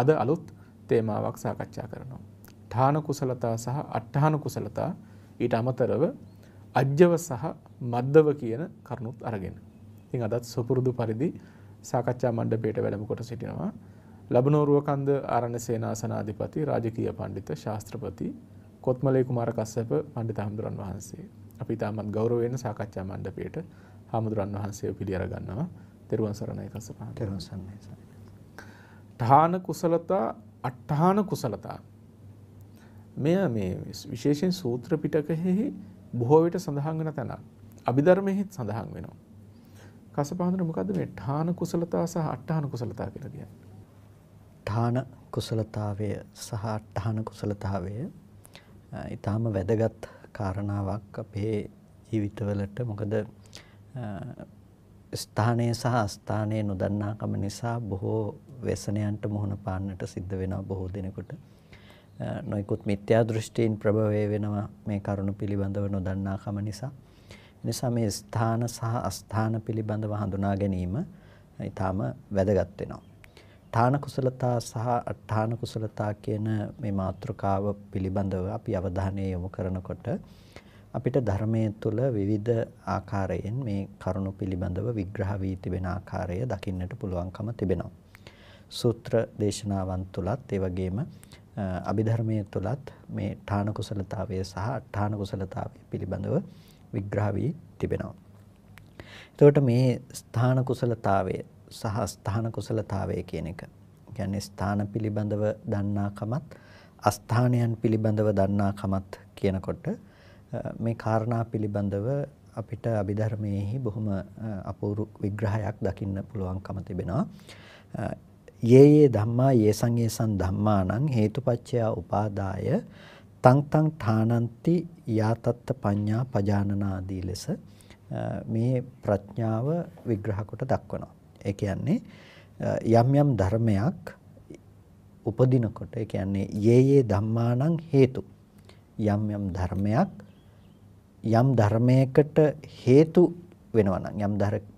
අද අලුත් තේමාවක් සාකච්ඡා කරනවා. ඨාන කුසලතා සහ අට්ඨාන කුසලතා ඊට අමතරව අජ්‍යව සහ මද්දව කියන කරුණුත් අරගෙන. ඉතින් අදත් සුපුරුදු පරිදි සාකච්ඡා මණ්ඩපයට වැඩම කොට සිටිනවා. ලබනෝරුව කන්ද ආරණ්‍ය සේනාසනාධිපති රාජකීය පඬිත ශාස්ත්‍රපති කොත්මලේ කුමාර කස්සප පඬිත හඳුරන් වහන්සේ. අපි තාමත් ගෞරවයෙන් සාකච්ඡා මණ්ඩපයට හාමුදුරන් වහන්සේව පිළිඅර ගන්නවා. තෙරුවන් සරණයි කස්සප. තෙරුවන් සරණයි. අට්ඨාන කුසලතා අට්ඨාන කුසලතා මෙය මේ විශේෂයෙන් සූත්‍ර පිටකයෙහි බොහෝ විට සඳහන් වෙන තැනක්. අභිධර්මයේත් සඳහන් වෙනවා. කසපහඳුර මොකද්ද මේ ඨාන කුසලතා සහ අට්ඨාන කුසලතා කියලා කියන්නේ? ඨාන කුසලතාවය සහ අට්ඨාන කුසලතාවය ඊටාම වැදගත් කාරණාවක් අපේ ජීවිතවලට මොකද ස්ථානයේ සහ අස්ථානයේ නොදන්නාකම නිසා බොහෝ ව්‍යසනයන්ට මුහුණ පාන්නට සිද්ධ වෙනවා බොහෝ දිනකට. නොයිකුත් මිත්‍යා දෘෂ්ටීන් ප්‍රභවය වෙනවා මේ කරුණ පිළිබඳව නොදන්නාකම නිසා. නිසා මේ ස්ථාන සහ අස්ථාන පිළිබඳව හඳුනා ගැනීම ඊටාම වැදගත් වෙනවා. ඨාන කුසලතා සහ අට්ඨාන කුසලතා කියන මේ මාතෘකාව පිළිබඳව අපි අවධානය යොමු කරනකොට අපිට ධර්මයේ තුල විවිධ ආකාරයෙන් මේ කරුණු පිළිබඳව විග්‍රහ වී තිබෙන ආකාරය දකින්නට පුළුවන්කම තිබෙනවා. සූත්‍ර දේශනාවන් තුලත් ඒ වගේම අභිධර්මයේ තුලත් මේ ඨාන කුසලතාවය සහ ඨාන කුසලතාවය පිළිබඳව විග්‍රහ වී තිබෙනවා. එතකොට මේ ස්ථාන කුසලතාවය සහ ස්ථාන කුසලතාවය කියන එක කියන්නේ ස්ථාන පිළිබඳව දන්නාකමත් අස්ථානයන් පිළිබඳව දන්නාකමත් කියනකොට මේ කාරණා පිළිබඳව අපිට අභිධර්මයේහි බොහොම අපූරු විග්‍රහයක් දකින්න පුළුවන්කම තිබෙනවා. යේ යේ ධම්මා යේ සංයේසං ධම්මානං හේතුපච්චය උපාදාය තං තං ඨානಂತಿ යාතත්ත පඤ්ඤා පජානනාදී ලෙස මේ ප්‍රඥාව විග්‍රහ කොට දක්වනවා. ඒ කියන්නේ යම් යම් ධර්මයක් උපදිනකොට ඒ කියන්නේ යේ යේ ධම්මානං හේතු යම් යම් ධර්මයක් යම් ධර්මයකට හේතු වෙනවා නම් යම්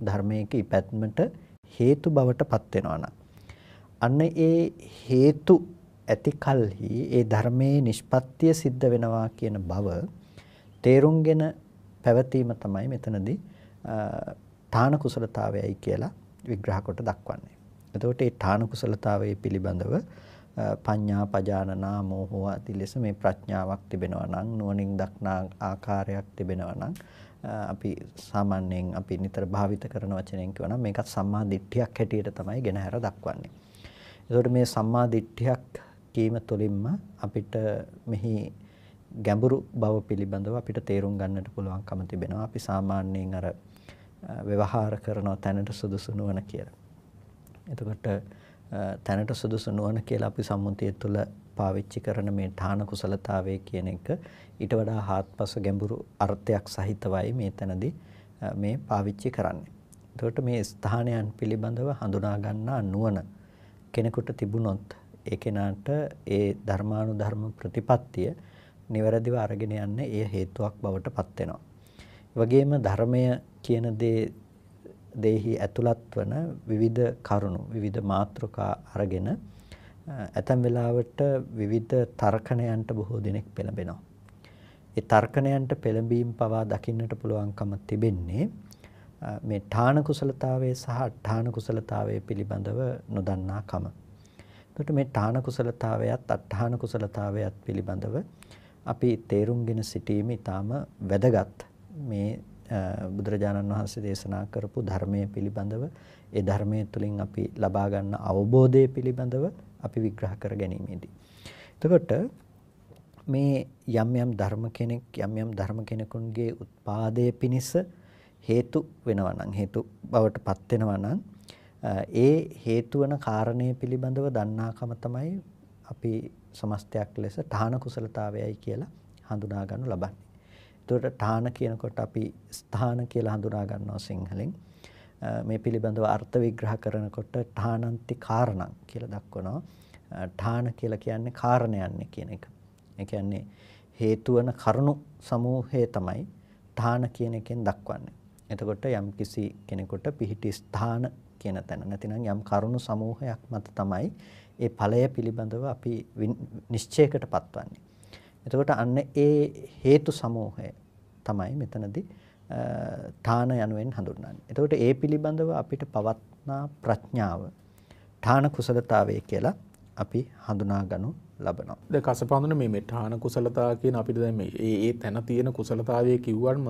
ධර්මයක ඉපැත්මට හේතු බවට පත් වෙනවා නම් අන්න ඒ හේතු ඇති කල්හි ඒ ධර්මයේ නිෂ්පත්තිය සිද්ධ වෙනවා කියන බව තේරුම්ගෙන පැවතීම තමයි මෙතනදී තාන කුසලතාවයයි කියලා විග්‍රහ කොට දක්වන්නේ. එතකොට මේ තාන කුසලතාවයේ පිළිබඳව පඤ්ඤා පජානනා මෝහෝ আদি ලෙස මේ ප්‍රඥාවක් තිබෙනවා නම් නුවණින් දක්නා ආකාරයක් තිබෙනවා නම් අපි සාමාන්‍යයෙන් අපි නිතර භාවිත කරන වචනයෙන් කියනවා මේකත් සම්මා දිට්ඨියක් හැටියට තමයි ගෙනහැර දක්වන්නේ. ඒකට මේ සම්මා දිට්ඨියක් කීම තුළින්ම අපිට මෙහි ගැඹුරු බව පිළිබඳව අපිට තේරුම් ගන්නට පුළුවන්කම තිබෙනවා. අපි සාමාන්‍යයෙන් අර ව්‍යවහාර කරන තැනට සුදුසු නොවන කියලා. එතකොට තැනට සුදුසු නොවන කියලා අපි සම්මුතිය තුළ පාවිච්චි කරන මේ ඨාන කුසලතාවය කියන එක ඊට වඩා හාත්පස ගැඹුරු අර්ථයක් සහිතවයි මේ තැනදී මේ පාවිච්චි කරන්නේ. එතකොට මේ ස්ථානයන් පිළිබඳව හඳුනා ගන්නා නුවණ කෙනෙකුට තිබුණොත් ඒ කෙනාට ඒ ධර්මානුධර්ම ප්‍රතිපත්තිය නිවැරදිව අරගෙන යන්න ඒ හේතුවක් බවට පත් වෙනවා. වගේම ධර්මය කියන දේ දෙහි ඇතුළත් වන විවිධ කරුණු විවිධ මාත්‍රකා අරගෙන ඇතැම් වෙලාවට විවිධ තර්කණයන්ට බොහෝ දෙනෙක් පෙළඹෙනවා. ඒ තර්කණයන්ට පෙළඹීම් පවා දකින්නට පුළුවන්කම තිබෙන්නේ මේ ඨාන කුසලතාවය සහ අට්ඨාන කුසලතාවය පිළිබඳව නොදන්නාකම. එතකොට මේ ඨාන කුසලතාවයත් අට්ඨාන කුසලතාවයත් පිළිබඳව අපි තේරුම්ගෙන සිටීම ඊටාම වැදගත් මේ බුදුරජාණන් වහන්සේ දේශනා කරපු ධර්මයේ පිළිබඳව ඒ ධර්මයේ තුලින් අපි ලබා ගන්න අවබෝධය පිළිබඳව අපි විග්‍රහ කර ගැනීමේදී. එතකොට මේ යම් යම් ධර්ම කෙනෙක් යම් යම් ධර්ම කෙනෙකුන්ගේ උත්පාදයේ පිනිස හේතු වෙනවා නම් හේතු බවටපත් වෙනවා නම් ඒ හේතු වන කාරණය පිළිබඳව දන්නාකම තමයි අපි සමස්තයක් ලෙස ඨාන කුසලතාවයයි කියලා හඳුනා ගන්න ලබන්නේ. එතකොට ඨාන කියනකොට අපි ස්ථාන කියලා හඳුනා ගන්නවා සිංහලෙන්. මේ පිළිබඳව අර්ථ විග්‍රහ කරනකොට ඨානන්ති කාරණං කියලා දක්වනවා. ඨාන කියලා කියන්නේ කාරණයන්නේ කියන එක. ඒ කියන්නේ හේතු වන කරුණු සමූහය තමයි ඨාන කියන එකෙන් දක්වන්නේ. එතකොට යම් කිසි කෙනෙකුට පිහිටි ස්ථාන කියන තැන නැතිනම් යම් කරුණු සමූහයක් මත තමයි ඒ ඵලය පිළිබඳව අපි නිශ්චයකට පත්වන්නේ. එතකොට අන්න ඒ හේතු සමූහය තමයි මෙතනදී ඨාන යනුවෙන් හඳුන්වන්නේ. එතකොට ඒ පිළිබඳව අපිට පවත්නා ප්‍රඥාව ඨාන කුසලතාවය කියලා අපි හඳුනාගනු ලබනවා. දැන් කසපඳුන මේ මේ ඨාන කුසලතාව කියන අපිට දැන් මේ ඒ තැන තියෙන කුසලතාවය කිව්වම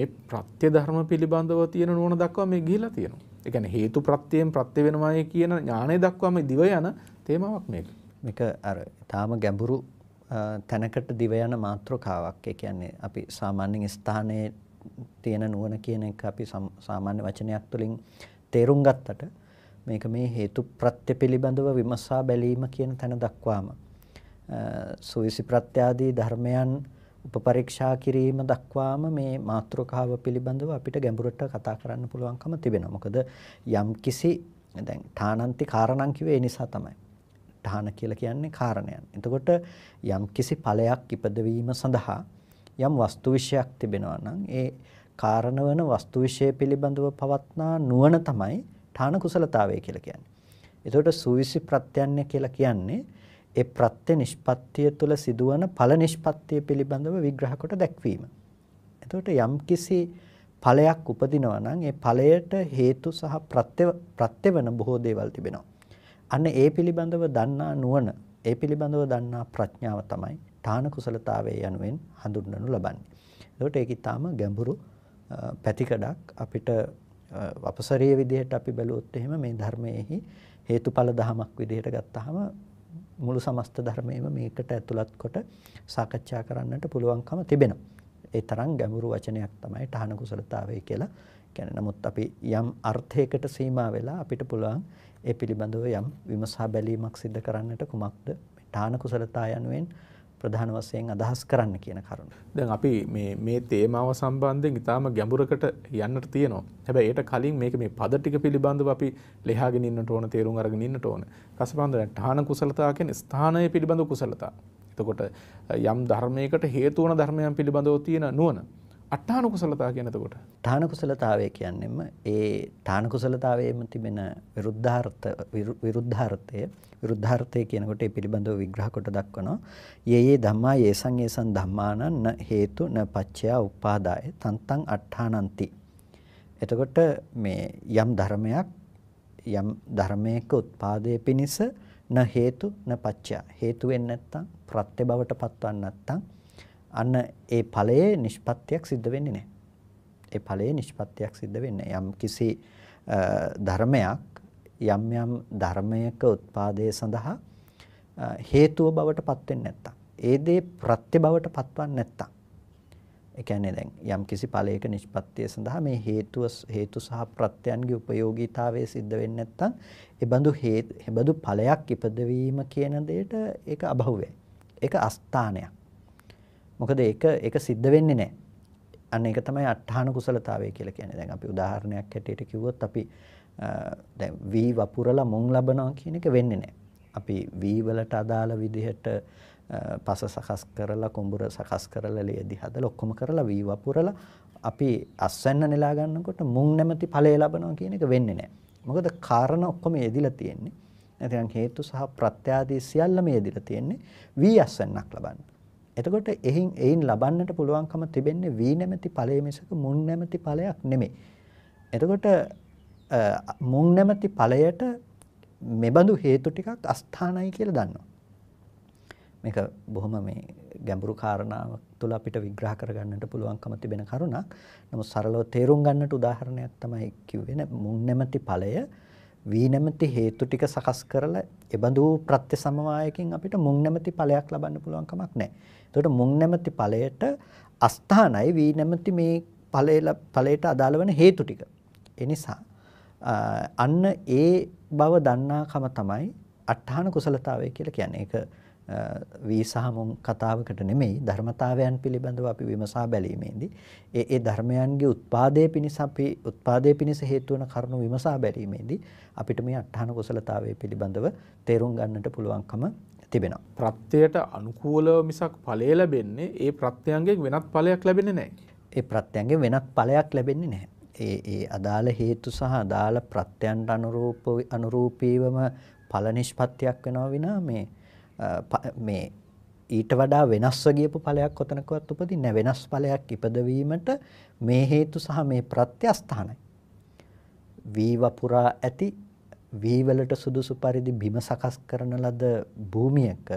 මේ ප්‍රත්‍ය ධර්ම පිළිබඳව තියෙන නුවණ දක්වා මේ ගිහිලා තියෙනවා. ඒ කියන්නේ හේතු ප්‍රත්‍යයෙන් ප්‍රත්‍ය වෙනවායි කියන ඥාණය දක්වා මේ දිව යන තේමාවක් මේක. මේක අර තාම ගැඹුරු තැනකට දිව යන මාත්‍රකාවක්. ඒ කියන්නේ අපි සාමාන්‍යයෙන් ස්ථානයේ තියෙන නුවණ කියන එක අපි සාමාන්‍ය වචනයක් තුළින් තේරුම් ගත්තට මේක මේ හේතු ප්‍රත්‍ය පිළිබඳව විමසා බැලීම කියන තැන දක්වාම සුවිසි ප්‍රත්‍යාදී ධර්මයන් උපපරීක්ෂා කිරීම දක්වාම මේ මාතෘකාව පිළිබඳව අපිට ගැඹුරට කතා කරන්න පුළුවන්කම තිබෙනවා. මොකද යම්කිසි දැන් ඨානන්ති කාරණම් කිව්වේ ඒ නිසා තමයි. ඨාන කියලා කියන්නේ කාරණයන්. එතකොට යම්කිසි ඵලයක් ඉපදවීම සඳහා යම් වස්තු විශයක් තිබෙනවා නම් ඒ කාරණ වන වස්තු විශය පිළිබඳව පවත්නා නුවණ තමයි ඨාන කුසලතාවය කියලා කියන්නේ. එතකොට සූවිසි ප්‍රත්‍යන්‍ය කියලා කියන්නේ ඒ ප්‍රත්‍ය නිෂ්පත්තිය තුළ සිදුවන ඵල නිෂ්පත්තිය පිළිබඳව විග්‍රහ කොට දැක්වීම. එතකොට යම්කිසි ඵලයක් උපදිනවා නම් ඒ ඵලයට හේතු සහ ප්‍රත්‍ය වෙන බොහෝ දේවල් තිබෙනවා. අන්න ඒ පිළිබඳව දන්නා නුවණ, ඒ පිළිබඳව දන්නා ප්‍රඥාව තමයි තාන කුසලතාවයේ යනුවෙන් හඳුන්වනු ලබන්නේ. එතකොට ඒක ඊටාම ගැඹුරු පැතිකඩක් අපිට අපසරීය විදිහට අපි බැලුවොත් එහෙම මේ ධර්මයේහි හේතුඵල දහමක් විදිහට ගත්තාම මුළු සමස්ත ධර්මයේම මේකට ඇතුළත් කොට සාකච්ඡා කරන්නට පුළුවන්කම තිබෙනවා. ඒ තරම් ගැඹුරු වචනයක් තමයි තහන කුසලතාවය කියලා කියන්නේ. නමුත් අපි යම් අර්ථයකට සීමා වෙලා අපිට පුළුවන් ඒ පිළිබඳව යම් විමසා බැලීමක් සිදු කරන්නට කුමක්ද මේ තහන කුසලතාව යනුවෙන් ප්‍රධාන වශයෙන් අදහස් කරන්න කියන කරුණ. දැන් අපි මේ මේ තේමාව සම්බන්ධයෙන් ඊටාම ගැඹුරකට යන්නට තියෙනවා. හැබැයි ඒට කලින් මේක මේ පද ටික පිළිබඳව අපි ලෙහාගෙන ඉන්නට ඕන, තේරුම් අරගෙන ඉන්නට ඕන. රසබන්ධන ඨාන කුසලතා කියන්නේ ස්ථානය පිළිබඳ කුසලතා. එතකොට යම් ධර්මයකට හේතු වන ධර්මයන් පිළිබඳව තියෙන නුවණ. අට්ඨානුකුසලතා කියනතකොට. තානකුසලතාවය කියන්නෙම ඒ තානකුසලතාවයම තිබෙන විරුද්ධාර්ථ විරුද්ධාර්ථය විරුද්ධාර්ථය කියනකොට ඒ පිළිබඳව විග්‍රහ කොට දක්වනවා. යේ යේ ධම්මා යේසං යේසං ධම්මාන න හේතු න පච්චයා උපාදාය තන්තං අට්ඨානಂತಿ. එතකොට මේ යම් ධර්මයක් යම් ධර්මයක උත්පාදයේ පිනිස න හේතු න පච්චයා හේතු වෙන්නේ නැත්නම් ප්‍රත්‍ය බවට පත්වන්නේ නැත්නම් අන්න ඒ ඵලයේ නිෂ්පත්තියක් සිද්ධ වෙන්නේ නැහැ. ඒ ඵලයේ නිෂ්පත්තියක් සිද්ධ වෙන්නේ යම් කිසි ධර්මයක් යම් යම් ධර්මයක උත්පාදයේ සඳහා හේතුව බවට පත් වෙන්නේ නැත්තම් ඒ දේ ප්‍රත්‍ය බවට පත්වන්නේ නැත්තම් ඒ කියන්නේ දැන් යම් කිසි ඵලයක නිෂ්පත්තිය සඳහා මේ හේතුව හේතු සහ ප්‍රත්‍යයන්ගේ ප්‍රයෝගීතාවය සිද්ධ වෙන්නේ නැත්නම් ඒබඳු හේබඳු ඵලයක් ඉපදවීම කියන දෙයට ඒක අභව්‍යයි. ඒක අස්ථානයක්. මොකද ඒක ඒක සිද්ධ වෙන්නේ නැහැ. අන්න ඒක තමයි අට්ඨාන කුසලතාවය කියලා කියන්නේ. දැන් අපි උදාහරණයක් හැටියට කිව්වොත් අපි දැන් V වපුරලා මොන් ලබනවා කියන එක වෙන්නේ නැහැ. අපි V වලට අදාළ විදිහට පස සකස් කරලා කොඹුර සකස් කරලා ලේදි හදලා ඔක්කොම කරලා V වපුරලා අපි අස්වැන්න නෙලා ගන්නකොට මුං නැමැති ඵලය ලබනවා කියන එක වෙන්නේ නැහැ. මොකද කාරණ ඔක්කොම යෙදිලා තියෙන්නේ. නැතිනම් හේතු සහ ප්‍රත්‍යාදී සියල්ලම යෙදිලා තියෙන්නේ වී අස්වැන්නක් ලබන්න. එතකොට එහින් එයින් ලබන්නට පුළුවන්කම තිබෙන්නේ වී නැමැති ඵලයේ මිසක මුන් නැමැති ඵලයක් නෙමෙයි. එතකොට මුන් නැමැති ඵලයට මෙබඳු හේතු ටිකක් අස්ථානයි කියලා දන්නවා. මේක බොහොම මේ ගැඹුරු කාරණාව තුළ අපිට විග්‍රහ කරගන්නට පුළුවන්කම තිබෙන කරුණක්. නමුත් සරලව තේරුම් ගන්නට උදාහරණයක් තමයි කිව්වේ මුන් නැමැති ඵලය වී නැමැති හේතු ටික සකස් කරලා එබඳු ප්‍රත්‍ය සමவாயකින් අපිට මුන් නැමැති ඵලයක් ලබන්න පුළුවන් කමක් නැහැ. එතකොට මුං නැමැති ඵලයට අස්ථානයි වී නැමැති මේ ඵලයට ඵලයට අදාළ වෙන හේතු ටික. ඒ නිසා අන්න ඒ බව දන්නාකම තමයි අට්ඨාන කුසලතාවය කියලා කියන්නේ. ඒක වී සහ මුං කතාවකට නෙමෙයි ධර්මතාවයන් පිළිබඳව අපි විමසා බැලීමේදී ඒ ඒ ධර්මයන්ගේ උත්පාදයේ පිණිස අපි උත්පාදයේ පිණිස හේතු වන කරුණු විමසා බැලීමේදී අපිට මේ අට්ඨාන කුසලතාවය පිළිබඳව තේරුම් ගන්නට පුළුවන්කම තිබෙන. ප්‍රත්්‍යයට අනුකූල මිසක් පලේ ලැබෙන්නේ ඒ ප්‍රත්්‍යයන්ගේ වෙනත් පලයක් ලැබෙන නෑ. ඒ ප්‍රත්්‍යයන්ගේ වෙනත් පලයක් ලැබෙන්නේ නැහැ. ඒ ඒ අදාළ හේතු සහ අදාළ ප්‍රත්‍යයන්ට අනුරූප අනුරූපීවම ඵල නිෂ්පත්තියක් වෙනවා විනා මේ මේ ඊට වඩා වෙනස්ව ගියපු ඵලයක් කොතනකවත් උපදින්නේ නැහැ වෙනස් ඵලයක් ඉපදවීමට මේ හේතු සහ මේ ප්‍රත්‍යස්ථානයි වී වපුරා ඇති වීවලට සුදුසු පරිදි බිම සකස් කරන ලද භූමියක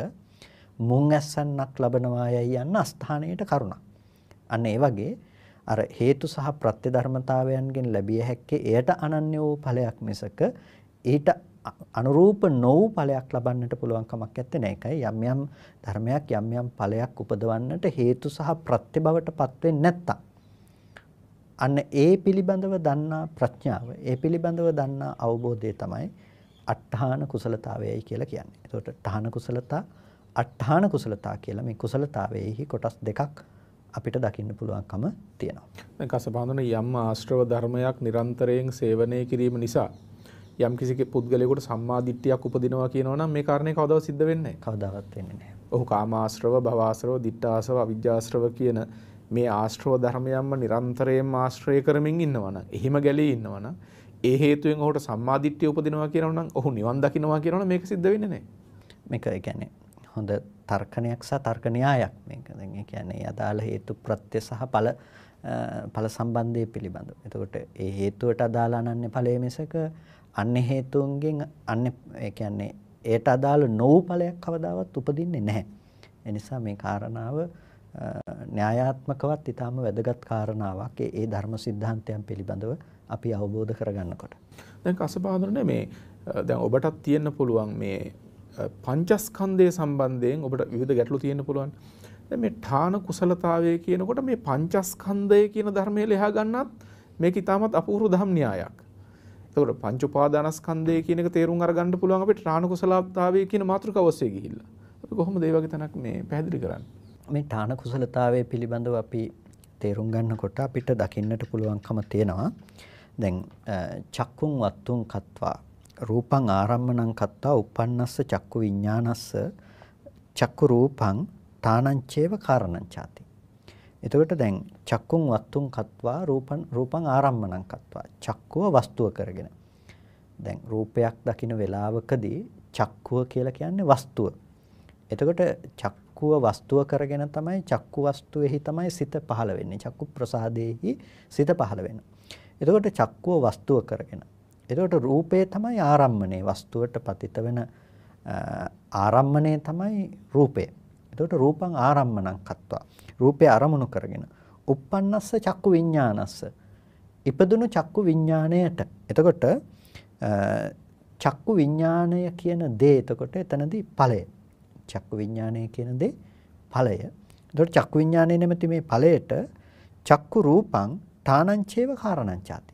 මුං ඇස්සන්නක් ලබනවා යයි යන්න අස්ථානයට කරුණා. අන්න ඒ වගේ අර හේතු සහ ප්‍රත්‍ය ධර්මතාවයන්ගෙන් ලැබිය හැක්කේ එයට අනන්‍ය වූ ඵලයක් මිසක ඊට අනුරූප නො වූ ඵලයක් ලබන්නට පුළුවන් කමක් නැත්තේ නේ. ඒකයි යම් යම් ධර්මයක් යම් යම් ඵලයක් උපදවන්නට හේතු සහ ප්‍රත්‍ය බවට පත් වෙන්නේ නැත්තම්. අන්න ඒ පිළිබඳව දන්නා ප්‍රඥාව, ඒ පිළිබඳව දන්නා අවබෝධය තමයි අට්ඨාන කුසලතාවයයි කියලා කියන්නේ. එතකොට ඨාන කුසලතා, අට්ඨාන කුසලතා කියලා මේ කුසලතාවයේහි කොටස් දෙකක් අපිට දකින්න පුළුවන්කම තියෙනවා. මේ කසපාඳුන යම් ආශ්‍රව ධර්මයක් නිරන්තරයෙන් සේවනය කිරීම නිසා යම් කිසි පුද්ගලයෙකුට සම්මාදිට්ඨියක් උපදිනවා කියනවා නම් මේ කාරණේ කවදාවත් සිද්ධ වෙන්නේ නැහැ. කවදාවත් වෙන්නේ නැහැ. ඔහු කාමාශ්‍රව, භවආශ්‍රව, ditthාශ්‍රව, අවිජ්ජාශ්‍රව කියන මේ ආශ්‍රව ධර්මයන්ම නිරන්තරයෙන්ම ආශ්‍රය කරමින් ඉන්නවනම් එහිම ගැලී ඉන්නවනම් ඒ හේතුවෙන් ඔහුට සම්මාදිට්ඨිය උපදිනවා කියනවනම් ඔහු නිවන් දකින්නවා කියනවනම් මේක සිද්ධ වෙන්නේ නැහැ. මේක ඒ කියන්නේ හොඳ තර්කණයක් සහ තර්ක න්‍යායක් මේක. දැන් ඒ කියන්නේ අදාළ හේතු ප්‍රත්‍ය සහ ඵල ඵල සම්බන්ධය පිළිබඳව. එතකොට ඒ හේතුවට අදාළ අනන්‍ය ඵලයේ මිසක අන්‍ය හේතුන්ගෙන් අන්‍ය ඒ කියන්නේ ඒට අදාළ නොවූ ඵලයක් කවදාවත් උපදින්නේ නැහැ. ඒ නිසා මේ කාරණාව න්‍යායාත්මකවත් ඊටාම වැදගත් කාරණාවක් ඒ ධර්ම સિદ્ધාන්තයන් පිළිබඳව අපි අවබෝධ කරගන්නකොට. දැන් කසපාදරනේ මේ දැන් ඔබටත් තියෙන්න පුළුවන් මේ පංචස්කන්ධය සම්බන්ධයෙන් ඔබට විවිධ ගැටලු තියෙන්න පුළුවන්. දැන් මේ ඨාන කුසලතාවය කියනකොට මේ පංචස්කන්ධය කියන ධර්මයේ ලෙහා ගන්නත් මේක ඊටමත් අපූර්ව ධම් න්‍යායක්. එතකොට පංච උපාදානස්කන්ධය කියන එක තේරුම් අරගන්න පුළුවන් අපිට ඨාන කුසලතාවය කියන මාතෘකාව ඔස්සේ ගිහිල්ලා. අපි කොහොමද ඒ වගේ තැනක් මේ පැහැදිලි කරන්නේ? මේ තාන කුසලතාවය පිළිබඳව අපි තේරුම් ගන්නකොට අපිට දකින්නට පුළුවන්කම තියෙනවා. දැන් චක්කුන් වත්තුන් කත්වා රූපං ආරම්මණං කත්තා uppannassa චක්කු විඥානස්ස චක්කු රූපං තානංචේව කාරණං ചാති. එතකොට දැන් චක්කුන් වත්තුන් කත්වා රූපං රූපං ආරම්මණං කත්වා චක්කුව වස්තුව කරගෙන. දැන් රූපයක් දකින වේලාවකදී චක්කුව කියලා කියන්නේ වස්තුව. එතකොට චක් චක්කුව වස්තුව කරගෙන තමයි චක්කු වස්තුවේහි තමයි සිත පහළ වෙන්නේ. චක්කු ප්‍රසාදේහි සිත පහළ වෙනවා. එතකොට චක්කුව වස්තුව කරගෙන. එතකොට රූපේ තමයි ආරම්මනේ වස්තුවට පතිත වෙන ආරම්මනේ තමයි රූපය. එතකොට රූපං ආරම්මණං කත්වා. රූපය අරමුණු කරගෙන. uppannassa චක්කු විඥානස්ස. ඉපදුණු චක්කු විඥාණයට. එතකොට චක්කු විඥාණය කියන දේ එතකොට එතනදී ඵලය. චක්කු විඥානය කියන දේ ඵලය. එතකොට චක්කු විඥානය නැමැති මේ ඵලයට චක්කු රූපං තානංචේව කාරණංචාති.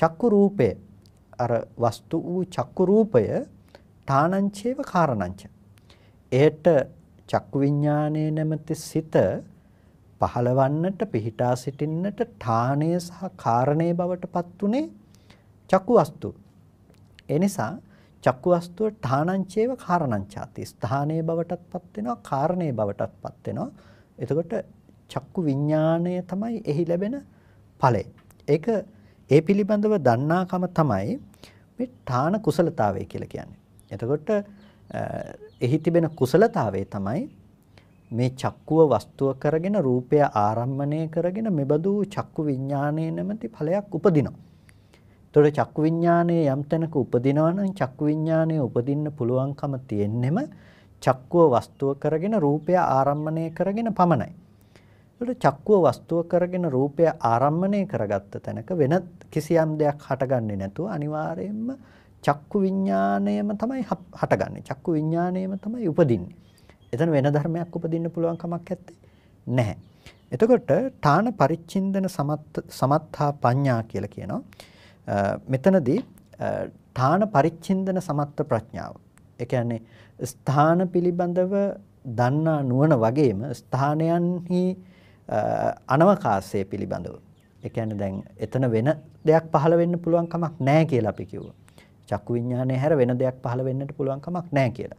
චක්කු රූපය අර වස්තු වූ චක්කු රූපය තානංචේව කාරණංච. එයට චක්කු විඥානයේ නැමැති සිත පහලවන්නට පිහිටා සිටින්නට ඨාණය සහ කාරණේ බවට පත්ුනේ චක්කු වස්තු. ඒ නිසා චක්කු වස්තුව ඨානංචේව කාරණංචාති ස්ථානයේ බවටත්පත් වෙනවා කාරණේ බවටත්පත් වෙනවා එතකොට චක්කු විඥාණය තමයි එහි ලැබෙන ඵලය ඒක ඒ පිළිබඳව දන්නාකම තමයි මේ ඨාන කුසලතාවය කියලා කියන්නේ එතකොට එහි තිබෙන කුසලතාවය තමයි මේ චක්කුව වස්තුව කරගෙන රූපය ආරම්මණය කරගෙන මෙබඳු චක්කු විඥාණය නැමැති ඵලයක් උපදිනවා එතකොට චක්කු විඥානයේ යම් තැනක උපදිනවා නම් චක්කු විඥානයේ උපදින්න පුළුවන්කම තියෙන්නෙම චක්කුව වස්තුව කරගෙන රූපය ආරම්මණය කරගෙන පමණයි. එතකොට චක්කුව වස්තුව කරගෙන රූපය ආරම්මණය කරගත්ත තැනක වෙනත් කිසියම් දෙයක් හටගන්නේ නැතුව අනිවාර්යයෙන්ම චක්කු විඥාණයම තමයි හටගන්නේ. චක්කු විඥාණයම තමයි උපදින්නේ. එතන වෙන ධර්මයක් උපදින්න පුළුවන් කමක් නැත්තේ නැහැ. එතකොට තාන පරිච්ඡින්දන සමත්තා පඤ්ඤා කියලා කියනවා. මෙතනදී ඨාන පරිච්ඡින්දන සමත්ත ප්‍රඥාව. ඒ කියන්නේ ස්ථාන පිළිබඳව දන්නා නුවණ වගේම ස්ථානයන්හි අනවකාශය පිළිබඳව. ඒ කියන්නේ දැන් එතන වෙන දෙයක් පහළ වෙන්න පුළුවන් කමක් නැහැ කියලා අපි කිව්වා. චක්කු විඤ්ඤාණය හැර වෙන දෙයක් පහළ වෙන්නට පුළුවන් කමක් නැහැ කියලා.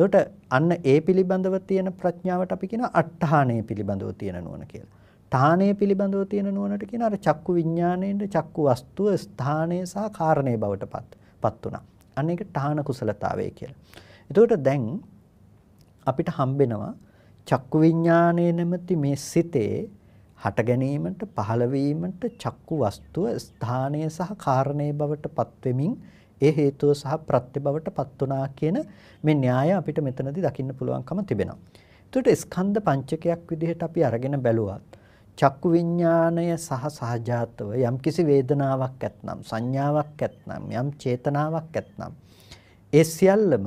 එතකොට අන්න ඒ පිළිබඳව තියෙන ප්‍රඥාවට අපි කියනවා අට්ඨානය පිළිබඳව තියෙන නුවණ කියලා. ස්ථානය පිළිබඳව තියෙන නුවණට කියන අර චක්කු විඥාණයෙන් චක්කු වස්තුව ස්ථානය සහ කාරණේ බවට පත්පත් වුණා. අන්න ඒක ඨාන කුසලතාවය කියලා. එතකොට දැන් අපිට හම්බෙනවා චක්කු විඥාණය නැමැති මේ සිතේ හට ගැනීමට පහළ වීමට චක්කු වස්තුව ස්ථානය සහ කාරණේ බවට පත් වෙමින් ඒ හේතුව සහ ප්‍රත්‍ය බවට පත් වුණා කියන මේ න්‍යාය අපිට මෙතනදී දකින්න පුළුවන්කම තිබෙනවා. එතකොට ස්කන්ධ පංචකයක් විදිහට අපි අරගෙන බැලුවත් චක්කු විඥාණය සහ සහජාතව යම්කිසි වේදනාවක් ඇත්නම් සංඥාවක් ඇත්නම් යම් චේතනාවක් ඇත්නම් ඒ සියල්ලම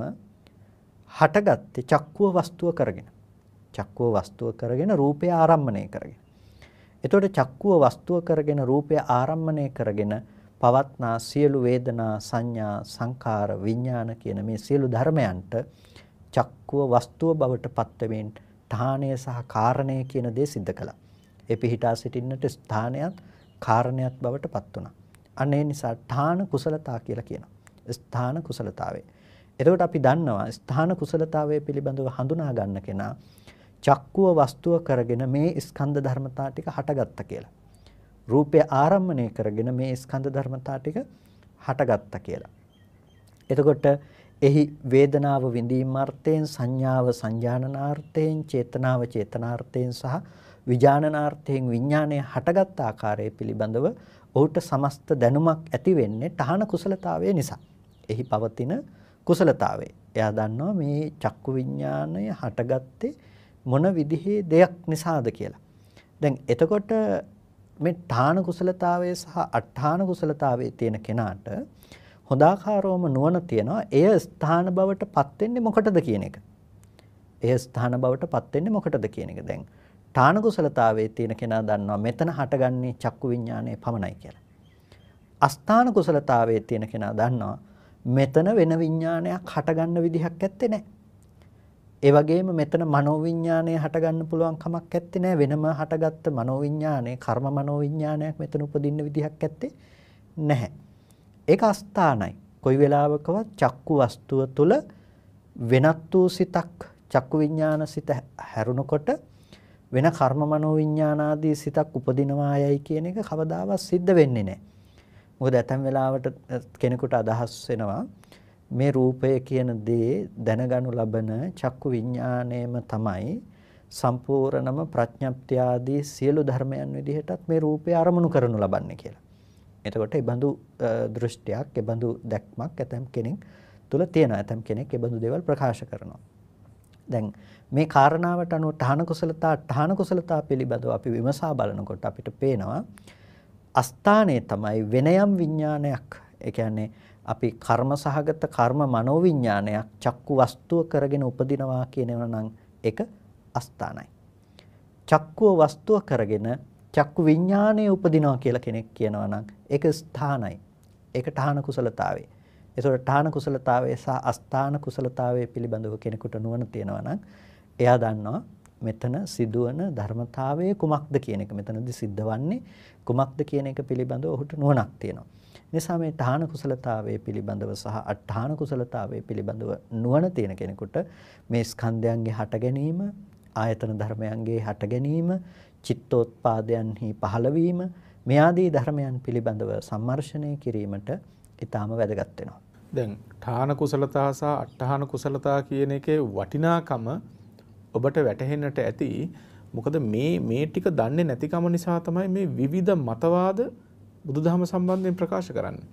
හටගත්තේ චක්කුව වස්තුව කරගෙන චක්කුව වස්තුව කරගෙන රූපය ආරම්මණය කරගෙන එතකොට චක්කුව වස්තුව කරගෙන රූපය ආරම්මණය කරගෙන පවත්නා සියලු වේදනා සංඥා සංකාර විඥාන කියන මේ සියලු ධර්මයන්ට චක්කුව වස්තුව බවට පත්වෙමින් තාණය සහ කාරණය කියන දේ සිද්ධ කළා ඒ පිහිටා සිටින්නට ස්ථානයක් කාරණයක් බවට පත් වුණා. අන්න ඒ නිසා ඨාන කුසලතා කියලා කියනවා. ස්ථාන කුසලතාවේ. එතකොට අපි දන්නවා ස්ථාන කුසලතාවය පිළිබඳව හඳුනා ගන්න කෙනා චක්කුව වස්තුව කරගෙන මේ ස්කන්ධ ධර්මතා ටික හටගත්තා කියලා. රූපය ආරම්මණය කරගෙන මේ ස්කන්ධ ධර්මතා ටික හටගත්තා කියලා. එතකොට එහි වේදනාව විඳීම් අර්ථයෙන් සංඥාව සංජානනාර්ථයෙන් චේතනාව චේතනාර්ථයෙන් සහ විජානනාර්ථයෙන් විඥාණය හටගත් ආකාරය පිළිබඳව ඔහුට සමස්ත දැනුමක් ඇති වෙන්නේ තහන කුසලතාවය නිසා. එහි පවතින කුසලතාවේ. එයා දන්නවා මේ චක්කු විඥාණය හටගත්තේ මොන විදිහේ දෙයක් නිසාද කියලා. දැන් එතකොට මේ ඨාන කුසලතාවය සහ අට්ඨාන කුසලතාවයේ තියෙන කෙනාට හොඳාකාරවම නුවණ තියනවා එය ස්ථාන බවට පත් වෙන්නේ මොකටද කියන එක. එය ස්ථාන බවට පත් වෙන්නේ මොකටද කියන එක. දැන් තාන කුසලතාවයේ තියෙන කෙනා දන්නවා මෙතන හටගන්නේ චක්කු විඥානයේ පමණයි කියලා. අස්ථාන කුසලතාවයේ තියෙන කෙනා දන්නවා මෙතන වෙන විඥානයක් හටගන්න විදිහක් ඇත්තේ නැහැ. ඒ වගේම මෙතන මනෝවිඤ්ඤාණය හටගන්න පුළුවන් කමක් ඇත්තේ නැහැ වෙනම හටගත්ත මනෝවිඤ්ඤාණය කර්ම මනෝවිඤ්ඤාණයක් මෙතන උපදින්න විදිහක් ඇත්තේ නැහැ. ඒක අස්ථානයි. කොයි වෙලාවකවත් චක්කු වස්තුව තුළ වෙනත් වූ සිතක් චක්කු විඤ්ඤාණ සිත හැරුණකොට වෙන කර්ම මනෝවිඤ්ඤාණාදී සිතක් උපදිනවා යයි කියන එක කවදාවත් සිද්ධ වෙන්නේ නැහැ. මොකද ඇතම් වෙලාවට කෙනෙකුට අදහස් වෙනවා මේ රූපය කියන දේ දැනගනු ලබන චක්කු විඤ්ඤාණයම තමයි සම්පූර්ණම ප්‍රඥප්තිය ආදී සියලු ධර්මයන් විදිහටත් මේ රූපය අරමුණු කරනු ලබන්නේ කියලා. එතකොට ඒ බඳු දෘෂ්ටියක්, ඒ බඳු දැක්මක් ඇතම් කෙනෙක් තුල තියෙනවා. ඇතම් කෙනෙක් ඒ බඳු දේවල් ප්‍රකාශ කරනවා. දැන් මේ කාරණාවට අනුව ඨාන කුසලතා ඨාන කුසලතා පිළිබඳව අපි විමසා බලනකොට අපිට පේනවා අස්ථානයේ තමයි වෙනයම් විඥානයක් ඒ කියන්නේ අපි කර්ම සහගත කර්ම මනෝවිඥානයක් චක්කු වස්තුව කරගෙන උපදිනවා කියනවා නම් ඒක අස්ථානයි. චක්කුව වස්තුව කරගෙන චක්කු විඥානය උපදිනවා කියලා කෙනෙක් කියනවා නම් ඒක ස්ථානයි. ඒක ඨාන කුසලතාවේ. ඒතකොට ඨාන කුසලතාවේ සහ අස්ථාන කුසලතාවේ පිළිබඳව කෙනෙකුට නුවණ තියෙනවා නම් එයා දන්නවා මෙතන සිදුවන ධර්මතාවයේ කුමක්ද කියන එක මෙතනදී සිද්ධවන්නේ කුමක්ද කියන එක පිළිබඳව ඔහුට නුවණක් තියෙනවා. නිසා මේ තහන කුසලතාවයේ පිළිබඳව සහ අටහන කුසලතාවයේ පිළිබඳව නුවණ තියෙන කෙනෙකුට මේ ස්කන්ධයන්ගේ හට ගැනීම, ආයතන ධර්මයන්ගේ හට ගැනීම, චිත්තෝත්පාදයන්හි පහළවීම මේ ආදී ධර්මයන් පිළිබඳව සම්මර්ෂණය කිරීමට ඊටාම වැදගත් වෙනවා. දැන් තහන කුසලතා සහ අටහන කුසලතා කියන එකේ වටිනාකම ඔබට වැටහෙන්නට ඇති මොකද මේ මේ ටික දන්නේ නැතිකම නිසා තමයි මේ විවිධ මතවාද බුදුදහම සම්බන්ධයෙන් ප්‍රකාශ කරන්නේ.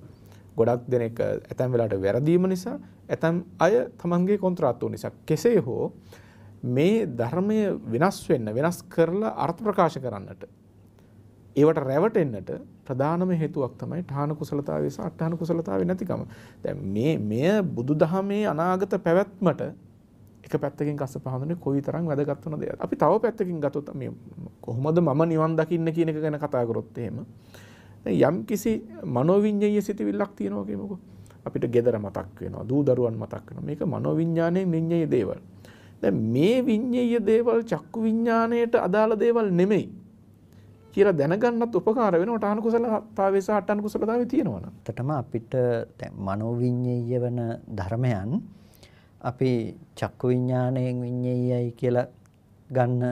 ගොඩක් දෙනෙක් ඇතැම් වෙලාට වැරදීම නිසා ඇතැම් අය තමන්ගේ කොන්ත්‍රාත්තු නිසා කෙසේ හෝ මේ ධර්මය වෙනස් වෙන්න වෙනස් කරලා අර්ථ ප්‍රකාශ කරන්නට ඒවට රැවටෙන්නට ප්‍රධානම හේතුවක් තමයි ඨාන කුසලතාවය සහ අට්ඨාන කුසලතාවය නැතිකම. දැන් මේ මෙය බුදුදහමේ අනාගත පැවැත්මට එක පැත්තකින් කස පහඳන කොයි තරම් වැදගත්වන දෙය අපි තව පැත්තකින් ගතොත් කොහොමද මම නිවන් දකින්න කියන එක ගැන කතාගරොත්තේම යම් කිසි මනෝවිං්ඥය සිතිවිල්ලක් තියෙනවාගේමක අපිට ගෙදර මතක් වෙන දූ දරුවන් මතක් වෙන මේක මනෝවිඤ්ඥානය නිං්ඥය දේවල් දැ මේ විඤ්ඥය දේවල් චක්කු විඤ්ඥානයට අදාළ දේවල් නෙමෙයි කියලා දැනගන්නත් උපකාර වෙන ටාන කුසලතාවස අටන් කුසලතාව තියෙනවන තටම අපිට මනෝවිඤ්ඥය වන ධර්මයන් අපි චක්කු විඥාණයෙන් විඤ්ඤයයි කියලා ගන්න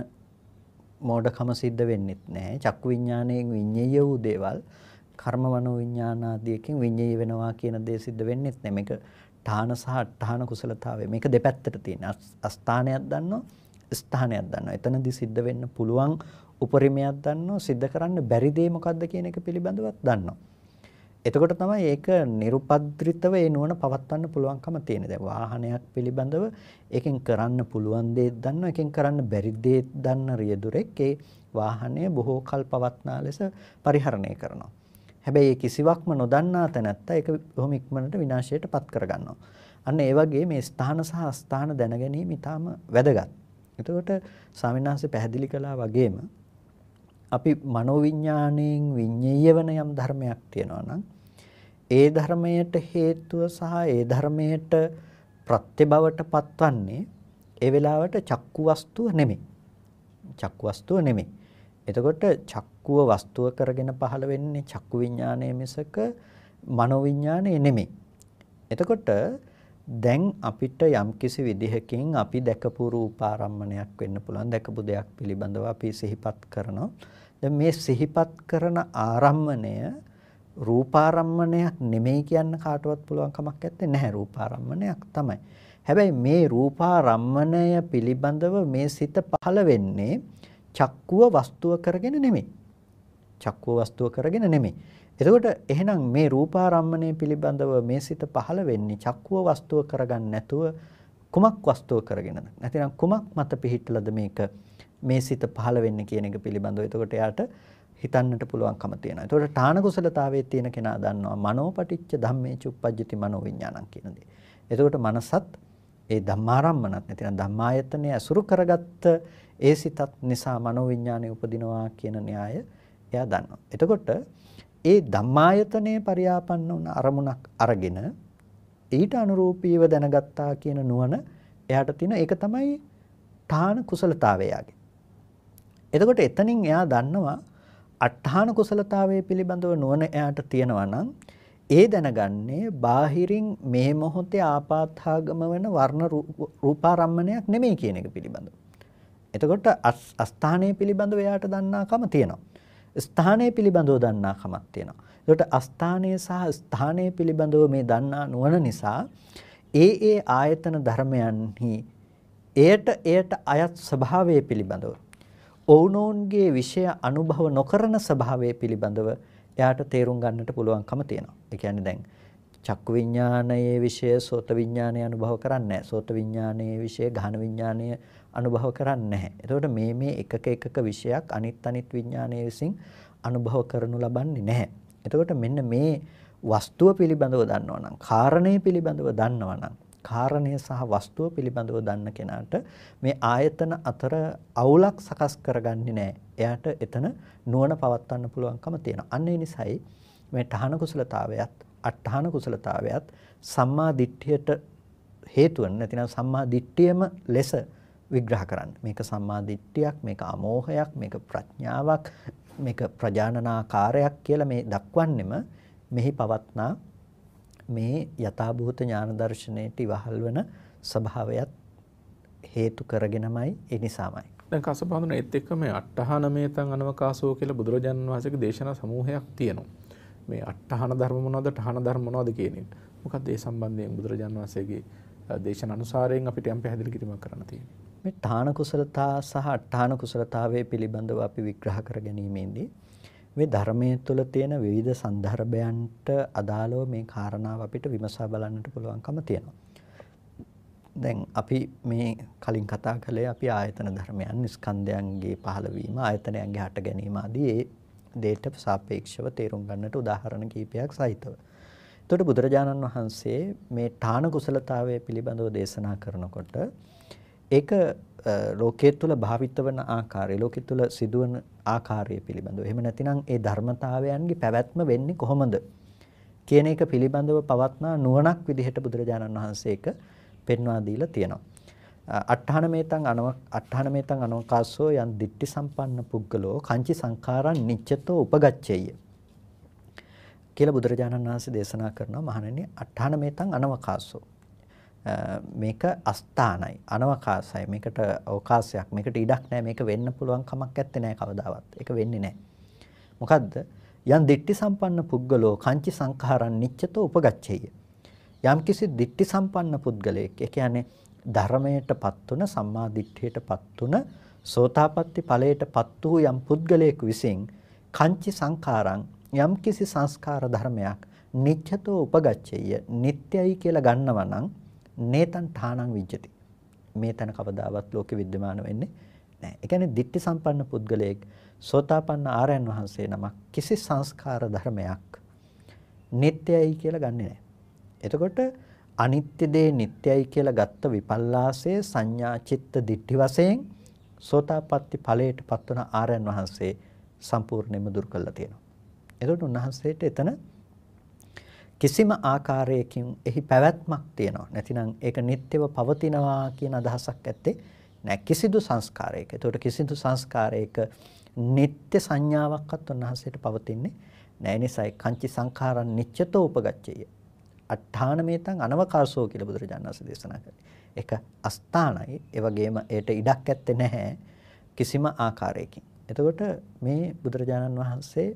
මෝඩකම සිද්ධ වෙන්නෙත් නැහැ. චක්කු විඥාණයෙන් විඤ්ඤය වූ දේවල් කර්ම මනෝ විඥාන ආදියකින් විඤ්ඤය වෙනවා කියන දේ සිද්ධ වෙන්නෙත් නැහැ. මේක ඨාන සහ අට්ඨාන කුසලතාවය. මේක දෙපැත්තට තියෙන. අස්ථානයක් දන්නෝ ස්ථානයක් දන්නවා. එතනදී සිද්ධ වෙන්න පුළුවන් උපරිමයක් දන්නවා. සිද්ධ කරන්න බැරි දේ මොකද්ද කියන එක පිළිබඳවත් දන්නවා. එතකොට තමයි ඒක nirupadritaව ඒ නුවණ පවත්වන්න පුළුවන්කම තියෙන්නේ. දැන් වාහනයක් පිළිබඳව ඒකෙන් කරන්න පුළුවන් දේ දන්නවා, ඒකෙන් කරන්න බැරි දේ දන්න රියදුරෙක් ඒ වාහනය බොහෝ කල් පවත්නා ලෙස පරිහරණය කරනවා. හැබැයි ඒ කිසිවක්ම නොදන්නා තැනැත්තා ඒක බොහොම ඉක්මනට විනාශයට පත් කරගන්නවා. අන්න ඒ වගේ මේ ස්ථාන සහ අස්ථාන දැන ගැනීම ඊටාම වැදගත්. එතකොට ස්වාමීන් වහන්සේ පැහැදිලි කළා වගේම අපි මනෝවිඤ්ඤාණයෙන් විඤ්ඤය වෙන යම් ධර්මයක් තියෙනවා නම් ඒ ධර්මයට හේතුව සහ ඒ ධර්මයට ප්‍රත්‍යබවට පත්වන්නේ ඒ වෙලාවට චක්කු වස්තුව නෙමෙයි. චක්කු වස්තුව නෙමෙයි. එතකොට චක්කුව වස්තුව කරගෙන පහළ වෙන්නේ චක්කු විඤ්ඤාණය මිසක මනෝවිඤ්ඤාණය නෙමෙයි. එතකොට දැන් අපිට යම්කිසි විදිහකින් අපි දැකපු රූපාරම්මණයක් වෙන්න පුළුවන් දැකපු දෙයක් පිළිබඳව අපි සිහිපත් කරනවා. දැන් මේ සිහිපත් කරන ආරම්මණය රූපාරම්මණයක් නෙමෙයි කියන්න කාටවත් පුළුවන් කමක් නැත්තේ නැහැ රූපාරම්මණයක් තමයි. හැබැයි මේ රූපාරම්මණය පිළිබඳව මේ සිත පහළ වෙන්නේ චක්කුව වස්තුව කරගෙන නෙමෙයි. චක්කුව වස්තුව කරගෙන නෙමෙයි. එතකොට එහෙනම් මේ රූපාරම්මණය පිළිබඳව මේ සිත පහළ වෙන්නේ චක්කුව වස්තුව කරගන්න නැතුව කුමක් වස්තුව කරගෙනද? නැතිනම් කුමක් මත පිහිටලද මේක මේ සිත පහළ වෙන්න කියන එක පිළිබඳව. එතකොට එයාට හිතන්නට පුළුවන්කම තියෙනවා. එතකොට ඨාන කුසලතාවයේ තියෙන කෙනා දන්නවා මනෝපටිච්ච ධම්මේච උප්පජ්ජති මනෝ විඥානං කියන දේ. එතකොට මනසත් ඒ ධම්මාරම්මනත් නැතිනම් ධම්මායතනය අසුරු කරගත්ත ඒ සිතත් නිසා මනෝ විඥානය උපදිනවා කියන න්‍යාය එයා දන්නවා. එතකොට ඒ ධම්මායතනයේ පරියාපන්න වුණ අරමුණක් අරගෙන ඊට අනුරූපීව දැනගත්තා කියන නුවණ එයාට තියෙන ඒක තමයි ඨාන කුසලතාවය යාගේ. එතකොට එතනින් එයා දන්නවා අට්ඨාන කුසලතාවයේ පිළිබඳව නුවණ එයාට තියෙනවා නම් ඒ දැනගන්නේ බාහිරින් මේ මොහොතේ ආපාතාගම වෙන වර්ණ රූපාරම්මණයක් නෙමෙයි කියන එක පිළිබඳව. එතකොට අස්ථානයේ පිළිබඳව එයාට දන්නාකම තියෙනවා. ස්ථානයේ පිළිබඳව දන්නාකමක් තියෙනවා. එතකොට අස්ථානයේ සහ ස්ථානයේ පිළිබඳව මේ දන්නා නුවණ නිසා ඒ ඒ ආයතන ධර්මයන්හි එයට එයට අයත් ස්වභාවය පිළිබඳව ඔවුනෝන්ගේ විෂය අනුභව නොකරන ස්වභාවය පිළිබඳව එයාට තේරුම් ගන්නට පුළුවන්කම තියෙනවා. ඒ කියන්නේ දැන් චක්කු විඥානයේ විෂය සෝත විඥානය අනුභව කරන්නේ නැහැ. සෝත විඥානයේ විෂය ගහන විඥානය අනුභව කරන්නේ නැහැ. එතකොට මේ මේ එකක එකක විෂයක් අනිත් අනිත් විඥානයේ විසින් අනුභව කරනු ලබන්නේ නැහැ. එතකොට මෙන්න මේ වස්තුව පිළිබඳව දන්නවා නම්, කාරණේ පිළිබඳව දන්නවා නම් කාරණය සහ වස්තුව පිළිබඳව දන්න කෙනාට මේ ආයතන අතර අවුලක් සකස් කරගන්නේ නැහැ. එයාට එතන නුවණ පවත්වන්න පුළුවන්කම තියෙනවා. අන්න ඒ නිසායි මේ තහන කුසලතාවයත් අට්ඨාන කුසලතාවයත් සම්මා දිට්ඨියට හේතු වෙන නැතිනම් සම්මා දිට්ඨියම ලෙස විග්‍රහ කරන්න. මේක සම්මා දිට්ඨියක්, මේක අමෝහයක්, මේක ප්‍රඥාවක්, මේක ප්‍රජානනාකාරයක් කියලා මේ දක්වන්නෙම මෙහි පවත්නා මේ යථාභූත ඥාන දර්ශනයට ඉවහල් වන ස්වභාවයත් හේතු කරගෙනමයි ඒ නිසාමයි. දැන් කසපාඳුන ඒත් එක්ක මේ අට්ඨහනමේතං අනවකාසෝ කියලා බුදුරජාණන් වහන්සේගේ දේශනා සමූහයක් තියෙනවා. මේ අට්ඨහන ධර්ම මොනවද? ඨහන ධර්ම මොනවද කියන එක. මොකක්ද ඒ සම්බන්ධයෙන් බුදුරජාණන් වහන්සේගේ දේශන අනුසාරයෙන් අපිට යම් පැහැදිලි කිරීමක් කරන්න තියෙන්නේ. මේ ඨාන කුසලතා සහ අට්ඨාන කුසලතාවයේ පිළිබඳව අපි විග්‍රහ කර ගැනීමේදී මේ ධර්මයේ තුල තියෙන විවිධ સંદર્ભයන්ට අදාළව මේ කාරණාව අපිට විමසා බලන්නට පුළුවන්කම තියෙනවා. දැන් අපි මේ කලින් කතා කළේ අපි ආයතන ධර්මයන් ස්කන්ධයන්ගේ පහළවීම ආයතනයන්ගේ හට ගැනීම ආදී ඒ දේට සාපේක්ෂව තේරුම් ගන්නට උදාහරණ කිහිපයක් සහිතව. එතකොට බුදුරජාණන් වහන්සේ මේ ඨාන කුසලතාවය පිළිබඳව දේශනා කරනකොට ඒක ලෝකයේ තුල භාවිත වන ආකාරය ලෝකයේ තුල සිදුවන ආකාරය පිළිබඳව එහෙම නැතිනම් ඒ ධර්මතාවයන්ගේ පැවැත්ම වෙන්නේ කොහොමද කියන එක පිළිබඳව පවත්නා නුවණක් විදිහට බුදුරජාණන් වහන්සේ ඒක පෙන්වා දීලා තියෙනවා. අට්ඨානමේතං අනව අට්ඨානමේතං අනවකාසෝ යන් දිට්ටි සම්පන්න පුද්ගලෝ කංචි සංඛාරං නිච්ඡතෝ උපගච්ඡේය කියලා බුදුරජාණන් වහන්සේ දේශනා කරනවා මහණෙනි අට්ඨානමේතං අනවකාසෝ මේක අස්ථානයි අනවකාශයි මේකට අවකාශයක් මේකට ඉඩක් නැහැ මේක වෙන්න පුළුවන් කමක් නැත්තේ නැහැ කවදාවත් ඒක වෙන්නේ නැහැ මොකද්ද යම් දිට්ටි සම්පන්න පුද්ගලෝ කංචි සංඛාරං නිච්චතෝ උපගච්ඡේය යම් කිසි දිට්ටි සම්පන්න පුද්ගලයෙක් ඒ කියන්නේ ධර්මයටපත් තුන සම්මා දිට්ඨියටපත් තුන සෝතාපට්ටි ඵලයටපත් වූ යම් පුද්ගලයෙක් විසින් කංචි සංඛාරං යම් කිසි සංස්කාර ධර්මයක් නිච්චතෝ උපගච්ඡේය නිට්ටයයි කියලා ගන්නවා නම් නේතන් තානං විජ්ජති. මේ තන කවදාවත් ලෝකෙ विद्यमान වෙන්නේ නැහැ. ඒ කියන්නේ ditthi සම්පන්න පුද්ගලයෙක් සෝතාපන්න ආරයන් වහන්සේ නමක් කිසි සංස්කාර ධර්මයක් නিত্যයි කියලා ගන්නෙ නැහැ. එතකොට අනිත්‍ය දේ නිට්ටයයි කියලා ගත්ත විපල්ලාසය සංඥා චිත්ත දිට්ඨි වශයෙන් සෝතාපට්ටි ඵලයට පත්වන ආරයන් වහන්සේ සම්පූර්ණයෙන්ම දුරු කළා තියෙනවා. එතකොට උන්වහන්සේට එතන කිසිම ආකාරයකින් එහි පැවැත්මක් තියෙනවා. නැතිනම් ඒක නිට්ටව පවතිනවා කියන අදහසක් ඇත්තේ නැහැ කිසිදු සංස්කාරයක. ඒතකොට කිසිදු සංස්කාරයක නිට්ට්‍ය සංඥාවක්වත් උන්වහන්සේට පවතින්නේ නැහැ. නිසායි කංචි සංඛාරං නිච්ඡතෝ උපගච්ඡේය. අට්ඨානමේතං අනවකාශෝ කියලා බුදුරජාණන් වහන්සේ දේශනා කළේ. ඒක අස්ථානයි. ඒ වගේම ඒට ඉඩක් ඇත්තේ නැහැ කිසිම ආකාරයකින්. එතකොට මේ බුදුරජාණන් වහන්සේ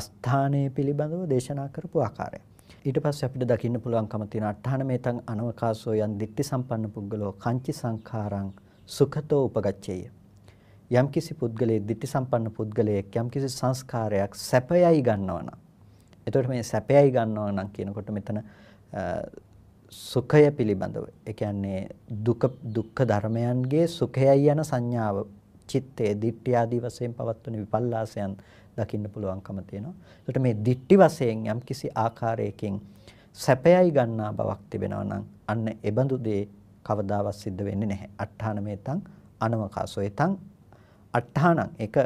අස්ථානයේ පිළිබඳව දේශනා කරපු ආකාරය ඊට පස්සේ අපිට දකින්න පුළුවන්කම තියෙන අටහනමෙතං අනවකාශෝ යන් දික්ටි සම්පන්න පුද්ගලෝ කංචි සංඛාරං සුඛතෝ උපගච්ඡේය යම් කිසි පුද්ගලයෙක් දික්ටි සම්පන්න පුද්ගලයෙක් යම් කිසි සංස්කාරයක් සැපයයි ගන්නවා නම් එතකොට මේ සැපයයි ගන්නවා නම් කියනකොට මෙතන සුඛය පිළිබඳව ඒ කියන්නේ දුක දුක්ඛ ධර්මයන්ගේ සුඛයයි යන සංඥාව චිත්තේ දිට්ඨිය ආදී වශයෙන් පවත්වන විපල්ලාසයන් දකින්න පුළුවන්කම තියෙනවා. ඒකට මේ දික්ටි වශයෙන් යම්කිසි ආකාරයකින් සැපයයි ගන්නා බවක් තිබෙනවා නම් අන්න එබඳු දේ කවදාවත් සිද්ධ වෙන්නේ නැහැ. අට්ඨානමේතං අනවකාසෝයතං අට්ඨානං ඒක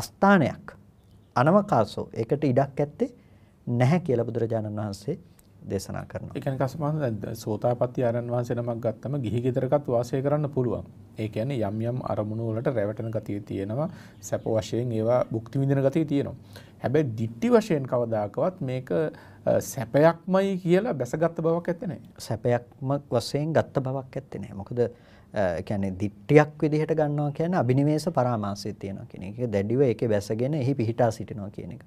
අස්ථානයක්. අනවකාසෝ ඒකට ඉඩක් ඇත්තේ නැහැ කියලා බුදුරජාණන් වහන්සේ දේශනා කරනවා. ඒ කියන්නේ කස්මහන් සෝතාපට්ටි ආරණ වහන්සේ නමක් ගත්තම ගිහි ගෙදරකත් වාසය කරන්න පුළුවන්. ඒ කියන්නේ යම් යම් අරමුණු වලට රැවටෙන ගතිය තියෙනවා. සැප වශයෙන් ඒවා භුක්ති විඳින ගතිය තියෙනවා. හැබැයි දික්ටි වශයෙන් කවදාකවත් මේක සැපයක්මයි කියලා බැසගත් බවක් ඇත්තේ නැහැ. සැපයක්ම වශයෙන් ගත්ත බවක් ඇත්තේ නැහැ. මොකද කියන්නේ දිට්ටියක් විදිහට ගන්නවා කියන්නේ අබිනිවේෂ පරාමාසය තියෙනවා කියන එක. දැඩිව ඒකේ බැසගෙන එහි පිහිටා සිටිනවා කියන එක.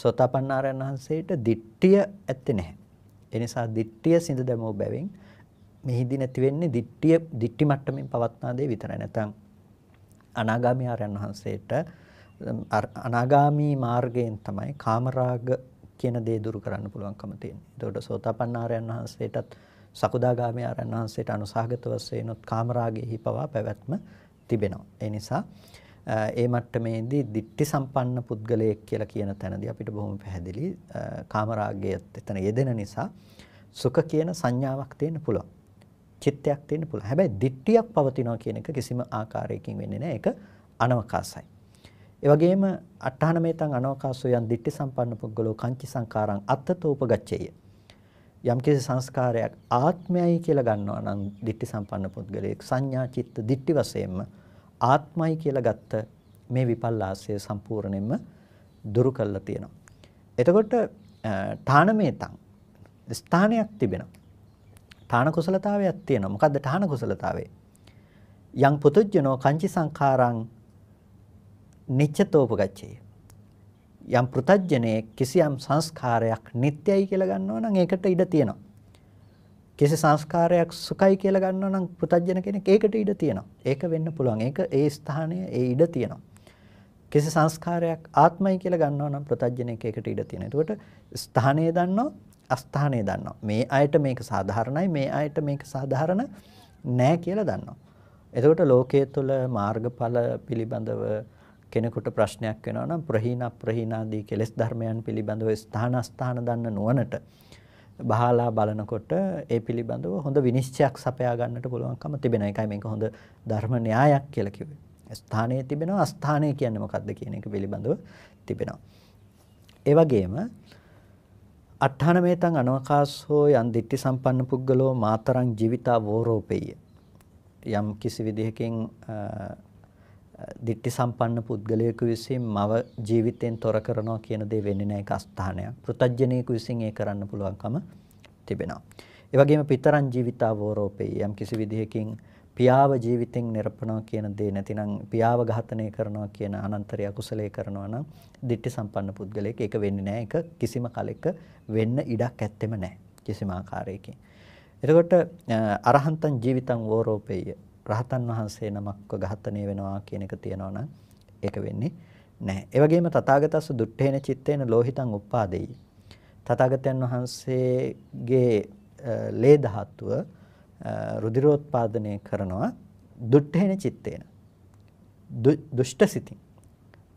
සෝතාපන්නාරයන් වහන්සේට දිට්ටිය ඇත්තේ නැහැ. එනිසා දිට්ඨිය සිඳ දැමෝ බැවින් මිහිදී නැති වෙන්නේ දිට්ඨිය දිට්ටි මට්ටමින් පවත්නා දේ විතරයි. නැත්නම් අනාගාමී ආරයන් වහන්සේට අනාගාමී මාර්ගයෙන් තමයි කාමරාග කියන දේ දුරු කරන්න පුළුවන්කම තියෙන්නේ. එතකොට සෝතාපන්න ආරයන් වහන්සේටත් සකුදාගාමී ආරයන් වහන්සේට අනුසහගත වශයෙන්ොත් කාමරාගයේ හිපවා පැවැත්ම තිබෙනවා. ඒ නිසා ඒ මට්ටමේදී දිට්ටි සම්පන්න පුද්ගලයෙක් කියලා කියන තැනදී අපිට බොහොම පැහැදිලි කාමරාගය එතන යෙදෙන නිසා සුඛ කියන සංඥාවක් තියෙන්න පුළුවන්. චිත්තයක් තියෙන්න පුළුවන්. හැබැයි දිට්ටියක් පවතිනවා කියන එක කිසිම ආකාරයකින් වෙන්නේ නැහැ. ඒක අනවකාශයි. ඒ වගේම අට්ඨානමේතං අනවකාශෝයන් දිට්ටි සම්පන්න පුද්ගලෝ කංචි සංකාරං අත්තතෝපගච්ඡේය. යම්කිසි සංස්කාරයක් ආත්මයයි කියලා ගන්නවා නම් දිට්ටි සම්පන්න පුද්ගලයෙක් සංඥා චිත්ත දිට්ටි වශයෙන්ම ආත්මයි කියලා ගත්ත මේ විපල්ලාසය සම්පූර්ණයෙන්ම දුරු කළා තියෙනවා. එතකොට ඨානමේතං ස්ථානයක් තිබෙනවා. ඨාන කුසලතාවයක් තියෙනවා. මොකද්ද ඨාන කුසලතාවේ? යං පුතුජ්ජනෝ කංචි සංඛාරං නිච්ඡතෝපගච්ඡේ. යම් පෘතජ්ජනේ කිසියම් සංස්කාරයක් නිට්ටයයි කියලා ගන්නවා නම් ඒකට ඉඩ තියෙනවා. කිසි සංස්කාරයක් සුඛයි කියලා ගන්නවා නම් පුතජන කෙනෙක් ඒකට ඉඩ තියෙනවා. ඒක වෙන්න පුළුවන්. ඒක ඒ ස්ථානය ඒ ඉඩ තියෙනවා. කිසි සංස්කාරයක් ආත්මයි කියලා ගන්නවා නම් පුතජනෙක් ඒකට ඉඩ තියෙනවා. ඒකට ස්ථානය දන්නවා, අස්ථානය දන්නවා. මේ අයට මේක සාධාරණයි, මේ අයට මේක සාධාරණ නෑ කියලා දන්නවා. එතකොට ලෝකයේ තුල මාර්ගඵල පිළිබඳව කෙනෙකුට ප්‍රශ්නයක් වෙනවා නම් ප්‍රහීන ප්‍රහීනාදී කෙලෙස් ධර්මයන් පිළිබඳව ස්ථාන ස්ථාන දන්න නුවණට බහලා බලනකොට ඒ පිළිබඳව හොඳ විනිශ්චයක් සපයා ගන්නට පුළුවන්කම තිබෙන එකයි මේක හොඳ ධර්ම න්‍යායක් කියලා කිව්වේ. ස්ථානයේ තිබෙනවා අස්ථානය කියන්නේ මොකක්ද කියන එක පිළිබඳව තිබෙනවා. ඒ වගේම අට්ඨාන මේතං අනවකාශෝ යන් දිට්ටි සම්පන්න පුද්ගලෝ මාතරං ජීවිතා වෝරෝපෙය. යම් කිසි විදිහකින් දිට්ටි සම්පන්න පුද්ගලයෙකු විසින් මව ජීවිතයෙන් තොර කරනවා කියන දේ වෙන්නේ නැහැ ඒක අස්ථානයක්. පෘතජ්ජනයෙකු විසින් ඒ කරන්න පුළුවන්කම තිබෙනවා. ඒ වගේම පිතරන් ජීවිතාවෝරෝපේ යම් කිසි විදිහකින් පියාව ජීවිතෙන් නිරපනවා කියන දේ නැතිනම් පියාව ඝාතනය කරනවා කියන අනන්තරය අකුසලයේ කරනවා නම් ditthi සම්පන්න පුද්ගලයෙක් ඒක වෙන්නේ නැහැ ඒක කිසිම කලෙක වෙන්න ඉඩක් ඇත්තෙම නැහැ කිසිම ආකාරයකින් එතකොට අරහන්තං ජීවිතං වෝරෝපේය රහතන් වහන්සේ නමක්ව ඝාතනය වෙනවා කියන එක තියෙනවා නම් ඒක වෙන්නේ නැහැ. ඒ වගේම තථාගතස්ස දුට්ඨේන චිත්තේන ලෝහිතං උප්පාදෙයි. තථාගතයන් වහන්සේගේ ලේ ධාතුව රුධිරෝත්පාදනය කරනවා දුට්ඨේන චිත්තේන. දුෂ්ට සිතින්.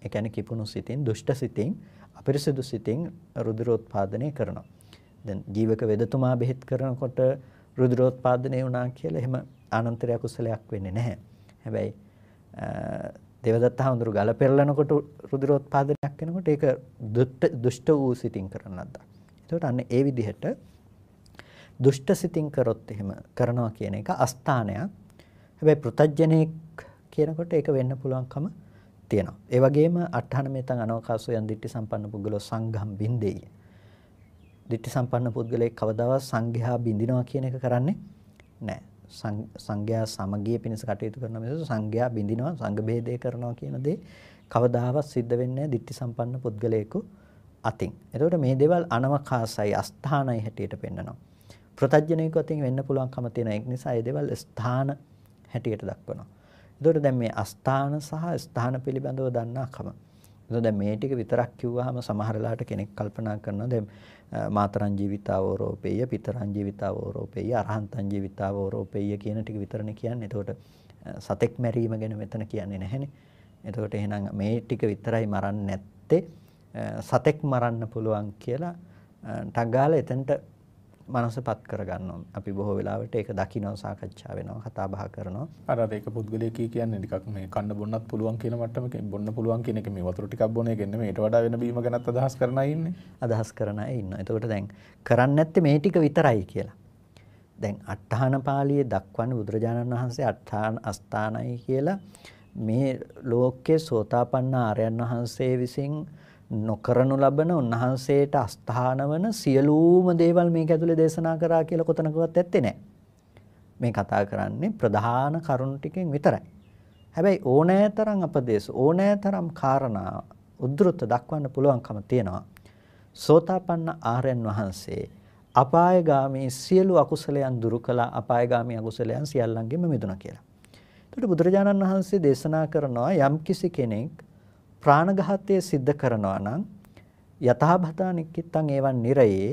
ඒ කියන්නේ කිපුණු සිතින්, දුෂ්ට සිතින්, අපිරිසිදු සිතින් රුධිරෝත්පාදනය කරනවා. දැන් ජීවක වෙදතුමා බෙහෙත් කරනකොට රුධිරෝත්පාදනය වුණා කියලා එහෙම ආනන්තරය කුසලයක් වෙන්නේ නැහැ. හැබැයි දේවදත්ත හඳුරු ගල පෙරලනකොට රුධිරෝත්පාදනයක් වෙනකොට ඒක දුෂ්ට වූ සිතින් කරන ලද්දක්. එතකොට අන්න ඒ විදිහට දුෂ්ට සිතින් කරොත් එහෙම කරනවා කියන එක අස්ථානයක්. හැබැයි පෘතජ්ජනෙක් කියනකොට ඒක වෙන්න පුළුවන්කම තියෙනවා. ඒ වගේම අටහන මෙතන් අනවකාශෝ යන් දිට්ටි සම්පන්න පුද්ගලෝ සංඝම් බින්දෙයි. දිට්ඨි සම්පන්න පුද්ගලයෙක් කවදාවත් සංඝයා බිඳිනවා කියන එක කරන්නේ නැහැ. සංඝයා සමගිය පිණිස කටයුතු කරන මිනිස්සු සංඝයා බිඳිනවා සංඝ බේදය කරනවා කියන දේ කවදාවත් සිද්ධ වෙන්නේ නැහැ දිට්ඨි සම්පන්න පුද්ගලයෙකු අතින්. එතකොට මේ දේවල් අනවකාශයි අස්ථානයි හැටියට පෙන්වනවා. ප්‍රත්‍යජනෙක අතින් වෙන්න පුළුවන්කම තියෙන ඒක නිසා මේ දේවල් ස්ථාන හැටියට දක්වනවා. එතකොට දැන් මේ අස්ථාන සහ ස්ථාන පිළිබඳව දන්නාකම එතකොට දැන් මේ ටික විතරක් කිව්වහම සමහර වෙලාවට කෙනෙක් කල්පනා කරනවා දැන් මාතරං ජීවිතාවෝරෝපේය පිතරං ජීවිතාවෝරෝපේය අරහන්තං ජීවිතාවෝරෝපේය කියන ටික විතරනේ කියන්නේ. එතකොට සතෙක් මැරීම ගැන මෙතන කියන්නේ නැහනේ. එතකොට එහෙනම් මේ ටික විතරයි මරන්නේ නැත්තේ සතෙක් මරන්න පුළුවන් කියලා ටගාලා එතනට මනසපත් කරගන්නවා. අපි බොහෝ වෙලාවට ඒක දකිනවා සාකච්ඡා වෙනවා කතා බහ කරනවා. අර අර ඒක පුද්ගලයෙක් කියන්නේ නිකක් මේ කන්න බොන්නත් පුළුවන් කියන මට්ටමක බොන්න පුළුවන් කියන එක මේ වතුර ටිකක් බොන එක නෙමෙයි. ඊට වඩා වෙන බීම ගැනත් අදහස් කරන අය ඉන්නේ. අදහස් කරන අය ඉන්නවා. එතකොට දැන් කරන්නේ නැත්තේ මේ ටික විතරයි කියලා. දැන් අට්ඨාන පාළියේ දක්වන්නේ බුදුරජාණන් වහන්සේ අට්ඨාන අස්ථානයි කියලා මේ ලෝකයේ සෝතාපන්න ආර්යයන් වහන්සේ විසින් නොකරනු ලබන උන්වහන්සේට අස්ථාන වන සියලුම දේවල් මේක ඇතුලේ දේශනා කරා කියලා කොතනකවත් ඇත්තේ නැහැ. මේ කතා කරන්නේ ප්‍රධාන කරුණු ටිකෙන් විතරයි. හැබැයි ඕනෑතරම් අපදේශ ඕනෑතරම් කාරණා උද්දෘත දක්වන්න පුළුවන්කම තියෙනවා. සෝතාපන්න ආර්යයන් වහන්සේ අපායගාමී සියලු අකුසලයන් දුරු කළා අපායගාමී අකුසලයන් සියල්ලන්ගෙම මිදුණා කියලා. එතකොට බුදුරජාණන් වහන්සේ දේශනා කරනවා යම්කිසි කෙනෙක් ප්‍රාණඝාතය සිද්ධ කරනවා නම් යථාභතා නික්කිට්ටන් ඒවන් නිරයේ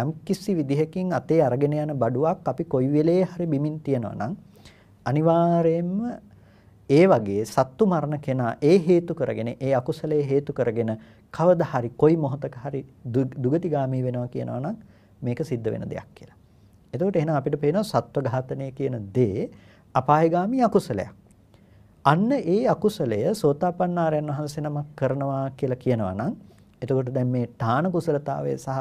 යම් කිසි විදිහකින් අතේ අරගෙන යන බඩුවක් අපි කොයි වෙලේ හරි බිමින් තියනවා නම් අනිවාර්යයෙන්ම ඒ වගේ සත්තු මරණ කෙනා ඒ හේතු කරගෙන ඒ අකුසලයේ හේතු කරගෙන කවදා හරි කොයි මොහොතක හරි දුගතිගාමී වෙනවා කියනවා නම් මේක සිද්ධ වෙන දෙයක් කියලා. එතකොට එහෙනම් අපිට පේනවා සත්ව ඝාතනය කියන දේ අපායගාමී අකුසලයක්. අන්න ඒ අකුසලය සෝතාපන්නාරයන් වහන්සේ නමක් කරනවා කියලා කියනවා නම් එතකොට දැන් මේ ඨාන කුසලතාවය සහ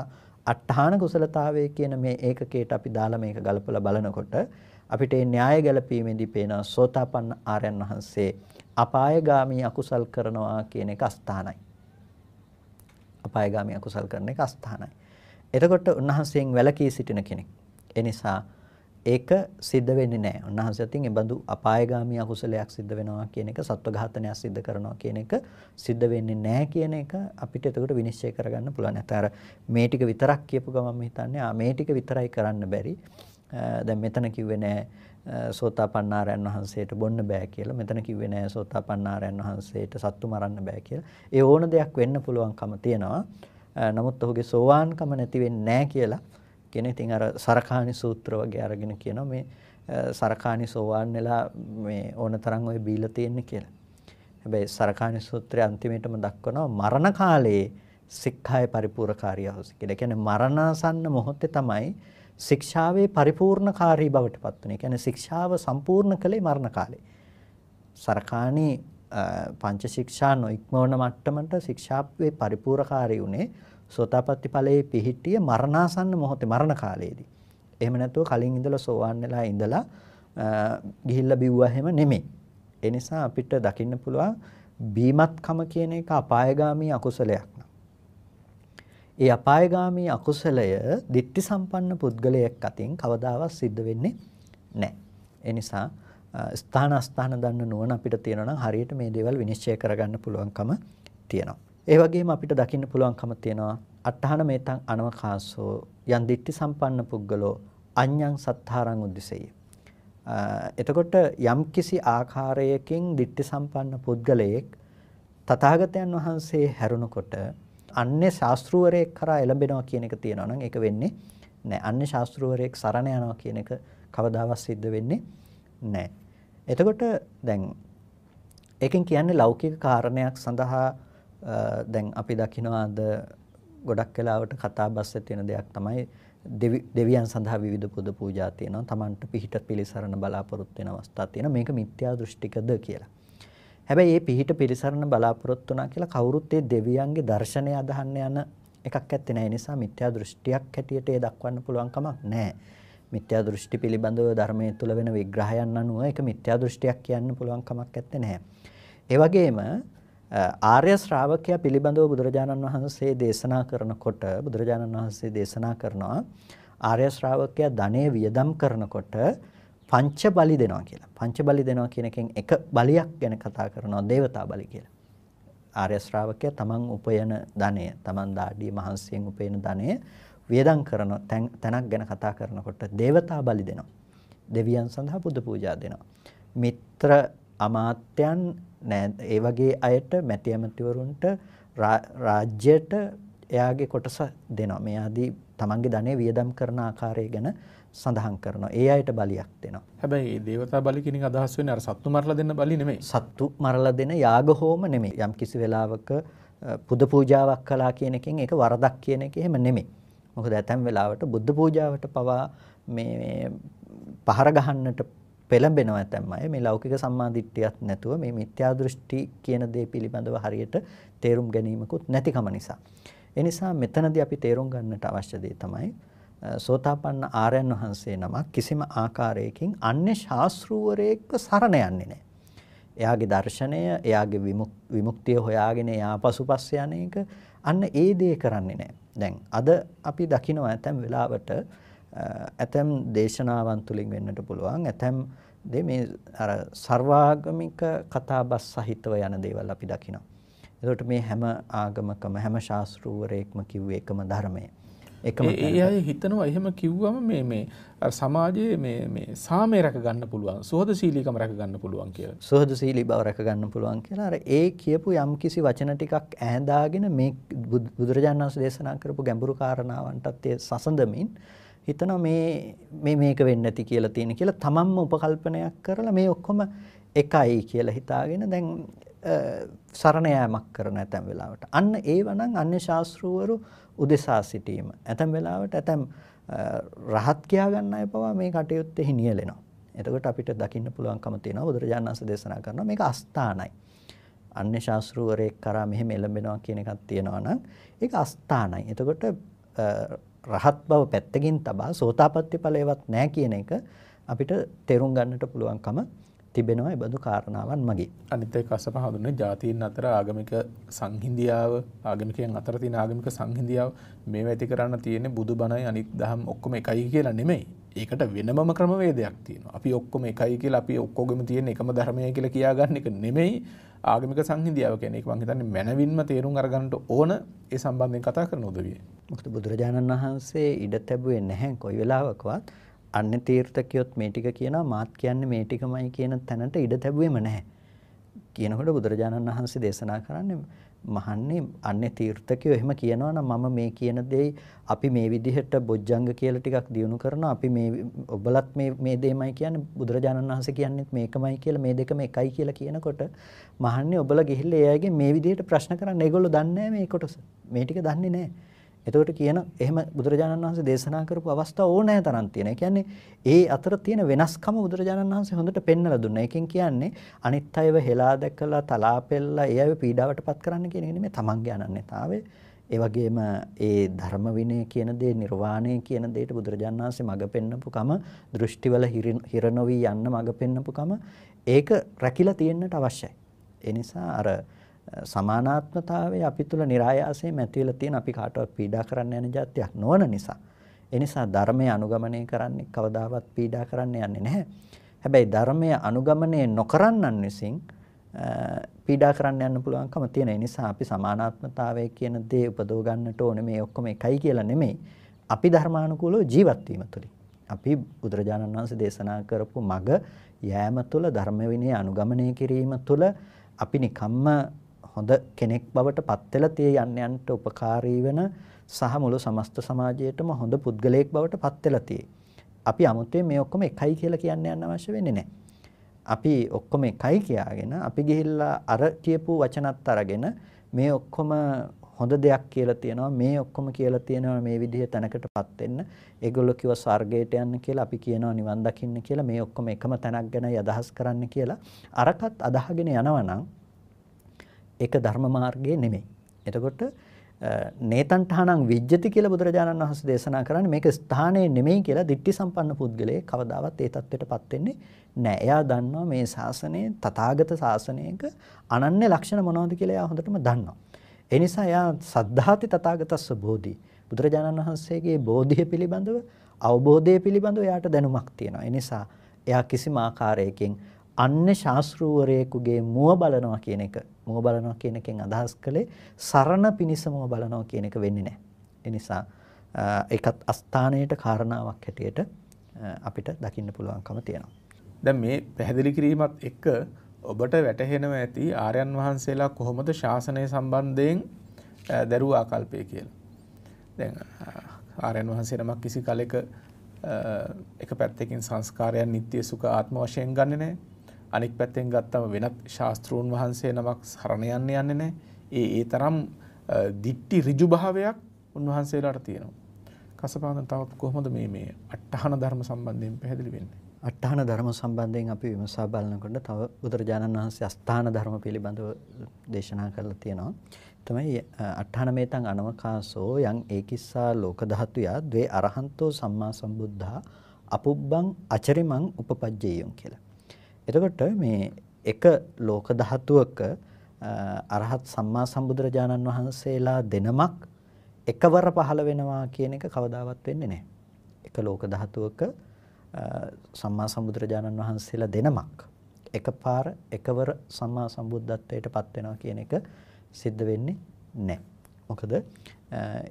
අට්ඨාන කුසලතාවය කියන මේ ඒකකයට අපි දාලා මේක ගලපලා බලනකොට අපිට ඒ න්‍යාය ගැලපීමේදී පේන සෝතාපන්න ආර්යයන් වහන්සේ අපායගාමී අකුසල් කරනවා කියන එක අස්ථානයි. අපායගාමී අකුසල් කරන එක අස්ථානයි. එතකොට උන්වහන්සේන් වැළකී සිටින කෙනෙක්. එනිසා ඒක සිද්ධ වෙන්නේ නැහැ. උන්වහන්සේ අතින් එබඳු අපායගාමී අකුසලයක් සිද්ධ වෙනවා කියන එක සත්ව ඝාතනයක් සිද්ධ කරනවා කියන එක සිද්ධ වෙන්නේ නැහැ කියන එක අපිට එතකොට විනිශ්චය කරගන්න පුළුවන්. නැත්නම් අර මේ ටික විතරක් කියපු ගමන් හිතන්නේ ආ මේ ටික විතරයි කරන්න බැරි. දැන් මෙතන කිව්වේ නෑ සෝතාපන්නාරයන් වහන්සේට බොන්න බෑ කියලා. මෙතන කිව්වේ නෑ සෝතාපන්නාරයන් වහන්සේට සත්තු මරන්න බෑ කියලා. ඒ ඕන දෙයක් වෙන්න පුළුවන්කම තියෙනවා. නමුත් ඔහුගේ සෝවාන්කම නැති වෙන්නේ නැහැ කියලා කියන ඉතින් අර සරකාණි සූත්‍ර වගේ අරගෙන කියනවා මේ සරකාණි සෝවාන් වෙලා මේ ඕනතරම් ඔය බීලා තියෙන්නේ කියලා. හැබැයි සරකාණි සූත්‍රය අන්තිමේටම දක්වනවා මරණ කාලයේ සික්ඛාය පරිපූර්ණකාරී හොස් කියලා. කියන්නේ මරණාසන්න මොහොතේ තමයි ශික්ෂාවේ පරිපූර්ණකාරී බවට පත් වෙන. ඒ කියන්නේ ශික්ෂාව සම්පූර්ණ කළේ මරණ කාලේ. සරකාණි පංච ශික්ෂා නොඉක්මවන මට්ටමට ශික්ෂාවේ පරිපූර්ණකාරී උනේ සෝතාපට්ටි ඵලයේ පිහිටිය මරණාසන්න මොහොතේ මරණ කාලයේදී. එහෙම නැතුව කලින් ඉඳලා සෝවාන් වෙලා ඉඳලා ගිහිල්ලා බිව්වා හැම නෙමෙයි. ඒ නිසා අපිට දකින්න පුළුවන් බීමත්කම කියන එක අපායගාමී අකුසලයක් නම්. ඒ අපායගාමී අකුසලය ditthi සම්පන්න පුද්ගලයෙක් අතින් කවදාවත් සිද්ධ වෙන්නේ නැහැ. ඒ නිසා ස්ථාන අස්ථාන දන්න නුවණ අපිට තියෙනවා නම් හරියට මේ දේවල් විනිශ්චය කරගන්න පුළුවන්කම තියෙනවා. ඒ වගේම අපිට දකින්න පුළුවන්කම තියෙනවා අට්ඨහන මේතං අනවකාසෝ යන් දිට්ටි සම්පන්න පුද්ගලෝ අඤ්ඤං සත්තාරං උද්දිසෙය. එතකොට යම් කිසි ආකාරයකින් දිට්ටි සම්පන්න පුද්ගලයෙක් තථාගතයන් වහන්සේ හැරුණකොට අන්නේ ශාස්ත්‍රූවරයෙක් කරා එළඹෙනවා කියන එක තියෙනවා නම් ඒක වෙන්නේ නැහැ. අන්නේ ශාස්ත්‍රූවරයෙක් සරණ යනවා කියන එක කවදාවත් සිද්ධ වෙන්නේ නැහැ. එතකොට දැන් ඒකෙන් කියන්නේ ලෞකික කාරණයක් සඳහා දැන් අපි දකිනවා අද ගොඩක් වෙලාවට කතා බස්සේ තියෙන දෙයක් තමයි දෙවියන් සඳහා විවිධ පුද පූජා තියෙනවා. Tamanට පිහිට පිළිසරණ බලාපොරොත්තු වෙන අවස්ථා තියෙනවා. මේක මිත්‍යා දෘෂ්ටිකද කියලා. හැබැයි මේ පිහිට පිළිසරණ බලාපොරොත්තු වුණා කියලා කවුරුත් ඒ දෙවියන්ගේ දර්ශනය අදහන්න යන එකක් ඇත්තේ නැහැ. නිසා මිත්‍යා දෘෂ්ටියක් හැටියට ඒ දක්වන්න පුළුවන් කමක් නැහැ. මිත්‍යා දෘෂ්ටි පිළිබඳව ධර්මයේ තුල වෙන විග්‍රහයන් අනුව ඒක මිත්‍යා දෘෂ්ටියක් කියන්න පුළුවන් කමක් නැත්තේ නැහැ. ඒ වගේම ආර්ය ශ්‍රාවකයා පිළිබඳව බුදුරජාණන් වහන්සේ දේශනා කරනකොට බුදුරජාණන් වහන්සේ දේශනා කරනවා ආර්ය ශ්‍රාවකයා ධනෙ වියදම් කරනකොට පංච බලි දෙනවා කියලා. පංච බලි දෙනවා කියන එකෙන් එක බලියක් ගැන කතා කරනවා දේවතා බලි කියලා. ආර්ය ශ්‍රාවකයා තමන් උපයන ධනය, තමන් දාඩිය මහන්සියෙන් උපයන ධනය වියදම් කරන තැනක් ගැන කතා කරනකොට දේවතා බලි දෙනවා. දෙවියන් සඳහා පුද පූජා දෙනවා. මිත්‍ර අමාත්‍යයන් නෑ ඒ වගේ අයට මැති ඇමතිවරුන්ට රාජ්‍යයට එයාගේ කොටස දෙනවා. මෙයාදී තමන්ගේ ධනෙ වියදම් කරන ආකාරය ගැන සඳහන් කරනවා. ඒ අයට බලියක් දෙනවා. හැබැයි මේ దేవතා බලි කියන අදහස් වෙන්නේ අර සත්තු මරලා දෙන්න බලි නෙමෙයි. සත්තු මරලා දෙන යාග හෝම නෙමෙයි. යම් කිසි වෙලාවක පුද පූජාවක් කළා කියන එකෙන් ඒක වරදක් කියන එක එහෙම නෙමෙයි. මොකද ඇතැම් වෙලාවට බුද්ධ පූජාවට පවා මේ පහර ගහන්නට පෙළඹෙනවා ඇතැම්මයි මේ ලෞකික සම්මාදිට්ඨියක් නැතුව මේ මිත්‍යා දෘෂ්ටි කියන දේ පිළිබඳව හරියට තේරුම් ගැනීමකුත් නැතිකම නිසා. ඒ නිසා මෙතනදී අපි තේරුම් ගන්නට අවශ්‍ය දේ තමයි සෝතාපන්න ආර්යයන් වහන්සේ නමක් කිසිම ආකාරයකින් අන්‍ය ශාස්ත්‍රූවරයෙක්ව සරණ යන්නේ නැහැ. එයාගේ දර්ශනය, එයාගේ විමුක්තිය හොයාගෙන යාපසුපස්ස යන එක අන්න ඒ දේ කරන්නේ නැහැ. දැන් අද අපි දකිනවා ඇතැම් වෙලාවට ඇතම් දේශනාවන් තුලින් වෙන්නට පුළුවන් ඇතම් දේ මේ අර ਸਰවාගමික කතාබස් සහිතව යන දේවල් අපි දකිනවා. එතකොට මේ හැම ආගමකම හැම ශාස්ත්‍රූවරයෙක්ම කිව්වේ එකම ධර්මය. එකම ඒ අය හිතනවා එහෙම කිව්වම මේ මේ සමාජයේ මේ මේ සාමය රැක ගන්න පුළුවන්. සුහදශීලීකම රැක ගන්න පුළුවන් කියලා. සුහදශීලී බව රැක ගන්න පුළුවන් කියලා අර ඒ කියපු යම්කිසි වචන ටිකක් ඈඳාගෙන මේ බුදුරජාණන් වහන්සේ දේශනා කරපු ගැඹුරු කාරණාවන්ටත් සසඳමින් හිතනවා මේ මේ මේක වෙන්නේ නැති කියලා තියෙන කියලා තමන්ම උපකල්පනයක් කරලා මේ ඔක්කොම එකයි කියලා හිතාගෙන දැන් සරණ යාමක් කරන ඇතැම් වෙලාවට අන්න ඒව නම් අන්‍ය ශාස්ත්‍රවරු උදෙසා සිටීම ඇතැම් වෙලාවට ඇතැම් රහත් කියා ගන්න අය පවා මේ කටයුත්තේ හිනියලෙනවා එතකොට අපිට දකින්න පුළුවන්කම තියෙනවා බුදුරජාණන් වහන්සේ දේශනා කරනවා මේක අස්ථානයි අන්‍ය ශාස්ත්‍රවරයෙක් කරා මෙහෙම එළඹෙනවා කියන එකක් තියෙනවා නම් ඒක අස්ථානයි. එතකොට රහත් බව පැත්තකින් තබා සෝතාපට්ටි ඵලයවත් නැහැ කියන එක අපිට තේරුම් ගන්නට පුළුවන්කම තිබෙනවා ඒ බඳු කාරණාවන් මගේ. අනිත් එක අසපහ හඳුන්නේ ජාතීන් අතර ආගමික සංහිඳියාව ආගමිකයන් අතර තියෙන ආගමික සංහිඳියාව මේව ඇති කරන්න තියෙන්නේ බුදුබණයි අනිත් දහම් ඔක්කොම එකයි කියලා නෙමෙයි. ඒකට වෙනමම ක්‍රමවේදයක් තියෙනවා. අපි ඔක්කොම එකයි කියලා අපි ඔක්කොගෙම තියෙන එකම ධර්මය කියලා කියාගන්න එක නෙමෙයි. ආගමික සංහිදියාව කෙනෙක් මං හිතන්නේ මනවින්ම තේරුම් අරගන්නට ඕන ඒ සම්බන්ධයෙන් කතා කරන උදවිය. මොකද බුදුරජාණන් වහන්සේ ඉඩ තැබුවේ නැහැ කොයි වෙලාවකවත්. අන්න තීර්ථකයොත් මේ ටික කියනවා මාත් කියන්නේ මේ ටිකමයි කියන තැනට ඉඩ තැබුවේම නැහැ. කියනකොට බුදුරජාණන් වහන්සේ දේශනා කරන්නේ මහන්නේ අන්නේ තීර්ථකයෝ එහෙම කියනවා නම් මම මේ කියන දෙයි අපි මේ විදිහට බොජ්ජංග කියලා ටිකක් දිනු කරනවා අපි මේ ඔබලත් මේ මේ දෙයමයි කියන්නේ බුදුරජාණන් වහන්සේ කියන්නේත් මේකමයි කියලා මේ දෙකම එකයි කියලා කියනකොට මහන්නේ ඔබලා ගිහිල්ලා ඒ අයගේ මේ විදිහට ප්‍රශ්න කරන්න ඒගොල්ලෝ දන්නේ නැහැ මේ කොටස මේ ටික දන්නේ නැහැ එතකොට කියන එහෙම බුදුරජාණන් වහන්සේ දේශනා කරපු අවස්ථා ඕනෑ තරම් තියෙනවා. ඒ කියන්නේ ඒ අතර තියෙන වෙනස්කම බුදුරජාණන් වහන්සේ හොඳට පෙන්වලා දුන්නා. ඒකෙන් කියන්නේ අනිත් අයව හෙලා දැකලා තලාපෙල්ලා ඒ අයව පීඩාවටපත් කරන්න කියන එක නෙමෙයි තමන්ගේ අනන්‍යතාවය. ඒ වගේම ඒ ධර්ම විනය කියන දේ නිර්වාණය කියන දෙයට බුදුරජාණන් වහන්සේ මඟ පෙන්නපු කම දෘෂ්ටිවල හිර නොවි යන්න මඟ පෙන්නපු කම ඒක රැකිලා තියෙන්නට අවශ්‍යයි. ඒ නිසා අර සමානාත්මතාවය අපි තුල નિરાයාසයෙන් ඇති වෙලා තියෙන අපි කාටවත් පීඩා කරන්න යන જાතියක් නොවන නිසා. ඒ නිසා ධර්මය අනුගමනය කරන්නේ කවදාවත් පීඩා කරන්න යන්නේ නැහැ. හැබැයි ධර්මය අනුගමනය නොකරන්නන් විසින් පීඩා කරන්න යන්න පුළුවන්කම තියෙන නිසා අපි සමානාත්මතාවය කියන දේ උපදව ගන්නට ඕනේ මේ ඔක්කොම එකයි කියලා නෙමෙයි. අපි ධර්මානුකූලව ජීවත් වීම තුලින්. අපි බුදුරජාණන් වහන්සේ දේශනා කරපු මග යෑම තුළ ධර්ම විනය අනුගමනය කිරීම තුළ අපි නිකම්ම හොඳ කෙනෙක් බවට පත් වෙලා තේ යන්නයන්ට උපකාරී වෙන සහ මුළු සමස්ත සමාජයටම හොඳ පුද්ගලයෙක් බවට පත් වෙලා තියෙයි. අපි 아무තේ මේ ඔක්කොම එකයි කියලා කියන්න යන්න අවශ්‍ය වෙන්නේ නැහැ. අපි ඔක්කොම එකයි කියාගෙන අපි ගිහිල්ලා අර කියපු වචනත් අරගෙන මේ ඔක්කොම හොඳ දෙයක් කියලා තියෙනවා මේ ඔක්කොම කියලා තියෙනවා මේ විදිහේ තැනකටපත් වෙන්න ඒගොල්ලෝ කිව්ව ස්වර්ගයට යන්න කියලා අපි කියනවා නිවන් දකින්න කියලා මේ ඔක්කොම එකම තැනක් ගැන අදහස් කරන්න කියලා අරකත් අදහගෙන යනවනම් ඒක ධර්ම මාර්ගයේ නෙමෙයි. එතකොට නේතන්ඨානං විජ්ජති කියලා බුදුරජාණන් වහන්සේ දේශනා කරන්නේ මේක ස්ථානයේ නෙමෙයි කියලා ditthi සම්පන්න පුද්ගලයෙක් කවදාවත් ඒ தത്വෙටපත් වෙන්නේ නැහැ. එයා දන්නවා මේ ශාසනය තථාගත ශාසනයක අනන්‍ය ලක්ෂණ මොනවද කියලා එයා හොඳටම දන්නවා. ඒ නිසා එයා සද්ධාති තථාගතස්ස බෝධි බුදුරජාණන් වහන්සේගේ බෝධිය පිළිබඳව අවබෝධය පිළිබඳව එයාට දැනුමක් තියෙනවා. ඒ නිසා එයා කිසිම ආකාරයකින් අන්‍ය ශාස්ත්‍රූවරයෙකුගේ මුව බලනවා කියන එක මම බලනවා කියන එකෙන් අදහස් කළේ සරණ පිනිස මම බලනවා කියන එක වෙන්නේ නැහැ. ඒ නිසා ඒකත් අස්ථානයට කාරණාවක් හැටියට අපිට දකින්න පුළුවන්කම තියෙනවා. දැන් මේ පැහැදිලි කිරීමත් එක්ක ඔබට වැටහෙනවා ඇති ආර්යයන් වහන්සේලා කොහොමද ශාසනය සම්බන්ධයෙන් දරුව ආකල්පය කියලා. දැන් ආර්යයන් වහන්සේ නමක් කිසි කලෙක එක පැත්තකින් සංස්කාරයන් නිත්‍ය සුඛ ආත්ම වශයෙන් ගන්නෙ නැහැ. අනික් පැත්තෙන් ගත්තම වෙනත් ශාස්තෘූන් වහන්සේ නමක් සරණයන්න යන්න නෑ ඒ ඒ තරම් දිට්ටි රිජු භාවයක් උන්වහන්සේලාට තියෙනවා. කසපාදන තවත් කොහොමද මේ මේ අට්ටහන ධර්ම සම්බන්ධයෙන් පැහැදිලි වෙන්නේ. අට්ටහන ධර්ම සම්බන්ධයෙන් අපි විමසා බලනකොට තව බුදුරජාණන් වහන්සේ අස්ථාන ධර්ම පිළිබඳව දේශනා කරලා තියෙනවා. තමයි අට්ඨානමේතං අනවකාසෝ යං ඒකිස්සා ලෝකධාතුයා ද්වේ අරහන්තෝ සම්මා සම්බුද්ධා අපුබ්බං අචරිමං උපපජ්ජේයං කියලා. එතකොට මේ එක ලෝක ධාතුවක අරහත් සම්මා සම්බුදුරජාණන් වහන්සේලා දෙනමක් එකවර පහළ වෙනවා කියන එක කවදාවත් වෙන්නේ නැහැ. එක ලෝක ධාතුවක සම්මා සම්බුදුරජාණන් වහන්සේලා දෙනමක් එකපාර එකවර සම්මා සම්බුද්ධත්වයට පත් වෙනවා කියන එක සිද්ධ වෙන්නේ නැහැ. මොකද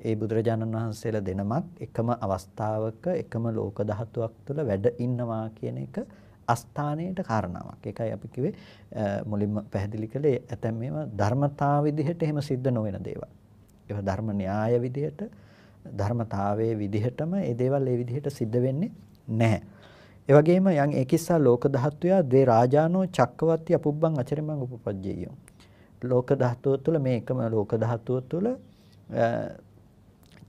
ඒ බුදුරජාණන් වහන්සේලා දෙනමක් එකම අවස්ථාවක එකම ලෝක ධාතුවක් තුළ වැඩ ඉන්නවා කියන එක අස්ථානයට කාරණාවක්. ඒකයි අපි කිව්වේ මුලින්ම පැහැදිලි කළේ ඇතැම් මේවා ධර්මතාව විදිහට එහෙම සිද්ධ නොවන දේවල්. ඒවා ධර්ම න්‍යාය විදිහට ධර්මතාවයේ විදිහටම ඒ දේවල් ඒ විදිහට සිද්ධ වෙන්නේ නැහැ. ඒ වගේම යන් ඒකිස්සා ලෝක ධාතුයා දේ රාජානෝ චක්කවත්ති අපුබ්බං අචරිමං උපපජ්ජේයෝ. ලෝක ධාතුව තුළ මේ එකම ලෝක ධාතුව තුළ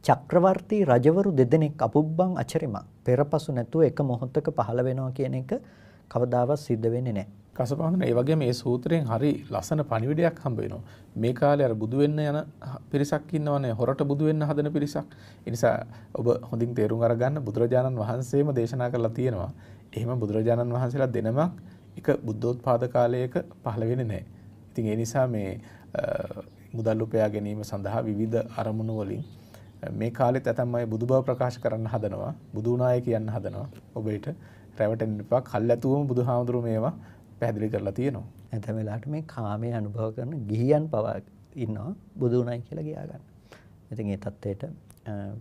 චක්‍රවර්ති රජවරු දෙදෙනෙක් අපුබ්බං අචරිමං පෙරපසු නැතුව එක මොහොතක පහළ වෙනවා කියන එක කවදාවත් සිද්ධ වෙන්නේ නැහැ. කසපහඳුන ඒ වගේ මේ සූත්‍රයෙන් හරි ලස්සන පණිවිඩයක් හම්බ වෙනවා. මේ කාලේ අර බුදු වෙන්න යන පිරිසක් ඉන්නවනේ හොරට බුදු වෙන්න හදන පිරිසක්. ඒ නිසා ඔබ හොඳින් තේරුම් අරගන්න බුදුරජාණන් වහන්සේම දේශනා කරලා තියෙනවා. එහෙම බුදුරජාණන් වහන්සේලා දෙනමක් එක බුද්ධෝත්පාද කාලයක පහළ වෙන්නේ නැහැ. ඉතින් ඒ නිසා මේ මුදල් උපයා ගැනීම සඳහා විවිධ අරමුණු වලින් මේ කාලෙත් ඇතම් අය බුදු බව ප්‍රකාශ කරන්න හදනවා. බුදු වුණාය කියන්න හදනවා. ඔබ රැවටෙන් එපා කල්ලතුවම බුදුහාමුදුරු මේවා පැදිලි කරලා තියෙනවා. ඇත වෙලාට මේ කාමය අනුභව කරන ගිහියන් පවා ඉන්නවා බුදුනයි කියලා ගියාගන්න. ඉතින් ඒ தත්ත්වයට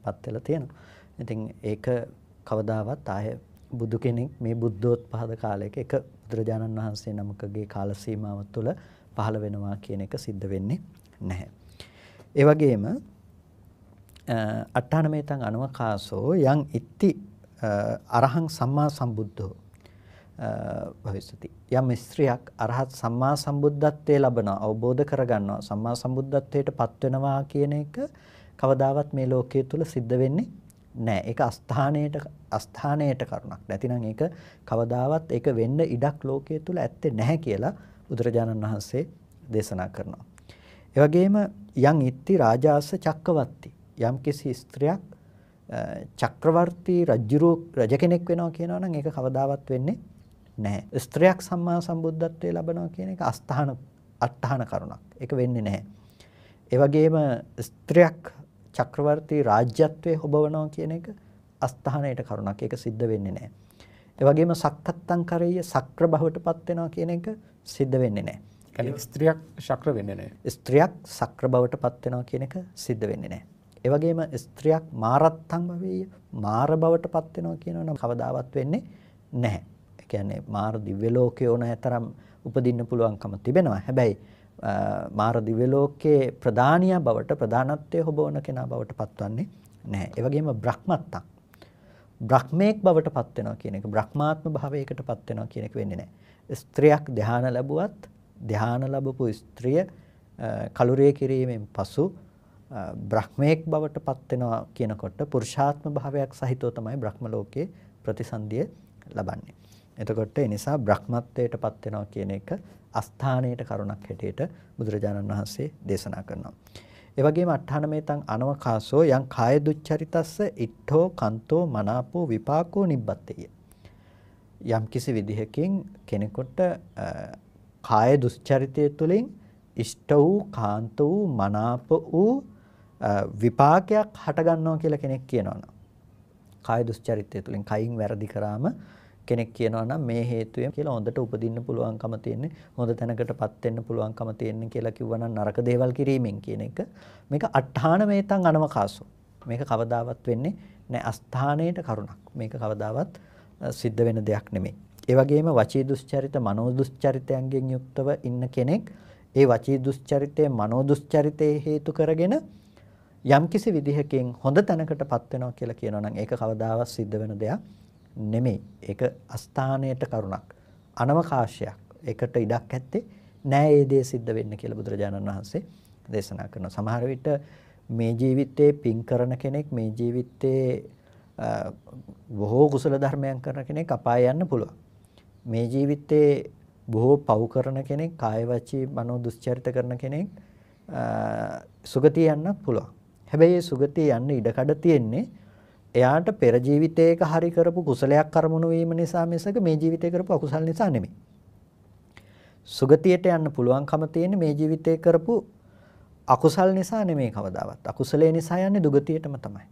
පත් වෙලා තියෙනවා. ඉතින් ඒක කවදාවත් ආය බුදු කෙනෙක් මේ බුද්ධෝත්පාද කාලයක එක බුදුරජාණන් වහන්සේ නමකගේ කාල සීමාව තුළ පහළ වෙනවා කියන එක සිද්ධ වෙන්නේ නැහැ. ඒ වගේම අට්ඨානමේතං අනවකාසෝ යං ඉත්‍ති අරහං සම්මා සම්බුද්ධෝ භවිස්සති. යම් ස්ත්‍රියක් අරහත් සම්මා සම්බුද්ධත්වයේ ලබනවා අවබෝධ කරගන්නවා සම්මා සම්බුද්ධත්වයට පත් වෙනවා කියන එක කවදාවත් මේ ලෝකයේ තුල සිද්ධ වෙන්නේ නෑ. ඒක අස්ථානයට අස්ථානයට කරුණක්. නැතිනම් ඒක කවදාවත් ඒක වෙන්න ඉඩක් ලෝකයේ තුල ඇත්තේ නැහැ කියලා බුදුරජාණන් වහන්සේ දේශනා කරනවා. ඒ වගේම යම් ඉත්‍ති රාජාස චක්කවත්ති යම් කිසි ස්ත්‍රියක් චක්‍රවර්ති රජුරු රජ කෙනෙක් වෙනවා කියනවා නම් ඒක කවදාවත් වෙන්නේ නැහැ. ස්ත්‍රියක් සම්මා සම්බුද්ධත්වයේ ලබනවා කියන එක අස්ථාන අත්හාන කරුණක්. ඒක වෙන්නේ නැහැ. ඒ වගේම ස්ත්‍රියක් චක්‍රවර්ති රාජ්‍යත්වයේ හොබවනවා කියන එක අස්ථානයට කරුණක්. ඒක සිද්ධ වෙන්නේ නැහැ. ඒ වගේම සක්කත්තං කරෙය සක්‍ර බවටපත් වෙනවා කියන එක සිද්ධ වෙන්නේ නැහැ. කියන්නේ ස්ත්‍රියක් ශක්‍ර වෙන්නේ නැහැ. ස්ත්‍රියක් සක්‍ර බවටපත් වෙනවා කියන එක සිද්ධ වෙන්නේ නැහැ. ඒ වගේම ස්ත්‍රියක් මාරත්තම් භවෙය මාර බවට පත් වෙනවා කියනවනම් කවදාවත් වෙන්නේ නැහැ. ඒ කියන්නේ මාර දිව්‍ය ලෝකේ ඕනෑතරම් උපදින්න පුළුවන්කම තිබෙනවා. හැබැයි මාර දිව්‍ය ලෝකයේ ප්‍රධානියා බවට ප්‍රධානත්වයේ හොබවන කෙනා බවට පත්වන්නේ නැහැ. ඒ වගේම බ්‍රහ්මත්තම් බ්‍රහ්මේක් බවට පත් වෙනවා කියන එක බ්‍රහ්මාත්ම භාවයකට පත් වෙනවා කියන එක වෙන්නේ නැහැ. ස්ත්‍රියක් ධානා ලැබුවත් ධානා ලැබපු ස්ත්‍රිය කලුරිය කිරීමෙන් පසු බ්‍රහ්මයෙක් බවට පත් වෙනවා කියනකොට පුරුෂාත්ම භාවයක් සහිතව තමයි බ්‍රහ්ම ලෝකේ ප්‍රතිසන්දිය ලබන්නේ. එතකොට ඒ නිසා බ්‍රහ්මත්වයට පත් වෙනවා කියන එක අස්ථානයට කරුණක් හැටියට බුදුරජාණන් වහන්සේ දේශනා කරනවා. ඒ වගේම අට්ඨානමේතං අනවකාසෝ යං කාය දුච්චරිතස්ස ඉට්ඨෝ කන්තෝ මනාපෝ විපාකෝ නිබ්බත්තේය. යම් කිසි විදිහකින් කෙනෙකුට කාය දුස්චරිතය තුළින් ඉෂ්ට වූ කාන්ත වූ මනාප වූ විපාකයක් හටගන්නවා කියලා කෙනෙක් කියනවනම් කාය දුස්චරිතය තුළින් කයින් වැරදි කරාම කෙනෙක් කියනවා නම් මේ හේතුවෙන් කියලා හොඳට උපදින්න පුළුවන්කම තියෙන්නේ හොඳ තැනකටපත් වෙන්න පුළුවන්කම තියෙන්නේ කියලා කිව්වනම් නරක දේවල් කිරීමෙන් කියන එක මේක අට්ඨාන මේතං අනවකාසෝ මේක කවදාවත් වෙන්නේ නැහැ අස්ථානයේට කරුණක් මේක කවදාවත් සිද්ධ වෙන දෙයක් නෙමෙයි ඒ වගේම වචී දුස්චරිත මනෝ දුස්චරිතයන්ගෙන් යුක්තව ඉන්න කෙනෙක් ඒ වචී දුස්චරිතය මනෝ දුස්චරිතේ හේතු කරගෙන යම්කිසි විදිහකින් හොඳ තැනකටපත් වෙනවා කියලා කියනවා නම් ඒක කවදාවත් සිද්ධ වෙන දෙයක් නෙමෙයි. ඒක අස්ථානයට කරුණක්. අනවකාශයක්. ඒකට ඉඩක් ඇත්තේ නෑ ඒ දේ සිද්ධ වෙන්න කියලා බුදුරජාණන් වහන්සේ දේශනා කරනවා. සමහර විට මේ ජීවිතේ පින් කරන කෙනෙක් මේ ජීවිතේ බොහෝ කුසල ධර්මයන් කරන කෙනෙක් අපාය යන්න පුළුවන්. මේ ජීවිතේ බොහෝ පව් කරන කෙනෙක් කාය වචී මනෝ දුස්චරිත කරන කෙනෙක් සුගතිය යන්නත් පුළුවන්. හැබැයි ඒ සුගතිය යන්න ඉඩකඩ තියෙන්නේ එයාට පෙර ජීවිතයක හරි කරපු කුසලයක් කර්මණු වීම නිසා මිසක මේ ජීවිතේ කරපු අකුසල් නිසා නෙමෙයි. සුගතියට යන්න පුළුවන්කම තියෙන්නේ මේ ජීවිතේ කරපු අකුසල් නිසා නෙමෙයි කවදාවත්. අකුසලයේ නිසා යන්නේ දුගතියටම තමයි.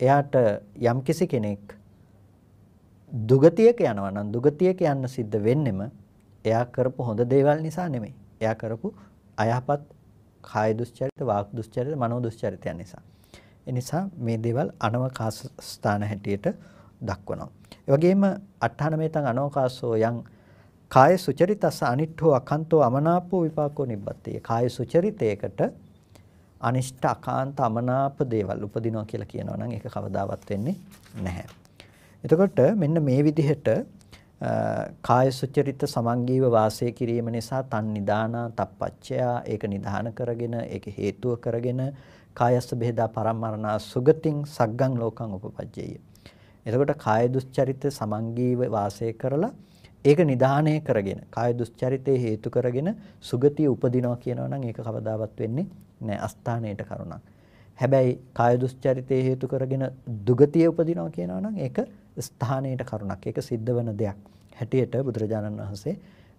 එයාට යම්කිසි කෙනෙක් දුගතියක යනවා නම් දුගතියක යන්න සිද්ධ වෙන්නෙම එයා කරපු හොඳ දේවල් නිසා නෙමෙයි. එයා කරපු අයහපත් කාය දුස්චරිත, වාක් දුස්චරිත, මනෝ දුස්චරිතයන් නිසා. ඒ නිසා මේ දේවල් අනවකාශ ස්ථාන හැටියට දක්වනවා. ඒ වගේම අට්ඨානමේතං අනවකාශෝ යං කාය සුචරිතස අනිට්ඨෝ අකන්තෝ අමනාපෝ විපාකෝ නිබ්බත්තේ. කාය සුචරිතයකට අනිෂ්ඨ අකාන්ත අමනාප දේවල් උපදිනවා කියලා කියනවා නම් ඒක කවදාවත් වෙන්නේ නැහැ. එතකොට මෙන්න මේ විදිහට කාය සුචරිත සමංගීව වාසය කිරීම නිසා තන් නිදානා තප්පච්චයා ඒක නිදාන කරගෙන ඒක හේතුව කරගෙන කායස්ස බෙහෙදා පරම්මරණා සුගතින් සග්ගං ලෝකං උපපජ්ජේය. එතකොට කාය දුස්චරිත සමංගීව වාසය කරලා ඒක නිදානය කරගෙන කාය දුස්චරිතේ හේතු කරගෙන සුගතිය උපදිනවා කියනවා නම් ඒක කවදාවත් වෙන්නේ නැහැ අස්ථානයේට කරුණක්. හැබැයි කාය දුස්චරිතයේ හේතු කරගෙන දුගතිය උපදිනවා කියනවා නම් ඒක ස්ථානයේට කරුණක්. ඒක සිද්ධ වෙන දෙයක්. හැටියට බුදුරජාණන් වහන්සේ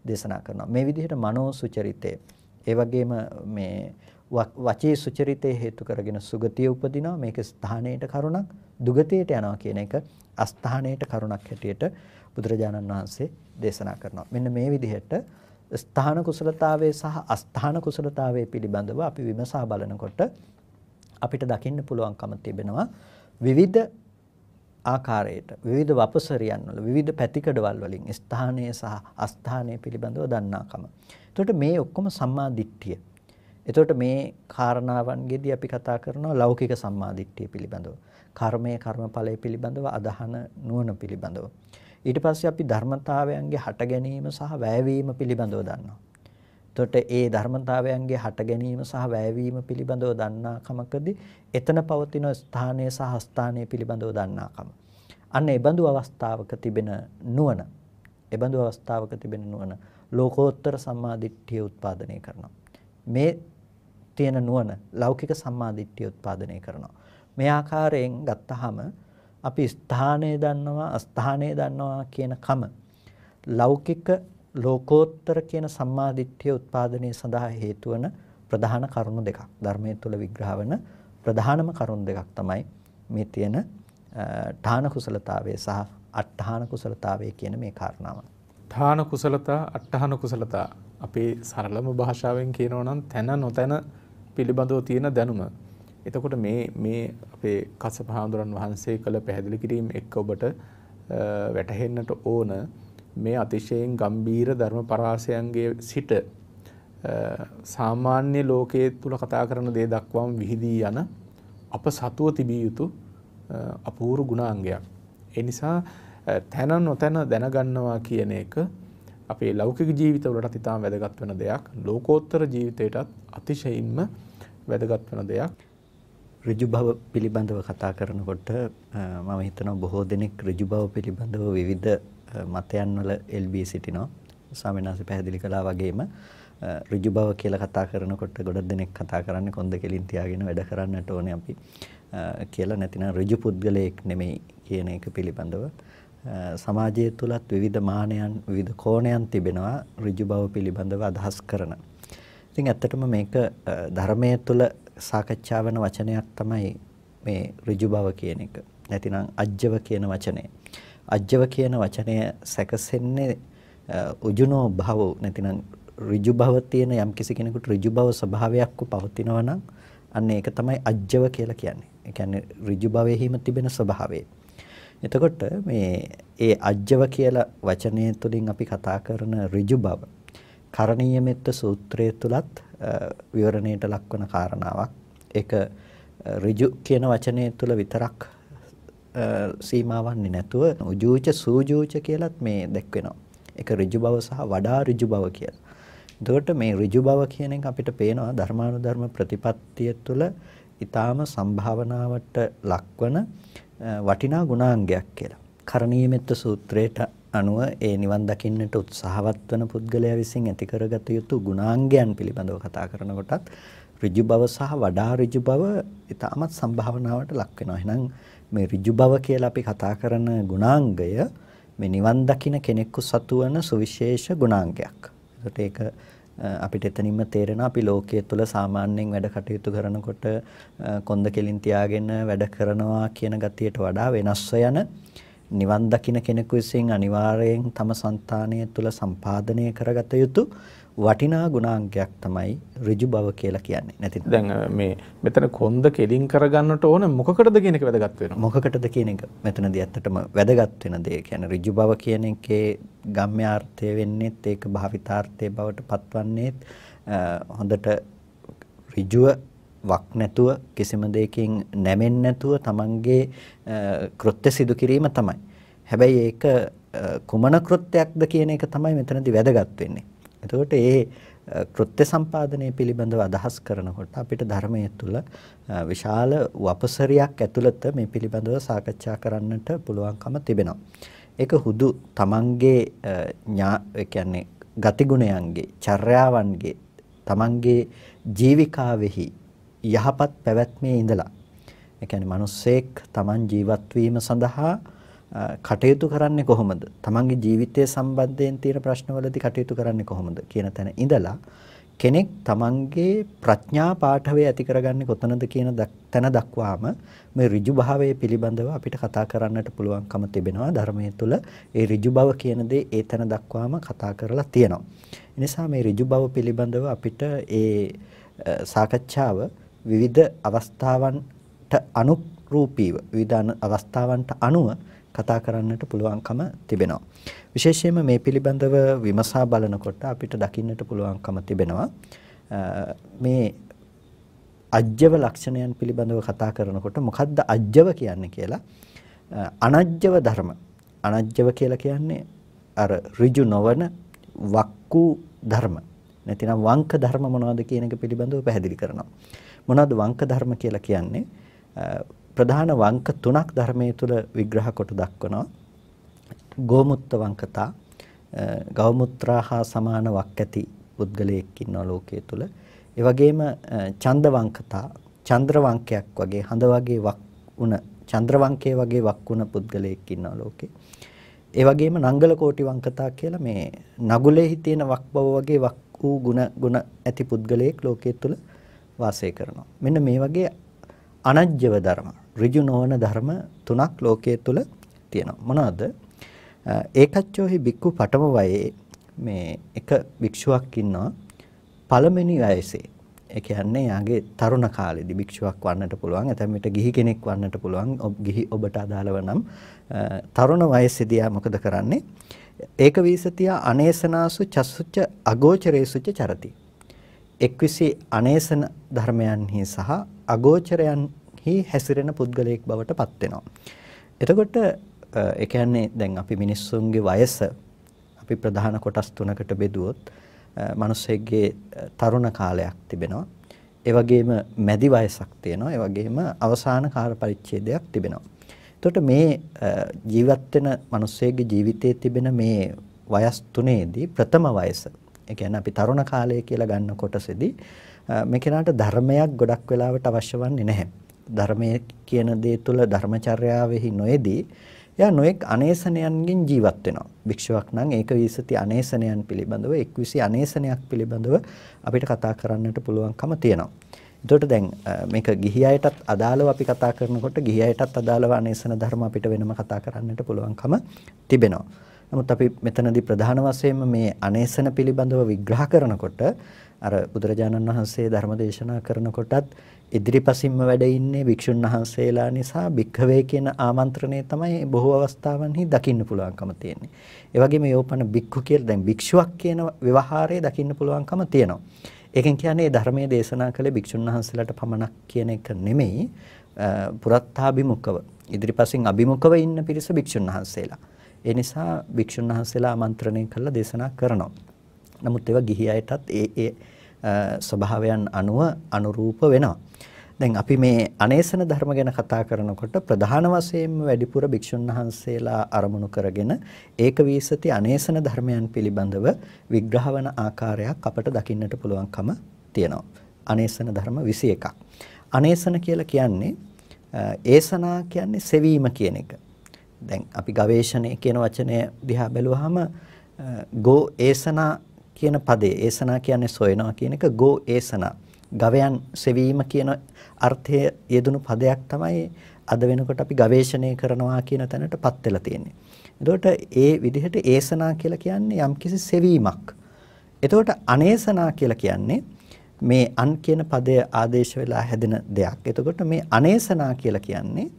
දේශනා කරනවා. මේ විදිහට මනෝ සුචරිතය ඒ වගේම මේ වචේ සුචරිතය හේතු කරගෙන සුගතිය උපදිනවා. මේක ස්ථානයේට කරුණක්. දුගතියට යනවා කියන එක අස්ථානයේට කරුණක් හැටියට බුදුරජාණන් වහන්සේ දේශනා කරනවා. මෙන්න මේ විදිහට ස්ථාන කුසලතාවයේ සහ අස්ථාන කුසලතාවයේ පිළිබඳව අපි විමසා බලනකොට අපිට දකින්න පුළුවන්කම තිබෙනවා විවිධ ආකාරයට විවිධ වපසරියන් වල විවිධ පැතිකඩවල් වලින් ස්ථානය සහ අස්ථානය පිළිබඳව දන්නාකම. එතකොට මේ ඔක්කොම සම්මා දිට්ඨිය. එතකොට මේ කාරණාවන්ගෙදී අපි කතා කරනවා ලෞකික සම්මා දිට්ඨිය පිළිබඳව. කර්මය කර්මඵලය පිළිබඳව අදහන නුවණ පිළිබඳව. ඊට පස්සේ අපි ධර්මතාවයන්ගේ හට ගැනීම සහ වැයවීම පිළිබඳව දන්නවා. එතකොට ඒ ධර්මතාවයන්ගේ හට ගැනීම සහ වැයවීම පිළිබඳව දන්නාකමකදී එතන පවතින ස්ථානය සහ ස්ථානය පිළිබඳව දන්නාකම. අන්න ඒබඳු අවස්ථාවක තිබෙන නුවණ. ඒබඳු අවස්ථාවක තිබෙන නුවණ ලෝකෝත්තර සම්මාදිට්ඨිය උත්පාදනය කරනවා. මේ තියෙන නුවණ ලෞකික සම්මාදිට්ඨිය උත්පාදනය කරනවා. මේ ආකාරයෙන් ගත්තාම අපි ස්ථානය දන්නවා, අස්ථානය දන්නවා කියන කම ලෞකික ලෝකෝත්තර කියන සම්මාදිට්ඨිය උත්පාදනය සඳහා හේතු වන ප්‍රධාන කරුණු දෙකක් ධර්මයේ තුල විග්‍රහ වන ප්‍රධානම කරුණු දෙකක් තමයි මේ තියෙන ඨාන කුසලතාවය සහ අට්ඨාන කුසලතාවය කියන මේ කාරණාව. ඨාන කුසලතා අට්ඨාන කුසලතා අපේ සරලම භාෂාවෙන් කියනවා නම් තන නොතන පිළිබඳව තියෙන දැනුම. එතකොට මේ මේ අපේ කස්සපහාඳුරන් වහන්සේ කළ පැහැදිලි කිරීම එක්ක ඔබට වැටහෙන්නට ඕන මේ අතිශයෙන් ගම්බීර ධර්ම පරාසයන්ගේ සිට සාමාන්‍ය ලෝකයේ තුළ කතා කරන දේ දක්වාම විහිදී යන අප සතුව තිබිය යුතු අපූරු ගුණාංගයක්. එනිසා තැන නොතැන දැනගන්නවා කියන එක අපේ ලෞකික ජීවිතවලට ඉතාම වැදගත් වෙන දෙයක් ලෝකෝත්තර ජීවිතයටත් අතිශයින්ම වැදගත් වෙන දෙයක්. ඍජු භව පිළිබඳව කතා කරනකොට මම හිතනවා බොහෝ දෙනෙක් ඍජු භව පිළිබඳව විවිධ මතයන් වල එල්බී සිටිනවා. ස්වාමීන් වහන්සේ පැහැදිලි කළා වගේම ඍජු බව කියලා කතා කරනකොට ගොඩක් දෙනෙක් කතා කරන්නේ කොන්ද කෙලින් තියාගෙන වැඩ කරන්නට ඕනේ අපි කියලා නැතිනම් ඍජු පුද්ගලයෙක් නෙමෙයි කියන එක පිළිබඳව සමාජය තුලත් විවිධ මානයන් විවිධ කෝණයන් තිබෙනවා ඍජු බව පිළිබඳව අදහස් කරන. ඉතින් ඇත්තටම මේක ධර්මයේ තුල සාකච්ඡා වෙන වචනයක් තමයි මේ ඍජු බව කියන එක. නැතිනම් අජ්ජව කියන වචනේ. අජ්ජව කියන වචනය සැකසෙන්නේ උජුනෝ භව නැතිනම් ඍජු භව තියෙන යම්කිසි කෙනෙකුට ඍජු භව ස්වභාවයක් පවතිනවා නම් අන්න ඒක තමයි අජ්ජව කියලා කියන්නේ. ඒ කියන්නේ ඍජු භවයේම තිබෙන ස්වභාවය. එතකොට මේ ඒ අජ්ජව කියලා වචනය තුලින් අපි කතා කරන ඍජු භව කරණීය මෙත්ත සූත්‍රය තුලත් විවරණයට ලක්වන කාරණාවක්. ඒක ඍජු කියන වචනය තුල විතරක් සීමාවන්නේ නැතුව උජූච සූජූච කියලත් මේ දැක්වෙනවා. එක ඍජු බව සහ වඩා ඍජු බව කියලා. එතකොට මේ ඍජු බව කියන එක අපිට පේනවා ධර්මානුධර්ම ප්‍රතිපත්තිය තුළ ඊටාම සම්භාවනාවට ලක්වන වටිනා ගුණාංගයක් කියලා. කරණීය මෙත්ත සූත්‍රයට අනුව ඒ නිවන් දකින්නට උත්සාහවත් වන පුද්ගලයා විසින් ඇති කරගත යුතු ගුණාංගයන් පිළිබඳව කතා කරනකොටත් ඍජු බව සහ වඩා ඍජු බව ඊටමත් සම්භාවනාවට ලක් වෙනවා. එහෙනම් මේ ඍජු බව කියලා අපි කතා කරන ගුණාංගය මේ නිවන් දකින කෙනෙකු සතු වෙන සුවිශේෂ ගුණාංගයක්. ඒකට ඒක අපිට එතනින්ම තේරෙනවා අපි ලෝකයේ තුල සාමාන්‍යයෙන් වැඩ කටයුතු කරනකොට කොන්ද කෙලින් තියාගෙන වැඩ කරනවා කියන ගතියට වඩා වෙනස්ව යන නිවන් දකින්න කෙනෙකු විසින් අනිවාර්යෙන් තම సంతානය තුල සම්පාදනය කරගත යුතු වටිනා ගුණාංගයක් තමයි ඍජු බව කියලා කියන්නේ. නැතිද? දැන් මේ මෙතන කොන්ද කෙලින් කරගන්නට ඕන මොකකටද කියන එක වැදගත් වෙනවා. මොකකටද කියන එක මෙතනදී ඇත්තටම වැදගත් වෙන දේ කියන්නේ ඍජු බව කියන එකේ ගම්‍යාර්ථය වෙන්නේත් ඒක භාවිතාර්ථයේ බවට පත්වන්නේත් හොඳට ඍජුව වක් නැතුව කිසිම දෙයකින් නැමෙන්නේ නැතුව තමන්ගේ කෘත්‍ය සිදු කිරීම තමයි. හැබැයි ඒක කුමන කෘත්‍යයක්ද කියන එක තමයි මෙතනදී වැදගත් වෙන්නේ. එතකොට ඒ කෘත්‍ය සම්පාදනය පිළිබඳව අදහස් කරනකොට අපිට ධර්මයේ තුල විශාල වපසරියක් ඇතුළත මේ පිළිබඳව සාකච්ඡා කරන්නට පුළුවන්කම තිබෙනවා. ඒක හුදු තමන්ගේ ඥා කියන්නේ ගතිගුණයන්ගේ, චර්යාවන්ගේ, තමන්ගේ ජීවිකාවෙහි යහපත් පැවැත්මේ ඉඳලා ඒ කියන්නේ මිනිස්සෙක් තමන් ජීවත් වීම සඳහා කටයුතු කරන්නේ කොහොමද? තමන්ගේ ජීවිතය සම්බන්ධයෙන් තියෙන ප්‍රශ්නවලදී කටයුතු කරන්නේ කොහොමද කියන තැන ඉඳලා කෙනෙක් තමන්ගේ ප්‍රඥා පාඨවය ඇති කරගන්නේ කොතනද කියන තැන දක්වාම මේ ඍජු භාවය පිළිබඳව අපිට කතා කරන්නට පුළුවන්කම තිබෙනවා ධර්මයේ තුල ඒ ඍජු බව කියන දේ ඒ තැන දක්වාම කතා කරලා තියෙනවා. එනිසා මේ ඍජු බව පිළිබඳව අපිට ඒ සාකච්ඡාව විවිධ අවස්ථාවන්ට අනුරූපීව විවිධ අවස්ථාවන්ට අනුව කතා කරන්නට පුළුවන්කම තිබෙනවා. විශේෂයෙන්ම මේ පිළිබඳව විමසා බලනකොට අපිට දකින්නට පුළුවන්කම තිබෙනවා මේ අජ්‍යව ලක්ෂණයන් පිළිබඳව කතා කරනකොට මොකද්ද අජ්‍යව කියන්නේ කියලා අනජ්‍යව ධර්ම අනජ්‍යව කියලා කියන්නේ අර ඍජු නොවන වක්කු ධර්ම නැතිනම් වංක ධර්ම මොනවද කියන එක පිළිබඳව පැහැදිලි කරනවා. මොනවද වංක ධර්ම කියලා කියන්නේ ප්‍රධාන වංක තුනක් ධර්මයේ තුල විග්‍රහ කොට දක්වනවා. ගෝමුත්ත වංකතා ගෞමුත්‍රා හා සමාන වක් ඇති පුද්ගලයෙක් ඉන්නවා ලෝකයේ තුල. ඒ වගේම චන්ද වංකතා චන්ද්‍ර වංකයක් වගේ හඳ වගේ වක් වුණ චන්ද්‍ර වංකයේ වගේ වක් වුණ පුද්ගලයෙක් ඉන්නවා ලෝකේ. ඒ වගේම නංගල කෝටි වංකතා කියලා මේ නගුලෙහි තියෙන වක් බව වගේ වක් වූ ಗುಣ ಗುಣ ඇති පුද්ගලයෙක් ලෝකයේ තුල වාසය කරනවා. මෙන්න මේ වගේ අනජ්‍යව ධර්ම ඍජු නොවන ධර්ම තුනක් ලෝකයේ තුල තියෙනවා. මොනවාද? ඒකච්චෝහි බික්කු පඨම වයේ මේ එක භික්ෂුවක් ඉන්නවා පළවෙනි වයසේ. ඒ කියන්නේ යාගේ තරුණ කාලෙදි භික්ෂුවක් වන්නට පුළුවන්. නැත්නම් මෙට ගිහි කෙනෙක් වන්නට පුළුවන්. ඔබ ගිහි ඔබට අදාළව නම් තරුණ වයසේදී මොකද කරන්නේ? ඒක වීසතිය අනේසනාසු චසුච්ච අගෝචරේසුච්ච චරති. එක්විසි අනේසන ධර්මයන්හි සහ අගෝචරයන් හි හැසිරෙන පුද්ගලයෙක් බවට පත් වෙනවා. එතකොට ඒ කියන්නේ දැන් අපි මිනිස්සුන්ගේ වයස අපි ප්‍රධාන කොටස් තුනකට බෙදුවොත් මිනිස්සෙගේ තරුණ කාලයක් තිබෙනවා. ඒ වගේම මැදි වයසක් තියෙනවා. ඒ වගේම අවසාන කාල පරිච්ඡේදයක් තිබෙනවා. එතකොට මේ ජීවත් වෙන මිනිස්සෙගේ ජීවිතයේ තිබෙන මේ වයස් තුනේදී ප්‍රථම වයස ඒ කියන්නේ අපි තරුණ කාලය කියලා ගන්න කොටසේදී මේ කෙනාට ධර්මයක් ගොඩක් වෙලාවට අවශ්‍ය වන්නේ නැහැ. ධර්මයේ කියන දේ තුල ධර්මචර්යාවෙහි නොයේදී එයා නොඑක් අනේසනයන්ගෙන් ජීවත් වෙනවා. භික්ෂුවක් නම් ඒක විසති අනේසනයන් පිළිබඳව එක්විසි අනේසනයක් පිළිබඳව අපිට කතා කරන්නට පුළුවන්කම තියෙනවා. එතකොට දැන් මේක ගිහි අයටත් අදාළව අපි කතා කරනකොට ගිහි අයටත් අදාළව අනේසන ධර්ම අපිට වෙනම කතා කරන්නට පුළුවන්කම තිබෙනවා. නමුත් අපි මෙතනදී ප්‍රධාන වශයෙන්ම මේ අනේසන පිළිබඳව විග්‍රහ කරනකොට අර බුදුරජාණන් වහන්සේ ධර්ම දේශනා කරනකොටත් ඉදිරිපසින්ම වැඩ ඉන්නේ භික්ෂුන් වහන්සේලා නිසා භික්ඛවේ කියන ආමන්ත්‍රණය තමයි බොහෝ අවස්ථාවන්හි දකින්න පුළුවන්කම තියෙන්නේ. ඒ වගේම යෝපන භික්ඛු කියලා දැන් භික්ෂුවක් කියන ව්‍යවහාරය දකින්න පුළුවන්කම තියෙනවා. ඒකෙන් කියන්නේ ධර්මයේ දේශනා කළේ භික්ෂුන් වහන්සේලාට පමණක් කියන එක නෙමෙයි පුරත්තාභිමුඛව ඉදිරිපසින් අභිමුඛව ඉන්න පිරිස භික්ෂුන් වහන්සේලා. ඒ නිසා භික්ෂුන් වහන්සේලා ආමන්ත්‍රණය කරලා දේශනා කරනවා. නමුත් ඒවා ගිහි අයටත් ඒ ඒ ස්වභාවයන් අනුව අනුරූප වෙනවා. දැන් අපි මේ අනේසන ධර්ම ගැන කතා කරනකොට ප්‍රධාන වශයෙන්ම වැඩිපුර භික්ෂුන් වහන්සේලා අරමුණු කරගෙන ඒක වීසති අනේසන ධර්මයන් පිළිබඳව විග්‍රහවන ආකාරයක් අපට දකින්නට පුළුවන්කම තියෙනවා. අනේසන ධර්ම 21ක්. අනේසන කියලා කියන්නේ ඒසනා කියන්නේ සෙවීම කියන එක. දැන් අපි ගවේෂණය කියන වචනය දිහා බැලුවාම ගෝ ඒසනා කියන පදේ ඒසනා කියන්නේ සොයනවා කියන එක ගෝ ඒසනා ගවයන් සෙවීම කියන අර්ථය යෙදුණු පදයක් තමයි අද වෙනකොට අපි ගවේෂණය කරනවා කියන තැනටපත් වෙලා තියෙන්නේ. එතකොට ඒ විදිහට ඒසනා කියලා කියන්නේ යම්කිසි සෙවීමක්. එතකොට අනේසනා කියලා කියන්නේ මේ අන් කියන පදය ආදේශ වෙලා හැදෙන දෙයක්. එතකොට මේ අනේසනා කියලා කියන්නේ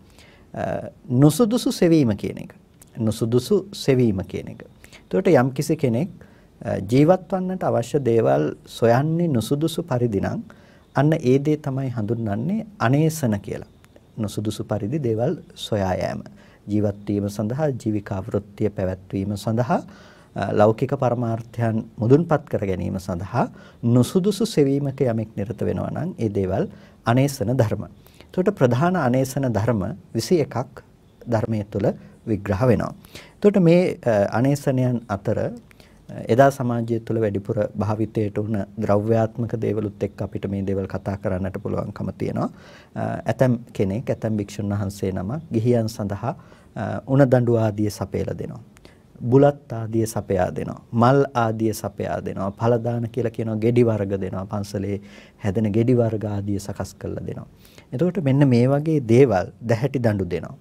නුසුදුසු සෙවීම කියන එක. නුසුදුසු සෙවීම කියන එක. එතකොට යම්කිසි කෙනෙක් ජීවත් වන්නට අවශ්‍ය දේවල් සොයන්නේ නුසුදුසු පරිදි නම් අන්න ඒ දේ තමයි හඳුන්වන්නේ අනේසන කියලා. නොසුදුසු පරිදි දේවල් සොයා යෑම. ජීවත් වීම සඳහා ජීවිකා වෘත්තිය පැවැත්වීම සඳහා ලෞකික පරමාර්ථයන් මුදුන්පත් කර ගැනීම සඳහා නොසුදුසු සෙවීමක යමෙක් නිරත වෙනවා නම් ඒ දේවල් අනේසන ධර්ම. එතකොට ප්‍රධාන අනේසන ධර්ම 21ක් ධර්මයේ තුල විග්‍රහ වෙනවා. එතකොට මේ අනේසනයන් අතර එදා සමාජය තුළ වැඩිපුර භාවිතයට වුණ ද්‍රව්‍යාත්මක දේවලුත් එක්ක අපිට මේ දේවල් කතා කරන්නට පුළුවන්කම තියෙනවා. ඇතම් කෙනෙක් ඇතම් භික්ෂුන් වහන්සේ නමක් ගිහියන් සඳහා උණ දඬු ආදිය සපයලා දෙනවා. බුලත් ආදිය සපයා දෙනවා. මල් ආදිය සපයා දෙනවා. ඵල දාන කියලා කියනවා ගෙඩි වර්ග දෙනවා. පන්සලේ හැදෙන ගෙඩි වර්ග ආදිය සකස් කරලා දෙනවා. එතකොට මෙන්න මේ වගේ දේවල් දැහැටි දඬු දෙනවා.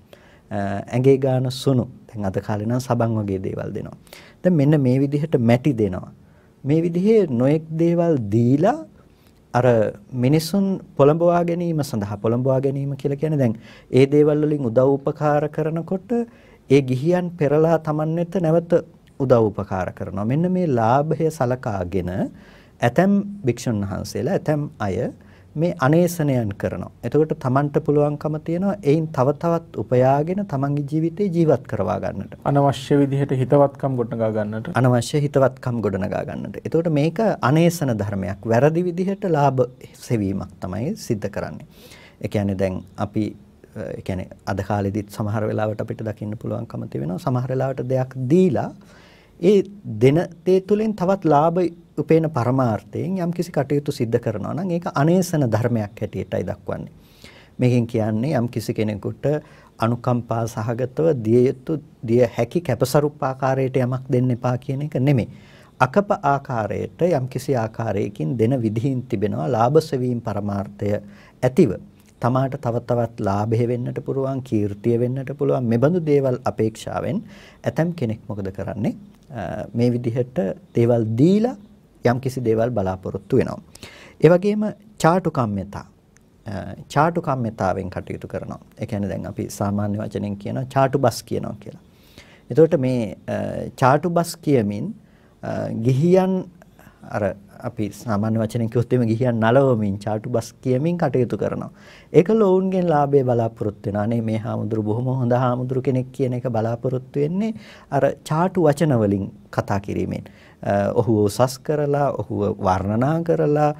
ඇඟේ ගාන සුණු දැන් අද කාලේ නම් සබන් වගේ දේවල් දෙනවා. දැන් මෙන්න මේ විදිහට මැටි දෙනවා. මේ විදිහේ නොඑක් දේවල් දීලා අර මිනිසුන් පොළඹවා ගැනීම සඳහා පොළඹවා ගැනීම කියලා කියන්නේ දැන් ඒ දේවල් වලින් උදව් උපකාර කරනකොට ඒ ගිහියන් පෙරලා Taman වෙත නැවත උදව් උපකාර කරනවා. මෙන්න මේ ලාභය සලකාගෙන ඇතම් භික්ෂුන් වහන්සේලා ඇතම් අය මේ අනේසනයන් කරනවා. එතකොට Tamanට පුළුවන්කම තියෙනවා එයින් තව තවත් උපයාගෙන Tamanගේ ජීවිතේ ජීවත් කරවා ගන්නට. අනවශ්‍ය විදිහට හිතවත්කම් ගොඩනගා ගන්නට. අනවශ්‍ය හිතවත්කම් ගොඩනගා ගන්නට. එතකොට මේක අනේසන ධර්මයක්. වැරදි විදිහට ලාභ සෙවීමක් තමයි සිද්ධ කරන්නේ. ඒ කියන්නේ දැන් අපි ඒ කියන්නේ අද කාලෙදිත් සමහර වෙලාවට අපිට දකින්න පුළුවන්කම තියෙනවා සමහර වෙලාවට දෙයක් දීලා ඒ දෙන තේ තුලින් තවත් ලාභ උපේන පරමාර්ථයෙන් යම්කිසි කටයුතු සිද්ධ කරනවා නම් ඒක අනේසන ධර්මයක් හැටියටයි දක්වන්නේ. මේකෙන් කියන්නේ යම්කිසි කෙනෙකුට අනුකම්පා සහගතව දිය යුතු දිය හැකි කැපසරුපාකාරයට යමක් දෙන්න එපා කියන එක නෙමෙයි. අකප ආකාරයට යම්කිසි ආකාරයකින් දෙන විධීන් තිබෙනවා ලාභසවීම් පරමාර්ථය ඇතිව. තමාට තව තවත් ලාභය වෙන්නට පුළුවන් කීර්තිය වෙන්නට පුළුවන් මෙබඳු දේවල් අපේක්ෂාවෙන් ඇතම් කෙනෙක් මොකද කරන්නේ මේ විදිහට දේවල් දීලා යම්කිසි දේවල් බලාපොරොත්තු වෙනවා. ඒ වගේම චාටුකම්මිතා චාටුකම්මිතාවෙන් කටයුතු කරනවා. ඒ කියන්නේ දැන් අපි සාමාන්‍ය වචනෙන් කියනවා චාටුබස් කියනවා කියලා. එතකොට මේ චාටුබස් කියමින් ගිහියන් අර අපි සාමාන්‍ය වචනෙන් කිව්වොත් එimhe ගිහියන් නලවමින් චාටුබස් කියමින් කටයුතු කරනවා. ඒක ලෝඋන්ගෙන් ලාභයේ බලාපොරොත්තු වෙනවා. අනේ මේ හාමුදුරු බොහොම හොඳ හාමුදුරු කෙනෙක් කියන එක බලාපොරොත්තු වෙන්නේ අර චාටු වචන වලින් කතා කිරීමෙන්. ඔහු උසස් කරලා ඔහු වර්ණනා කරලා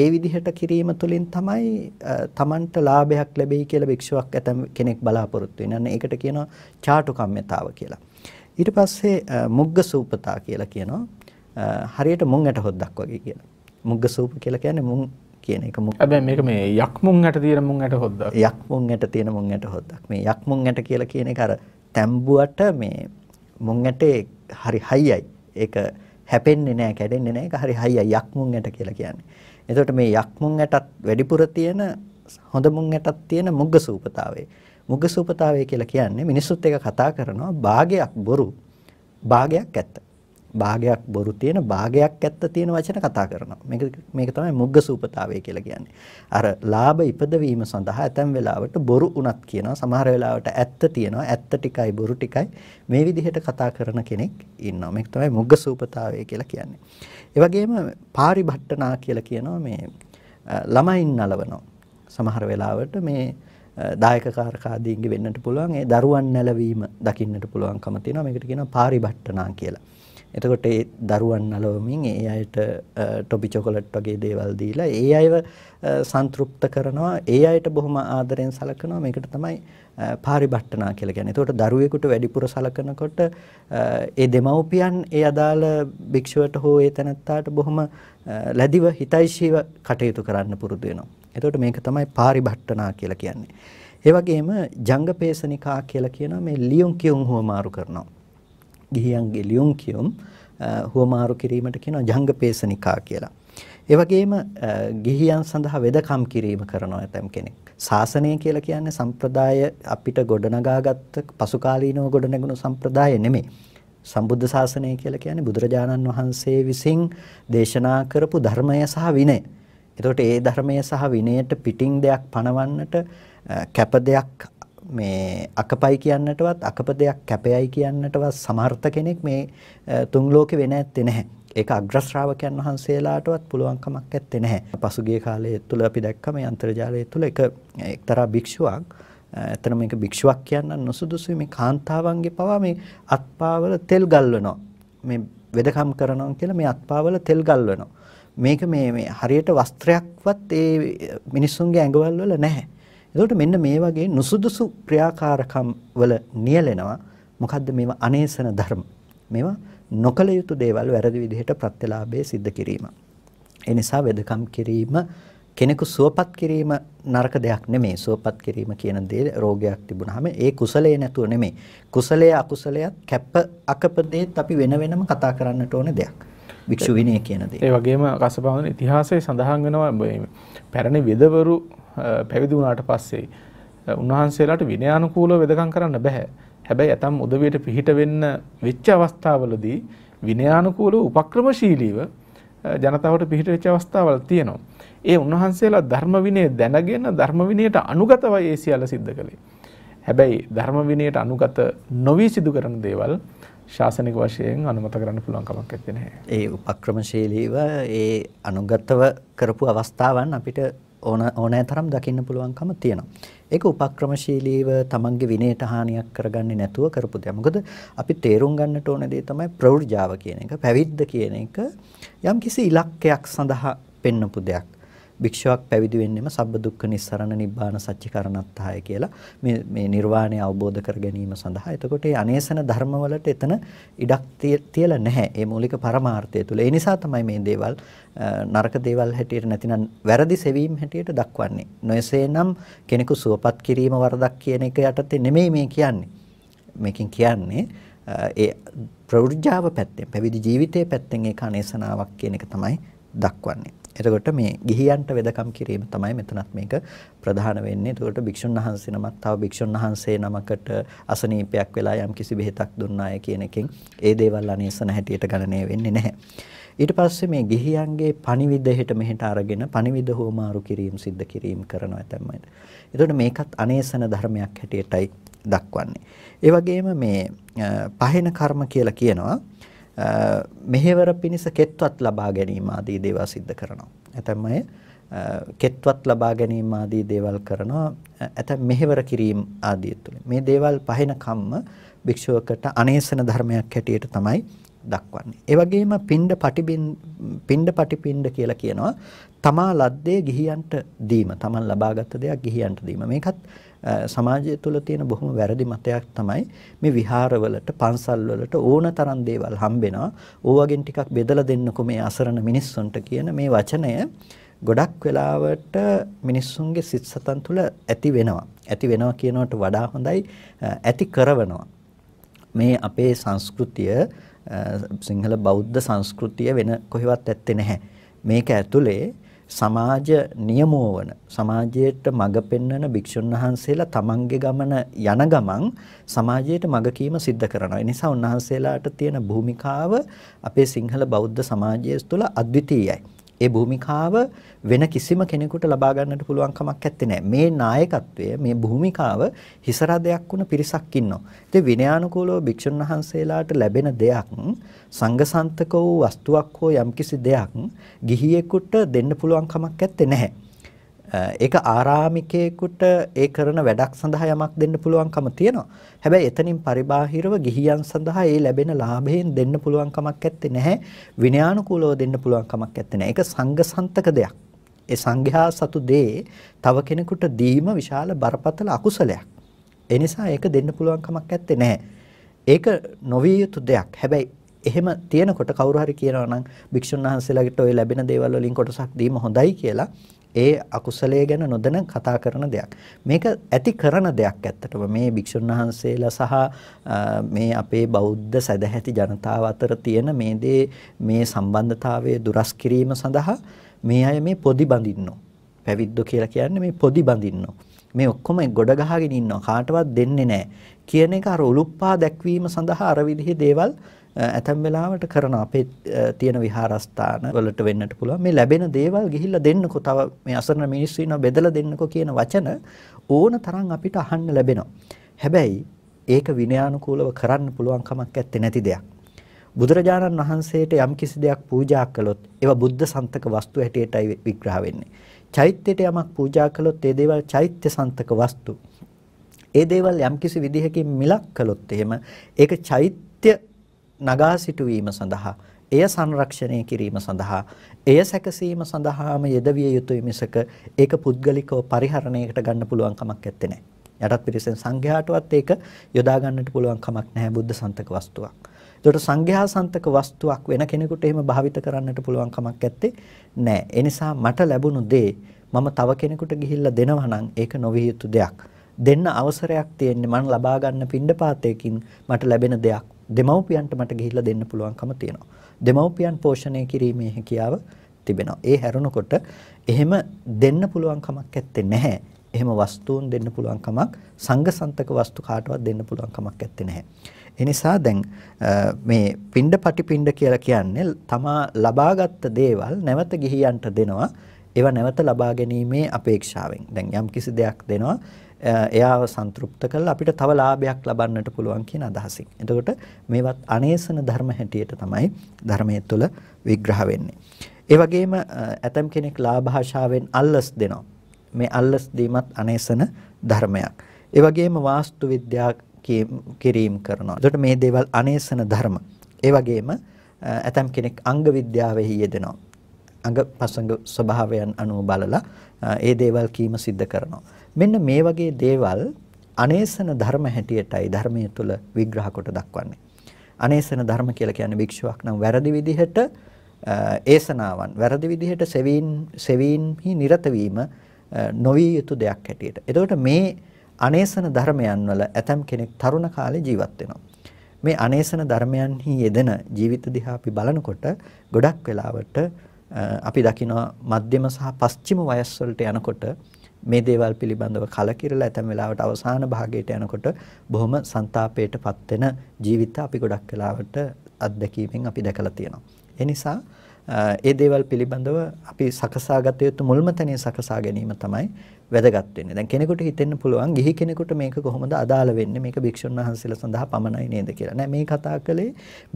ඒ විදිහට කිරීම තුළින් තමයි තමන්ට ලාභයක් ලැබෙයි කියලා භික්ෂුවක් ඇතම් කෙනෙක් බලාපොරොත්තු වෙනවා. ඒකට කියනවා චාටුකම්මිතාව කියලා. ඊට පස්සේ මුග්ග සූපතා කියලා කියනවා. හරියට මුං ඇට හොද්දක් වගේ කියලා. මුග්ග සූප කියලා කියන්නේ මුං කියන එක මුක්. හැබැයි මේක මේ යක් මුං ඇට තියෙන මුං ඇට හොද්දක්. යක් මුං ඇට තියෙන මුං ඇට හොද්දක්. මේ යක් මුං ඇට කියලා කියන එක අර තැඹුවට මේ මුං ඇටේ හරි හයියයි. ඒක හැපෙන්නේ නැහැ කැඩෙන්නේ නැහැ ඒක හරි හයිය යක්මුන් ඇට කියලා කියන්නේ. එතකොට මේ යක්මුන් ඇටත් වැඩිපුර තියෙන හොඳ මුන් ඇටත් තියෙන මුග්ග සූපතාවේ. මුග්ග සූපතාවේ කියලා කියන්නේ මිනිස්සුත් එක කතා කරනවා භාගයක් බොරු භාගයක් ඇත්ත. භාගයක් බොරු තියෙන භාගයක් ඇත්ත තියෙන වචන කතා කරනවා. මේක මේක තමයි මුග්ග සූපතාවය කියලා කියන්නේ. අර ලාභ ඉපදවීම සඳහා ඇතැම් වෙලාවට බොරු උනත් කියනවා. සමහර වෙලාවට ඇත්ත තියෙනවා. ඇත්ත ටිකයි බොරු ටිකයි මේ විදිහට කතා කරන කෙනෙක් ඉන්නවා. මේක තමයි මුග්ග සූපතාවය කියලා කියන්නේ. ඒ වගේම පාරිභට්ටනා කියලා කියනවා මේ ළමයින් නලවනවා. සමහර වෙලාවට මේ දායක කාර්කාදීන්ගේ වෙන්නට පුළුවන් ඒ දරුවන් නැලවීම දකින්නට පුළුවන්කම තියෙනවා මේකට කියනවා පාරිභට්ටනා කියලා. එතකොට ඒ දරුවන් නලවමින් ඒ අයට ටොපි චොකලට් වගේ දේවල් දීලා ඒ අයව සන්තුෂ්ත කරනවා ඒ අයට බොහොම ආදරෙන් සලකනවා මේකට තමයි පාරිබට්ටනා කියලා කියන්නේ. එතකොට දරුවෙකුට වැඩිපුර සලකනකොට ඒ දෙමව්පියන් ඒ අදාළ භික්ෂුවට හෝ ඒ තැනැත්තාට බොහොම ලැබිව හිතයිශීව කටයුතු කරන්න පුරුදු වෙනවා. එතකොට මේක තමයි පාරිබට්ටනා කියලා කියන්නේ. ඒ වගේම ජංගපේසනිකා කියලා කියන මේ ලියුම් කියුම් හුවමාරු කරනවා. ගිහියන්ගේ ලියුම් කියුම් හුවමාරු කිරීමට කියනවා ජංගපේසනිකා කියලා. ඒ වගේම ගිහියන් සඳහා වෙදකම් කිරීම කරනවා ඇතම් කෙනෙක්. ශාසනය කියලා කියන්නේ සම්ප්‍රදාය අපිට ගොඩනගාගත්ත පසුකාලීනව ගොඩනගුණු සම්ප්‍රදාය නෙමෙයි. සම්බුද්ධ ශාසනය කියලා කියන්නේ බුදුරජාණන් වහන්සේ විසින් දේශනා කරපු ධර්මය සහ විනය. එතකොට ඒ ධර්මය සහ විනයට පිටින් දෙයක් පනවන්නට කැප දෙයක් මේ අකපයි කියන්නටවත් අකපදයක් කැපයයි කියන්නටවත් සමර්ථ කෙනෙක් මේ තුන් ලෝකෙ වෙන ඇත්තේ නැහැ. ඒක අග්‍ර ශ්‍රාවකයන් වහන්සේලාටවත් පුළුවන් කමක් ඇත්තේ නැහැ. පසුගිය කාලයේ තුල අපි දැක්ක මේ අන්තර්ජාලය තුල එක එක්තරා භික්ෂුවක් එතන මේක භික්ෂුවක් කියන්න නොසුදුසුයි මේ කාන්තාවන්ගේ පවා මේ අත්පාවල තෙල් ගල්වනවා. මේ වෙදකම් කරනවා කියලා මේ අත්පාවල තෙල් ගල්වනවා. මේක මේ මේ හරියට වස්ත්‍රයක්වත් ඒ මිනිස්සුන්ගේ ඇඟවල් වල නැහැ. එතකොට මෙන්න මේ වගේ නුසුදුසු ක්‍රියාකාරකම් වල නියැලෙනවා. මොකද්ද මේවා අනේසන ධර්ම. මේවා නොකල යුතු දේවල් වැරදි විදිහට ප්‍රත්‍යලාභයේ සිද්ධ කිරීම. ඒ නිසා වෙදකම් කිරීම කෙනෙකු සුවපත් කිරීම නරක දෙයක් නෙමෙයි සුවපත් කිරීම කියන දේ රෝගයක් තිබුණාම ඒ කුසලයේ නැතුව නෙමෙයි කුසලයේ අකුසලයක් කැප අකපදේත් අපි වෙන වෙනම කතා කරන්නට ඕන දෙයක් වික්ෂු විනය කියන දේ ඒ වගේම කසබවන ඉතිහාසයේ සඳහන් වෙනවා පැරණි වෙදවරු පැවිදි වුණාට පස්සේ උන්වහන්සේලාට විනයානුකූලව වෙදකම් කරන්න බෑ. හැබැයි ඇතම් උදවියට පිහිට වෙන්න වෙච්ච අවස්ථාවලදී විනයානුකූලව උපක්‍රමශීලීව ජනතාවට පිහිට වෙච්ච අවස්ථාවල් තියෙනවා. ඒ උන්වහන්සේලා ධර්ම විනය දැනගෙන ධර්ම විනයට අනුගතවයි ඒ සියල්ල සිද්ධ කළේ. හැබැයි ධර්ම විනයට අනුගත නොවි සිදු කරන දේවල් ශාසනික වශයෙන් අනුමත කරන්න පුළුවන් කමක් නැත්තේ. ඒ උපක්‍රමශීලීව ඒ අනුගතව කරපු අවස්ථාවන් අපිට ඕන ඕනෑ තරම් දකින්න පුළුවන්කම තියෙනවා. ඒක උපක්‍රමශීලීව තමන්ගේ විනයට හානියක් කරගන්නේ නැතුව කරපු දෙයක්. මොකද අපි තේරුම් ගන්නට ඕන දේ තමයි ප්‍රෞර්ජාව කියන එක. පැවිද්ද කියන එක යම්කිසි ඉලක්කයක් සඳහා පෙන්වපු දෙයක්. භික්ෂුවක් පැවිදි වෙන්නෙම සබ්බ දුක්ඛ නිස්සරණ නිබ්බාන සත්‍ය කරණත්තාය කියලා මේ මේ නිර්වාණය අවබෝධ කර ගැනීම සඳහා. එතකොට මේ අනේසන ධර්මවලට එතන ඉඩක් තියලා නැහැ. ඒ මූලික පරමාර්ථය තුල. ඒ නිසා තමයි මේ දේවල් නරක දේවල් හැටියට නැතිනම් වැරදි සෙවීම් හැටියට දක්වන්නේ. නොයසේනම් කෙනෙකු සුවපත් කිරීම වරදක් කියන එක යටතේ නෙමෙයි මේ කියන්නේ. මේකෙන් කියන්නේ ඒ ප්‍රවෘජ්ජාව පැත්තෙන් පැවිදි ජීවිතයේ පැත්තෙන් ඒක අනේසනාවක් කියන එක තමයි දක්වන්නේ. එතකොට මේ ගිහියන්ට වෙදකම් කිරීම තමයි මෙතනත් මේක ප්‍රධාන වෙන්නේ. එතකොට භික්ෂුන් වහන්සේ නමක් තව භික්ෂුන් වහන්සේ නමකට අසනීපයක් වෙලා යම් කිසි බෙහෙතක් දුන්නාය කියන එකෙන් ඒ දේවල් අනේසන හැටියට ගණනය වෙන්නේ නැහැ. ඊට පස්සේ මේ ගිහියන්ගේ පණිවිඩයට මෙහෙට අරගෙන පණිවිඩ හෝමාරු කිරීම සිද්ධ කිරීම කරනවා තමයි. එතකොට මේකත් අනේසන ධර්මයක් හැටියටයි දක්වන්නේ. ඒ වගේම මේ පහෙන කර්ම කියලා කියනවා මෙහෙවර පිණිස කෙත්වත් ලබා ගැනීම ආදී දේවල් සිද්ධ කරනවා. ඇතැම් අය කෙත්වත් ලබා ගැනීම ආදී දේවල් කරනවා. ඇතැම් මෙහෙවර කිරීම ආදී තුලින්. මේ දේවල් පහින කම්ම භික්ෂුවකට අනේසන ධර්මයක් හැටියට තමයි දක්වන්නේ. ඒ වගේම පින්ඩ පටිබින් පින්ඩ පටිපින්ඩ කියලා කියනවා. තමා ලද්දේ ගිහියන්ට දීම, තමන් ලබාගත් දෙයක් ගිහියන්ට දීම. මේකත් සමාජය තුළ තියෙන බොහොම වැරදි මතයක් තමයි මේ විහාරවලට පන්සල්වලට ඕන තරම් දේවල් හම්බෙනවා. ඕවගෙන් ටිකක් බෙදලා දෙන්නකෝ මේ අසරණ මිනිස්සුන්ට කියන මේ වචනය ගොඩක් වෙලාවට මිනිස්සුන්ගේ සිත් සතන් තුළ ඇති වෙනවා. ඇති වෙනවා කියනවට වඩා හොඳයි ඇති කරවනවා. මේ අපේ සංස්කෘතිය සිංහල බෞද්ධ සංස්කෘතිය වෙන කොහෙවත් ඇත්තේ නැහැ. මේක ඇතුලේ සමාජ නියමෝවන සමාජයට මඟ පෙන්වන භික්ෂුන් වහන්සේලා තමන්ගේ ගමන යන ගමන් සමාජයට මඟ කීම සිද්ධ කරනවා. ඒ නිසා උන්වහන්සේලාට තියෙන භූමිකාව අපේ සිංහල බෞද්ධ සමාජය තුළ අද්විතීයයි. ඒ භූමිකාව වෙන කිසිම කෙනෙකුට ලබා ගන්නට පුළුවන් කමක් නැත්තේ නෑ. මේ නායකත්වය මේ භූමිකාව හිසරදයක් වුණ පිරිසක් ඉන්නවා. ඉතින් විනයානුකූලව භික්ෂුන් වහන්සේලාට ලැබෙන දෙයක් සංඝසන්තක වූ වස්තුවක් හෝ යම්කිසි දෙයක් ගිහියෙකුට දෙන්න පුළුවන් කමක් නැත්තේ නැහැ. ඒක ආරාමිකයෙකුට ඒ කරන වැඩක් සඳහා යමක් දෙන්න පුළුවන්කම තියෙනවා. හැබැයි එතනින් පරිබාහිරව ගිහියන් සඳහා ඒ ලැබෙන ලාභයෙන් දෙන්න පුළුවන් කමක් ඇත්තේ නැහැ. විනයානුකූලව දෙන්න පුළුවන් කමක් ඇත්තේ නැහැ. ඒක සංඝසන්තක දෙයක්. ඒ සංඝයා සතු දේ තව කෙනෙකුට දීම විශාල බරපතල අකුසලයක්. ඒ නිසා ඒක දෙන්න පුළුවන් කමක් ඇත්තේ නැහැ. ඒක නොවිය යුතු දෙයක්. හැබැයි එහෙම තියෙනකොට කවුරු හරි කියනවා නම් භික්ෂුන් වහන්සේලාට ওই ලැබෙන දේවල් වලින් කොටසක් දීම හොඳයි කියලා ඒ අකුසලයේ ගැන නොදැන කතා කරන දෙයක්. මේක ඇති කරන දෙයක් ඇත්තටම මේ භික්ෂුන් වහන්සේලා සහ මේ අපේ බෞද්ධ සැදැහැති ජනතාව අතර තියෙන මේ දේ මේ සම්බන්ධතාවයේ දුරස් කිරීම සඳහා මේ අය මේ පොදි බඳින්නෝ. පැවිද්දෝ කියලා කියන්නේ මේ පොදි බඳින්නෝ. මේ ඔක්කොම ගොඩ ගහගෙන ඉන්නවා. කාටවත් දෙන්නේ නැහැ. කියන එක අර උලුප්පා දැක්වීම සඳහා අර විදිහේ දේවල් ඇතැම් වෙලාවට කරන අපේ තියෙන විහාරස්ථාන වලට වෙන්නට පුළුවන් මේ ලැබෙන දේවල් ගිහිල්ලා දෙන්නකෝ තව මේ අසරණ මිනිස්සු ඉන්නවා බෙදලා දෙන්නකෝ කියන වචන ඕන තරම් අපිට අහන්න ලැබෙනවා හැබැයි ඒක විනයානුකූලව කරන්න පුළුවන් කමක් ඇත්තේ නැති දෙයක් බුදුරජාණන් වහන්සේට යම් කිසි දෙයක් පූජා කළොත් ඒවා බුද්ධ සන්තක වස්තු හැටියටයි විග්‍රහ වෙන්නේ. චෛත්‍යයට යමක් පූජා කළොත් ඒ දේවල් චෛත්‍ය සන්තක වස්තු. ඒ දේවල් යම් කිසි විදිහකින් මිලක් කළොත් එහෙම ඒක චෛත්‍ය නගා සිටුවීම සඳහා එය සංරක්ෂණය කිරීම සඳහා එය සැකසීම සඳහාම යෙදවිය යුතුයි මිසක ඒක පුද්ගලිකව පරිහරණයකට ගන්න පුළුවන් කමක් නැත්තේ නෑ. යටත් පිරිසෙන් සංඝයාටවත් ඒක යොදා ගන්නට පුළුවන් කමක් නැහැ බුද්ධ සන්තක වස්තුවක්. ඒකට සංඝයා සන්තක වස්තුවක් වෙන කෙනෙකුට එහෙම භාවිත කරන්නට පුළුවන් කමක් නැත්තේ නෑ. ඒ නිසා මට ලැබුණු දේ මම තව කෙනෙකුට ගිහිල්ලා දෙනවා නම් ඒක නොවිය යුතු දෙයක්. දෙන්න අවසරයක් තියෙන්නේ මම ලබා ගන්න පින්ඩපාතයකින් මට ලැබෙන දෙයක් දෙමව්පියන්ට මට ගිහිල්ලා දෙන්න පුළුවන්කම තියෙනවා. දෙමව්පියන් පෝෂණය කිරීමේ හැකියාව තිබෙනවා. ඒ හැරුණකොට එහෙම දෙන්න පුළුවන් කමක් ඇත්තේ නැහැ. එහෙම වස්තුන් දෙන්න පුළුවන් කමක් සංඝසන්තක වස්තු කාටවත් දෙන්න පුළුවන් කමක් ඇත්තේ නැහැ. ඒ නිසා දැන් මේ පින්ඩ පටිපින්ඩ කියලා කියන්නේ තමා ලබාගත් දේවල් නැවත ගිහියන්ට දෙනවා. ඒවා නැවත ලබා ගැනීමේ අපේක්ෂාවෙන්. දැන් යම් කිසි දෙයක් දෙනවා එයාව සන්තුෂ්ත කරලා අපිට තව ලාභයක් ලබන්නට පුළුවන් කියන අදහසින්. එතකොට මේවත් අනේසන ධර්ම හැටියට තමයි ධර්මයේ තුල විග්‍රහ වෙන්නේ. ඒ වගේම ඇතම් කෙනෙක් ලාභාෂාවෙන් අල්ලස් දෙනවා. මේ අල්ලස් දීමත් අනේසන ධර්මයක්. ඒ වගේම වාස්තු විද්‍යා කිරීම කරනවා. එතකොට මේ දේවල් අනේසන ධර්ම. ඒ වගේම ඇතම් කෙනෙක් අංග විද්‍යාවෙහි යෙදෙනවා. අංග පසංග ස්වභාවයන් අනුව බලලා ඒ දේවල් කීම සිද්ධ කරනවා. මෙන්න මේ වගේ දේවල් අනේසන ධර්ම හැටියටයි ධර්මයේ තුල විග්‍රහ කොට දක්වන්නේ. අනේසන ධර්ම කියලා කියන්නේ භික්ෂුවක් නම් වැරදි විදිහට ඒසනාවන් වැරදි විදිහට සෙවීන් සෙවීන්හි නිරත වීම නොවිය යුතු දෙයක් හැටියට. එතකොට මේ අනේසන ධර්මයන් වල ඇතම් කෙනෙක් තරුණ කාලේ ජීවත් වෙනවා. මේ අනේසන ධර්මයන්හි යෙදෙන ජීවිත දිහා අපි බලනකොට ගොඩක් වෙලාවට අපි දකිනවා මධ්‍යම සහ පස්චිම වයස් වලට යනකොට මේ දේවල් පිළිබඳව කලකිරලා ඇතැම් වෙලාවට අවසාන භාගයට යනකොට බොහොම ਸੰతాපයටපත් වෙන ජීවිත අපි ගොඩක් වෙලාවට අත්දැකීමෙන් අපි දැකලා තියෙනවා. ඒ නිසා ඒ දේවල් පිළිබඳව අපි සකසාගත යුතු මුල්ම තැනේ සකසා ගැනීම තමයි වැදගත් වෙන්නේ. දැන් කෙනෙකුට හිතෙන්න පුළුවන් ගිහි කෙනෙකුට මේක කොහොමද අදාළ වෙන්නේ? මේක භික්ෂුන් වහන්සේලා සඳහා පමණයි නේද කියලා. නෑ මේ කතා කළේ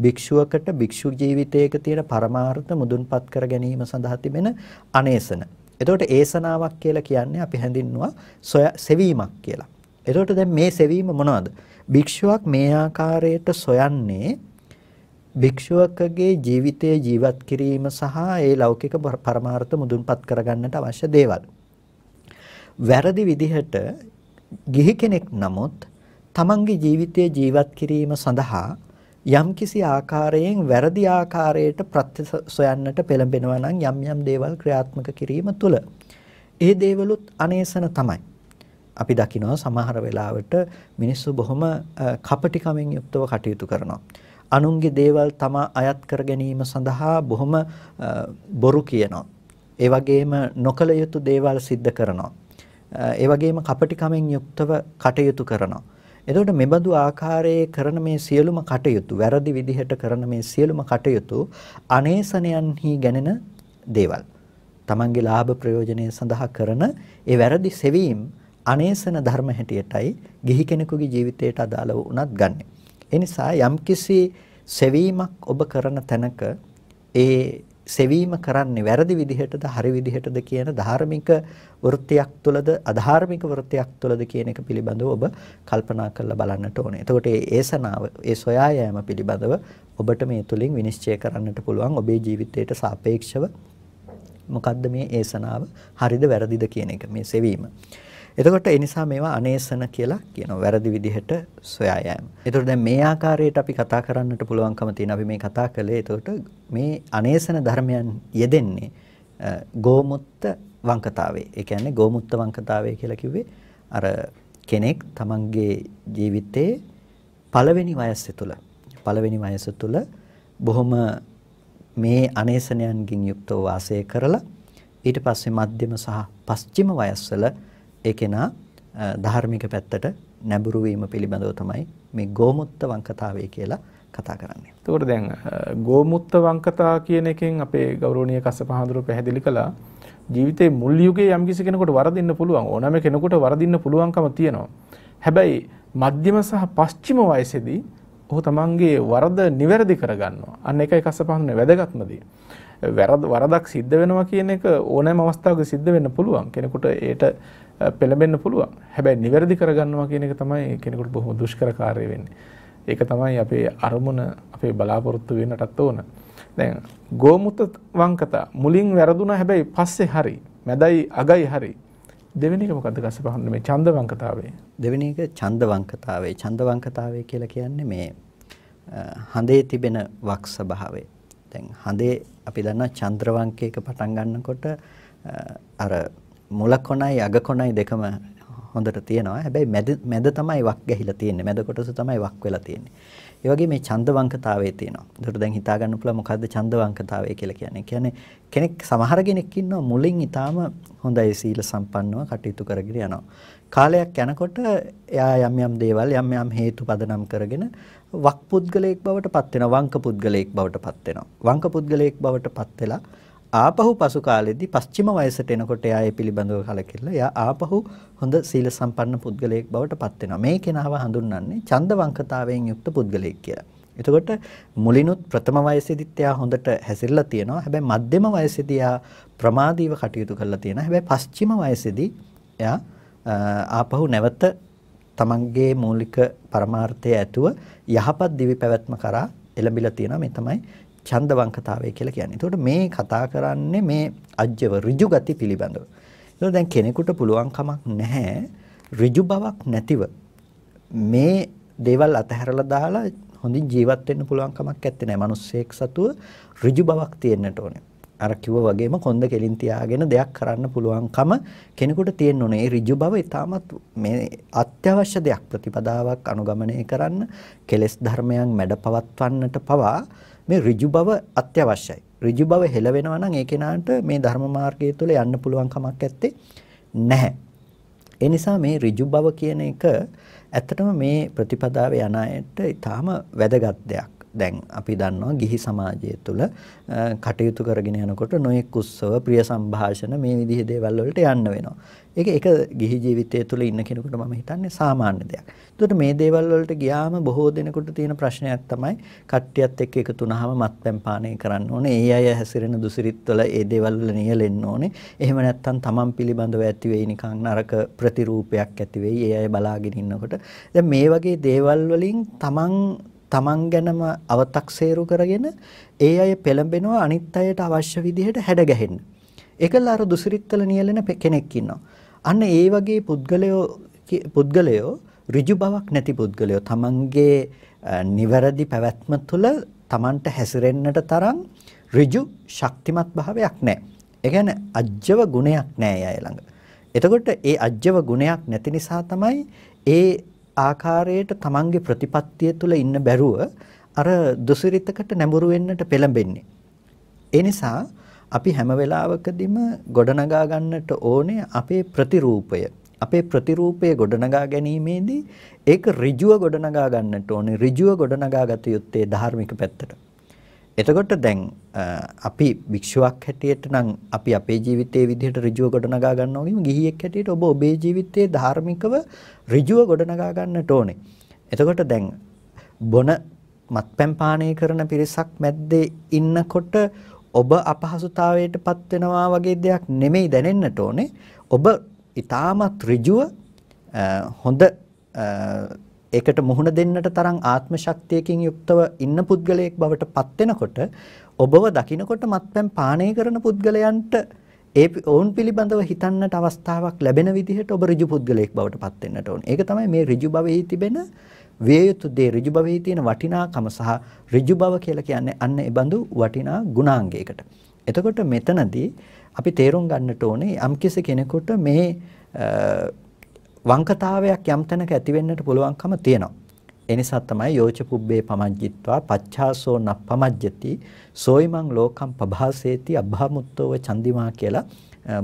භික්ෂුවකට භික්ෂු ජීවිතයක තියෙන පරමාර්ථ මුදුන්පත් කර ගැනීම සඳහා තිබෙන අනේසන. එතකොට ඒසනාවක් කියලා කියන්නේ අපි හැඳින්නුවා සොය සෙවීමක් කියලා. එතකොට දැන් මේ සෙවීම මොනවද? භික්ෂුවක් මේ ආකාරයට සොයන්නේ භික්ෂුවකගේ ජීවිතය ජීවත් කිරීම සහ ඒ ලෞකික පරමාර්ථ මුදුන්පත් කරගන්නට අවශ්‍ය දේවල්. වැරදි විදිහට ගිහි කෙනෙක් නමුත් තමන්ගේ ජීවිතය ජීවත් කිරීම සඳහා යම්කිසි ආකාරයෙන් වැරදි ආකාරයට ප්‍රත්‍ය සොයන්නට පෙළඹෙනවා නම් යම් යම් දේවල් ක්‍රියාත්මක කිරීම තුළ ඒ දේවලුත් අනේසන තමයි. අපි දකිනවා සමහර වෙලාවට මිනිස්සු බොහොම කපටිකමින් යුක්තව කටයුතු කරනවා. අනුන්ගේ දේවල් තමා අයත් කර ගැනීම සඳහා බොහොම බොරු කියනවා. ඒ වගේම නොකල යුතු දේවල් සිද්ධ කරනවා. ඒ වගේම කපටිකමින් යුක්තව කටයුතු කරනවා. එතකොට මෙබඳු ආකාරයේ කරන මේ සියලුම කටයුතු වැරදි විදිහට කරන මේ සියලුම කටයුතු අනේසනයන්හි ගැනෙන දේවල්. තමන්ගේ ලාභ ප්‍රයෝජනය සඳහා කරන ඒ වැරදි සෙවීම් අනේසන ධර්ම හැටියටයි ගිහි කෙනෙකුගේ ජීවිතයට අදාළව උනත් ගන්න. ඒ නිසා යම්කිසි සෙවීමක් ඔබ කරන තැනක ඒ සෙවීම කරන්නේ වැරදි විදිහටද හරි විදිහටද කියන ධාර්මික වෘත්තියක් තුළද අධාර්මික වෘත්තියක් තුළද කියන එක පිළිබඳව ඔබ කල්පනා කරලා බලන්නට ඕනේ. එතකොට මේ ඒසනාව, ඒ සොයා යාම පිළිබඳව ඔබට මේ තුලින් විනිශ්චය කරන්නට පුළුවන් ඔබේ ජීවිතයට සාපේක්ෂව මොකද්ද මේ ඒසනාව හරිද වැරදිද කියන එක මේ සෙවීම. එතකොට ඒ නිසා මේවා අනේසන කියලා කියනවා. වැරදි විදිහට සොයා යෑම. එතකොට දැන් මේ ආකාරයට අපි කතා කරන්නට පුළුවන්කම තියෙන අපි මේ කතා කළේ එතකොට මේ අනේසන ධර්මයන් යෙදෙන්නේ ගෝමුත්ත වංකතාවේ. ඒ කියන්නේ ගෝමුත්ත වංකතාවේ කියලා කිව්වේ අර කෙනෙක් තමන්ගේ ජීවිතයේ පළවෙනි වයස තුල පළවෙනි වයස තුල බොහොම මේ අනේසනයන්ගින් යුක්තව වාසය කරලා ඊට පස්සේ මධ්‍යම සහ පස්චිම වයස්වල ඒ කෙනා ධාර්මික පැත්තට නැඹුරු වීම පිළිබඳව තමයි මේ ගෝමුත්ත වංකතාවය කියලා කතා කරන්නේ. එතකොට දැන් ගෝමුත්ත වංකතා කියන එකෙන් අපේ ගෞරවනීය කස්සප හඳුරු පැහැදිලි කළා ජීවිතේ මුල් යුගයේ යම්කිසි කෙනෙකුට වරදින්න පුළුවන් ඕනම කෙනෙකුට වරදින්න පුළුවන්කම තියෙනවා. හැබැයි මධ්‍යම සහ පශ්චිම වයසේදී ඔහු තමන්ගේ වරද නිවැරදි කරගන්නවා. අන්න ඒකයි කසපහන්නේ වැදගත්ම දේ. වරදක් සිද්ධ වෙනවා කියන එක ඕනෑම අවස්ථාවක සිද්ධ වෙන්න පුළුවන්. කෙනෙකුට ඒට පෙළඹෙන්න පුළුවන්. හැබැයි නිවැරදි කරගන්නවා කියන එක තමයි කෙනෙකුට බොහොම දුෂ්කර කාර්යය වෙන්නේ. ඒක තමයි අපේ අරමුණ අපේ බලාපොරොත්තු වෙන්නටත් ඕන. දැන් ගෝමුත වංකතා මුලින් වැරදුනා හැබැයි පස්සේ හරි. මැදයි අගයි හරි. දෙවෙනි එක මොකද්ද කස්සපහන්න මේ ඡන්ද වංකතාවේ? දෙවෙනි එක ඡන්ද වංකතාවේ. ඡන්ද වංකතාවේ කියලා කියන්නේ මේ හඳේ තිබෙන වක්ස භාවය. දැන් හඳේ අපි දන්නා චන්ද්‍රවංකයක පටන් ගන්නකොට අර මුල කොනයි අග කොනයි දෙකම හොඳට තියෙනවා. හැබැයි මැද මැද තමයි වක් ගැහිලා තියෙන්නේ. මැද කොටස තමයි වක් වෙලා තියෙන්නේ. ඒ වගේ මේ ඡන්දවංකතාවයේ තියෙනවා. ඒකට දැන් හිතා ගන්න පුළුවන් මොකද්ද ඡන්දවංකතාවය කියලා කියන්නේ. කියන්නේ කෙනෙක් සමහර කෙනෙක් ඉන්නවා මුලින් ඊටාම හොඳයි සීල සම්පන්නව කටයුතු කරගෙන යනවා. කාලයක් යනකොට එයා යම් යම් දේවල් යම් යම් හේතු පදනම් කරගෙන වක් පුද්ගලයෙක් බවට පත් වෙනවා. වංක පුද්ගලයෙක් බවට පත් වෙනවා. වංක පුද්ගලයෙක් බවට පත් වෙලා ආපහු පසු කාලෙදී පස්චිම වයසට එනකොට එයා ඒ පිළිබඳව කලකිරලා එයා ආපහු හොඳ සීල සම්පන්න පුද්ගලයෙක් බවට පත් වෙනවා. මේ කෙනාව හඳුන්වන්නේ ඡන්දවංකතාවයෙන් යුක්ත පුද්ගලයෙක් කියලා. එතකොට මුලිනුත් ප්‍රථම වයසේදීත් එයා හොඳට හැසිරලා තියෙනවා. හැබැයි මධ්‍යම වයසේදී එයා ප්‍රමාදීව කටයුතු කරලා තියෙනවා. හැබැයි පස්චිම වයසේදී එයා ආපහු නැවත තමන්ගේ මූලික පරමාර්ථය ඇතුව යහපත් දිවි පැවැත්ම කරා එළඹිලා තියෙනවා. මේ තමයි ඡන්දවංකතාවය කියලා කියන්නේ. එතකොට මේ කතා කරන්නේ මේ අජ්ජව ඍජු ගති පිළිබඳව. එතකොට දැන් කෙනෙකුට පුළුවන් කමක් නැහැ ඍජු බවක් නැතිව මේ දේවල් අතහැරලා දාලා හොඳින් ජීවත් වෙන්න පුළුවන් කමක් ඇත්තේ නැහැ. මිනිස්සෙක් සතුව ඍජු බවක් තියෙන්නට ඕනේ. අර කිව්වා වගේම කොන්ද කෙලින් තියාගෙන දෙයක් කරන්න පුළුවන්කම කෙනෙකුට තියෙන්න ඕනේ. ඒ ඍජු බව ඊටමත් මේ අත්‍යවශ්‍ය දෙයක් ප්‍රතිපදාවක් අනුගමනය කරන්න, කෙලෙස් ධර්මයන් මැඩපවත්වන්නට පවා මේ ඍජු බව අත්‍යවශ්‍යයි. ඍජු බව හෙළ වෙනවා නම් ඒ කෙනාට මේ ධර්ම මාර්ගය තුළ යන්න පුළුවන් කමක් ඇත්තේ නැහැ. ඒ නිසා මේ ඍජු බව කියන එක ඇත්තටම මේ ප්‍රතිපදාවේ යන අයට ඊටාම වැදගත් දෙයක්. දැන් අපි දන්නවා ගිහි සමාජය තුළ කටයුතු කරගෙන යනකොට නොයෙක් උත්සව ප්‍රිය සම්භාෂණ මේ විදිහේ දේවල් වලට යන්න වෙනවා. ඒක ඒක ගිහි ජීවිතය තුළ ඉන්න කෙනෙකුට මම හිතන්නේ සාමාන්‍ය දෙයක්. එතකොට මේ දේවල් වලට ගියාම බොහෝ දෙනෙකුට තියෙන ප්‍රශ්නයක් තමයි කට්ටියත් එක්ක එකතු වුනහම මත්පැන් පානය කරන්න ඕනේ. ඒ අය හැසිරෙන දුසිරිත් වල ඒ දේවල් වල නියැලෙන්න ඕනේ. එහෙම නැත්නම් Taman පිළිබඳව ඇති වෙයි නිකන් නරක ප්‍රතිරූපයක් ඇති වෙයි. ඒ අය බලාගෙන ඉන්නකොට. දැන් මේ වගේ දේවල් වලින් Taman තමන් ගැනම අව탁සේරු කරගෙන ඒ අය පෙළඹෙනවා අනිත් අයට අවශ්‍ය විදිහට හැඩ ගැහෙන්න. ඒකල අර දුසිරිත් වල නියැලෙන කෙනෙක් ඉන්නවා. අන්න ඒ වගේ පුද්ගලයෝ පුද්ගලයෝ ඍජු බවක් නැති පුද්ගලයෝ තමන්ගේ නිවැරදි පැවැත්ම තුළ තමන්ට හැසිරෙන්නට තරම් ඍජු ශක්තිමත් භාවයක් නැහැ. ඒ කියන්නේ අජ්ජව ගුණයක් නැහැ අය ළඟ. එතකොට ඒ අජ්ජව ගුණයක් නැති නිසා තමයි ඒ ආකාරයට තමන්ගේ ප්‍රතිපත්තිය තුළ ඉන්න බැරුව අර දුසිරිතකට නැඹුරු වෙන්නට පෙළඹෙන්නේ. ඒ නිසා අපි හැම වෙලාවකදීම ගොඩනගා ගන්නට ඕනේ අපේ ප්‍රතිරූපය. අපේ ප්‍රතිරූපය ගොඩනගා ගැනීමේදී ඒක ඍජුව ගොඩනගා ගන්නට ඕනේ. ඍජුව ගොඩනගා ගත යුත්තේ ධාර්මික පැත්තට. එතකොට දැන් අපි භික්ෂුවක් හැටියට නම් අපි අපේ ජීවිතයේ විදිහට ඍජුව ගොඩනගා ගන්නවා වගේම ගිහියෙක් හැටියට ඔබ ඔබේ ජීවිතයේ ධාර්මිකව ඍජුව ගොඩනගා ගන්නට ඕනේ. එතකොට දැන් බොන මත්පැන් පානය කරන පිරිසක් මැද්දේ ඉන්නකොට ඔබ අපහසුතාවයට පත් වෙනවා වගේ දෙයක් නෙමෙයි දැනෙන්නට ඕනේ. ඔබ ඊටාමත් ඍජුව හොඳ ඒකට මුහුණ දෙන්නට තරම් ආත්ම ශක්තියකින් යුක්තව ඉන්න පුද්ගලයෙක් බවට පත් වෙනකොට ඔබව දකිනකොට මත්පැන් පානය කරන පුද්ගලයන්ට ඒ ඔවුන් පිළිබඳව හිතන්නට අවස්ථාවක් ලැබෙන විදිහට ඔබ ඍජු පුද්ගලයෙක් බවට පත් වෙන්නට ඕනේ. ඒක තමයි මේ ඍජු භවයේ තිබෙන විය යුතු දේ ඍජු භවයේ තියෙන වටිනාකම සහ ඍජු භව කියලා කියන්නේ අන්න ඒ බඳු වටිනා ගුණාංගයකට. එතකොට මෙතනදී අපි තේරුම් ගන්නට ඕනේ යම්කිසි කෙනෙකුට මේ වංකතාවයක් යම් තැනක ඇති වෙන්නට පුළුවන්කම තියෙනවා. ඒ නිසා තමයි යෝච පුබ්බේ පමජ්ජිත්වා පච්ඡාසෝ නප්පමජ්ජති සෝයිමං ලෝකම් පභාසේති අභාමුත්තෝව චන්දිමා කියලා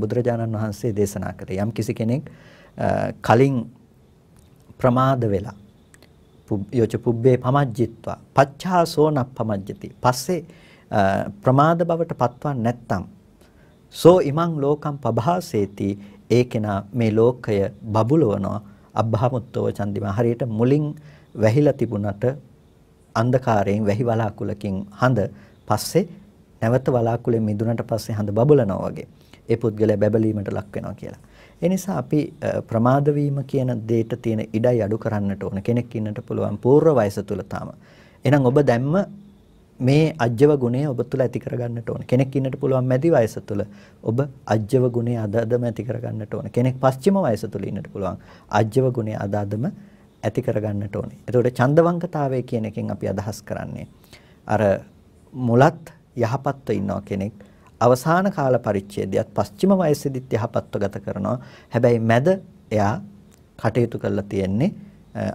බුදුරජාණන් වහන්සේ දේශනා කළේ. යම්කිසි කෙනෙක් කලින් ප්‍රමාද වෙලා යෝච පුබ්බේ පමජ්ජිත්වා පච්ඡාසෝනක් පමජ්ජති. පස්සේ ප්‍රමාද බවට පත්වන් නැත්තම් සෝ ඉමං ලෝකම් පභාසේති ඒ කෙනා මේ ලෝකය බබුලවනවා අබ්බහමුත්තව චන්දිම හරියට මුලින් වැහිලා තිබුණට අන්ධකාරයෙන් වැහි වලාකුලකින් හඳ පස්සේ නැවත වලාකුලෙන් මිදුනට පස්සේ හඳ බබලනවා වගේ ඒ පුද්ගලයා බැබලීමට ලක් වෙනවා කියලා. ඒ නිසා අපි ප්‍රමාද වීම කියන දෙයට තියෙන ඉඩයි අඩු කරන්නට ඕන කෙනෙක් ඉන්නට පුළුවන් පූර්ව වයස තුල තාම. එහෙනම් ඔබ දැම්ම මේ අජ්‍යව ගුණය ඔබ තුල ඇති කරගන්නට ඕන. කෙනෙක් ඉන්නට පුළුවන් මැදි වයස තුල ඔබ අජ්‍යව ගුණය අදදම ඇති කරගන්නට ඕන. කෙනෙක් පස්චිම වයස තුල ඉන්නට පුළුවන් අජ්‍යව ගුණය අදදම ඇති කරගන්නට ඕනේ. එතකොට ඡන්දවංකතාවය කියන එකෙන් අපි අදහස් කරන්නේ අර මුලත් යහපත්ව ඉන්නවා කෙනෙක් අවසාන කාල පරිච්ඡේදයත් පස්චිම වයසේදීත් යහපත්ව ගත කරනවා. හැබැයි මැද එයා කටයුතු කරලා තියෙන්නේ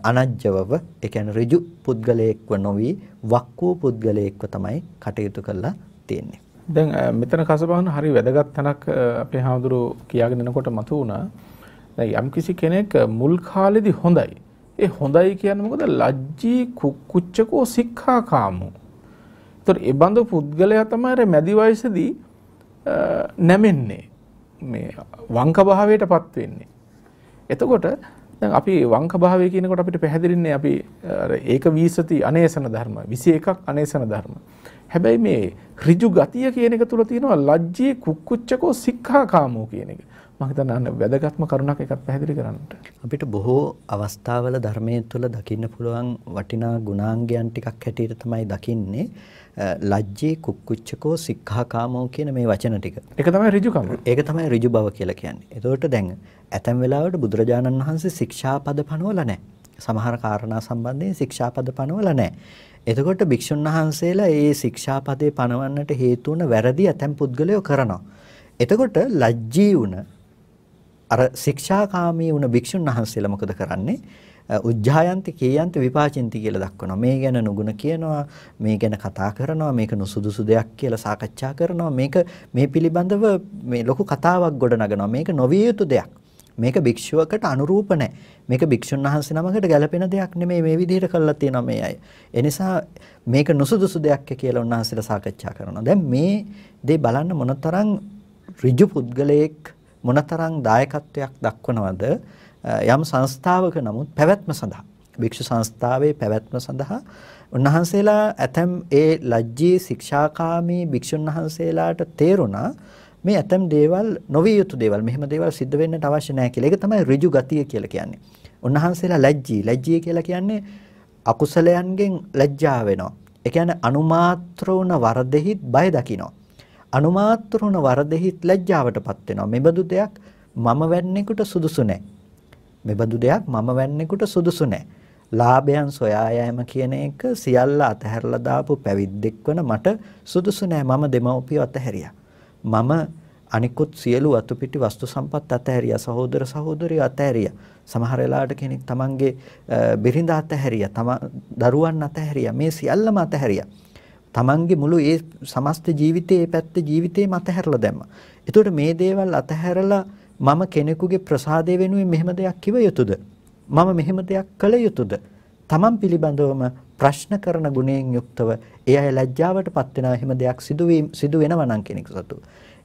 අනජ්‍යවව ඒ කියන්නේ ඍජු පුද්ගලයෙක්ව නොවි වක් වූ පුද්ගලයෙක්ව තමයි කටයුතු කරලා තියෙන්නේ. දැන් මෙතන කසබහන හරි වැදගත් තැනක් අපේ හාමුදුරු කියාගෙන එනකොට මතු වුණා. දැන් යම්කිසි කෙනෙක් මුල් කාලෙදි හොඳයි. ඒ හොඳයි කියන්නේ මොකද? ලජ්ජී කුක්කුච්චකෝ සික්ඛාකාමෝ. ඒතර ඒ බඳු පුද්ගලයා තමයි මැදි වයසේදී නැමෙන්නේ මේ වංකභාවයට පත් වෙන්නේ. එතකොට දැන් අපි වංකභාවය කියනකොට අපිට පැහැදිලින්නේ අපි ඒක වීසති අනේසන ධර්ම 21ක් අනේසන ධර්ම. හැබැයි මේ ඍජු ගතිය කියන එක තුල තියෙනවා ලජ්ජී කුක්කුච්චකෝ සික්ඛාකාමෝ කියන එක. මම හිතන්නේ අන්න වැදගත්ම කරුණක් එකක් පැහැදිලි කරන්නට. අපිට බොහෝ අවස්ථාවල ධර්මයේ තුල දකින්න පුළුවන් වටිනා ගුණාංගයන් ටිකක් හැටියට තමයි දකින්නේ. ලජ්ජේ කුක්කුච්චකෝ සික්ඛාකාමෝ කියන මේ වචන ටික. ඒක තමයි ඍජුකම. ඒක තමයි ඍජු බව කියලා කියන්නේ. එතකොට දැන් ඇතැම් වෙලාවට බුදුරජාණන් වහන්සේ ශික්ෂාපද පනවලා නැහැ. සමහර කාරණා සම්බන්ධයෙන් ශික්ෂාපද පනවලා නැහැ. එතකොට භික්ෂුන් වහන්සේලා ඒ ශික්ෂාපදේ පනවන්නට හේතු වුණ වැරදි ඇතැම් පුද්ගලයෝ කරනවා. එතකොට ලැජ්ජී වුණ අර ශික්ෂාකාමී වුණ භික්ෂුන් වහන්සේලා මොකද කරන්නේ? උජ්ජායන්ති කේයන්ති විපාචින්ති කියලා දක්වනවා. මේ ගැන නුගුණ කියනවා, මේ ගැන කතා කරනවා, මේක නුසුදුසු දෙයක් කියලා සාකච්ඡා කරනවා. මේක මේ පිළිබඳව මේ ලොකු කතාවක් ගොඩනගනවා. මේක නොවිය යුතු දෙයක්. මේක භික්ෂුවකට අනුරූප නැහැ. මේක භික්ෂුන් වහන්සේ නමකට ගැළපෙන දෙයක් නෙමෙයි මේ විදිහට කළා තියෙනවා මේ අය. ඒ නිසා මේක නුසුදුසු දෙයක් කියලා උන්වහන්සේලා සාකච්ඡා කරනවා. දැන් මේ දේ බලන්න මොනතරම් ඍජු පුද්ගලයෙක් මොනතරම් දායකත්වයක් දක්වනවද යම් සංස්ථාවක නමුත් පැවැත්ම සඳහා භික්ෂු සංස්ථාවේ පැවැත්ම සඳහා උන්වහන්සේලා ඇතම් ඒ ලජ්ජී ශික්ෂාකාමී භික්ෂුන් වහන්සේලාට තේරුණා මේ ඇතම් දේවල් නොවිය යුතු දේවල් මෙහෙම දේවල් සිද්ධ වෙන්නට අවශ්‍ය නැහැ කියලා. ඒක තමයි ඍජු ගතිය කියලා කියන්නේ. උන්වහන්සේලා ලැජ්ජී. ලැජ්ජී කියලා කියන්නේ අකුසලයන්ගෙන් ලැජ්ජා වෙනවා. ඒ කියන්නේ අනුමාත්‍ර වුණ වරදෙහිත් බය දකිනවා. අනුමාත්‍ර වුණ වරදෙහිත් ලැජ්ජාවටපත් වෙනවා. මෙබඳු දෙයක් මම වැන්නේකට සුදුසු නැහැ. මෙබඳු දෙයක් මම වෙන්නෙකුට සුදුසු නැහැ. ලාභයන් සොයා යෑම කියන එක සියල්ල අතහැරලා දාපු පැවිද්දෙක් වන මට සුදුසු නෑ මම දෙමව්පිය අතහැරියා මම අනිකුත් සියලු අතුපිටි වස්තු සම්පත් අතහැරියා සහෝදර සහෝදරිය අතහැරියා සමහර වෙලාවට කෙනෙක් තමන්ගේ බිරිඳ අතහැරියා තම දරුවන් අතහැරියා මේ සියල්ලම අතහැරියා තමන්ගේ මුළු ඒ සමස්ත ජීවිතේ ඒ පැත්ත ජීවිතේම අතහැරලා දැම්මා එතකොට මේ දේවල් අතහැරලා මම කෙනෙකුගේ ප්‍රසාදය වෙනුවෙන් මෙහෙම දෙයක් කිව යුතුද? මම මෙහෙම දෙයක් කළ යුතුද? තමන් පිළිබඳවම ප්‍රශ්න කරන ගුණයෙන් යුක්තව ඒ අය ලැජ්ජාවටපත් වෙනා එහෙම දෙයක් සිදුවීම සිදු වෙනවා නම් කෙනෙක් සතු.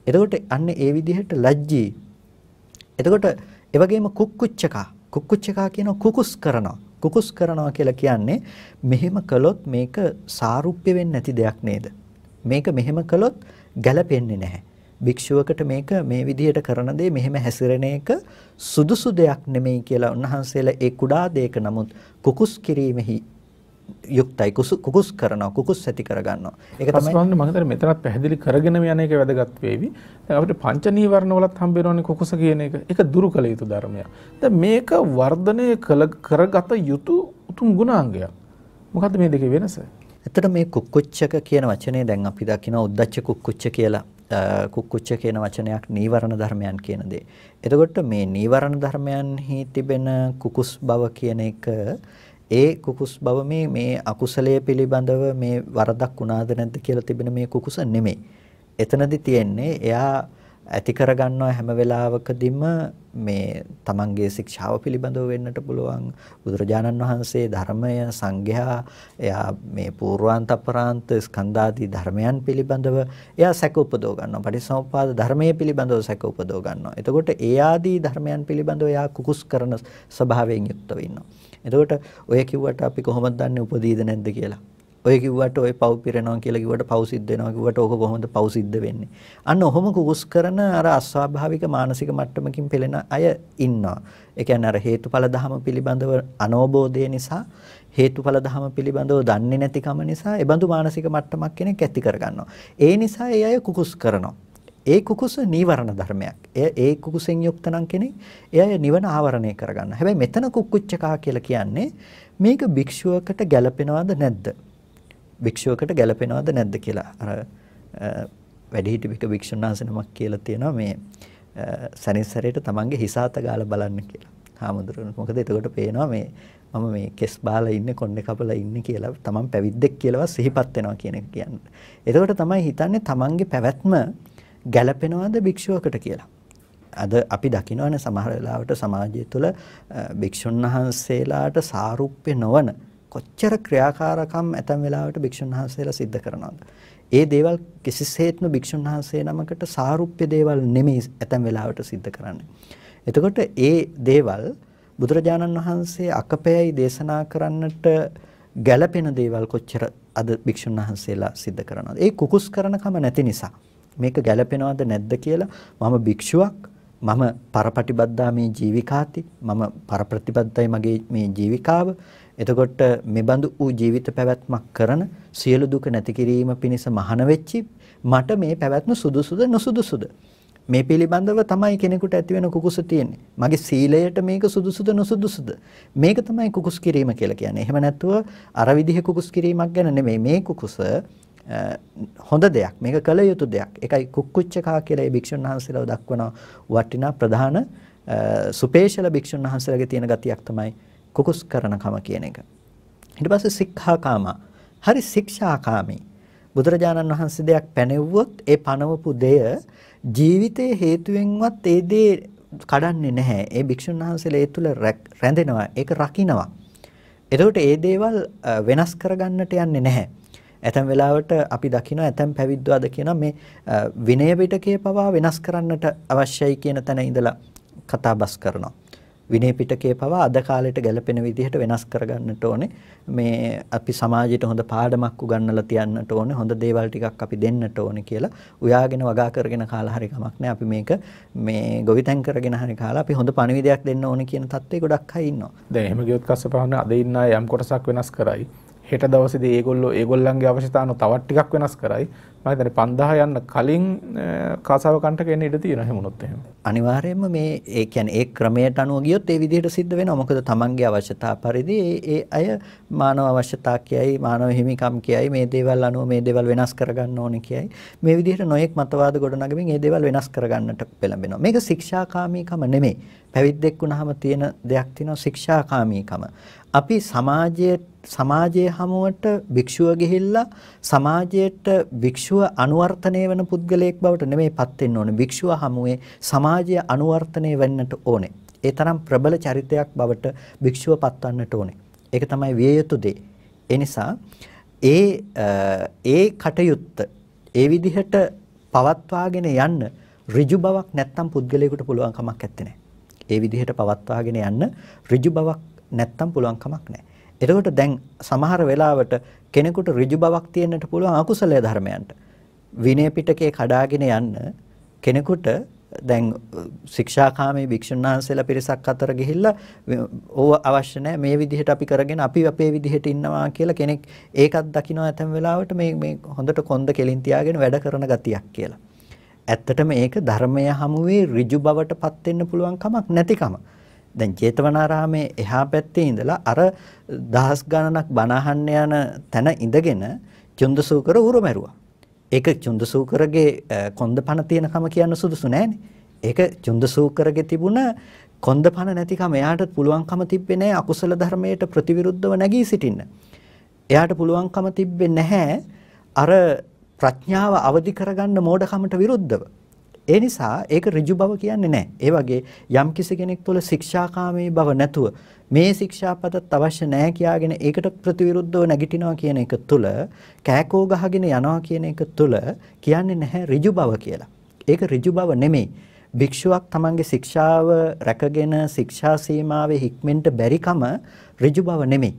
එතකොට අන්න ඒ විදිහට ලැජ්ජී. එතකොට ඒ වගේම කුක්කුච්චකා කුක්කුච්චකා කියන කුකුස් කරනවා. කුකුස් කරනවා කියලා කියන්නේ මෙහෙම කළොත් මේක සාරුප්‍ය වෙන්නේ නැති දෙයක් නේද? මේක මෙහෙම කළොත් ගැලපෙන්නේ නැහැ. භික්ෂුවකට මේක මේ විදිහට කරන දේ මෙහෙම හැසිරෙන එක සුදුසු දෙයක් නෙමෙයි කියලා උන්වහන්සේලා ඒ කුඩා දෙයක නමුත් කුකුස් කිරීමෙහි යුක්තයි කුකුස් කරනවා කුකුස් ඇති කරගන්නවා ඒක තමයි ප්‍රශ්න මම හිතන්නේ මෙතනත් පැහැදිලි කරගෙන යන එක වැදගත් වේවි දැන් අපිට පංච නීවරණ වලත් හම්බ වෙනවනේ කුකුස කියන එක ඒක දුරු කළ යුතු ධර්මයක් දැන් මේක වර්ධනය කළ කරගත යුතු උතුම් ගුණාංගයක් මොකද්ද මේ දෙකේ වෙනස ඇත්තට මේ කුක්කුච්චක කියන වචනේ දැන් අපි දකිනවා උද්දච්ච කුක්කුච්ච කියලා කුක්කුච්ච කියන වචනයක් නීවරණ ධර්මයන් කියන දේ. එතකොට මේ නීවරණ ධර්මයන්හි තිබෙන කුකුස් බව කියන එක ඒ කුකුස් බව මේ මේ අකුසලයේ පිළිබඳව මේ වරදක් වුණාද නැද්ද කියලා තිබෙන මේ කුකුස නෙමෙයි. එතනදි තියෙන්නේ එයා ඇති කරගන්නවා හැම වෙලාවකදීම මේ තමන්ගේ ශික්ෂාව පිළිබඳව වෙන්නට පුළුවන් බුදුරජාණන් වහන්සේ ධර්මය සංඝයා එයා මේ පූර්වාන්තපරාන්ත ස්කන්ධාදී ධර්මයන් පිළිබඳව එයා සැක උපදව ගන්නවා පටිසමුපාද ධර්මයේ පිළිබඳව සැක උපදව ගන්නවා එතකොට ඒ ආදී ධර්මයන් පිළිබඳව එයා කුකුස් කරන ස්වභාවයෙන් යුක්තව ඉන්නවා එතකොට ඔය කිව්වට අපි කොහොමද දන්නේ උපදීද නැද්ද කියලා ඔය කිව්වට ඔය පව් පිරෙනවා කියලා කිව්වට පව් සිද්ධ වෙනවා කිව්වට ඕක කොහොමද පව් සිද්ධ වෙන්නේ අන්න ඔහොම කුකුස් කරන අර අස්වාභාවික මානසික මට්ටමකින් පෙළෙන අය ඉන්නවා ඒ කියන්නේ අර හේතුඵල ධම පිළිබඳව අනෝබෝධය නිසා හේතුඵල ධම පිළිබඳව දන්නේ නැතිකම නිසා ඒ බඳු මානසික මට්ටමක් කෙනෙක් ඇති කරගන්නවා ඒ නිසා ඒ අය කුකුස් කරනවා ඒ කුකුස නීවරණ ධර්මයක්. එය ඒ කුකුසෙන් යුක්ත නම් කෙනෙක් එය නිවන ආවරණය කරගන්න. හැබැයි මෙතන කුක්කුච්චකා කියලා කියන්නේ මේක භික්ෂුවකට ගැළපෙනවද නැද්ද? භික්ෂුවකට ගැලපෙනවද නැද්ද කියලා අර වැඩිහිටි භික භික්ෂුන් වහන්සේ නමක් කියලා තියෙනවා මේ සනිස්සරේට තමන්ගේ හිස අත ගාලා බලන්න කියලා. හාමුදුරුවෝ මොකද එතකොට පේනවා මේ මම මේ කෙස් බාලා ඉන්නේ කොන්නේ කපලා ඉන්නේ කියලා තමන් පැවිද්දෙක් කියලා සිහිපත් වෙනවා කියන එක කියන්නේ. එතකොට තමයි හිතන්නේ තමන්ගේ පැවැත්ම ගැළපෙනවද භික්ෂුවකට කියලා. අද අපි දකිනවනේ සමහර වෙලාවට සමාජය තුළ භික්ෂුන් වහන්සේලාට සාරූප්‍ය නොවන කොච්චර ක්‍රියාකාරකම් ඇතැම් වෙලාවට භික්ෂුන් වහන්සේලා සිද්ධ කරනවද? ඒ දේවල් කිසිසේත්ම භික්ෂුන් වහන්සේ නමකට සාරුප්‍ය දේවල් නෙමෙයි ඇතැම් වෙලාවට සිද්ධ කරන්නේ. එතකොට ඒ දේවල් බුදුරජාණන් වහන්සේ අකපයයි දේශනා කරන්නට ගැළපෙන දේවල් කොච්චර අද භික්ෂුන් වහන්සේලා සිද්ධ කරනවද? ඒ කුකුස් කරනකම නැති නිසා මේක ගැළපෙනවද නැද්ද කියලා මම භික්ෂුවක් මම පරපටිබද්ධා මේ ජීවිකාති මම පරප්‍රතිබද්ධයි මගේ මේ ජීවිකාව එතකොට මෙබඳු වූ ජීවිත පැවැත්මක් කරන සියලු දුක නැති කිරීම පිණිස මහාන වෙච්චි මට මේ පැවැත්ම සුදුසුද නුසුදුසුද මේ පිළිබඳව තමයි කෙනෙකුට ඇති වෙන කුකුස තියෙන්නේ. මගේ සීලයට මේක සුදුසුද නුසුදුසුද? මේක තමයි කුකුස් කිරීම කියලා කියන්නේ. එහෙම නැත්නම් අර විදිහ කුකුස් කිරීමක් ගැන නෙමෙයි මේ කුකුස හොඳ දෙයක්. මේක කළ යුතු දෙයක්. ඒකයි කුක්කුච්චකා කියලා මේ භික්ෂුන් වහන්සේලා දක්වන වටිනා ප්‍රධාන සුපේශල භික්ෂුන් වහන්සේලාගේ තියෙන ගතියක් තමයි කුකුස් කරනකම කියන එක. ඊට පස්සේ සික්ඛාකාම. හරි ශික්ෂාකාමී. බුදුරජාණන් වහන්සේ දෙයක් පැනෙව්වොත් ඒ පනවපු දෙය ජීවිතයේ හේතුවෙන්වත් ඒ දේ කඩන්නේ නැහැ. ඒ භික්ෂුන් වහන්සේලා ඒ තුල රැඳෙනවා. ඒක රකින්නවා. එතකොට ඒ දේවල් වෙනස් කරගන්නට යන්නේ නැහැ. ඇතැම් වෙලාවට අපි දකිනවා ඇතැම් පැවිද්දෝ අද කියනවා මේ විනය පිටකය පවා වෙනස් කරන්නට අවශ්‍යයි කියන තැන ඉඳලා කතා බස් කරනවා. විනය පිටකයේ පවා අද කාලයට ගැලපෙන විදිහට වෙනස් කරගන්නට ඕනේ. මේ අපි සමාජයට හොඳ පාඩමක් උගන්වලා තියන්නට ඕනේ. හොඳ දේවල් ටිකක් අපි දෙන්නට ඕනේ කියලා උයාගෙන වගා කරගෙන කාලා හරි කමක් නැහැ. අපි මේක මේ ගොවිතැන් කරගෙන හරි කාලා අපි හොඳ පණිවිඩයක් දෙන්න ඕනේ කියන தත්ත්වේ ගොඩක් අය ඉන්නවා. දැන් එහෙම ගියොත් කස්සපහන අද ඉන්න යම් කොටසක් වෙනස් කරයි. හෙට දවසේද ඒගොල්ලෝ ඒගොල්ලන්ගේ අවශ්‍යතාවන තවත් ටිකක් වෙනස් කරයි. මම හිතන්නේ 5000 යන්න කලින් කාසාව කණ්ඩක එන්න ඉඩ තියෙනවා හැමුණොත් එහෙම. අනිවාර්යයෙන්ම මේ ඒ කියන්නේ ඒ ක්‍රමයට අනුව ගියොත් ඒ විදිහට සිද්ධ වෙනවා. මොකද Tamanගේ අවශ්‍යතා පරිදි ඒ අය මානව අවශ්‍යතා කියයි, මානව හිමිකම් කියයි මේ දේවල් අනුව මේ දේවල් වෙනස් කරගන්න ඕනේ කියයි. මේ විදිහට නොයෙක් මතවාද ගොඩනගමින් මේ දේවල් වෙනස් කරගන්නට පෙළඹෙනවා. මේක ශික්ෂාකාමීකම නෙමෙයි. පැවිද්දෙක් වුණාම තියෙන දෙයක් තියෙනවා ශික්ෂාකාමීකම. අපි සමාජයේ සමාජයේ හැමුවට භික්ෂුව ගිහිල්ලා සමාජයට භික්ෂුව අනුවර්තනය වෙන පුද්ගලයෙක් බවට නෙමෙයිපත් වෙන්න ඕනේ භික්ෂුව හැමුවේ සමාජය අනුවර්තනය වෙන්නට ඕනේ ඒ තරම් ප්‍රබල චරිතයක් බවට භික්ෂුව පත්වන්නට ඕනේ ඒක තමයි විය යුතු දේ ඒ නිසා ඒ ඒ කටයුත්ත ඒ විදිහට පවත්වාගෙන යන්න ඍජු බවක් නැත්තම් පුද්ගලයෙකුට පුළුවන් කමක් නැත්තේ ඒ විදිහට පවත්වාගෙන යන්න ඍජු බවක් නැත්තම් පුළුවන් කමක් නැහැ. එතකොට දැන් සමහර වෙලාවට කෙනෙකුට ඍජු බවක් තියෙන්නට පුළුවන් අකුසලයේ ධර්මයන්ට. විනය පිටකේ කඩාගෙන යන්න කෙනෙකුට දැන් ශික්ෂාකාමී භික්ෂුන් වහන්සේලා පිරිසක් අතර ගිහිල්ලා ඕව අවශ්‍ය නැහැ මේ විදිහට අපි කරගෙන අපි අපේ විදිහට ඉන්නවා කියලා කෙනෙක් ඒකත් දකිනවා ඇතම් වෙලාවට මේ මේ හොඳට කොන්ද කෙලින් තියාගෙන වැඩ කරන ගතියක් කියලා. ඇත්තටම ඒක ධර්මය හමුවේ ඍජු බවටපත් වෙන්න පුළුවන් කමක් නැතිකම. දැන් ජේතවනාරාමේ එහා පැත්තේ ඉඳලා අර දහස් ගණනක් බණ යන තැන ඉඳගෙන චුන්දසූකර ඌර මැරුවා. ඒක චුන්දසූකරගේ කොන්දපණ තියෙනකම කියන්න සුදුසු නෑනේ. ඒක චුන්දසූකරගේ තිබුණ කොන්දපණ නැතිකම එයාට පුළුවන්කම තිබ්බේ නෑ අකුසල ධර්මයට ප්‍රතිවිරුද්ධව නැගී සිටින්න. එයාට පුළුවන්කම තිබ්බේ නැහැ අර ප්‍රඥාව අවදි කරගන්න මෝඩකමට විරුද්ධව. ඒ නිසා ඒක ඍජු බව කියන්නේ නැහැ. ඒ වගේ යම් කිසි කෙනෙක් තුළ ශික්ෂාකාමී බව නැතුව මේ ශික්ෂාපදත් අවශ්‍ය නැහැ කියාගෙන ඒකට ප්‍රතිවිරුද්ධව නැගිටිනවා කියන එක තුළ කෑකෝ ගහගෙන යනවා කියන එක තුළ කියන්නේ නැහැ ඍජු බව කියලා. ඒක ඍජු බව නෙමෙයි. භික්ෂුවක් තමන්ගේ ශික්ෂාව රැකගෙන ශික්ෂා සීමාවේ හික්මෙන්ට බැරිකම ඍජු බව නෙමෙයි.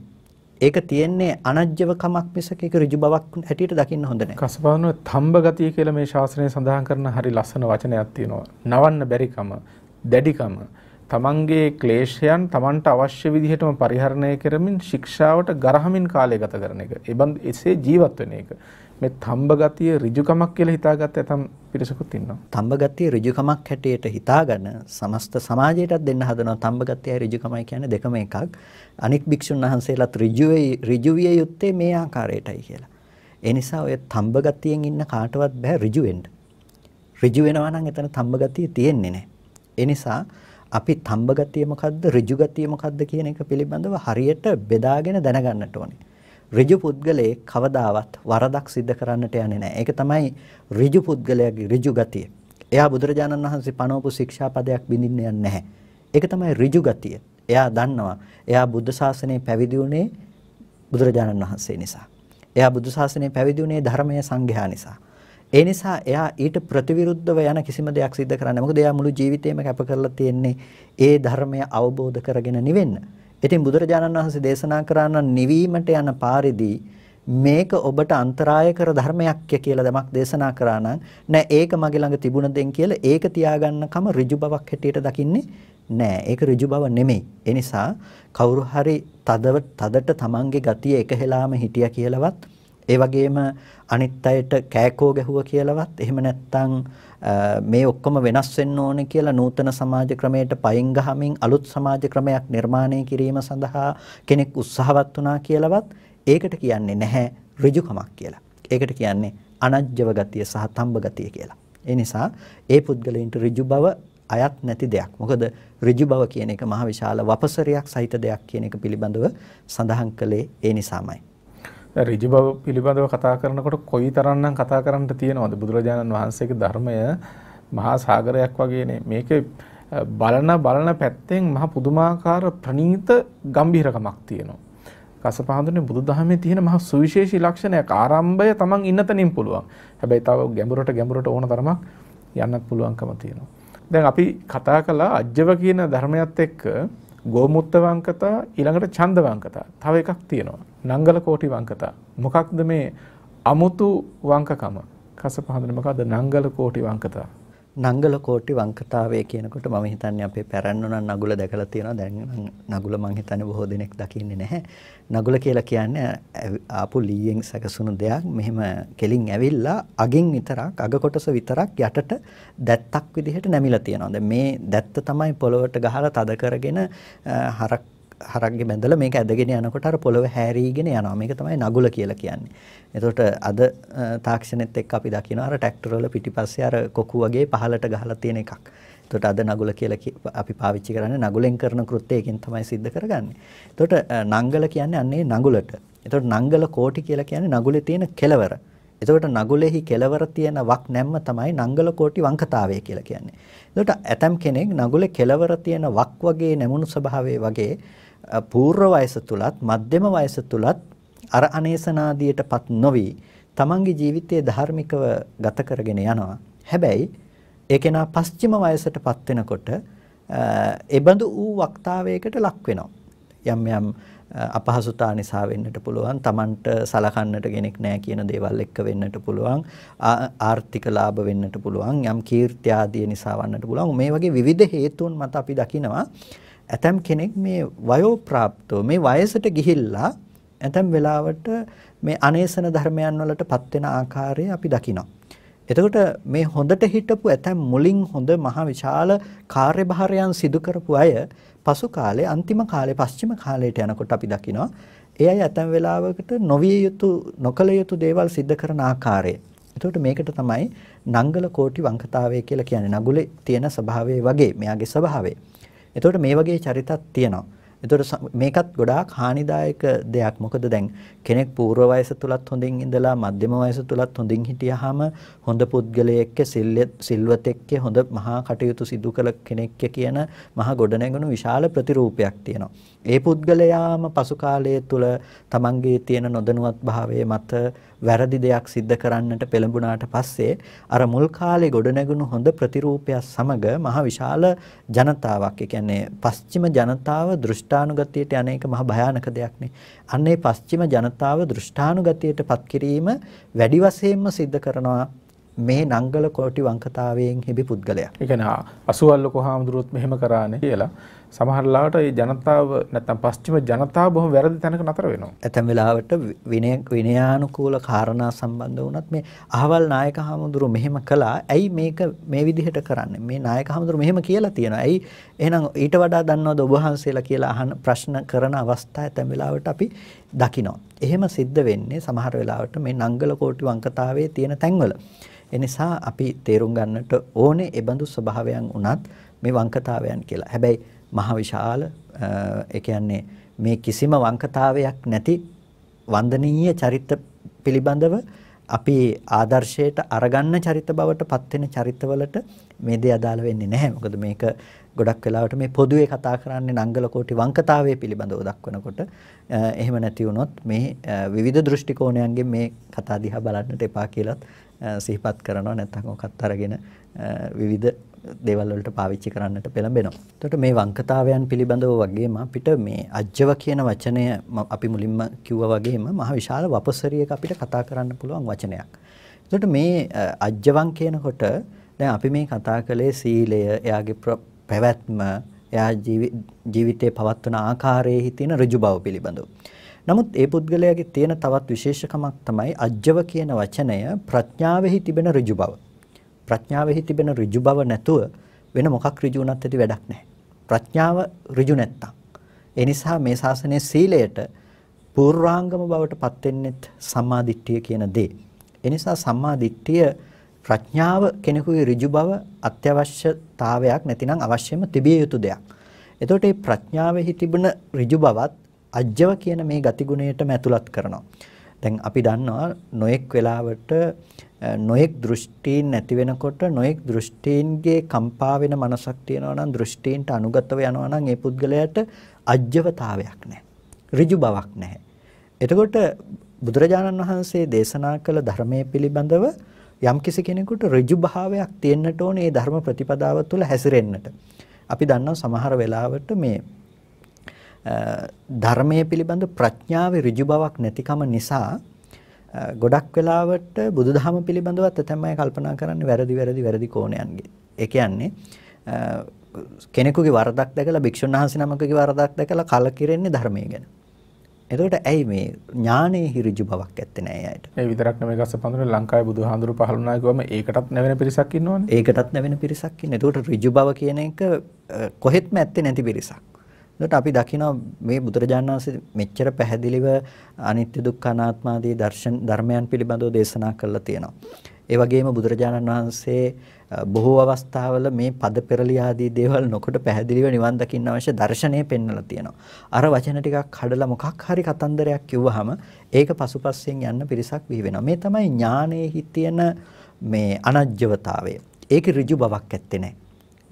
ඒක තියෙන්නේ අනජ්‍යවකමක් මිසක ඒක ඍජු බවක් හැටියට දකින්න හොඳ නැහැ. කසපානුව තම්බ ගතිය කියලා මේ ශාස්ත්‍රයේ සඳහන් කරන හරි ලස්සන වචනයක් තියෙනවා. නවන්න බැරිකම, දැඩිකම. තමන්ගේ ක්ලේශයන් තමන්ට අවශ්‍ය විදිහටම පරිහරණය කරමින් ශික්ෂාවට ගරහමින් කාලය ගත කරන එක. එබන් එසේ ජීවත් වෙන එක. මේ තම්බ ගතිය ඍජුකමක් කියලා හිතාගත්ත ඇතම් පිරිසකුත් ඉන්නවා. තම්බ ගතිය ඍජුකමක් හැටියට හිතාගෙන සමස්ත සමාජයටත් දෙන්න හදනවා තම්බ ගතියයි ඍජුකමයි කියන්නේ දෙකම එකක්. අනික් භික්ෂුන් වහන්සේලාත් ඍජුවේ ඍජුවිය යුත්තේ මේ ආකාරයටයි කියලා. ඒ නිසා ඔය තම්බ ගතියෙන් ඉන්න කාටවත් බෑ ඍජු වෙන්න. ඍජු වෙනවා නම් එතන තම්බ ගතිය තියෙන්නේ නැහැ. ඒ නිසා අපි තම්බ ගතිය මොකද්ද ඍජු ගතිය මොකද්ද කියන එක පිළිබඳව හරියට බෙදාගෙන දැනගන්නට ඕනේ. ඍජු පුද්ගලයේ කවදාවත් වරදක් සිද්ධ කරන්නට යන්නේ නැහැ. ඒක තමයි ඍජු පුද්ගලයාගේ ඍජු ගතිය. එයා බුදුරජාණන් වහන්සේ පනවපු ශික්ෂාපදයක් බිඳින්න යන්නේ නැහැ. ඒක තමයි ඍජු ගතිය. එයා දන්නවා. එයා බුද්ධ ශාසනය පැවිදි වුණේ බුදුරජාණන් වහන්සේ නිසා. එයා බුදු ශාසනය පැවිදි වුණේ ධර්මයේ සංඝයා නිසා. ඒ නිසා එයා ඊට ප්‍රතිවිරුද්ධව යන කිසිම දෙයක් සිද්ධ කරන්නේ නැහැ. මොකද එයා මුළු ජීවිතේම කැප කරලා තියෙන්නේ ඒ ධර්මය අවබෝධ කරගෙන නිවෙන්න. ඉතින් බුදුරජාණන් වහන්සේ දේශනා කරන්න නිවීමට යන පාරෙදී මේක ඔබට අන්තරාය කර ධර්මයක් කියලා දමක් දේශනා කරා නම් නෑ ඒක මගේ ළඟ තිබුණ දෙන් කියලා ඒක තියාගන්නකම ඍජු බවක් හැටියට දකින්නේ නෑ ඒක ඍජු බව නෙමෙයි ඒ නිසා කවුරු හරි තදව තදට තමන්ගේ ගතිය එකහෙලාම හිටියා කියලාවත් ඒ වගේම අනිත් අයට කෑකෝ ගැහුවා කියලාවත් එහෙම නැත්නම් මේ ඔක්කොම වෙනස් වෙන්න ඕනේ කියලා නූතන සමාජ ක්‍රමයට පයින් ගහමින් අලුත් සමාජ ක්‍රමයක් නිර්මාණය කිරීම සඳහා කෙනෙක් උත්සාහවත් වුණා කියලාවත් ඒකට කියන්නේ නැහැ ඍජුකමක් කියලා. ඒකට කියන්නේ අනජ්‍යව ගතිය සහ තඹ ගතිය කියලා. ඒ නිසා ඒ පුද්ගලයන්ට ඍජු බව අයත් නැති දෙයක්. මොකද ඍජු බව කියන එක මහ විශාල වපසරයක් සහිත දෙයක් කියන එක පිළිබඳව සඳහන් කළේ ඒ නිසාමයි. ඍජු බව පිළිබඳව කතා කරනකොට කොයි තරම්නම් කතා කරන්න තියෙනවද බුදුරජාණන් වහන්සේගේ ධර්මය මහා සාගරයක් වගේනේ මේක බලන බලන පැත්තෙන් මහා පුදුමාකාර ප්‍රණීත ගම්භීරකමක් තියෙනවා. කසපහඳුනේ බුදුදහමේ තියෙන මහා සුවිශේෂී ලක්ෂණයක් ආරම්භය තමන් ඉන්න තැනින් පුළුවන්. හැබැයි තව ගැඹුරට ගැඹුරට ඕන තරමක් යන්නත් පුළුවන්කම තියෙනවා. දැන් අපි කතා කළා අජ්ජව කියන ධර්මයත් එක්ක ගෝමුත්තවංකතා ඊළඟට ඡන්දවංකතා තව එකක් තියෙනවා. නංගලකෝටි වංකතා. මොකක්ද මේ අමුතු වංකකම? කස පහඳුනේ මොකද්ද නංගලකෝටි වංකතා? නංගලකෝටි වංකතාවය කියනකොට මම හිතන්නේ අපේ පැරණුණ නගුල දැකලා තියෙනවා. දැන් නගුල මං හිතන්නේ බොහෝ දෙනෙක් දකින්නේ නැහැ. නගුල කියලා කියන්නේ ආපු ලීයෙන් සැකසුණු දෙයක්. මෙහෙම කෙලින් ඇවිල්ලා අගින් විතරක්, අග කොටස විතරක් යටට දැත්තක් විදිහට නැමිලා තියෙනවා. දැන් මේ දැත්ත තමයි පොළොවට ගහලා තද කරගෙන හරක් හරක්ගේ බැඳලා මේක ඇදගෙන යනකොට අර පොළව හැරීගෙන යනවා. මේක තමයි නගුල කියලා කියන්නේ. එතකොට අද තාක්ෂණෙත් එක්ක අපි දකිනවා අර ට්‍රැක්ටර් වල පිටිපස්සේ අර කොකු වගේ පහලට ගහලා තියෙන එකක්. එතකොට අද නගුල කියලා අපි පාවිච්චි කරන්නේ නගුලෙන් කරන කෘත්‍යයකින් තමයි සිද්ධ කරගන්නේ. එතකොට නංගල කියන්නේ අන්නේ නගුලට. එතකොට නංගල කෝටි කියලා කියන්නේ නගුලේ තියෙන කෙලවර. එතකොට නගුලෙහි කෙලවර තියෙන වක් නැම්ම තමයි නංගල කෝටි වංකතාවය කියලා කියන්නේ. එතකොට ඇතම් කෙනෙක් නගුලේ කෙලවර තියෙන වක් වගේ නැමුණු ස්වභාවයේ වගේ పూර්ව වයස තුලත් මධ්‍යම වයස තුලත් අර අනේසනාදියටපත් නොවි තමන්ගේ ජීවිතයේ ධාර්මිකව ගත කරගෙන යනවා. හැබැයි ඒ කෙනා පස්චිම වයසටපත් වෙනකොට එබඳු වූ වක්තාවයකට ලක් වෙනවා. යම් යම් අපහසුතා නිසා වෙන්නට පුළුවන් තමන්ට සලකන්නට කෙනෙක් නැහැ කියන දේවල් එක්ක වෙන්නට පුළුවන් ආර්ථික ලාභ වෙන්නට පුළුවන් යම් කීර්ත්‍යාදිය නිසා වන්නට පුළුවන් මේ වගේ විවිධ හේතුන් මත අපි දකිනවා ඇතම් කෙනෙක් මේ වයෝප්‍රාප්තව මේ වයසට ගිහිල්ලා ඇතම් වෙලාවට මේ අනේසන ධර්මයන් වලට පත් වෙන ආකාරය අපි දකිනවා. එතකොට මේ හොඳට හිටපු ඇතම් මුලින් හොඳ මහ විශාල කාර්යභාරයන් සිදු කරපු අය පසු කාලේ අන්තිම කාලේ පස්චිම කාලයට යනකොට අපි දකිනවා ඒ අය ඇතම් වෙලාවකට නොවිය යුතු නොකල යුතු දේවල් සිද්ධ කරන ආකාරය. එතකොට මේකට තමයි නංගල කෝටි වංකතාවය කියලා කියන්නේ නගුලේ තියෙන ස්වභාවය වගේ මෙයාගේ ස්වභාවය. එතකොට මේ වගේ චරිතත් තියෙනවා. එතකොට මේකත් ගොඩාක් හානිදායක දෙයක්. මොකද දැන් කෙනෙක් පූර්ව වයස තුලත් හොඳින් ඉඳලා මධ්‍යම වයස තුලත් හොඳින් හිටියාම හොඳ පුද්ගලයෙක් සිල්වතෙක් හොඳ මහා කටයුතු සිදු කළ කෙනෙක් කියන මහා ගොඩනැගුණු විශාල ප්‍රතිරූපයක් තියෙනවා. ඒ පුද්ගලයාම පසු කාලයේ තුල තමන්ගේ තියෙන නොදනුවත් භාවයේ මත වැරදි දෙයක් සිද්ධ කරන්නට පෙළඹුණාට පස්සේ අර මුල් කාලේ ගොඩනැගුණු හොඳ ප්‍රතිරූපය සමග මහ විශාල ජනතාවක්, ඒ කියන්නේ පස්චිම ජනතාව දෘෂ්ටානුගතියට යන එක මහ භයානක දෙයක්නේ. අන්නේ පස්චිම ජනතාව දෘෂ්ටානුගතියට පත් කිරීම වැඩි වශයෙන්ම සිද්ධ කරනවා මේ නංගල කොටි වංකතාවයෙන් හිබි පුද්ගලයා. ඒ කියන්නේ අසුවල්ලකෝ හාමුදුරුවොත් මෙහෙම කරානේ කියලා සමහරලාට ඒ ජනතාව නැත්තම් පස්චිම ජනතාව බොහොම වැරදි තැනක නතර වෙනවා. ඇතැම් වෙලාවට විනය විනයානුකූල කාරණා සම්බන්ධ වුණත් මේ අහවල් නායක හාමුදුරුව මෙහෙම කළා. ඇයි මේක මේ විදිහට කරන්නේ? මේ නායක හාමුදුරුව මෙහෙම කියලා තියෙනවා. ඇයි එහෙනම් ඊට වඩා දන්නවද ඔබ වහන්සේලා කියලා අහන ප්‍රශ්න කරන අවස්ථා ඇතැම් වෙලාවට අපි දකිනවා. එහෙම සිද්ධ වෙන්නේ සමහර වෙලාවට මේ නංගලකෝටි වංකතාවේ තියෙන තැන්වල. එනිසා අපි තේරුම් ගන්නට ඕනේ ඒබඳු ස්වභාවයන් උනත් මේ වංකතාවයන් කියලා. හැබැයි මහ විශාල ඒ කියන්නේ මේ කිසිම වංකතාවයක් නැති වන්දනීය චරිත පිළිබඳව අපි ආදර්ශයට අරගන්න චරිත බවට පත් වෙන චරිතවලට මේ දේ අදාළ වෙන්නේ නැහැ. මොකද මේක ගොඩක් වෙලාවට මේ පොදුවේ කතා කරන්නේ නංගලකෝටි වංකතාවය පිළිබඳව දක්වනකොට එහෙම නැති වුණොත් මේ විවිධ දෘෂ්ටි කෝණයන්ගෙන් මේ කතා දිහා බලන්නට එපා කියලත් සිහිපත් කරනවා. නැත්නම් ඔකත් අරගෙන විවිධ දේවල් වලට පාවිච්චි කරන්නට පෙළඹෙනවා. එතකොට මේ වංකතාවයන් පිළිබඳව වගේම අපිට මේ අජ්ජව කියන වචනය අපි මුලින්ම කිව්වා වගේම මහ විශාල වපසරියක අපිට කතා කරන්න පුළුවන් වචනයක්. එතකොට මේ අජ්ජවං කියනකොට දැන් අපි මේ කතා කළේ සීලය, එයාගේ පැවැත්ම, එයා ජීවිතේ පවත්වන ආකාරයේ තියෙන ඍජු බව පිළිබඳව. නමුත් ඒ පුද්ගලයාගේ තියෙන තවත් විශේෂකමක් තමයි අජ්ජව කියන වචනය ප්‍රඥාවෙහි තිබෙන ඍජු බව. ප්‍රඥාවෙහි තිබෙන ඍජු බව නැතුව වෙන මොකක් ඍජු වුණත් ඇති වැඩක් නැහැ. ප්‍රඥාව ඍජු නැත්තම්. ඒ නිසා මේ ශාසනයේ සීලයට පූර්වාංගම බවට පත් වෙන්නෙත් සම්මාදිට්ඨිය කියන දේ. ඒ නිසා සම්මාදිට්ඨිය ප්‍රඥාව කෙනෙකුගේ ඍජු බව අත්‍යවශ්‍යතාවයක් නැතිනම් අවශ්‍යම තිබිය යුතු දෙයක්. එතකොට මේ ප්‍රඥාවෙහි තිබෙන ඍජු බවත් අජ්ජව කියන මේ ගතිගුණයටම ඇතුළත් කරනවා. දැන් අපි දන්නවා නොඑක් වෙලාවට නොඑක් දෘෂ්ටීන් නැති වෙනකොට නොඑක් දෘෂ්ටීන්ගේ කම්පා වෙන මනසක් තියෙනවා නම් දෘෂ්ටීන්ට අනුගතව යනවා නම් ඒ පුද්ගලයාට අජ්‍යවතාවයක් නැහැ. ඍජු බවක් නැහැ. එතකොට බුදුරජාණන් වහන්සේ දේශනා කළ ධර්මයේ පිළිබඳව යම්කිසි කෙනෙකුට ඍජු භාවයක් තියෙන්නට ඕනේ ඒ ධර්ම ප්‍රතිපදාව තුළ හැසිරෙන්නට. අපි දන්නවා සමහර වෙලාවට මේ ධර්මයේ පිළිබඳ ප්‍රඥාවේ ඍජු බවක් නැතිකම නිසා ගොඩක් වෙලාවට බුදුදහම පිළිබඳවත් තමයි කල්පනා කරන්නේ වැරදි වැරදි වැරදි කෝණයන්ගේ. ඒ කියන්නේ කෙනෙකුගේ වරදක් දැකලා භික්ෂුන් වහන්සේ නමකගේ වරදක් දැකලා කලකිරෙන්නේ ධර්මයේ ගැන. එතකොට ඇයි මේ ඥානයේ හිරිජු බවක් ඇත්තේ නැහැ අයට. ඒ විතරක් නෙමෙයි ගස්ස පඳුරේ ලංකාවේ බුදුහාඳුරු පහළුණා කිව්වම ඒකටත් නැවෙන පිරිසක් ඉන්නවනේ. ඒකටත් නැවෙන පිරිසක් ඉන්නේ. එතකොට ඍජු බව කියන එක කොහෙත්ම ඇත්තේ නැති පිරිසක්. එතකොට අපි දකිනවා මේ බුදුරජාණන් වහන්සේ මෙච්චර පැහැදිලිව අනිත්‍ය දුක්ඛ අනාත්ම ආදී දර්ශන ධර්මයන් පිළිබඳව දේශනා කළා තියෙනවා. ඒ වගේම බුදුරජාණන් වහන්සේ බොහෝ අවස්ථාවල මේ පද පෙරලිය ආදී දේවල් නොකොට පැහැදිලිව නිවන් දකින්න අවශ්‍ය දර්ශනය පෙන්වලා තියෙනවා. අර වචන ටිකක් කඩලා මොකක් හරි කතන්දරයක් කිව්වහම ඒක පසුපස්සෙන් යන්න පිරිසක් විහි වෙනවා. මේ තමයි ඥානයේ හිතෙන මේ අනජ්‍යවතාවය. ඒකේ ඍජු බවක් ඇත්තේ නැහැ.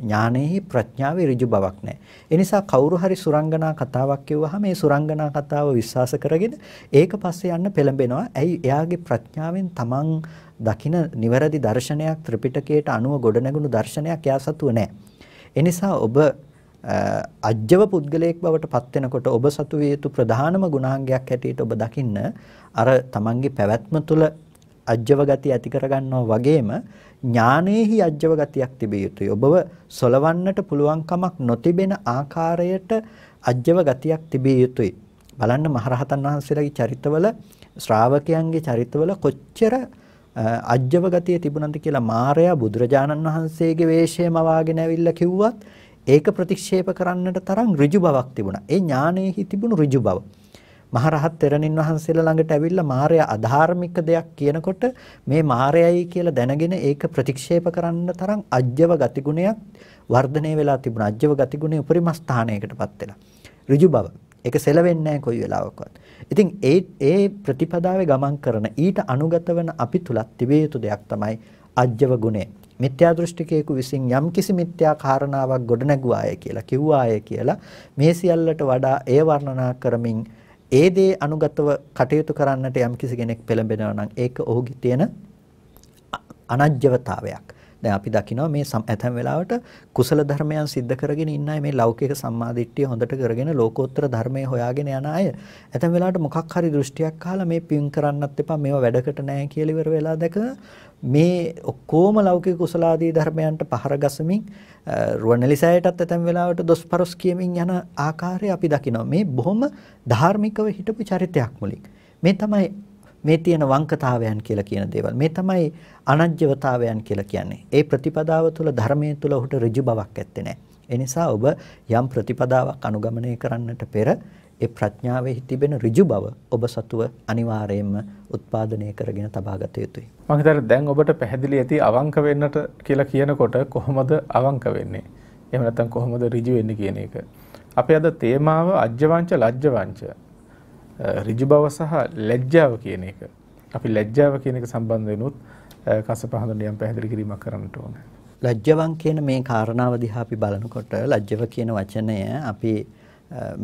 ඥානෙහි ප්‍රඥාවේ ඍජු බවක් නැහැ. ඒ නිසා කවුරු හරි සුරංගනා කතාවක් කියවහම මේ සුරංගනා කතාව විශ්වාස කරගෙන ඒක පස්සේ යන්න පෙළඹෙනවා. ඇයි එයාගේ ප්‍රඥාවෙන් තමන් දකින නිවැරදි දර්ශනයක් ත්‍රිපිටකයට අනුව ගොඩනැගුණු දර්ශනයක් එයා සතුව නැහැ. ඒ නිසා ඔබ අජ්ජව පුද්ගලයෙක් බවට පත් වෙනකොට ඔබ සතු වේතු ප්‍රධානම ගුණාංගයක් හැටියට ඔබ දකින්න අර තමන්ගේ පැවැත්ම තුළ අජ්ජව ගතිය ඇති කරගන්නවා වගේම ඥානෙහි අජ්ජව ගතියක් තිබිය යුතුයි. ඔබව සොලවන්නට පුළුවන් කමක් නොතිබෙන ආකාරයට අජ්ජව ගතියක් තිබිය යුතුයි. බලන්න මහරහතන් වහන්සේලාගේ චරිතවල ශ්‍රාවකයන්ගේ චරිතවල කොච්චර අජ්ජව ගතිය තිබුණාද කියලා මාරයා බුදුරජාණන් වහන්සේගේ වේශයම වාගෙන ඇවිල්ලා කිව්වත් ඒක ප්‍රතික්ෂේප කරන්නට තරම් ඍජු බවක් තිබුණා. ඒ ඥානෙහි තිබුණු ඍජු බව. මහරහත් තෙරණින් වහන්සේලා ළඟට ඇවිල්ලා මායя අධාර්මික දෙයක් කියනකොට මේ මායයයි කියලා දැනගෙන ඒක ප්‍රතික්ෂේප කරන්න තරම් අජ්‍යව ගතිගුණයක් වර්ධනය වෙලා තිබුණා. අජ්‍යව ගතිගුණය උපරිම ස්ථානයකටපත් වෙලා. ඍජු බව. ඒක සෙලවෙන්නේ නැහැ කොයි වෙලාවකවත්. ඉතින් ඒ ඒ ප්‍රතිපදාවේ ගමන් කරන ඊට අනුගත වෙන අපි තුලත් තිබිය යුතු දෙයක් තමයි අජ්‍යව ගුණය. මිත්‍යා දෘෂ්ටිකයෙකු විසින් යම්කිසි මිත්‍යා කාරණාවක් ගොඩනැගුවාය කියලා කිව්වාය කියලා මේ සියල්ලට වඩා එය වර්ණනා කරමින් ඒ දේ අනුගතව කටයුතු කරන්නට යම්කිසි කෙනෙක් පෙළඹෙනවා නම් ඒක ඔහුගේ තියෙන අනජ්‍යවතාවයක්. දැන් අපි දකිනවා මේ ඇතැම් වෙලාවට කුසල ධර්මයන් સિદ્ધ කරගෙන ඉන්න මේ ලෞකික සම්මාදිට්ඨිය හොඳට කරගෙන ලෝකෝත්තර ධර්මයේ හොයාගෙන යන අය ඇතැම් වෙලාවට මොකක් හරි දෘෂ්ටියක් කාලා මේ පින් කරන්නත් එපා මේවා වැඩකට නෑ කියලා ඉවර වෙලා දැක මේ ඔක්කොම ලෞකික කුසලාදී ධර්මයන්ට පහර ගසමින් රුවන්වැලිසෑයටත් ඇතැම් වෙලාවට දොස්පරොස් කියමින් යන ආකාරය අපි දකිනවා. මේ බොහොම ධාර්මිකව හිටපු චරිතයක් මුලින්. මේ තමයි මේ තියෙන වංකතාවයන් කියලා කියන දේවල්. මේ තමයි අනජ්‍යවතාවයන් කියලා කියන්නේ. ඒ ප්‍රතිපදාව තුළ ධර්මයේ තුළ ඔහුට ඍජු බවක් ඇත්තේ නැහැ. ඒ නිසා ඔබ යම් ප්‍රතිපදාවක් අනුගමනය කරන්නට පෙර ඒ ප්‍රඥාවෙහි තිබෙන ඍජු බව ඔබ සතුව අනිවාර්යයෙන්ම උත්පාදනය කරගෙන තබා ගත යුතුයි. මම හිතන්නේ දැන් ඔබට පැහැදිලි ඇති අවංක වෙන්නට කියලා කියනකොට කොහොමද අවංක වෙන්නේ? එහෙම නැත්නම් කොහොමද ඍජු වෙන්නේ කියන එක. අපේ අද තේමාව අජ්ජවංච ලජ්ජවංච ඍජු බව සහ ලැජ්ජාව කියන එක. අපි ලැජ්ජාව කියන එක සම්බන්ධ වෙනුත් කසප හඳුන යම් පැහැදිලි කිරීමක් කරන්නට ඕනේ. ලැජ්ජවන් කියන මේ කාරණාව දිහා අපි බලනකොට ලැජ්ජව කියන වචනය අපි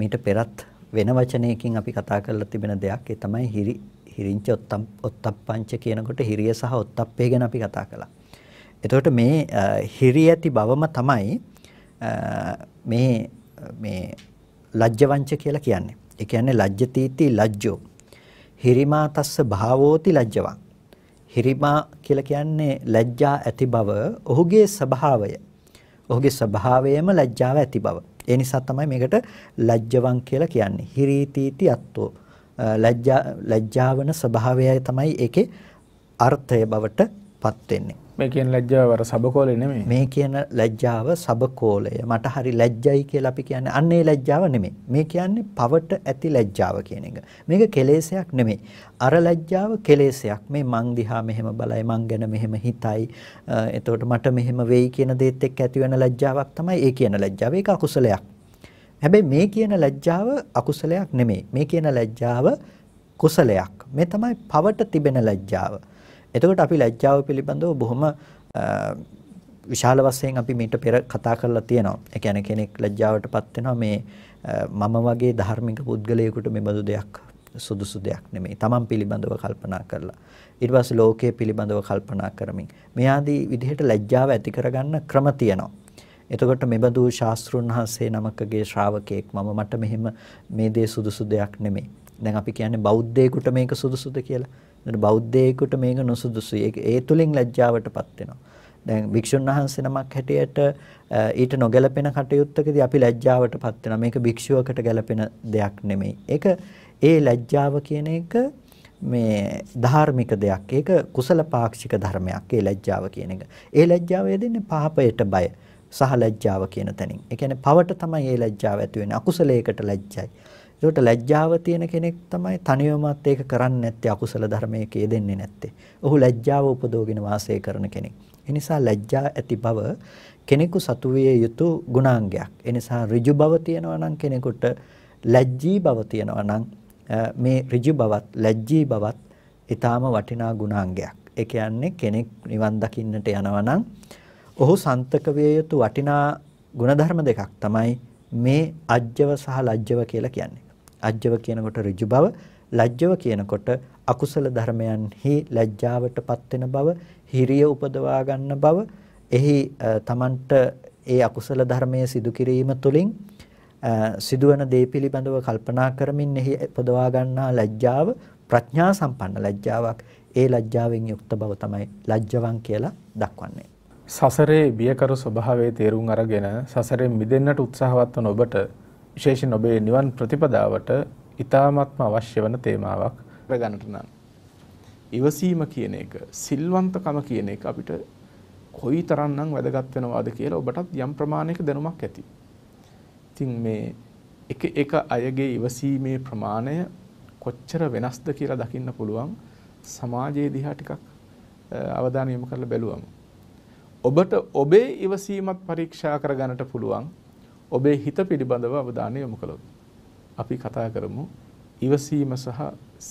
මීට පෙරත් වෙන වචනයකින් අපි කතා කරලා තිබෙන දෙයක් ඒ තමයි හිරි හිරිංච ඔත්තප්පංච කියනකොට හිරිය සහ ඔත්තප්පේ ගැන අපි කතා කළා. එතකොට මේ හිරිය ඇති බවම තමයි මේ මේ ලජ්ජවංච කියලා කියන්නේ. ඒ කියන්නේ ලජ්ජතිති ලජ්ජෝ. හිරිමා තස්ස භාවෝති ලජ්ජවං. හිරිමා කියලා කියන්නේ ලැජ්ජා ඇති බව, ඔහුගේ ස්වභාවය. ඔහුගේ ස්වභාවයම ලැජ්ජාව ඇති බව. ඒ නිසා තමයි මේකට ලැජ්ජවං කියලා කියන්නේ. හිරීතිති අත්තෝ. ලැජ්ජා ලැජ්ජාවන ස්වභාවයයි තමයි ඒකේ අර්ථය බවට පත් වෙන්නේ. මේ කියන ලැජ්ජාව අර සබකෝලේ නෙමෙයි. මේ කියන ලැජ්ජාව සබකෝලය. මට හරි ලැජ්ජයි කියලා අපි කියන්නේ අන්න ඒ ලැජ්ජාව නෙමෙයි. මේ කියන්නේ පවට ඇති ලැජ්ජාව කියන එක. මේක කෙලෙසයක් නෙමෙයි. අර ලැජ්ජාව කෙලෙසයක්. මේ මං දිහා මෙහෙම බලයි මං ගැන මෙහෙම හිතයි. එතකොට මට මෙහෙම වෙයි කියන දේත් එක්ක ඇති වෙන ලැජ්ජාවක් තමයි ඒ කියන ලැජ්ජාව. ඒක අකුසලයක්. හැබැයි මේ කියන ලැජ්ජාව අකුසලයක් නෙමෙයි. මේ කියන ලැජ්ජාව කුසලයක්. මේ තමයි පවට තිබෙන ලැජ්ජාව. එතකොට අපි ලැජ්ජාව පිළිබඳව බොහොම විශාල වශයෙන් අපි මීට පෙර කතා කරලා තියෙනවා. ඒ කියන්නේ කෙනෙක් ලැජ්ජාවටපත් වෙනවා මේ මම වගේ ධර්මික පුද්ගලයෙකුට මේ බඳු දෙයක් සුදුසු දෙයක් නෙමෙයි. Taman පිළිබඳව කල්පනා කරලා ඊට පස්සේ ලෝකයේ පිළිබඳව කල්පනා කරමින් මේ ආදී විදිහට ලැජ්ජාව ඇති කරගන්න ක්‍රම තියෙනවා. එතකොට මෙබඳු ශාස්ත්‍රුන් වහන්සේ නමකගේ ශ්‍රාවකයෙක් මම මට මෙහෙම මේ දේ සුදුසු දෙයක් නෙමෙයි. දැන් අපි කියන්නේ බෞද්ධයෙකුට මේක සුදුසුද කියලා. ඒකට බෞද්ධයෙකුට මේක නොසුදුසුයි. ඒක ඒ තුලින් ලැජ්ජාවටපත් වෙනවා. දැන් භික්ෂුන් වහන්සේ නමක් හැටියට ඊට නොගැලපෙන කටයුත්තකදී අපි ලැජ්ජාවටපත් වෙනවා. මේක භික්ෂුවකට ගැලපෙන දෙයක් නෙමෙයි. ඒක ඒ ලැජ්ජාව කියන එක මේ ධාර්මික දෙයක්. ඒක කුසල පාක්ෂික ධර්මයක්. ඒ ලැජ්ජාව කියන එක. ඒ ලැජ්ජාව යෙදෙන්නේ පාපයට බය සහ ලැජ්ජාව කියන තැනින්. ඒ කියන්නේ පවට තමයි ඒ ලැජ්ජාව ඇති වෙන්නේ. අකුසලයකට ලැජ්ජයි. ඒකට ලැජ්ජාව තියෙන කෙනෙක් තමයි තනියමත් ඒක කරන්නේ නැත්තේ අකුසල ධර්මයේ කේදෙන්නේ නැත්තේ. ඔහු ලැජ්ජාව උපදෝගෙන වාසය කරන කෙනෙක්. ඒ නිසා ලැජ්ජා ඇති බව කෙනෙකු සතු විය යුතු ගුණාංගයක්. ඒ නිසා ඍජු බව තියෙනවා නම් කෙනෙකුට ලැජ්ජී බව තියෙනවා නම් මේ ඍජු බවත් ලැජ්ජී බවත් ඊටාම වටිනා ගුණාංගයක්. ඒ කියන්නේ කෙනෙක් නිවන් දකින්නට යනවා නම් ඔහු සන්තක විය යුතු වටිනා ගුණධර්ම දෙකක් තමයි මේ අජ්ජව සහ ලජ්ජව කියලා කියන්නේ. අජ්ජව කියනකොට ඍජු බව, ලැජ්ජව කියනකොට අකුසල ධර්මයන්හි ලැජ්ජාවටපත් වෙන බව, හිරිය උපදවා ගන්න බව, එහි තමන්ට ඒ අකුසල ධර්මයේ සිදු කිරීම තුළින් සිදුවන දේ පිළිබඳව කල්පනා කරමින් එහි උපදවා ගන්නා ලැජ්ජාව ප්‍රඥා සම්පන්න ලැජ්ජාවක් ඒ ලැජ්ජාවෙන් යුක්ත බව තමයි ලැජ්ජවන් කියලා දක්වන්නේ. සසරේ බියකරු ස්වභාවයේ තේරුම් අරගෙන සසරෙන් මිදෙන්නට උත්සාහවත් වන ඔබට විශේෂයෙන් ඔබේ නිවන් ප්‍රතිපදාවට ඉතාමත්ම අවශ්‍ය වන තේමාවක් කරගන්නට නම් ඉවසීම කියන එක සිල්වන්තකම කියන එක අපිට කොයි තරම්නම් වැදගත් වෙනවාද කියලා ඔබටත් යම් ප්‍රමාණයක දැනුමක් ඇති. ඉතින් මේ එක එක අයගේ ඉවසීමේ ප්‍රමාණය කොච්චර වෙනස්ද කියලා දකින්න පුළුවන් සමාජයේ දිහා ටිකක් අවධානය යොමු කරලා බැලුවම ඔබට ඔබේ ඉවසීමත් පරීක්ෂා කරගන්නට පුළුවන් ඔබේ හිත පිළිබඳව අවධානය යොමු කළොත් අපි කතා කරමු ඉවසීම සහ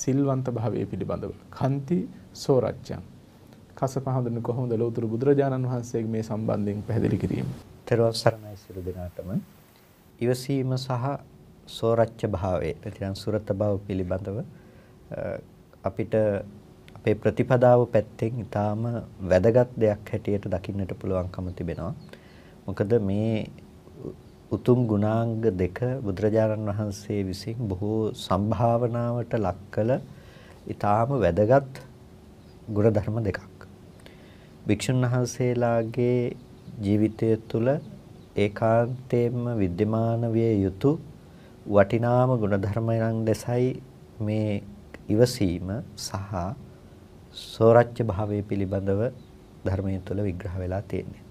සිල්වන්ත භාවය පිළිබඳව කන්ති සෝරච්චන් කස පහඳන කොහොමද ලෝතුරු බුදුරජාණන් වහන්සේගේ මේ සම්බන්ධයෙන් පැහැදිලි කිරීම. ත්‍රිවස් සරණයි සිරු දිනාටම ඉවසීම සහ සෝරච්ච භාවය එතන සුරත භාව පිළිබඳව අපිට අපේ ප්‍රතිපදාව පැත්තෙන් ඊටාම වැදගත් දෙයක් හැටියට දකින්නට පුළුවන්කම තිබෙනවා. මොකද මේ උතුම් ගුණාංග දෙක බුදුරජාණන් වහන්සේ විසින් බොහෝ සම්භාවනාවට ලක් කළ ඊටාම වැදගත් ගුණධර්ම දෙකක්. භික්ෂුන් වහන්සේලාගේ ජීවිතය තුළ ඒකාන්තයෙන්ම विद्यमान විය යුතු වටිනාම ගුණධර්මයන් ලෙසයි මේ ඉවසීම සහ සෝරච්ච භාවය පිළිබඳව ධර්මයේ තුළ විග්‍රහ වෙලා තියෙන්නේ.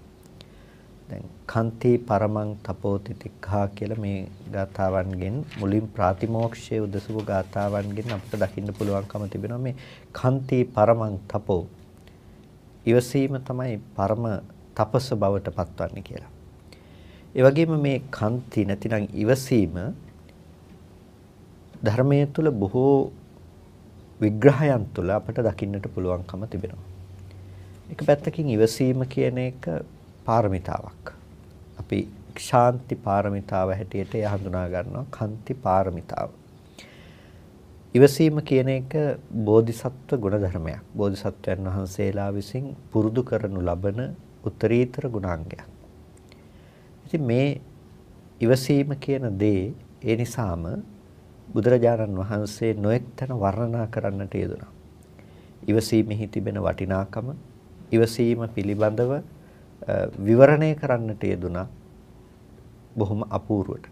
දැන් කන්ති පරමං තපෝතිතික්ඛා කියලා මේ ගාථාවන්ගෙන් මුලින් ප්‍රාතිමෝක්ෂයේ උදසුව ගාථාවන්ගෙන් අපිට දකින්න පුළුවන්කම තිබෙනවා මේ කන්ති පරමං තපෝ ඉවසීම තමයි පරම තපස බවට පත්වන්නේ කියලා. ඒ වගේම මේ කන්ති නැතිනම් ඉවසීම ධර්මයේ තුල බොහෝ විග්‍රහයන් තුල අපට දකින්නට පුළුවන්කම තිබෙනවා. එක පැත්තකින් ඉවසීම කියන එක පාරමිතාවක්. අපි ශාන්ති පාරමිතාව හැටියට එය හඳුනා ගන්නවා කන්ති පාරමිතාව. ඉවසීම කියන එක බෝධිසත්ව ගුණධර්මයක්. බෝධිසත්වයන් වහන්සේලා විසින් පුරුදු කරනු ලබන උත්තරීතර ගුණාංගයක්. ඉතින් මේ ඉවසීම කියන දේ ඒ නිසාම බුදුරජාණන් වහන්සේ නොඑක් තැන වර්ණනා කරන්නට යෙදුණා. ඉවසීමෙහි තිබෙන වටිනාකම, ඉවසීම පිළිබඳව විවරණය කරන්නට යෙදුනා බොහොම අපූර්වට.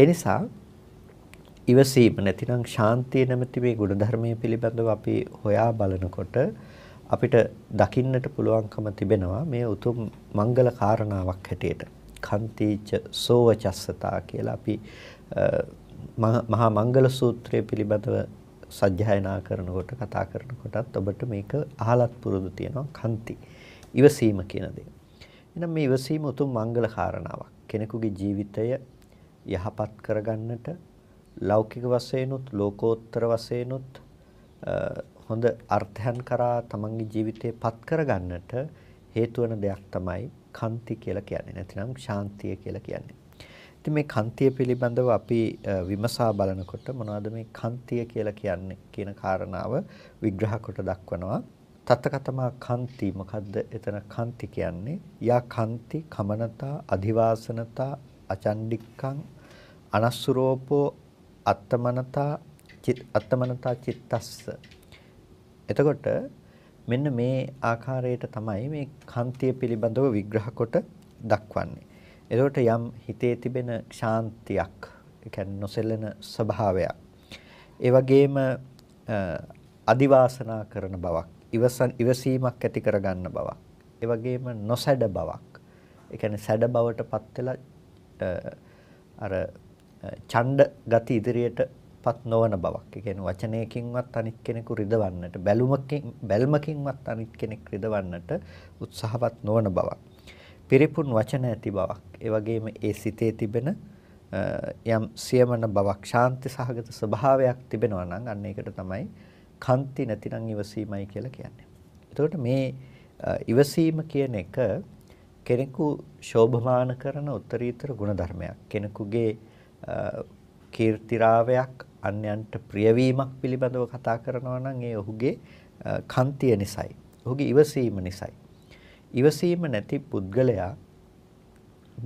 ඒ නිසා ඉවසීම නැතිනම් ශාන්තිය නැමැති මේ ගුණධර්මයේ පිළිබඳව අපි හොයා බලනකොට අපිට දකින්නට පුළුවන්කම තිබෙනවා මේ උතුම් මංගල කාරණාවක් හැටියට. කන්තිච සෝවචස්සතා කියලා අපි මහා මංගල සූත්‍රය පිළිබඳව සජ්ජායනා කරනකොට කතා කරනකොටත් ඔබට මේක අහලත් පුරුදු තියෙනවා කන්ති. ඉවසීම කියන දේ. එහෙනම් මේ ඉවසීම උතුම් මංගල කාරණාවක්. කෙනෙකුගේ ජීවිතය යහපත් කරගන්නට ලෞකික වශයෙන්ුත් ලෝකෝත්තර වශයෙන්ුත් හොඳ අර්ථයන් කරා තමන්ගේ ජීවිතේ පත් කරගන්නට හේතු වෙන දෙයක් තමයි කන්ති කියලා කියන්නේ. නැතිනම් ශාන්තිය කියලා කියන්නේ. ඉතින් මේ කන්තිය පිළිබඳව අපි විමසා බලනකොට මොනවද මේ කන්තිය කියලා කියන්නේ කියන කාරණාව විග්‍රහ කොට දක්වනවා. තත්තකතමා කන්ති මොකද්ද එතන කන්ති කියන්නේ යා කන්ති කමනතා අධිවාසනතා අචණ්ඩික්කං අනස්සුරෝපෝ අත්තමනතා අත්තමනතා චිත්තස්ස එතකොට මෙන්න මේ ආකාරයට තමයි මේ කන්තිය පිළිබඳව විග්‍රහ කොට දක්වන්නේ. එතකොට යම් හිතේ තිබෙන ශාන්තියක්, ඒ කියන්නේ නොසෙලෙන ස්වභාවයක්. ඒ වගේම අදිවාසනා කරන බවක් ඉවසන් ඉවසීමක් ඇති කරගන්න බවක්. ඒ වගේම නොසැඩ බවක්. ඒ කියන්නේ සැඩ බවටපත් වෙලා අර ඡණ්ඩ ගති ඉදිරියටපත් නොවන බවක්. ඒ කියන්නේ වචනයකින්වත් අනිත් කෙනෙකු රිදවන්නට, බැලුමකින් බැල්මකින්වත් අනිත් කෙනෙක් රිදවන්නට උත්සාහවත් නොවන බවක්. පිරිපුන් වචන ඇති බවක්. ඒ වගේම ඒ සිතේ තිබෙන යම් සියමන බවක්, ශාන්ති සහගත ස්වභාවයක් තිබෙනවා නම් අන්න ඒකට තමයි කන්ති නැතිනම් ඉවසීමයි කියලා කියන්නේ. එතකොට මේ ඉවසීම කියන එක කෙනෙකු ශෝභමාන කරන උත්තරීතර ಗುಣධර්මයක්. කෙනෙකුගේ කීර්තිරාවයක් අන්‍යයන්ට ප්‍රියවීමක් පිළිබඳව කතා කරනවා නම් ඒ ඔහුගේ කන්තිය නිසයි. ඔහුගේ ඉවසීම නිසයි. ඉවසීම නැති පුද්ගලයා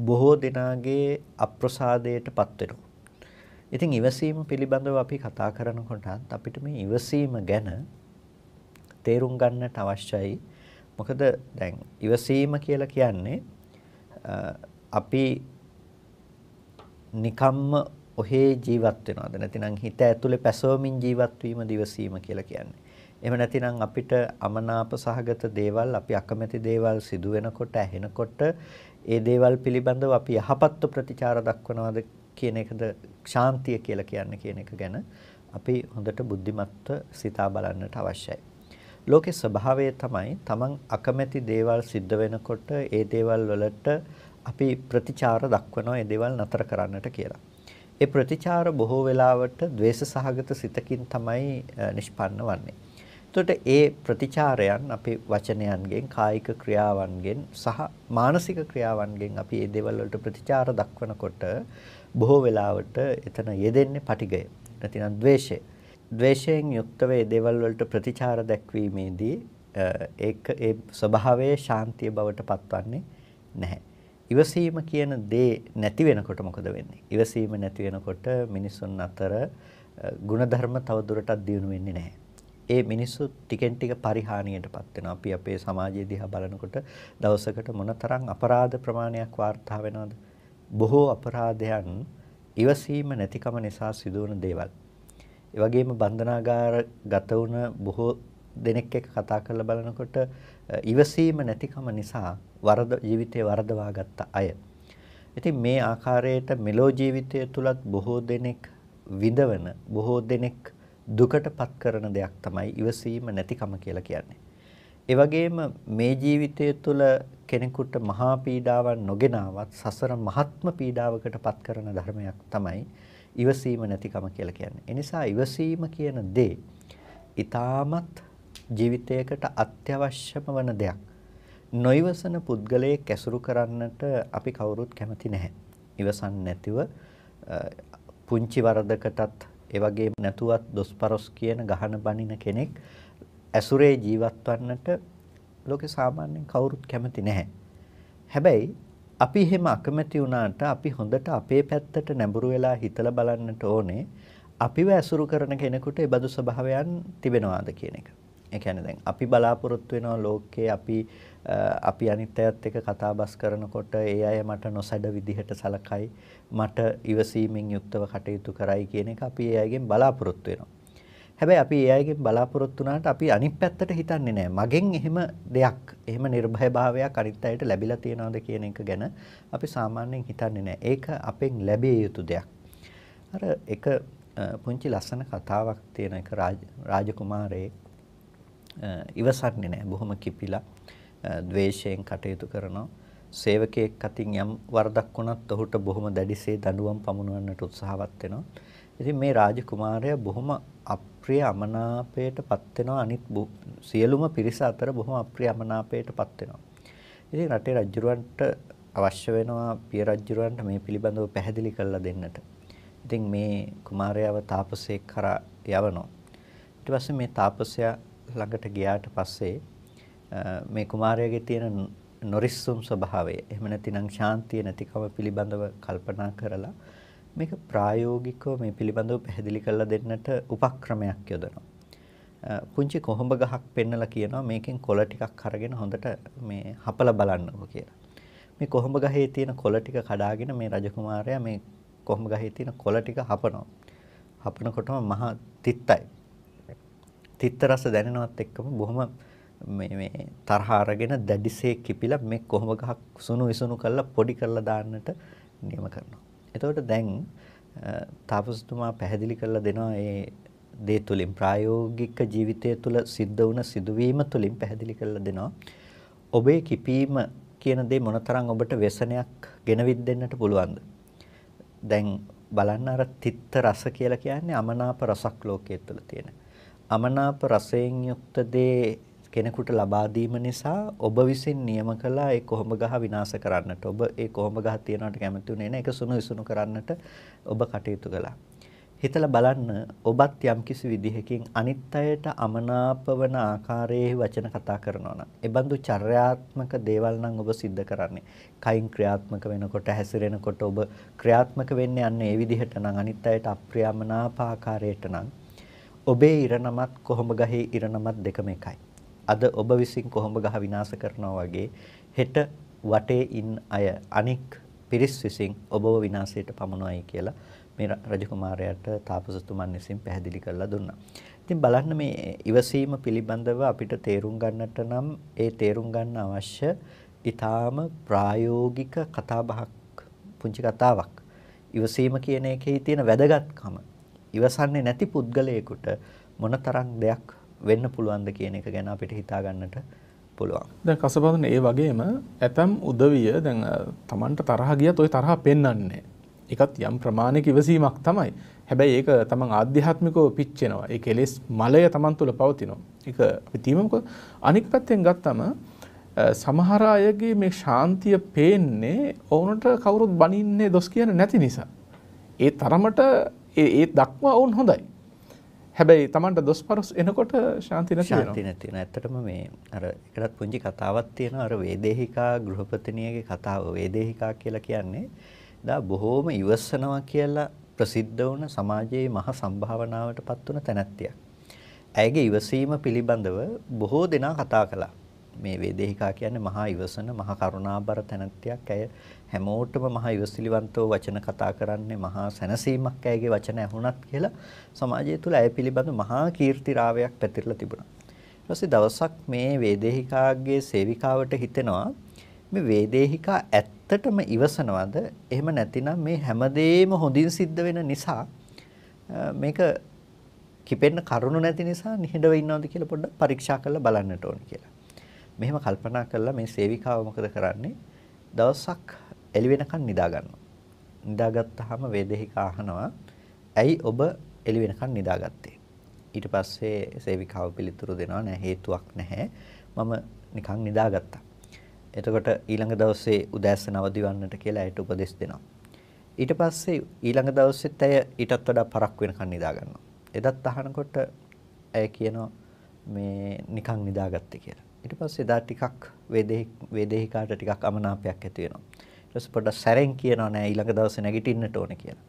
බොහෝ දෙනාගේ අප්‍රසාදයට පත් වෙනවා. ඉතින් ඉවසීම පිළිබඳව අපි කතා කරනකොටත් අපිට මේ ඉවසීම ගැන තේරුම් ගන්නට අවශ්‍යයි. මොකද දැන් ඉවසීම කියලා කියන්නේ අපි නිකම්ම ඔහේ ජීවත් වෙනවද නැතිනම් හිත ඇතුලේ පැසවමින් ජීවත් වීම දිවසීම කියලා කියන්නේ. එහෙම නැතිනම් අපිට අමනාප සහගත දේවල් අපි අකමැති දේවල් සිදු වෙනකොට ඇහෙනකොට ඒ දේවල් පිළිබඳව අපි යහපත් ප්‍රතිචාර දක්වනවද කියන එකද ශාන්තිය කියලා කියන්නේ කියන එක ගැන අපි හොඳට බුද්ධිමත්ව සිතා බලන්නට අවශ්‍යයි. ලෝකේ ස්වභාවය තමයි Taman අකමැති දේවල් සිද්ධ වෙනකොට ඒ දේවල් වලට අපි ප්‍රතිචාර දක්වනවා ඒ දේවල් නතර කරන්නට කියලා. ඒ ප්‍රතිචාර බොහෝ වෙලාවට द्वेष සහගත සිතකින් තමයි නිෂ්පන්න වන්නේ. එතකොට ඒ ප්‍රතිචාරයන් අපි වචනයන්ගෙන්, කායික ක්‍රියාවන්ගෙන් සහ මානසික ක්‍රියාවන්ගෙන් අපි මේ දේවල් වලට ප්‍රතිචාර දක්වනකොට බොහෝ වෙලාවට එතන යෙදෙන්නේ පටිගය නැතිනම් ද්වේෂය. ද්වේෂයෙන් යුක්තව ඒ දේවල් වලට ප්‍රතිචාර දක්වීමේදී ඒක ඒ ස්වභාවයේ ශාන්තිය බවට පත්වන්නේ නැහැ. ඉවසීම කියන දේ නැති වෙනකොට මොකද වෙන්නේ? ඉවසීම නැති වෙනකොට මිනිසුන් අතර ಗುಣධර්ම තවදුරටත් දියුණු වෙන්නේ නැහැ. ඒ මිනිස්සු ටිකෙන් ටික පරිහානියටපත් වෙනවා. අපි අපේ සමාජය දිහා බලනකොට දවසකට මොනතරම් අපරාධ ප්‍රමාණයක් වාර්තා වෙනවද? බොහෝ අපරාධයන් ඉවසීම නැතිකම නිසා සිදුවන දේවල්. ඒ වගේම බන්ධනාගාර ගත වුණ බොහෝ දෙනෙක් එක්ක කතා කරලා බලනකොට ඉවසීම නැතිකම නිසා වරද ජීවිතේ වරදවා ගත්ත අය. ඉතින් මේ ආකාරයට මෙලෝ ජීවිතය තුලත් බොහෝ දෙනෙක් විඳවන බොහෝ දෙනෙක් දුකටපත් කරන දෙයක් තමයි ඉවසීම නැතිකම කියලා කියන්නේ. ඒ වගේම මේ ජීවිතය තුළ කෙනෙකුට මහා පීඩාවක් නොගෙනවත් සසර මහත්ම පීඩාවකට පත් කරන ධර්මයක් තමයි ඉවසීම නැතිකම කියලා කියන්නේ. ඒ නිසා ඉවසීම කියන දේ ඊටාමත් ජීවිතයකට අත්‍යවශ්‍යම වන දෙයක්. නොයවසන පුද්ගලයෙක් ඇසුරු කරන්නට අපි කවුරුත් කැමති නැහැ. ඉවසන් නැතිව පුංචි වරදකටත් ඒ වගේම නැතුවත් දොස්පරොස් කියන ගහන බනින කෙනෙක් ඇසුරේ ජීවත් වන්නට ලෝකේ සාමාන්‍යයෙන් කවුරුත් කැමති නැහැ. හැබැයි අපි එහෙම අකමැති වුණාට අපි හොඳට අපේ පැත්තට නැඹුරු වෙලා හිතලා බලන්නට ඕනේ අපිව ඇසුරු කරන කෙනෙකුට ඒ බඳු ස්වභාවයන් තිබෙනවාද කියන එක. ඒ කියන්නේ දැන් අපි බලාපොරොත්තු වෙනවා ලෝකේ අපි අපි අනිත් අයත් එක්ක කතාබස් කරනකොට ඒ අය මට නොසැඩ විදිහට සලකයි මට ඉවසීමෙන් යුක්තව කටයුතු කරයි කියන එක අපි ඒ අයගෙන් බලාපොරොත්තු වෙනවා. හැබැයි අපි ඒ අයගෙන් බලාපොරොත්තු වුණාට අපි අනිත් පැත්තට හිතන්නේ නැහැ. මගෙන් එහෙම දෙයක්, එහෙම නිර්භයභාවයක් අනිත් අයට ලැබිලා තියනවද කියන එක ගැන අපි සාමාන්‍යයෙන් හිතන්නේ නැහැ. ඒක අපෙන් ලැබිය යුතු දෙයක්. අර එක පුංචි ලස්සන කතාවක් තියෙන එක රාජකුමාරයෙක් ඉවසන්නේ නැහැ. බොහොම කිපිලා ද්වේෂයෙන් කටයුතු කරනවා. සේවකයෙක් අතින් යම් වරදක් වුණත් ඔහුට බොහොම දැඩිසේ දඬුවම් පමුණවන්නට උත්සාහවත් වෙනවා. ඉතින් මේ රාජකුමාරයා බොහොම අප අප්‍රිය අමනාපයට පත් වෙනවා අනිත් සියලුම පිරිස අතර බොහොම අප්‍රිය අමනාපයට පත් වෙනවා. ඉතින් රටේ රජුරවන්ට අවශ්‍ය වෙනවා පිය රජුරවන්ට මේ පිළිබඳව පැහැදිලි කරලා දෙන්නට. ඉතින් මේ කුමාරයාව තාපසයෙක් කරා යවනවා. ඊට පස්සේ මේ තාපසයා ළඟට ගියාට පස්සේ මේ කුමාරයාගේ තියෙන නොරිස්සුම් ස්වභාවය එහෙම නැතිනම් ශාන්තිය නැතිකම පිළිබඳව කල්පනා කරලා මේක ප්‍රායෝගිකව මේ පිළිබඳව පැහැදිලි කරලා දෙන්නට උපක්‍රමයක් යොදනවා. පුංචි කොහොඹ ගහක් පෙන්නලා කියනවා මේකෙන් කොළ ටිකක් අරගෙන හොඳට මේ හපලා බලන්නකෝ කියලා. මේ කොහොඹ ගහේ තියෙන කොළ ටික කඩාගෙන මේ රජකුමාරයා මේ කොහොඹ ගහේ තියෙන කොළ ටික හපනවා. හපනකොටම මහා තිත්තයි. තිත්ත රස දැනෙනවත් එක්කම බොහොම මේ මේ තරහ අරගෙන දැඩිසේ කිපිලා මේ කොහොඹ ගහක් සුණු විසුණු කරලා පොඩි කරලා දාන්නට නියම කරනවා. එතකොට දැන් තාපසතුමා පැහැදිලි කරලා දෙනවා මේ දේ තුලින් ප්‍රායෝගික ජීවිතය තුල සිද්ධ වුණ සිදුවීම තුලින් පැහැදිලි කරලා දෙනවා ඔබේ කිපීම කියන දේ මොනතරම් ඔබට ව්‍යසනයක් ගෙනවිත් දෙන්නට පුළුවන්ද දැන් බලන්න අර තිත්ත රස කියලා කියන්නේ අමනාප රසක් ලෝකයේ තුල තියෙන. අමනාප රසයෙන් යුක්ත දේ කෙනෙකුට ලබා දීම නිසා ඔබ විසින් නියම කළා ඒ කොහොඹ ගහ විනාශ කරන්නට ඔබ ඒ කොහොඹ ගහ තියනකට කැමති උනේ නැහැ ඒක සුණු විසුණු කරන්නට ඔබ කටයුතු කළා. හිතලා බලන්න ඔබත් යම්කිසි විදිහකින් අනිත් අයට අමනාපවන ආකාරයේ වචන කතා කරනවා නම් ඒබඳු චර්යාත්මක දේවල් නම් ඔබ සිද්ධ කරන්නේ. කයින් ක්‍රියාත්මක වෙනකොට හැසිරෙනකොට ඔබ ක්‍රියාත්මක වෙන්නේ අන්න ඒ විදිහට නම් අනිත් අයට අප්‍රියමනාප ආකාරයට නම් ඔබේ ඉරණමත් කොහොඹ ගහේ ඉරණමත් දෙකම එකයි. අද ඔබ විසින් කොහොඹ ගහ විනාශ කරනවා වගේ හෙට වටේ ඉන්න අය අනෙක් පිරිස් විසින් ඔබව විනාශයට පමුණුවයි කියලා මේ රජකුමාරයාට තාපසතුමන් විසින් පැහැදිලි කරලා දුන්නා. ඉතින් බලන්න මේ ඉවසීම පිළිබඳව අපිට තේරුම් ගන්නට නම් ඒ තේරුම් ගන්න අවශ්‍ය ඊටාම ප්‍රායෝගික කතාබහක් පුංචි කතාවක්. ඉවසීම කියන එකේ තියෙන වැදගත්කම ඉවසන්නේ නැති පුද්ගලයෙකුට මොනතරම් දෙයක් වෙන්න පුළුවන්ද කියන එක ගැන අපිට හිතා ගන්නට පුළුවන්. දැන් කසබඳුන ඒ වගේම ඇතම් උදවිය දැන් Tamanට තරහ ගියත් ওই තරහ පෙන්වන්නේ. ඒකත් යම් ප්‍රමාණයක ඉවසීමක් තමයි. හැබැයි ඒක Taman ආධ්‍යාත්මිකව පිච්චෙනවා. ඒ කෙලෙස් මලය Taman තුල පවතිනවා. ඒක අපි තීමමක අනික් පැත්තෙන් ගත්තම සමහර අයගේ මේ ශාන්තිය පේන්නේ ඔවුන්ට කවුරුත් බනින්නේ දොස් කියන්නේ නැති නිසා. ඒ තරමට ඒ දක්වා ඔවුන් හොඳයි. හැබැයි Tamanට දොස් පරස් එනකොට ශාන්ති නැති වෙනවා. ශාන්ති නැති වෙන. ඇත්තටම මේ අර එකටත් පුංචි කතාවක් තියෙනවා අර වේදේහිකා ගෘහපතිනියගේ කතාව. වේදේහිකා කියලා කියන්නේ දා බොහෝම ඉවසනවා කියලා ප්‍රසිද්ධ වුණ සමාජයේ මහ සම්භාවනාවටපත් වුණ තැනැත්තියක්. ඇයගේ ඉවසීම පිළිබඳව බොහෝ දෙනා කතා කළා. මේ වේදේහිකා කියන්නේ මහා ඉවසන මහා කරුණාබර තැනැත්තියක්. ඇය හැමෝටම මහා ඉවසිලිවන්තව වචන කතා කරන්නේ මහා සැනසීමක් ඇයගේ වචන ඇහුණත් කියලා සමාජය තුල ඇය පිළිබඳ මහා කීර්තිරාවයක් පැතිරලා තිබුණා. ඊට පස්සේ දවසක් මේ වේදේහිකාගේ සේවිකාවට හිතෙනවා මේ වේදේහිකා ඇත්තටම ඉවසනවද? එහෙම නැතිනම් මේ හැමදේම හොඳින් සිද්ධ වෙන නිසා මේක කිපෙන්න කරුණු නැති නිසා නිහඬව ඉන්නවද කියලා පොඩ්ඩක් පරීක්ෂා කරලා බලන්නට ඕන කියලා. මෙහෙම කල්පනා කළා මේ සේවිකාව මොකද කරන්නේ? දවසක් එළි වෙනකන් නිදා ගන්නවා. නිදාගත්තාම වේදේහික අහනවා ඇයි ඔබ එළි වෙනකන් නිදාගත්තේ? ඊට පස්සේ සේවිකාව පිළිතුරු දෙනවා නෑ හේතුවක් නැහැ. මම නිකන් නිදාගත්තා. එතකොට ඊළඟ දවසේ උදෑසන අවදි වන්නට කියලා ඇයට උපදෙස් දෙනවා. ඊට පස්සේ ඊළඟ දවසෙත් ඇය ඊටත් වඩා පරක් වෙනකන් නිදා ගන්නවා. එදත් අහනකොට ඇය කියනවා මේ නිකන් නිදාගත්තේ කියලා. ඊට පස්සේ දා ටිකක් වේදේහිකාට ටිකක් අමනාපයක් ඇති වෙනවා. ඊට පොඩ්ඩක් සැරෙන් කියනවා නෑ ඊළඟ දවසේ නැගිටින්නට ඕනේ කියලා.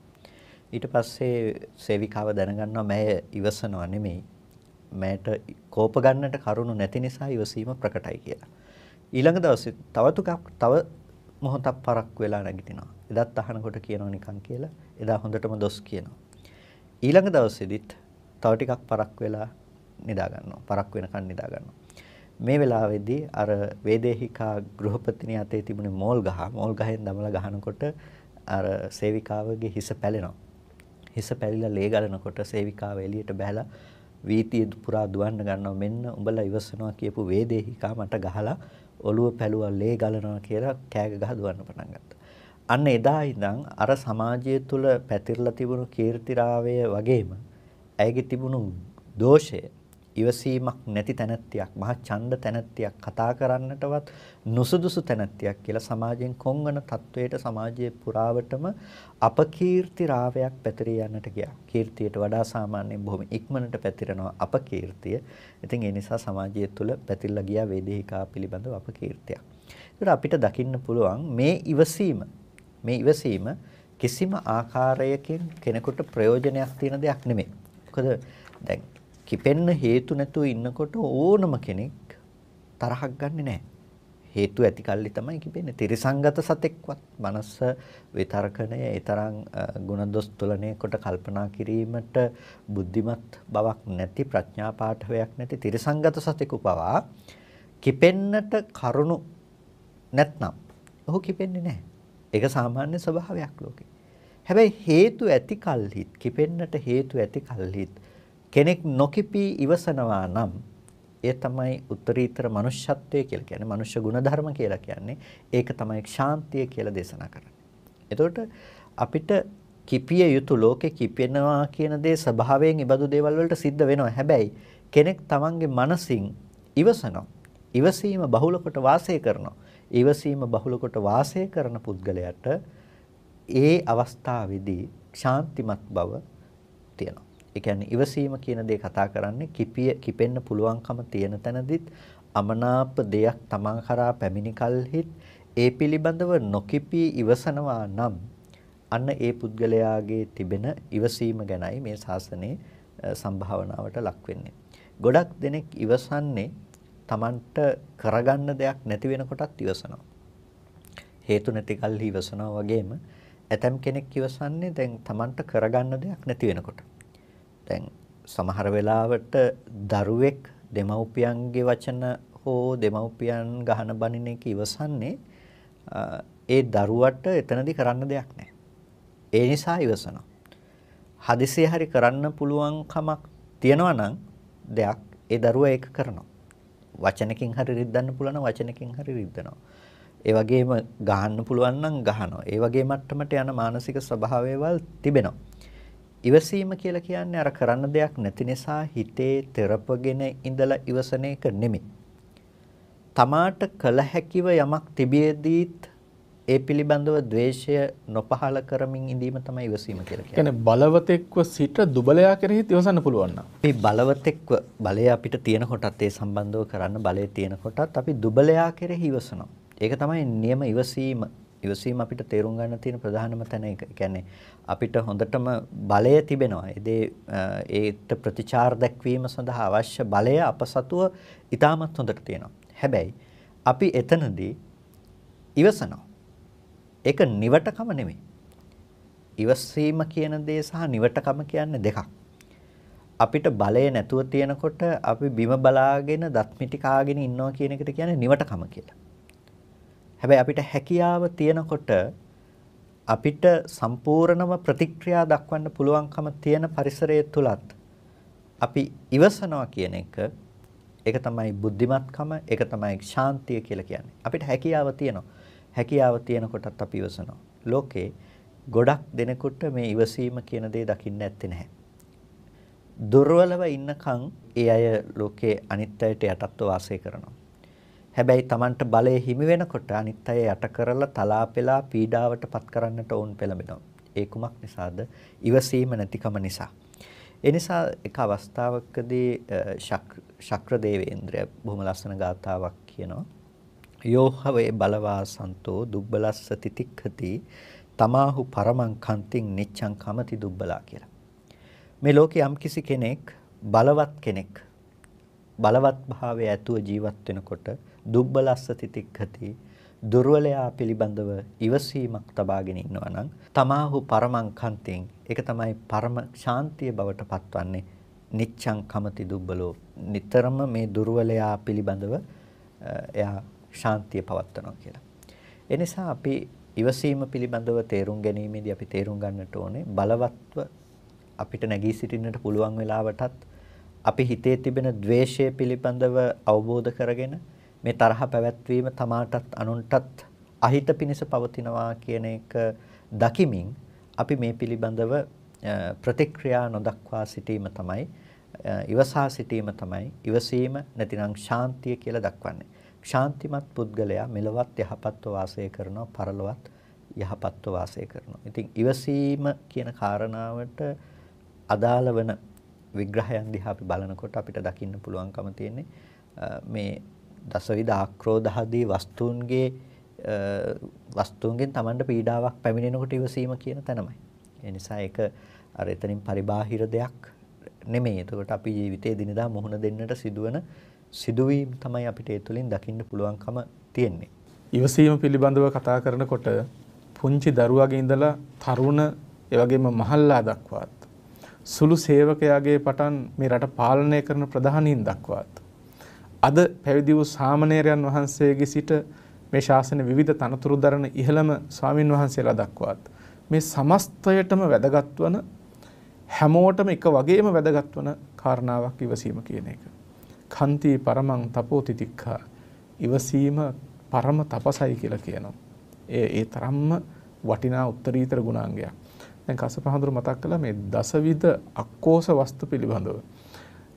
ඊට පස්සේ සේවිකාව දැනගන්නවා මෑ ඉවසනවා නෙමෙයි. මෑට කෝප ගන්නට කරුණු නැති නිසා ඉවසීම ප්‍රකටයි කියලා. ඊළඟ දවසේ තව තව මොහොතක් පරක් වෙලා නැගිටිනවා. එදත් අහනකොට කියනවා නිකන් කියලා. එදා හොඳටම දොස් කියනවා. ඊළඟ දවසේදීත් තව ටිකක් පරක් වෙලා නිදා ගන්නවා. පරක් වෙනකන් නිදා ගන්නවා. මේ වෙලාවේදී අර වේදේහිකා ගෘහපතිනිය අතේ තිබුණේ මෝල් ගහ මෝල් ගහෙන් දමලා ගහනකොට අර සේවිකාවගේ හිස පැලෙනවා. හිස පැලිලා ලේ ගලනකොට සේවිකාව එළියට බහැලා වීතිය පුරා දුවන්න ගන්නවා මෙන්න උඹලා ඉවසනවා කියපු වේදේහිකා මට ගහලා ඔළුව පැලුවා ලේ ගලනවා කියලා කෑග ගහ දුවන්න පටන් ගත්තා. අන්න එදා ඉඳන් අර සමාජය තුල පැතිරලා තිබුණු කීර්තිරාවය වගේම ඇයගේ තිබුණු දෝෂය ඉවසීමක් නැති තැනැත්තියක් මහ ඡන්ද තැනැත්තියක් කතා කරන්නටවත් නුසුදුසු තැනැත්තියක් කියලා සමාජයෙන් කොන් වෙන තත්වයට සමාජයේ පුරාවටම අපකීර්ති රාවයක් පැතිරී යන්නට ගියා. කීර්තියට වඩා සාමාන්‍යයෙන් බොහොම ඉක්මනට පැතිරෙනවා අපකීර්තිය. ඉතින් ඒ නිසා සමාජය තුළ පැතිරලා ගියා වේදේහිකා පිළිබඳව අපකීර්තියක්. ඒතර අපිට දකින්න පුළුවන් මේ ඉවසීම මේ ඉවසීම කිසිම ආකාරයකින් කෙනෙකුට ප්‍රයෝජනයක් තියෙන දෙයක් නෙමෙයි. මොකද දැන් කිපෙන්න හේතු නැතුව ඉන්නකොට ඕනම කෙනෙක් තරහක් ගන්නෙ නෑ. හේතු ඇති කල්ලි තමයි කිපෙන්නේ. තිරසංගත සතෙක්වත් මනස විතර්කණය ඒ තරම් ಗುಣදොස් තුලණය කොට කල්පනා කිරීමට බුද්ධිමත් බවක් නැති ප්‍රඥා පාඨවයක් නැති තිරසංගත සතෙකු පවා කිපෙන්නට කරුණු නැත්නම් ඔහු කිපෙන්නේ නැහැ. ඒක සාමාන්‍ය ස්වභාවයක් ලෝකේ. හැබැයි හේතු ඇති කල්හිත් කිපෙන්නට හේතු ඇති කල්හිත් කෙනෙක් නොකිපී ඉවසනවා නම් ඒ තමයි උත්තරීතර මනුෂ්‍යත්වය කියලා කියන්නේ මනුෂ්‍ය ගුණධර්ම කියලා කියන්නේ ඒක තමයි ශාන්තිය කියලා දේශනා කරන්නේ. එතකොට අපිට කිපිය යුතු ලෝකේ කිපෙනවා කියන දේ ස්වභාවයෙන් ඉබදු දේවල් වලට සිද්ධ වෙනවා. හැබැයි කෙනෙක් තමන්ගේ මනසින් ඉවසනවා. ඉවසීම බහුල කොට වාසය කරනවා. ඉවසීම බහුල කොට වාසය කරන පුද්ගලයාට ඒ අවස්ථාවේදී ශාන්තිමත් බව තියෙනවා. ඒ කියන්නේ ඉවසීම කියන දේ කතා කරන්නේ කිපිය කිපෙන්න පුළුවන්කම තියෙන තැනදිත් අමනාප දෙයක් තමන් කරා පැමිණි කලහිත් ඒ පිළිබඳව නොකිපී ඉවසනවා නම් අන්න ඒ පුද්ගලයාගේ තිබෙන ඉවසීම ගැනයි මේ ශාසනයේ සම්භාවනාවට ලක් වෙන්නේ. ගොඩක් දෙනෙක් ඉවසන්නේ තමන්ට කරගන්න දෙයක් නැති වෙනකොටත් ඉවසනවා. හේතු නැති කල්හි ඉවසනවා වගේම ඇතම් කෙනෙක් ඉවසන්නේ දැන් තමන්ට කරගන්න දෙයක් නැති වෙනකොට. දැන් සමහර වෙලාවට දරුවෙක් දෙමව්පියන්ගේ වචන හෝ දෙමව්පියන් ගහන බණින එක ඉවසන්නේ ඒ දරුවට එතනදි කරන්න දෙයක් නැහැ. ඒ නිසා ඉවසනවා. හදිසිය හරි කරන්න පුළුවන් කමක් තියනවා නම් දෙයක් ඒ දරුවා ඒක කරනවා. වචනකින් හරි රිද්දන්න පුළුවන් වචනකින් හරි රිද්දනවා. ඒ වගේම ගහන්න පුළුවන් නම් ගහනවා. ඒ වගේ මට්ටමට යන මානසික ස්වභාවයවල් තිබෙනවා. ඉවසීම කියලා කියන්නේ අර කරන්න දෙයක් නැති නිසා හිතේ තෙරපගෙන ඉඳලා ඉවසන එක නෙමෙයි. තමාට කළ හැකිව යමක් තිබියදීත් ඒ පිළිබඳව ද්වේෂය නොපහළ කරමින් ඉඳීම තමයි ඉවසීම කියලා කියන්නේ. කියන්නේ බලවතෙක්ව සිට දුබලයා කෙරෙහි ඉවසන්න පුළුවන් නම්. මේ බලවතෙක්ව බලය අපිට තියෙන කොටත් ඒ සම්බන්ධව කරන්න බලය තියෙන කොටත් අපි දුබලයා කෙරෙහි ඉවසනවා. ඒක තමයි නියම ඉවසීම. ඉවසීම අපිට තේරුම් ගන්න තියෙන ප්‍රධානම තැන ඒක. කියන්නේ අපිට හොඳටම බලය තිබෙනවා. ඒ ඒට ප්‍රතිචාර දක්වීම සඳහා අවශ්‍ය බලය අප සතුව ඉතාමත් හොඳට තියෙනවා. හැබැයි අපි එතනදී ඉවසනවා. ඒක නිවටකම නෙමෙයි. ඉවසීම කියන දේ සහ නිවටකම කියන්නේ දෙකක්. අපිට බලය නැතුව තියෙනකොට අපි බිම බලාගෙන දත් මිටි කාගෙන ඉන්නවා කියන එකට කියන්නේ නිවටකම කියලා. හැබැයි අපිට හැකියාව තියෙනකොට අපිට සම්පූර්ණම ප්‍රතික්‍රියා දක්වන්න පුළුවන්කම තියෙන පරිසරය තුලත් අපි ඉවසනවා කියන එක ඒක තමයි බුද්ධිමත්කම ඒක තමයි ශාන්තිය කියලා කියන්නේ අපිට හැකියාව තියෙනවා හැකියාව තියෙනකොටත් අපි ඉවසනවා ලෝකේ ගොඩක් දෙනෙකුට මේ ඉවසීම කියන දේ දකින්න ඇත්තේ නැහැ දුර්වලව ඉන්නකම් ඒ අය ලෝකේ අනිත් අයට යටත්ව වාසය කරනවා හැබැයි Tamanට බලය හිමි වෙනකොට අනිත් අය යට කරලා තලාපෙලා පීඩාවටපත් කරන්නට ඕන් පෙළඹෙනවා. ඒ කුමක් නිසාද? ඉවසීම නැතිකම නිසා. ඒ නිසා එක අවස්ථාවකදී ශක්‍ර දේවේන්ද්‍රය බොහොම ලස්සන ගාතාවක් කියනවා. යෝහවේ බලවා සන්තෝ දුබ්බලස්ස තිතික්ඛති තමාහු පරමං කන්තිං නිච්ඡං කමති දුබ්බලා කියලා. මේ ලෝකේ යම්කිසි කෙනෙක් බලවත් කෙනෙක් බලවත් භාවය ඇතුව ජීවත් වෙනකොට දුබ්බලස්සති තික්ඛති දුර්වලයා පිළිබඳව ඉවසීමක් තබාගෙන ඉන්නවා නම් තමාහු පරමං කන්තෙන් ඒක තමයි පරම ශාන්තිය බවට පත්වන්නේ නිච්ඡං කමති දුබ්බලෝ නිතරම මේ දුර්වලයා පිළිබඳව එයා ශාන්තිය පවත්වනවා කියලා. එනිසා අපි ඉවසීම පිළිබඳව තේරුම් ගැනීමේදී අපි තේරුම් ගන්නට ඕනේ බලවත්ව අපිට නැගී සිටින්නට පුළුවන් වෙලාවටත් අපි හිතේ තිබෙන द्वේෂය පිළිබඳව අවබෝධ කරගෙන මේ තරහ පැවැත්වීම තමාටත් අනුන්ටත් අහිත පිණිස පවතිනවා කියන එක දකිමින් අපි මේ පිළිබඳව ප්‍රතික්‍රියා නොදක්වා සිටීම තමයි ඉවසා සිටීම තමයි ඉවසීම නැතිනම් ශාන්තිය කියලා දක්වන්නේ. ශාන්තිමත් පුද්ගලයා මෙලොවත් යහපත්ව වාසය කරනවා පරලොවත් යහපත්ව වාසය කරනවා. ඉතින් ඉවසීම කියන කාරණාවට අදාළ වන විග්‍රහයන් දිහා අපි බලනකොට අපිට දකින්න පුළුවන්කම තියෙන්නේ මේ දසවිධ ආක්‍රෝධාදී වස්තුන්ගේ වස්තුන්ගෙන් Tamanට පීඩාවක් පැමිණෙනකොට ඉවසීම කියන තැනමයි. ඒ නිසා ඒක අර එතනින් පරිබාහිර දෙයක් නෙමෙයි. එතකොට අපි ජීවිතයේ දිනදා මුහුණ දෙන්නට සිදුවන සිදුවීම් තමයි අපිට ඒ තුළින් දකින්න පුළුවන්කම තියෙන්නේ. ඉවසීම පිළිබඳව කතා කරනකොට පුංචි දරුවගේ ඉඳලා තරුණ එවැගේම මහල්ලා දක්වාත් සුළු සේවකයාගේ පටන් මේ රට පාලනය කරන ප්‍රධානීන් දක්වාත් අද පැවිදි වූ සාමණේරයන් වහන්සේගේ සිට මේ ශාසන විවිධ තනතුරු දරන ඉහළම ස්වාමින් වහන්සේලා දක්වාත් මේ සමස්තයටම වැදගත් වන හැමෝටම එක වගේම වැදගත් වන කාරණාවක් ඉවසීම කියන එක. කන්ති පරමං තපෝතිතික්ඛා ඉවසීම පරම තපසයි කියලා කියනවා. ඒ ඒ තරම්ම වටිනා උත්තරීතර ගුණාංගයක්. දැන් කසපහඳුර මතක් කළා මේ දසවිධ අක්කෝස වස්තු පිළිබඳව.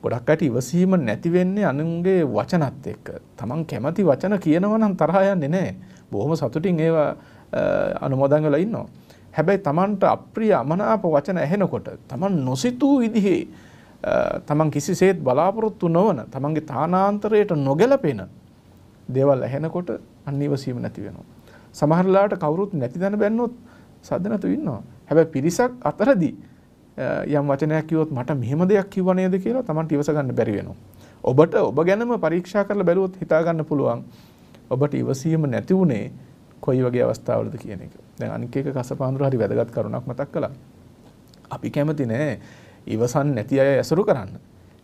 ගොඩක් අට ඉවසීම නැති වෙන්නේ අනුන්ගේ වචනත් එක්ක. Taman කැමති වචන කියනවා නම් තරහා යන්නේ නැහැ. බොහොම සතුටින් ඒවා අනුමೋದන් වෙලා ඉන්නවා. හැබැයි Tamanට අප්‍රිය අමනාප වචන ඇහෙනකොට Taman නොසිතූ විදිහේ Taman කිසිසේත් බලාපොරොත්තු නොවන Tamanගේ තානාන්තරයට නොගැලපෙන දේවල් ඇහෙනකොට අන්න ඉවසීම නැති වෙනවා. සමහරලාට කවුරුත් නැති දැන බැන්නොත් සද්ද නැතුව ඉන්නවා. හැබැයි පිරිසක් අතරදී යම් වචනයක් කිව්වොත් මට මෙහෙම දෙයක් කිව්ව නේද කියලා Tamanට ඉවස ගන්න බැරි වෙනවා. ඔබට ඔබ ගැනම පරීක්ෂා කරලා බැලුවොත් හිතා ගන්න පුළුවන් ඔබට ඉවසීම නැති වුණේ කොයි වගේ අවස්ථාවලද කියන එක. දැන් අනික එක කසපාඳුර හරි වැදගත් කරුණක් මතක් කළා. අපි කැමති නෑ ඉවසන් නැති අය ඇසුරු කරන්න.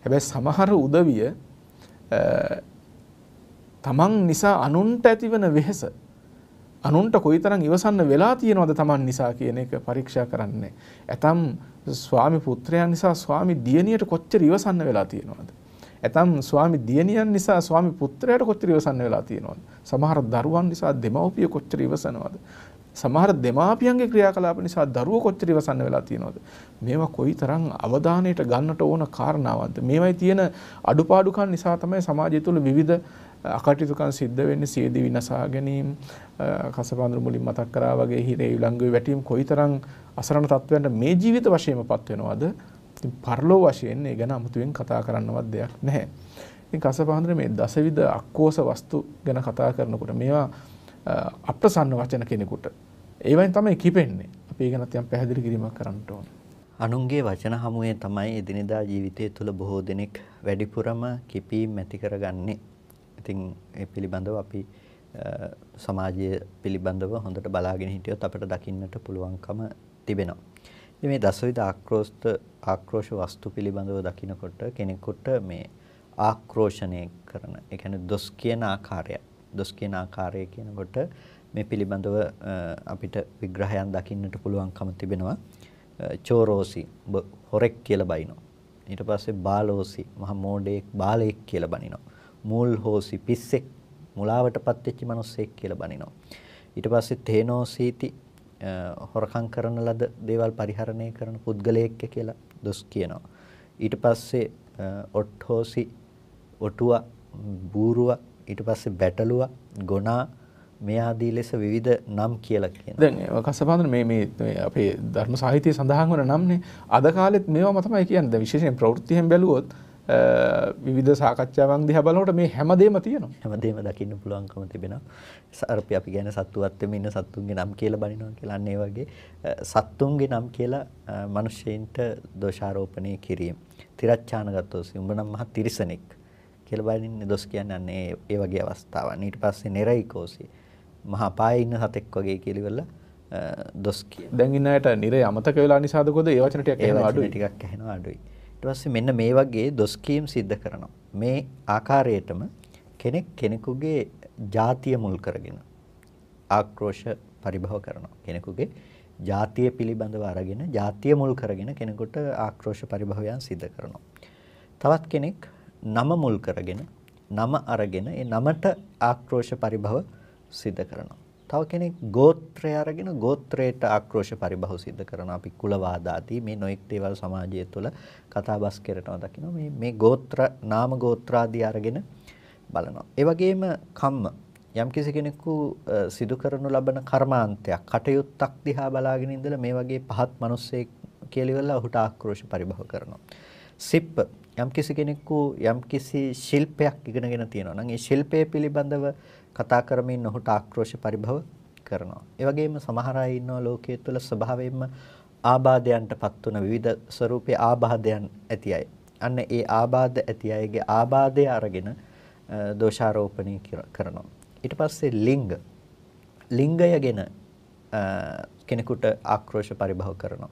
හැබැයි සමහර උදවිය තමන් නිසා අනුන්ට ඇතිවන වෙහෙස අනුන්ට කොයිතරම් ඉවසන්න වෙලා තියෙනවද තමන් නිසා කියන එක පරීක්ෂා කරන්නේ. ඇතම් ස්වාමි පුත්‍රයන් නිසා ස්වාමි දියණියට කොච්චර ඉවසන්න වෙලා තියෙනවද? ඇතම් ස්වාමි දියණියන් නිසා ස්වාමි පුත්‍රයාට කොච්චර ඉවසන්න වෙලා තියෙනවද? සමහර දරුවන් නිසා දෙමව්පිය කොච්චර ඉවසනවද? සමහර දෙමාපියන්ගේ ක්‍රියාකලාප නිසා දරුවෝ කොච්චර ඉවසන්න වෙලා තියෙනවද? මේවා කොයිතරම් අවධානයට ගන්නට ඕන කාරණාවන්ද? මේවයි තියෙන අඩුපාඩුකම් නිසා තමයි සමාජය තුළ විවිධ අකටයුතුකන් සිද්ධ වෙන්නේ සියදි විනසා ගැනීම කසපඳුරු මුලින් මතක් කරා වගේ හිරේ උලංගුවේ වැටීම් කොයිතරම් අසරණ තත්ත්වයන්ට මේ ජීවිත වශයෙන්මපත් වෙනවද? ඉතින් පරලෝ වශයෙන් ඒ ගැන අමුතුවෙන් කතා කරන්නවත් දෙයක් නැහැ. ඉතින් කසපඳුරු මේ දසවිධ අක්කෝස වස්තු ගැන කතා කරනකොට මේවා අප්‍රසන්න වචන කෙනෙකුට ඒවයින් තමයි කිපෙන්නේ. අපි ඒ ගැනත් යම් පැහැදිලි කිරීමක් කරන්න ඕනේ. අනුන්ගේ වචන හමුවේ තමයි එදිනෙදා ජීවිතය තුළ බොහෝ දෙනෙක් වැඩිපුරම කිපීම් ඇති කරගන්නේ. ඉතින් ඒ පිළිබඳව අපි සමාජය පිළිබඳව හොඳට බලාගෙන හිටියොත් අපිට දකින්නට පුළුවන්කම තිබෙනවා. ඉතින් මේ දසවිධ ආක්‍රෝෂ්ත ආක්‍රෝෂ වස්තු පිළිබඳව දකිනකොට කෙනෙකුට මේ ආක්‍රෝෂණය කරන, ඒ කියන්නේ දොස් කියන ආකාරය, දොස් කියන ආකාරය කියනකොට මේ පිළිබඳව අපිට විග්‍රහයන් දකින්නට පුළුවන්කම තිබෙනවා. චෝරෝසි හොරෙක් කියලා බයිනෝ. ඊට පස්සේ බාලෝසි මහ මෝඩෙක් බාලයෙක් කියලා බනිනවා. මූල් හෝසි පිස්සෙක් මුලාවටපත් වෙච්ච මිනිස්සෙක් කියලා බනිනවා. ඊට පස්සේ තේනෝ සීති හොරකම් කරන ලද දේවල් පරිහරණය කරන පුද්ගලයෙක් කියලා දොස් කියනවා. ඊට පස්සේ ඔට්හෝසි ඔටුව බූරුව ඊට පස්සේ බැටලුව ගොනා මේ ආදී ලෙස විවිධ නම් කියලා කියනවා. දැන් කස්සපාදන මේ මේ අපේ ධර්ම සාහිත්‍යයේ සඳහන් වන නම්නේ අද කාලෙත් මේවා මම තමයි කියන්නේ. විශේෂයෙන් ප්‍රවෘත්තියෙන් බැලුවොත් විධ සාකච්ඡාවන් දිහ බලනකොට මේ හැමදේම තියෙනවා හැමදේම දකින්න පුළුවන්කම තිබෙනවා සර්පය අපි ගැන සත්තුවත්තම ඉන්න සත්තුන්ගේ නම් කියලා බනිනවා කියලා අන්න ඒ වගේ සත්තුන්ගේ නම් කියලා මිනිස්සෙන්ට දෝෂාරෝපණය කිරීම තිරච්ඡාන ගත්තොත් උඹ නම් මහ තිරිසනෙක් කියලා බලන්නේ දොස් කියන්නේ අන්න ඒ වගේ අවස්ථාවන් ඊට පස්සේ නෙරයිකෝසි මහා පායේ ඉන්න සතෙක් වගේ කියලා ඉවරලා දොස් කියන දැන් ඉන්න අයට නිරේ අමතක වෙලා නිසාද කොහොද ඒ වචන ටිකක් ඇහෙනවා අඩුයි ටිකක් ඇහෙනවා අඩුයි ඊට පස්සේ මෙන්න මේ වගේ දොස් කීම් සිද්ධ කරනවා. මේ ආකාරයටම කෙනෙක් කෙනෙකුගේ ජාතිය මුල් කරගෙන ආක්‍රෝෂ පරිභව කරනවා. කෙනෙකුගේ ජාතිය පිළිබඳව අරගෙන ජාතිය මුල් කරගෙන කෙනෙකුට ආක්‍රෝෂ පරිභවයන් සිද්ධ කරනවා. තවත් කෙනෙක් නම මුල් කරගෙන නම අරගෙන ඒ නමට ආක්‍රෝෂ පරිභව සිද්ධ කරනවා. තව කෙනෙක් ගෝත්‍රය අරගෙන ගෝත්‍රයට ආක්‍රෝෂ පරිභව සිද්ධ කරන අපි කුලවාද ආදී මේ නොඑක් දේවල් සමාජය තුළ කතාබස් කරනවා දකින්න මේ මේ ගෝත්‍ර නාම ගෝත්‍රාදී අරගෙන බලනවා. ඒ වගේම කම්ම යම්කිසි කෙනෙකු සිදු කරනු ලබන කර්මාන්තයක් කටයුත්තක් දිහා බලාගෙන ඉඳලා මේ වගේ පහත් මිනිස්සෙක් කියලා ඔහුට ආක්‍රෝෂ පරිභව කරනවා. සිප්ප යම්කිසි කෙනෙකු යම්කිසි ශිල්පයක් ඉගෙනගෙන තියෙනවා නම් ඒ ශිල්පය පිළිබඳව කතා කරමින් ඔහුට ආක්‍රෝෂ පරිභව කරනවා. ඒ වගේම සමහර අය ඉන්නවා ලෝකයේ තුල ස්වභාවයෙන්ම ආබාධයන්ටපත් වන විවිධ ස්වરૂපයේ ආබාධයන් ඇති අය. අන්න ඒ ආබාධ ඇති අයගේ ආබාධය අරගෙන දෝෂාරෝපණය කරනවා. ඊට පස්සේ ලිංග ලිංගය ගැන කෙනෙකුට ආක්‍රෝෂ පරිභව කරනවා.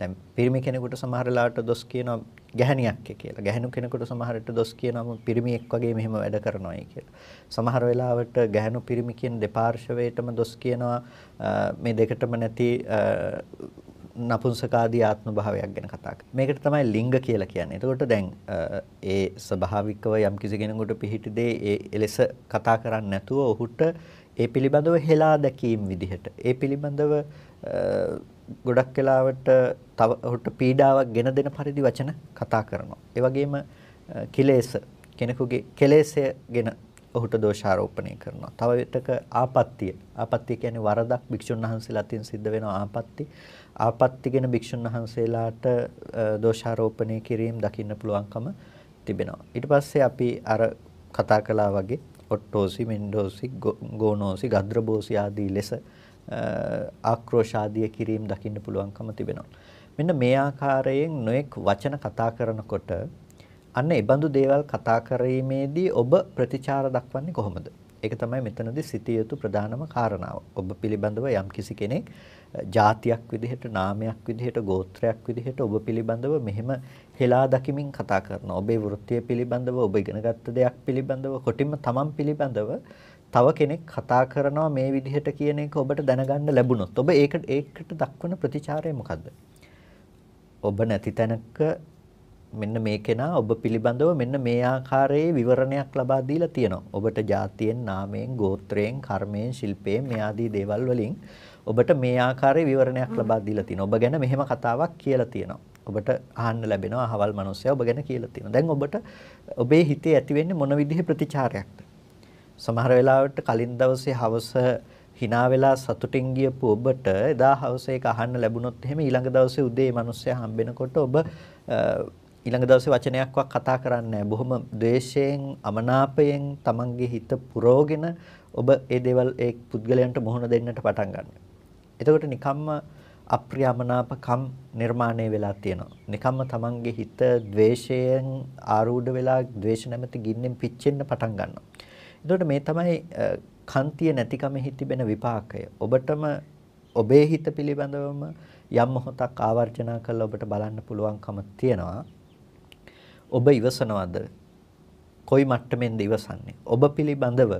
දැන් පිරිමි කෙනෙකුට සමහරලාට දොස් කියනවා ගැහණියක් කියලා. ගැහණු කෙනෙකුට සමහරට දොස් කියනම පිරිමියෙක් වගේ මෙහෙම වැඩ කරනවායි කියලා. සමහර වෙලාවට ගැහණු පිරිමි කියන දෙපාර්ශවයටම දොස් කියනවා මේ දෙකටම නැති නපුංසකාදී ආත්ම භාවයක් ගැන කතා කරනවා. මේකට තමයි ලිංග කියලා කියන්නේ. එතකොට දැන් ඒ ස්වභාවිකව යම් කිසි කෙනෙකුට පිහිටි දේ ඒ එලෙස කතා කරන්නේ නැතුව ඔහුට ඒ පිළිබඳව හෙලා දැකීම් විදිහට ඒ පිළිබඳව ගොඩක් වෙලාවට තව ඔහුට පීඩාවක් ගෙන දෙන පරිදි වචන කතා කරනවා. ඒ වගේම කෙලෙස කෙනෙකුගේ කෙලෙසය ගෙන ඔහුට දෝෂාරෝපණය කරනවා. තව විටක ආපත්‍ය. ආපත්‍ය කියන්නේ වරදක් භික්ෂුන් වහන්සේලා අතින් සිද්ධ වෙන ආපත්‍ය. ආපත්‍යගෙන භික්ෂුන් වහන්සේලාට දෝෂාරෝපණය කිරීම දකින්න පුළුවන්කම තිබෙනවා. ඊට පස්සේ අපි අර කතා කළා වගේ ඔට්ටෝසි, මෙන්ඩෝසි, ගෝනෝසි, ගද්රබෝසි ආදී ලෙස ආක්‍රෝෂාදිය කිරීම දකින්න පුළුවන්කම තිබෙනවා. මෙන්න මේ ආකාරයෙන් නොඑක් වචන කතා කරනකොට අන්න ඒ බඳු දේවල් කතා කිරීමේදී ඔබ ප්‍රතිචාර දක්වන්නේ කොහොමද? ඒක තමයි මෙතනදී සිටිය යුතු ප්‍රධානම කාරණාව. ඔබ පිළිබඳව යම් කිසි කෙනෙක් જાතියක් විදිහට, නාමයක් විදිහට, ගෝත්‍රයක් විදිහට ඔබ පිළිබඳව මෙහෙම හෙලා දකිමින් කතා කරනවා. ඔබේ වෘත්තිය පිළිබඳව, ඔබ ඉගෙනගත්ත දෙයක් පිළිබඳව, කොටිම තමන් පිළිබඳව තව කෙනෙක් කතා කරනවා මේ විදිහට කියන එක ඔබට දැනගන්න ලැබුණොත් ඔබ ඒකට ඒකට දක්වන ප්‍රතිචාරය මොකද්ද? ඔබ නැති තැනක මෙන්න මේ කෙනා ඔබ පිළිබඳව මෙන්න මේ ආකාරයේ විවරණයක් ලබා දීලා තියෙනවා. ඔබට ජාතියෙන්, නාමයෙන්, ගෝත්‍රයෙන්, කර්මයෙන්, ශිල්පයෙන් මේ ආදී දේවල් වලින් ඔබට මේ ආකාරයේ විවරණයක් ලබා දීලා තියෙනවා. ඔබ ගැන මෙහෙම කතාවක් කියලා තියෙනවා. ඔබට අහන්න ලැබෙනවා අහවල් මිනිස්සයා ඔබ ගැන කියලා තියෙනවා. දැන් ඔබට ඔබේ හිතේ ඇති වෙන්නේ මොන විදිහේ ප්‍රතිචාරයක්ද? සමහර වෙලාවට කලින් දවසේ හවස hina වෙලා සතුටින් ගියපු ඔබට එදා හවසේ ඒක අහන්න ලැබුණොත් එහෙම ඊළඟ දවසේ උදේ මිනිස්සයා හම්බෙනකොට ඔබ ඊළඟ දවසේ වචනයක්වත් කතා කරන්නේ බොහොම ද්වේෂයෙන් අමනාපයෙන් Tamange හිත පුරෝගෙන ඔබ ඒ දේවල් ඒ පුද්ගලයන්ට මොහොන දෙන්නට පටන් ගන්නවා. එතකොට නිකම්ම අප්‍රියමනාපකම් නිර්මාණය වෙලා තියෙනවා. නිකම්ම Tamange හිත ද්වේෂයෙන් ආරූඪ වෙලා ද්වේෂ නැමැති ගින්නෙන් පිච්චෙන්න පටන් ගන්නවා. එතකොට මේ තමයි කන්තිය නැතිකමෙහි තිබෙන විපාකය. ඔබටම ඔබේ හිත පිළිබඳවම යම් මොහොතක් ආවර්ජනා කරලා ඔබට බලන්න පුළුවන්කම තියෙනවා. ඔබ ඉවසනවද? කොයි මට්ටමෙන්ද ඉවසන්නේ? ඔබ පිළිබඳව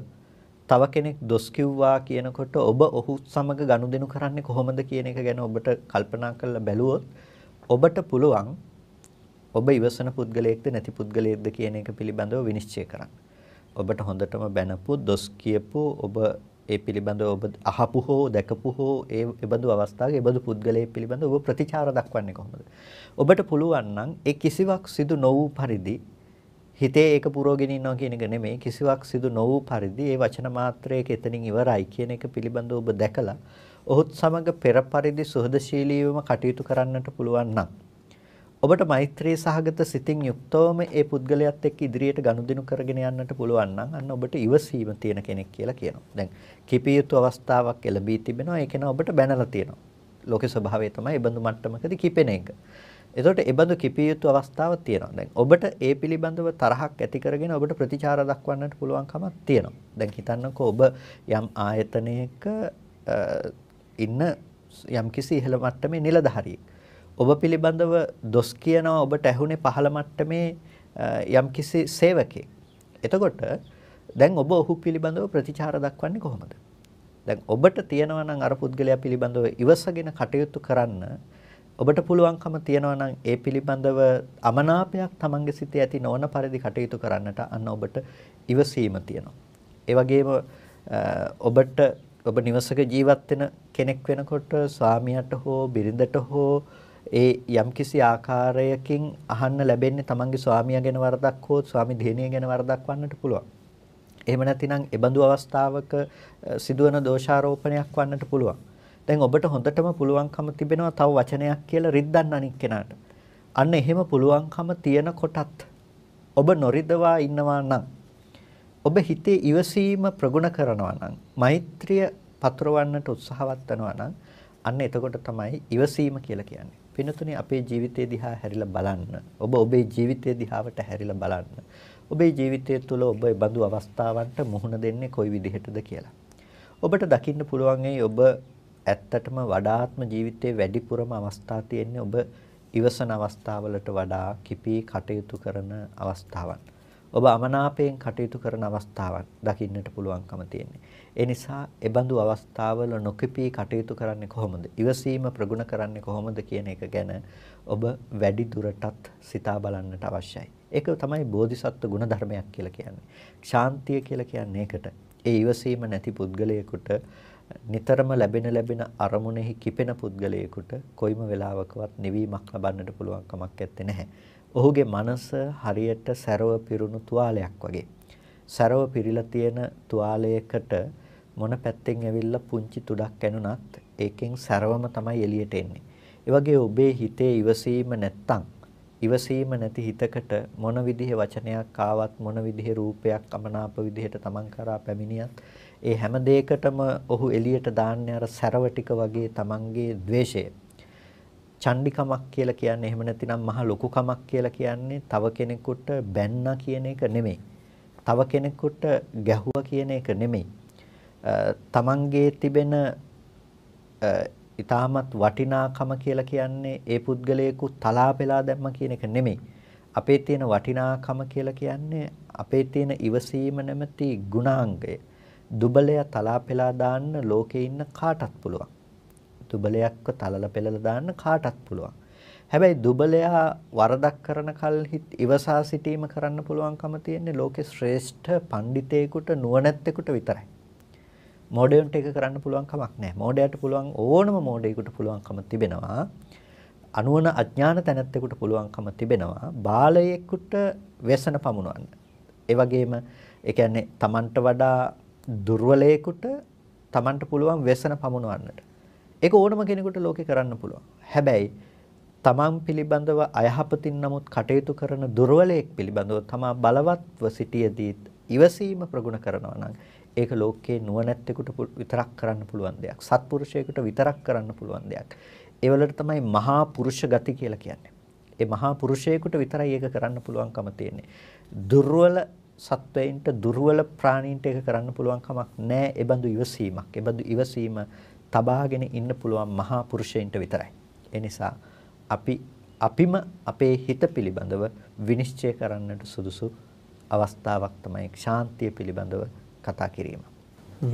තව කෙනෙක් දොස් කිව්වා කියනකොට ඔබ ඔහු සමග ගනුදෙනු කරන්නේ කොහොමද කියන එක ගැන ඔබට කල්පනා කරලා බැලුවොත් ඔබට පුළුවන් ඔබ ඉවසන පුද්ගලයෙක්ද නැති පුද්ගලයෙක්ද කියන එක පිළිබඳව විනිශ්චය කරන්න. ඔබට හොඳටම බැනපු දොස් කියපු ඔබ ඒ පිළිබඳව ඔබ අහපු හෝ දැකපු හෝ ඒ එබඳු අවස්ථාවේ එබඳු පුද්ගලයෙක් පිළිබඳව ඔබ ප්‍රතිචාර දක්වන්නේ කොහොමද? ඔබට පුළුවන් නම් ඒ කිසිවක් සිදු නොවූ පරිදි හිතේ ඒක පුරෝගෙන ඉන්නවා කියන එක නෙමෙයි කිසිවක් සිදු නොවූ පරිදි ඒ වචන මාත්‍රයක එතනින් ඉවරයි කියන එක පිළිබඳව ඔබ දැකලා ඔහුත් සමග පෙර පරිදි සුහදශීලීවම කටයුතු කරන්නට පුළුවන් නම් ඔබට මෛත්‍රී සහගත සිතින් යුක්තවම ඒ පුද්ගලයාත් එක්ක ඉදිරියට ගනුදෙනු කරගෙන යන්නට පුළුවන් නම් අන්න ඔබට ඉවසීම තියෙන කෙනෙක් කියලා කියනවා. දැන් කිපිය යුතු අවස්ථාවක් එළඹී තිබෙනවා. ඒක න ඔබට බැනලා තියෙනවා. ලෝකේ ස්වභාවය තමයි ඒබඳු මට්ටමකදී කිපෙන එක. එතකොට ඒබඳු කිපිය යුතු අවස්ථාවක් තියෙනවා. දැන් ඔබට ඒ පිළිබඳව තරහක් ඇති කරගෙන ඔබට ප්‍රතිචාර දක්වන්නට පුළුවන් කමක් තියෙනවා. දැන් හිතන්නකෝ ඔබ යම් ආයතනයක ඉන්න යම් කිසි ඉහළ මට්ටමේ නිලධාරියෙක්. ඔබ පිළිබඳව දොස් කියනවා ඔබට ඇහුනේ පහළ මට්ටමේ යම්කිසි සේවකයෙක්. එතකොට දැන් ඔබ ඔහු පිළිබඳව ප්‍රතිචාර දක්වන්නේ කොහොමද? දැන් ඔබට තියෙනවා නම් අර පුද්ගලයා පිළිබඳව ඉවසගෙන කටයුතු කරන්න ඔබට පුළුවන්කම තියෙනවා නම් ඒ පිළිබඳව අමනාපයක් Tamange සිතේ ඇති නොවන පරිදි කටයුතු කරන්නට අන්න ඔබට ඉවසීම තියෙනවා. ඒ වගේම ඔබට ඔබ නිවසක ජීවත් වෙන කෙනෙක් වෙනකොට ස්වාමියාට හෝ බිරිඳට හෝ ඒ යම්කිසි ආකාරයකින් අහන්න ලැබෙන්නේ තමන්ගේ ස්වාමියා ගැන වරදක් හෝ ස්වාමි දිනය ගැන වරදක් වන්නට පුළුවන්. එහෙම නැතිනම් ඒබඳු අවස්ථාවක සිදුවන දෝෂාරෝපණයක් වන්නට පුළුවන්. දැන් ඔබට හොඳටම පුළුවන්කම තිබෙනවා තව වචනයක් කියලා රිද්දන්න අනික් කෙනාට. අන්න එහෙම පුළුවන්කම තියෙන කොටත් ඔබ නොරිදවා ඉන්නවා නම් ඔබ හිතේ ඉවසීම ප්‍රගුණ කරනවා නම් මෛත්‍රිය පතුරවන්නට උත්සාහවත් වෙනවා නම් අන්න එතකොට තමයි ඉවසීම කියලා කියන්නේ. පිනතුනේ අපේ ජීවිතය දිහා හැරිලා බලන්න. ඔබ ඔබේ ජීවිතය දිහාවට හැරිලා බලන්න. ඔබේ ජීවිතය තුළ ඔබ බඳු අවස්ථාවන්ට මුහුණ දෙන්නේ කොයි විදිහටද කියලා. ඔබට දකින්න පුළුවන් ඔබ ඇත්තටම වඩාත්ම ජීවිතයේ වැඩිපුරම අවස්ථා තියෙන්නේ ඔබ ඉවසන අවස්ථාවලට වඩා කිපී කටයුතු කරන අවස්ථාවන්. ඔබ අමනාපයෙන් කටයුතු කරන අවස්ථාවන් දකින්නට පුළුවන්කම තියෙන්නේ. ඒ නිසා එබඳු අවස්ථාවල නොකිපී කටයුතු කරන්නේ කොහොමද? ඉවසීම ප්‍රගුණ කරන්නේ කොහොමද කියන එක ගැන ඔබ වැඩි දුරටත් සිතා බලන්නට අවශ්‍යයි. ඒක තමයි බෝධිසත්ව ගුණ ධර්මයක් කියලා කියන්නේ. ශාන්තිය කියලා කියන්නේ ඒකට. ඒ ඉවසීම නැති පුද්ගලයෙකුට නිතරම ලැබෙන ලැබෙන අරමුණෙහි කිපෙන පුද්ගලයෙකුට කොයිම වෙලාවකවත් නිවීමක් ලබන්නට පුළුවන් කමක් ඇත්තේ නැහැ. ඔහුගේ මනස හරියට සරව පිරුණු තුවාලයක් වගේ. සරව පිරීලා තියෙන තුවාලයකට මොන පැත්තෙන් ඇවිල්ලා පුංචි තුඩක් ඇනුණත් ඒකෙන් සරවම තමයි එළියට එන්නේ. ඒ ඔබේ හිතේ ඉවසීම නැත්තම් ඉවසීම නැති හිතකට මොන විදිහේ වචනයක් ආවත් මොන විදිහේ රූපයක් අමනාප විදිහට තමන් කරා පැමිණියත් ඒ හැම දෙයකටම ඔහු එළියට දාන්නේ අර සරව ටික වගේ තමන්ගේ द्वේෂය. චණ්ඩිකමක් කියලා කියන්නේ එහෙම නැතිනම් මහ ලොකුකමක් කියලා කියන්නේ තව කෙනෙකුට බැන්නා කියන එක නෙමෙයි. තව කෙනෙකුට ගැහුවා කියන එක නෙමෙයි. තමන්ගේ තිබෙන ඊටමත් වටිනාකම කියලා කියන්නේ ඒ පුද්ගලයෙකු තලා පෙලා දැම්ම කියන එක නෙමෙයි. අපේ තියෙන වටිනාකම කියලා කියන්නේ අපේ තියෙන ඉවසීම නැමැති ගුණාංගය. දුබලය තලා පෙලා දාන්න ලෝකේ ඉන්න කාටත් පුළුවන්. දුබලයක්ව තලලා පෙලලා දාන්න කාටත් පුළුවන්. හැබැයි දුබලයා වරදක් කරන කල්හිත් ඉවසා සිටීම කරන්න පුළුවන්කම තියෙන්නේ ලෝකේ ශ්‍රේෂ්ඨ පඬිතේකට නුවණැත්තෙකුට විතරයි. මෝඩයන්ට ඒක කරන්න පුළුවන් කමක් නැහැ. මෝඩයට පුළුවන් ඕනම මෝඩයෙකුට පුළුවන්කම තිබෙනවා. අනුවන අඥාන තැනැත්තෙකුට පුළුවන්කම තිබෙනවා බාලයෙකුට ව්‍යසන පමුණවන්න. ඒ වගේම ඒ කියන්නේ Tamanට වඩා දුර්වලයෙකුට Tamanට පුළුවන් ව්‍යසන පමුණවන්නට. ඒක ඕනම කෙනෙකුට ලෝකේ කරන්න පුළුවන්. හැබැයි Taman පිළිබඳව අයහපතින් නමුත් කටයුතු කරන දුර්වලයෙක් පිළිබඳව තමා බලවත්ව සිටියදී ඉවසීම ප්‍රගුණ කරනවා නම් ඒක ලෝකයේ නුවණැත්තෙකුට විතරක් කරන්න පුළුවන් දෙයක්. සත්පුරුෂයෙකුට විතරක් කරන්න පුළුවන් දෙයක්. ඒවලට තමයි මහා පුරුෂ ගති කියලා කියන්නේ. ඒ මහා පුරුෂයෙකුට විතරයි ඒක කරන්න පුළුවන්කම තියෙන්නේ. දුර්වල සත්වයින්ට දුර්වල ප්‍රාණීන්ට ඒක කරන්න පුළුවන් කමක් නැහැ. ඒ බඳු ඉවසීමක්. ඒ බඳු ඉවසීම තබාගෙන ඉන්න පුළුවන් මහා පුරුෂයින්ට විතරයි. ඒ නිසා අපි අපිම අපේ හිත පිළිබඳව විනිශ්චය කරන්නට සුදුසු අවස්ථාවක් තමයි ශාන්තිය පිළිබඳව කතා කිරීම.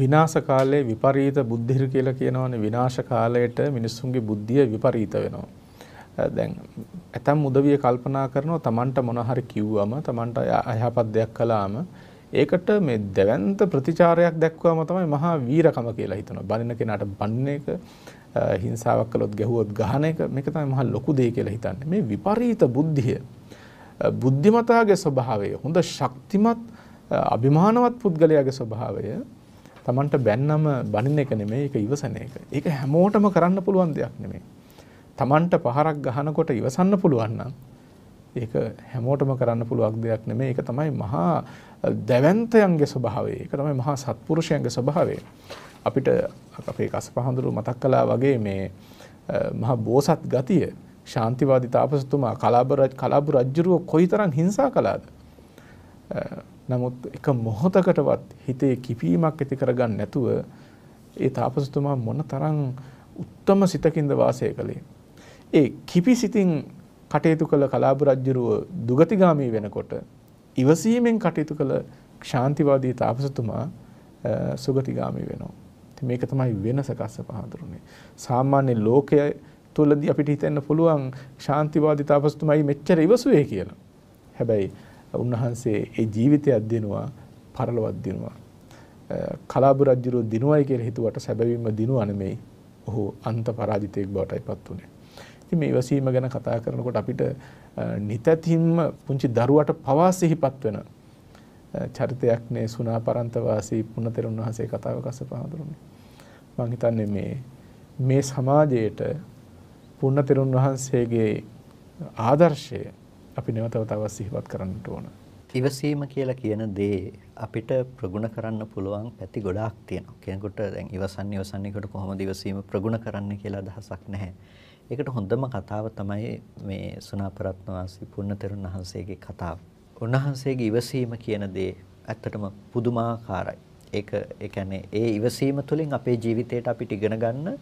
විනාශ කාලයේ විපරීත බුද්ධිර කියලා කියනවනේ විනාශ කාලයට මිනිස්සුන්ගේ බුද්ධිය විපරීත වෙනවා. දැන් ඇතම් උදවිය කල්පනා කරනවා Tamanට මොන හරි කිව්වම Tamanට අයහපත් දෙයක් කළාම ඒකට මේ දැවැන්ත ප්‍රතිචාරයක් දක්වම තමයි මහා වීරකම කියලා හිතනවා. බනින කෙනාට බනින එක හිංසාවක් කළොත් ගැහුවොත් ගහන එක මේක තමයි මහා ලොකු දෙය කියලා හිතන්නේ. මේ විපරීත බුද්ධිය බුද්ධිමතාගේ ස්වභාවය හොඳ ශක්තිමත් අභිමානවත් පුද්ගලයාගේ ස්වභාවය තමන්ට බැන්නම බනින එක නෙමේ එක ඉවසන එක. ඒක හැමෝටම කරන්න පුළුවන් දෙයක් නෙමේ. තමන්ට පහරක් ගහනකොට ඉවසන්න පුළුවන් නම් ඒක හැමෝටම කරන්න පුළුවන් දෙයක් නෙමේ. ඒක තමයි මහා දැවැන්තයන්ගේ ස්වභාවය. ඒක තමයි මහා සත්පුරුෂයන්ගේ ස්වභාවය. අපිට අපේ කසපහඳුරු මතක් කළා වගේ මේ මහා බෝසත් ගතිය ශාන්තිවාදී තාපසතුමා කලාබර කලාබු රජුරුව කොයිතරම් හිංසා කළාද? නමුත් එක මොහොතකටවත් හිතේ කිපීමක් ඇති කරගන්න නැතුව ඒ තාපසතුමා මොන තරම් උත්තම සිතකින්ද වාසය කළේ. ඒ කිපි සිතින් කටයුතු කළ කලාබ රජ්ජුරුව දුගතිගාමී වෙනකොට ඉවසීමෙන් කටයුතු කළ ක්ෂාන්තිවාදී තාපසතුමා සුගතිගාමී වෙනවා. මේක තමයි වෙනස කස්ස පහඳුරුනේ. සාමාන්‍ය ලෝකයේ තුලදී අපිට හිතෙන්න පුළුවන් ක්ෂාන්තිවාදී තාපසතුමයි මෙච්චර ඉවසුවේ කියලා. හැබැයි උන්වහන්සේ ඒ ජීවිතයක් දෙනවා පරලොවක් දිනුවා. කලාබු රජුරෝ දිනුවයි කියලා හිතුවට සැබවින්ම දිනුවා නෙමෙයි. ඔහු අන්ත පරාජිතයෙක් බවටයිපත් උනේ. ඉතින් මේ ඉවසීම ගැන කතා කරනකොට අපිට නිතැතිම්ම පුංචි දරුවට පවා සිහිපත් වෙන චරිතයක් නේ සුණා පරන්තවාසී පුණතෙරුන් වහන්සේ කතාව කස්සප හඳුරුනේ. මම හිතන්නේ මේ මේ සමාජයේට පුණතෙරුන් වහන්සේගේ ආදර්ශය අපි නැවතව තවත් සිහිපත් කරන්නට ඕන. ඉවසීම කියලා කියන දේ අපිට ප්‍රගුණ කරන්න පුළුවන් පැති ගොඩාක් තියෙනවා. කෙනෙකුට දැන් ඉවසන්නේ ඉවසන්නේකට කොහොමද ඉවසීම ප්‍රගුණ කරන්න කියලා අදහසක් නැහැ. ඒකට හොඳම කතාව තමයි මේ සුණාපරත්න වාසී පුණ්‍යතරුණ වහන්සේගේ කතාව. උන්වහන්සේගේ ඉවසීම කියන දේ ඇත්තටම පුදුමාකාරයි. ඒක ඒ කියන්නේ ඒ ඉවසීම තුළින් අපේ ජීවිතයට අපිට ඉගෙන ගන්න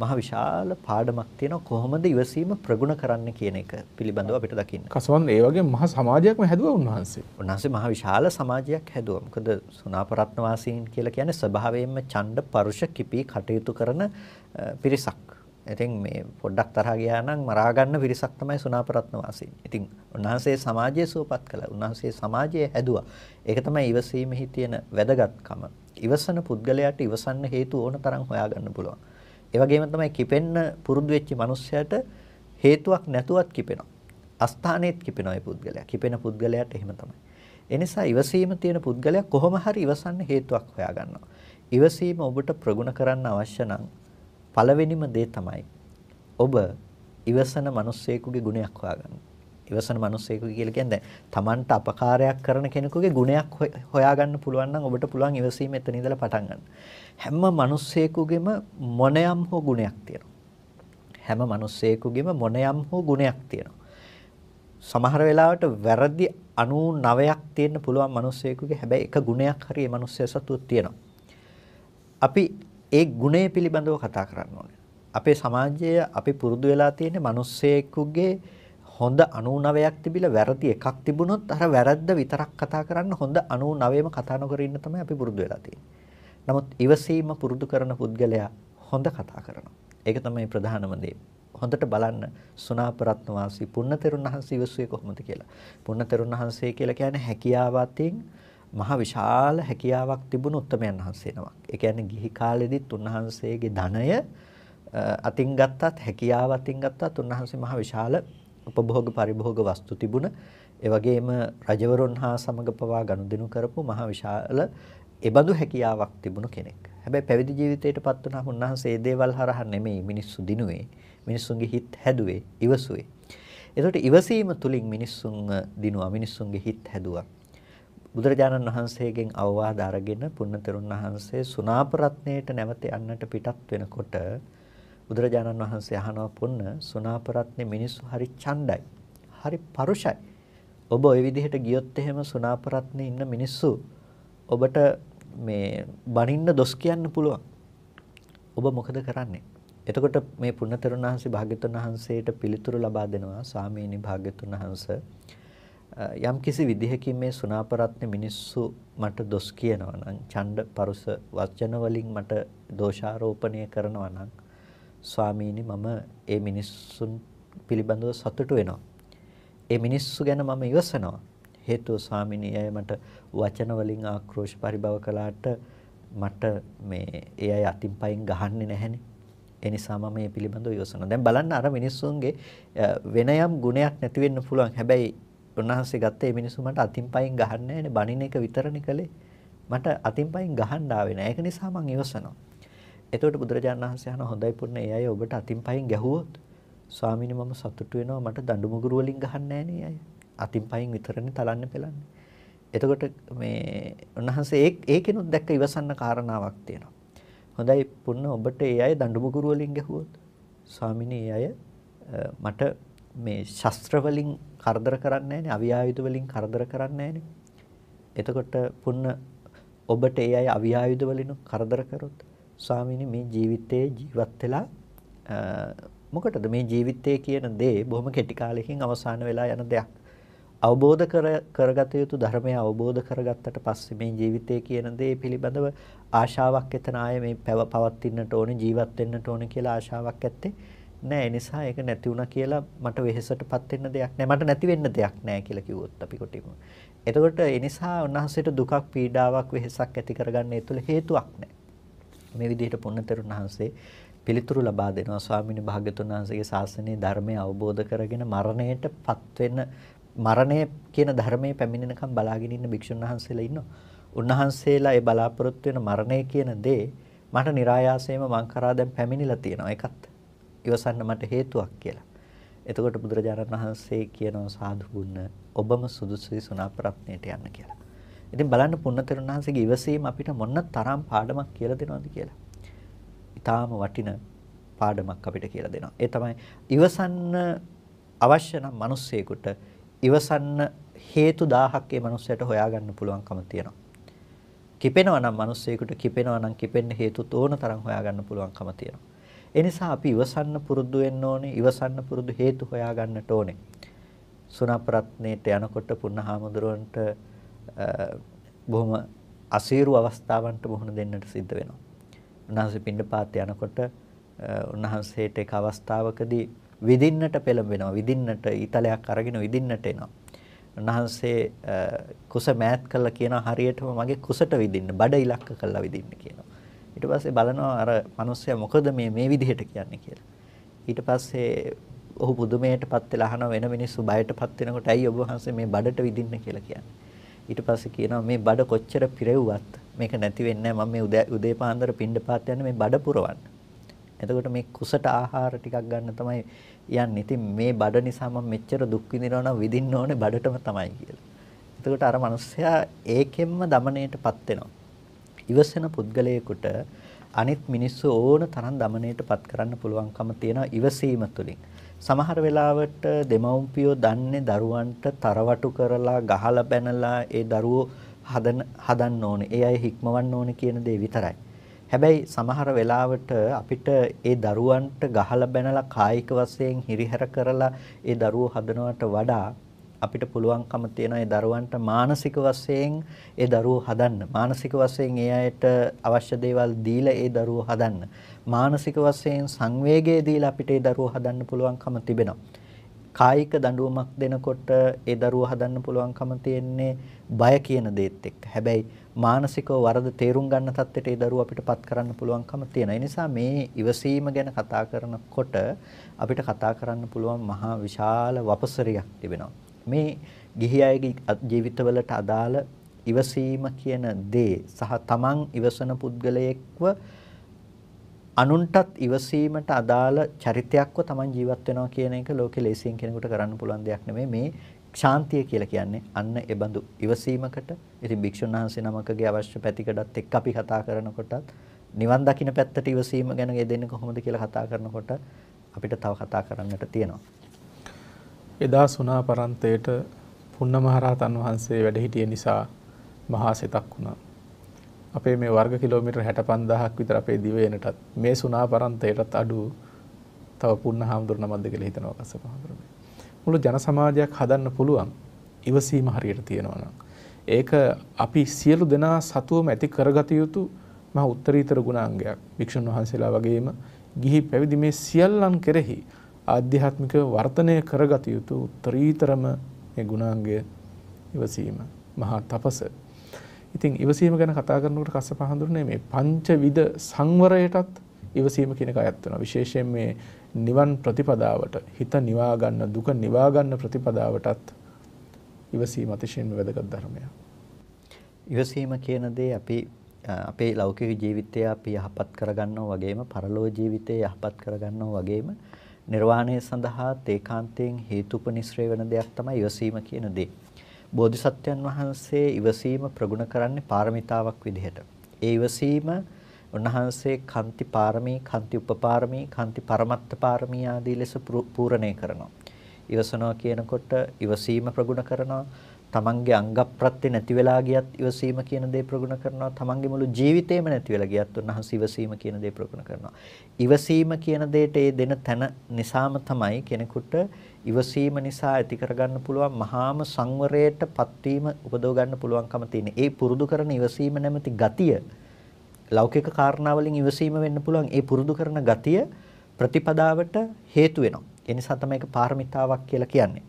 මහ විශාල පාඩමක් තියෙනවා කොහොමද ඉවසීම ප්‍රගුණ කරන්න කියන එක පිළිබඳව අපිට දකින්න. කසවන් ඒ වගේ මහ සමාජයක්ම හැදුවා උන්වහන්සේ. උන්වහන්සේ මහ විශාල සමාජයක් හැදුවා. මොකද සුණාපරත්න වාසීන් කියලා කියන්නේ ස්වභාවයෙන්ම ඡණ්ඩ පරුෂ කිපී කටයුතු කරන පිරිසක්. ඉතින් මේ පොඩ්ඩක් තරහ ගියා නම් මරා ගන්න පිරිසක් තමයි සුණාපරත්න වාසීන්. ඉතින් උන්වහන්සේ සමාජය සුවපත් කළා. උන්වහන්සේ සමාජය හැදුවා. ඒක තමයි ඉවසීමෙහි තියෙන වැදගත්කම. ඉවසන පුද්ගලයාට ඉවසන්න හේතු ඕන තරම් හොයාගන්න පුළුවන්. ඒ වගේම තමයි කිපෙන්න පුරුදු වෙච්ච මිනිස්සයාට හේතුවක් නැතුවත් කිපෙනවා. අස්ථානෙත් කිපෙනවා ඒ පුද්ගලයා. කිපෙන පුද්ගලයාට එහෙම තමයි. ඒ නිසා ඉවසීම තියෙන පුද්ගලයා කොහොම හරි ඉවසන්න හේතුවක් හොයාගන්නවා. ඉවසීම ඔබට ප්‍රගුණ කරන්න අවශ්‍ය නම් පළවෙනිම දේ තමයි ඔබ ඉවසන මිනිස්සෙකුගේ ගුණයක් හොයාගන්න. ඉවසන මිනිස්සෙකුගේ කියලා කියන්නේ තමන්ට අපකාරයක් කරන කෙනෙකුගේ ගුණයක් හොයාගන්න පුළුවන් නම් ඔබට පුළුවන් ඉවසීම එතන ඉඳලා පටන් ගන්න. හැම මිනිස්සෙකුගේම මොනයම් හෝ ගුණයක් තියෙනවා. හැම මිනිස්සෙකුගේම මොනයම් හෝ ගුණයක් තියෙනවා. සමහර වෙලාවට වැරදි 99ක් තියෙන්න පුළුවන් මිනිස්සෙකුගේ හැබැයි එක ගුණයක් හරි ඒ මිනිස්සයා සතුව තියෙනවා. අපි ඒ ගුණය පිළිබඳව කතා කරන්න ඕනේ. අපේ සමාජයේ අපි පුරුදු වෙලා තියෙන මිනිස්සෙකුගේ හොඳ 99ක් තිබිලා වැරදි එකක් තිබුණොත් අර වැරද්ද විතරක් කතා කරන්න හොඳ 99ම කතා නොකර ඉන්න තමයි අපි පුරුදු වෙලා තියෙන්නේ. නමුත් ඉවසීම පුරුදු කරන පුද්ගලයා හොඳ කතා කරනවා. ඒක තමයි ප්‍රධානම දේ. හොඳට බලන්න සුණාපරත්න වාසී පුන්නතරුණ හංසී ඉවසුවේ කොහොමද කියලා. පුන්නතරුණ හංසී කියලා කියන්නේ හැකියාවතින් මහ විශාල හැකියාවක් තිබුණු උත්මයන් වහන්සේ නමක්. ඒ කියන්නේ ගිහි කාලෙදිත් උන්වහන්සේගේ ධනය අතින් ගත්තත් හැකියාව අතින් ගත්තත් උන්වහන්සේ මහ විශාල උපභෝග පරිභෝග වස්තු තිබුණ ඒ වගේම රජවරුන් හා සමග පවා ගනුදෙනු කරපු මහ විශාල එබඳු හැකියාවක් තිබුණු කෙනෙක්. හැබැයි පැවිදි ජීවිතයට පත් වුණාම උන්වහන්සේ දේවල් හරහා නෙමෙයි මිනිස්සු දිනුවේ. මිනිස්සුන්ගේ හිත් හැදුවේ, ඉවසුවේ. ඒකට ඉවසීම තුලින් මිනිස්සුන් දිනුවා, මිනිස්සුන්ගේ හිත් හැදුවා. බුදුරජාණන් වහන්සේගෙන් අවවාද අරගෙන පුණ්‍යතරුන් වහන්සේ සුණාප රත්නයට නැවත යන්නට පිටත් වෙනකොට බුදුරජාණන් වහන්සේ අහනවා පුන්න සුණාප රත්නේ මිනිස්සු හරි ඡණ්ඩයි. හරි පරුෂයි. ඔබ ওই විදිහට ගියොත් එහෙම සුණාප රත්නේ ඉන්න මිනිස්සු ඔබට මේ බනින්න දොස් කියන්න පුළුවන්. ඔබ මොකද කරන්නේ? එතකොට මේ පුණ්‍යතරුණ වහන්සේ භාග්‍යතුන් වහන්සේට පිළිතුරු ලබා දෙනවා සාමීනි භාග්‍යතුන් වහන්සේ යම් කිසි විදිහකින් මේ සුණාපරත්න මිනිස්සු මට දොස් කියනවා නම් ඡණ්ඩ පරුස වචන වලින් මට දෝෂාරෝපණය කරනවා නම් ස්වාමීනි මම ඒ මිනිස්සුන් පිළිබඳව සතුටු වෙනවා. ඒ මිනිස්සු ගැන මම ඉවසනවා. හේතුව ස්වාමිනී අය මට වචන වලින් ආක්‍රෝෂ පරිභව කළාට මට මේ ඒ අය අතින් පයින් ගහන්නේ නැහනේ. ඒ නිසා මම මේ පිළිබඳව යොසනවා. දැන් බලන්න අර මිනිස්සුන්ගේ වෙන යම් ගුණයක් නැති වෙන්න පුළුවන්. හැබැයි උන්වහන්සේ ගත්ත මේ මිනිස්සු මට අතින් පයින් ගහන්නේ නැහනේ. බණින එක විතරනේ කළේ. මට අතින් පයින් ගහන්න ආවේ නැහැ. ඒක නිසා මම යොසනවා. එතකොට බුදුරජාණන් වහන්සේ අහන හොඳයි පුන්න ඒ අය ඔබට අතින් පයින් ගැහුවොත් ස්වාමීනි මම සතුටු වෙනවා මට දඬුමුගුරු වලින් ගහන්නේ නැහැ නේ අය. අතින් පයින් විතරනේ තලන්න පෙලන්නේ. එතකොට මේ උන්වහන්සේ ඒ ඒකිනුත් දැක්ක ඉවසන්න කාරණාවක් තියෙනවා. හොඳයි පුන්න ඔබට ඒ අය දඬුමුගුරු වලින් ගැහුවොත් ස්වාමිනේ ඒ අය මට මේ ශස්ත්‍ර වලින් කරදර කරන්නේ නැහැනේ අවියායුධ වලින් කරදර කරන්නේ නැහැනේ. එතකොට පුන්න ඔබට ඒ අය අවියායුධ වලින් කරදර කරොත් ස්වාමිනේ මේ ජීවිතයේ ජීවත් වෙලා මොකටද මේ ජීවිතයේ කියන දේ බොහොම කෙටි කාලෙකින් අවසන් වෙලා යන දෙයක්. අවබෝධ කරගත යුතු ධර්මය අවබෝධ කරගත්තට පස්සේ මේ ජීවිතය කියන දේ පිළිබඳව ආශාවක් එතන ආයේ මේ පැව පවත්ින්නට ඕනේ ජීවත් වෙන්නට ඕනේ කියලා ආශාවක් ඇත්තේ නෑ ඒ නිසා ඒක නැති වුණා කියලා මට වෙහෙසටපත් වෙන්න දෙයක් නෑ මට නැති වෙන්න දෙයක් නෑ කියලා කිව්වොත් අපි කොටිම. එතකොට ඒ නිසා උන්වහන්සේට දුකක් පීඩාවක් වෙහෙසක් ඇති කරගන්න ඒ තුල හේතුවක් නෑ. මේ විදිහට පුණ්‍යතරුණ වහන්සේ පිළිතුරු ලබා දෙනවා ස්වාමීන් වහන්සේගේ ශාසනයේ ධර්මය අවබෝධ කරගෙන මරණයට පත් වෙන මරණය කියන ධර්මයේ පැමිණෙනකම් බලාගෙන ඉන්න භික්ෂුන් වහන්සේලා ඉන්නවා. උන්වහන්සේලා ඒ බලාපොරොත්තු වෙන මරණය කියන දේ මට નિરાයාසයෙන්ම මං කරා දැන් පැමිණිලා තියෙනවා. ඒකත් ඉවසන්න මට හේතුවක් කියලා. එතකොට බුදුරජාණන් වහන්සේ කියනවා සාධුන්න ඔබම සුදුසුයි සුණාපරත්නයට යන්න කියලා. ඉතින් බලන්න පුන්නතරුණ වහන්සේගේ ඉවසීම අපිට මොන තරම් පාඩමක් කියලා දෙනවද කියලා. ඊටාම වටින පාඩමක් අපිට කියලා දෙනවා. ඒ තමයි ඉවසන්න අවශ්‍ය නම් මිනිස්සෙකුට ඉවසන්න හේතු 1000ක් ඒ මනුස්සයට හොයාගන්න පුළුවන්කම තියෙනවා. කිපෙනවා නම් මිනිස්සෙකුට කිපෙනවා නම් කිපෙන්න හේතු තෝරන තරම් හොයාගන්න පුළුවන්කම තියෙනවා. ඒ නිසා අපි ඉවසන්න පුරුදු වෙන්න ඕනේ, ඉවසන්න පුරුදු හේතු හොයාගන්නට ඕනේ. සුණප්‍රත්නේට යනකොට පුන්නහාමුදුරන්ට බොහොම අසීරු අවස්ථාවන්ට මුහුණ දෙන්නට සිද්ධ වෙනවා. උන්වහන්සේ පින්නපාත යනකොට උන්වහන්සේට එක අවස්ථාවකදී විදින්නට පෙළඹෙනවා විදින්නට ඊතලයක් අරගෙන විදින්නට එනවා උන්වහන්සේ කුස මෑත් කළා කියන හරියටම මගේ කුසට විදින්න බඩ ඉලක්ක කළා විදින්න කියනවා ඊට පස්සේ බලනවා අර මිනිස්සයා මොකද මේ මේ විදිහට කියන්නේ කියලා ඊට පස්සේ ඔහු පුදුමයටපත් වෙලා අහන වෙන මිනිස්සු බයටපත් වෙනකොට ඇයි ඔබ වහන්සේ මේ බඩට විදින්න කියලා කියන්නේ ඊට පස්සේ කියනවා මේ බඩ කොච්චර පිරෙව්වත් මේක නැති වෙන්නේ නැහැ මම මේ උදේ පාන්දර පින්ඩ පාත් යන මේ බඩ පුරවන්න එතකොට මේ කුසට ආහාර ටිකක් ගන්න තමයි යන්නේ. ඉතින් මේ බඩ නිසා මම මෙච්චර දුක් විඳිනවා නම් විඳින්න ඕනේ බඩටම තමයි කියලා. එතකොට අර මනුස්සයා ඒකෙන්ම দমনයටපත් වෙනවා. ඉවසන පුද්ගලයෙකුට අනිත් මිනිස්සු ඕන තරම් দমনයටපත් කරන්න පුළුවන්කම තියෙනවා ඉවසීම තුලින්. සමහර වෙලාවට දෙමව්පියෝ දන්නේ දරුවන්ට තරවටු කරලා ගහලා බැනලා ඒ දරුවෝ හදන හදන්න ඕනේ. ඒ අය හික්මවන්න ඕනේ කියන දේ විතරයි. හැබැයි සමහර වෙලාවට අපිට ඒ දරුවන්ට ගහලා බැනලා කායික වශයෙන් හිරිහැර කරලා ඒ දරුවෝ හදනවට වඩා අපිට පුළුවන්කම තියෙන ඒ දරුවන්ට මානසික වශයෙන් ඒ දරුවෝ හදන්න මානසික වශයෙන් ඒ අයට අවශ්‍ය දේවල් දීලා ඒ දරුවෝ හදන්න මානසික වශයෙන් සංවේගය දීලා අපිට ඒ දරුවෝ හදන්න පුළුවන්කම තිබෙනවා කායික දඬුවමක් දෙනකොට ඒ දරුවා හදන්න පුළුවන්කම තියෙන්නේ බය කියන දේත් එක්ක. හැබැයි මානසිකව වරද තේරුම් ගන්න තත්ත්වයට ඒ දරුවා අපිටපත් කරන්න පුළුවන්කම තියෙනවා. ඒ නිසා මේ ඉවසීම ගැන කතා කරනකොට අපිට කතා කරන්න පුළුවන් මහා විශාල වපසරියක් තිබෙනවා. මේ ගිහි අයගේ ජීවිතවලට අදාළ ඉවසීම කියන දේ සහ තමන් ඉවසන පුද්ගලයෙක්ව අනුන්ටත් ඉවසීමට අදාළ චරිතයක්ව Taman ජීවත් වෙනවා කියන එක ලෝකේ ලේසියෙන් කෙනෙකුට කරන්න පුළුවන් දෙයක් නෙමෙයි මේ ශාන්තිය කියලා කියන්නේ අන්න ඒ බඳු ඉවසීමකට ඉතින් භික්ෂුන් වහන්සේ නමකගේ අවශ්‍ය පැතිකඩත් එක්ක අපි කතා කරනකොටත් නිවන් දකින්න පැත්තට ඉවසීම ගැන යෙදෙන්නේ කොහොමද කියලා කතා කරනකොට අපිට තව කතා කරන්නට තියෙනවා. එදා සුණා පරන්තේට පුන්නමහරහතන් වහන්සේ වැඩ හිටිය නිසා මහා සිතක් වුණා. අපේ මේ වර්ග කිලෝමීටර් 65000ක් විතර අපේ දිවයිනටත් මේ සුණා පරන්තයටත් අඩු තව පුන්න හාමුදුරන මැද්ද කියලා හිතනවා කස්සප හාමුදුරනේ. මුළු ජන සමාජයක් හදන්න පුළුවන් ඉවසීම හරියට තියෙනවා නම්. ඒක අපි සියලු දෙනා සතුවම ඇති කරගත යුතු මහා උත්තරීතර ගුණාංගයක්. වික්ෂුන් වහන්සේලා වගේම ගිහි පැවිදි මේ සියල්ලන් කෙරෙහි ආධ්‍යාත්මික වර්තනය කරගත යුතු උත්තරීතරම මේ ගුණාංගය ඉවසීම මහා තපස ඉතින් ඉවසීම ගැන කතා කරනකොට කස්සප හඳුරන්නේ මේ පංචවිධ සංවරයටත් ඉවසීම කියන එක අයත් වෙනවා. විශේෂයෙන් මේ නිවන් ප්‍රතිපදාවට හිත නිවා ගන්න දුක නිවා ගන්න ප්‍රතිපදාවටත් ඉවසීම අතිශයින්ම වැදගත් ධර්මයක්. ඉවසීම කියන දේ අපි අපේ ලෞකික ජීවිතය අපි යහපත් කරගන්නවා වගේම පරලෝ ජීවිතය යහපත් කරගන්නවා වගේම නිර්වාණය සඳහා තේකාන්තයෙන් හේතුපනිශ්‍රේ වෙන දෙයක් තමයි ඉවසීම කියන දේ. බෝධිසත්වයන් වහන්සේ ඉවසීම ප්‍රගුණ කරන්නේ පාරමිතාවක් විදිහට. ඒ ඉවසීම උන්වහන්සේ කන්ති පාරමී, කන්ති උපපාරමී, කන්ති පරමත්ත පාරමී ආදී ලෙස පූර්ණේ කරනවා. ඉවසනවා කියනකොට ඉවසීම ප්‍රගුණ කරනවා. තමන්ගේ අංග ප්‍රත්‍ය නැති වෙලා ගියත් ඉවසීම කියන දේ ප්‍රගුණ කරනවා තමන්ගේ මුළු ජීවිතේම නැති වෙලා ගියත් උන්වහන්සේ ඉවසීම කියන දේ ප්‍රගුණ කරනවා ඉවසීම කියන දෙයට ඒ දෙන තැන නිසාම තමයි කෙනෙකුට ඉවසීම නිසා ඇති කරගන්න පුළුවන් මහාම සංවරයට පත්වීම උපදව ගන්න පුළුවන්කම තියෙන. ඒ පුරුදු කරන ඉවසීම නැමැති ගතිය ලෞකික කාරණා වලින් ඉවසීම වෙන්න පුළුවන්. ඒ පුරුදු කරන ගතිය ප්‍රතිපදාවට හේතු වෙනවා. ඒ නිසා තමයි ඒක පාරමිතාවක් කියලා කියන්නේ.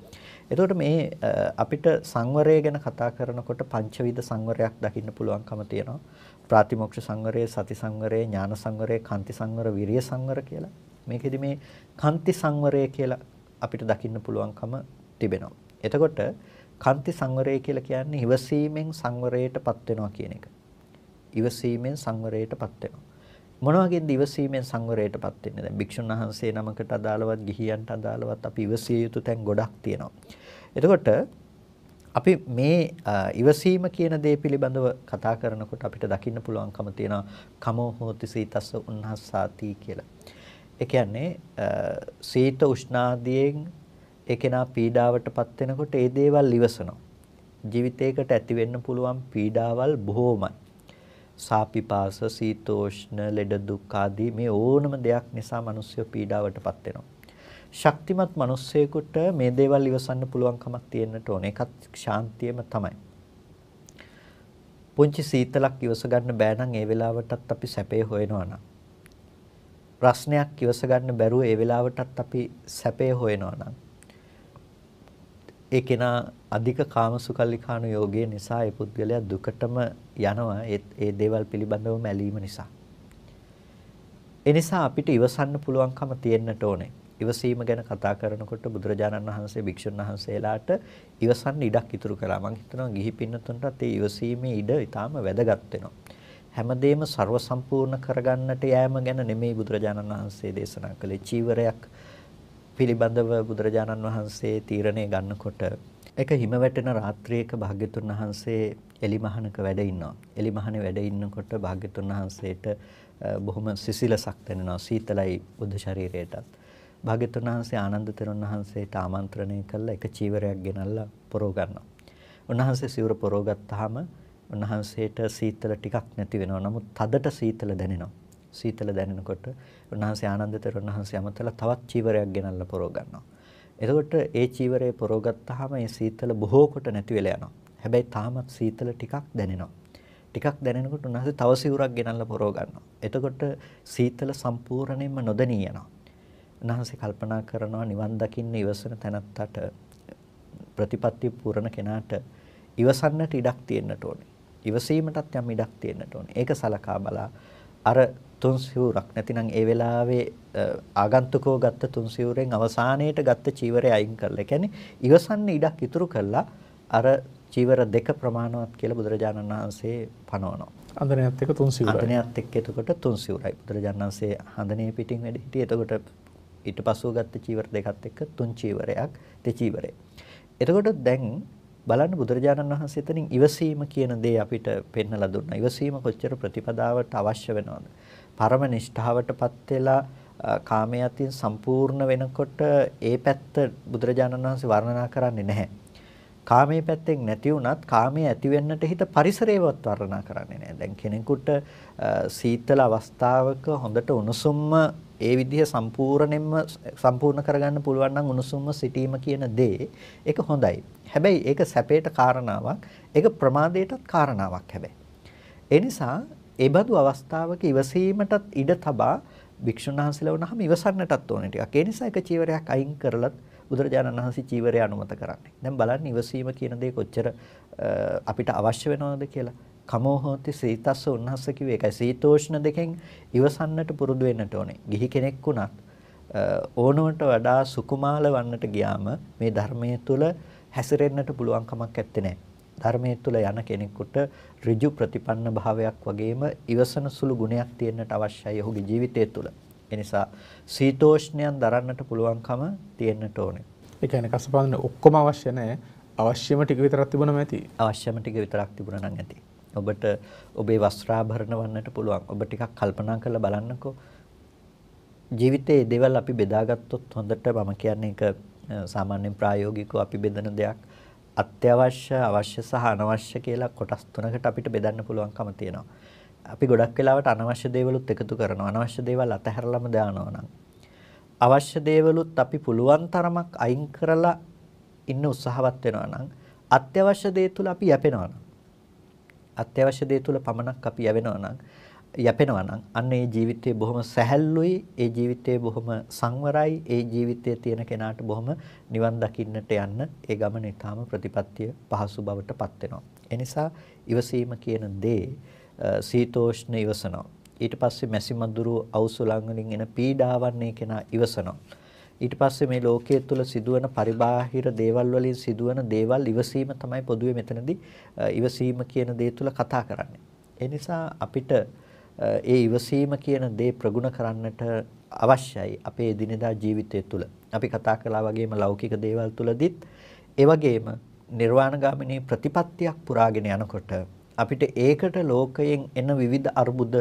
එතකොට මේ අපිට සංවරය ගැන කතා කරනකොට පංචවිධ සංවරයක් දකින්න පුළුවන්කම තියෙනවා. ප්‍රාතිමොක්ෂ සංවරය, සති සංවරය, ඥාන සංවරය, කාන්ති සංවර, විරිය සංවර කියලා. මේකෙදි මේ කාන්ති සංවරය කියලා අපිට දකින්න පුළුවන්කම තිබෙනවා. එතකොට කන්ති සංවරය කියලා කියන්නේ ඉවසීමෙන් සංවරයටපත් වෙනවා කියන එක. ඉවසීමෙන් සංවරයටපත් වෙනවා. මොන වගේද ඉවසීමෙන් සංවරයටපත් වෙන්නේ? දැන් භික්ෂුන් වහන්සේ නමකට අදාළවත් ගිහියන්ට අදාළවත් අපි ඉවසිය යුතු තැන් ගොඩක් තියෙනවා. එතකොට අපි මේ ඉවසීම කියන දේ පිළිබඳව කතා කරනකොට අපිට දකින්න පුළුවන්කම තියෙනවා කමෝ හෝති සීතස්ස උන්හස්සාති කියලා. ඒ කියන්නේ සීත උෂ්ණාදියෙන් ඒ කෙනා පීඩාවටපත් වෙනකොට ඒ දේවල් ඉවසනවා. ජීවිතයකට ඇති වෙන්න පුළුවන් පීඩාවල් බොහෝමයි. සාපිපාස, සීතෝෂ්ණ, ලෙඩ දුක් ආදී මේ ඕනම දෙයක් නිසා මිනිස්සු පීඩාවටපත් වෙනවා. ශක්තිමත් මිනිස්සෙකුට මේ දේවල් ඉවසන්න පුළුවන්කමක් තියෙන්නට ඕන. ඒකත් ශාන්තියම තමයි. පුංචි සීතලක් ඉවස ගන්න බෑ නම් ඒ වෙලාවටත් අපි සැපේ හොයනවා නම් ප්‍රශ්නයක් ඉවස ගන්න බැරුව ඒ වෙලාවටත් අපි සැපේ හොයනවා නම් ඒ කෙනා අධික කාමසුකල්ලිකාණු යෝගයේ නිසා ඒ පුද්ගලයා දුකටම යනවා ඒ දේවල් පිළිබඳව මැලීම නිසා. ඒ නිසා අපිට ඉවසන්න පුළුවන්කම තියෙන්නට ඕනේ. ඉවසීම ගැන කතා කරනකොට බුදුරජාණන් වහන්සේ භික්ෂුන් වහන්සේලාට ඉවසන්න ඉඩක් ඉතුරු කළා. මම හිතනවා ගිහි පින්නතුන්ටත් ඒ ඉවසීමේ ඉඩ ඊටාම වැදගත් වෙනවා. හැමදේම ਸਰව සම්පූර්ණ කරගන්නට යෑම ගැන නෙමෙයි බුදුරජාණන් වහන්සේ දේශනා කළේ. චීවරයක් පිළිබඳව බුදුරජාණන් වහන්සේ තීරණය ගන්නකොට එක හිම වැටෙන රාත්‍රියක භාග්‍යතුන් වහන්සේ එලිමහනක වැඩ ඉන්නවා. එලිමහනේ වැඩ ඉන්නකොට භාග්‍යතුන් වහන්සේට බොහොම සිසිලසක් දැනෙනවා සීතලයි බුද්ධ ශරීරයටත්. භාග්‍යතුන් වහන්සේ ආනන්ද තෙරුන් වහන්සේට ආමන්ත්‍රණය කළා එක චීවරයක් ගෙනල්ලා පොරව ගන්නවා. උන්වහන්සේ සිවුර පොරව ගත්තාම උන්වහන්සේට සීතල ටිකක් නැති වෙනවා. නමුත් තදට සීතල දැනෙනවා. සීතල දැනෙනකොට උන්වහන්සේ ආනන්දතර උන්වහන්සේ අමතලා තවත් චීවරයක් ගෙනල්ලා පොරව ගන්නවා. එතකොට ඒ චීවරය පොරව ගත්තාම ඒ සීතල බොහෝ කොට නැති වෙලා යනවා. හැබැයි තාමත් සීතල ටිකක් දැනෙනවා. ටිකක් දැනෙනකොට උන්වහන්සේ තව සිවුරක් ගෙනල්ලා පොරව ගන්නවා. එතකොට සීතල සම්පූර්ණයෙන්ම නොදැනී යනවා. උන්වහන්සේ කල්පනා කරනවා නිවන් දකින්න ඉවසන තැනත්තට ප්‍රතිපත්ති පුරණ කෙනාට ඉවසන්නට ඉඩක් තියෙන්නට ඕනේ. ඉවසීමටත් යම් ඉඩක් තියෙන්නට ඕනේ. ඒක සලකා බලා අර තුන් සිවුරක් නැතිනම් ඒ වෙලාවේ ආගන්තුකෝ ගත්ත තුන් සිවුරෙන් අවසානයේට ගත්ත චීවරය අයින් කරලා. කියන්නේ ඉවසන්න ඉඩක් ඉතුරු කළා අර චීවර දෙක ප්‍රමාණවත් කියලා බුදුරජාණන් වහන්සේ පනවනවා. අඳනයත් එක්ක තුන් සිවුරයි. අඳනයත් එක්ක එතකොට තුන් සිවුරයි. බුදුරජාණන් වහන්සේ හඳනේ පිටින් වැඩ හිටියේ. එතකොට ඊට පස්සෙ ගත්ත චීවර දෙකත් එක්ක තුන් චීවරයක් දෙචීවරේ. එතකොට දැන් බලන්න බුදුරජාණන් වහන්සේ එතනින් ඉවසීම කියන දේ අපිට පෙන්වලා දුන්නා. ඉවසීම කොච්චර ප්‍රතිපදාවට අවශ්‍ය වෙනවද? පරම නිෂ්ඨාවටපත් වෙලා කාමයන්ින් සම්පූර්ණ වෙනකොට ඒ පැත්ත බුදුරජාණන් වහන්සේ වර්ණනා කරන්නේ නැහැ. කාමයේ පැත්තෙන් නැති වුණත් කාමයේ ඇති වෙන්නට හිත පරිසරයවත් වර්ණනා කරන්නේ නැහැ. දැන් කෙනෙකුට සීතල අවස්ථාවක හොඳට උණුසුම්ම ඒ විදිහ සම්පූර්ණයෙන්ම සම්පූර්ණ කරගන්න පුළුවන් නම් උණුසුම්ම සිටීම කියන දේ ඒක හොඳයි. හැබැයි ඒක සැපේට කාරණාවක්, ඒක ප්‍රමාදයටත් කාරණාවක් හැබැයි. ඒ නිසා ඒබඳු අවස්ථාවක ඉවසීමටත් ඉඩ තබා භික්ෂුන් වහන්සේලා වුණාම ඉවසන්නටත් ඕනේ ටිකක්. ඒ නිසා ඒක චීවරයක් අයින් කරලත් බුදුරජාණන් වහන්සේ චීවරය අනුමත කරන්නේ. දැන් බලන්න ඉවසීම කියන දේ කොච්චර අපිට අවශ්‍ය වෙනවද කියලා. කමෝ හෝති සීතස්ස උන්නස්ස කිව්වේ ඒකයි සීතෝෂ්ණ දෙකෙන් ඉවසන්නට පුරුදු වෙන්නට ඕනේ. ගිහි කෙනෙක් වුණත් ඕනවට වඩා සුකුමාල වන්නට ගියාම මේ ධර්මයේ තුල හැසිරෙන්නට පුළුවන් කමක් නැත්තේ නෑ. ධර්මයේ තුල යන කෙනෙකුට ඍජු ප්‍රතිපන්න භාවයක් වගේම ඉවසන සුළු ගුණයක් තියෙන්නට අවශ්‍යයි ඔහුගේ ජීවිතය තුළ. ඒ නිසා සීතෝෂ්ණයන් දරන්නට පුළුවන්කම තියෙන්නට ඕනේ. ඒ කියන්නේ කසපාදන ඔක්කොම අවශ්‍ය නැහැ. අවශ්‍යම ටික විතරක් තිබුණම ඇති. අවශ්‍යම ටික විතරක් තිබුණා නම් ඇති. ඔබට ඔබේ වස්ත්‍රාභරණ වන්නට පුළුවන්. ඔබ ටිකක් කල්පනා කරලා බලන්නකෝ. ජීවිතයේ දේවල් අපි බෙදාගත්තොත් හොඳට මම කියන්නේ ඒක සාමාන්‍යයෙන් ප්‍රායෝගිකව අපි බෙදන දෙයක්. අත්‍යවශ්‍ය, අවශ්‍ය සහ අනවශ්‍ය කියලා කොටස් තුනකට අපිට බෙදන්න පුළුවන්කම තියෙනවා. අපි ගොඩක් වෙලාවට අනවශ්‍ය දේවලුත් එකතු කරනවා. අනවශ්‍ය දේවල් අතහැරලාම දානවා නම්. අවශ්‍ය දේවලුත් අපි පුළුවන් තරමක් අයින් කරලා ඉන්න උත්සාහවත් වෙනවා නම් අත්‍යවශ්‍ය දේ තුල අපි යැපෙනවා නම් අත්‍යවශ්‍ය දේ තුල පමණක් අපි යවෙනවා නම් යැපෙනවා නම් අන්න ඒ ජීවිතයේ බොහොම සැහැල්ලුයි ඒ ජීවිතයේ බොහොම සංවරයි ඒ ජීවිතයේ තියෙන කෙනාට බොහොම නිවන් දකින්නට යන්න ඒ ගමන ඊටාම ප්‍රතිපත්තිය පහසු බවට පත් වෙනවා ඒ නිසා ඉවසීම කියන දේ සීතෝෂ්ණ ඉවසනවා ඊට පස්සේ මැසි මදුරු අවුසුලංගලින් එන පීඩාවන් ඒ කෙනා ඉවසනවා ඊට පස්සේ මේ ලෝකයේ තුල සිදුවන පරිබාහිර දේවල් වලින් සිදුවන දේවල් ඉවසීම තමයි පොදුවේ මෙතනදී ඉවසීම කියන දේ තුල කතා කරන්නේ. ඒ නිසා අපිට ඒ ඉවසීම කියන දේ ප්‍රගුණ කරන්නට අවශ්‍යයි අපේ එදිනෙදා ජීවිතය තුළ. අපි කතා කළා වගේම ලෞකික දේවල් තුළදීත් ඒ වගේම නිර්වාණගාමිනී ප්‍රතිපත්තියක් පුරාගෙන යනකොට අපිට ඒකට ලෝකයෙන් එන විවිධ අර්බුද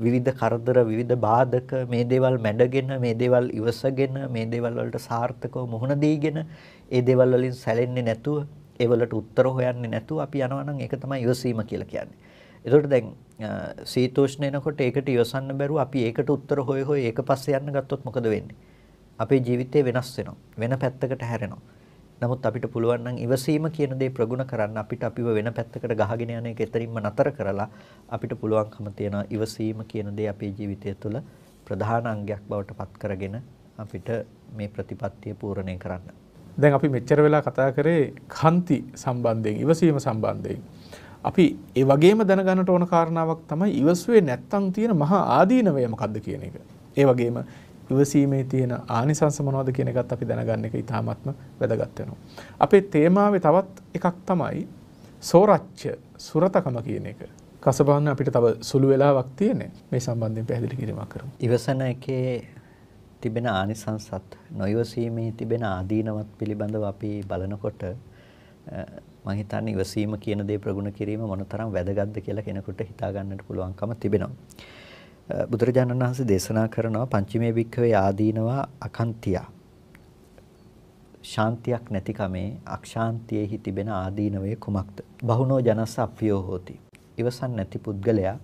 විවිධ කරදර විවිධ බාධක මේ දේවල් මැඩගෙන මේ දේවල් ඉවසගෙන මේ දේවල් වලට සාර්ථකව මුහුණ දීගෙන ඒ දේවල් වලින් සැලෙන්නේ නැතුව ඒවලට උත්තර හොයන්නේ නැතුව අපි යනවා නම් ඒක තමයි ඉවසීම කියලා කියන්නේ. එතකොට දැන් සීතෝෂ්ණ එනකොට ඒකට ඉවසන්න බැරුව අපි ඒකට උත්තර හොය හොය ඒක පස්සේ යන්න ගත්තොත් මොකද වෙන්නේ? අපේ ජීවිතේ වෙනස් වෙනවා. වෙන පැත්තකට හැරෙනවා. නමුත් අපිට පුළුවන් නම් ඉවසීම කියන දේ ප්‍රගුණ කරන්න අපිට අපිව වෙන පැත්තකට ගහගෙන යන එක එතරින්ම නතර කරලා අපිට පුළුවන්කම තියෙන ඉවසීම කියන දේ අපේ ජීවිතය තුළ ප්‍රධාන අංගයක් බවට පත් කරගෙන අපිට මේ ප්‍රතිපත්තිය පූර්ණේ කරන්න. දැන් අපි මෙච්චර වෙලා කතා කරේ කන්ති සම්බන්ධයෙන් ඉවසීම සම්බන්ධයෙන්. අපි ඒ වගේම දැනගන්නට ඕන කාරණාවක් තමයි ඉවසුවේ නැත්තම් තියෙන මහා ආදීනවය මොකද්ද කියන එක. ඒ වගේම ඉවසීමේ තියෙන ආනිසංස මොනවද කියන එකත් අපි දැනගන්න එක ඉතාමත්ම වැදගත් වෙනවා. අපේ තේමාවේ තවත් එකක් තමයි සෝරච්ච සුරතකම කියන එක. කසබන්න අපිට තව සුළු වෙලාවක් තියෙන මේ සම්බන්ධයෙන් පැහැදිලි කිරීමක් කරමු. ඉවසන එකේ තිබෙන ආනිසංසත් නොයවසීමේ තිබෙන ආදීනවත් පිළිබඳව අපි බලනකොට මම හිතන්නේ ඉවසීම කියන දේ ප්‍රගුණ කිරීම මොනතරම් වැදගත්ද කියලා කෙනෙකුට හිතා ගන්නට පුළුවන්කම තිබෙනවා. බුදුරජාණන් වහන්සේ දේශනා කරනවා පංචමේ භික්ඛවේ ආදීනවා අකන්තියා. ශාන්තියක් නැතිකමේ අක්ෂාන්තියෙහි තිබෙන ආදීනවය කුමක්ද? බහුනෝ ජනස්ස අප්‍රියෝ හෝති. ඉවසන් නැති පුද්ගලයා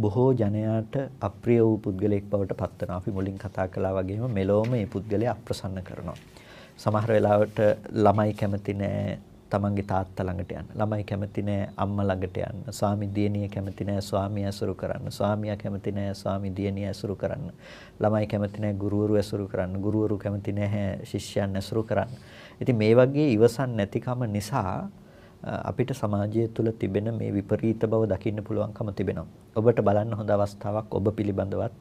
බොහෝ ජනයාට අප්‍රිය වූ පුද්ගලයෙක් බවට පත් වෙනවා. අපි මුලින් කතා කළා වගේම මෙලොවම මේ පුද්ගලයා අප්‍රසන්න කරනවා. සමහර වෙලාවට ළමයි කැමති නෑ තමන්ගේ තාත්තා ළඟට යන්න. ළමයි කැමති නෑ අම්මා ළඟට යන්න. ස්වාමි දියණිය කැමති නෑ ස්වාමියා ඇසුරු කරන්න. ස්වාමියා කැමති නෑ ස්වාමි දියණිය ඇසුරු කරන්න. ළමයි කැමති නෑ ගුරුවරු ඇසුරු කරන්න. ගුරුවරු කැමති නැහැ ශිෂ්‍යයන් ඇසුරු කරන්න. ඉතින් මේ වගේ ඉවසන් නැතිකම නිසා අපිට සමාජය තුළ තිබෙන මේ විපරීත බව දකින්න පුළුවන්කම තිබෙනවා. ඔබට බලන්න හොඳ අවස්ථාවක් ඔබ පිළිබඳවත්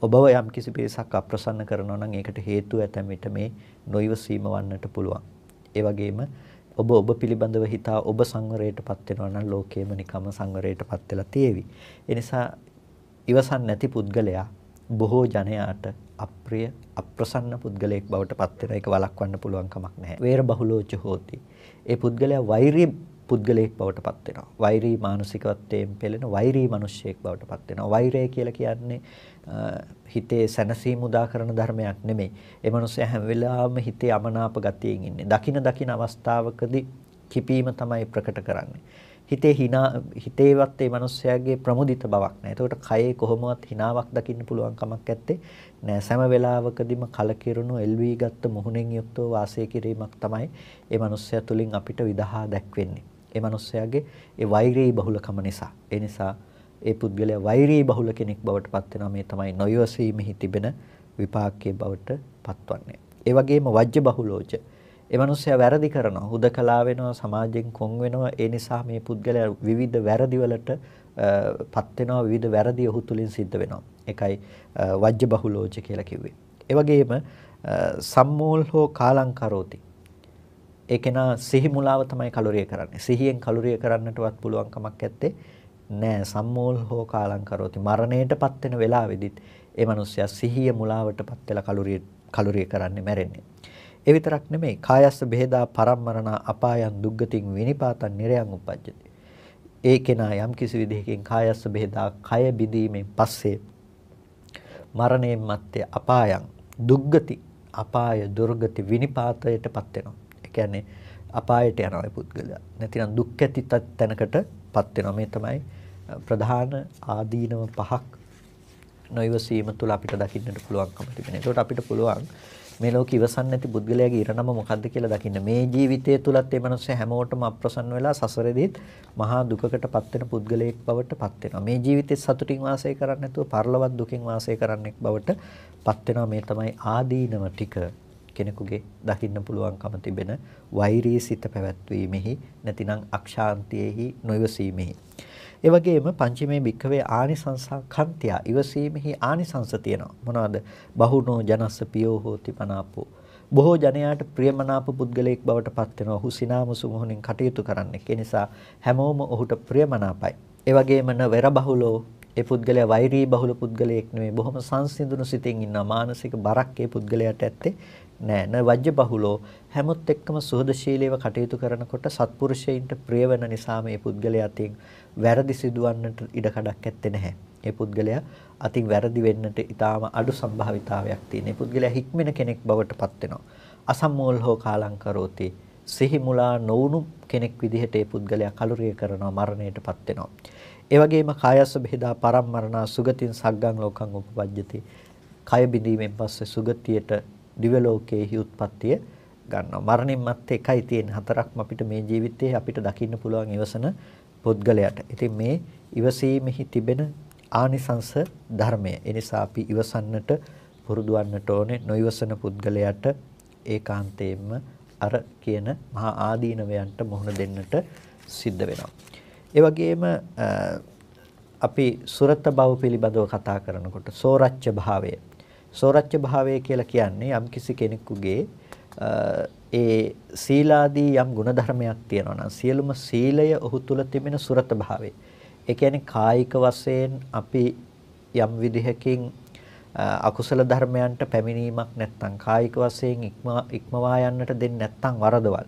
ඔබව යම් කිසි පිරිසක් අප්‍රසන්න කරනවා නම් ඒකට හේතුව ඇතැම් විට මේ නොයිවසීම වන්නට පුළුවන්. ඒ වගේම ඔබ ඔබ පිළිබඳව හිතා ඔබ සංවරයටපත් වෙනවා නම් ලෝකයේම නිකම්ම සංවරයටපත් වෙලා තියෙවි. ඒ නිසා ඉවසන් නැති පුද්ගලයා බොහෝ ජනයාට අප්‍රිය අප්‍රසන්න පුද්ගලයෙක් බවට පත් වෙන එක වළක්වන්න පුළුවන් කමක් නැහැ. වේර බහුලෝච හෝති. ඒ පුද්ගලයා වෛරී පුද්ගලයෙක් බවට පත් වෙනවා. වෛරී මානසිකත්වයෙන් පෙළෙන වෛරී මිනිසෙක් බවට පත් වෙනවා. වෛරය කියලා කියන්නේ හිතේ සැනසීම උදා කරන ධර්මයක් නෙමෙයි. ඒ මිනිසයා හැම වෙලාවෙම හිතේ අමනාප ගතියෙන් ඉන්නේ. දකින දකින අවස්ථාවකදී කිපීම තමයි ප්‍රකට කරන්නේ. හිතේ hina හිතේවත් ඒ මිනිස්යාගේ ප්‍රමුදිත බවක් නැහැ. එතකොට කයේ කොහොමවත් hinaවක් දකින්න පුළුවන් කමක් නැත්තේ. නෑ සෑම වෙලාවකදීම කලකිරුණු එල්වි ගත්ත මුහුණෙන් යුක්තව වාසය කිරීමක් තමයි ඒ මිනිස්යා තුලින් අපිට විදහා දැක්වෙන්නේ. ඒ මිනිස්සයාගේ ඒ වෛරී බහුලකම නිසා. ඒ නිසා ඒ පුද්ගලයා වෛරී බහුල කෙනෙක් බවට පත් වෙනවා. මේ තමයි නොයවසීමෙහි තිබෙන විපාකයේ බවට පත්වන්නේ. ඒ වගේම වජ්‍ය බහුලෝච ඒ මනුස්සයා වැරදි කරනවා හුදකලා වෙනවා සමාජයෙන් කොන් වෙනවා ඒ නිසා මේ පුද්ගලයා විවිධ වැරදි වලට පත් වෙනවා විවිධ වැරදි ඔහු තුලින් සිද්ධ වෙනවා ඒකයි වජ්‍ය බහුලෝච කියලා කිව්වේ ඒ වගේම සම්මූල් හෝ කාලං කරෝති ඒ කෙනා සිහි මුලාව තමයි කලුරිය කරන්නේ. සිහියෙන් කලුරිය කරන්නටවත් පුළුවන් කමක් ඇත්තේ නෑ. සම්මෝල් හෝ කාලං කරෝති. මරණයටපත් වෙන වෙලාවෙදිත් ඒ මිනිස්සයා සිහිය මුලාවටපත් වෙලා කලුරිය කලුරිය කරන්නේ මැරෙන්නේ. ඒ විතරක් නෙමෙයි. කායස්ස බෙහෙදා පරම්මරණ අපායන් දුග්ගතින් විනිපාතන් නිරයන් උපජ්ජති. ඒ කෙනා යම් කිසි විදිහකින් කායස්ස බෙහෙදා කය බිඳීමෙන් පස්සේ මරණයෙන් මත්තේ අපායන් දුග්ගති අපාය දුර්ගති විනිපාතයටපත් වෙනවා. කියන්නේ අපායට යනවා ඒ පුද්ගලයා. නැතිනම් දුක් ඇති තැනකටපත් වෙනවා. මේ තමයි ප්‍රධාන ආදීනව පහක් නොයවසීම තුළ අපිට දකින්නට පුළුවන්කම තිබෙනවා. ඒකට අපිට පුළුවන් මේ ලෝකෙ ඉවසන් නැති පුද්ගලයාගේ ඉරණම මොකද්ද කියලා දකින්න. මේ ජීවිතය තුලත් මේ මනුස්සයා හැමෝටම අප්‍රසන්න වෙලා සසරෙදිත් මහා දුකකටපත් වෙන පුද්ගලයෙක් බවටපත් වෙනවා. මේ ජීවිතේ සතුටින් වාසය කරන්නේ නැතුව පරලොවත් දුකින් වාසය කරන්නෙක් බවටපත් වෙනවා. මේ තමයි ආදීනව ටික. කෙනෙකුගේ දකින්න පුළුවන්කම තිබෙන වෛරී සිත පැවැත්වීමෙහි නැතිනම් අක්ෂාන්තියෙහි නොයවසීමෙහි ඒ වගේම පංචමේ භික්ඛවේ ආනිසංසා කන්තිය ඉවසීමෙහි ආනිසංස තියෙනවා. මොනවද? බහුනෝ ජනස්ස පියෝ හෝති මනාපෝ. බොහෝ ජනයාට ප්‍රියමනාප පුද්ගලයෙක් බවට පත් වෙනවා. ඔහු සිනාමසු මොහොනින් කටයුතු කරන්නේ. ඒ නිසා හැමෝම ඔහුට ප්‍රියමනාපයි. ඒ වගේම න වෙර බහුලෝ ඒ පුද්ගලයා වෛරී බහුල පුද්ගලයෙක් නෙමෙයි. බොහොම සංසිඳුණු සිතින් ඉන්නා මානසික බරක් ඒ පුද්ගලයාට ඇත්තේ නෑ න වජ්‍ය බහුලෝ හැමොත් එක්කම සුහදශීලීව කටයුතු කරනකොට සත්පුරුෂයින්ට ප්‍රිය වෙන නිසා මේ පුද්ගලයා අතින් වැරදි සිදුවන්නට ඉඩ කඩක් ඇත්තේ නැහැ. ඒ පුද්ගලයා අතින් වැරදි වෙන්නට ඊටාම අඩු සම්භාවිතාවයක් තියෙන. ඒ පුද්ගලයා හික්මන කෙනෙක් බවට පත් වෙනවා. අසම්මෝල් හෝ කාලං කරෝති. සිහි මුලා නොවුණු කෙනෙක් විදිහට ඒ පුද්ගලයා කලුරිය කරනවා මරණයටපත් වෙනවා. ඒ වගේම කායස්ස බෙහෙදා පරම්මරණා සුගතින් සග්ගං ලෝකං උපපජ්ජති. කය බිඳීමෙන් පස්සේ සුගතියට දිව්‍ය ලෝකයේහි උත්පත්තිය ගන්නවා. මරණින් මත්තේ එකයි තියෙන හතරක්ම අපිට මේ ජීවිතයේ අපිට දකින්න පුළුවන් ඉවසන පුද්ගලයාට. ඉතින් මේ ඉවසීමෙහි තිබෙන ආනිසංස ධර්මය. ඒ නිසා අපි ඉවසන්නට පුරුදු වන්නට ඕනේ. නොඉවසන පුද්ගලයාට ඒකාන්තයෙන්ම අර කියන මහා ආදීනවයන්ට මුහුණ දෙන්නට සිද්ධ වෙනවා. ඒ වගේම අපි සුරත භව පිළිබඳව කතා කරනකොට සෝරච්ච භාවය සෝරච්ච භාවය කියලා කියන්නේ යම්කිසි කෙනෙකුගේ ඒ සීලාදී යම් ಗುಣධර්මයක් තියෙනවා නම් සියලුම සීලය ඔහු තුල තිබෙන සුරත භාවය. ඒ කියන්නේ කායික වශයෙන් අපි යම් විදිහකින් අකුසල ධර්මයන්ට පැමිණීමක් නැත්නම් කායික වශයෙන් ඉක්මවා යන්නට දෙන්නේ නැත්නම් වරදවල්.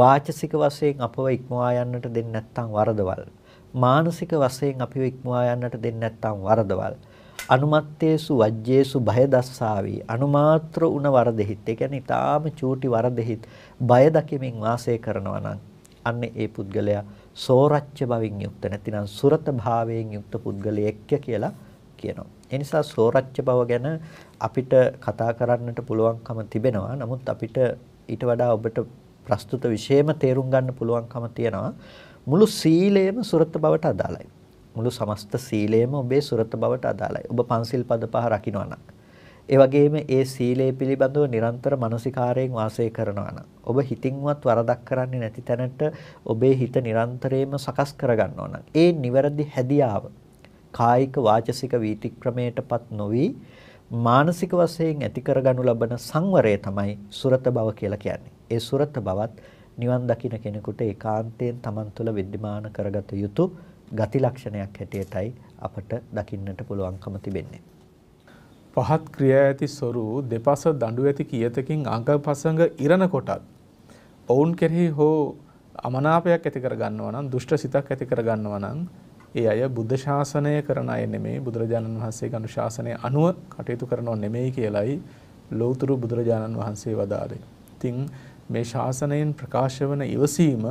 වාචසික වශයෙන් අපව ඉක්මවා යන්නට දෙන්නේ නැත්නම් වරදවල්. මානසික වශයෙන් අපිව ඉක්මවා යන්නට දෙන්නේ නැත්නම් වරදවල්. අනුමත්තේසු වජ්ජේසු භය දස්සාවි. අනුමාත්‍ර උන වරදෙහිත්. ඒ කියන්නේ ඊටාම චූටි වරදෙහිත් බය දකිමින් වාසය කරනවා නම් අන්න ඒ පුද්ගලයා සෝරච්ච භවින් යුක්ත නැතිනම් සුරත භාවයෙන් යුක්ත පුද්ගලයෙක්ය කියලා කියනවා. ඒ නිසා සෝරච්ච භව ගැන අපිට කතා කරන්නට පුළුවන්කම තිබෙනවා. නමුත් අපිට ඊට වඩා ඔබට ප්‍රස්තුත විශේෂම තේරුම් ගන්න පුළුවන්කම තියෙනවා. මුළු සීලයම සුරත භවට අදාළයි. මුළු සමස්ත සීලයම ඔබේ සුරත බවට අදාළයි. ඔබ පන්සිල් පද පහ රකින්නවා නම්. ඒ වගේම ඒ සීලය පිළිබඳව නිරන්තර මානසිකාරයෙන් වාසය කරනවා නම් ඔබ හිතින්වත් වරදක් කරන්නේ නැති තැනට ඔබේ හිත නිරන්තරයෙන්ම සකස් කරගන්නවා නම් ඒ නිවැරදි හැදියාව කායික වාචසික වීතික්‍රමයටපත් නොවි මානසික වශයෙන් ඇති කරගනු ලබන සංවරය තමයි සුරත බව කියලා කියන්නේ. ඒ සුරත බවත් නිවන් දකින්න කෙනෙකුට ඒකාන්තයෙන් තමන් තුළ විද්‍යමාන කරගත යුතු ගති ලක්ෂණයක් හැටියටයි අපට දකින්නට පුළුවන්කම තිබෙන්නේ. පහත් ක්‍රියා ඇති සොරු දෙපස දඬු ඇති කියතකින් අංගපසඟ ඉරණ කොටත් ඔවුන් කෙරෙහි හෝ අමනාපයක් ඇති කරගන්නවා නම් දුෂ්ට සිතක් ඇති කරගන්නවා නම් ඒ අය බුද්ධ ශාසනය කරන අය නෙමෙයි බුදුරජාණන් වහන්සේගේ අනුශාසනය අනුව කටයුතු කරනව නෙමෙයි කියලයි ලෞතුරු බුදුරජාණන් වහන්සේ වදාළේ. ඉතින් මේ ශාසනයෙන් ප්‍රකාශ වන ඉවසීම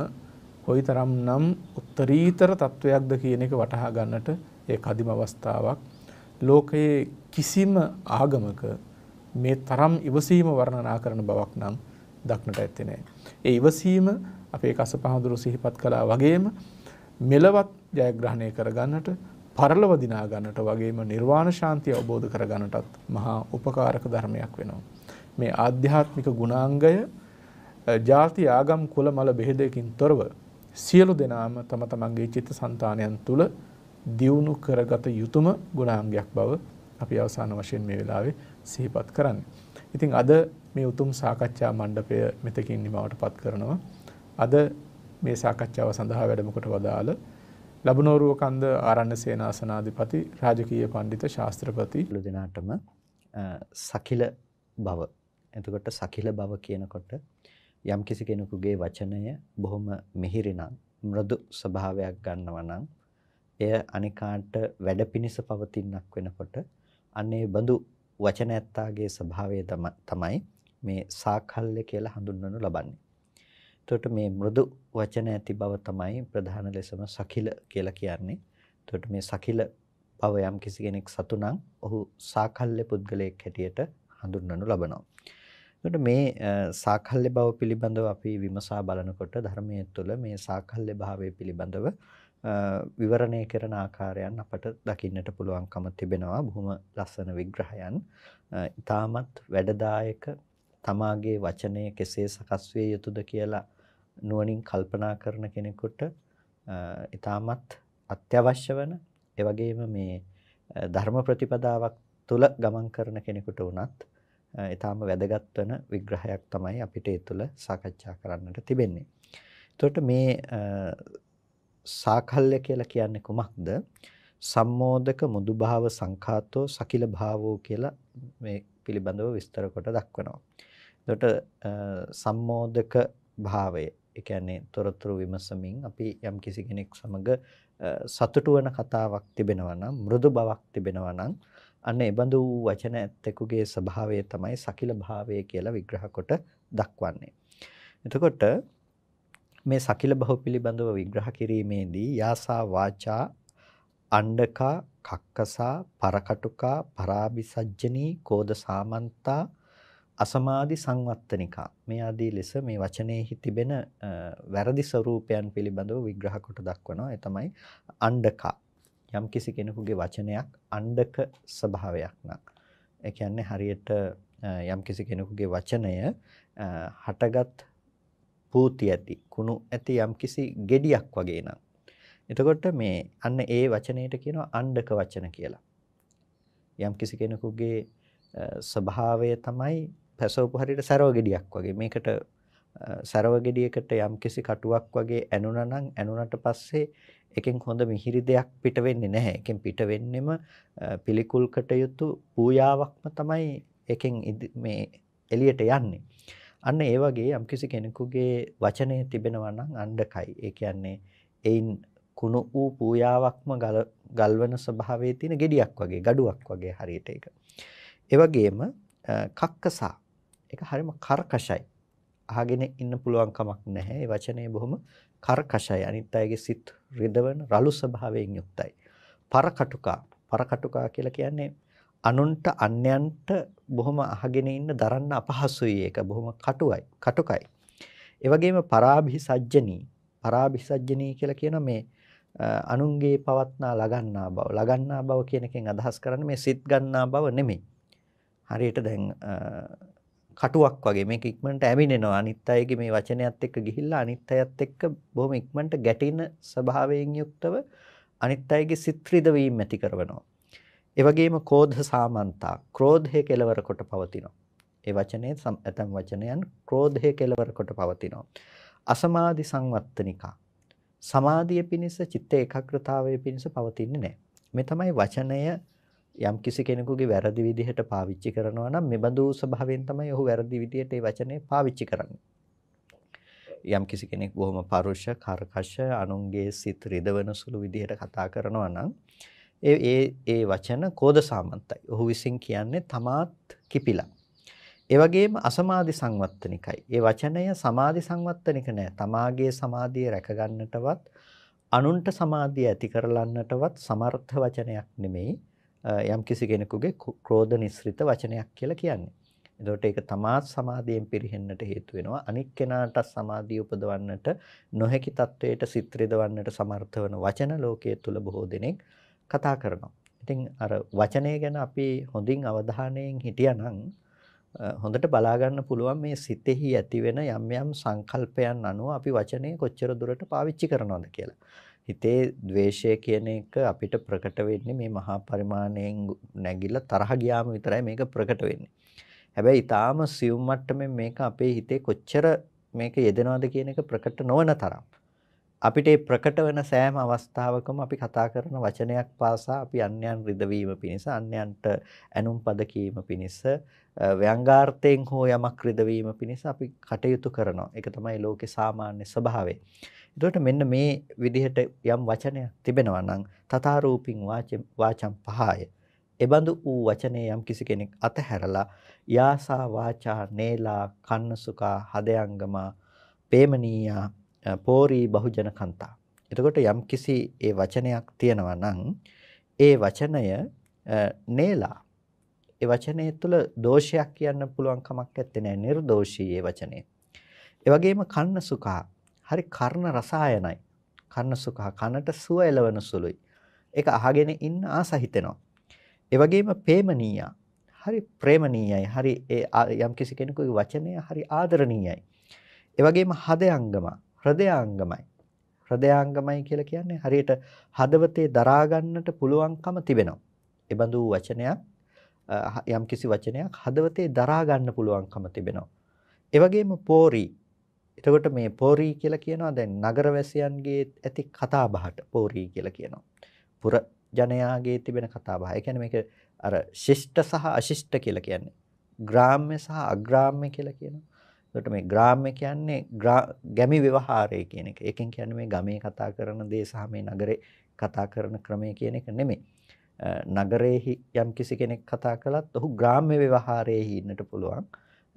කොයි තරම් නම් උත්තරීතර තත්ත්වයක්ද කියන එක වටහා ගන්නට ඒ කදිම අවස්ථාවක් ලෝකයේ කිසිම ආගමක මේ තරම් ඉවසීම වර්ණනා කරන බවක් නම් දක්නට ඇත්තේ නැහැ. ඒ ඉවසීම අපේ කසපහඳුරු සිහිපත් කළා වගේම මෙලවත් ජයග්‍රහණය කරගන්නට පරලව දිනා ගන්නට වගේම නිර්වාණ ශාන්තිය අවබෝධ කරගන්නටත් මහා උපකාරක ධර්මයක් වෙනවා. මේ ආධ්‍යාත්මික ගුණාංගය ಜಾති ආගම් කුල මල බෙහෙදකින් තොරව සියලු දෙනාම තම තමන්ගේ චිත්ත සන්තානයන් තුළ දියුණු කරගත යුතුම ගුණාංගයක් බව අපි අවසාන වශයෙන් මේ වෙලාවේ සිහිපත් කරන්න. ඉතින් අද මේ උතුම් සාකච්ඡා මණ්ඩපය මෙතකින් නිමවට පත් කරනවා. අද මේ සාකච්ඡාව සඳහා වැඩමකොට වදාළ ලබනෝරුව කන්ද ආරණ්‍ය සේනාසනාධිපති රාජකීය පණ්ඩිත ශාස්ත්‍රපති ලු දෙනාටම සකිල බව එතකොට සකිල බව කියනකොට යම්කිසි කෙනෙකුගේ වචනය බොහොම මිහිරිනම් මෘදු ස්වභාවයක් ගන්නවා නම් එය අනිකාට වැඩ පිණිස පවතිනක් වෙනකොට අන්නේ බඳු වචන ඇත්තාගේ ස්වභාවය තමයි මේ සාකල්ය කියලා හඳුන්වනු ලබන්නේ. එතකොට මේ මෘදු වචන ඇති බව තමයි ප්‍රධාන ලෙසම සකිල කියලා කියන්නේ. එතකොට මේ සකිල බව යම් කිසි කෙනෙක් සතුනම් ඔහු සාකල්ය පුද්ගලයෙක් හැටියට හඳුන්වනු ලබනවා. එතකොට මේ සාකල්්‍ය බව පිළිබඳව අපි විමසා බලනකොට ධර්මයේ තුළ මේ සාකල්්‍ය භාවය පිළිබඳව විවරණය කරන ආකාරයන් අපට දකින්නට පුළුවන්කම තිබෙනවා බොහොම ලස්සන විග්‍රහයන්. ඊටමත් වැඩදායක තමාගේ වචනය කෙසේ සකස් විය යුතුද කියලා නුවණින් කල්පනා කරන කෙනෙකුට ඊටමත් අත්‍යවශ්‍ය වන ඒ වගේම මේ ධර්ම ප්‍රතිපදාවක් තුල ගමන් කරන කෙනෙකුට වුණත් ඊටාම වැදගත් වෙන විග්‍රහයක් තමයි අපිට ඒ තුළ සාකච්ඡා කරන්නට තිබෙන්නේ. එතකොට මේ සාකල්ය කියලා කියන්නේ කොමක්ද? සම්මෝදක මුදුභාව සංඛාතෝ සකිල භාවෝ කියලා මේ පිළිබඳව විස්තර කොට දක්වනවා. එතකොට සම්මෝදක භාවය ඒ කියන්නේ තොරතුරු විමසමින් අපි යම් කිසි කෙනෙක් සමග සතුටු වෙන කතාවක් තිබෙනවා නම් මෘදු බවක් තිබෙනවා නම් අන්න එබඳු වචන ඇත්තෙකුගේ ස්වභාවය තමයි සකිල භාවය කියලා විග්‍රහ කොට දක්වන්නේ. එතකොට මේ සකිල බහුව පිළිබඳව විග්‍රහ කිරීමේදී යාසා වාචා අණ්ඩකා කක්කසා පරකටුකා පරාබිසජ්ජනී කෝද සාමන්තා අසමාධි සංවත්තනිකා මේ ආදී ලෙස මේ වචනයෙහි තිබෙන වැරදි ස්වරූපයන් පිළිබඳව විග්‍රහ කොට දක්වනවා ඒ තමයි අණ්ඩකා යම්කිසි කෙනෙකුගේ වචනයක් අණ්ඩක ස්වභාවයක් නම් ඒ කියන්නේ හරියට යම්කිසි කෙනෙකුගේ වචනය හටගත් පූති ඇති කුණු ඇති යම්කිසි gediyak වගේ නම් එතකොට මේ අන්න ඒ වචනයට කියනවා අණ්ඩක වචන කියලා යම්කිසි කෙනෙකුගේ ස්වභාවය තමයි පැසවපු හරියට සරව gediyak වගේ මේකට සරව gediyකට යම්කිසි කටුවක් වගේ ඇනුණා නම් ඇනුණට පස්සේ එකෙන් හොඳ මිහිරි දෙයක් පිට වෙන්නේ නැහැ. එකෙන් පිට වෙන්නෙම පිළිකුල් කටයුතු පූජාවක්ම තමයි එකෙන් මේ එළියට යන්නේ. අන්න ඒ වගේ යම්කිසි කෙනෙකුගේ වචනය තිබෙනවා නම් අණ්ඩකයි. ඒ කියන්නේ එයින් කුණු වූ පූජාවක්ම ගල්වන ස්වභාවයේ තියෙන gediyak වගේ, gaduwak වගේ හරියට ඒක. ඒ වගේම කක්කසා ඒක හරිම කර්කශයි. අහගෙන ඉන්න පුළුවන් කමක් නැහැ. ඒ වචනේ බොහොම කර්කශයි අනිත් අයගේ සිත් රිදවන රළු ස්වභාවයෙන් යුක්තයි. පරකටුකා පරකටුකා කියලා කියන්නේ අනුන්ට අන්‍යයන්ට බොහොම අහගෙන ඉන්න දරන්න අපහසුයි ඒක බොහොම කටුවයි කටුකයි. ඒ වගේම පරාභිසජ්ජනී පරාභිසජ්ජනී කියලා කියන මේ අනුන්ගේ පවත්නා ලගන්නා බව ලගන්නා බව කියන එකෙන් අදහස් කරන්නේ මේ සිත් ගන්නා බව නෙමෙයි. හරියට දැන් කටුවක් වගේ මේක ඉක්මනට ඇමිනෙනවා අනිත් අයගේ මේ වචනයත් එක්ක ගිහිල්ලා අනිත් අයත් එක්ක බොහොම ඉක්මනට ගැටෙන ස්වභාවයෙන් යුක්තව අනිත් අයගේ සිත් රිදවීම ඇති කරනවා. ඒ වගේම ක්‍රෝධ සාමන්තා ක්‍රෝධය කෙලවර කොට පවතිනවා. ඒ වචනේ ඇතම් වචනයන් ක්‍රෝධය කෙලවර කොට පවතිනවා. අසමාධි සංවත්තනිකා සමාධිය පිණිස චිත්ත ඒකාග්‍රතාවය පිණිස පවතින්නේ නැහැ. මේ තමයි වචනය යම් කිසි කෙනෙකුගේ වැරදි විදිහට පාවිච්චි කරනවා නම් මෙබඳු ස්වභාවයෙන් තමයි ඔහු වැරදි විදිහට ඒ වචනේ පාවිච්චි කරන්නේ. යම් කිසි කෙනෙක් බොහොම පරුෂ, කර්කශ, අනුන්ගේ සිත් රිදවන සුළු විදිහට කතා කරනවා නම් ඒ ඒ ඒ වචන කෝද සාමන්තයි. ඔහු විසින් කියන්නේ තමාත් කිපිලා. ඒ වගේම අසමාධි සංවත්තනිකයි. ඒ වචනය සමාධි සංවත්තනික නෑ. තමාගේ සමාධිය රැකගන්නටවත් අනුන්ට සමාධිය ඇති කරලන්නටවත් සමර්ථ වචනයක් නෙමෙයි. යම් කිසි කෙනෙකුගේ ක්‍රෝධ නිස්සෘත වචනයක් කියලා කියන්නේ. එතකොට ඒක තමා සමාධියෙන් පිරෙහෙන්නට හේතු වෙනවා. අනික් කෙනාට සමාධිය උපදවන්නට නොහැකි තත්වයට සිත් රිදවන්නට සමර්ථ වන වචන ලෝකයේ තුල බොහෝ දෙනෙක් කතා කරනවා. ඉතින් අර වචනය ගැන අපි හොඳින් අවධානයෙන් හිටියානම් හොඳට බලාගන්න පුළුවන් මේ සිතෙහි ඇතිවෙන යම් යම් සංකල්පයන් අනුව අපි වචනේ කොච්චර දුරට පාවිච්චි කරනවද කියලා. හිතේ ද්වේෂය කියන එක අපිට ප්‍රකට වෙන්නේ මේ මහා පරිමාණයෙන් නැගිලා තරහ ගියාම විතරයි මේක ප්‍රකට වෙන්නේ. හැබැයි ඊටාම සියුම් මට්ටමේ මේක අපේ හිතේ කොච්චර මේක යෙදෙනවද කියන එක ප්‍රකට නොවන තරම්. අපිට ප්‍රකට වෙන සෑම අවස්ථාවකම අපි කතා කරන වචනයක් පාසා අපි අන්‍යයන් රිදවීම පිණිස අන්‍යයන්ට ඇනුම් පද කීම පිණිස ව්‍යංගාර්ථයෙන් හෝ යමක් රිදවීම පිණිස අපි කටයුතු කරනවා. ඒක තමයි ලෝකේ සාමාන්‍ය ස්වභාවය. එතකොට මෙන්න මේ විදිහට යම් වචනයක් තිබෙනවා නම් තථාරූපින් වාචම් පහය. එබඳු වූ වචනේ යම් කිසි කෙනෙක් අතහැරලා යාසා වාචා නේලා කන්නසුකා හදයංගමා පේමනීයා පෝරි බහුජන කන්තා. එතකොට යම් කිසි ඒ වචනයක් තියෙනවා නම් ඒ වචනය නේලා ඒ වචනේ තුල දෝෂයක් කියන්න පුළුවන් කමක් නැත්තේ නෑ නිර්දෝෂී ඒ වචනේ. ඒ වගේම කන්නසුකා හරි කර්ණ රසායනයි. කන්න සුඛා කනට සුව එලවන සුළුයි. ඒක අහගෙන ඉන්න ආස හිතෙනවා. ඒ වගේම ප්‍රේමණීයා හරි ප්‍රේමණීයයි. හරි ඒ යම් කිසි කෙනෙකුගේ වචනය හරි ආදරණීයයි. ඒ වගේම හදයංගම හෘදයාංගමයි. හෘදයාංගමයි කියලා කියන්නේ හරියට හදවතේ දරා ගන්නට පුළුවන්කම තිබෙනවා. ඒ බඳු වචනයක් යම් කිසි වචනයක් හදවතේ දරා ගන්න පුළුවන්කම තිබෙනවා. ඒ වගේම පෝරි එතකොට මේ පෝරී කියලා කියනවා දැන් නගරවැසියන්ගේ ඇති කතාබහට පෝරී කියලා කියනවා. පුර ජනයාගේ තිබෙන කතාබහ. ඒ කියන්නේ මේක අර ශිෂ්ට සහ අශිෂ්ට කියලා කියන්නේ. ග්‍රාම්‍ය සහ අග්‍රාම්‍ය කියලා කියනවා. එතකොට මේ ග්‍රාම්‍ය කියන්නේ ගැමි ව්‍යවහාරය කියන එක. ඒකෙන් කියන්නේ මේ ගමේ කතා කරන දේ සහ මේ නගරේ කතා කරන ක්‍රමය කියන එක නෙමෙයි. නගරයේහි යම් කිසි කෙනෙක් කතා කළත් ඔහු ග්‍රාම්‍ය ව්‍යවහාරයේ ඉන්නට පුළුවන්.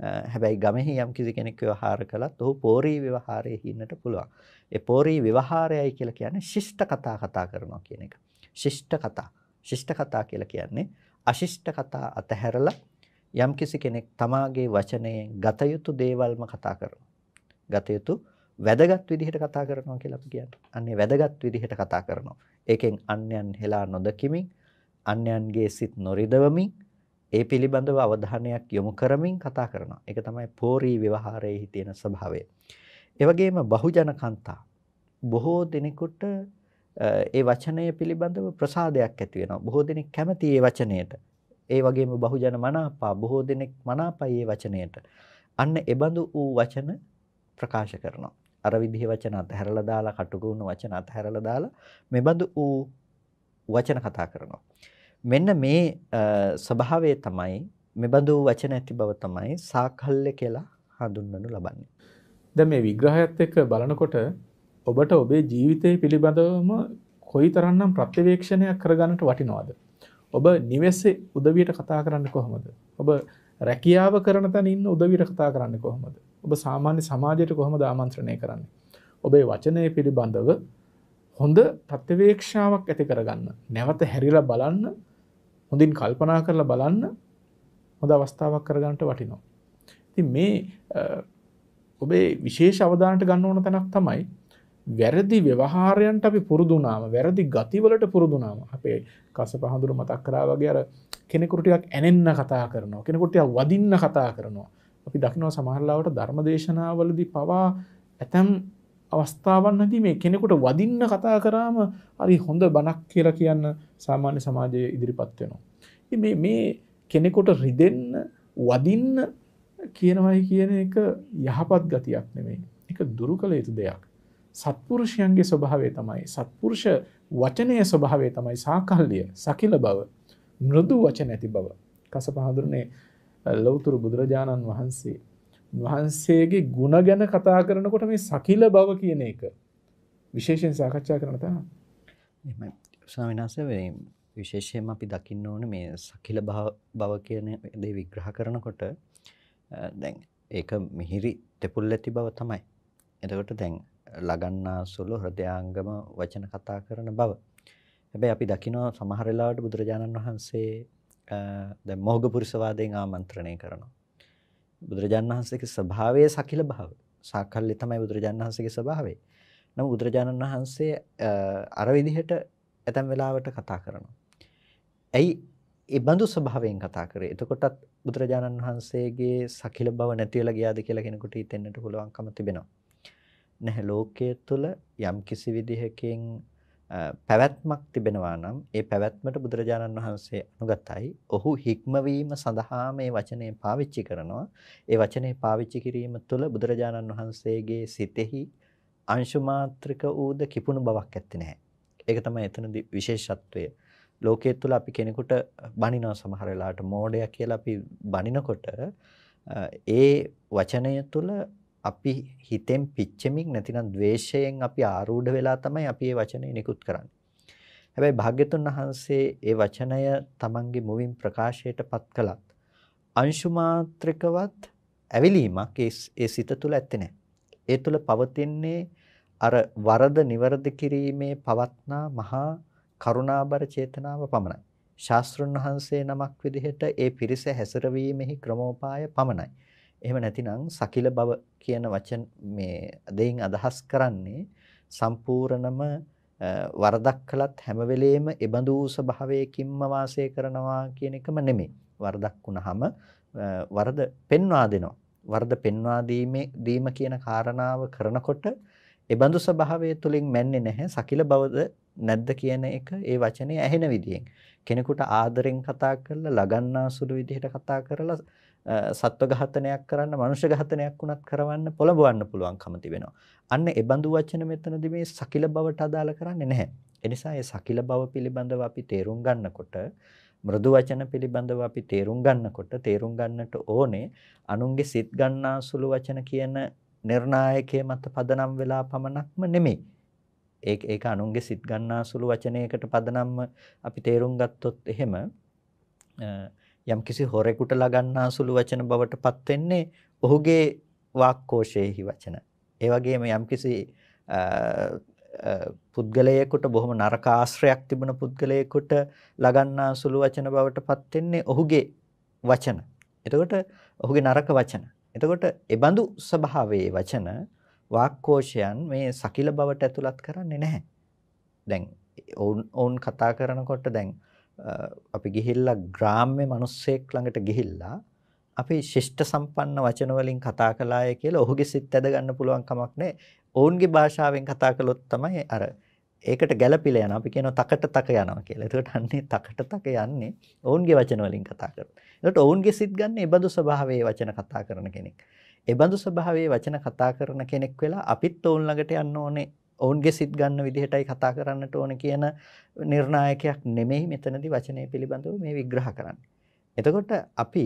හැබැයි ගමෙහි යම් කිසි කෙනෙක් ව්‍යවහාර කළත් ඔහු පෝරී ව්‍යවහාරයේ හින්නට පුළුවන්. ඒ පෝරී ව්‍යවහාරයයි කියලා කියන්නේ ශිෂ්ට කතා කතා කරනවා කියන එක. ශිෂ්ට කතා. ශිෂ්ට කතා කියලා කියන්නේ අශිෂ්ට කතා අතහැරලා යම් කිසි කෙනෙක් තමාගේ වචනයෙන් ගත යුතු දේවල්ම කතා කරනවා. ගත යුතු වැදගත් විදිහට කතා කරනවා කියලා අපි කියන්නේ. අන්නේ වැදගත් විදිහට කතා කරනවා. ඒකෙන් අන්‍යයන් හෙලා නොදකිමින් අන්‍යයන්ගේ සිත් නොරිදවමින් ඒ පිළිබඳව අවධානයක් යොමු කරමින් කතා කරනවා. ඒක තමයි පෝරී ව්‍යවහාරයේ තියෙන ස්වභාවය. ඒ වගේම බහුජන කාන්තා බොහෝ දිනෙකට ඒ වචනය පිළිබඳව ප්‍රසාදයක් ඇති වෙනවා. බොහෝ දෙනෙක් කැමති ඒ වචනයට. ඒ වගේම බහුජන මනාපා බොහෝ දෙනෙක් මනාපයි ඒ වචනයට. අන්න එබඳු වූ වචන ප්‍රකාශ කරනවා. අර විදිහේ වචන අතහැරලා දාලා කටුකුණු වචන අතහැරලා දාලා මෙබඳු වූ වචන කතා කරනවා. මෙන්න මේ ස්වභාවය තමයි මෙබඳු වචන ඇති බව තමයි සාකල්්‍ය කියලා හඳුන්වනු ලබන්නේ. දැන් මේ විග්‍රහයත් එක්ක බලනකොට ඔබට ඔබේ ජීවිතය පිළිබඳවම කොයි තරන්නම් ප්‍රත්‍යවේක්ෂණයක් කරගන්නට වටිනවාද. ඔබ නිවෙස්සේ උදවියට කතා කරන්න කොහොමද. ඔබ රැකියාව කරන තැන ඉන්න උදවියට කතා කරන්න කොහොමද. ඔබ සාමාන්‍ය සමාජයට කොහොමද ආමන්ත්‍රණය කරන්නේ. ඔබේ වචනය පිළිබඳව හොඳ ප්‍රත්‍යවේක්ෂාවක් ඇති කරගන්න. නැවත හැරිලා බලන්න හොඳින් කල්පනා කරලා බලන්න හොඳ අවස්ථාවක් කරගන්නට වටිනවා. ඉතින් මේ ඔබේ විශේෂ අවධානයට ගන්න ඕන තැනක් තමයි වැරදි ව්‍යවහාරයන්ට අපි පුරුදුනාම වැරදි ගතිවලට පුරුදුනාම අපේ කස පහඳුරු මතක් කරා වගේ අර කෙනෙකුට ටිකක් ඇනෙන්න කතා කරනවා කෙනෙකුට ටිකක් වදින්න කතා කරනවා අපි දකිනවා සමහරලාවට ධර්මදේශනාවලදී පවා ඇතම් අවස්ථාවන්හදී මේ කෙනෙකුට වදින්න කතා කරාම හරි හොඳ බණක් කියලා කියන්න සාමාන්‍ය සමාජයේ ඉදිරිපත් වෙනවා. මේ මේ කෙනෙකුට රිදෙන්න වදින්න කියනවයි කියන එක යහපත් ගතියක් නෙමෙයි. ඒක දුරු කළ යුතු දෙයක්. සත්පුරුෂයන්ගේ ස්වභාවය තමයි සත්පුරුෂ වචනයේ ස්වභාවය තමයි සාකල්ලිය, සකිල බව, මෘදු වචන ඇති බව. කස පහඳුරන්නේ ලෞතුරු බුදුරජාණන් වහන්සේ වහන්සේගේ ಗುಣ ගැන කතා කරනකොට මේ සකිල බව කියන එක විශේෂයෙන් සාකච්ඡා කරන තමයි. එහෙමයි. ස්වාමීන් වහන්සේ විශේෂයෙන්ම අපි දකින්න ඕනේ මේ සකිල බව කියන දේ විග්‍රහ කරනකොට දැන් ඒක මිහිරි තෙපුල් ඇති බව තමයි. එතකොට දැන් ලගන්නාසුළු හෘදයාංගම වචන කතා කරන බව. හැබැයි අපි දකිනවා සමහර වෙලාවට බුදුරජාණන් වහන්සේ දැන් මොහොග පුරුෂවාදයෙන් ආමන්ත්‍රණය කරනවා. බුදුරජාණන් වහන්සේගේ ස්වභාවය සකිල භාව. සාකල්ලි තමයි බුදුරජාණන් වහන්සේගේ ස්වභාවය. නමුත් බුදුරජාණන් වහන්සේ අර විදිහට ඇතැම් වෙලාවට කතා කරනවා. ඇයි ඒ බඳු ස්වභාවයෙන් කතා කරේ. එතකොටත් බුදුරජාණන් වහන්සේගේ සකිල බව නැති වෙලා ගියාද කියලා කෙනෙකුට හිතෙන්නට පුළුවන්කම තිබෙනවා. නැහැ ලෝකයේ තුල යම් කිසි විදිහකින් පැවැත්මක් තිබෙනවා නම් ඒ පැවැත්මට බුදුරජාණන් වහන්සේ අනුගතයි. ඔහු හික්මවීම සඳහා මේ වචනේ පාවිච්චි කරනවා. ඒ වචනේ පාවිච්චි කිරීම තුළ බුදුරජාණන් වහන්සේගේ සිතෙහි අංශුමාත්‍රික ඌද කිපුණු බවක් ඇත්තේ නැහැ. ඒක තමයි එතනදී විශේෂත්වය. ලෝකයේ තුල අපි කෙනෙකුට බනිනවා සමහර වෙලාවට මෝඩයා කියලා අපි බනිනකොට ඒ වචනය තුල අපි හිතෙන් පිච්චෙමින් නැතිනම් द्वේෂයෙන් අපි ආරූඪ වෙලා තමයි අපි මේ වචනේ නිකුත් කරන්නේ. හැබැයි භාග්‍යතුන් වහන්සේ ඒ වචනය තමන්ගේ මුවින් ප්‍රකාශයටපත් කළත් අංශුමාත්‍රිකවත් ඇවිලීමක් ඒ සිත තුළ ඇත්තේ නැහැ. ඒ තුළ පවතින්නේ අර වරද નિවරද කිරීමේ පවත්නා මහා කරුණාබර චේතනාව පමණයි. ශාස්ත්‍රඥ වහන්සේ නමක් විදිහට ඒ පිරිස හැසිරවීමෙහි ක්‍රමෝපාය පමණයි. එහෙම නැතිනම් සකිල බව කියන වචන මේ දෙයින් අදහස් කරන්නේ සම්පූර්ණම වරදක් කළත් හැම වෙලෙම එබඳු ස්වභාවයකින්ම වාසය කරනවා කියන එකම නෙමෙයි. වරදක් වුණාම වරද පෙන්වා දෙනවා. වරද පෙන්වා දීමේ දීම කියන කාරණාව කරනකොට එබඳු ස්වභාවය තුලින් මැන්නේ නැහැ. සකිල බවද නැද්ද කියන එක ඒ වචනේ ඇහෙන විදියෙන්. කෙනෙකුට ආදරෙන් කතා කරලා, ලගන්නාසුළු විදිහට කතා කරලා සත්ව ඝාතනයක් කරන්න මනුෂ්‍ය ඝාතනයක් වුණත් කරවන්න පොළඹවන්න පුළුවන්කම තිබෙනවා. අන්න ඒ බඳු වචන මෙතනදී මේ සකිල බවට අදාළ කරන්නේ නැහැ. ඒ නිසා මේ සකිල බව පිළිබඳව අපි තේරුම් ගන්නකොට මෘදු වචන පිළිබඳව අපි තේරුම් ගන්නකොට තේරුම් ගන්නට ඕනේ අනුන්ගේ සිත් ගන්නා සුළු වචන කියන නිර්ණායකයේ මත පදනම් වෙලා පමණක්ම නෙමෙයි. ඒ ඒක අනුන්ගේ සිත් ගන්නා සුළු වචනයකට පදනම්ම අපි තේරුම් ගත්තොත් එහෙම යම්කිසි හොරෙකුට ලගන්නා සුළු වචන බවට පත් වෙන්නේ ඔහුගේ වාක්කෝෂයේහි වචන. ඒ වගේම යම්කිසි පුද්ගලයෙකුට බොහොම නරක ආශ්‍රයක් තිබුණ පුද්ගලයෙකුට ලගන්නා සුළු වචන බවට පත් වෙන්නේ ඔහුගේ වචන. එතකොට ඔහුගේ නරක වචන. එතකොට ඒබඳු ස්වභාවයේ වචන වාක්කෝෂයන් මේ සකිල බවට ඇතුළත් කරන්නේ නැහැ. දැන් ඔවුන් කතා කරනකොට දැන් අපි ගිහිල්ලා ග්‍රාම්‍ය මිනිස්සෙක් ළඟට ගිහිල්ලා අපි ශිෂ්ට සම්පන්න වචන වලින් කතා කළාය කියලා ඔහුගේ සිත් ඇද ගන්න පුළුවන් කමක් නැහැ. ඔවුන්ගේ භාෂාවෙන් කතා කළොත් තමයි අර ඒකට ගැළපිලා යනවා. අපි කියනවා තකට තක යනවා කියලා. එතකොට අන්නේ තකට තක යන්නේ ඔවුන්ගේ වචන වලින් කතා කරලා. එතකොට ඔවුන්ගේ සිත් ගන්න ඒබඳු ස්වභාවයේ වචන කතා කරන කෙනෙක්. ඒබඳු ස්වභාවයේ වචන කතා කරන කෙනෙක් වෙලා අපිත් ඔවුන් ළඟට යන්න ඕනේ ඔවුන්ගේ සිත් ගන්න විදිහටයි කතා කරන්නට ඕන කියන නිර්ණායකයක් නෙමෙයි මෙතනදි වචනය පිළිබඳව මේ විග්‍රහ කරන්නේ. එතකොට අපි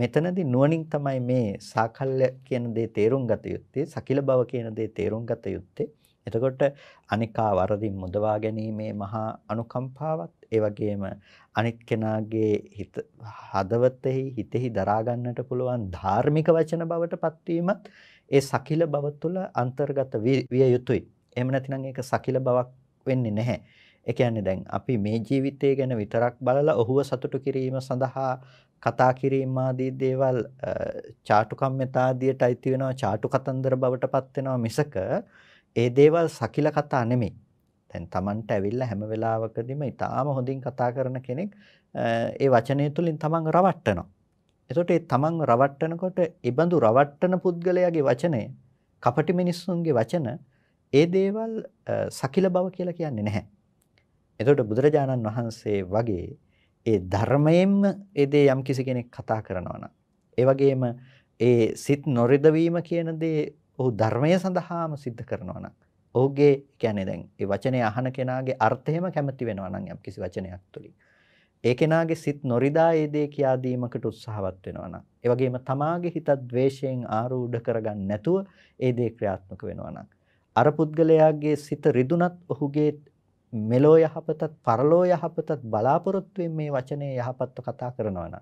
මෙතනදි නුවණින් තමයි මේ සාකල්‍ය කියන දේ තේරුම් ගත යුත්තේ, සකිල බව කියන දේ තේරුම් ගත යුත්තේ. එතකොට අනිකා වරදින් මුදවා ගැනීමේ මහා අනුකම්පාවත් ඒ වගේම අනිත් කෙනාගේ හිත හදවතෙහි හිතෙහි දරා ගන්නට පුළුවන් ධාර්මික වචන බවට පත්වීමත් ඒ සකිල බව තුළ අන්තර්ගත විය යුතුයි. එහෙම නැතිනම් ඒක සකිල බවක් වෙන්නේ නැහැ. ඒ කියන්නේ දැන් අපි මේ ජීවිතය ගැන විතරක් බලලා ඔහුව සතුටු කිරීම සඳහා කතා කිරීම ආදී දේවල් චාටුකම්මිතාදියට අයිති වෙනවා චාටු කතන්දර බවටපත් වෙනවා මිසක ඒ දේවල් සකිල කතා නෙමෙයි. දැන් Tamanට ඇවිල්ලා හැම වෙලාවකදීම ඊටාම හොඳින් කතා කරන කෙනෙක් ඒ වචනය තුලින් Taman රවට්ටනවා. එතකොට ඒ Taman රවට්ටනකොට ඉබඳු රවට්ටන පුද්ගලයාගේ වචනය කපටි මිනිස්සුන්ගේ වචන ඒ දේවල් සකිල බව කියලා කියන්නේ නැහැ. එතකොට බුදුරජාණන් වහන්සේ වගේ ඒ ධර්මයෙන්ම ඒ දේ යම් කිසි කෙනෙක් කතා කරනවා නම් ඒ වගේම ඒ සිත් නොරිදවීම කියන දේ ඔහු ධර්මය සඳහාම සිද්ධ කරනවා නම් ඔහුගේ කියන්නේ දැන් ඒ වචනේ අහන කෙනාගේ අර්ථයම කැමති වෙනවා නම් යම් කිසි වචනයක් තුලින් ඒ කෙනාගේ සිත් නොරිදා ඒ දේ කියා දීමකට උත්සාහවත් වෙනවා නම් ඒ වගේම තමාගේ හිත ද්වේෂයෙන් ආරූඪ කරගන්න නැතුව ඒ දේ ක්‍රියාත්මක වෙනවා නම් අර පුද්ගලයාගේ සිත රිදුනත් ඔහුගේ මෙලෝ යහපතත් පරලෝ යහපතත් බලාපොරොත්තුවෙන් මේ වචනේ යහපත්ව කතා කරනවා නම්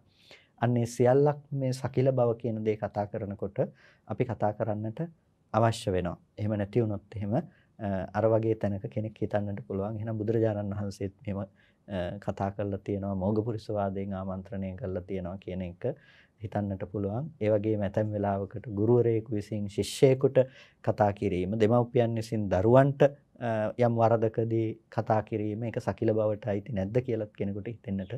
අන්නේ සියල්ලක් මේ සකිල බව කියන දේ කතා කරනකොට අපි කතා කරන්නට අවශ්‍ය වෙනවා. එහෙම නැති වුණොත් එහෙම අර වගේ තැනක කෙනෙක් හිතන්නට පුළුවන්. එහෙනම් බුදුරජාණන් වහන්සේත් මෙහෙම කතා කරලා තියෙනවා මෝගපුරිසවාදයෙන් ආමන්ත්‍රණය කරලා තියෙනවා කියන එක හිතන්නට පුළුවන්. ඒ වගේම ඇතැම් වෙලාවකට ගුරුවරයෙකු විසින් ශිෂ්‍යයෙකුට කතා කිරීම, දෙමව්පියන් විසින් දරුවන්ට යම් වරදකදී කතා කිරීම ඒක සකිල බවට අයිති නැද්ද කියලාත් කෙනෙකුට හිතෙන්නට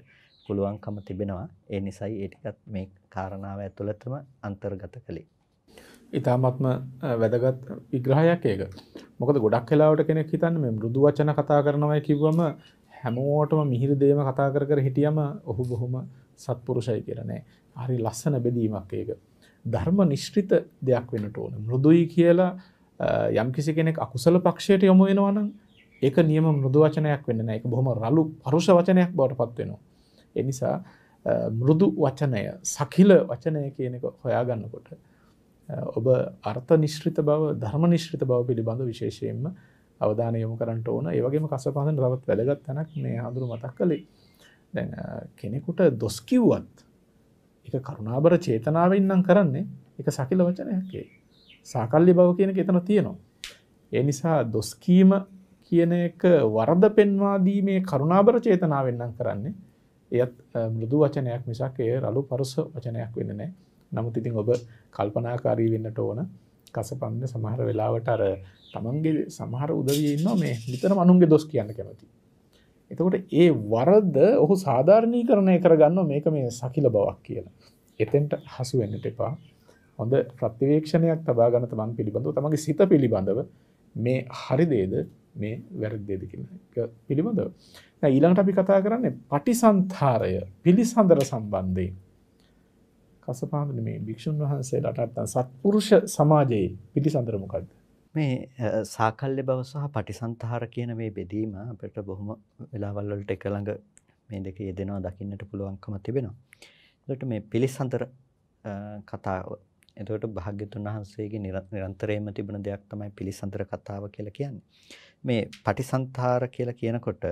පුළුවන්කම තිබෙනවා. ඒ නිසයි ඒ ටිකත් මේ කාරණාව ඇතුළතම අන්තර්ගත කළේ. ඉතාමත්ම වැදගත් විග්‍රහයක් ඒක. මොකද ගොඩක් වෙලාවට කෙනෙක් හිතන්නේ මේ මෘදු වචන කතා කරනවා කිව්වම හැමෝටම මිහිරි දේම කතා කර කර හිටියම ඔහු බොහොම සත්පුරුෂයි කියලා නෑ. හරි ලස්සන බෙදීමක් ඒක. ධර්ම නිශ්්‍රිත දෙයක් වෙනට ඕන. මෘදුයි කියලා යම් කිසි කෙනෙක් අකුසල පක්ෂයට යොමු වෙනවනම් ඒක නියම මෘදු වචනයක් වෙන්න එක බොහොම රලු පරුෂ වචනයක් බවට පත්වෙනවා. එනිසා මෘදු වචනය සකිල වචනය කියනක හොයාගන්නකොට. ඔබ අර්ථ නිශ්්‍රිත බව ධර්ම නිශ්්‍රිත බව පිළිබඳ විශේෂයෙන්ම අවධානය යොමු කරන්නට ඕන ඒවගේම කසපාදන රවත් වැළගත් තැනක් මේ හඳුරු මතක් කළේ දැ කෙනෙකුට දොස්කිව්වත් එක කරුණාබර චේතනාවෙන් නම් කරන්නේ එක සකිල වචනයක්ේ. සාකල්ලි බව කියනක එතන තියෙනවා. ඒ නිසා දොස්කීම කියන එක වරද පෙන්වාදීමේ කරුණාබර චේතනාවෙන්නම් කරන්නේ එයත් බෘදු වචනයක් මිසක් ඒ රලු පරුස වචනයක් වෙන නෑ නමුත් ඉතින් ඔබ කල්පනාකාරී වෙන්නට ඕන කසපන්න සමහර වෙලාවට අර තමන්ගේ සමහර උදවිය ඉන්නවා මේ නිතර මනුන්ගේ දොස් කියන්න කැමති එතකොට ඒ වරද්ද ඔහු සාධාරණී කරණය කරගන්න මේක මේ සකිල බවක් කියලා. එතෙන්ට හසු වෙන්නට එපා. හොඳ ප්‍රතිවේක්ෂණයක් තබා ගන්න තමන් පිළිබඳව තමන්ගේ සිත පිළිබඳව මේ හරි දේද මේ වැරදි දේද කියන එක පිළිබඳව. දැන් ඊළඟට අපි කතා කරන්නේ පටිසන්තරය පිළිසඳර සම්බන්ධයෙන්. කසපාඳුනේ මේ භික්ෂුන් වහන්සේලාට නැත්නම් සත්පුරුෂ සමාජයේ පිළිසඳර මොකක්ද? මේ සාකල්්‍ය බව සහ පටිසන්තහර කියන මේ බෙදීම අපට බොහොම වෙලාවල්ලට එක ළඟ මේ දෙක යෙදෙනවා දකින්නට පුළුවන්කම තිබෙනවා. එතකොට මේ පිළිසඳර කතාව. එතකොට භාග්‍යතුන් වහන්සේගේ නිරන්තරයෙන්ම තිබුණ දෙයක් තමයි පිළිසඳර කතාව කියලා කියන්නේ. මේ පටිසන්තහාර කියලා කියනකොට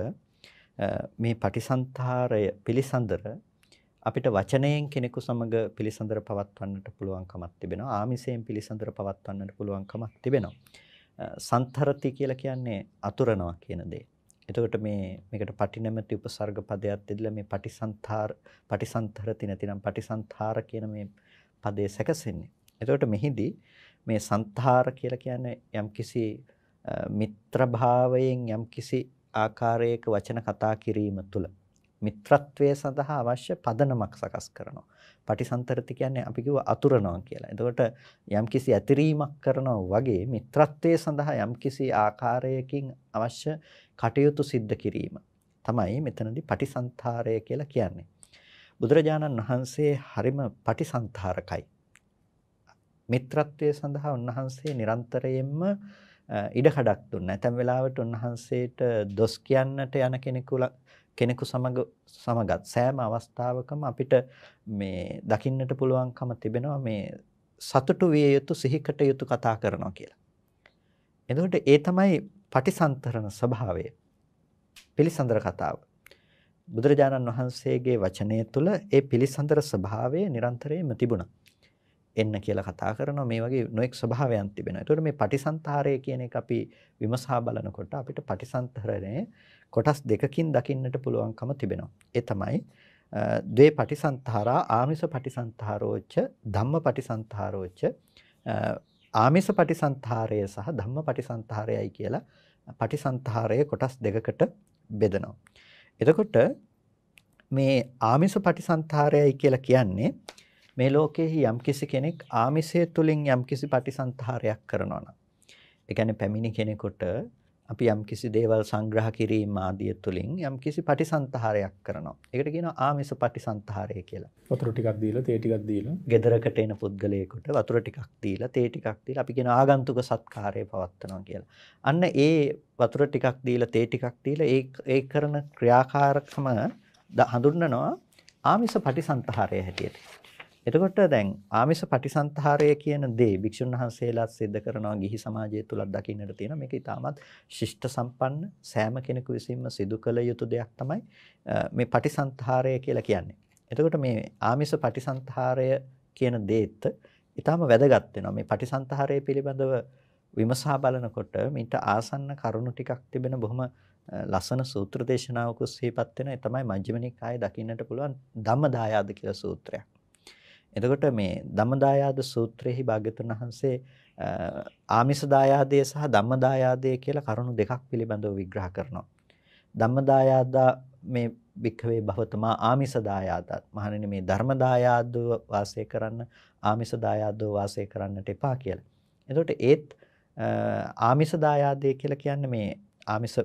මේ පටිසන්තහාරය පිළිසඳර අපිට වචනයෙන් කෙනෙකු සමග පිළිසඳර පවත්වන්නට පුළුවන්කමක් තිබෙනවා. ආමිසයෙන් පිළිසඳර පවත්වන්නට පුළුවන්කමක් තිබෙනවා. සන්තරති කියලා කියන්නේ අතුරනවා කියන දේ. එතකොට මේ මේකට පටිනමති උපසර්ග පදයක් දෙදලා මේ පටිසන්තර පටිසන්තරති නැතිනම් පටිසන්තර කියන මේ පදේ සැකසෙන්නේ. එතකොට මෙහිදී මේ සන්තර කියලා කියන්නේ යම්කිසි මිත්‍රභාවයෙන් යම්කිසි ආකාරයක වචන කතා කිරීම තුළ මිත්‍රත්වය සඳහා අවශ්‍ය පදනමක් සකස් කරනවා. පටිසන්තරති කියන්නේ අපි කිව්ව අතුරනවා කියලා. එතකොට යම්කිසි ඇතිරීමක් කරනවා වගේ මිත්‍රත්වය සඳහා යම්කිසි ආකාරයකින් අවශ්‍ය කටයුතු සිද්ධ කිරීම තමයි මෙතනදී පටිසන්තරය කියලා කියන්නේ. බුදුරජාණන් වහන්සේ හරිම පටිසන්තරකයි. මිත්‍රත්වය සඳහා උන්වහන්සේ නිරන්තරයෙන්ම ඉඩ කඩක් දුන්නා. ඇතැම් වෙලාවට උන්වහන්සේට දොස් කියන්නට යන කෙනෙකු කෙනෙකු සමග සමගත් සෑම අවස්ථාවකම අපිට මේ දකින්නට පුළුවන්කම තිබෙනවා මේ සතුටු විය යුතු සිහිකට යුතු කතා කරනවා කියලා. එතකොට ඒ තමයි පටිසන්තරණ ස්වභාවය. පිළිසඳර කතාව. බුදුරජාණන් වහන්සේගේ වචනය තුළ ඒ පිළිසඳර ස්වභාවය නිරන්තරයෙන්ම තිබුණා. එන්න කියලා කතා කරනවා මේ වගේ නොඑක් ස්වභාවයන් තිබෙනවා. ඒතකොට මේ පටිසන්තරය කියන එක අපි විමසා බලනකොට අපිට පටිසන්තරණය කොටස් දෙකකින් දකින්නට පුළුවන්කම තිබෙනවා. ඒ තමයි ද්වේ පටිසන්තරා ආමිෂ පටිසන්තරෝච්ච ධම්ම පටිසන්තරෝච්ච ආමිෂ පටිසන්තරය සහ ධම්ම පටිසන්තරයයි කියලා පටිසන්තරය කොටස් දෙකකට බෙදනවා. එතකොට මේ ආමිෂ පටිසන්තරයයි කියලා කියන්නේ මේ ලෝකෙහි යම්කිසි කෙනෙක් ආමිෂය තුලින් යම්කිසි පටිසන්තරයක් කරනවා නම්. ඒ කියන්නේ පැමිණි කෙනෙකුට අපි යම් කිසි දේවල් සංග්‍රහ කිරීම ආදිය තුළින් යම් කිසි පටිසන්තහාරයක් කරනවා. ඒකට කියනවා ආමිස පටිසන්තහාරය කියලා. වතුර ටිකක් දීලා තේ ටිකක් දීලා ගෙදරකට එන පුද්ගලයෙකුට වතුර ටිකක් දීලා තේ ටිකක් දීලා අපි කියන ආගන්තුක සත්කාරය පවත්වනවා කියලා. අන්න ඒ වතුර ටිකක් දීලා තේ ටිකක් දීලා ඒ ඒ කරන ක්‍රියාකාරකම හඳුන්වනවා ආමිස පටිසන්තහාරය හැටියට. එතකොට දැන් ආමිස පටිසන්තරය කියන දේ භික්ෂුන් වහන්සේලා සිද්ධ කරනවා ගිහි සමාජය තුල දකින්නට තියෙන මේක ඉතාමත් ශිෂ්ට සම්පන්න සෑම කෙනෙකු විසින්ම සිදු කළ යුතු දෙයක් තමයි මේ පටිසන්තරය කියලා කියන්නේ. එතකොට මේ ආමිස පටිසන්තරය කියන දේත් ඉතාම වැදගත් වෙනවා. මේ පටිසන්තරය පිළිබඳව විමසා බලනකොට මීට ආසන්න කරුණු ටිකක් තිබෙන බොහොම ලස්සන සූත්‍ර දේශනාවක සිහිපත් වෙන ඒ තමයි මජ්ක්‍ධිම නිකායේ දකින්නට පුළුවන් ධම්මදායාද කියලා සූත්‍රයක්. එතකොට මේ ධම්මදායාද සූත්‍රයේහි භාග්‍යතුන් වහන්සේ ආමිස දායාදය සහ ධම්මදායාදය කියලා කරුණු දෙකක් පිළිබඳව විග්‍රහ කරනවා. ධම්මදායාද මේ භික්ඛවේ භවතමා ආමිස දායාදත් මහණෙනි මේ ධර්ම දායාදව වාසය කරන්න ආමිස දායාදව වාසය කරන්නට එපා කියලා. එතකොට ඒත් ආමිස දායාදය කියලා කියන්නේ මේ ආමිස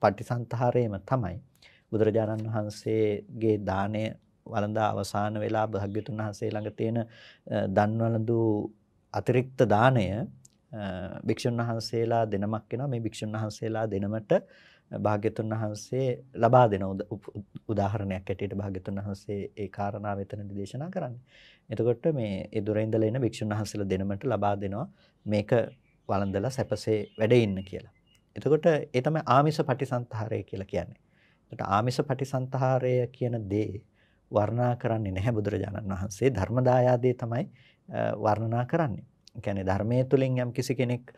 පටිසන්තරේම තමයි. බුදුරජාණන් වහන්සේගේ දාණය වළඳා අවසාන වෙලා භාග්‍යතුන් වහන්සේ ළඟ තියෙන දන්වලඳු අතිරික්ත දාණය භික්ෂුන් වහන්සේලා දෙනමක් වෙනවා මේ භික්ෂුන් වහන්සේලා දෙනමට භාග්‍යතුන් වහන්සේ ලබා දෙන උදාහරණයක් ඇටියට භාග්‍යතුන් වහන්සේ ඒ කාරණාව එතනදි දේශනා කරන්නේ. එතකොට මේ ඒ දුර ඉඳලා එන භික්ෂුන් වහන්සේලා දෙනමට ලබා දෙනවා මේක වළඳලා සැපසේ වැඩ ඉන්න කියලා. එතකොට ඒ තමයි ආමිෂ පටිසන්තරය කියලා කියන්නේ. එතකොට ආමිෂ පටිසන්තරය කියන දේ වර්ණනා කරන්නේ නැහැ බුදුරජාණන් වහන්සේ ධර්මදායාදේ තමයි වර්ණනා කරන්නේ. ඒ කියන්නේ ධර්මයේ තුලින් යම් කිසි කෙනෙක්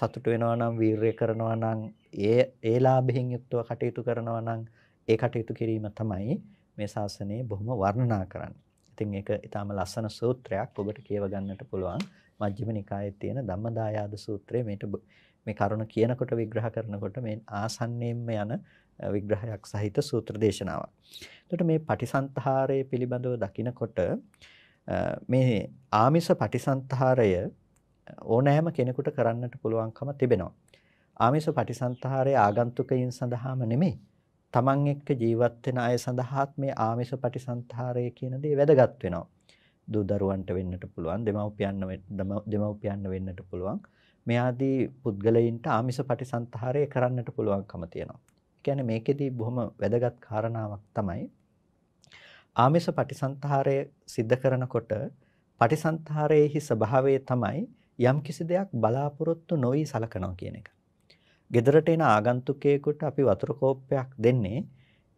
සතුට වෙනවා නම් වීරය කරනවා නම් ඒ ඒ ලාභයෙන් යුක්තව කටයුතු කරනවා නම් ඒ කටයුතු කිරීම තමයි මේ ශාසනයේ බොහොම වර්ණනා කරන්නේ. ඉතින් ඒක ඊටාම ලස්සන සූත්‍රයක් ඔබට කියව ගන්නට පුළුවන්. මජ්ක්‍ධිම නිකායේ තියෙන ධම්මදායාද සූත්‍රය මේට මේ කරුණ කියනකොට විග්‍රහ කරනකොට මේ ආසන්නයෙන්ම යන විග්‍රහයක් සහිත සූත්‍ර දේශනාවක්. එතකොට මේ පටිසන්තහාරය පිළිබඳව දකිනකොට මේ ආමිස පටිසන්තහාරය ඕනෑම කෙනෙකුට කරන්නට පුළුවන්කම තිබෙනවා. ආමිස පටිසන්තහාරය ආගන්තුකයින් සඳහාම නෙමෙයි. තමන් එක්ක ජීවත් වෙන අය සඳහාත් මේ ආමිස පටිසන්තහාරය කියන දේ වැදගත් වෙනවා. දූ දරුවන්ට වෙන්නට පුළුවන්, දෙමව්පියන්න දෙමව්පියන්න වෙන්නට පුළුවන්. මේ ආදී පුද්ගලයින්ට ආමිස පටිසන්තහාරය කරන්නට පුළුවන්කම තියෙනවා. කියන්නේ මේකෙදී බොහොම වැදගත් කාරණාවක් තමයි ආමේශ පටිසන්තරය සිද්ධ කරනකොට පටිසන්තරයේහි ස්වභාවය තමයි යම් කිසි දෙයක් බලාපොරොත්තු නොවි සලකනවා කියන එක. ගෙදරට එන ආගන්තුකයෙකුට අපි වතුර කෝප්පයක් දෙන්නේ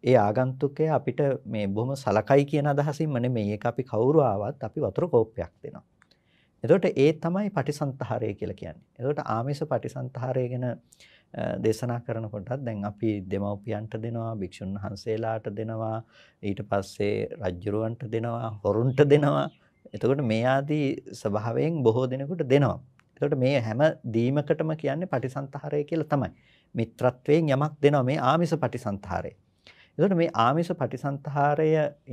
ඒ ආගන්තුකයා අපිට මේ බොහොම සලකයි කියන අදහසින්ම නෙමෙයි ඒක අපි කවුරු ආවත් අපි වතුර කෝප්පයක් දෙනවා. එතකොට ඒ තමයි පටිසන්තරය කියලා කියන්නේ. එතකොට ආමේශ පටිසන්තරය ගැන දේශනා කරනකොටත් දැන් අපි දෙමව්පියන්ට දෙනවා භික්ෂුන් වහන්සේලාට දෙනවා ඊට පස්සේ රජුරවන්ට දෙනවා හොරුන්ට දෙනවා එතකොට මේ ආදී ස්වභාවයෙන් බොහෝ දෙනෙකුට දෙනවා එතකොට මේ හැම දීමකටම කියන්නේ පටිසන්තහරය කියලා තමයි මිත්‍රත්වයෙන් යමක් දෙනවා මේ ආමිස පටිසන්තහරය එතකොට මේ ආමිස පටිසන්තහරය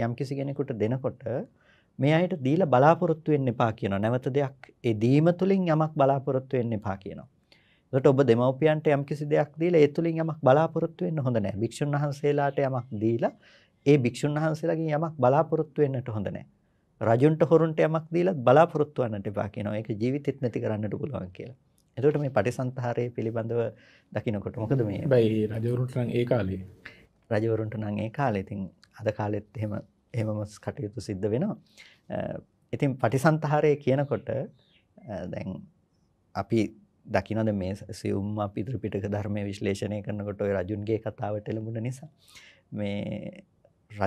යම්කිසි කෙනෙකුට දෙනකොට මේ අයට දීලා බලාපොරොත්තු වෙන්න එපා කියනවා. නැවත දෙයක් ඒ දීම තුලින් යමක් බලාපොරොත්තු වෙන්න එපා කියනවා. ඒකට ඔබ දෙමව්පියන්ට යම්කිසි දෙයක් දීලා ඒ තුලින් යමක් බලාපොරොත්තු වෙන්න හොඳ නැහැ. භික්ෂුන් වහන්සේලාට යමක් දීලා ඒ භික්ෂුන් වහන්සේලාගෙන් යමක් බලාපොරොත්තු වෙන්නට හොඳ නැහැ. රජුන්ට හොරුන්ට යමක් දීලත් බලාපොරොත්තු වෙන්නට එපා කියනවා. ඒක ජීවිතෙත් නැති කරන්නට පුළුවන් කියලා. එතකොට මේ පටිසන්තරය පිළිබඳව දකිනකොට මොකද මේ බයි රජවරුන්ට නම් ඒ කාලේ රජවරුන්ට නම් ඒ කාලේ ඉතින් අද කාලෙත් එහෙම එහෙමම කටයුතු සිද්ධ වෙනවා. ඉතින් පටිසන්තරය කියනකොට දැන් අපි දකිනොද මේ සියුම් පිතුරපිටක ධර්මය විශ්ලේෂණය කරනකොට ඔය රජුන්ගේ කතාවට එළඹුණ නිසා මේ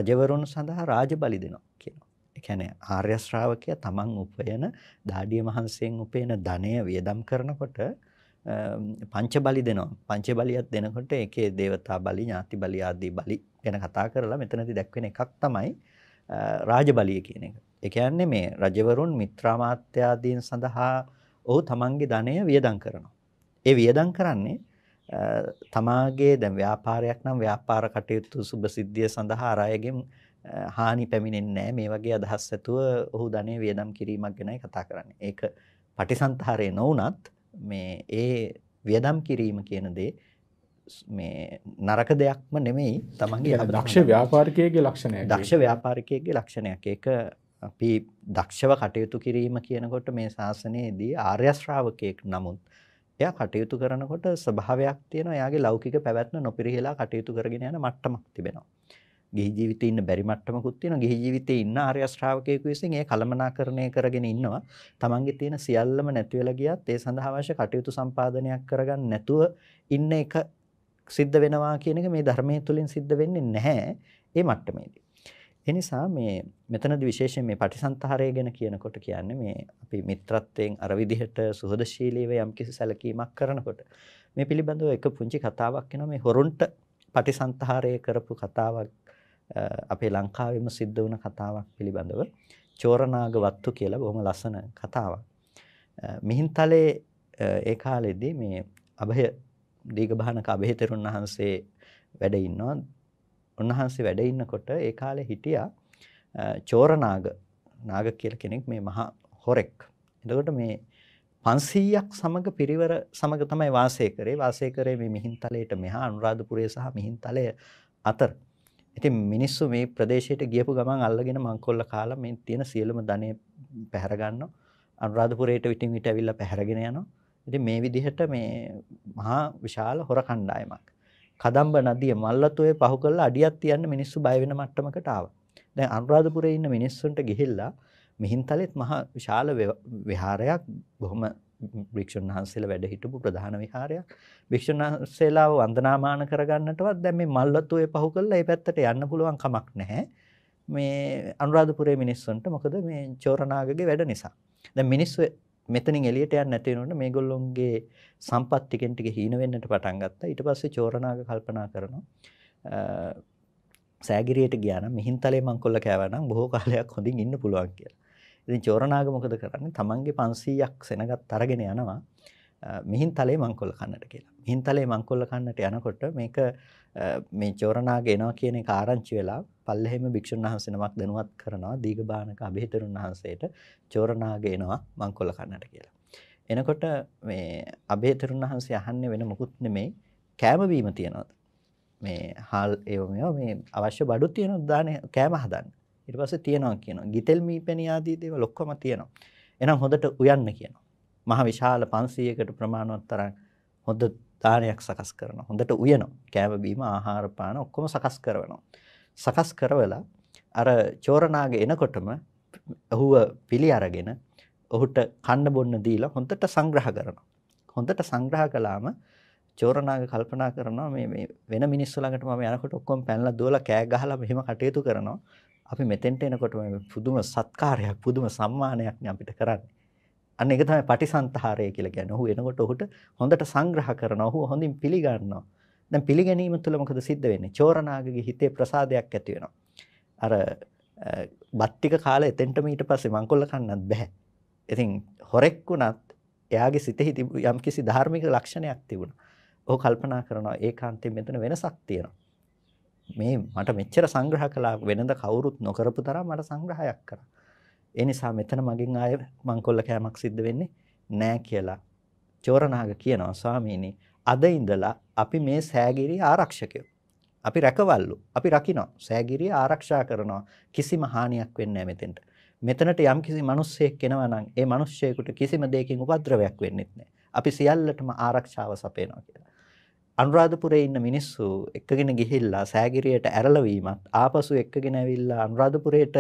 රජවරුන් සඳහා රාජ බලි දෙනවා කියනවා. එකැන ආර්යශ්‍රාවකය තමන් උපයන දාඩිය මහන්සයෙන් උපයන ධනය වියදම් කරනකොට පංච බලි දෙනවා පංච බලියත් දෙනකොට එකේ දේවතා බලි ඥාති බලි ආදී බලි ගැන කතා කරලා මෙතනති දැක්වෙන එකක් තමයි රාජ බලිය කියන එක. එකයන්නේ මේ රජවරුන් මිත්‍රාමාත්‍යාදීන් සඳහා ඔහු තමන්ගේ ධනය වියදම් කරනවා. ඒ වියදම් කරන්නේ තමාගේ දැන් ව්‍යාපාරයක් නම් ව්‍යාපාර කටයුතු සුබ සිද්ධිය සඳහා අරයගෙන් හානි පැමිණෙන්නේ නැහැ. මේ වගේ අදහස් ඇතුව ඔහු ධනය වියදම් කිරීමක් ගැනයි කතා කරන්නේ. ඒක පටිසන්තරේ නොවුනත් මේ ඒ වියදම් කිරීම කියන දේ මේ නරක දෙයක්ම නෙමෙයි තමන්ගේ දක්ෂ ව්‍යාපාරිකයගේ ලක්ෂණය. දක්ෂ ව්‍යාපාරිකයගේ ලක්ෂණයක්. ඒක අපි දක්ෂව කටයුතු කිරීම කියනකොට මේ ශාසනයේදී ආර්ය ශ්‍රාවකයෙක් නමුත් එයා කටයුතු කරනකොට ස්වභාවයක් තියෙනවා එයාගේ ලෞකික පැවැත්ම නොපිරිහෙලා කටයුතු කරගෙන යන මට්ටමක් තිබෙනවා. ගිහි ජීවිතේ ඉන්න බැරි මට්ටමකුත් තියෙනවා. ගිහි ජීවිතේ ඉන්න ආර්ය ශ්‍රාවකයෙකු විසින් ඒ කලමනාකරණය කරගෙන ඉන්නවා. තමන්ගේ තියෙන සියල්ලම නැති වෙලා ගියත් ඒ සඳහා අවශ්‍ය කටයුතු සම්පාදනයක් කරගන්න නැතුව ඉන්න එක සිද්ධ වෙනවා කියන එක මේ ධර්මයේ තුලින් සිද්ධ වෙන්නේ නැහැ. ඒ මට්ටමේදී එනිසා මේ මෙතනදි විශේෂයෙන් මේ පටිසන්තරය ගැන කියනකොට කියන්නේ මේ අපි මිත්‍රත්වයෙන් අර විදිහට සුහදශීලීව යම්කිසි සැලකීමක් කරනකොට මේ පිළිබඳව එක පුංචි කතාවක් එනවා මේ හොරුන්ට පටිසන්තරය කරපු කතාවක් අපේ ලංකාවෙම සිද්ධ වුණ කතාවක් පිළිබඳව චෝරනාග වත්තු කියලා බොහොම ලස්සන කතාවක්. මිහින්තලේ ඒ කාලෙදී මේ අභය දීග භානක අභේතරුන් වහන්සේ වැඩ ඉන්නවා උන්වහන්සේ වැඩ ඉන්නකොට ඒ කාලේ හිටියා චෝරනාග නාග කියලා කෙනෙක් මේ මහා හොරෙක්. එතකොට මේ 500ක් සමග පිරිවර සමග තමයි වාසය කරේ. වාසය කරේ මේ මිහින්තලයට මෙහා අනුරාධපුරය සහ මිහින්තලය අතර. ඉතින් මිනිස්සු මේ ප්‍රදේශයට ගියපු ගමන් අල්ලගෙන මංකොල්ල කාලා මේ තියෙන සියලුම ධනෙ පැහැර ගන්නවා. අනුරාධපුරයට විටින් විට ඇවිල්ලා පැහැරගෙන යනවා. ඉතින් මේ විදිහට මේ මහා විශාල හොර කණ්ඩායමක්. කදම්බ නදිය මල්ලතෝය පහු කරලා අඩියක් තියන්න මිනිස්සු බය වෙන මට්ටමකට ආවා. දැන් අනුරාධපුරේ ඉන්න මිනිස්සුන්ට ගිහිල්ලා මිහින්තලෙත් මහා විශාල විහාරයක් බොහොම භික්ෂුන් වහන්සේලා වැඩ හිටපු ප්‍රධාන විහාරයක් භික්ෂුන් වහන්සේලාව වන්දනාමාන කරගන්නටවත් දැන් මේ මල්වතුේ පහු කළා ඒ පැත්තට යන්න පුළුවන් කමක් නැහැ මේ අනුරාධපුරයේ මිනිස්සුන්ට මොකද මේ චෝරනාගගේ වැඩ නිසා දැන් මිනිස්සු මෙතනින් එලියට යන්න නැති වෙනකොට මේගොල්ලොන්ගේ සම්පත් ටිකෙන් ටික හීන වෙන්නට පටන් ගත්තා. ඊට පස්සේ චෝරනාග කල්පනා කරනවා. සෑගිරියට ගියා නම් මිහින්තලේ මංකොල්ල කෑවා නම් බොහෝ කාලයක් හොඳින් ඉන්න පුළුවන් කියලා. ඉතින් චෝරනාග මොකද කරන්නේ? තමන්ගේ 500ක් සෙනගත් අරගෙන යනවා. මිහින්තලේ මංකොල්ල කන්නට කියලා. මිහින්තලේ මංකොල්ල කන්නට යනකොට මේක මේ චෝරනාග එනවා කියන එක ආරංචි වෙලා පල්ලෙහෙම භික්ෂුන් වහන්සේ නමක් දැනුවත් කරනවා දීඝබානක અભේතරුන් වහන්සේට චෝරණාගේ එනවා මංකොල කන්නට කියලා. එනකොට මේ અભේතරුන් වහන්සේ අහන්නේ වෙන මොකුත් නෙමෙයි කෑම බීම තියනවාද? මේ හාල් ඒව මේවා මේ අවශ්‍ය බඩු තියෙනවා දානේ කෑම හදන්න. ඊට පස්සේ තියනවා කියනවා. ගිතෙල් මීපෙණි ආදී දේවල් ඔක්කොම තියෙනවා. එහෙනම් හොඳට උයන්න කියනවා. මහ විශාල 500කට ප්‍රමාණවත් තරම් හොඳ දානයක් සකස් කරනවා. හොඳට උයනවා. කෑම බීම ආහාර පාන ඔක්කොම සකස් කරනවා. සකස් කරවලා අර චෝරනාග එනකොටම ඔහුව පිළි අරගෙන ඔහුට කන්න බොන්න දීලා හොඳට සංග්‍රහ කරනවා. හොඳට සංග්‍රහ කළාම චෝරනාග කල්පනා කරනවා මේ මේ වෙන මිනිස්සු ළඟට මම යනකොට ඔක්කොම පැනලා දුවලා කෑ ගහලා මෙහෙම කටයුතු කරනවා. අපි මෙතෙන්ට එනකොට මේ පුදුම සත්කාරයක් පුදුම සම්මානයක් නේ අපිට කරන්නේ. අන්න ඒක තමයි පටිසන්තහාරය කියලා කියන්නේ. ඔහු එනකොට ඔහුට හොඳට සංග්‍රහ කරනවා. ඔහු හොඳින් පිළිගන්නවා. දැන් පිළිගැනීම තුළ මොකද සිද්ධ වෙන්නේ? චෝරනාගගේ හිතේ ප්‍රසාදයක් ඇති වෙනවා. අර බත් ටික කාලා එතෙන්ටම ඊට පස්සේ මංකොල්ල කන්නත් බෑ. ඉතින් හොරෙක් වුණත් එයාගේ සිතෙහි යම්කිසි ධාර්මික ලක්ෂණයක් තිබුණා. ඔහු කල්පනා කරනවා ඒකාන්තයෙන් මෙතන වෙනසක් තියෙනවා. මේ මට මෙච්චර සංග්‍රහ කළා වෙනද කවුරුත් නොකරපු තරම් මට සංග්‍රහයක් කරා. ඒ නිසා මෙතන මගෙන් ආයෙ මංකොල්ල කෑමක් සිද්ධ වෙන්නේ නෑ කියලා චෝරනාග කියනවා ස්වාමීනි අද ඉඳලා අපි මේ සෑගිරි ආරක්ෂකයෝ. අපි රැකවල්ලු. අපි රකිනවා. සෑගිරිය ආරක්ෂා කරනවා. කිසිම හානියක් වෙන්නේ නැහැ මෙතෙන්ට. මෙතනට යම් කිසි මිනිස්සෙක් එනවා නම් ඒ මිනිස්සෙකුට කිසිම දෙයකින් උපද්‍රවයක් වෙන්නෙත් නැහැ. අපි සියල්ලටම ආරක්ෂාව සපයනවා කියලා. අනුරාධපුරේ ඉන්න මිනිස්සු එක්කගෙන ගිහිල්ලා සෑගිරියට ඇරළවීමත් ආපසු එක්කගෙන ඇවිල්ලා අනුරාධපුරේට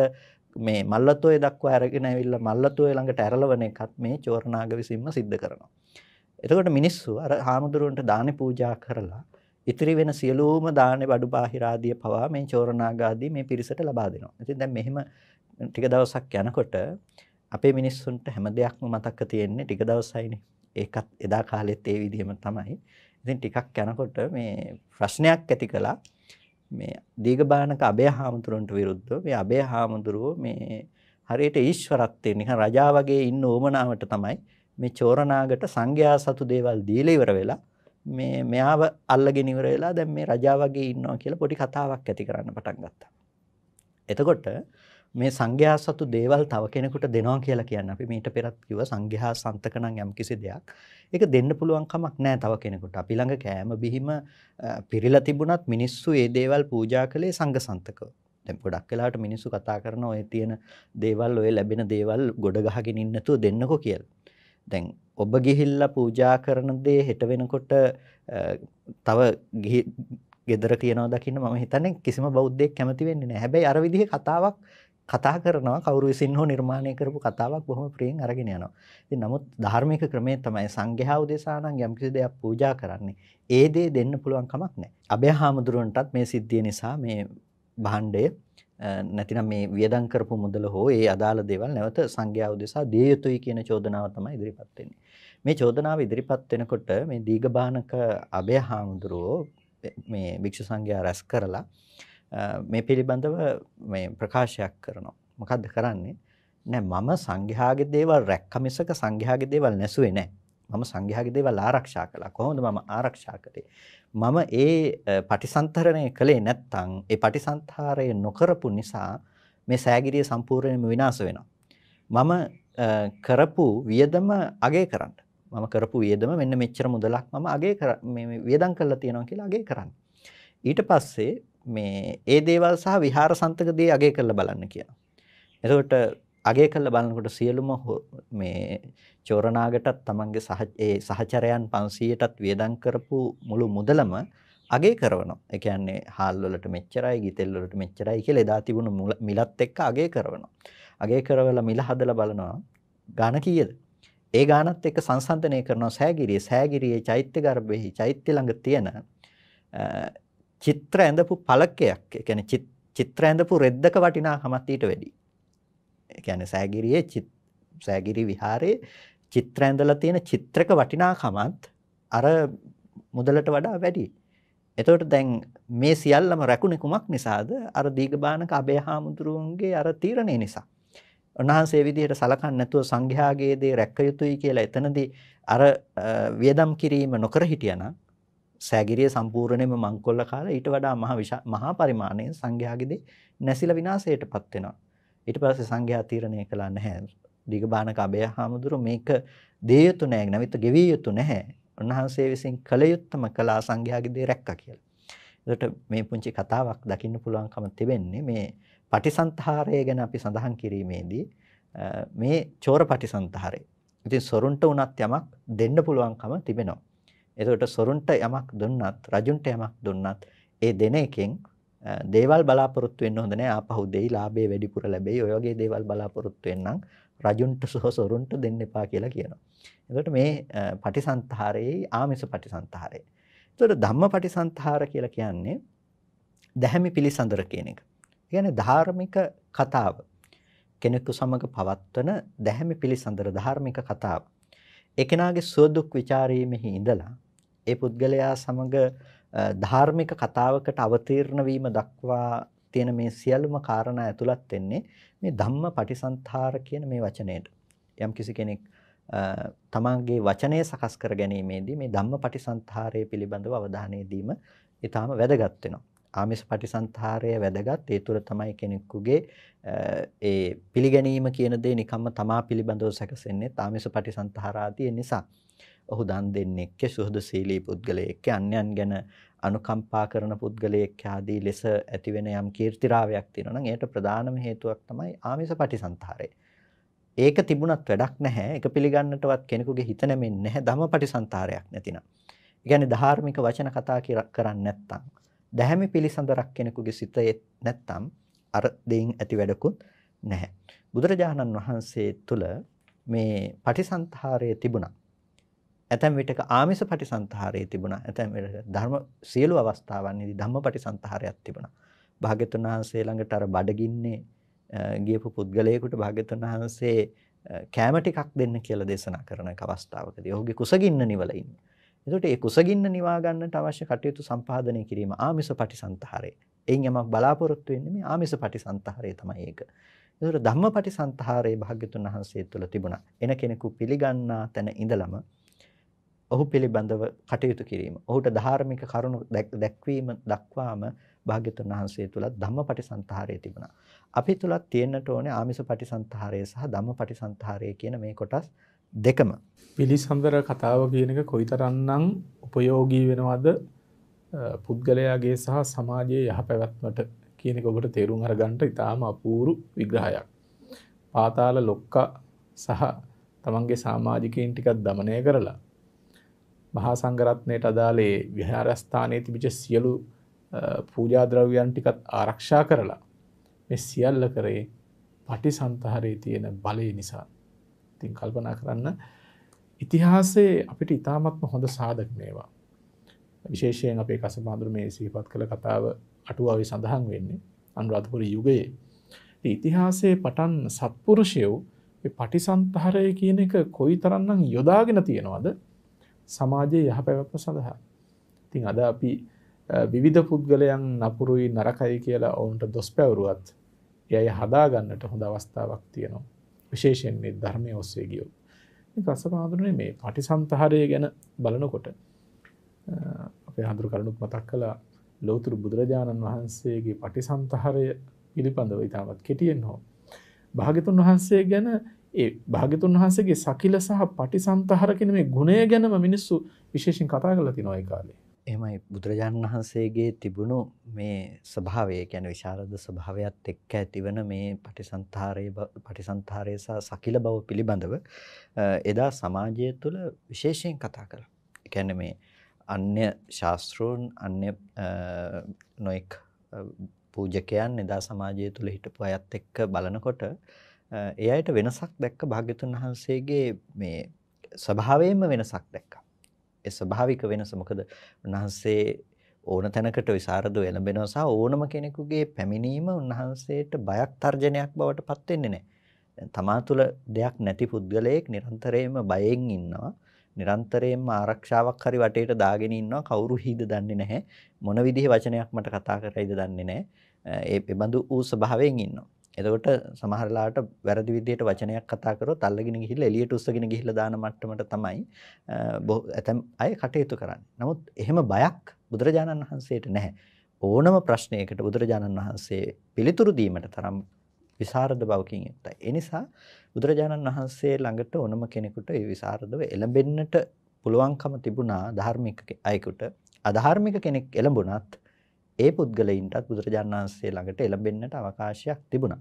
මේ මල්ලතෝය දක්වා අරගෙන ඇවිල්ලා මල්ලතෝය ළඟට ඇරළවන එකත් මේ චෝරනාග විසින්ම සිද්ධ කරනවා. එතකොට මිනිස්සු අර හාමුදුරුවන්ට දාන පූජා කරලා ඉතිරි වෙන සියලූම දාන බඩු බාහිරාදිය පවා මේ චෝරනාගාදී මේ පිරිසට ලබා දෙනවා. ඉතින් දැන් මෙහෙම ටික දවසක් යනකොට අපේ මිනිස්සුන්ට හැම දෙයක්ම මතක තියෙන්නේ ටික දවසයිනේ. ඒකත් එදා කාලෙත් ඒ විදිහම තමයි. ඉතින් ටිකක් යනකොට මේ ප්‍රශ්නයක් ඇති කළා මේ දීගබානක අබේ හාමුදුරන්ට විරුද්ධව මේ අබේ හාමුදුරුව මේ හරියට ඊශ්වරත්වයෙන් නිකන් රජා වගේ ඉන්න ඕමනාවට තමයි මේ චෝරනාගට සංඝයා සතු දේවල් දීලා ඉවර වෙලා මේ මෙයාව අල්ලගෙන ඉවර වෙලා දැන් මේ රජා වගේ ඉන්නවා කියලා පොඩි කතාවක් ඇති කරන්න පටන් ගත්තා. එතකොට මේ සංඝයා සතු දේවල් තව කෙනෙකුට දෙනවා කියලා කියන්නේ අපි මීට පෙරත් කිව්ව සංඝයා සන්තක නම් යම්කිසි දෙයක්. ඒක දෙන්න පුළුවන් කමක් නැහැ තව කෙනෙකුට. අපි ළඟ කෑම බිහිම පිරීලා තිබුණත් මිනිස්සු ඒ දේවල් පූජා කළේ සංඝ සන්තකව. දැන් ගොඩක් වෙලාවට මිනිස්සු කතා කරන ඔය තියෙන දේවල් ඔය ලැබෙන දේවල් ගොඩ ගහගෙන ඉන්න නැතුව දෙන්නකෝ කියලා. දැන් ඔබ ගිහිල්ලා පූජා කරන දේ හෙට වෙනකොට තව ගෙදර කියනවා දකින්න මම හිතන්නේ කිසිම බෞද්ධයෙක් කැමති වෙන්නේ නැහැ. හැබැයි අර විදිහේ කතාවක් කතා කරනවා කවුරු විසින් හෝ නිර්මාණය කරපු කතාවක් බොහොම ප්‍රියෙන් අරගෙන යනවා. ඉතින් නමුත් ධාර්මික ක්‍රමේ තමයි සංඝයා උදෙසා නම් යම්කිසි දෙයක් පූජා කරන්නේ. ඒ දේ දෙන්න පුළුවන් කමක් නැහැ. අබේ හාමුදුරුවන්ටත් මේ සිද්ධිය නිසා මේ භාණ්ඩය නැතිනම් මේ වියදම් කරපු මුදල හෝ ඒ අදාළ දේවල් නැවත සංඝයා උදෙසා දිය යුතුයි කියන චෝදනාව තමයි ඉදිරිපත් වෙන්නේ. මේ චෝදනාව ඉදිරිපත් වෙනකොට මේ දීඝබානක අබේහාමුදුරෝ මේ භික්ෂු සංඝයා රැස් කරලා මේ පිළිබඳව මේ ප්‍රකාශයක් කරනවා. මොකද්ද කරන්නේ? නෑ මම සංඝයාගේ දේවල් රැක්ක මිසක සංඝයාගේ දේවල් නැසුවේ නෑ. මම සංඝයාගේ දේවල් ආරක්ෂා කළා. කොහොමද මම ආරක්ෂා කළේ? මම ඒ පටිසන්තරණය කළේ නැත්තම් ඒ පටිසන්තරය නොකරපු නිසා මේ සෑගිරිය සම්පූර්ණයෙන්ම විනාශ වෙනවා. මම කරපු වියදම අගේ කරන්න. මම කරපු වියදම මෙන්න මෙච්චර මුදලක් මම අගේ මේ වියදම් කරලා තියෙනවා කියලා අගේ කරන්න. ඊට පස්සේ මේ ඒ දේවල් සහ විහාර සන්තක දේ අගේ කරලා බලන්න කියනවා. එතකොට අගේ කළ බලනකොට සියලුම මේ චෝරනාගටත් තමන්ගේ ඒ සහචරයන් 500ටත් වියදම් කරපු මුළු මුදලම අගේ කරනවා. ඒ කියන්නේ හාල් වලට මෙච්චරයි, ගිතෙල් වලට මෙච්චරයි කියලා එදා තිබුණු මිලත් එක්ක අගේ කරනවා. අගේ කරවලා මිල හදලා බලනවා ගාණ කීයද? ඒ ගානත් එක්ක සංසන්දනය කරනවා සෑගිරියේ. සෑගිරියේ චෛත්‍ය ගර්භෙහි චෛත්‍ය ළඟ තියෙන චිත්‍ර ඇඳපු පළකයක්. ඒ කියන්නේ චිත්‍ර ඇඳපු රෙද්දක වටිනාකමත් ඊට වැඩියි. ගැන සෑගිරියේ චිත් සෑගිරි විහාරයේ චිත්‍ර ඇඳලා තියෙන චිත්‍රක වටිනාකමත් අර මුදලට වඩා වැඩි. එතකොට දැන් මේ සියල්ලම රැකුණේ කුමක් නිසාද? අර දීගබානක අබේ හාමුදුරුවන්ගේ අර තීරණය නිසා. උන්වහන්සේ විදිහට සලකන්නේ නැතුව සංඝයාගේ දේ රැක්ක යුතුයි කියලා එතනදී අර වියදම් කිරීම නොකර හිටියනම් සෑගිරිය සම්පූර්ණයෙන්ම මංකොල්ල කාලා ඊට වඩා මහා මහා පරිමාණයෙන් සංඝයාගේ දේ නැසිලා විනාශයටපත් වෙනවා. ඊට පස්සේ සංඝයා තීරණය කළා නැහැ. දීගබාන කබය හාමුදුරු මේක දේ යුතු නැහැ. නැවිත ගෙවිය යුතු නැහැ. උන්වහන්සේ විසින් කළ යුත්තම කළා සංඝයාගේ දේ රැක්කා කියලා. එතකොට මේ පුංචි කතාවක් දකින්න පුළුවන්කම තිබෙන්නේ මේ පටිසන්තරය ගැන අපි සඳහන් කිරීමේදී මේ චෝර පටිසන්තරය. ඉතින් සොරුන්ට උනත් යමක් දෙන්න පුළුවන්කම තිබෙනවා. එතකොට සොරුන්ට යමක් දුන්නත් රජුන්ට යමක් දුන්නත් ඒ දෙන එකෙන් දේවල් බලාපොරොත්තු වෙන්න හොඳ නැහැ. ආපහු දෙයි, ලාභේ වැඩිපුර ලැබෙයි. ඔය වගේ දේවල් බලාපොරොත්තු වෙන්නම් රජුන්ට සහ සොරුන්ට දෙන්න එපා කියලා කියනවා. එතකොට මේ පටිසන්තරයේ ආමිස පටිසන්තරයේ. එතකොට ධම්ම පටිසන්තර කියලා කියන්නේ දැහැමි පිළිසඳර කියන එක. ඒ කියන්නේ ධාර්මික කතාව. කෙනෙකු සමග පවත්වන දැහැමි පිළිසඳර ධාර්මික කතාව. එකනාගේ සුවදුක් ਵਿਚාරීමේ ඉඳලා ඒ පුද්ගලයා සමග ධාර්මික කතාවකට අවතීර්ණ වීම දක්වා තියෙන මේ සියලුම කාරණා ඇතුළත් වෙන්නේ මේ ධම්ම පටිසන්තර කියන මේ වචනයට. යම් කිසි කෙනෙක් තමන්ගේ වචනය සකස් කර ගැනීමේදී මේ ධම්ම පටිසන්තරය පිළිබඳව අවධානය දීම ඊටාම වැදගත් වෙනවා. ආමිස පටිසන්තරය වැදගත්. ඒ තුර තමයි කෙනෙකුගේ ඒ පිළිගැනීම කියන දේ නිකම්ම තමා පිළිබඳව සැකසෙන්නේ ආමිස පටිසන්තරාදී නිසා. ඔහු දන් දෙන්නේ එක්ක සුහදශීලී පුද්ගලයෙක් අන්‍යයන් ගැන අනුකම්පා කරන පුද්ගලයෙක් ආදී ලෙස ඇතිවෙන යම් කීර්තිරාවයක් තියෙනවා නම් ඒකට ප්‍රධානම හේතුවක් තමයි ආමේස පටිසන්තරය. ඒක තිබුණත් වැඩක් නැහැ. ඒක පිළිගන්නටවත් කෙනෙකුගේ හිත නැමෙන්නේ නැහැ ධම්ම පටිසන්තරයක් නැතිනම්. ඒ කියන්නේ ධාර්මික වචන කතා කරන්නේ නැත්නම් දැහැමි පිළිසඳරක් කෙනෙකුගේ සිතේ නැත්නම් අර දෙයින් ඇති වැඩකුත් නැහැ. බුදුරජාණන් වහන්සේ තුල මේ පටිසන්තරය තිබුණා. ඇතැම් විටක ආමිස පටිසන්තහාරයේ තිබුණා. ඇතැම් විටක ධර්ම සියලු අවස්ථාවන්හිදී ධම්ම පටිසන්තහාරයක් තිබුණා. භාග්‍යතුන් වහන්සේ ළඟට අර බඩගින්නේ ගියපු පුද්ගලයෙකුට භාග්‍යතුන් වහන්සේ කෑම ටිකක් දෙන්න කියලා දේශනා කරන අවස්ථාවකදී ඔහුගේ කුසගින්න නිවල ඉන්නේ. එතකොට ඒ කුසගින්න නිවා ගන්නට අවශ්‍ය කටයුතු සම්පාදනය කිරීම ආමිස පටිසන්තහරේ. එයින් යමක් බලාපොරොත්තු වෙන්නේ මේ ආමිස පටිසන්තහරේ තමයි ඒක. එතකොට ධම්ම පටිසන්තහරේ භාග්‍යතුන් වහන්සේ තුළ තිබුණා. එන කෙනෙකු පිළිගන්නා තැන ඉඳලම ඔහු පිළිබඳව කටයුතු කිරීම. ඔහුට ධාර්මික කරුණු දැක්වීම දක්වාම භාග්‍යතුන් වහන්සේ තුල ධම්මපටිසන්තරය තිබුණා. අපි තුලත් තියෙන්නට ඕනේ ආමිස පටිසන්තරය සහ ධම්මපටිසන්තරය කියන මේ කොටස් දෙකම. පිළිසඳර කතාව කියන එක කොයිතරම්නම් ප්‍රයෝගී වෙනවද පුද්ගලයාගේ සහ සමාජයේ යහපැවැත්මට කියන එක ඔබට තේරුම් අරගන්නට ඉතාම අපූරු විග්‍රහයක්. පාතාල ලොක්ක සහ තමන්ගේ සමාජිකයින් ටිකක් দমনය කරලා මහා සංගරත්නයට අදාළේ විහාරස්ථානයේ තිබිච සියලු පූජාද්‍රව්‍යයන් ටිකත් ආරක්ෂා කරලා මෙ සියල්ල කරේ පටි සන්තහරේ තියෙන බලය නිසා තින් කල්පනා කරන්න ඉතිහාසේ අපිට ඉතාමත්ම හොඳ සාධක මේවා විශේෂයෙන් අපේ කසමාදුර මේ සීපත් කළ කතාව අටුවාවේ සඳහන් වෙන්නේ අනුරාධපුර යුගයේ ඉතිහාසයේ පටන් සත්පුරුෂයෝ පටිසන්තහරය කියන එක කොයි තරන්නම් යොදාගෙන තියෙනවද සමාජයේ යහ පැවැත්ම සඳහා. ඉතින් අද අපි විවිධ පුද්ගලයන් නපුරුයි නරකයි කියලා ඔවුන්ට දොස් පැවරුවත් එය හදාගන්නට හොඳ අවස්ථාවක් තියෙනවා. විශේෂයෙන්න්නේ ධර්මය ඔස්සේ ගියෝ. රසමාදුරනේ මේ පටි සන්තහරය ගැන බලනකොට අපේ හඳුරු කරනුත් මතක් කලා ලෝතුරු බුදුරජාණන් වහන්සේගේ පටි සන්තහරය පිළිබඳව ඉතාමත් කෙටියෙන් හෝ. භාගතුන් වහන්සේ ගැන ඒ භාගතුන් වහන්සේගේ සකිල සහ පටිසන්තහර කියන මේ ගුණය ගැනම මිනිස්සු විශේෂයෙන් කතා කරලා තිනවා ඒ කාලේ. එහෙමයි බුදුරජාණන් වහන්සේගේ තිබුණු මේ ස්වභාවය කියන්නේ විශාරද ස්වභාවයත් එක්ක ඇතිවන මේ පටිසන්තරයේ පටිසන්තරයේ සහ සකිල බව පිළිබඳව එදා සමාජය තුළ විශේෂයෙන් කතා කළා. ඒ කියන්නේ මේ අන්‍ය ශාස්ත්‍රෝන් අන්‍ය නොඑක් පූජකයන් එදා සමාජය තුළ හිටපු අයත් එක්ක බලනකොට ඒ අයට වෙනසක් දැක්ක භාග්‍යතුන් වහන්සේගේ මේ ස්වභාවයෙන්ම වෙනසක් දැක්කා. ඒ ස්වභාවික වෙනස මොකද උන්වහන්සේ ඕන තැනකට විසරදව එළඹෙනවා සහ ඕනම කෙනෙකුගේ පැමිණීම උන්වහන්සේට බයක් තර්ජනයක් බවට පත් වෙන්නේ නැහැ. තමා තුළ දෙයක් නැති පුද්ගලයෙක් නිරන්තරයෙන්ම බයෙන් ඉන්නවා. නිරන්තරයෙන්ම ආරක්ෂාවක් හරි වටේට දාගෙන ඉන්නවා. කවුරු හිද දන්නේ නැහැ. මොන විදිහේ වචනයක් මට කතා කරයිද දන්නේ නැහැ. ඒ බඳු ඌ ස්වභාවයෙන් ඉන්නවා. එතකොට සමහරලාට වැරදි විදිහට වචනයක් කතා කරොත් අල්ලගෙන ගිහිල්ලා එළියට උස්සගෙන ගිහිල්ලා දාන මට්ටමට තමයි ඇතම් අය කටයුතු කරන්නේ. නමුත් එහෙම බයක් බුදුරජාණන් වහන්සේට නැහැ. ඕනම ප්‍රශ්නයකට බුදුරජාණන් වහන්සේ පිළිතුරු දීමට තරම් විසරද බවකින් යුක්තයි. ඒ නිසා බුදුරජාණන් වහන්සේ ළඟට ඕනම කෙනෙකුට ඒ විසරදව එළඹෙන්නට පුළුවන්කම තිබුණා ධාර්මික අයෙකුට. අධාර්මික කෙනෙක් එළඹුණත් ඒ පුද්ගලයින්ටත් බුදුරජාණන් වහන්සේ ළඟට එළඹෙන්නට අවකාශයක් තිබුණා.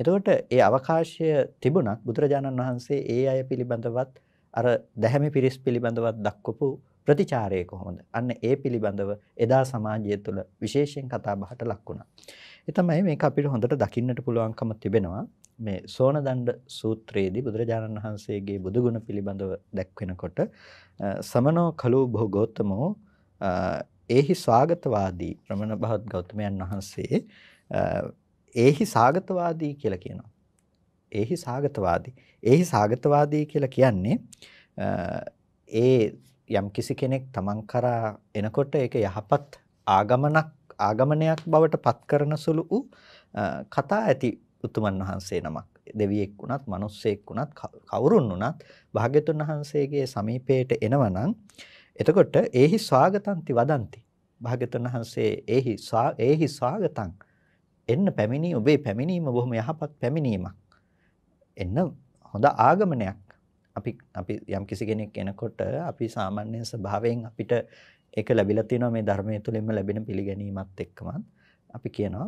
එතකොට ඒ අවකාශය තිබුණත් බුදුරජාණන් වහන්සේ ඒ අය පිළිබඳවත් අර දැහැමි පිරිස් පිළිබඳවත් දක්වපු ප්‍රතිචාරය කොහොමද? අන්න ඒ පිළිබඳව එදා සමාජය තුළ විශේෂයෙන් කතා බහට ලක් වුණා. ඒ තමයි මේක අපිට හොඳට දකින්නට පුළුවන්කම තිබෙනවා. මේ සෝනදණ්ඩ සූත්‍රයේදී බුදුරජාණන් වහන්සේගේ බුදුගුණ පිළිබඳව දැක්වෙනකොට සමනෝ කලෝ භෝගෝත්තමෝ ඒහි ස්වාගතවාදී ශ්‍රමණ බහත් ගෞතමයන් වහන්සේ ඒහි සාගතවාදී කියලා කියනවා. ඒහි සාගතවාදී. ඒහි සාගතවාදී කියලා කියන්නේ ඒ යම් කිසි කෙනෙක් තමන් කරා එනකොට ඒක යහපත් ආගමනක් ආගමනයක් බවට පත් කරන සුළු වූ කතා ඇති උතුමන් වහන්සේ නමක්. දෙවියෙක් වුණත්, මිනිස්සෙක් වුණත්, කවුරුන් වුණත් භාග්‍යතුන් වහන්සේගේ සමීපයට එනවනම් එතකොට ඒහි ස්වාගතන්ති වදන්ති. භාග්‍යතුන් වහන්සේ ඒහි ඒහි ස්වාගතං එන්න පැමිණි ඔබේ පැමිණීම බොහොම යහපත් පැමිණීමක්. එන්න හොඳ ආගමනයක්. අපි අපි යම් කිසි කෙනෙක් එනකොට අපි සාමාන්‍ය ස්වභාවයෙන් අපිට ඒක ලැබිලා තියෙනවා මේ ධර්මයේ තුලින්ම ලැබෙන පිළිගැනීමත් එක්කමත් අපි කියනවා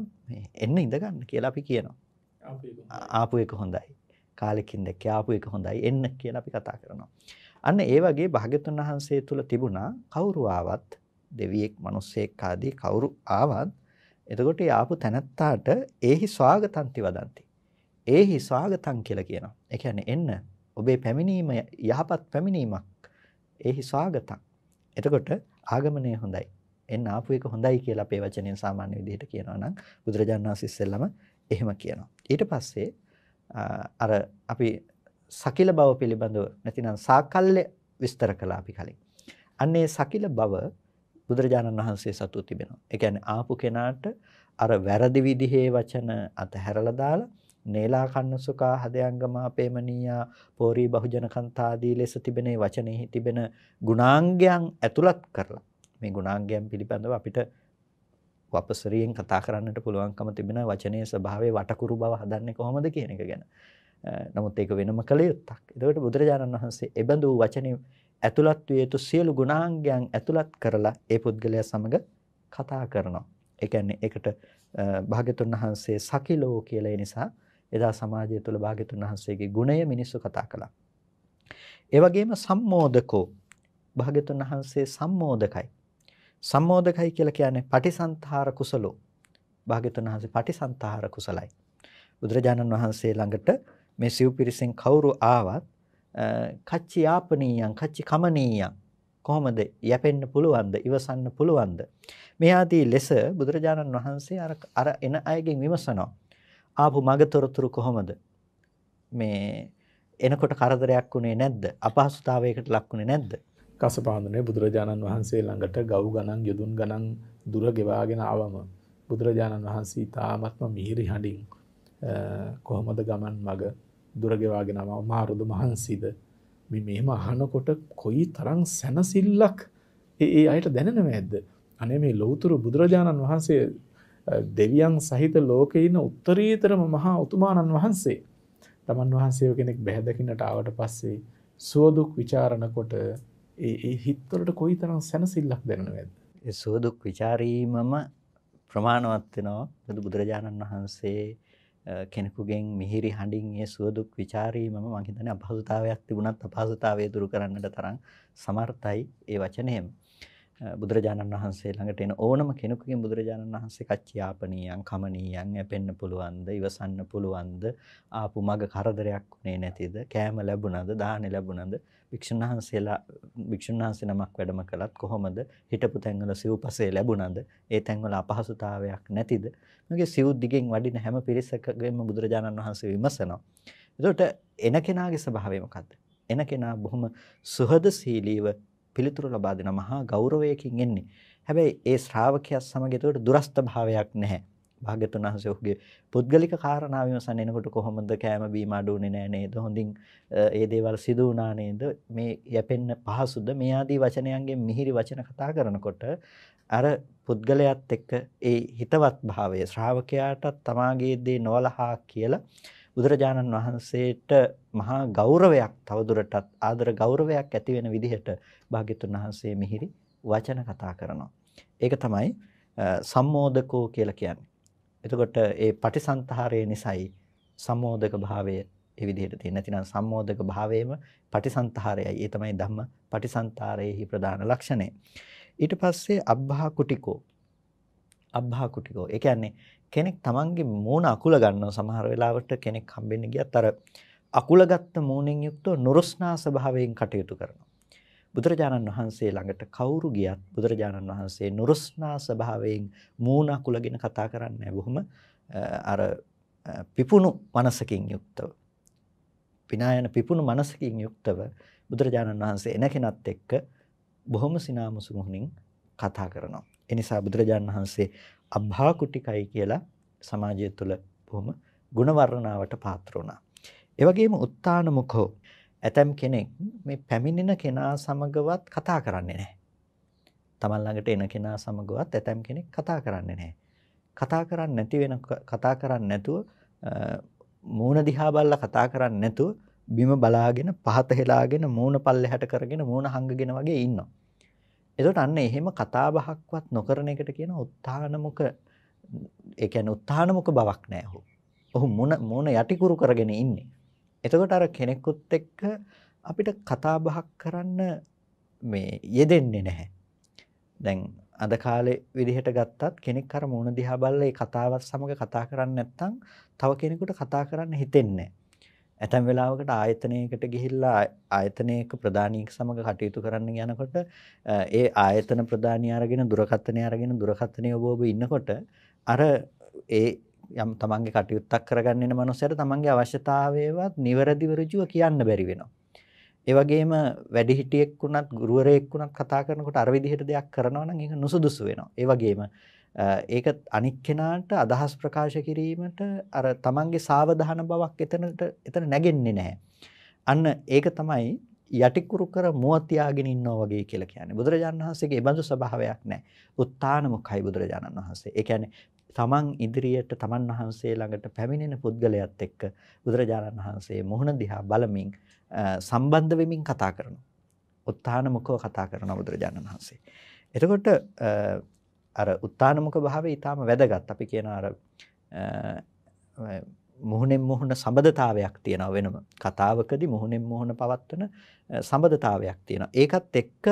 එන්න ඉඳගන්න කියලා අපි කියනවා. ආපු එක හොඳයි. කාලෙකින් දැක්ක ආපු එක හොඳයි එන්න කියලා අපි කතා කරනවා. අන්න ඒ වගේ භාග්‍යතුන් වහන්සේ තුල තිබුණා කවුරු ආවත් දෙවියෙක් මිනිස්සෙක් ආදී කවුරු ආවත් එතකොට ඒ ආපු තැනත්තාට ඒහි ස්වාගතන්ති වදන්ති. ඒහි ස්වාගතං කියලා කියනවා. ඒ කියන්නේ එන්න ඔබේ පැමිණීම යහපත් පැමිණීමක්. ඒහි ස්වාගතං. එතකොට ආගමනය හොඳයි. එන්න ආපු එක හොඳයි කියලා අපේ වචනෙන් සාමාන්‍ය විදිහට කියනවා නම් බුදුරජාණන් වහන්සේ ඉස්සෙල්ලම එහෙම කියනවා. ඊට පස්සේ අර අපි සකිල බව පිළිබඳව නැතිනම් සාකල්්‍ය විස්තර කළා අපි කලින්. අන්නේ සකිල බව බුදුරජාණන් වහන්සේ සතු තිබෙනවා. ඒ කියන්නේ ආපු කෙනාට අර වැරදි විදිහේ වචන අතහැරලා දාලා නේලා කන්නසුකා හදයංගමා ප්‍රේමණීයා පෝරි බහුජන කන්තාදී ලෙස තිබෙනේ වචනේහි තිබෙන ගුණාංගයන් ඇතුළත් කරලා මේ ගුණාංගයන් පිළිබඳව අපිට වපසරියෙන් කතා කරන්නට පුළුවන්කම තිබෙන වචනයේ ස්වභාවයේ වටකුරු බව හදන්නේ කොහොමද කියන එක ගැන නමුත් ඒක වෙනම කළ යුත්තක්. එතකොට බුදුරජාණන් වහන්සේ එබඳු වචනේ ඇතුළත් විය යුතු සියලු ගුණාංගයන් ඇතුළත් කරලා ඒ පුද්ගලයා සමග කතා කරනවා. ඒ කියන්නේ ඒකට භාග්‍යතුන් වහන්සේ සකිලෝ කියලා ඒ නිසා එදා සමාජය තුළ භාග්‍යතුන් වහන්සේගේ ගුණය මිනිස්සු කතා කළා. ඒ වගේම සම්මෝදකෝ භාග්‍යතුන් වහන්සේ සම්මෝදකයි. සම්මෝදකයි කියලා කියන්නේ පටිසන්තහාර කුසලෝ. භාග්‍යතුන් වහන්සේ පටිසන්තහාර කුසලයි. බුදුරජාණන් වහන්සේ ළඟට මේ සිව් පිරිසෙන් කවුරු ආවත් කච්චි යාපනීයන් කච්චි කමනීයන් කොහොමද යැපෙන්න පුළුවන්ද ඉවසන්න පුළුවන්ද මේ ආදී ලෙස බුදුරජාණන් වහන්සේ අර අර එන අයගෙන් විමසනවා ආපු මග තොරතුරු කොහොමද මේ එනකොට කරදරයක් වුණේ නැද්ද අපහසුතාවයකට ලක්ුණේ නැද්ද කසපාඳුනේ බුදුරජාණන් වහන්සේ ළඟට ගව් ගණන් යදුන් ගණන් දුර ගෙවාගෙන ආවම බුදුරජාණන් වහන්සේ තාමත්ම මිහිරි හඬින් කොහොමද ගමන් මග දුරගෙවාගෙනම මාරුද මහන්සිද මෙම අහනකොට කොයි තරං සැනසිල්ලක් ඒ අයට දැනෙනව ඇද. අනේ මේ ලොවතුරු බුදුරජාණන් වහන්සේ දෙවියන් සහිත ලෝකඉන්න උත්තරීතරම මහා උතුමාණන් වහන්සේ. තමන් වහන්සේ කෙනෙක් බැහැදකින්නට ආවට පස්සේ සුවදුක් විචාරණකොට ඒ හිත්වලට කොයි තරම් සැනසිල්ලක් දෙනව ඇද. සුවදුක් විචාරීමම ප්‍රමාණවත් වෙනවා බුදුරජාණන් වහන්සේ කෙනෙකුගෙන් මිහිරි හඬින් ඒ සුවදුක් ਵਿਚාරීමම මම හිතන්නේ අපහසුතාවයක් තිබුණත් අපහසුතාවය දුරු කරන්නට තරම් සමර්ථයි ඒ වචනයම. බුදුරජාණන් වහන්සේ ළඟට එන ඕනම කෙනෙකුගෙන් බුදුරජාණන් වහන්සේ කච්චියාපනීයන් කමනීයන් යැපෙන්න පුළුවන්ද ඉවසන්න පුළුවන්ද ආපු මග කරදරයක් උනේ නැතිද කෑම ලැබුණද දාහන ලැබුණද භික්ෂුන් වහන්සේලා භික්ෂුන් වහන්සේ නමක් වැඩම කළත් කොහොමද හිටපු තැන්වල සිව්පසේ ලැබුණද ඒ තැන්වල අපහසුතාවයක් නැතිද මේකේ සිව් දිගෙන් වඩින හැම පිරිසකගෙම බුදුරජාණන් වහන්සේ විමසනවා එතකොට එන කෙනාගේ ස්වභාවය මොකද්ද එන කෙනා බොහොම සුහදශීලීව පිළිතුරු ලබා දෙන මහා ගෞරවයකින් එන්නේ හැබැයි ඒ ශ්‍රාවකයා සමග ඒකට දුරස්ත භාවයක් නැහැ භාගතුන් වහන්සේ ඔහුගේ පුද්ගලික කාරණා විමසන්න එනකොට කොහොමද කෑම බීම අඩු වෙන්නේ නැහැ නේද? හොඳින් ඒ දේවල් සිදු වුණා නේද? මේ යැපෙන්න පහසුද? මේ ආදී වචනයන්ගෙන් මිහිරි වචන කතා කරනකොට අර පුද්ගලයාත් එක්ක ඒ හිතවත් භාවය ශ්‍රාවකයාටත් තමාගේ දේ නොවලහා කියලා බුදුරජාණන් වහන්සේට මහා ගෞරවයක් තවදුරටත් ආදර ගෞරවයක් ඇති වෙන විදිහට භාග්‍යතුන් වහන්සේ මිහිරි වචන කතා කරනවා. ඒක තමයි සම්මෝදකෝ කියලා කියන්නේ. එතකොට ඒ පටිසන්තහාරය නිසායි සම්මෝධක භාවය ඒ විදිහට තියෙන. නැතිනම් සම්මෝධක භාවයේම පටිසන්තහාරයයි. ඒ තමයි ධම්ම පටිසන්තරයේහි ප්‍රධාන ලක්ෂණය. ඊට පස්සේ අබ්බා කුටිකෝ අබ්බා කුටිකෝ. ඒ කියන්නේ කෙනෙක් තමන්ගේ මූණ අකුල ගන්නවා සමහර වෙලාවට කෙනෙක් හම්බෙන්න ගියත් අර අකුලගත්ත මූණෙන් යුක්ත නුරුස්නා ස්වභාවයෙන් කටයුතු කරනවා. බුදුරජාණන් වහන්සේ ළඟට කවුරු ගියත් බුදුරජාණන් වහන්සේ නුරුස්නා ස්වභාවයෙන් මූණ අකුලගෙන කතා කරන්නේ බොහොම අර පිපුණු මනසකින් යුක්තව. විනායන පිපුණු මනසකින් යුක්තව බුදුරජාණන් වහන්සේ එන කෙනත් එක්ක බොහොම සිනාමුසු මුහුණින් කතා කරනවා. ඒ නිසා බුදුරජාණන් වහන්සේ අභා කුටිකයි කියලා සමාජය තුළ බොහොම ගුණ වර්ණනාවට පාත්‍ර වුණා. ඒ වගේම උත්තාන මුඛෝ ඇතම් කෙනෙක් මේ පැමිණෙන කෙනා සමගවත් කතා කරන්නේ නැහැ. තමන් ළඟට එන කෙනා සමගවත් ඇතම් කෙනෙක් කතා කරන්නේ නැහැ. කතා කරන්නේ නැති වෙන කතා කරන්නේ නැතුව මූණ දිහා බල්ලා කතා කරන්නේ නැතුව බිම බලාගෙන පහත හෙලාගෙන මූණ පල්ලෙහාට කරගෙන මූණ හංගගෙන වගේ ඉන්නවා. එතකොට අන්න එහෙම කතා බහක්වත් නොකරන එකට කියන උත්හානමුක ඒ කියන්නේ උත්හානමුක බවක් නැහැ ඔහු. ඔහු මොන මොන යටිකුරු කරගෙන ඉන්නේ. එතකොට අර කෙනෙකුත් එක්ක අපිට කතා බහක් කරන්න මේ යෙදෙන්නේ නැහැ. දැන් අද කාලේ විදිහට ගත්තත් කෙනෙක් අර මොන දිහා බලලා ඒ කතාවත් සමග කතා කරන්නේ නැත්නම් තව කෙනෙකුට කතා කරන්න හිතෙන්නේ ඇතැම් වෙලාවකට ආයතනයකට ගිහිල්ලා ආයතනයක ප්‍රධානීක සමග කටයුතු කරන්න යනකොට ඒ ආයතන ප්‍රධානී අරගෙන දුරකථනය අරගෙන දුරකථනය ඔබ ඔබ ඉන්නකොට අර ඒ යම් තමන්ගේ කටයුත්තක් කරගන්න එන මනුස්සයට තමන්ගේ අවශ්‍යතාවයවත් නිවැරදිව ඍජුව කියන්න බැරි වෙනවා. ඒ වගේම වැඩිහිටියෙක් වුණත් ගුරුවරයෙක් වුණත් කතා කරනකොට අර විදිහට දෙයක් කරනවා නම් ඒක නුසුදුසු වෙනවා. ඒ වගේම ඒක අනික් කෙනාට අදහස් ප්‍රකාශ කිරීමට අර තමන්ගේ සාවධාන බවක් එතනට එතන නැගෙන්නේ නැහැ. අන්න ඒක තමයි යටිකුරු කර මුව තියාගෙන ඉන්නවා වගේ කියලා කියන්නේ. බුදුරජාණන් වහන්සේගේ ඒ බඳු ස්වභාවයක් නැහැ. උත්තාන මුඛයි බුදුරජාණන් වහන්සේ. ඒ කියන්නේ තමන් ඉදිරියට තමන් වහන්සේ ළඟට පැමිණෙන පුද්ගලයාත් එක්ක බුදුරජාණන් වහන්සේ මොහොන දිහා බලමින් සම්බන්ධ වෙමින් කතා කරනවා. උත්තානමුකව කතා කරනවා බුදුරජාණන් වහන්සේ. එතකොට අර උත්තානමුක භාවය ඊටාම වැදගත්. අපි කියන අර මුහුණෙන් මුහුණ සබඳතාවයක් තියෙනවා වෙනම. කතාවකදී මුහුණෙන් මුහුණ පවත්වන සබඳතාවයක් තියෙනවා. ඒකත් එක්ක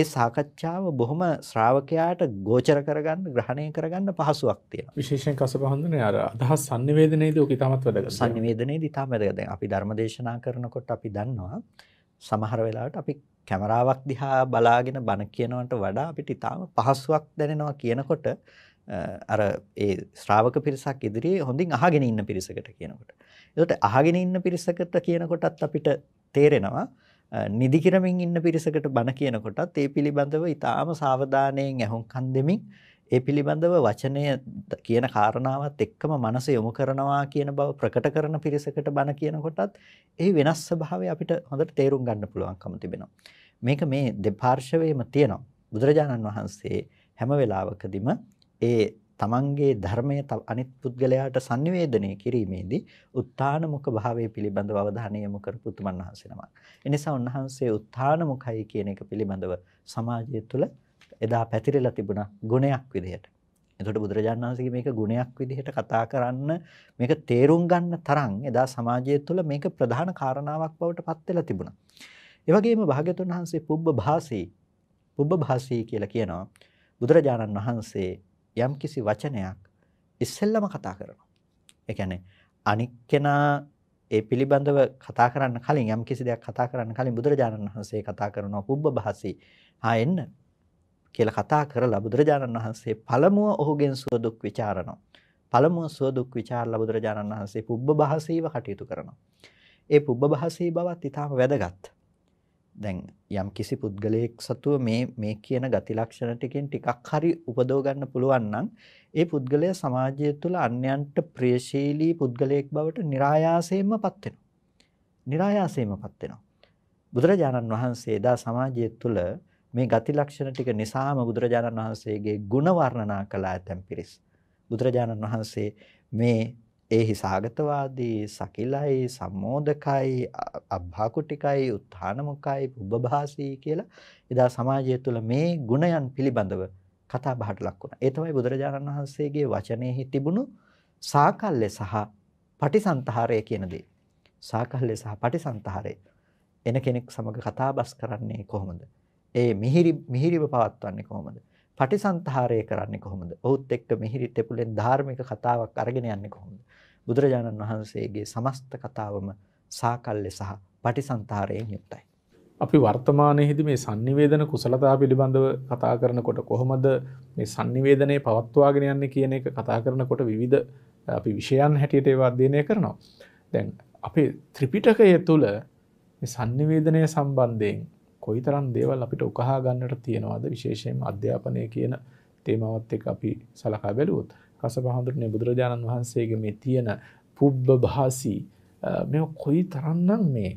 ඒ සාකච්ඡාව බොහොම ශ්‍රාවකයාට ගෝචර කරගන්න ග්‍රහණය කරගන්න පහසුවක් තියෙනවා. විශේෂයෙන් කසපහන්දුනේ අර අදහස් sannivedanayේදී ඔක ඉතාමත් වැදගත්. sannivedanayේදී ඉතාම වැදගත්. දැන් අපි ධර්ම දේශනා කරනකොට අපි දන්නවා සමහර වෙලාවට අපි කැමරාවක් දිහා බලාගෙන බන කියනවට වඩා අපිට ඉතාම පහසුවක් දැනෙනවා කියනකොට අර ඒ ශ්‍රාවක පිරිසක් ඉදිරියේ හොඳින් අහගෙන ඉන්න පිරිසකට කියනකොට. ඒකට අහගෙන ඉන්න පිරිසකට කියනකොටත් අපිට තේරෙනවා නිදිකිරමින් ඉන්න පිරිසකට බණ කියනකොටත් ඒ පිළිබඳව ඉතාම සාවධානයෙන් ඇහුම්කන් දෙමින් ඒ පිළිබඳව වචනය කියන කාරණාවත් එක්කම මනස යොමු කරනවා කියන බව ප්‍රකට කරන පිරිසකට බණ කියනකොටත් ඒ වෙනස් ස්වභාවය අපිට හොඳට තේරුම් ගන්න පුළුවන්කම තිබෙනවා. මේක මේ දෙපාර්ශවයේම තියෙනවා. බුදුරජාණන් වහන්සේ හැම වෙලාවකදීම ඒ තමන්ගේ ධර්මය අනිත් පුද්ගලයාට sannivedanaya කිරීමේදී උත්තානමුඛ භාවයේ පිළිබඳව අවධානය යොමු කරපු උතුමන් වහන්සේ නමක්. එනිසා උන්වහන්සේ උත්තානමුඛයි කියන එක පිළිබඳව සමාජය තුළ එදා පැතිරෙලා තිබුණා ගුණයක් විදිහට. එතකොට බුදුරජාණන් වහන්සේ මේක ගුණයක් විදිහට කතා කරන්න මේක තේරුම් ගන්න තරම් එදා සමාජය තුළ මේක ප්‍රධාන කාරණාවක් බවට පත් වෙලා තිබුණා. ඒ වගේම භාග්‍යතුන් වහන්සේ පුබ්බ භාසී පුබ්බ භාසී කියලා කියනවා. බුදුරජාණන් වහන්සේ යම්කිසි වචනයක් ඉස්සෙල්ලම කතා කරනවා. ඒ කියන්නේ අනික් කෙනා ඒ පිළිබඳව කතා කරන්න කලින් යම්කිසි දෙයක් කතා කරන්න කලින් බුදුරජාණන් වහන්සේ කතා කරනවා පුබ්බ භාසී ආ එන්න කියලා කතා කරලා බුදුරජාණන් වහන්සේ පළමුව ඔහුගෙන් සුව දුක් ਵਿਚාරනවා. පළමුව සුව දුක් ਵਿਚාරලා බුදුරජාණන් වහන්සේ පුබ්බ භාසීව කටයුතු කරනවා. ඒ පුබ්බ භාසී බවත් ඊටාම වැදගත්. දැන් යම් කිසි පුද්ගලයෙක් සතුව මේ මේ කියන ගති ලක්ෂණ ටිකෙන් ටිකක් හරි උපදව ගන්න පුළුවන් නම් ඒ පුද්ගලයා සමාජය තුළ අන්‍යයන්ට ප්‍රියශීලී පුද්ගලයෙක් බවට નિરાයාසයෙන්ම පත් වෙනවා. નિરાයාසයෙන්ම පත් වෙනවා. බුදුරජාණන් වහන්සේ එදා සමාජය තුළ මේ ගති ලක්ෂණ ටික නිසාම බුදුරජාණන් වහන්සේගේ ගුණ වර්ණනා කළා ඇතැම් පිරිස්. බුදුරජාණන් වහන්සේ මේ ඒ හිසාගතවාදී සකිලයි සම්මෝධකයි අභාකුටිකයි උත්හානමුකයි පුබ්බභාසී කියලා එදා සමාජය තුළ මේ ගුණයන් පිළිබඳව කතා බහට ලක් වුණා. ඒ තමයි බුදුරජාණන් වහන්සේගේ වචනයෙහි තිබුණු සාකල්‍ය සහ පටිසන්තහාරය කියන දේ. සාකල්‍ය සහ පටිසන්තහාරය. එන කෙනෙක් සමග කතා බස් කරන්නේ කොහොමද? ඒ මිහිරි මිහිරිව පවත්වන්නේ කොහොමද? පටිසන්තරය කරන්නේ කොහොමද? ඔහුත් එක්ක මිහිරි තෙපුලෙන් ධාර්මික කතාවක් අරගෙන යන්නේ කොහොමද? බුදුරජාණන් වහන්සේගේ සමස්ත කතාවම සාකල්ය සහ පටිසන්තරයෙන් යුක්තයි. අපි වර්තමානයේදී මේ sannivedana කුසලතා පිළිබඳව කතා කරනකොට කොහොමද මේ sannivedanaya පවත්වාගෙන යන්නේ කියන එක කතා කරනකොට විවිධ අපි විෂයන් හැටියට ඒවා අධ්‍යයනය කරනවා. දැන් අපේ ත්‍රිපිටකය තුළ sannivedanaya සම්බන්ධයෙන් කොයිතරම් දේවල් අපිට උකහා ගන්නට තියෙනවද විශේෂයෙන්ම අධ්‍යාපනය කියන තේමාවත් එක්ක අපි සලකා බැලුවොත් කසප හඳුරන්නේ බුදුරජාණන් වහන්සේගේ මේ තියෙන පුබ්බ භාසී මේ කොයි තරන්නම් මේ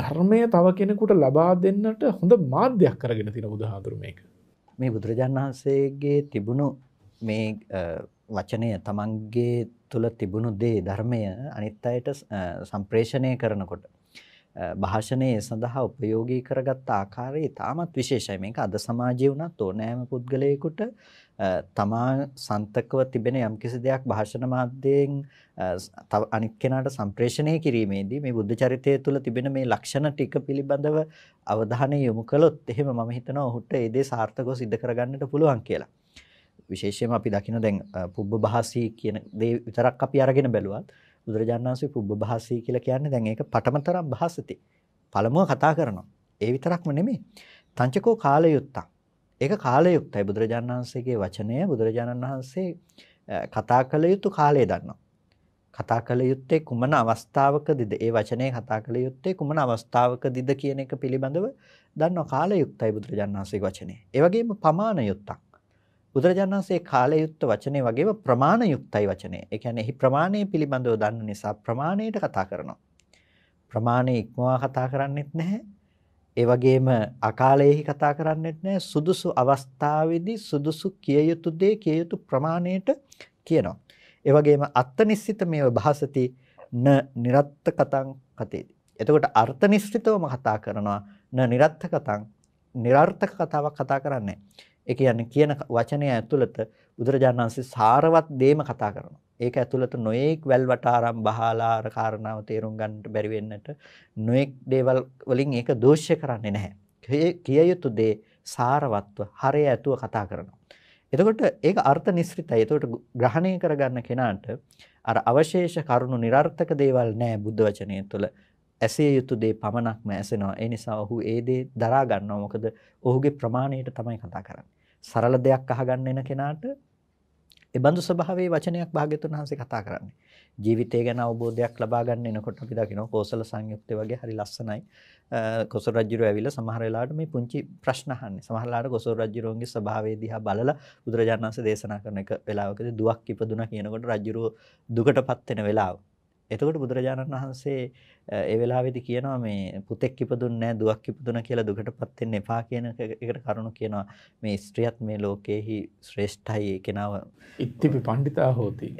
ධර්මය තව කෙනෙකුට ලබා දෙන්නට හොඳ මාධ්‍යයක් කරගෙන තියෙන බුදුහාඳුර මේක මේ බුදුරජාණන් වහන්සේගේ තිබුණු මේ වචනය තමන්ගේ තුළ තිබුණු දේ ධර්මය අනිත් අයට සම්ප්‍රේෂණය කරනකොට භාෂණය සඳහා උපයෝගී කරගත් ආකාරය ඉතාමත් විශේෂයි. මේක අද සමාජයේ වුණත් ඕනෑම පුද්ගලයෙකුට තමා සන්තකව තිබෙන යම්කිසි දෙයක් භාෂණ මාධ්‍යයෙන් අනිත් කෙනාට සම්ප්‍රේෂණය කිරීමේදී මේ බුද්ධ චරිතය තුළ තිබෙන මේ ලක්ෂණ ටික පිළිබඳව අවධානය යොමු කළොත් එහෙම මම හිතනවා ඔහුට ඒ දේ සාර්ථකව සිද්ධ කරගන්නට පුළුවන් කියලා. විශේෂයෙන්ම අපි දකින දැන් පුබ්බ භාසී කියන දේ විතරක් අපි අරගෙන බැලුවත් බුදුරජාණන්සේ පුබ්බ භාසී කියලා කියන්නේ දැන් ඒක පටමතරම් භාසති. පළමුව කතා කරනවා. ඒ විතරක්ම නෙමෙයි. තංචකෝ කාලයුත්තක්. ඒක කාලයුක්තයි බුදුරජාණන් වහන්සේගේ වචනය බුදුරජාණන් වහන්සේ කතා කළ යුතු කාලය දන්නවා. කතා කළ යුත්තේ කුමන අවස්ථාවකදීද? ඒ වචනේ කතා කළ යුත්තේ කුමන අවස්ථාවකදීද කියන එක පිළිබඳව දන්නවා කාලයුක්තයි බුදුරජාණන් වහන්සේගේ වචනේ. ඒ වගේම පමාන යුත්තක්. බුදුරජාණන් වහන්සේ කාලයුක්ත වචනේ වගේම ප්‍රමාණයුක්තයි වචනේ. ඒ කියන්නේ එහි ප්‍රමාණය පිළිබඳව දන්න නිසා ප්‍රමාණයට කතා කරනවා. ප්‍රමාණය ඉක්මවා කතා කරන්නෙත් නැහැ. ඒ වගේම අකාලයේහි කතා කරන්නෙත් නැහැ. සුදුසු අවස්ථාවේදී සුදුසු කිය යුතු දේ කිය යුතු ප්‍රමාණයට කියනවා. ඒ වගේම අත්නිශ්චිත මේව භාසති න නිරත්ත කතං කතේදී. එතකොට අර්ථ නිශ්චිතවම කතා කරනවා න නිරත්ත කතං නිරර්ථක කතාවක් කතා කරන්නේ නැහැ. ඒ කියන්නේ කියන වචනය ඇතුළත බුදුරජාණන් වහන්සේ සාරවත් දේම කතා කරනවා. ඒක ඇතුළත නොඑක් වැල් වටාරම් බහාලා අර කාරණාව තේරුම් ගන්නට බැරි වෙන්නට නොඑක් දේවල් වලින් ඒක දෝෂ්‍ය කරන්නේ නැහැ. කිය යුතු දේ සාරවත්ව හරය ඇතුව කතා කරනවා. එතකොට ඒක අර්ථ නිස්ෘතයි. එතකොට ග්‍රහණය කරගන්න කෙනාට අර අවශේෂ කරුණු નિરර්ථක දේවල් නැහැ බුද්ධ වචනය තුළ. ඇසිය යුතු දේ පමණක්ම ඇසෙනවා. ඒ නිසා ඔහු ඒ දේ දරා ගන්නවා. මොකද ඔහුගේ ප්‍රමාණයට තමයි කතා කරන්නේ. සරල දෙයක් අහගන්න එන කෙනාට ඒබඳු ස්වභාවයේ වචනයක් භාග්‍යතුන් වහන්සේ කතා කරන්නේ. ජීවිතය ගැන අවබෝධයක් ලබා ගන්න එනකොට අපි දකිනවා කෝසල සංයුක්තය වගේ හරි ලස්සනයි. කොසල් රජුරෝ ඇවිල්ලා සමහර වෙලාවට මේ පුංචි ප්‍රශ්න අහන්නේ. සමහර වෙලාවට කොසල් රජුරෝන්ගේ ස්වභාවය දිහා බලලා බුදුරජාණන් වහන්සේ දේශනා කරන එක වෙලාවකදී දුවක් ඉපදුනා කියනකොට රජුරෝ දුකටපත් වෙන වෙලාව. එතකොට බුදුරජාණන් වහන්සේ ඒ වෙලාවේදී කියනවා මේ පුතෙක් ඉපදුන්නේ නැහැ දුවක් ඉපදුණා කියලා දුකටපත් වෙන්න එපා කියන එකට කරුණු කියනවා මේ ස්ත්‍රියත් මේ ලෝකයේහි ශ්‍රේෂ්ඨයි ඒ කෙනාව ඉත්තිපි පඬිතා හෝති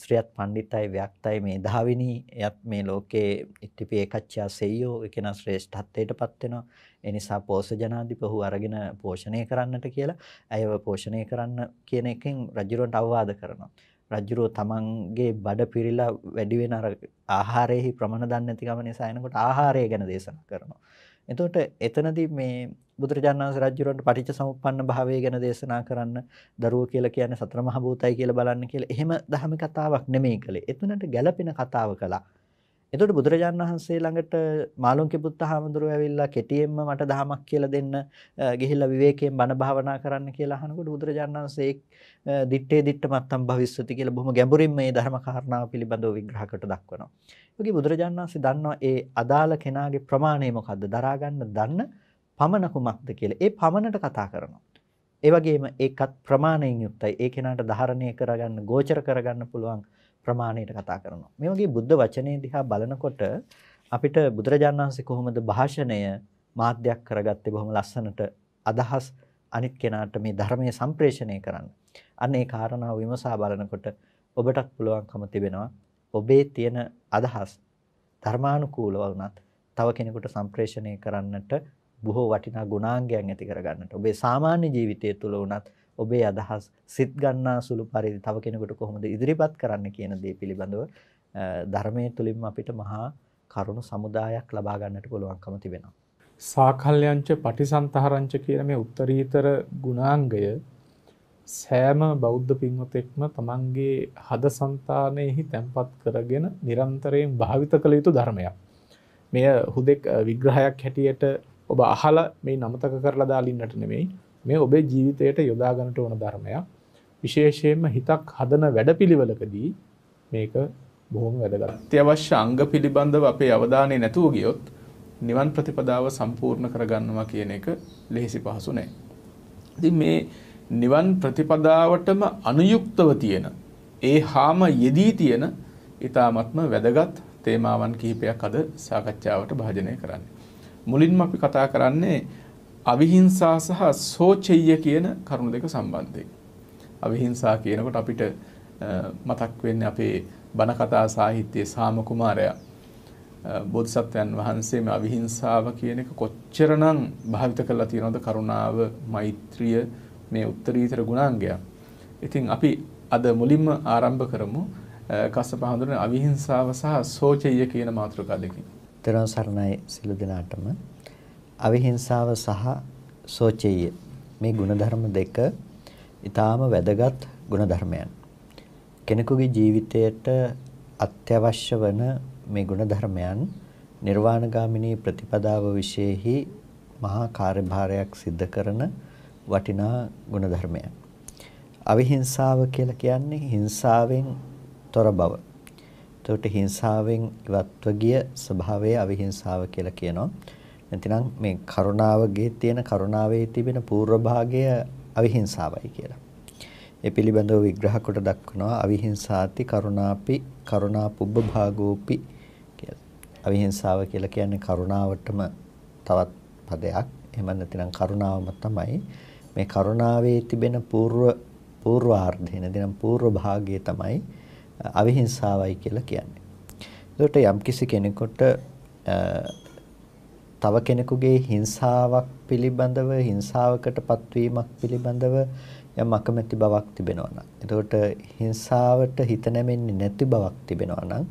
ස්ත්‍රියත් පඬිතයි ව්‍යක්තයි මේ ධාවිනී එයත් මේ ලෝකේ ඉත්තිපි ඒකච්ඡා සෙය්‍යෝ ඒ කෙනා ශ්‍රේෂ්ඨත්වයටපත් වෙනවා ඒ නිසා පෝෂජනාධිප ඔහු අරගෙන පෝෂණය කරන්නට කියලා අයව පෝෂණය කරන්න කියන එකෙන් රජුරන්ට අවවාද කරනවා රජුරෝ තමන්ගේ බඩ පිරিলা වැඩි වෙන අර ආහාරයේ ප්‍රමාණය දන්නේ නැතිකම නිසා එනකොට ආහාරය ගැන දේශනා කරනවා. එතකොට එතනදී මේ බුදුරජාණන් වහන්සේ රජුරන්ට පටිච්චසමුප්පන්න භාවය ගැන දේශනා කරන්න දරුවෝ කියලා කියන්නේ සතර මහ භූතයි කියලා බලන්න කියලා එහෙම ධර්ම කතාවක් නෙමෙයි කළේ. එතනට ගැළපෙන කතාව කළා. එතකොට බුදුරජාන් වහන්සේ ළඟට මාළුන්කි පුත්ත හාමුදුරුවෝ ඇවිල්ලා කෙටියෙන්ම මට දහමක් කියලා දෙන්න ගිහිල්ලා විවේකයෙන් බණ භාවනා කරන්න කියලා අහනකොට බුදුරජාන් වහන්සේ දිත්තේ දිත්ත මත්තම් භවිස්සති කියලා බොහොම ගැඹුරින් මේ ධර්ම කාරණාව පිළිබඳව විග්‍රහ කොට දක්වනවා. ඒකේ බුදුරජාන් වහන්සේ දන්නවා ඒ අදාළ කෙනාගේ ප්‍රමාණය මොකද්ද දරා ගන්න දන්න පමණ කුමක්ද කියලා. ඒ පමණට කතා කරනවා. ඒ වගේම ඒකත් ප්‍රමාණයෙන් යුක්තයි. ඒ කෙනාට ධාරණය කරගන්න, ගෝචර කරගන්න පුළුවන් ප්‍රමාණයට කතා කරනවා. මේ වගේ බුද්ධ වචනේ දිහා බලනකොට අපිට බුදුරජාණන් වහන්සේ කොහොමද භාෂණය මාධ්‍යයක් කරගත්තේ බොහොම ලස්සනට අදහස් අනිත් කෙනාට මේ ධර්මයේ සම්ප්‍රේෂණය කරන්න. අන්න ඒ කාරණාව විමසා බලනකොට ඔබටත් පුළුවන්කම තිබෙනවා ඔබේ තියෙන අදහස් ධර්මානුකූලව වුණත් තව කෙනෙකුට සම්ප්‍රේෂණය කරන්නට බොහෝ වටිනා ගුණාංගයන් ඇති කරගන්නට. ඔබේ සාමාන්‍ය ජීවිතය තුළ වුණත් ඔබේ අදහස් සිත් ගන්නා සුළු පරිදි තව කෙනෙකුට කොහොමද ඉදිරිපත් කරන්න කියන දේ පිළිබඳව ධර්මයේ තුලින්ම අපිට මහා කරුණු සමුදායක් ලබා ගන්නට පුළුවන්කම තිබෙනවා. සාකල්යංච පටිසන්තහරංච කියන මේ උත්තරීතර ගුණාංගය සෑම බෞද්ධ පින්වතෙක්ම තමන්ගේ හද సంతානෙහි තැම්පත් කරගෙන නිරන්තරයෙන් භාවිත කළ යුතු ධර්මයක්. මෙය හුදෙක් විග්‍රහයක් හැටියට ඔබ අහලා මේ නමතක කරලා දාලින්නට නෙමෙයි මේ ඔබේ ජීවිතයට යොදාගනට ඕන ධර්මයක් විශේෂයෙන්ම හිතක් හදන වැඩපිළිවලකදී මේක බොහොම වැදගත්. අවශ්‍ය අංග පිළිබඳව අපේ අවධානය නැතුව ගියොත් නිවන් ප්‍රතිපදාව සම්පූර්ණ කරගන්නවා කියන එක ලෙහෙසි පහසු නෑ. ඉතින් මේ නිවන් ප්‍රතිපදාවටම අනුයුක්තව තියෙන ඒ හාම යෙදී තියෙන ඊ타මත්ම වැදගත් තේමාවන් කිහිපයක් අද සාකච්ඡාවට භාජනය කරන්නේ. මුලින්ම අපි කතා කරන්නේ අවිහිංසා සහ සෝචෙය්‍ය කියන කරුණු දෙක සම්බන්ධයෙන්. අවිහිංසා කියනකොට අපිට මතක් වෙන්නේ අපේ බණ කතා සාහිත්‍යයේ සාම කුමාරයා බෝධිසත්වයන් වහන්සේම අවිහිංසාව කියන එක කොච්චරනම් භාවිත කරලා තියෙනවද කරුණාව, මෛත්‍රිය මේ උත්තරීතර ගුණාංගයන්. ඉතින් අපි අද මුලින්ම ආරම්භ කරමු කස්සප හඳුනන අවිහිංසාව සහ සෝචෙය්‍ය කියන මාතෘකා දෙකකින්. තරණ සරණයි සිළු දෙනාටම අවිහිංසාව සහ සෝචෙය මේ ಗುಣධර්ම දෙක ඊටාම වැදගත් ಗುಣධර්මයන්. කෙනෙකුගේ ජීවිතයට අත්‍යවශ්‍ය වන මේ ಗುಣධර්මයන් නිර්වාණගාමිනී ප්‍රතිපදාව විශේෂෙහි මහා කාර්යභාරයක් සිද්ධ කරන වටිනා ಗುಣධර්මයන්. අවිහිංසාව කියලා කියන්නේ හිංසාවෙන් තොර බව. එතකොට හිංසාවෙන් ඉවත්ව ගිය ස්වභාවය අවිහිංසාව කියලා කියනවා. නැතිනම් මේ කරුණාවගේ තියෙන කරුණාවේ තිබෙන පූර්ව භාගය අවිහිංසාවයි කියලා. ඒ පිළිබඳව විග්‍රහ කොට දක්වනවා අවිහිංසාති කරුණාපි කරුණා පුබ්බ භාගෝපි කියලා. අවිහිංසාව කියලා කියන්නේ කරුණාවටම තවත් පදයක්. එහෙම නැතිනම් කරුණාවම තමයි මේ කරුණාවේ තිබෙන පූර්ව පූර්වාර්ධය නැතිනම් පූර්ව භාගය තමයි අවිහිංසාවයි කියලා කියන්නේ. එතකොට යම්කිසි කෙනෙකුට තව කෙනෙකුගේ හිංසාවක් පිළිබඳව හිංසාවකට පත්වීමක් පිළිබඳව යම් අකමැති බවක් තිබෙනවා නම් එතකොට හිංසාවට හිත නැමෙන්නේ නැති බවක් තිබෙනවා නම්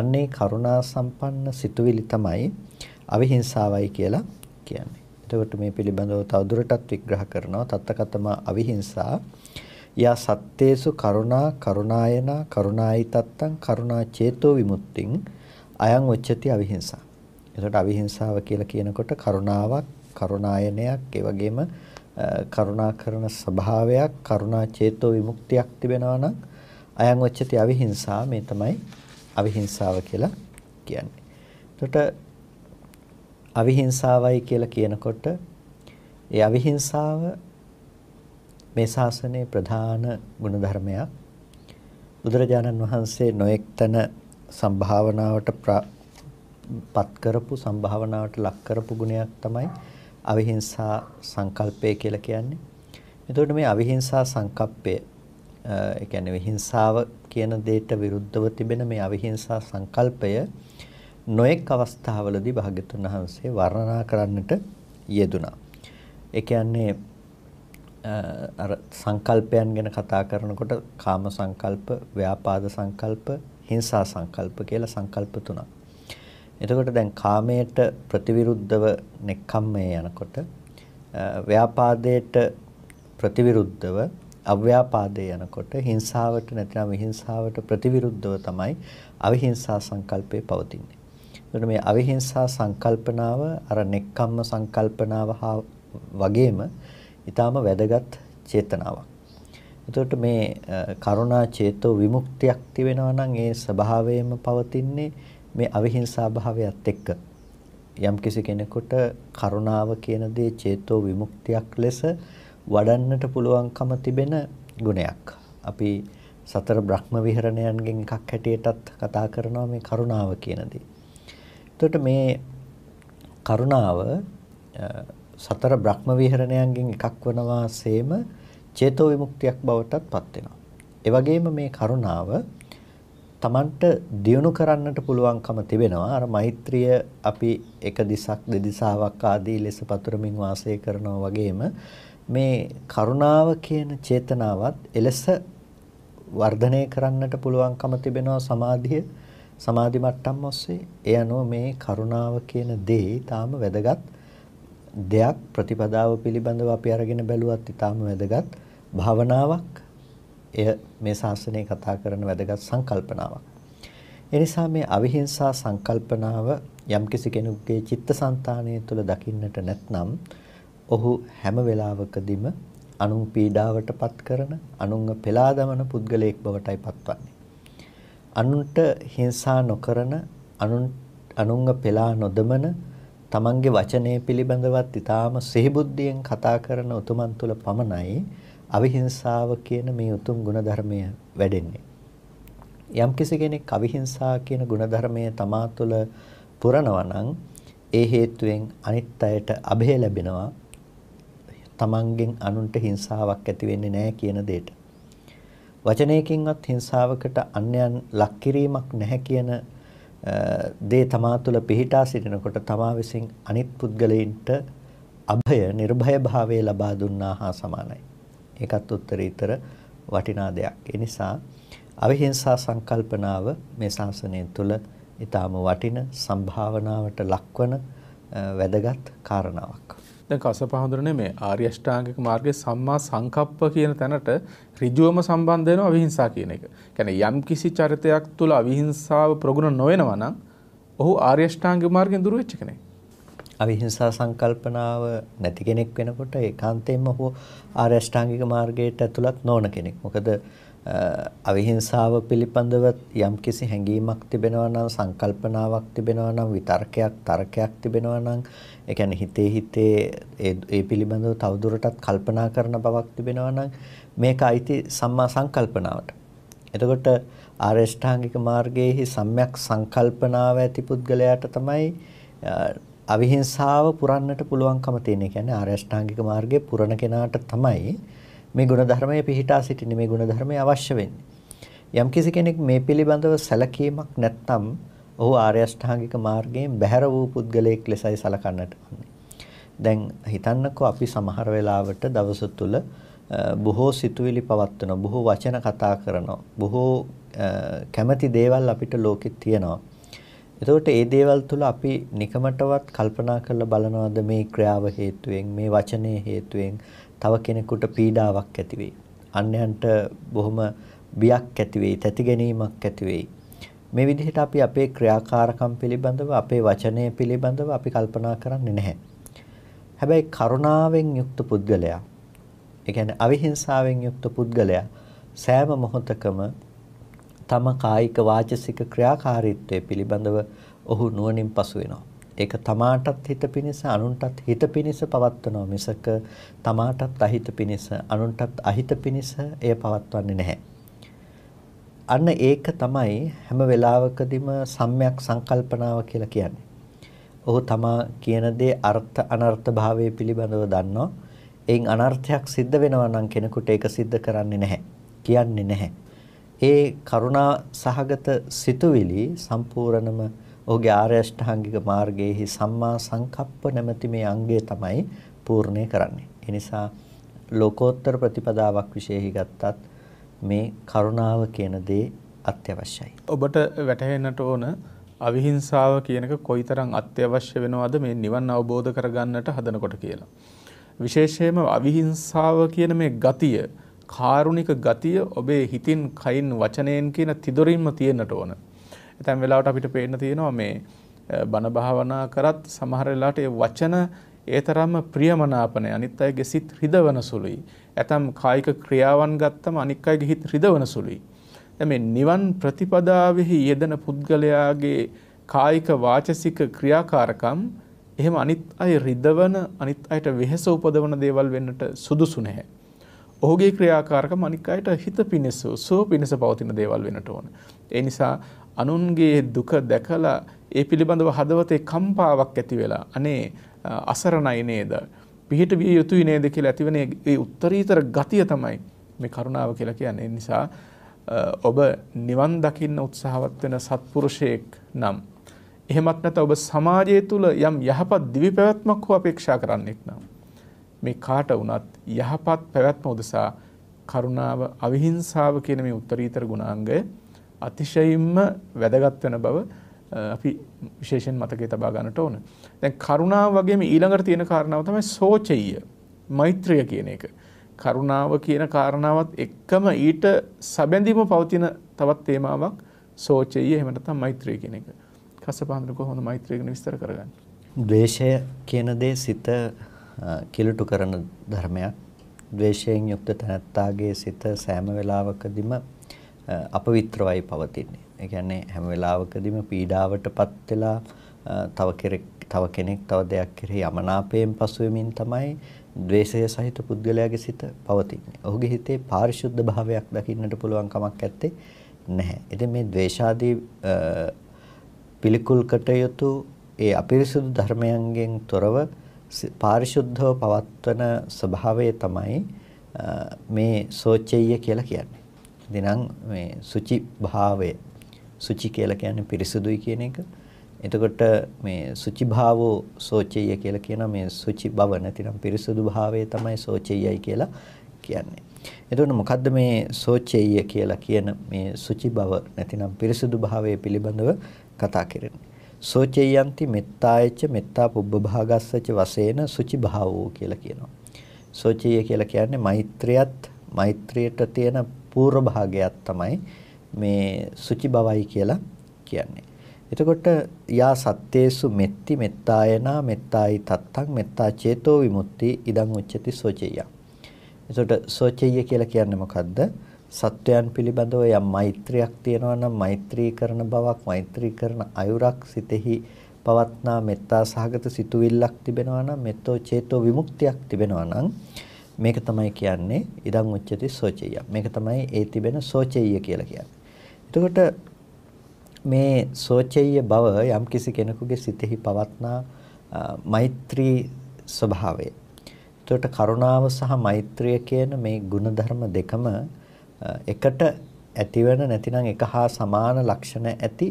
අන්නේ කරුණා සම්පන්න සිතුවිලි තමයි අවිහිංසාවයි කියලා කියන්නේ. එතකොට මේ පිළිබඳව තවදුරටත් විග්‍රහ කරනවා තත්තකතම අවිහිංසා යා සත්තේසු කරුණා කරුණායනා කරුණායි තත්තං කරුණා චේතෝ විමුක්තිං අයං උච්චති අවිහිංසා එතකොට අවිහිංසාව කියලා කියනකොට කරුණාවක්, කරුණායනයක්, ඒ වගේම කරුණා කරන ස්වභාවයක්, කරුණා චේතෝ විමුක්තියක් තිබෙනවා නම් අයං වච්චති අවිහිංසා මේ තමයි අවිහිංසාව කියලා කියන්නේ. එතකොට අවිහිංසාවයි කියලා කියනකොට ඒ අවිහිංසාව මේ ශාසනයේ ප්‍රධාන ගුණධර්මයක්. බුදුරජාණන් වහන්සේ නොඑක්තන සම්භාවනාවට පත් කරපු සම්භාවනාවට ලක් කරපු ගුණයක් තමයි අවිහිංසා සංකල්පය කියලා කියන්නේ. එතකොට මේ අවිහිංසා සංකප්පය ඒ කියන්නේ විහිංසාව කියන දෙයට විරුද්ධව තිබෙන මේ අවිහිංසා සංකල්පය නොඑක් අවස්ථාවලදී භාග්‍යතුන් වහන්සේ වර්ණනා කරන්නට යෙදුනා. ඒ කියන්නේ අර සංකල්පයන් ගැන කතා කරනකොට කාම සංකල්ප, ව්‍යාපාද සංකල්ප, හිංසා සංකල්ප කියලා සංකල්ප තුනක්. එතකොට දැන් කාමයට ප්‍රතිවිරුද්ධව නෙක්ඛම්මේ යනකොට ව්‍යාපාදයට ප්‍රතිවිරුද්ධව අව්‍යාපාදේ යනකොට හිංසාවට නැත්නම් විහිංසාවට ප්‍රතිවිරුද්ධව තමයි අවිහිංසා සංකල්පය පවතින්නේ. එතකොට මේ අවිහිංසා සංකල්පනාව අර නෙක්ඛම්ම සංකල්පනාව හා වගේම ඊටාම වැදගත් චේතනාවක්. එතකොට මේ කරුණා චේතෝ විමුක්තියක් තිබෙනවා නම් ඒ ස්වභාවයෙන්ම පවතින්නේ මේ අවිහිංසා භාවයත් එක්ක යම් කිසි කෙනෙකුට කරුණාව කියන දේ චේතෝ විමුක්තියක් ලෙස වඩන්නට පුළුවන්කම තිබෙන ගුණයක්. අපි සතර බ්‍රහ්ම විහරණයන්ගෙන් එකක් හැටියටත් කතා කරනවා මේ කරුණාව කියන දේ. එතකොට මේ කරුණාව සතර බ්‍රහ්ම විහරණයන්ගෙන් එකක් වනවා සේම චේතෝ විමුක්තියක් බවටත් පත් වෙනවා. ඒ වගේම මේ කරුණාව Tamanට දියුණු කරන්නට පුළුවන්කම තිබෙනවා. අර මෛත්‍රිය අපි එක දිසක් දෙදිසාවක් ආදී ලෙස පතුරමින් වාසය කරනවා වගේම මේ කරුණාව කියන චේතනාවත් එලෙස වර්ධනය කරන්නට පුළුවන්කම තිබෙනවා සමාධිය සමාධි මට්ටම් ඔස්සේ. ඒ අනුව මේ කරුණාව කියන දේ ඊටාම වැදගත් දෙයක් ප්‍රතිපදාව පිළිබඳව අපි අරගෙන බැලුවත් ඊටාම වැදගත් භාවනාවක් එය මේ ශාසනය කතා කරන වැදගත් සංකල්පනාවක්. ඒ නිසා මේ අවිහිංසා සංකල්පනාව යම්කිසි කෙනෙකුගේ චිත්තසංතානය තුළ දකින්නට නැත්නම් ඔහු හැම වෙලාවකදීම අනුන් පීඩාවට පත් කරන අනුන්ව පෙලා දමන පුද්ගලයෙක් බවටයි පත්වන්නේ. අනුන්ට හිංසා නොකරන අනුන් අනුන්ව පෙලා නොදමන තමන්ගේ වචනය පිළිබඳවත් ඉතාම සිහිබුද්ධියෙන් කතා කරන උතුමන් තුළ පමණයි අවිහිංසාව කියන මේ උතුම් ගුණධර්මය වැඩෙන්නේ. යම් කෙනෙක් අවිහිංසා කියන ගුණධර්මය තමා තුළ පුරනවා නම් ඒ හේතුවෙන් අනිත් අයට අභය ලැබෙනවා. තමන්ගෙන් අනුන්ට හිංසාවක් ඇති වෙන්නේ නැහැ කියන දෙයට. වචනයකින්වත් හිංසාවකට අන්‍යයන් ලක් කිරීමක් නැහැ කියන දේ තමා තුළ පිහිටා සිටිනකොට තමා විසින් අනිත් පුද්ගලයින්ට අභය නිර්භය භාවය ලබා දුන්නා හා සමානයි. ඒකත් උත්තරීතර වටිනා දෙයක්. ඒ නිසා අවිහිංසා සංකල්පනාව මේ ශාසනය තුළ ඊටාම වටින සම්භාවනාවට ලක්වන වැදගත් කාරණාවක්. දැන් කසපහඳුරනේ මේ ආර්ය අෂ්ටාංගික මාර්ගයේ සම්මා සංකප්ප කියන තැනට ඍජුවම සම්බන්ධ වෙනවා අවිහිංසා කියන එක. කියන්නේ යම් කිසි චරිතයක් තුළ අවිහිංසාව ප්‍රගුණ නොවෙනවා නම් ඔහු ආර්ය අෂ්ටාංගික මාර්ගයෙන් දුර වෙච්ච කෙනෙක්. අවිහිංසා සංකල්පනාව නැති කෙනෙක් වෙනකොට ඒකාන්තයෙන්ම හෝ ආරෂ්ඨාංගික මාර්ගයට ඇතුළත් නොවන කෙනෙක්. මොකද අවිහිංසාව පිළිබඳව යම්කිසි හැඟීමක් තිබෙනවා නම් සංකල්පනාවක් තිබෙනවා නම් විතර්කයක් තර්කයක් තිබෙනවා නම් ඒ කියන්නේ හිතේ හිතේ ඒ පිළිබඳව තවදුරටත් කල්පනා කරන බවක් තිබෙනවා නම් මේක අයිති සම්මා සංකල්පනාවට. එතකොට ආරෂ්ඨාංගික මාර්ගයේහි සම්‍යක් සංකල්පනාව ඇති පුද්ගලයාට තමයි අවිහිංසාව පුරන්නට පුළුවන්කම තියෙන. ඒ කියන්නේ ආරෂ්ඨාංගික මාර්ගයේ පුරණ කෙනාට තමයි මේ ගුණධර්මයේ පිහිටා සිටින්නේ මේ ගුණධර්මයේ අවශ්‍ය වෙන්නේ. යම්කිසි කෙනෙක් මේ පිළිබඳව සැලකීමක් නැත්නම් ඔහු ආර්යෂ්ඨාංගික මාර්ගයෙන් බැහැර වූ පුද්ගලයෙක් ලෙසයි සලකන්නට ඕනේ. දැන් හිතන්නකෝ අපි සමහර වෙලාවට දවස තුල බොහෝ සිතුවිලි පවත්වනවා, බොහෝ වචන කතා කරනවා, බොහෝ කැමැති දේවල් අපිට ලෝකෙත් තියෙනවා. එතකොට මේ දේවල් තුල අපි නිකමටවත් කල්පනා කරලා බලනවද මේ ක්‍රියාව හේතුවෙන් මේ වචනේ හේතුවෙන් තව කෙනෙකුට පීඩාවක් ඇති වෙයි. අන්යන්ට බොහොම බියක් ඇති වෙයි, තැති ගැනීමක් ඇති වෙයි. මේ විදිහට අපි අපේ ක්‍රියාකාරකම් පිළිබඳව, අපේ වචනය පිළිබඳව අපි කල්පනා කරන්නේ නැහැ. හැබැයි කරුණාවෙන් යුක්ත පුද්ගලයා, ඒ කියන්නේ අවිහිංසාවෙන් යුක්ත පුද්ගලයා සෑම මොහොතකම තම කායික වාචසික ක්‍රියාකාරීත්වය පිළිබඳව ඔහු නුවණින් පසු වෙනවා. ඒක තමාටත් හිත පිණිස අනුන්ටත් හිත පිණිස පවත්වනවා මිසක තමාටත් අහිත පිණිස අනුන්ටත් අහිත පිණිස එය පවත්වන්නේ නැහැ. අන්න ඒක තමයි හැම වෙලාවකදීම සම්්‍යක් සංකල්පනාව කියලා කියන්නේ. ඔහු තමා කියන දේ අර්ථ අනර්ථ භාවය පිළිබඳව දන්නවා. එයින් අනර්ථයක් සිද්ධ වෙනවා නම් කෙනෙකුට ඒක සිද්ධ කරන්නේ නැහැ. කියන්නේ නැහැ. ඒ කරුණා සහගත සිතුවිලි සම්පූර්ණම ඔහුගේ ආර්ය අෂ්ටාංගික මාර්ගයේහි සම්මා සංකප්ප නැමැති මේ අංගය තමයි පූර්ණේ කරන්නේ. ඒ නිසා ලෝකෝත්තර ප්‍රතිපදාවක් විශේෂයි ගත්තත් මේ කරුණාව කියන දේ අත්‍යවශ්‍යයි. ඔබට වැටහෙන්නට ඕන අවිහිංසාව කියනක කොයිතරම් අත්‍යවශ්‍ය වෙනවද මේ නිවන් අවබෝධ කරගන්නට හදනකොට කියලා. විශේෂයෙන්ම අවිහිංසාව කියන මේ ගතිය කාරුණික ගතිය ඔබේ හිතින් කයින් වචනයෙන් කියන තිදොරින්ම තියෙන්නට ඕන. ඇතැම් වෙලාවට අපිට පේන්න තියෙනවා මේ බණ භාවනා කරත් සමහර වෙලාවට ඒ වචන ඒ තරම්ම ප්‍රියමනාපනය අනිත් අයගේ සිත් රිදවන සුළුයි. ඇතම් කායික ක්‍රියාවන් ගත්තම අනික් අයගේ හිත රිදවන සුළුයි. මේ නිවන් ප්‍රතිපදාවෙහි යෙදෙන පුද්ගලයාගේ කායික වාචසික ක්‍රියාකාරකම් එහෙම අනිත් අය රිදවන අනිත් අයට වෙහෙස උපදවන දේවල් වෙන්නට සුදුසු නැහැ. ඔහුගේ ක්‍රියාකාරක මනික් අයට හිත පිණිසු සුව පිණිස පවතින දේවල් වෙනට ඕන. ඒ නිසා අනුන්ගේ දුක දැකලා ඒ පිළිබඳව හදවතේ කම්පාවක් ඇති වෙලා අනේ අසරණයි නේද පිහිට විය යුතුයි නේද කියලා ඇතිවෙන ඒ උත්තරීතර ගතිය තමයි මේ කරුණාව කියලා කියන්නේ. නිසා ඔබ නිවන් දකින්න උත්සාහවත් වෙන සත්පුරුෂයෙක් නම් එහෙමත් නැත්නම් ඔබ සමාජය තුල යම් යහපත් දිවි පැවැත්මක් හෝ අපේක්ෂා කරන්නෙක් නම් මේ කාට වුණත් යහපත් පැවැත්ම උදෙසා කරුණාව අවිහිංසාව කියන මේ උත්තරීතර ගුණාංගය අතිශයින්ම වැදගත් වෙන බව අපි විශේෂයෙන් මතකේ තබා ගන්නට ඕන. දැන් කරුණාව වගේම ඊළඟට තියෙන කාරණාව තමයි සෝචෙය. මෛත්‍රිය කියන එක. කරුණාව කියන කාරණාවත් එක්කම ඊට සැබැඳීම පවතින තවත් තේමාවක් සෝචෙය එහෙම නැත්නම් මෛත්‍රිය කියන එක. කස්සපහඳුන කොහොමද මෛත්‍රිය ගැන විස්තර කරගන්නේ? ද්වේෂය කියන දේ සිත කිලුට කරන ධර්මයක්. ද්වේෂයෙන් යුක්ත තනත්තාගේ සිත සෑම වෙලාවකදීම අපවිත්‍රවයි පවතින්නේ. ඒ කියන්නේ හැම වෙලාවකදීම පීඩාවටපත් වෙලා තව කෙනෙක් තව කෙනෙක් තව දෙයක් කෙරෙහි යමනාපයෙන් පසුවෙමින් තමයි ද්වේෂය සහිත පුද්ගලයාගේ සිත පවතින්නේ. ඔහුගේ හිතේ පාරිශුද්ධ භාවයක් දකින්නට පුළුවන් කමක් ඇත්තේ නැහැ. ඉතින් මේ ද්වේෂාදී පිළිකුල් කටයුතු ඒ අපිරිසුදු ධර්මයන්ගෙන් තොරව පාරිශුද්ධව පවත්වන ස්වභාවය තමයි මේ සෝචෙය්‍ය කියලා කියන්නේ. එදිනම් මේ සුචි භාවය සුචි කියලා කියන්නේ පිරිසුදුයි කියන එක. එතකොට මේ සුචි භාවෝ සෝචෙය්‍ය කියලා කියන මේ සුචි බව නැතිනම් පිරිසුදු භාවය තමයි සෝචෙය්‍යයි කියලා කියන්නේ. එතකොට මොකද්ද මේ සෝචෙය්‍ය කියලා කියන මේ සුචි බව නැතිනම් පිරිසුදු භාවය පිළිබඳව කතා කරන්නේ? සෝචයන්ති මෙත්තායච මෙත්තා පුබ්බභාගස්සච වශයෙන් සුචි භාවෝ කියලා කියනවා. සෝචය කියලා කියන්නේ මෛත්‍රියත් මෛත්‍රියට තියෙන පූර්ව භාගයක් තමයි මේ සුචි බවයි කියලා කියන්නේ. එතකොට යා සත්තේසු මෙත්ති මෙත්තායනා මෙත්තායි තත්තං මෙත්තා චේතෝ විමුක්ති ඉදං උච්චති සෝචය. එතකොට සෝචය කියලා කියන්නේ මොකද්ද? සත්වයන් පිළිබඳව යම් මෛත්‍රියක් තියෙනවා නම් මෛත්‍රී කරන බවක් මෛත්‍රී කරන අයුරක් සිතෙහි පවත්නා මෙත්තා සහගත සිතුවිල්ලක් තිබෙනවා නම් මෙත්තෝ චේතෝ විමුක්තියක් තිබෙනවා නම් මේක තමයි කියන්නේ ඉදං උච්චති සෝචය. මේක තමයි ඒ තිබෙන සෝචය කියලා කියන්නේ. එතකොට මේ සෝචය බව යම් කිසි කෙනෙකුගේ සිතෙහි පවත්නා මෛත්‍රී ස්වභාවය. එතකොට කරුණාව සහ මෛත්‍රිය කියන මේ ගුණධර්ම දෙකම එකට ඇතිවෙන නැතිනම් එක හා සමාන ලක්ෂණ ඇති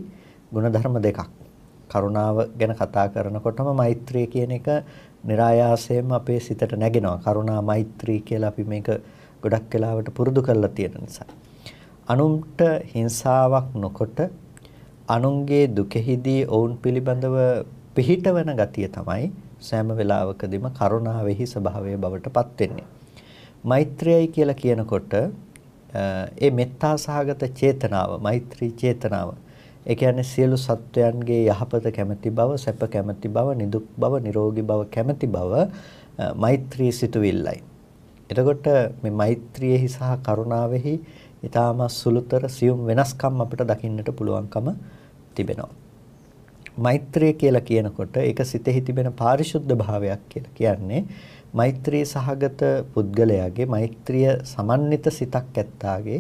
ಗುಣධර්ම දෙකක්. කරුණාව ගැන කතා කරනකොටම මෛත්‍රිය කියන එක નિરાයාසයෙන්ම අපේ සිතට නැගෙනවා. කරුණා මෛත්‍රී කියලා අපි මේක ගොඩක් වෙලාවට පුරුදු කරලා තියෙන නිසා. අනුන්ට හිංසාවක් නොකොට අනුන්ගේ දුකෙහිදී ඔවුන් පිළිබඳව පිහිටවන ගතිය තමයි සෑම වෙලාවකදීම කරුණාවෙහි ස්වභාවය බවට පත් වෙන්නේ. මෛත්‍රියයි කියලා කියනකොට ඒ මෙත්තා සහගත චේතනාව මෛත්‍රී චේතනාව ඒ කියන්නේ සියලු සත්වයන්ගේ යහපත කැමැති බව සැප කැමැති බව නිදුක් බව නිරෝගී බව කැමැති බව මෛත්‍රී සිතුවිල්ලයි එතකොට මේ මෛත්‍රියේහි සහ කරුණාවෙහි ඊටාම සුළුතර සියුම් වෙනස්කම් අපිට දකින්නට පුළුවන්කම තිබෙනවා මෛත්‍රිය කියලා කියනකොට ඒක සිතෙහි තිබෙන පාරිශුද්ධ භාවයක් කියලා කියන්නේ මෛත්‍රී සහගත පුද්ගලයාගේ මෛත්‍රිය සමන්විත සිතක් ඇත්තාගේ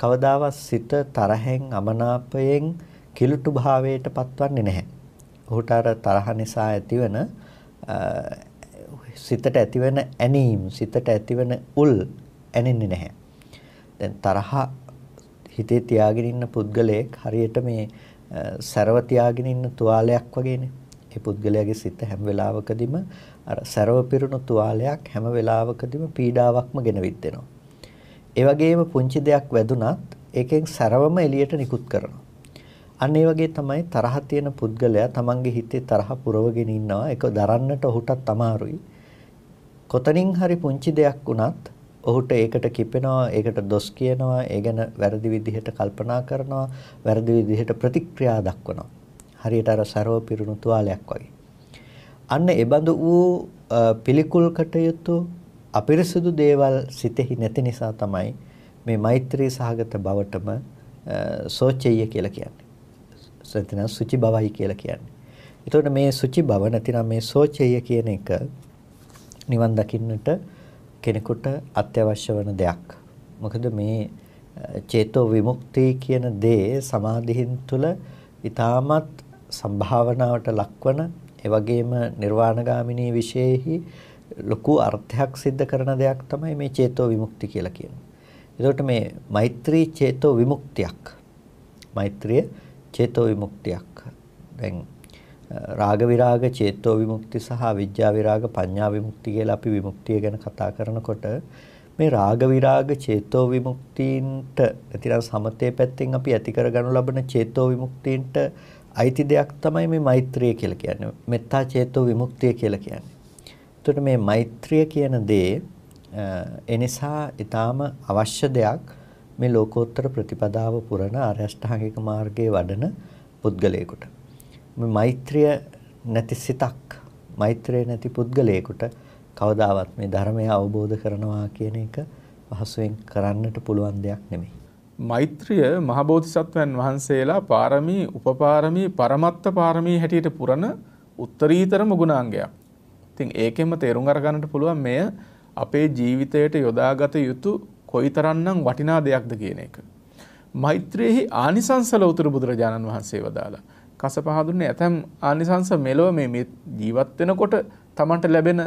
කවදාවත් සිත තරහෙන් අමනාපයෙන් කිලුටු භාවයට පත්වන්නේ නැහැ. ඔහුට අර තරහ නිසා ඇතිවන සිතට ඇතිවන ඇනීම් සිතට ඇතිවන උල් ඇනෙන්නේ නැහැ. දැන් තරහ හිතේ තියාගෙන ඉන්න පුද්ගලයෙක් හරියට මේ සරව තියාගෙන ඉන්න තුවාලයක් වගේනේ. ඒ පුද්ගලයාගේ සිත හැම වෙලාවකදීම අර සරව පිරුණු තුවාලයක් හැම වෙලාවකදීම පීඩාවක්ම ගෙනවිත් දෙනවා. ඒ වගේම පුංචි දෙයක් වැදුනත් ඒකෙන් සරවම එළියට නිකුත් කරනවා. අන්න ඒ වගේ තමයි තරහ තියෙන පුද්ගලයා තමන්ගේ හිතේ තරහ පුරවගෙන ඉන්නවා. ඒක දරන්නට ඔහුටත් අමාරුයි. කොතනින් හරි පුංචි දෙයක් වුණත් ඔහුට ඒකට කිපෙනවා ඒකට දොස් කියනවා ඒ ගැන වැරදි විදිහට කල්පනා කරනවා වැරදි විදිහට ප්‍රතික්‍රියා දක්වනවා හරියට අර සරව පිරුණු තුවාලයක් වගේ. අන්න එබඳු වූ පිළිකුල් කටයුතු අපිරිසුදු දේවල් සිතෙහි නැති නිසා තමයි මේ මෛත්‍රී සහගත බවටම සෝචෙය කියලා කියන්නේ. නැතිනම් සුචි බවයි කියලා කියන්නේ. එතකොට මේ සුචි බව නැතිනම් මේ සෝචෙය කියන එක නිවන් දකින්නට කෙනෙකුට අත්‍යවශ්‍ය වන දෙයක්. මොකද මේ චේතෝ විමුක්තිය කියන දේ සමාධිහින් තුළ ඊටමත් සම්භාවනාවට ලක්වන ඒ වගේම නිර්වාණගාමිනී විශේෂෙහි ලොකු අර්ථයක් සිද්ධ කරන දෙයක් තමයි මේ චේතෝ විමුක්ති කියලා කියන්නේ. එතකොට මේ මෛත්‍රී චේතෝ විමුක්තියක්. මෛත්‍රිය චේතෝ විමුක්තියක්. දැන් රාග විරාග චේතෝ විමුක්ති සහ විඥා විරාග පඤ්ඤා විමුක්ති කියලා අපි විමුක්තිය ගැන කතා කරනකොට මේ රාග විරාග චේතෝ විමුක්තියන්ට නැතිනම් සමතේ පැත්තෙන් අපි ඇති කරගනු ලබන චේතෝ විමුක්තියන්ට අයිති දෙයක් තමයි මේ මෛත්‍රිය කියලා කියන්නේ. මෙත්තා චේතෝ විමුක්තිය කියලා කියන්නේ. එතකොට මේ මෛත්‍රිය කියන දේ එනිසා ඊටාම අවශ්‍ය දෙයක් මේ ලෝකෝත්තර ප්‍රතිපදාව පුරන අරියෂ්ඨාංගික මාර්ගයේ වඩන පුද්ගලයෙකුට මේ මෛත්‍රිය නැති සිතක් මෛත්‍රිය නැති පුද්ගලයෙකුට කවදාවත් මේ ධර්මය අවබෝධ කරනවා කියන එක පහසුවෙන් කරන්නට පුළුවන් දෙයක් නෙමෙයි මෛත්‍රිය මහබෝධිසත්වයන් වහන්සේලා පාරමී උපපාරමී පරමත්ත පාරමී හැටියට පුරන උත්තරීතරම ගුණාංගයක්. ඉතින් ඒකෙම තේරුම් අරගන්නට පුළුවන් මෙය අපේ ජීවිතයට යොදාගත යුතු කොයිතරම්නම් වටිනා දෙයක්ද කියන එක. මෛත්‍රියෙහි ආනිසංසල උතුරු බුදුරජාණන් වහන්සේ වදාලා. කස පහඳුන්නේ ඇතැම් ආනිසංස මෙලොව මේ ජීවත් වෙනකොට Tamanට ලැබෙන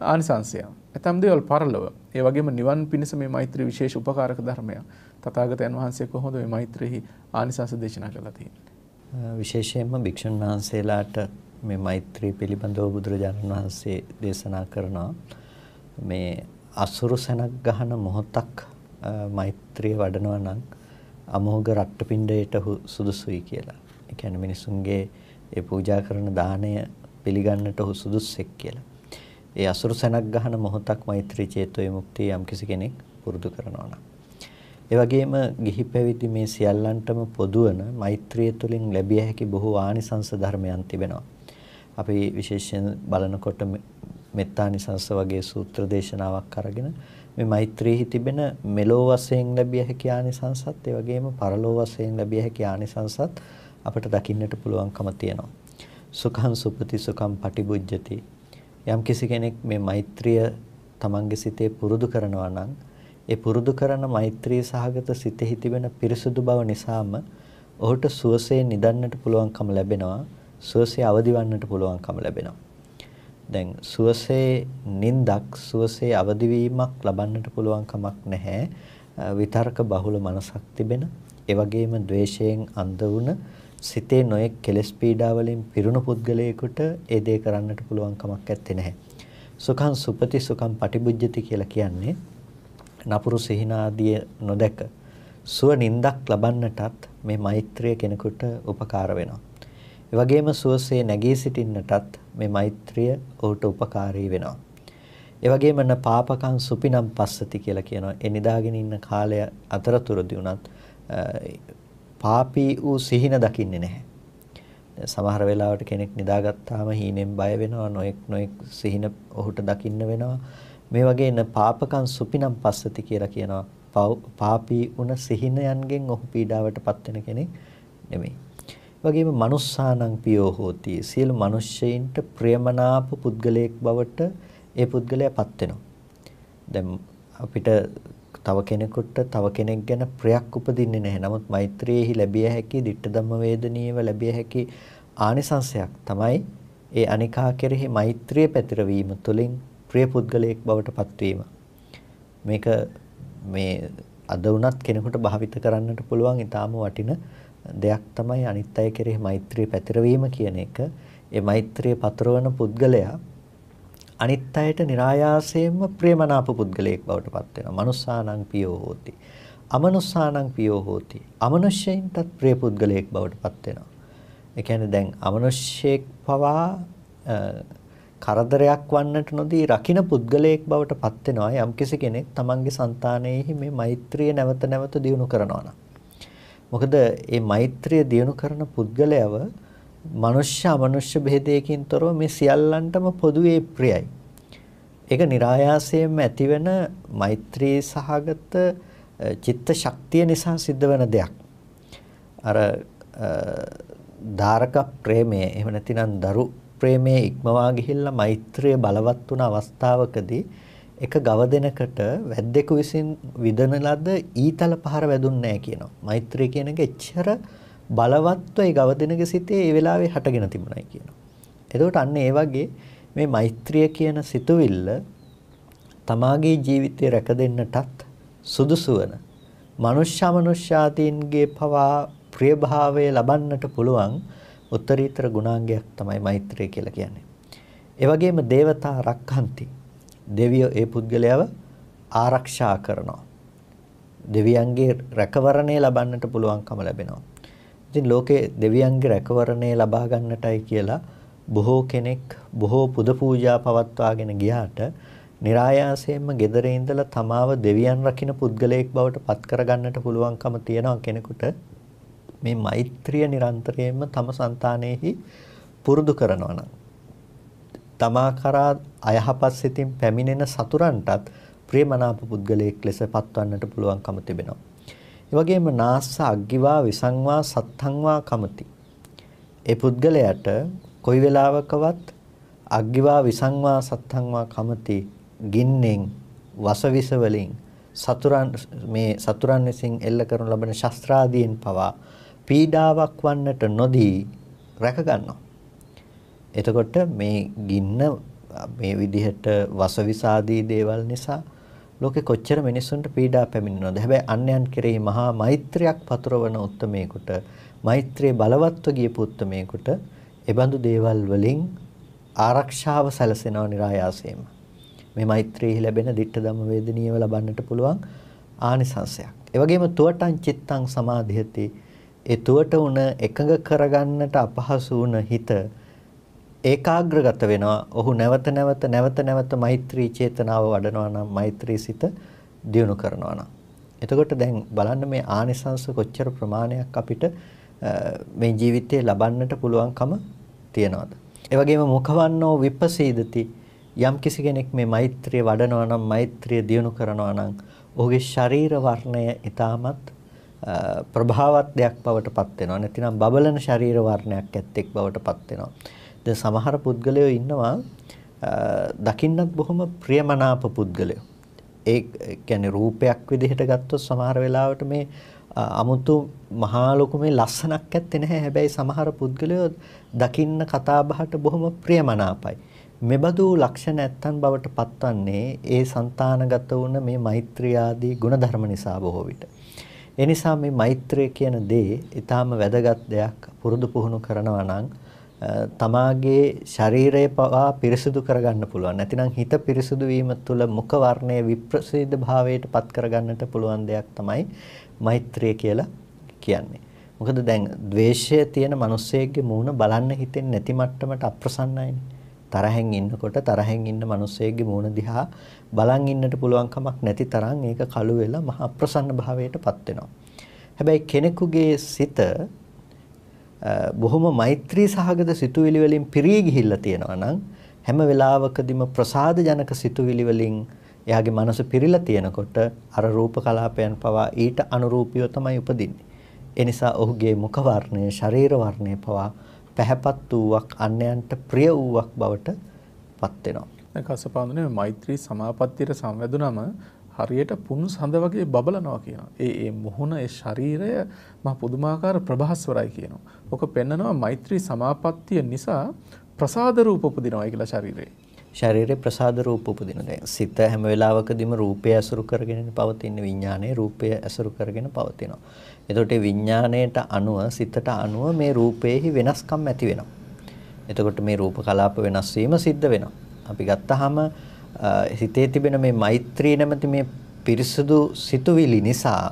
ආනිසංසය. ඇතැම් දේවල් පරලොව. ඒ වගේම නිවන් පිණිස මේ මෛත්‍රී විශේෂ උපකාරක ධර්මයක්. තථාගතයන් වහන්සේ කොහොමද මේ මෛත්‍රිහි ආනිසංස දේශනා කළා තියෙන්නේ විශේෂයෙන්ම භික්ෂුන් වහන්සේලාට මේ මෛත්‍රී පිළිබඳව බුදුරජාණන් වහන්සේ දේශනා කරනවා මේ අසුරු සැනක් ගහන මොහොතක් මෛත්‍රිය වඩනවා නම් අමෝඝ රට්ටපිණ්ඩයට සුදුසුයි කියලා. ඒ කියන්නේ මිනිසුන්ගේ ඒ පූජා කරන දාණය පිළිගන්නට සුදුස්සෙක් කියලා. ඒ අසුරු සැනක් ගහන මොහොතක් මෛත්‍රී චේතෝ විමුක්තිය යම්කිසි කෙනෙක් පුරුදු කරනවා නම් ඒ වගේම ගිහි පැවිදි මේ සියල්ලන්ටම පොදු වන මෛත්‍රිය තුළින් ලැබිය හැකි බොහෝ ආනිසංස ධර්මයන් තිබෙනවා. අපි විශේෂයෙන් බලනකොට මෙත්තානිසංස වගේ සූත්‍ර දේශනාවක් අරගෙන මේ මෛත්‍රියෙහි තිබෙන මෙලෝ වශයෙන් ලැබිය හැකි ආනිසංසත් ඒ වගේම පරලෝ වශයෙන් ලැබිය හැකි ආනිසංසත් අපිට දකින්නට පුළුවන්කම තියෙනවා. සුඛං සුපති සුඛං පටිබුජ්ජති යම් කිසි කෙනෙක් මේ මෛත්‍රිය තමන්ගේ සිතේ පුරුදු කරනවා නම් ඒ පුරුදු කරන මෛත්‍රී සහගත සිතෙහි තිබෙන පිරිසුදු බව නිසාම ඔහුට සුවසේ නිදන්නට පුළුවන්කම ලැබෙනවා. සුවසේ අවදිවන්නට පුළුවන්කම ලැබෙනවා. දැන් සුවසේ නිින්දක් සුවසේ අවදිවීමක් ලබන්නට පුළුවන් කමක් නැහැ. විතර්ක බහුල මනසක් තිබෙන, ඒ වගේම द्वේෂයෙන් අන්ධ වුණ සිතේ නොයෙක් කෙලෙස් පීඩා වලින් පිරුණු පුද්ගලයෙකුට ඒ දේ කරන්නට පුළුවන් කමක් නැත්තේ. සුඛං සුපති සුඛං පටිබුද්ධති කියලා කියන්නේ නපුරු සිහිනාදිය නොදැක සුව නින්දක් ලබන්නටත් මේ මෛත්‍රිය කෙනෙකුට උපකාර වෙනවා. ඒ වගේම සුවසේ නැගී සිටින්නටත් මේ මෛත්‍රිය ඔහුට උපකාරී වෙනවා. ඒ වගේම න පාපකං සුපිනම් පස්සති කියලා කියනවා. ඒ නිදාගෙන ඉන්න කාලය අතරතුරදී උනත් පාපී වූ සිහින දකින්නේ නැහැ. සමහර වෙලාවට කෙනෙක් නිදාගත්තාම හීනෙන් බය වෙනවා, නොඑක් නොඑක් සිහින ඔහුට දකින්න වෙනවා. මේ වගේන පාපකං සුපිනම් පස්සති කියලා කියනවා පාපී වුණ සිහිනයන්ගෙන් ඔහු පීඩාවටපත් වෙන කෙනෙක් නෙමෙයි. වගේම manussානං පියෝ හෝති සියලු මිනිස්සෙයින්ට ප්‍රියමනාප පුද්ගලයෙක් බවට ඒ පුද්ගලයාපත් වෙනවා. දැන් අපිට තව කෙනෙකුට තව කෙනෙක් ගැන ප්‍රයක් උපදින්නේ නැහැ. නමුත් මෛත්‍රියේහි ලැබිය හැකි ditta ධම්ම වේදනීයව ලැබිය හැකි ආනිසංශයක් තමයි ඒ අනිකා කෙරෙහි මෛත්‍රිය පැතිරවීම තුළින් ප්‍රිය පුද්ගලයෙක් බවට පත්වීම. මේක මේ අද වුණත් කෙනෙකුට භාවිත කරන්නට පුළුවන් ඊටාම වටින දෙයක් තමයි අනිත් අය කෙරෙහි මෛත්‍රිය පැතිරවීම කියන එක. ඒ මෛත්‍රිය පතරවන පුද්ගලයා අනිත් අයට નિરાයාසයෙන්ම ප්‍රේමනාප පුද්ගලයෙක් බවට පත් වෙනවා. manussානං පියෝ හෝති. අමනුස්සානං පියෝ හෝති. අමනුෂ්‍යයින්ටත් ප්‍රිය පුද්ගලයෙක් බවට පත් වෙනවා. ඒ කියන්නේ දැන් අමනුෂ්‍යෙක් පවා කරදරයක් වන්නට නොදී රකින්න පුද්ගලයෙක් බවට පත් වෙනවා යම්කිසි කෙනෙක් තමන්ගේ సంతානෙහි මේ මෛත්‍රිය නැවත නැවත දියුණු කරනවා නම්. මොකද මේ මෛත්‍රිය දියුණු කරන පුද්ගලයව මනුෂ්‍ය අමනුෂ්‍ය භේදයකින් තොරව මේ සියල්ලන්ටම පොදුවේ ප්‍රියයි. ඒක નિરાයාසයෙන්ම ඇතිවෙන මෛත්‍රී සහගත චිත්ත ශක්තිය නිසා සිද්ධ වෙන දෙයක්. අර ධාරක ප්‍රේමය එහෙම නැතිනම් දරු ප්‍රේමය ඉක්මවා ගිහිල්ලා මෛත්‍රිය බලවත් වුණ අවස්ථාවකදී එක ගව දෙනකට වැද්දෙකු විසින් විදන ලද ඊතල පහර වැදුන්නේ නැහැ කියනවා. මෛත්‍රිය කියන එක එච්චර බලවත්ව ඒ ගව දෙනගේ සිතේ ඒ වෙලාවේ හටගෙන තිබුණයි කියනවා. එතකොට අන්න ඒ වගේ මේ මෛත්‍රිය කියන සිතුවිල්ල තමාගේ ජීවිතය රැක දෙන්නටත් සුදුසු වන මනුෂ්‍ය මනුෂ්‍යාතීන්ගේ පවා ප්‍රියභාවය ලබන්නට පුළුවන් උත්තරීතර ගුණාංගයක් තමයි මෛත්‍රිය කියලා කියන්නේ. ඒ වගේම దేవතා රක්ඛන්ති. දෙවියෝ ඒ පුද්ගලයාව ආරක්ෂා කරනවා. දෙවියන්ගේ රැකවරණය ලබන්නට පුළුවන්කම ලැබෙනවා. ඉතින් ලෝකේ දෙවියන්ගේ රැකවරණය ලබා ගන්නටයි කියලා බොහෝ කෙනෙක් බොහෝ පුද පූජා පවත්වාගෙන ගියාට નિરાයාසයෙන්ම gedare ඉඳලා තමාව දෙවියන් රකින්න පුද්ගලයෙක් බවට පත් කරගන්නට පුළුවන්කම තියෙනවා කෙනෙකුට මේ මෛත්‍රිය නිරන්තරයෙන්ම තම సంతානෙහි පුරුදු කරනවා නම් තමා කරා අයහපත් සිතින් පැමිණෙන සතුරන්ටත් ප්‍රේමනාප පුද්ගලයෙක් ලෙස පත්වන්නට පුළුවන්කම තිබෙනවා. ඒ වගේම නාස්ස අග්ගිවා විසංවා සත්තංවා කමති. ඒ පුද්ගලයාට කොයි වෙලාවකවත් අග්ගිවා විසංවා සත්තංවා කමති ගින්නෙන් වසවිස වලින් සතුරන් මේ සතුරන් විසින් එල්ල කරනු ලබන ශස්ත්‍රාදීන් පවා පීඩාවක් වන්නට නොදී රැක ගන්නවා. එතකොට මේ ගින්න මේ විදිහට වසවිසාදී දේවල් නිසා ලෝකෙ කොච්චර මිනිස්සුන්ට පීඩා පැමිණෙනවද? හැබැයි අන්යන් කෙරෙහි මහා මෛත්‍රියක් පතුරවන උත්මේකට, මෛත්‍රියේ බලවත්ව ගියපු උත්මේකට, එබඳු දේවල් වලින් ආරක්ෂාව සැලසෙනව નિરાයාසයෙන්ම. මේ මෛත්‍රියෙහි ලැබෙන ditta ධම්ම වේදනීයව ලබන්නට පුළුවන් ආනිසංශයක්. ඒ වගේම තුවටං චිත්තං සමාධියති එතුවට උන එකඟ කරගන්නට අපහසු වුණ හිත ඒකාග්‍රගත වෙනවා. ඔහු නැවත නැවත නැවත නැවත මෛත්‍රී චේතනාව වඩනවා නම් මෛත්‍රී සිත දියුණු කරනවා නම්. එතකොට දැන් බලන්න මේ ආනිසංස කොච්චර ප්‍රමාණයක් අපිට මේ ජීවිතේ ලබන්නට පුළුවන්කම තියනවාද. ඒ වගේම මුඛවන්නෝ විපසීදති යම් කිසි කෙනෙක් මේ මෛත්‍රිය වඩනවා නම් මෛත්‍රිය දියුණු කරනවා නම් ඔහුගේ ශරීර වර්ණය ඊටමත් ප්‍රභාවත් දෙයක් බවට පත් වෙනවා. නැතිනම් බබලන ශරීර වර්ණයක් ඇත්තෙක් බවට පත් වෙනවා. දැන් සමහර පුද්ගලයෝ ඉන්නවා දකින්නත් බොහොම ප්‍රියමනාප පුද්ගලයෝ. ඒ කියන්නේ රූපයක් විදිහට ගත්තොත් සමහර වෙලාවට මේ අමුතු මහා ලොකු මේ ලස්සනක් ඇත්තේ නැහැ. හැබැයි සමහර පුද්ගලයෝ දකින්න කතාබහට බොහොම ප්‍රියමනාපයි. මෙබඳු ලක්ෂණ ඇත්තන් බවට පත්වන්නේ ඒ సంతానගත වුණ මේ මෛත්‍රී ආදී ගුණධර්ම නිසා බොහෝ විට. ඒ නිසා මේ මෛත්‍රය කියන දේ ඊටාම වැදගත් දෙයක් පුරුදු පුහුණු කරනවා නම් තමාගේ ශරීරය පවා පිරිසුදු කරගන්න පුළුවන්. නැතිනම් හිත පිරිසුදු වීම තුළ මුඛ වර්ණය විප්‍රසීද භාවයට පත් කරගන්නට පුළුවන් දෙයක් තමයි මෛත්‍රිය කියලා කියන්නේ. මොකද දැන් ද්වේෂය තියෙන මිනිස්සෙක්ගේ මූණ බලන්න හිතෙන්නේ නැති මට්ටමට අප්‍රසන්නයිනේ. තරහෙන් ඉන්නකොට තරහෙන් ඉන්න මිනිස්සෙගේ මූණ දිහා බලන් ඉන්නට පුළුවන් කමක් නැති තරම් ඒක කළු වෙලා මහා ප්‍රසන්න භාවයටපත් වෙනවා. හැබැයි කෙනෙකුගේ සිත බොහොම මෛත්‍රී සහගත සිතුවිලි වලින් පිරී ගිහිල්ලා තියෙනවා නම් හැම වෙලාවකදීම ප්‍රසාද ජනක සිතුවිලි වලින් එයාගේ මනස පිරීලා තියෙනකොට අර රූප කලාපයන් පවා ඊට අනුරූපීව තමයි උපදින්නේ. ඒ නිසා ඔහුගේ මුඛ වර්ණය, ශරීර වර්ණය පවා පැහැපත් වූවක් අන්යන්ට ප්‍රිය වූවක් බවට පත් වෙනවා. දැන් කස්සපාඳුනේ මෛත්‍රී සමාපත්තියට සංවැදුනම හරියට පුන් සඳ වගේ බබලනවා කියනවා. ඒ ඒ මොහොන ඒ ශරීරය මහ පුදුමාකාර ප්‍රභාස්වරයි කියනවා. ඔක පෙන්නනවා මෛත්‍රී සමාපත්තිය නිසා ප්‍රසාද රූප උපදිනවා කියලා ශරීරේ. ශරීරයේ ප්‍රසාද රූප උපදින. දැන් සිත හැම වෙලාවකදීම රූපය ඇසුරු කරගෙන පවතින විඥානයේ රූපය ඇසුරු කරගෙන පවතිනවා. එතකොට විඥාණයට අනුව සිතට අනුව මේ රූපයේහි වෙනස්කම් ඇති වෙනවා. එතකොට මේ රූප කලාප වෙනස් වීම සිද්ධ වෙනවා. අපි ගත්තාම හිතේ තිබෙන මේ මෛත්‍රී නැමැති මේ පිරිසුදු සිතුවිලි නිසා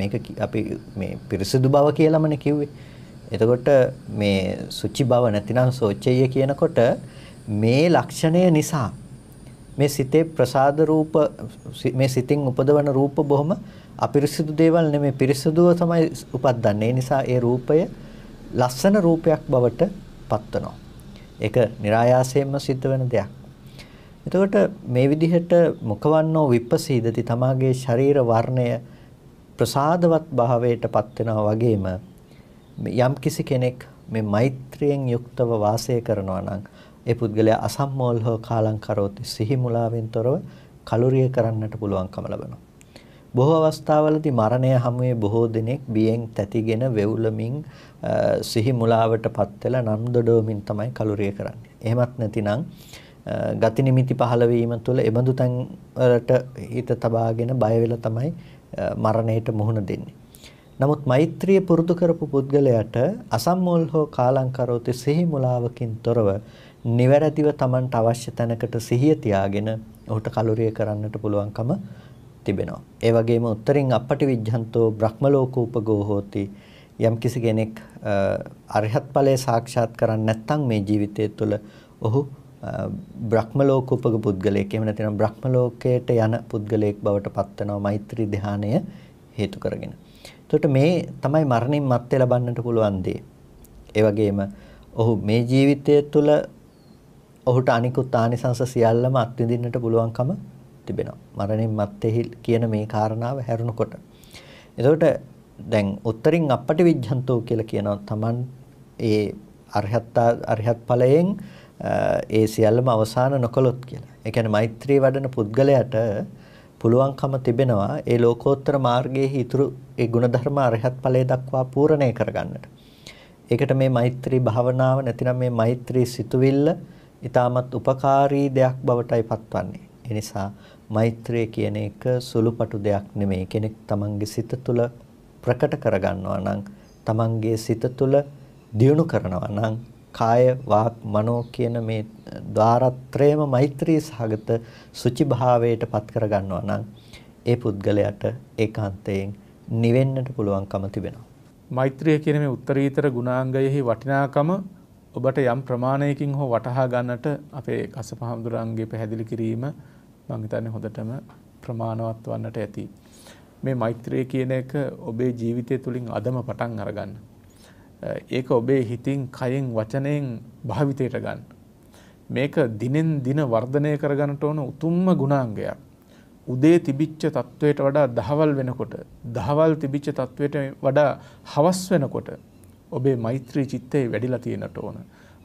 මේක අපි මේ පිරිසුදු බව කියලාමනේ කිව්වේ. එතකොට මේ සුචි බව නැතිනම් සෝචය කියනකොට මේ ලක්ෂණය නිසා මේ සිතේ ප්‍රසාද රූප මේ සිතින් උපදවන රූප බොහොම අපිරිසිදු දේවල් නෙමෙයි පිරිසිදුව තමයි උපද්දන්නේ. ඒ නිසා ඒ රූපය ලස්සන රූපයක් බවට පත්වනවා. ඒක નિરાයාසයෙන්ම සිද්ධ වෙන දෙයක්. එතකොට මේ විදිහට මුඛවන්නෝ විප්පසීදති තමාගේ ශරීර වර්ණය ප්‍රසාදවත් භාවයට පත් වෙනවා වගේම යම් කිසි කෙනෙක් මේ මෛත්‍රියෙන් යුක්තව වාසය කරනවා නම් ඒ පුද්ගලයා අසම්මෝල්හෝ කාලංකරෝති සිහි මුලාවෙන් තොරව කලුරිය කරන්නට පුළුවන්කම ලබනවා බොහෝ අවස්ථාවලදී මරණය හැමුවේ බොහෝ දෙනෙක් බියෙන් තැතිගෙන වෙවුලමින් සිහි මුලාවටපත් වෙලා නන්දඩෝමින් තමයි කලුරිය කරන්නේ. එහෙමත් නැතිනම් ගති නිමිති පහළ වීම තුළ එබඳු තැන් වලට හිත තබාගෙන බය වෙලා තමයි මරණයට මුහුණ දෙන්නේ. නමුත් මෛත්‍රිය පුරුදු කරපු පුද්ගලයාට අසම්මෝල් හෝ කාලංකරෝති සිහි මුලාවකින් තොරව නිවැරදිව Tamanට අවශ්‍ය තැනකට සිහිය තියාගෙන ඔහුට කලුරිය කරන්නට පුළුවන්කම තිබෙනවා. ඒ වගේම උත්තරින් අපටි විජ්ජන්තෝ බ්‍රහ්මලෝකෝපගෝ හෝති යම් කිසි කෙනෙක් අරහත් ඵලය සාක්ෂාත් කරන්නේ නැත්නම් මේ ජීවිතය තුළ ඔහු බ්‍රහ්මලෝක උපග පුද්ගලයෙක් එහෙම නැත්නම් බ්‍රහ්මලෝකයට යන පුද්ගලයෙක් බවට පත්වනවා මෛත්‍රී ධානය හේතු කරගෙන. එතකොට මේ තමයි මරණින් මත්තේ ලබන්නට පුළුවන් දේ. ඒ වගේම ඔහු මේ ජීවිතය තුළ ඔහුට අනිකුත් ආනිසංස සියල්ලම අත්විඳින්නට පුළුවන්කම තිබෙනවා. මරණින් මත්තේ කියන මේ කාරණාව හැරුණකොට. එතකොට දැන් උත්තරින් අපට විජ්ජන්තෝ කියලා කියනවා Taman ඒ අරහත් අරහත් ඵලයෙන් ඒ සියල්ලම අවසాన නොකළොත් කියලා. ඒ කියන්නේ මෛත්‍රී වඩන පුද්ගලයාට පුළුවන්කම තිබෙනවා ඒ ලෝකෝත්තර මාර්ගයේ ඉතුරු ඒ ಗುಣධර්ම අරහත් ඵලය දක්වා පූර්ණේ කරගන්නට. ඒකට මේ මෛත්‍රී භාවනාව නැතිනම් මේ මෛත්‍රී සිතුවිල්ල ඊටමත් උපකාරී දෙයක් බවටයි පත්වන්නේ. ඒ නිසා මෛත්‍රිය කියන එක සුළුපටු දෙයක් නෙමෙයි. කෙනෙක් තමන්ගේ සිත තුළ ප්‍රකට කරගන්නවා නම් තමන්ගේ සිත තුළ දියුණු කරනවා නම් කාය වාක් මනෝ කියන මේ ద్వාරත්‍රයම මෛත්‍රී සහගත සුචිභාවයට පත් කර ගන්නවා නම් ඒ පුද්ගලයාට ඒකාන්තයෙන් නිවෙන්නට පුළුවන්කම තිබෙනවා. මෛත්‍රිය කියන මේ උත්තරීතර ගුණාංගයෙහි වටිනාකම ඔබට යම් ප්‍රමාණයකින් හෝ වටහා ගන්නට අපේ කසපහඳුරන්ගේ පැහැදිලි කිරීම මම හිතන්නේ හොඳටම ප්‍රමාණවත් වන්නට ඇති. මේ මෛත්‍රිය කියන එක ඔබේ ජීවිතය තුලින් අදම පටන් අරගන්න. ඒක ඔබේ හිතින්, කයෙන්, වචනයෙන් භාවිතයට ගන්න. මේක දිනෙන් දින වර්ධනය කරගන්නට ඕන උතුම්ම ගුණාංගයක්. උදේ තිබිච්ච තත්වයට වඩා දහවල් වෙනකොට දහවල් තිබිච්ච තත්වයට වඩා හවස් වෙනකොට ඔබේ මෛත්‍රී චිත්තේ වැඩිලා තියෙනට ඕන.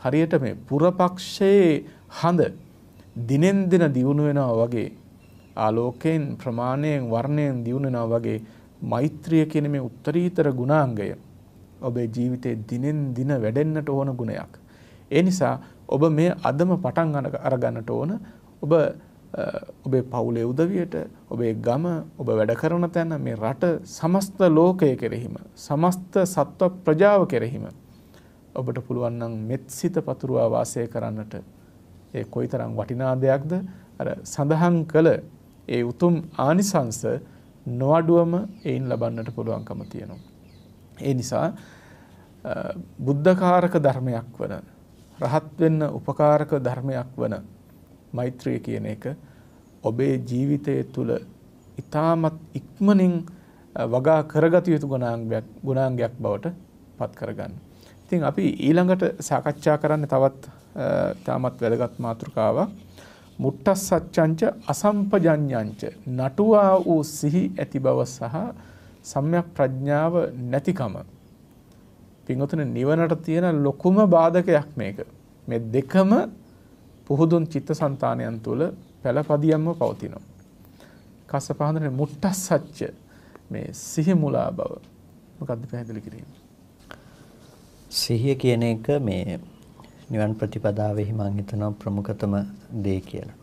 හරියට මේ පුරපක්ෂයේ හඳ දිනෙන් දින දියුණු වෙනවා වගේ ආලෝකයෙන් ප්‍රමාණයෙන් වර්ණයෙන් දියුණු වෙනවා වගේ මෛත්‍රිය කියන මේ උත්තරීතර ගුණාංගය ඔබේ ජීවිතේ දිනෙන් දින වැඩෙන්නට ඕන ගුණයක්. ඒ නිසා ඔබ මේ අදම පටන් අරගන්නට ඕන ඔබ ඔබේ පවුලේ උදවියට ඔබේ ගම ඔබ වැඩ කරන තැන මේ රට සමස්ත ලෝකය කෙරෙහිම සමස්ත සත්ව ප්‍රජාව කෙරෙහිම ඔබට පුළුවන් නම් මෙත්සිත පතුරුවා වාසය කරන්නට ඒ කොයිතරම් වටිනා දෙයක්ද අර සඳහන් කළ ඒ උතුම් ආනිසංස නොඅඩුවම එයින් ලබන්නට පුළුවන්කම තියෙනවා. ඒ නිසා බුද්ධකාරක ධර්මයක් වන රහත් වෙන්න උපකාරක ධර්මයක් වන මෛත්‍රිය කියන එක ඔබේ ජීවිතය තුළ ඊටමත් ඉක්මනින් වගා කරගත යුතු ගුණාංගයක් ගුණාංගයක් බවට පත් කරගන්න. ඉතින් අපි ඊළඟට සාකච්ඡා කරන්න තවත් තාමත් වැදගත් මාතෘකාවක්. මුට්ටස් සච්චංච අසම්පජඤ්ඤංච නටුවා වූ සිහි ඇති බව සහ සම්‍යක් ප්‍රඥාව නැතිකම. පින්වතුනි නිවනට තියෙන ලොකුම බාධකයක් මේක. මේ දෙකම පුහුදුන් චිත්තසංතානයන් තුල පළපදියම්ව පවතිනවා. කස්සපහන්දනේ මුට්ටස් සච්ච මේ සිහි මුලා බව මොකද්ද පැහැදිලි කිරීම? සිහිය කියන එක මේ නිවන් ප්‍රතිපදාවෙහි මම හිතනවා ප්‍රමුඛතම දේ කියලා.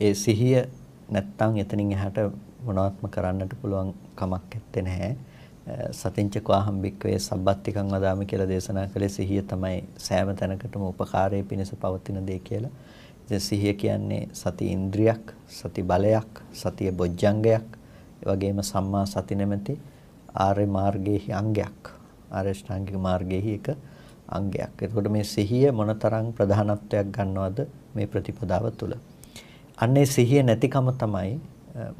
ඒ සිහිය නැත්තම් එතනින් එහාට මොනවත්ම කරන්නට පුළුවන් කමක් නැත්තේ නැහැ. සතිංච කවාහම් බික්කවේ සබ්බත්තිකං වදාමි කියලා දේශනා කළේ සිහිය තමයි සෑම තැනකටම උපකාරයේ පිණිස පවතින දේ කියලා. ඉතින් සිහිය කියන්නේ සති ඉන්ද්‍රියක්, සති බලයක්, සතිය බොජ්ජංගයක්, ඒ වගේම සම්මා සති නැමැති ආර්ය මාර්ගයේ අංගයක්. ආර්ය ශ්‍රාංගික මාර්ගයේ එක අංගයක්. එතකොට මේ සිහිය මොනතරම් ප්‍රධානත්වයක් ගන්නවද මේ ප්‍රතිපදාව තුළ. අන්නේ සිහිය නැතිකම තමයි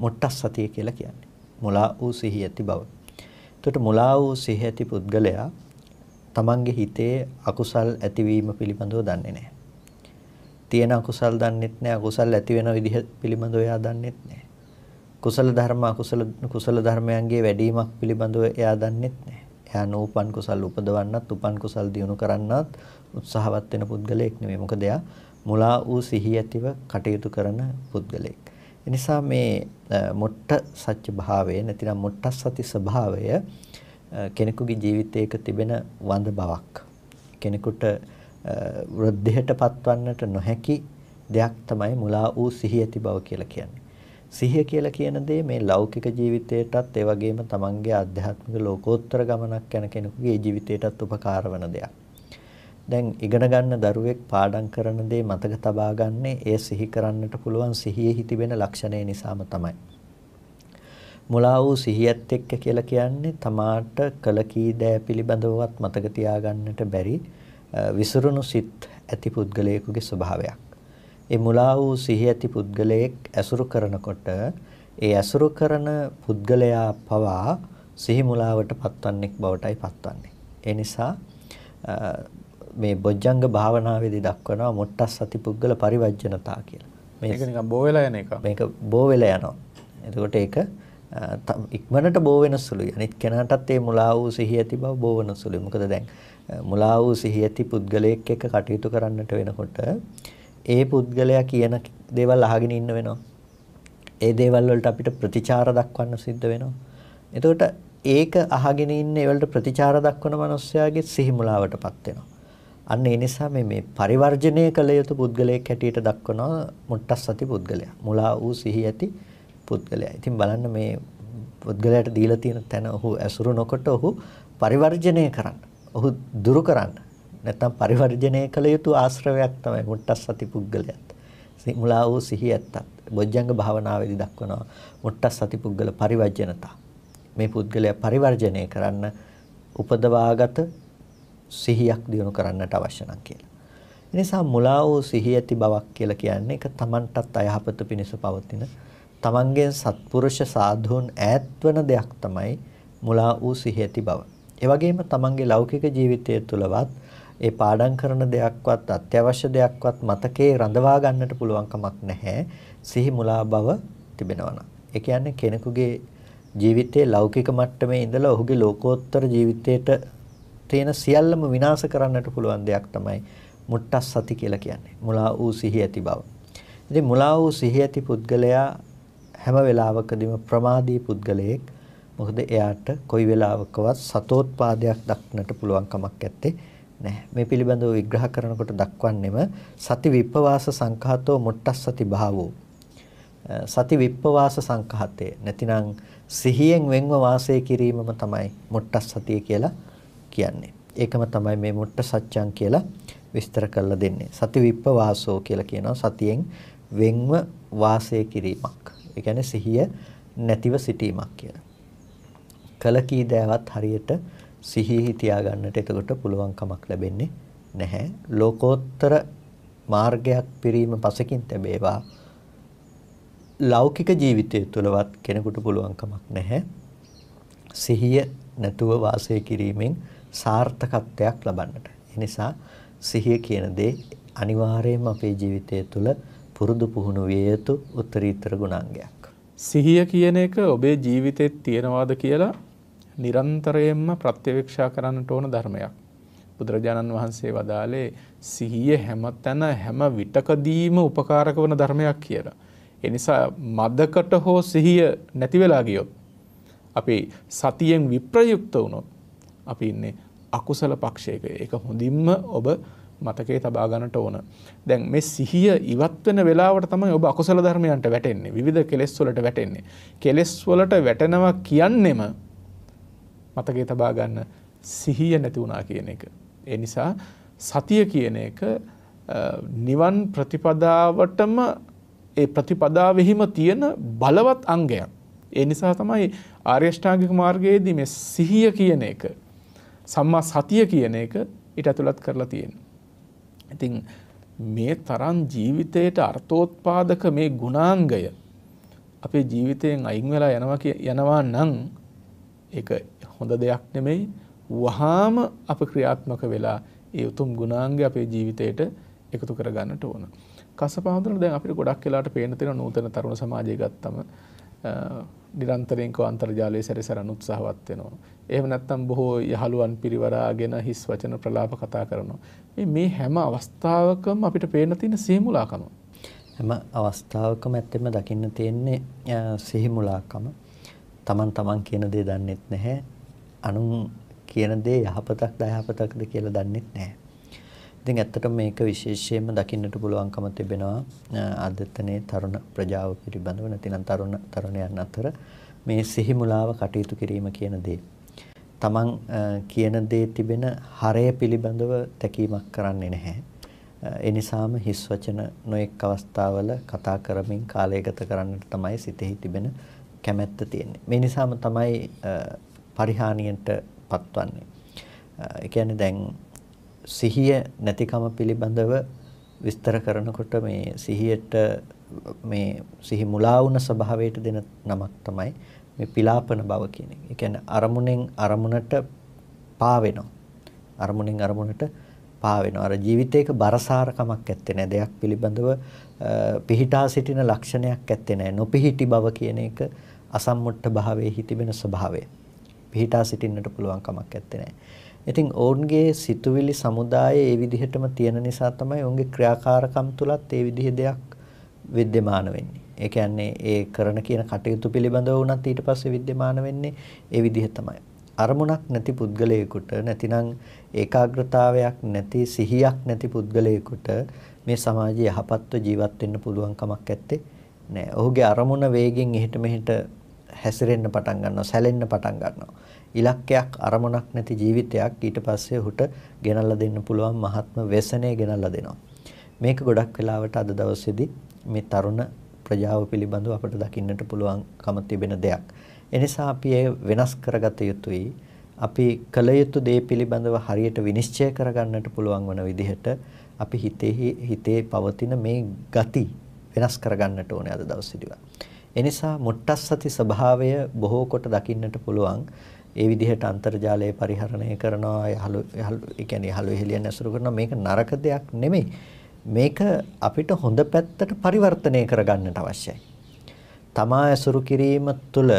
මුට්ටස් සතිය කියලා කියන්නේ. මුලා වූ සිහිය ඇති බව. එතකොට මුලා වූ සිහිය ඇති පුද්ගලයා තමන්ගේ හිතේ අකුසල් ඇතිවීම පිළිබඳව දන්නේ නැහැ. තියෙන අකුසල් දන්නෙත් නැහැ. අකුසල් ඇති වෙන විදිහ පිළිබඳව එයා දන්නෙත් නැහැ. කුසල ධර්ම අකුසල කුසල ධර්මයන්ගේ වැඩිවීමක් පිළිබඳව එයා දන්නෙත් නැහැ. එයා නූපන් කුසල් උපදවන්නත් උපන් කුසල් දියුණු කරන්නත් උත්සාහවත් වෙන පුද්ගලයෙක් නෙමෙයි. මොකද එයා මුලා වූ සිහි ඇතිව කටයුතු කරන පුද්ගලයෙක්. එනිසා මේ මොට්ට සත්‍ය භාවය නැතිනම් මොට්ට සති ස්වභාවය කෙනෙකුගේ ජීවිතයක තිබෙන වඳ බවක් කෙනෙකුට වෘද්ධයට පත්වන්නට නොහැකි දෙයක් තමයි මුලා වූ සිහි ඇති බව කියලා කියන්නේ. සිහිය කියලා කියන දේ මේ ලෞකික ජීවිතයටත් ඒ වගේම තමන්ගේ ආධ්‍යාත්මික ලෝකෝත්තර ගමනක් යන කෙනෙකුගේ ජීවිතයටත් උපකාර වන දෙයක්. දැන් ඉගෙන ගන්න දරුවෙක් පාඩම් කරන දේ මතක තබා ගන්නේ ඒ සිහි කරන්නට පුළුවන් සිහියෙහි තිබෙන ලක්ෂණය නිසාම තමයි. මුලා වූ සිහියත් එක්ක කියලා කියන්නේ තමාට කල කී දෑ පිළිබඳවවත් මතක තියාගන්නට බැරි විසිරුණු සිත් ඇති පුද්ගලයෙකුගේ ස්වභාවයක්. ඒ මුලා වූ සිහි ඇති පුද්ගලයෙක් ඇසුරු කරනකොට ඒ ඇසුරු කරන පුද්ගලයා පවා සිහි මුලාවට පත්වන්නෙක් බවටයි පත්වන්නේ. ඒ නිසා මේ බොජ්ජංග භාවනාවේදී දක්වනවා මොට්ටස් සති පුද්ගල පරිවර්ජනතා කියලා. මේක නිකන් බෝ වෙලා යන එක. මේක බෝ වෙලා යනවා. එතකොට ඒක ඉක්මනට බෝ වෙන සුළුයි. අනිත් කෙනාටත් ඒ මුලා වූ සිහි ඇති බව බෝ වෙන සුළුයි. මොකද දැන් මුලා වූ සිහි ඇති පුද්ගලයෙක් එක්ක කටයුතු කරන්නට වෙනකොට ඒ පුද්ගලයා කියන දේවල් අහගෙන ඉන්න වෙනවා. ඒ දේවල් වලට අපිට ප්‍රතිචාර දක්වන්න සිද්ධ වෙනවා. එතකොට ඒක අහගෙන ඉන්න ඒවලට ප්‍රතිචාර දක්වන මිනිස්යාගේ සිහිමුලාවටපත් වෙනවා. අන්න ඒ නිසා මේ මේ පරිවර්ජණය කළ යුතු පුද්ගලයෙක් හැටියට දක්වනවා මුට්ටස් සති පුද්ගලයා. මුලා වූ සිහි ඇති පුද්ගලයා. ඉතින් බලන්න මේ පුද්ගලයාට දීලා තියෙන තැන ඔහු ඇසුරු නොකොට ඔහු පරිවර්ජණය කරන්න. ඔහු දුරු කරන්න. නැත්නම් පරිවර්ජණය කළ යුතු ආශ්‍රවයක් තමයි මුට්ටස් සති පුද්ගලයාත්. මුලා වූ සිහියත් බොජ්ජංග භාවනාවේදී දක්වනවා මුට්ටස් සති පුද්ගල පරිවර්ජනතා. මේ පුද්ගලයා පරිවර්ජණය කරන්න උපදවාගත සිහියක් දිනු කරන්නට අවශ්‍ය නම් කියලා. එනිසා මුලා වූ සිහිය ඇති බවක් කියලා කියන්නේ ඒක Tamanටත් අයහපත පිණිස පවතින තමන්ගෙන් සත්පුරුෂ සාධූන් ඈත්වන දෙයක් තමයි මුලා වූ සිහිය ඇති බව. ඒ වගේම තමන්ගේ ලෞකික ජීවිතය තුළවත් ඒ පාඩම් කරන දෙයක්වත් අත්‍යවශ්‍ය දෙයක්වත් මතකේ රඳවා ගන්නට පුළුවන් කමක් නැහැ සිහි මුලා බව තිබෙනවා නම්. ඒ කියන්නේ කෙනෙකුගේ ජීවිතයේ ලෞකික මට්ටමේ ඉඳලා ඔහුගේ ලෝකෝත්තර ජීවිතයට තියෙන සියල්ලම විනාශ කරන්නට පුළුවන් දෙයක් තමයි මුට්ටස් සති කියලා කියන්නේ. මුලා වූ සිහි ඇති බව. ඉතින් මුලා වූ සිහි ඇති පුද්ගලයා හැම වෙලාවකදීම ප්‍රමාදී පුද්ගලයෙක්. මොකද එයාට කොයි වෙලාවකවත් සතෝත්පාදයක් දක්නට පුළුවන් කමක් නැත්තේ නැහැ. මේ පිළිබඳව විග්‍රහ කරනකොට දක්වන්නේම සති විප්පවාස සංඛාතෝ මුට්ටස්සති භාවෝ. සති විප්පවාස සංඛාතේ නැතිනම් සිහියෙන් වෙන්ව වාසය කිරීමම තමයි මුට්ටස්සතිය කියලා කියන්නේ. ඒකම තමයි මේ මුට්ට සත්‍යං කියලා විස්තර කරලා දෙන්නේ. සති විප්පවාසෝ කියලා කියනවා සතියෙන් වෙන්ව වාසය කිරීමක්. ඒ කියන්නේ සිහිය නැතිව සිටීමක් කියලා. කල කී දෑවත් හරියට සිහිහි තියාගන්නට එතකොට පුළුවන්කමක් ලැබෙන්නේ නැහැ. ලෝකෝත්තර මාර්ගයක් පිරීම පසකින් තිබේවා. ලෞකික ජීවිතය තුළවත් කෙනෙකුට පුළුවන්කමක් නැහැ. සිහිය නැතුව වාසය කිරීමෙන් සාර්ථකත්වයක් ලබන්නට. ඒ නිසා සිහිය කියන දේ අනිවාර්යයෙන්ම අපේ ජීවිතය තුළ පුරුදු පුහුණු විය යුතු උත්තරීතර ගුණාංගයක්. සිහිය කියන එක ඔබේ ජීවිතෙත් තියනවාද කියලා නිරන්තරයෙන්ම ප්‍රත්‍යවේක්ෂා කරන්නට ඕන ධර්මයක්. බුදුරජාණන් වහන්සේ වදාළේ සිහිය හැම තැන හැම විටකදීම උපකාරක වන ධර්මයක් කියලා. එනිසා මදකට හෝ සිහිය නැති වෙලා ගියොත් අපි සතියෙන් විප්‍රයුක්ත වුණොත් අපි ඉන්නේ අකුසල පක්ෂයක. ඒක හොඳින්ම ඔබ මතකේ තබා ගන්නට ඕන. දැන් මේ සිහිය ඉවත් වෙන වෙලාවට තමයි ඔබ අකුසල ධර්මයන්ට වැටෙන්නේ. විවිධ කෙලෙස් වලට වැටෙන්නේ. කෙලෙස් වලට වැටෙනවා කියන්නෙම මතකේ තබා ගන්න සිහිය නැති වුණා කියන එක. ඒ නිසා සතිය කියන එක නිවන් ප්‍රතිපදාවටම ඒ ප්‍රතිපදාවෙහිම තියෙන බලවත් අංගයක්. ඒ නිසා තමයි ආර්ය ශ්‍රාංගික මාර්ගයේදී මේ සිහිය කියන එක සම්මා සතිය කියන එක ඊට ඇතුළත් කරලා තියෙනවා. ඉතින් මේ තරම් ජීවිතයට අර්ථෝත්පාදක මේ ගුණාංගය අපේ ජීවිතයෙන් අයින් වෙලා යනවා යනවා නම් ඒක හොඳ දෙයක් නෙමෙයි වහාම අප ක්‍රියාත්මක වෙලා ඒ උතුම් ගුණාංග අපේ ජීවිතයට එකතු කරගන්නට ඕන. කසපහඳුන දැන් අපිට ගොඩක් වෙලාට පේන තියෙන නූතන තරුණ සමාජය ගත්තම නිරන්තරයෙන්ක අන්තර්ජාලය සැරිසරන උත්සාහවත් වෙනවා. එහෙම නැත්නම් බොහෝ යහළුවන් පිරිවරාගෙන හිස් වචන ප්‍රලාප කතා කරනවා. මේ මේ හැම අවස්ථාවකම අපිට පේන තියෙන සිහිමුලාකම. හැම අවස්ථාවකම ඇත්තෙම දකින්න තියෙන්නේ සිහිමුලාකම. තමන් තමන් කියන දේ දන්නෙත් නැහැ. අනුන් කියන දේ යහපතක්ද අයහපතක්ද කියලා දන්නේ නැහැ. ඉතින් ඇත්තටම මේක විශේෂයෙන්ම දකින්නට පුළුවන්කම තිබෙනවා අධ්‍යතනයේ තරුණ ප්‍රජාව පිළිබඳව නැතිනම් තරුණ තරුණයන් අතර මේ සිහි මුලාව කටයුතු කිරීම කියන දේ. තමන් කියන දේ තිබෙන හරය පිළිබඳව තැකීමක් කරන්නේ නැහැ. ඒ නිසාම හිස් වචන නොඑක් අවස්ථාවල කතා කරමින් කාලය ගත කරන්නට තමයි සිතෙහි තිබෙන කැමැත්ත තියෙන්නේ. මේ නිසාම තමයි පරිහානියට පත්වන්නේ. ඒ කියන්නේ දැන් සිහිය නැතිකම පිළිබඳව විස්තර කරනකොට මේ සිහියට මේ සිහි මුලා වුණ ස්වභාවයට දෙන නමක් තමයි මේ පිලාපන බව කියන එක. ඒ කියන්නේ අරමුණෙන් අරමුණට පාවෙනවා. අරමුණෙන් අරමුණට පාවෙනවා. අර ජීවිතයක බරසාරකමක් ඇත්තේ නැහැ. දෙයක් පිළිබඳව පිහිටා සිටින ලක්ෂණයක් ඇත්තේ නැහැ. නොපිහිටි බව කියන එක අසම්මුට්ඨ භාවයේ හිතිබෙන ස්වභාවය. පිහිටා සිටින්නට පුළුවන් කමක් නැත්තේ. ඉතින් ඔවුන්ගේ සිතුවිලි සමුදායේ ඒ විදිහටම තියෙන නිසා තමයි ඔවුන්ගේ ක්‍රියාකාරකම් තුලත් ඒ විදිහ දෙයක් विद्यमान වෙන්නේ. ඒ කියන්නේ ඒ කරන කියන කටයුතු පිළිබඳව වුණත් ඊට පස්සේ विद्यमान වෙන්නේ ඒ විදිහ තමයි. අරමුණක් නැති පුද්ගලයෙකුට නැතිනම් ඒකාග්‍රතාවයක් නැති සිහියක් නැති පුද්ගලයෙකුට මේ සමාජයේ යහපත්ව ජීවත් වෙන්න පුළුවන් කමක් නැත්තේ නෑ. ඔහුගේ අරමුණ වේගෙන් එහෙට මෙහෙට හැසිරෙන්න පටන් ගන්නවා සැලෙන්න පටන් ගන්නවා ඉලක්කයක් අරමුණක් නැති ජීවිතයක් ඊට පස්සේ හුට ගෙනල්ලා දෙන්න පුළුවන් මහත්ම ව්‍යසනය ගෙනල්ලා දෙනවා මේක ගොඩක් වෙලාවට අද දවසේදී මේ තරුණ ප්‍රජාව පිළිබඳව අපට දකින්නට පුළුවන්කම තිබෙන දෙයක් එනිසා අපි ඒ වෙනස් කරගත යුතුයි අපි කල යුතු දේ පිළිබඳව හරියට විනිශ්චය කරගන්නට පුළුවන් වන විදිහට අපි හිතේ හිතේ පවතින මේ ගති වෙනස් කරගන්නට ඕනේ අද දවසේදී. එනිසා මුට්ටස්සති ස්වභාවය බොහෝ කොට දකින්නට පුළුවන්. ඒ විදිහට අන්තර්ජාලය පරිහරණය කරනවා යහළු යහළු ඒ කියන්නේ යහළු එහෙලියන් ඇසුරු කරනවා මේක නරක දෙයක් නෙමෙයි. මේක අපිට හොඳ පැත්තට පරිවර්තනය කරගන්නට අවශ්‍යයි. තමා ඇසුරු කිරීම තුළ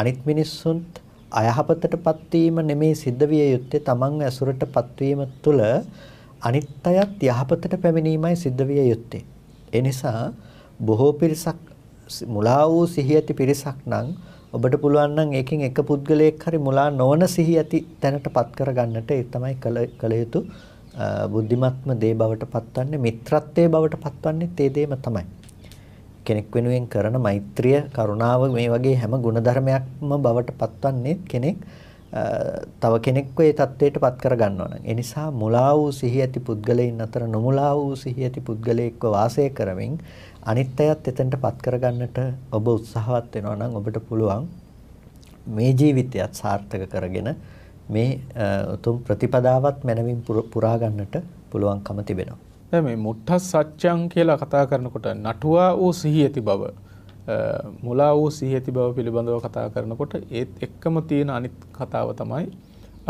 අනිත් මිනිස්සුන්ට අයහපතටපත් වීම නෙමේ සිද්ධ විය යුත්තේ තමන් ඇසුරටපත් වීම තුළ අනිත් අයත් යහපතට පැමිණීමයි සිද්ධ විය යුත්තේ. ඒ නිසා බොහෝ පිරිසක් මුලා වූ සිහි ඇති පිරිසක් නම් ඔබට පුළුවන් නම් ඒකෙන් එක පුද්ගලයෙක් හරි මුලා නොවන සිහි ඇති තැනටපත් කරගන්නට ඒ තමයි කළ යුතු බුද්ධිමත්ම දේ බවට පත්වන්නේ මිත්‍රත්වයේ බවට පත්වන්නේ තේ දේම තමයි. කෙනෙක් වෙනුවෙන් කරන මෛත්‍රිය කරුණාව මේ වගේ හැම ගුණධර්මයක්ම බවට පත්වන්නේ කෙනෙක් තව කෙනෙක්ව ඒ தത്വයට පත් කර ගන්නවා නම් ඒ නිසා මුලා වූ සිහි ඇති පුද්ගලයන් අතර නොමුලා වූ සිහි ඇති පුද්ගලයෙක්ව වාසය කරමින් අනිත් අයත් එතනටපත් කරගන්නට ඔබ උත්සාහවත් වෙනවා නම් ඔබට පුළුවන් මේ ජීවිතයත් සාර්ථක කරගෙන මේ උතුම් ප්‍රතිපදාවත් මනමින් පුරා ගන්නට පුළුවන්කම තිබෙනවා. දැන් මේ මුට්ටස් සත්‍යං කියලා කතා කරනකොට නටුවා වූ සිහි ඇති බව මුලා වූ සිහි ඇති බව පිළිබඳව කතා කරනකොට ඒත් එක්කම තියෙන අනිත් කතාව තමයි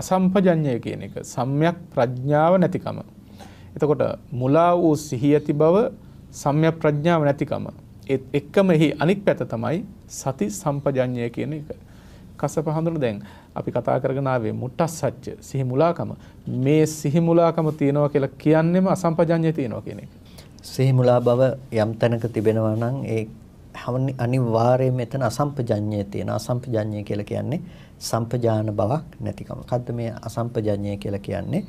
අසම්පජඤ්ඤය කියන එක. සම්‍යක් ප්‍රඥාව නැතිකම. එතකොට මුලා වූ සිහි ඇති බව සම්‍යක් ප්‍රඥාව නැතිකම. ඒත් එක්කම එහි අනික් පැත තමයි සති සම්පජඤ්ඤය කියන එක. කසප හඳුන දැන් අපි කතා කරගෙන ආවේ මුට්ටස්සච්ච සිහිමුලාකම. මේ සිහිමුලාකම තියනවා කියලා කියන්නේම අසම්පජඤ්ඤය තියනවා කියන එක. සිහිමුලා බව යම් තැනක තිබෙනවා නම් ඒ අනිවාර්යයෙන් මෙතන අසම්පජඤ්ඤය තියෙන අසම්පජඤ්ඤය කියලා කියන්නේ සම්පජාන බවක් නැතිකම. මොකද්ද මේ අසම්පජඤ්ඤය කියලා කියන්නේ?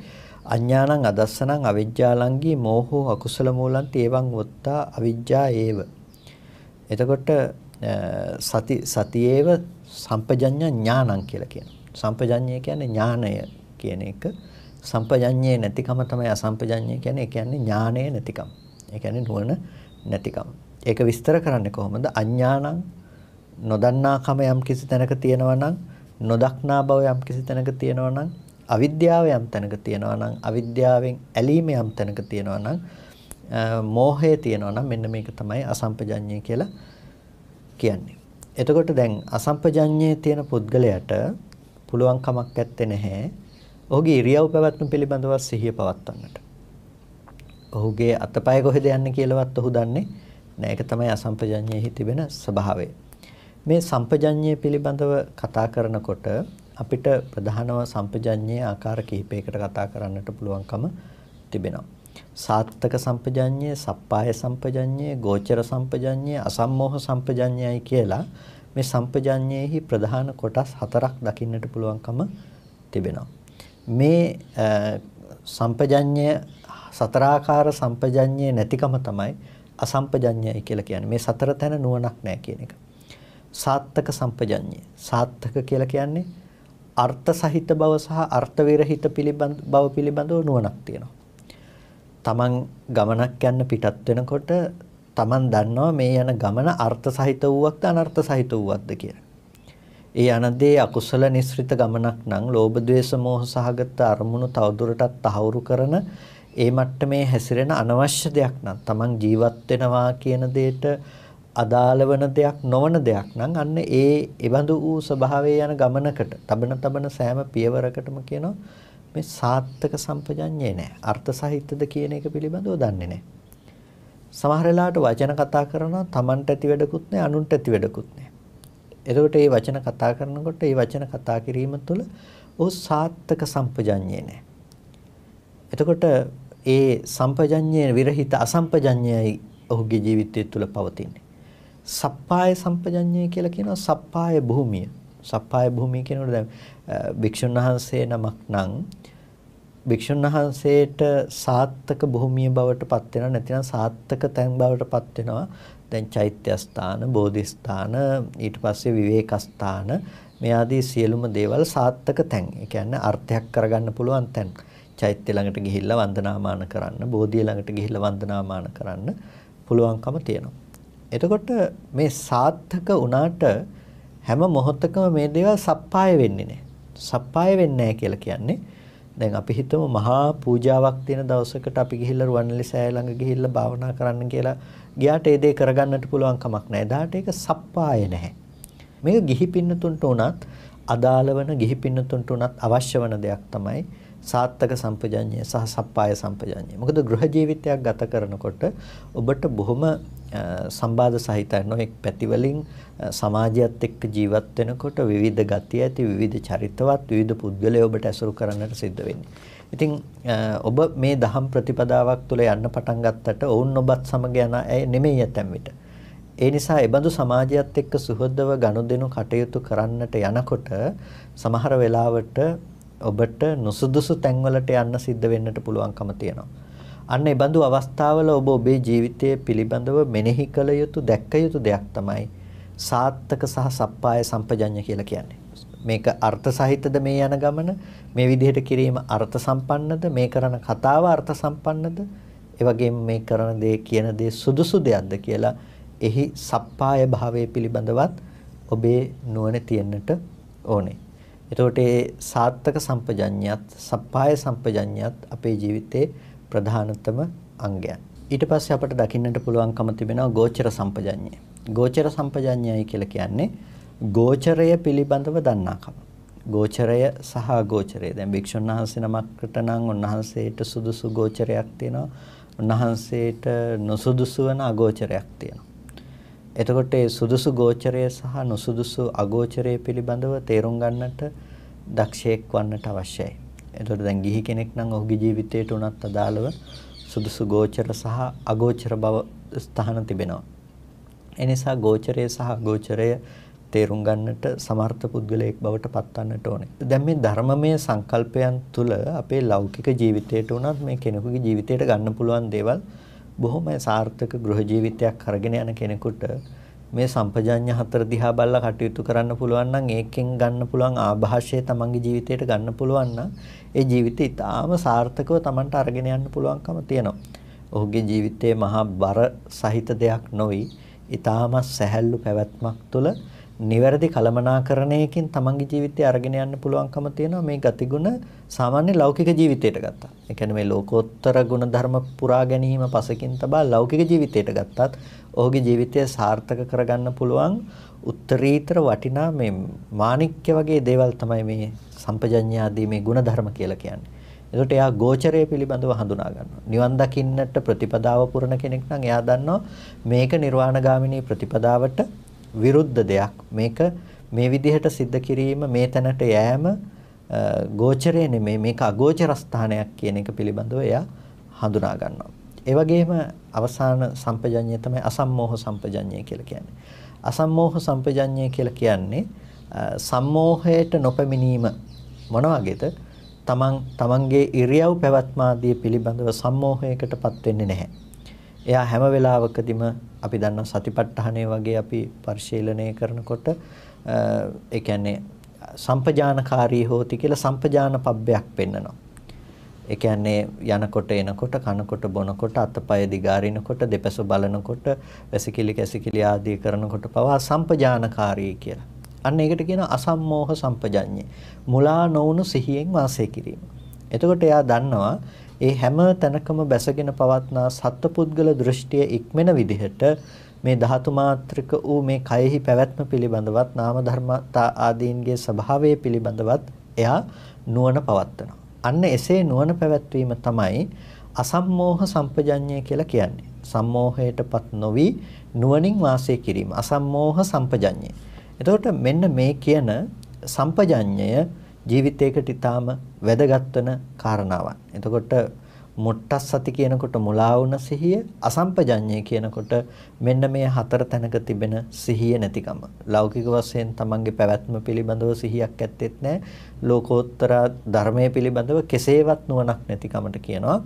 අඥානං අදස්සනං අවිජ්ජාලංගී මෝහෝ අකුසල මූලං තේවං වොත්තා අවිජ්ජා ඒව. එතකොට සති සතියේව සම්පජඤ්ඤ ඥානං කියලා කියනවා. සම්පජඤ්ඤය කියන්නේ ඥානය කියන එක. සම්පජඤ්ඤේ නැතිකම තමයි අසම්පජඤ්ඤය කියන්නේ. ඒ කියන්නේ ඥානය නැතිකම. ඒ කියන්නේ නුවණ නැතිකම. ඒක විස්තර කරන්නේ කොහොමද? අඥානං නොදන්නාකම යම් කිසි තැනක තියෙනවා නම් නොදක්නා බව යම් කිසි තැනක තියෙනවා නම් අවිද්‍යාව යම් තැනක තියෙනවා නම් අවිද්‍යාවෙන් ඇලීම යම් තැනක තියෙනවා නම් මෝහය තියෙනවා නම් මෙන්න මේක තමයි අසම්පජඤ්ඤය කියලා කියන්නේ. එතකොට දැන් අසම්පජඤ්ඤයේ තියෙන පුද්ගලයාට පුළුවන් කමක් නැත්තේ නැහැ. ඔහුගේ ඉරියව් පැවැත්ම පිළිබඳව සිහිය පවත්වන්නට. ඔහුගේ අතපය කොහෙද යන්නේ කියලාවත් ඔහු දන්නේ නැහැ. ඒක තමයි අසම්පජඤ්ඤයේ තිබෙන ස්වභාවය. මේ සම්පජඤ්ඤය පිළිබඳව කතා කරනකොට අපිට ප්‍රධානව සම්පජඤ්ඤයේ ආකාර කිහිපයකට කතා කරන්නට පුළුවන්කම තිබෙනවා. සාත්තක සම්පජඤ්ඤය, සප්පාය සම්පජඤ්ඤය, ගෝචර සම්පජඤ්ඤය, අසම්මෝහ සම්පජඤ්ඤයයි කියලා මේ සම්පජඤ්ඤයේහි ප්‍රධාන කොටස් හතරක් දකින්නට පුළුවන්කම තිබෙනවා. මේ සම්පජඤ්ඤය සතරාකාර සම්පජඤ්ඤය නැතිකම තමයි අසම්පජඤ්ඤයයි කියලා කියන්නේ. මේ සතර තැන නුවණක් නැහැ කියන එක. සාත්තක සම්පජඤ්ඤය. සාත්තක කියලා කියන්නේ අර්ථ සහිත බව සහ අර්ථ විරහිත පිළිබඳ බව පිළිබඳව නුවණක් තියෙනවා. තමන් ගමනක් යන්න පිටත් වෙනකොට තමන් දන්නවා මේ යන ගමන අර්ථ සහිත වූවක්ද අනර්ථ සහිත වූවක්ද කියලා. ඒ අනදේ අකුසල නිස්සෘත ගමනක් නම් ලෝභ ద్వේස මෝහ සහගත අරමුණු තවදුරටත් තහවුරු කරන ඒ මට්ටමේ හැසිරෙන අනවශ්‍ය දෙයක් නම් තමන් ජීවත් වෙනවා කියන දෙයට අදාළ වන දෙයක් නොවන දෙයක් නම් අන්න ඒ එබඳු වූ ස්වභාවයේ යන ගමනකට තබන තබන සෑම පියවරකටම කියනවා මේ සාත්තක සම්පජඤ්ඤේ නෑ අර්ථ සහිතද කියන එක පිළිබඳව දන්නේ නෑ සමහර වෙලාවට වචන කතා කරනවා Tamanට ඇති වැඩකුත් නෑ අනුන්ට ඇති වැඩකුත් නෑ එතකොට මේ වචන කතා කරනකොට මේ වචන කතා කිරීම තුළ ඔහු සාත්තක සම්පජඤ්ඤේ නෑ එතකොට ඒ සම්පජඤ්ඤේ විරහිත අසම්පජඤ්ඤයයි ඔහුගේ ජීවිතය තුළ පවතින්නේ සප්පාය සම්පජඤ්ඤය කියලා කියනවා සප්පාය භූමිය. සප්පාය භූමිය කියනකොට දැන් භික්ෂුන් වහන්සේ නමක් නම් භික්ෂුන් වහන්සේට සාත්තක භූමිය බවට පත් වෙනවා නැතිනම් සාත්තක තැන් බවට පත් වෙනවා. දැන් චෛත්‍ය ස්ථාන, බෝධි ස්ථාන, ඊට පස්සේ විවේක ස්ථාන මේ ආදී සියලුම දේවල් සාත්තක තැන්. ඒ කියන්නේ අර්ථයක් කරගන්න පුළුවන් තැන්. චෛත්‍ය ළඟට ගිහිල්ලා වන්දනාමාන කරන්න, බෝධිය ළඟට ගිහිල්ලා වන්දනාමාන කරන්න පුළුවන්කම තියෙනවා. එතකොට මේ සාර්ථක වුණාට හැම මොහොතකම මේ දේවල් සප්පාය වෙන්නේ නැහැ. සප්පාය වෙන්නේ නැහැ කියලා කියන්නේ දැන් අපි හිතමු මහා පූජාවක් තියෙන දවසකට අපි ගිහිල්ලා රුවන්වැලි සෑය ළඟ ගිහිල්ලා භාවනා කරන්න කියලා ගියාට ඒ දේ කරගන්නට පුළුවන් කමක් නැහැ. එදාට ඒක සප්පාය නැහැ. මේක ගිහි පින්නතුන්ට උනත් අදාළ වෙන ගිහි පින්නතුන්ට උනත් අවශ්‍ය වෙන දෙයක් තමයි සාත්තක සම්පජඤ්ඤය සහ සප්පාය සම්පජඤ්ඤය. මොකද ගෘහ ජීවිතයක් ගත කරනකොට ඔබට බොහොම සම්බාධ සහිතයි නොඑක් පැතිවලින් සමාජයත් එක්ක ජීවත් වෙනකොට විවිධ ගති ඇති විවිධ චරිතවත් විවිධ පුද්ගලයෝ ඔබට ඇසුරු කරන්නට සිද්ධ වෙන්නේ. ඉතින් ඔබ මේ දහම් ප්‍රතිපදාවක් තුළ යන්න පටන් ගත්තට ඔවුන් ඔබත් සමග යන අය නෙමෙයි ඇතැම් විට. ඒ නිසා ඒබඳු සමාජයත් එක්ක සුහදව ගනුදෙනු කටයුතු කරන්නට යනකොට සමහර වෙලාවට ඔබට නුසුදුසු තැන්වලට යන්න සිද්ධ වෙන්නට පුළුවන්කම තියෙනවා. අන්න ඒ බඳු අවස්ථාවල ඔබ ඔබේ ජීවිතය පිළිබඳව මෙනෙහි කළ යුතු දැක්ක යුතු දෙයක් තමයි සාත්තක සහ සප්පාය සම්පජඤ්ඤ කියලා කියන්නේ. මේක අර්ථ සහිතද මේ යන ගමන මේ විදිහට කිරීම අර්ථ සම්පන්නද මේ කරන කතාව අර්ථ සම්පන්නද ඒ වගේම මේ කරන දේ කියන දේ සුදුසු දෙයක්ද කියලා එහි සප්පාය භාවයේ පිළිබඳවත් ඔබේ නුවණ තියෙන්නට ඕනේ. එතකොට මේ සාත්තක සම්පජඤ්ඤයත් සප්පාය සම්පජඤ්ඤයත් අපේ ජීවිතේ ප්‍රධානතම අංගයන්. ඊට පස්සේ අපට දකින්නට පුළුවන්කම තිබෙනවා ගෝචර සම්පජඤ්ඤය. ගෝචර සම්පජඤ්ඤයයි කියලා කියන්නේ ගෝචරය පිළිබඳව දන්නාකම. ගෝචරය සහ ගෝචරය. දැන් භික්ෂුන් වහන්සේ නමකට නම් උන්වහන්සේට සුදුසු ගෝචරයක් තියෙනවා. උන්වහන්සේට නොසුදුසු වන අගෝචරයක් තියෙනවා. එතකොට ඒ සුදුසු ගෝචරය සහ නොසුදුසු අගෝචරය පිළිබඳව තේරුම් ගන්නට දක්ෂයෙක් වන්නට අවශ්‍යයි. එතකොට දැන් ගිහි කෙනෙක් නම් ඔහුගේ ජීවිතයට උනත් අදාළව සුදුසු ගෝචර සහ අගෝචර බව ස්ථාන තිබෙනවා. එනිසා ගෝචරය සහ අගෝචරය තේරුම් ගන්නට සමර්ථ පුද්ගලයෙක් බවට පත්වන්නට ඕනේ. දැන් මේ ධර්මමය සංකල්පයන් තුළ අපේ ලෞකික ජීවිතයට උනත් මේ කෙනෙකුගේ ජීවිතයට ගන්න පුළුවන් දේවල් බොහොම සාර්ථක ගෘහ ජීවිතයක් අරගෙන යන කෙනෙකුට මේ සම්පජඤ්ඤ හතර දිහා බලලා කටයුතු කරන්න පුළුවන් නම් ඒකෙන් ගන්න පුළුවන් ආభాෂය තමන්ගේ ජීවිතයට ගන්න පුළුවන් නම් ඒ ජීවිතය ඉතාම සාර්ථකව තමන්ට අරගෙන යන්න පුළුවන්කම තියෙනවා. ඔහුගේ ජීවිතයේ මහා බර සහිත දෙයක් නොවි ඉතාම සැහැල්ලු පැවැත්මක් තුළ නිවැරදි කළමනාකරණයකින් තමන්ගේ ජීවිතය අරගෙන යන්න පුළුවන්කම තියෙනවා මේ ගතිගුණ සාමාන්‍ය ලෞකික ජීවිතයට ගත්තා. ඒ කියන්නේ මේ ලෝකෝත්තර ගුණ ධර්ම පුරා ගැනීම පසකින් තබා ලෞකික ජීවිතයට ගත්තත් ඔහුගේ ජීවිතය සාර්ථක කරගන්න පුළුවන් උත්තරීතර වටිනා මේ මාණික්ක වගේ දේවල් තමයි මේ සම්පජඤ්ඤාදී මේ ಗುಣධර්ම කියලා කියන්නේ. එතකොට එයා ගෝචරය පිළිබඳව හඳුනා ගන්නවා. නිවන් දකින්නට ප්‍රතිපදාව පුරන කෙනෙක් නම් එයා දන්නවා මේක නිර්වාණගාමිනී ප්‍රතිපදාවට විරුද්ධ දෙයක්. මේක මේ විදිහට සිද්ධ කිරීම මේ තැනට යෑම ගෝචරය නෙමෙයි මේක අගෝචර ස්ථානයක් කියන එක පිළිබඳව එයා හඳුනා ගන්නවා. ඒ වගේම අවසාන සම්පජඤ්ඤය තමයි අසම්මෝහ සම්පජඤ්ඤය කියලා කියන්නේ. අසම්මෝහ සම්පජඤ්ඤය කියලා කියන්නේ සම්මෝහයට නොපැමිණීම මොන වගේද? තමන් තමන්ගේ ඉරියව් පැවැත්ම ආදී පිළිබඳව සම්මෝහයකටපත් වෙන්නේ නැහැ. එයා හැම වෙලාවකදීම අපි දන්නා සතිපට්ඨානය වගේ අපි පරිශීලනය කරනකොට ඒ කියන්නේ සම්පජානකාරී හෝති කියලා සම්පජාන පබ්බයක් පෙන්නනවා. ඒ කියන්නේ යනකොට එනකොට කනකොට බොනකොට අතපය දිගාරිනකොට දෙපස බලනකොට වැසිකිලි කැසිකිලි ආදී කරනකොට පවා සම්පජානකාරී කියලා. අන්න ඒකට කියන අසම්මෝහ සම්පජඤ්ඤේ. මුලා නොවුණු සිහියෙන් වාසය කිරීම. එතකොට එයා දන්නවා ඒ හැම තැනකම බැසගෙන පවත්නා සත්පුද්ගල දෘෂ්ටිය ඉක්මන විදිහට මේ ධාතු මාත්‍රික වූ මේ කයෙහි පැවැත්ම පිළිබඳවත් නාම ධර්මතා ආදීන්ගේ ස්වභාවය පිළිබඳවත් එයා නුවණ පවත්නවා. අන්න එසේ නුවණ පැවැත්වීම තමයි අසම්මෝහ සම්පජඤ්ඤය කියලා කියන්නේ. සම්මෝහයටපත් නොවි නුවණින් වාසය කිරීම. අසම්මෝහ සම්පජඤ්ඤය. එතකොට මෙන්න මේ කියන සම්පජඤ්ඤය ජීවිතයකට ඊටාම වැදගත් වෙන කාරණාවක්. එතකොට මුට්ටස්සති කියනකොට මුලා වුණ සිහිය, අසම්පජඤ්ඤය කියනකොට මෙන්න මේ හතර තැනක තිබෙන සිහිය නැතිකම. ලෞකික වශයෙන් තමන්ගේ පැවැත්ම පිළිබඳව සිහියක් ඇත්තෙත් නැහැ. ලෝකෝත්තර ධර්මයේ පිළිබඳව කෙසේවත් නුවණක් නැතිකමට කියනවා.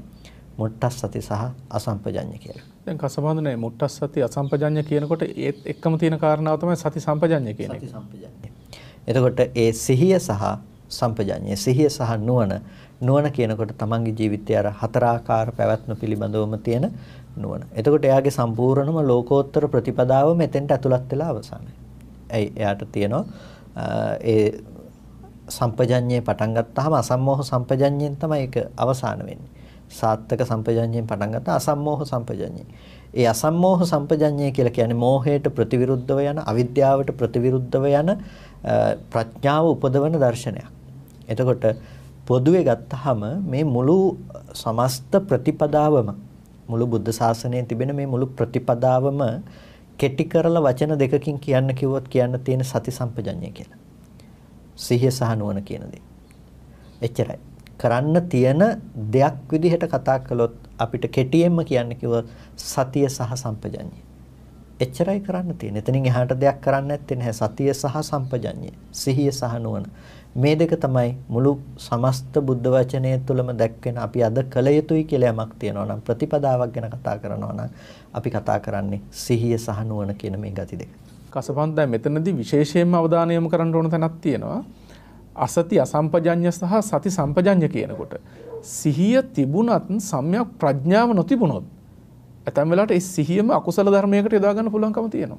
මුට්ටස්සති සහ අසම්පජඤ්ඤ කියලා. දැන් කසබඳනේ මුට්ටස්සති අසම්පජඤ්ඤ කියනකොට ඒත් එක්කම තියෙන කාරණාව තමයි සති සම්පජඤ්ඤ කියන එක. සති සම්පජඤ්ඤ. එතකොට ඒ සිහිය සහ සම්පජඤ්ඤය සිහිය සහ නුවණ නුවණ කියනකොට තමන්ගේ ජීවිතයේ අර හතරාකාර පැවැත්ම පිළිබඳවම තියෙන නුවණ. එතකොට එයාගේ සම්පූර්ණම ලෝකෝත්තර ප්‍රතිපදාව මෙතෙන්ට ඇතුළත් වෙලා අවසానයි. ඇයි එයාට තියෙනවා ඒ සම්පජඤ්ඤේ පටන් ගත්තාම අසම්මෝහ සම්පජඤ්ඤයෙන් තමයි ඒක අවසාන වෙන්නේ. සාත්තක සම්පජඤ්ඤයෙන් පටන් ගත්තා අසම්මෝහ සම්පජඤ්ඤේ. ඒ අසම්මෝහ සම්පජඤ්ඤය කියලා කියන්නේ මෝහයට ප්‍රතිවිරුද්ධව යන අවිද්‍යාවට ප්‍රතිවිරුද්ධව යන ප්‍රඥාව උපදවන දර්ශනයක්. එතකොට පොදුවේ ගත්තාම මේ මුළු සමස්ත ප්‍රතිපදාවම මුළු බුද්ධ ශාසනයේ තිබෙන මේ මුළු ප්‍රතිපදාවම කෙටි කරලා වචන දෙකකින් කියන්න කිව්වොත් කියන්න තියෙන සති සම්පජඤ්ඤය කියලා. සිහිය සහ නුවණ කියන දේ. එච්චරයි. කරන්න තියෙන දෙයක් විදිහට කතා කළොත් අපිට කෙටියෙන්ම කියන්න කිව්ව සතිය සහ සම්පජඤ්ඤය. එච්චරයි කරන්න තියෙන්නේ. එතනින් එහාට දෙයක් කරන්න නැත්තේ නැහැ. සතිය සහ සම්පජඤ්ඤය. සිහිය සහ නුවණ. මේ දෙක තමයි මුළු සමස්ත බුද්ධ වචනය තුළම දැක්වෙන අපි අද කළ යුතුයි කියලා යමක් තියෙනවා නම් ප්‍රතිපදාවක් ගැන කතා කරනවා නම් අපි කතා කරන්නේ සිහිය සහ නුවණ කියන මේ ගති දෙක. කසපන් දැන් මෙතනදී විශේෂයෙන්ම අවධානය යොමු කරන්න ඕන තැනක් තියෙනවා. අසති අසම්පජඤ්ඤ සහ සති සම්පජඤ්ඤ කියනකොට සිහිය තිබුණත් සම්‍යක් ප්‍රඥාව නොතිබුණොත් ඇතැම් වෙලාවට ඒ සිහියම අකුසල ධර්මයකට යොදා ගන්න පුළුවන්කම තියෙනවා.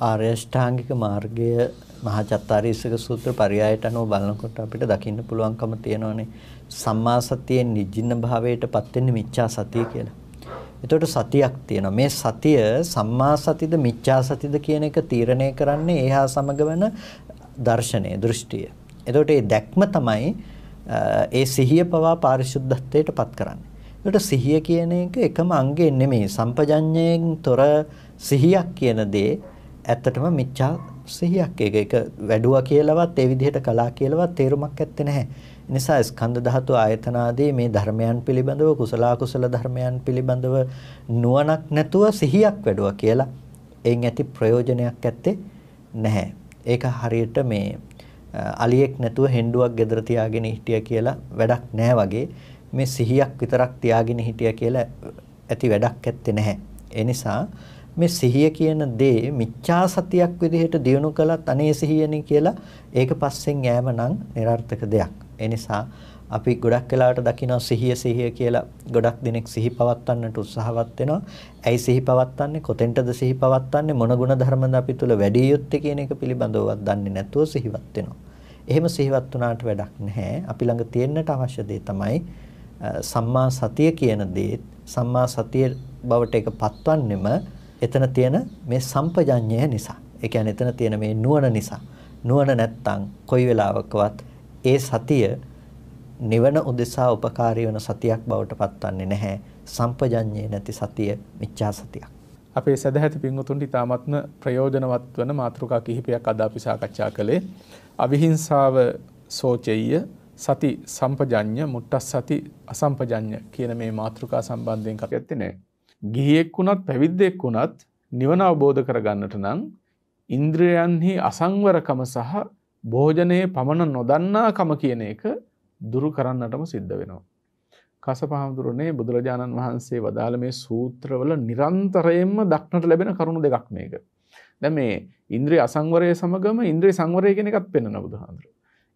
ආර්ය ශ්‍රාංගික මාර්ගය මහාචත්තාරීසක සූත්‍ර පරයයට අනුව බලනකොට අපිට දකින්න පුළුවන්කම තියෙනවානේ සම්මා සතියෙන් නිජින්න භාවයටපත් වෙන්නේ මිච්ඡා සතිය කියලා. එතකොට සතියක් තියෙනවා. මේ සතිය සම්මා සතිද මිච්ඡා සතිද කියන එක තීරණය කරන්නේ ඒහා සමග වෙන දර්ශනය, දෘෂ්ටිය. එතකොට මේ දැක්ම තමයි ඒ සිහිය පවා පාරිශුද්ධත්වයටපත් කරන්නේ. එතකොට සිහිය කියන එක එකම අංගයක් නෙමෙයි. සම්පජඤ්ඤයෙන් තොර සිහියක් කියන දේ ඇත්තටම මිච්ඡා සිහියක් ඒක ඒක වැඩුවා කියලාවත් ඒ විදිහට කළා කියලාවත් තේරුමක් ඇත්තේ නැහැ. නිසා ස්කන්ධ ධාතු ආයතන ආදී මේ ධර්මයන් පිළිබඳව කුසල අකුසල ධර්මයන් පිළිබඳව නුවණක් නැතුව සිහියක් වැඩුවා කියලා එයින් ඇති ප්‍රයෝජනයක් ඇත්තේ නැහැ. ඒක හරියට මේ අලියෙක් නැතුව හෙන්ඩුවක් ගෙදර තියාගෙන හිටිය කියලා වැඩක් නැහැ වගේ මේ සිහියක් විතරක් තියාගෙන හිටිය කියලා ඇති වැඩක් ඇත්තේ නැහැ. ඒ නිසා මේ සිහිය කියන දේ මිච්ඡා සතියක් විදිහට දියුණු කළත් අනේ සිහියනේ කියලා ඒක පස්සෙන් යෑම නම් નિરර්ථක දෙයක්. ඒ නිසා අපි ගොඩක් වෙලාවට දකිනවා සිහිය සිහිය කියලා ගොඩක් දිනෙක සිහි පවත්වන්නට උත්සාහවත් වෙනවා. ඇයි සිහි පවත්වන්නේ? කොතෙන්ටද සිහි පවත්වන්නේ? මොන ගුණ ධර්මද අපි තුල වැඩි යුත්තේ කියන එක පිළිබඳවවත් දන්නේ නැතුව සිහිවත් වෙනවා. එහෙම සිහිවත් වුණාට වැඩක් නැහැ. අපි ළඟ තියෙන්නට අවශ්‍ය දේ තමයි සම්මා සතිය කියන දේ. සම්මා සතිය බවට ඒක පත්වන්නෙම එතන තියෙන මේ සම්පජඤ්ඤය නිසා. ඒ කියන්නේ එතන තියෙන මේ නුවණ නිසා. නුවණ නැත්තම් කොයි වෙලාවකවත් ඒ සතිය නිවන උදෙසා උපකාරී වෙන සතියක් බවට පත්වන්නේ නැහැ. සම්පජඤ්ඤේ නැති සතිය මිච්ඡා සතියක්. අපේ සදැහැති පින්වතුන්ට ඉතාමත්ම ප්‍රයෝජනවත් වන මාතෘකා කිහිපයක් අද අපි සාකච්ඡා කළේ. අවිහිංසාව සෝචෙය්‍ය සති සම්පජඤ්ඤ මුට්ටස් සති අසම්පජඤ්ඤ කියන මේ මාතෘකා සම්බන්ධයෙන් කතා කරත්තේ නෑ. ගිහියෙක් වුණත් පැවිද්දෙක් වුණත් නිවන අවබෝධ කරගන්නට නම් ඉන්ද්‍රයන්හි අසංවරකම සහ භෝජනයේ පමණ නොදන්නාකම කියන එක දුරු කරන්නටම සිද්ධ වෙනවා. කස පහමුදුරනේ බුදුරජාණන් වහන්සේ වදාළ මේ සූත්‍රවල නිරන්තරයෙන්ම දක්නට ලැබෙන කරුණු දෙකක් මේක. දැන් මේ ඉන්ද්‍රිය අසංවරය සමගම ඉන්ද්‍රිය සංවරය කියන එකත් පෙන්වන බුදුහාඳුර.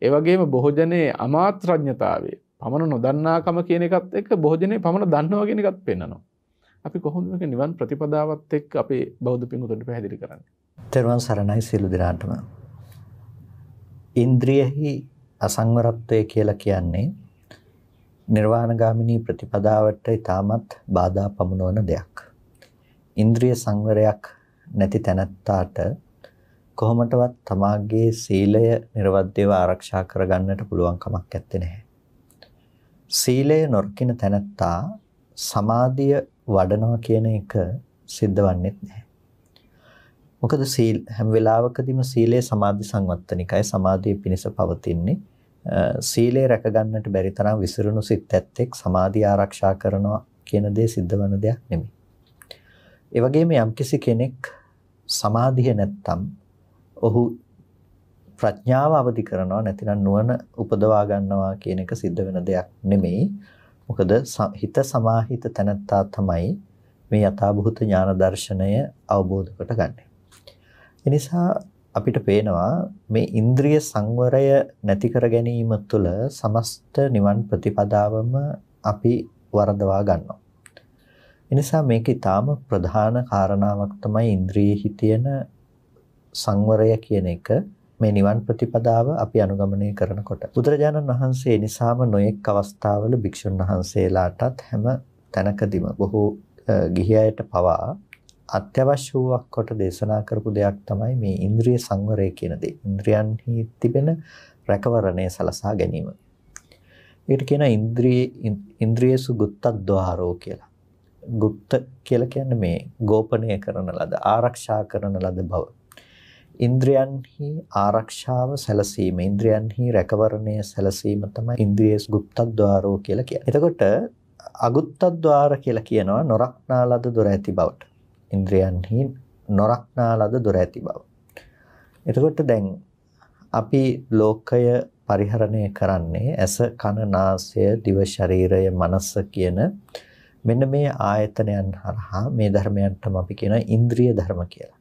ඒ වගේම භෝජනයේ අමාත්‍රඥතාවය පමණ නොදන්නාකම කියන එකත් එක්ක භෝජනයේ පමණ දන්නවා කියන එකත් පෙන්වනවා. අපි කොහොඳක නිවන් ප්‍රතිපදාවත් එක් අපේ බෞද්ධ පින්ගුතට පැහැදිලි කරන්න. තෙරවන් සරණයි සියලු දෙනාටම. ඉන්ද්‍රියෙහි අසංවරත්වය කියලා කියන්නේ නිර්වාණගාමිනී ප්‍රතිපදාවට ඊටමත් බාධා පමුණවන දෙයක්. ඉන්ද්‍රිය සංවරයක් නැති තැනැත්තාට කොහොමටවත් තමාගේ සීලය නිර්වද්‍යව ආරක්ෂා කරගන්නට පුළුවන් කමක් නැත්තේ. සීලය නොරකින තැනැත්තා සමාධිය වඩනවා කියන එක සිද්ධ වන්නේත් නැහැ. මොකද සීල් හැම වෙලාවකදීම සීලය සමාධි සංවත්තනිකයි සමාධිය පිණිස පවතින්නේ. සීලය රැක ගන්නට බැරි තරම් විසිරුණු සිත් ඇත්තෙක් සමාධිය ආරක්ෂා කරනවා කියන දේ සිද්ධ වෙන දෙයක් නෙමෙයි. ඒ වගේම යම්කිසි කෙනෙක් සමාධිය නැත්තම් ඔහු ප්‍රඥාව අවදි කරනවා නැතිනම් නුවණ උපදවා ගන්නවා කියන එක සිද්ධ වෙන දෙයක් නෙමෙයි. මොකද හිත සමාහිත තැනත්තා තමයි මේ යථාභූත ඥාන දර්ශනය අවබෝධ කරගන්නේ. ඒ නිසා අපිට පේනවා මේ ඉන්ද්‍රිය සංවරය නැති කර ගැනීම තුළ සමස්ත නිවන් ප්‍රතිපදාවම අපි වරදවා ගන්නවා. ඒ නිසා මේක ඊටාම ප්‍රධාන කාරණාවක් තමයි ඉන්ද්‍රියෙහි තියෙන සංවරය කියන එක. මේ නිවන් ප්‍රතිපදාව අපි අනුගමනය කරනකොට බුදුරජාණන් වහන්සේ නිසාම නොයෙක් අවස්ථාවල භික්ෂුන් වහන්සේලාටත් හැම තැනකදීම බොහෝ ගිහි අයට පවා අත්‍යවශ්‍ය වූක් කොට දේශනා කරපු දෙයක් තමයි මේ ඉන්ද්‍රිය සංවරය කියන දේ. ඉන්ද්‍රියන්හි තිබෙන රැකවරණය සලසා ගැනීම. ඒකට කියන ඉන්ද්‍රිය ඉන්ද්‍රියසු ගුත්තද්්වාරෝ කියලා. ගුප්ත කියලා කියන්නේ මේ ගෝපනය කරන ලද, ආරක්ෂා කරන ලද බව. ඉන්ද්‍රයන්හි ආරක්ෂාව සැලසීම ඉන්ද්‍රයන්හි රැකවරණය සැලසීම තමයි ඉන්ද්‍රියස් ගුප්තද්වාරෝ කියලා කියන්නේ. එතකොට අගුත්තද්වාර කියලා කියනවා නොරක්නාලද දොර ඇති බවට. ඉන්ද්‍රයන්හි නොරක්නාලද දොර ඇති බව. එතකොට දැන් අපි ලෝකය පරිහරණය කරන්නේ ඇස කන නාසය දිව ශරීරය මනස කියන මෙන්න මේ ආයතනයන් හරහා මේ ධර්මයන්ටම අපි කියන ඉන්ද්‍රිය ධර්ම කියලා.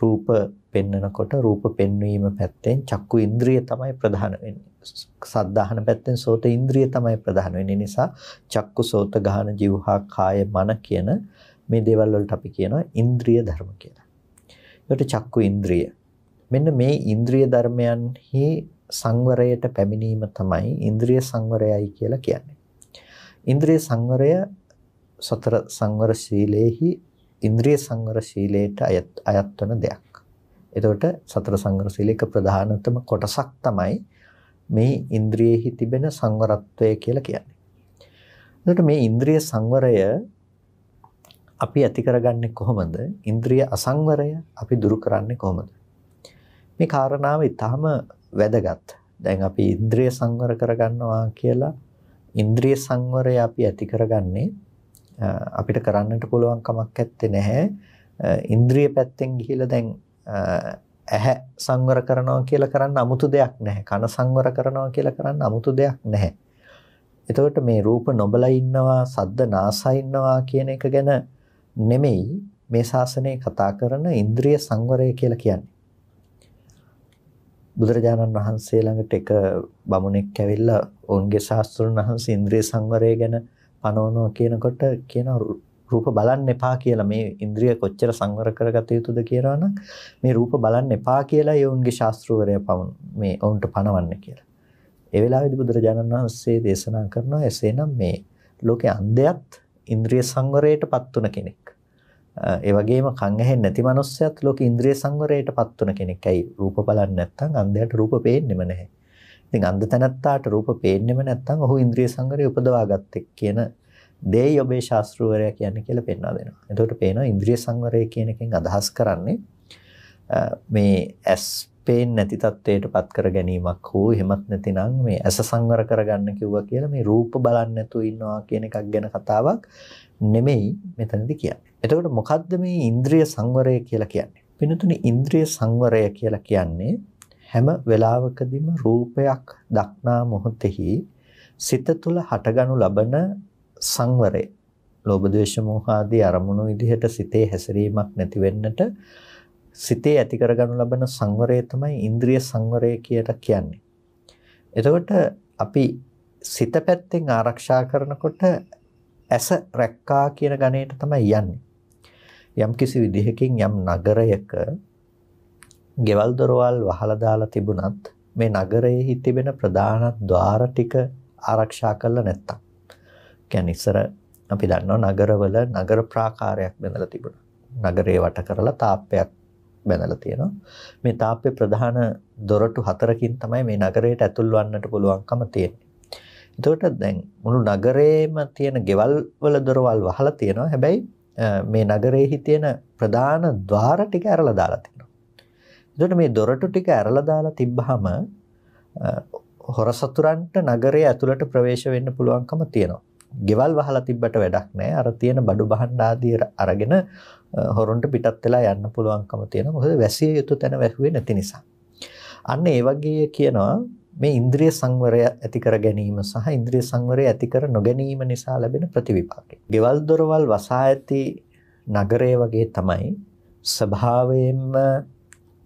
රූප පෙන්නකොට රූප පෙන්වීම පැත්තෙන් චක්කු ඉන්ද්‍රිය තමයි ප්‍රධාන වෙන්නේ. සද්ධාහන පැත්තෙන් සෝත ඉන්ද්‍රිය තමයි ප්‍රධාන වෙන්නේ. නිසා චක්කු සෝත ගාහන જીවහා කාය මන කියන මේ දේවල් වලට අපි කියනවා ඉන්ද්‍රිය ධර්ම කියලා. ඒකට චක්කු ඉන්ද්‍රිය. මෙන්න මේ ඉන්ද්‍රිය ධර්මයන්හි සංවරයට පැමිණීම තමයි ඉන්ද්‍රිය සංවරයයි කියලා කියන්නේ. ඉන්ද්‍රිය සංවරය සතර සංවර සීලේහි ඉන්ද්‍රිය සංවර ශීලයට අයත් වන දෙයක්. එතකොට සතර සංවර ශීලයක ප්‍රධානතම කොටසක් තමයි මේ ඉන්ද්‍රියෙහි තිබෙන සංවරත්වය කියලා කියන්නේ. එතකොට මේ ඉන්ද්‍රිය සංවරය අපි ඇති කරගන්නේ කොහොමද? ඉන්ද්‍රිය අසංවරය අපි දුරු කරන්නේ කොහොමද? මේ කාරණාව ඊටාම වැදගත්. දැන් අපි ඉන්ද්‍රිය සංවර කරගන්නවා කියලා ඉන්ද්‍රිය සංවරය අපි ඇති කරගන්නේ අපිට කරන්නට පුළුවන් කමක් නැත්තේ නැහැ ඉන්ද්‍රිය පැත්තෙන් ගිහිලා දැන් ඇහැ සංවර කරනවා කියලා කරන්න 아무තු දෙයක් නැහැ කන සංවර කරනවා කියලා කරන්න 아무තු දෙයක් නැහැ එතකොට මේ රූප නොබලා ඉන්නවා සද්ද නාසා ඉන්නවා කියන එක ගැන නෙමෙයි මේ ශාසනය කතා කරන ඉන්ද්‍රිය සංවරය කියලා කියන්නේ බුදුරජාණන් වහන්සේ ළඟට එක බමුණෙක් ඇවිල්ලා ඔවුන්ගේ ශාස්ත්‍රඥ වහන්සේ ඉන්ද්‍රිය සංවරය ගැන පනවනවා කියනකොට කියන රූප බලන්න එපා කියලා මේ ඉන්ද්‍රිය කොච්චර සංවර කරගත යුතුද කියලා නම් මේ රූප බලන්න එපා කියලා යෝන්ගේ ශාස්ත්‍රවරයා පවන මේ ඔවුන්ට පනවන්න කියලා. ඒ වෙලාවේදී බුදුරජාණන් වහන්සේ දේශනා කරනවා එසේනම් මේ ලෝකේ අන්ධයත් ඉන්ද්‍රිය සංවරයටපත් තුන කෙනෙක්. ඒ වගේම කන් ඇහෙන්නේ නැති මනුස්සයත් ලෝක ඉන්ද්‍රිය සංවරයටපත් තුන කෙනෙක්. ඇයි රූප බලන්නේ නැත්නම් අන්ධයාට රූප පේන්නෙම නැහැ. ඉතින් අන්ධ තැනත්තාට රූප පේන්නෙම නැත්නම් ඔහු ඉන්ද්‍රිය සංවරය උපදවාගත්තේ කියන දෙයි ඔබේ ශාස්ත්‍රූවරයා කියන්නේ කියලා පෙන්වා දෙනවා. එතකොට පේනවා ඉන්ද්‍රිය සංවරය කියන එකෙන් අදහස් කරන්නේ මේ ඇස් පේන්නේ නැති තත්ත්වයටපත් කර ගැනීමක් හෝ එහෙමත් නැතිනම් මේ ඇස සංවර කරගන්න කිව්වා කියලා මේ රූප බලන්නේ නැතුව ඉන්නවා කියන එකක් ගැන කතාවක් නෙමෙයි මෙතනදී කියන්නේ. එතකොට මොකද්ද මේ ඉන්ද්‍රිය සංවරය කියලා කියන්නේ? වෙනතුනේ ඉන්ද්‍රිය සංවරය කියලා කියන්නේ හැම වෙලාවකදීම රූපයක් දක්නා මොහොතෙහි සිත තුළ හටගනු ලබන සංවරය ලෝභ ද්වේෂ මෝහ ආදී අරමුණු විදිහට සිතේ හැසිරීමක් නැති වෙන්නට සිතේ ඇති කරගනු ලබන සංවරය තමයි ඉන්ද්‍රිය සංවරය කියලා කියන්නේ. එතකොට අපි සිත පැත්තෙන් ආරක්ෂා කරනකොට ඇස රැක්කා කියන ගණයට තමයි යන්නේ. යම් කිසි විදිහකින් යම් නගරයක ගෙවල් දොරවල් වහලා දාලා තිබුණත් මේ නගරයේ තිබෙන ප්‍රධාන ద్వාර ටික ආරක්ෂා කළා නැත්තම්. කියන්නේ ඉස්සර අපි දන්නවා නගරවල නගර ප්‍රාකාරයක් බඳලා තිබුණා. නගරේ වට කරලා තාප්පයක් බඳලා තියෙනවා. මේ තාප්පේ ප්‍රධාන දොරටු හතරකින් තමයි මේ නගරයට ඇතුල් වන්නට පුළුවන්කම තියෙන්නේ. එතකොට දැන් මුළු නගරේම තියෙන ගෙවල් වල දොරවල් වහලා තියෙනවා. හැබැයි මේ නගරයේ තියෙන ප්‍රධාන ద్వාර ටික ඇරලා දාලා තියෙනවා. එතකොට මේ දොරටු ටික ඇරලා දාලා තිබ්බහම හොර සතුරන්ට නගරය ඇතුළට ප්‍රවේශ වෙන්න පුළුවන්කම තියෙනවා. ගෙවල් වහලා තිබ්බට වැඩක් නැහැ. අර තියෙන බඩු බහන්න ආදී අරගෙන හොරුන්ට පිටත් වෙලා යන්න පුළුවන්කම තියෙනවා. මොකද වැසිය යුතු තැන වැහුවේ නැති නිසා. අන්න ඒ වගේ කියනවා මේ ඉන්ද්‍රිය සංවරය ඇති කර ගැනීම සහ ඉන්ද්‍රිය සංවරය ඇති කර නොගැනීම නිසා ලැබෙන ප්‍රතිවිපාකය. ගෙවල් දොරවල් වසා ඇති නගරය වගේ තමයි ස්වභාවයෙන්ම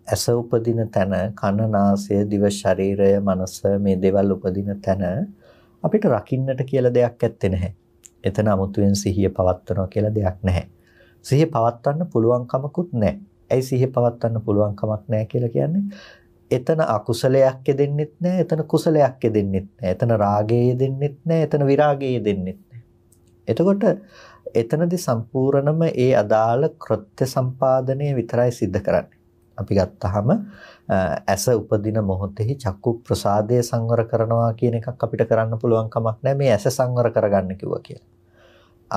ඇස උපදින තැන, කන, නාසය, දිව, ශරීරය, මනස මේ දේවල් උපදින තැන අපිට රකින්නට කියලා දෙයක් ඇත්තේ නැහැ. එතන 아무තුවෙන් සිහිය පවත්වනවා කියලා දෙයක් නැහැ. සිහිය පවත්වන්න පුළුවන් කමකුත් නැහැ. ඇයි සිහිය පවත්වන්න පුළුවන් කමක් නැහැ කියලා කියන්නේ? එතන අකුසලයක් යෙදෙන්නෙත් නැහැ, එතන කුසලයක් යෙදෙන්නෙත් නැහැ. එතන රාගය යෙදෙන්නෙත් නැහැ, එතන විරාගය යෙදෙන්නෙත් නැහැ. එතකොට එතනදී සම්පූර්ණම ඒ අදාළ කෘත්‍ය සම්පාදනය විතරයි සිද්ධ කරන්නේ. අපි ගත්තාම ඇස උපදින මොහොතෙහි චක්කු ප්‍රසාදය සංවර කරනවා කියන එකක් අපිට කරන්න පුළුවන් කමක් නැහැ මේ ඇස සංවර කරගන්න කිව්වා කියලා.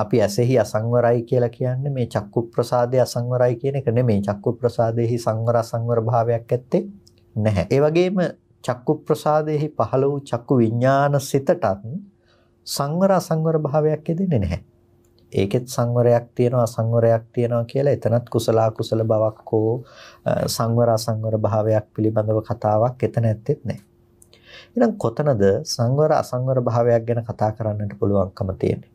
අපි ඇසෙහි අසංවරයි කියලා කියන්නේ මේ චක්කු ප්‍රසාදය අසංවරයි කියන එක නෙමෙයි චක්කු ප්‍රසාදයේහි සංවර අසංවර භාවයක් ඇත්තේ නැහැ. ඒ වගේම චක්කු ප්‍රසාදයේහි පහළ වූ චක්කු විඥාන සිතටත් සංවර අසංවර භාවයක් යෙදෙන්නේ නැහැ. ඒකෙත් සංවරයක් තියෙනවා අසංවරයක් තියෙනවා කියලා එතනත් කුසල අකුසල බවක් හෝ සංවර අසංවර භාවයක් පිළිබඳව කතාවක් එතන ඇත්තෙත් නැහැ. එහෙනම් කොතනද සංවර අසංවර භාවයක් ගැන කතා කරන්නට පුළුවන්කම තියෙන්නේ?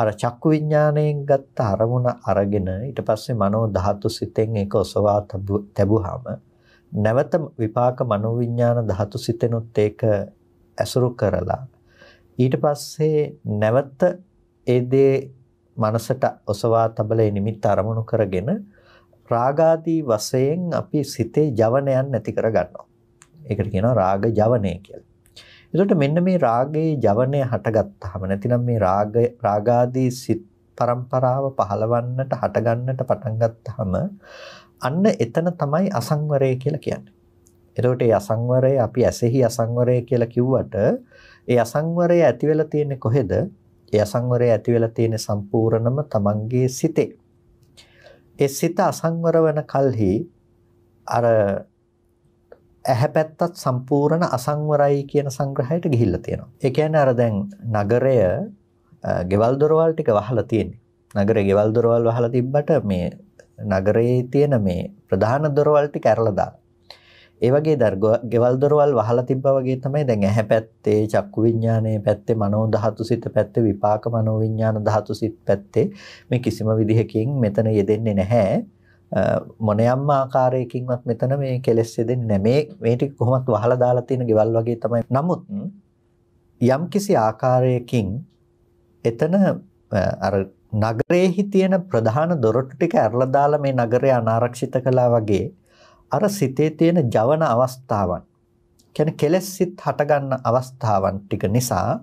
අර චක්කු විඥාණයෙන් ගත්ත අරමුණ අරගෙන ඊට පස්සේ මනෝ ධාතු සිතෙන් ඒක ඔසවා තැබුවාම නැවත විපාක මනෝ විඥාන ධාතු සිතෙනුත් ඒක ඇසුරු කරලා ඊට පස්සේ නැවත ඒ දේ මනසට ඔසවා තබලේ නිමිත්ත අරමුණු කරගෙන රාගාදී වශයෙන් අපි සිතේ ජවනයන් නැති කර ගන්නවා. ඒකට කියනවා රාග ජවනය කියලා. එතකොට මෙන්න මේ රාගයේ ජවනය හටගත්තාම නැතිනම් මේ රාග රාගාදී සිත් પરම්පරාව පහලවන්නට හටගන්නට පටන් ගත්තාම අන්න එතන තමයි අසංවරය කියලා කියන්නේ. එතකොට මේ අසංවරය අපි ඇසෙහි අසංවරය කියලා කිව්වට ඒ අසංවරය ඇති වෙලා තියෙන්නේ කොහෙද? ඒ අසංවරය ඇති වෙලා තියෙන සම්පූර්ණම තමන්ගේ සිතේ. ඒ සිත අසංවර වෙන කල්හි අර ඇහැපැත්තත් සම්පූර්ණ අසංවරයි කියන සංග්‍රහයට ගිහිල්ලා තියෙනවා. ඒ කියන්නේ අර දැන් නගරය ගෙවල් දොරවල් ටික වහලා තියෙන්නේ. නගරේ ගෙවල් දොරවල් වහලා තිබ්බට මේ නගරයේ තියෙන මේ ප්‍රධාන දොරවල් ටික ඇරලා දාලා ඒවගේ දර්ග ගෙවල්දොරවල් වහලා තිබ්බ වගේ තමයි දැන් ඇහැ පැත්තේ චක්කු විඤ්ඥානය පැත්තේ මනෝ දහතු සිත පැත්තේ විපාක මනෝ විඤ්ඥාන දහතු සිත් පැත්තේ මේ කිසිම විදිහකින් මෙතන යෙදෙන්නේ නැහැ මොනයම් ආකාරයකින්වත් මෙතන මේ කෙලෙස් යෙදෙන්නේ නැහැ මේ මේ ටික කොහොමත් වහලා දාලා තියෙන ගෙවල් වගේ තමයි නමුත් යම් කිසි ආකාරයකින් එතන අර නගරේහි තියෙන ප්‍රධාන දොරටු ටික ඇරලා දාලා මේ නගරය අනාරක්ෂිත කළා වගේ අර සිතේ තියෙන ජවන අවස්ථාවන් කියන්නේ කෙලෙස් සිත් හටගන්න අවස්ථාවන් ටික නිසා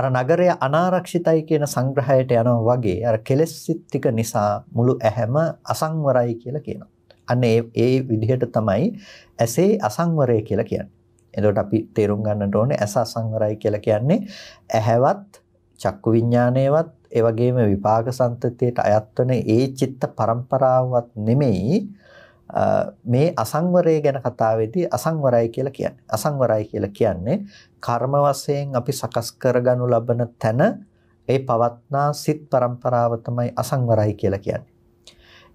අර නගරය අනාරක්ෂිතයි කියන සංග්‍රහයට යනවා වගේ අර කෙලෙස් සිත්තික නිසා මුළු ඇහැම අසංවරයි කියලා කියනවා. අන්න ඒ ඒ විදිහට තමයි ඇසේ අසංවරය කියලා කියන්නේ. එතකොට අපි තේරුම් ගන්නට ඕනේ ඇස අසංවරයි කියලා කියන්නේ ඇහැවත් චක්කු විඥානයේවත් ඒ වගේම විපාක සම්තතියට අයත් වෙන ඒ චිත්ත පරම්පරාවවත් නෙමෙයි මේ අසංවරය ගැන කතාවේදී අසංවරයි කියලා කියන්නේ. අසංවරයි කියලා කියන්නේ කර්ම වශයෙන් අපි සකස් කරගනු ලබන තැන ඒ පවත්නා සිත් પરම්පරාව තමයි අසංවරයි කියලා කියන්නේ.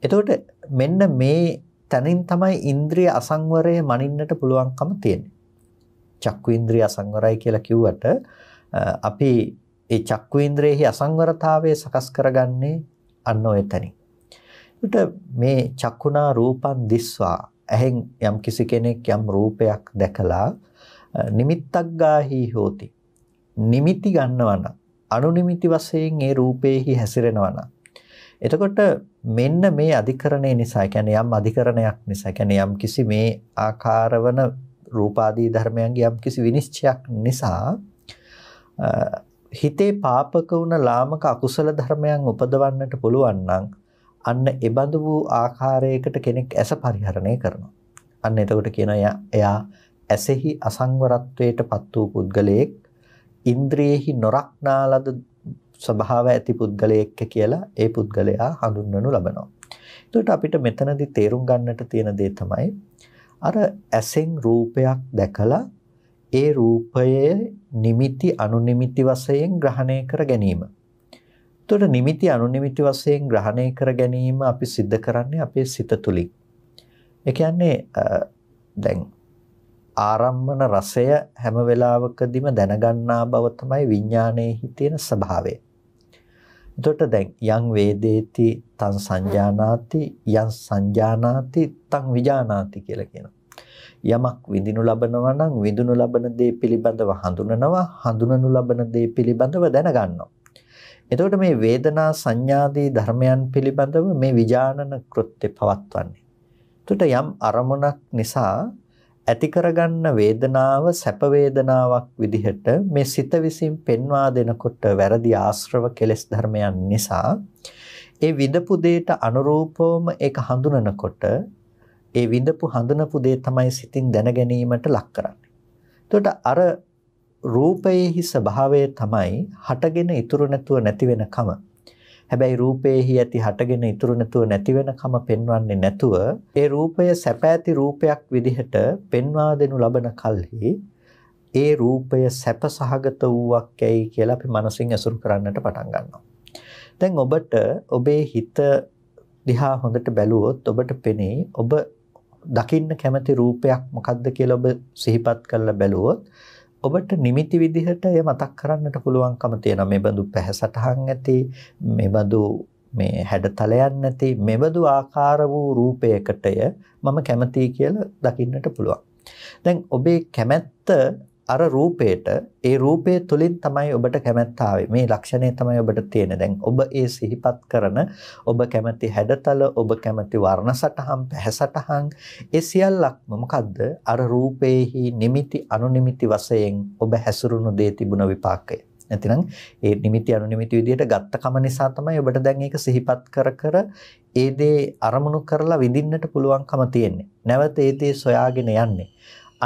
එතකොට මෙන්න මේ තැනින් තමයි ඉන්ද්‍රිය අසංවරය මනින්නට පුළුවන්කම තියෙන්නේ. චක්කු ඉන්ද්‍රිය අසංවරයි කියලා කිව්වට අපි ඒ චක්කු ඉන්ද්‍රියෙහි අසංවරතාවය සකස් කරගන්නේ අන්න ඔය තැනින්. ඒකට මේ චක්කුණා රූපං දිස්වා ඇහෙන් යම් කිසි කෙනෙක් යම් රූපයක් දැකලා නිමිත්තක් ගාහි හෝති. නිමිති ගන්නවන අනුනිමිති වශයෙන් ඒ රූපේහි හැසිරෙනවන. එතකොට මෙන්න මේ අධිකරණය නිසා කියන්නේ යම් අධිකරණයක් නිසා කියන්නේ යම් කිසි මේ ආකාරවන රූපාදී ධර්මයන්ගේ යම් කිසි විනිශ්චයක් නිසා හිතේ පාපක වුණ ලාමක අකුසල ධර්මයන් උපදවන්නට පුළුවන් නම් අන්න එබඳු වූ ආකාරයකට කෙනෙක් ඇස පරිහරණය කරනවා. අන්න එතකොට කියනවා එයා ඇසෙහි අසංවරත්වයට පත් වූ පුද්ගලයෙක් ඉන්ද්‍රියෙහි නොරක්නා ලද ස්වභාව ඇති පුද්ගලයෙක් කියලා ඒ පුද්ගලයා හඳුන්වනු ලබනවා. එතකොට අපිට මෙතනදි තේරුම් ගන්නට තියෙන දේ තමයි අර ඇසෙන් රූපයක් දැකලා ඒ රූපයේ නිමිති අනුනිමිති වශයෙන් ග්‍රහණය කර ගැනීම. එතකොට නිමිති අනුනිමිති වශයෙන් ග්‍රහණය කර ගැනීම අපි සිද්ධ කරන්නේ අපේ සිත තුලින්. ඒ කියන්නේ දැන් ආරම්මන රසය හැම වෙලාවකදීම දැනගන්නා බව තමයි විඥානයේ තියෙන ස්වභාවය. එතකොට දැන් යං වේදේති තං සංජානාති යං සංජානාති තං විජානාති කියලා කියනවා. යමක් විඳිනු ලබනවා නම් විඳිනු ලබන දේ පිළිබඳව හඳුනනවා හඳුනනු ලබන දේ පිළිබඳව දැනගන්නවා. එතකොට මේ වේදනා සංඥාදී ධර්මයන් පිළිබඳව මේ විජානන කෘත්‍ය පවත්වන්නේ. එතකොට යම් අරමුණක් නිසා ඇති කරගන්න වේදනාව සැප වේදනාවක් විදිහට මේ සිත විසින් පෙන්වා දෙනකොට වැරදි ආශ්‍රව කෙලෙස් ධර්මයන් නිසා ඒ විදපු දෙයට අනුරූපවම ඒක හඳුනනකොට ඒ විදපු හඳුනපු දේ තමයි සිතින් දැන ගැනීමට ලක් කරන්නේ. එතකොට අර රූපයේහි ස්වභාවය තමයි හටගෙන ඉතුරු නැතුව නැති වෙනකම. හැබැයි රූපයේහි ඇති හටගෙන ඉතුරු නැතුව නැති වෙනකම පෙන්වන්නේ නැතුව ඒ රූපය සැපෑති රූපයක් විදිහට පෙන්වා දෙනු ලබන කල්හි ඒ රූපය සැප සහගත වූවක් ඇයි කියලා අපි මනසින් අසුරු කරන්නට පටන් ගන්නවා. දැන් ඔබට ඔබේ හිත දිහා හොඳට බැලුවොත් ඔබට පෙනේ ඔබ දකින්න කැමති රූපයක් මොකද්ද කියලා ඔබ සිහිපත් කරලා බැලුවොත් ඔබට නිමිති විදිහට එය මතක් කරන්නට පුළුවන්කම තියෙනවා මේ බඳු පැහැසටහන් ඇති මේ බඳු මේ හැඩතලයන් නැති මෙබඳු ආකාර වූ රූපයකටය මම කැමතියි කියලා දකින්නට පුළුවන්. දැන් ඔබේ කැමැත්ත අර රූපේට ඒ රූපය තුලින් තමයි ඔබට කැමැත්ත ආවේ. මේ ලක්ෂණය තමයි ඔබට තියෙන. දැන් ඔබ ඒ සිහිපත් කරන ඔබ කැමැති හැඩතල, ඔබ කැමැති වර්ණ සටහන්, පැහැ සටහන්, ඒ සියල්ලක්ම මොකද්ද? අර රූපේහි නිමිති අනුනිමිති වශයෙන් ඔබ හැසිරුණු දේ තිබුණ විපාකය. නැතිනම් ඒ නිමිති අනුනිමිති විදිහට ගත්ත කම නිසා තමයි ඔබට දැන් ඒක සිහිපත් කර කර ඒ දේ අරමුණු කරලා විඳින්නට පුළුවන්කම තියෙන්නේ. නැවත ඒ දේ සොයාගෙන යන්නේ.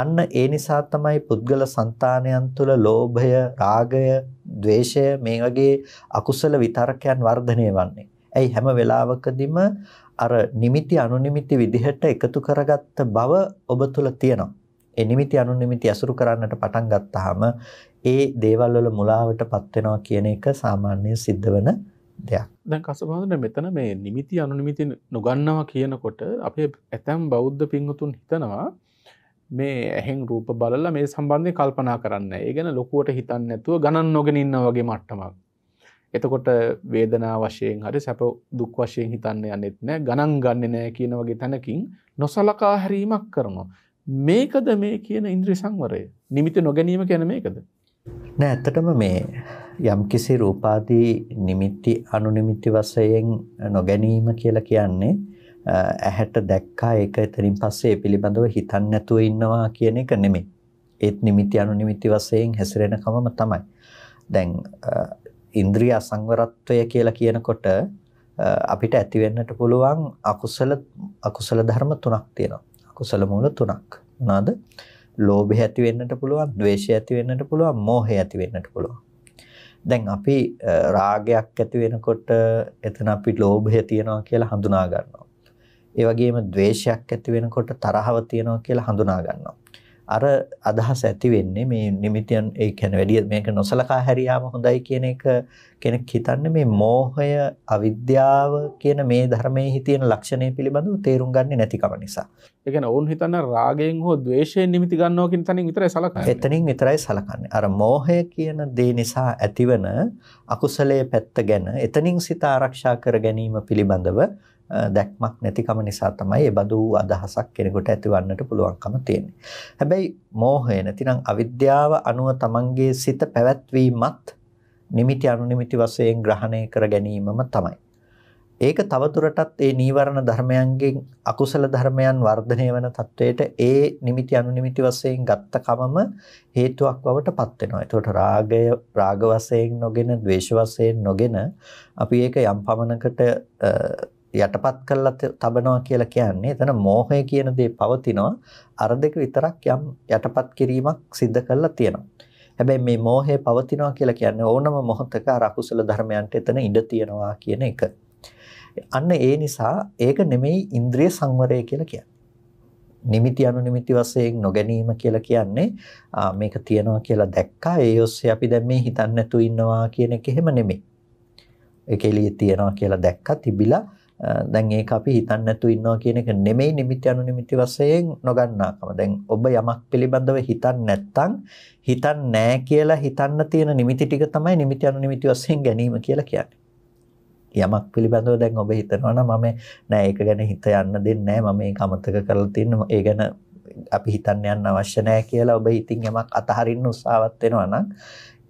අන්න ඒ නිසා තමයි පුද්ගල సంతානයන් තුල ලෝභය, රාගය, ద్వේෂය මේ වගේ අකුසල විතරකයන් වර්ධනය වන්නේ. ඇයි හැම වෙලාවකදීම අර නිමිති අනුනිමිති විදිහට එකතු කරගත්ත බව ඔබ තුල තියෙනවා. ඒ නිමිති අනුනිමිති අසුරු කරන්නට පටන් ගත්තාම ඒ දේවල් වල මුලාවටපත් වෙනවා කියන එක සාමාන්‍ය සිද්ධ වෙන දෙයක්. දැන් කසබඳුනේ මෙතන මේ නිමිති අනුනිමිති නොගන්නවා කියනකොට අපේ ඇතම් බෞද්ධ පින්වතුන් හිතනවා මේ ඇහෙන් රූප බලල මේ සම්බන්ධය කල්පනා කරන්න ඒ ගැන ලොකුවට හිතන්න ඇතුව ගණන් නොගෙන ඉන්න වගේ මට්ටමක්. එතකොට වේදනා වශයෙන් හරි සැප දුක් වශයෙන් හිතන්න යන්නෙත් නෑ ගණන් ගන්න නෑ කියන වගේ තැනකින් නොසලකා හැරීමක් කරනවා. මේකද මේ කියන ඉන්ද්‍රී සංවරය නිමිති නොගැනීම කියන මේකද. නෑ ඇත්තටම මේ යම්කිසි රූපාදී නිමිති අනුනිමිති වශයෙන් නොගැනීම කියලා කියන්නේ ඇහැට දැක්කා ඒක එතනින් පස්සේ ඒ පිළිබඳව හිතන්නේ නැතුව ඉන්නවා කියන එක නෙමෙයි. ඒත් නිමිති අනුනිමිති වශයෙන් හැසිරෙන කමම තමයි. දැන් ඉන්ද්‍රිය අසංවරත්වය කියලා කියනකොට අපිට ඇති වෙන්නට පුළුවන් අකුසල අකුසල ධර්ම තුනක් තියෙනවා. අකුසල මූල තුනක්. මොනවාද? ලෝභය ඇති වෙන්නට පුළුවන්, ద్వේෂය ඇති වෙන්නට පුළුවන්, මෝහය ඇති වෙන්නට පුළුවන්. දැන් අපි රාගයක් ඇති වෙනකොට එතන අපි ලෝභය තියනවා කියලා හඳුනා ගන්නවා. ඒ වගේම ද්වේෂයක් ඇති වෙනකොට තරහව තියෙනවා කියලා හඳුනා ගන්නවා. අර අදහස ඇති වෙන්නේ මේ නිමිතියන් ඒ කියන්නේ වැඩි මේක නොසලකා හැරියාම හොඳයි කියන එක කෙනෙක් හිතන්නේ මේ මෝහය අවිද්‍යාව කියන මේ ධර්මයේ තියෙන ලක්ෂණය පිළිබඳව තේරුම් ගන්නේ නැතිකම නිසා. ඒ කියන්නේ ඔවුන් හිතන රාගයෙන් හෝ ද්වේෂයෙන් නිමිති ගන්නවා කියන තැනින් විතරයි සලකන්නේ. එතනින් විතරයි සලකන්නේ. අර මෝහය කියන දේ නිසා ඇතිවන අකුසලයේ පැත්ත ගැන එතනින් සිත ආරක්ෂා කර ගැනීම පිළිබඳව දැක්මක් නැතිකම නිසා තමයි ඒ බඳු අදහසක් කෙනෙකුට ඇතිවන්නට පුළුවන්කම තියෙන්නේ. හැබැයි මෝහය නැතිනම් අවිද්‍යාව අනුව තමන්ගේ සිත පැවැත්වීමත් නිමිති අනුනිමිති වශයෙන් ග්‍රහණය කර ගැනීමම තමයි. ඒක තවදුරටත් ඒ නීවරණ ධර්මයන්ගෙන් අකුසල ධර්මයන් වර්ධනය වෙන තත්වයට ඒ නිමිති අනුනිමිති වශයෙන් ගත්ත කමම හේතුවක් බවට පත් වෙනවා. ඒතකොට රාගය රාග වශයෙන් නොගෙන, ද්වේෂ වශයෙන් නොගෙන අපි ඒක යම් පමණකට යටපත් කරලා තබනවා කියලා කියන්නේ එතන මෝහය කියන දේ පවතිනවා අර දෙක විතරක් යම් යටපත් කිරීමක් සිද්ධ කරලා තියෙනවා. හැබැයි මේ මෝහය පවතිනවා කියලා කියන්නේ ඕනම මොහොතක අර අකුසල ධර්මයන්ට එතන ඉඩ තියනවා කියන එක. අන්න ඒ නිසා ඒක නෙමෙයි ඉන්ද්‍රිය සංවරය කියලා කියන්නේ. නිමිති අනුනිමිති වශයෙන් නොගැනීම කියලා කියන්නේ මේක තියනවා කියලා දැක්කා ඒ ඔස්සේ අපි දැන් මේ හිතන්නේ නැතු ඉන්නවා කියන එක එහෙම නෙමෙයි. ඒක එළියේ තියනවා කියලා දැක්කා තිබිලා දැන් ඒක අපි හිතන්නේ නැතු ඉන්නවා කියන එක නෙමෙයි නිමිති අනුනිමිති වශයෙන් නොගන්නාකම. දැන් ඔබ යමක් පිළිබඳව හිතන්නේ නැත්නම් හිතන්නේ නැහැ කියලා හිතන්න තියෙන නිමිති ටික තමයි නිමිති අනුනිමිති වශයෙන් ගැනීම කියලා කියන්නේ. යමක් පිළිබඳව දැන් ඔබ හිතනවා නම් මම නෑ ඒක ගැන හිත යන්න දෙන්නේ නෑ මම මේක අමතක කරලා තියෙන ඒ ගැන අපි හිතන්න යන්න අවශ්‍ය නෑ කියලා ඔබ ඉතින් යමක් අතහරින්න උත්සාහවත් වෙනවා නම්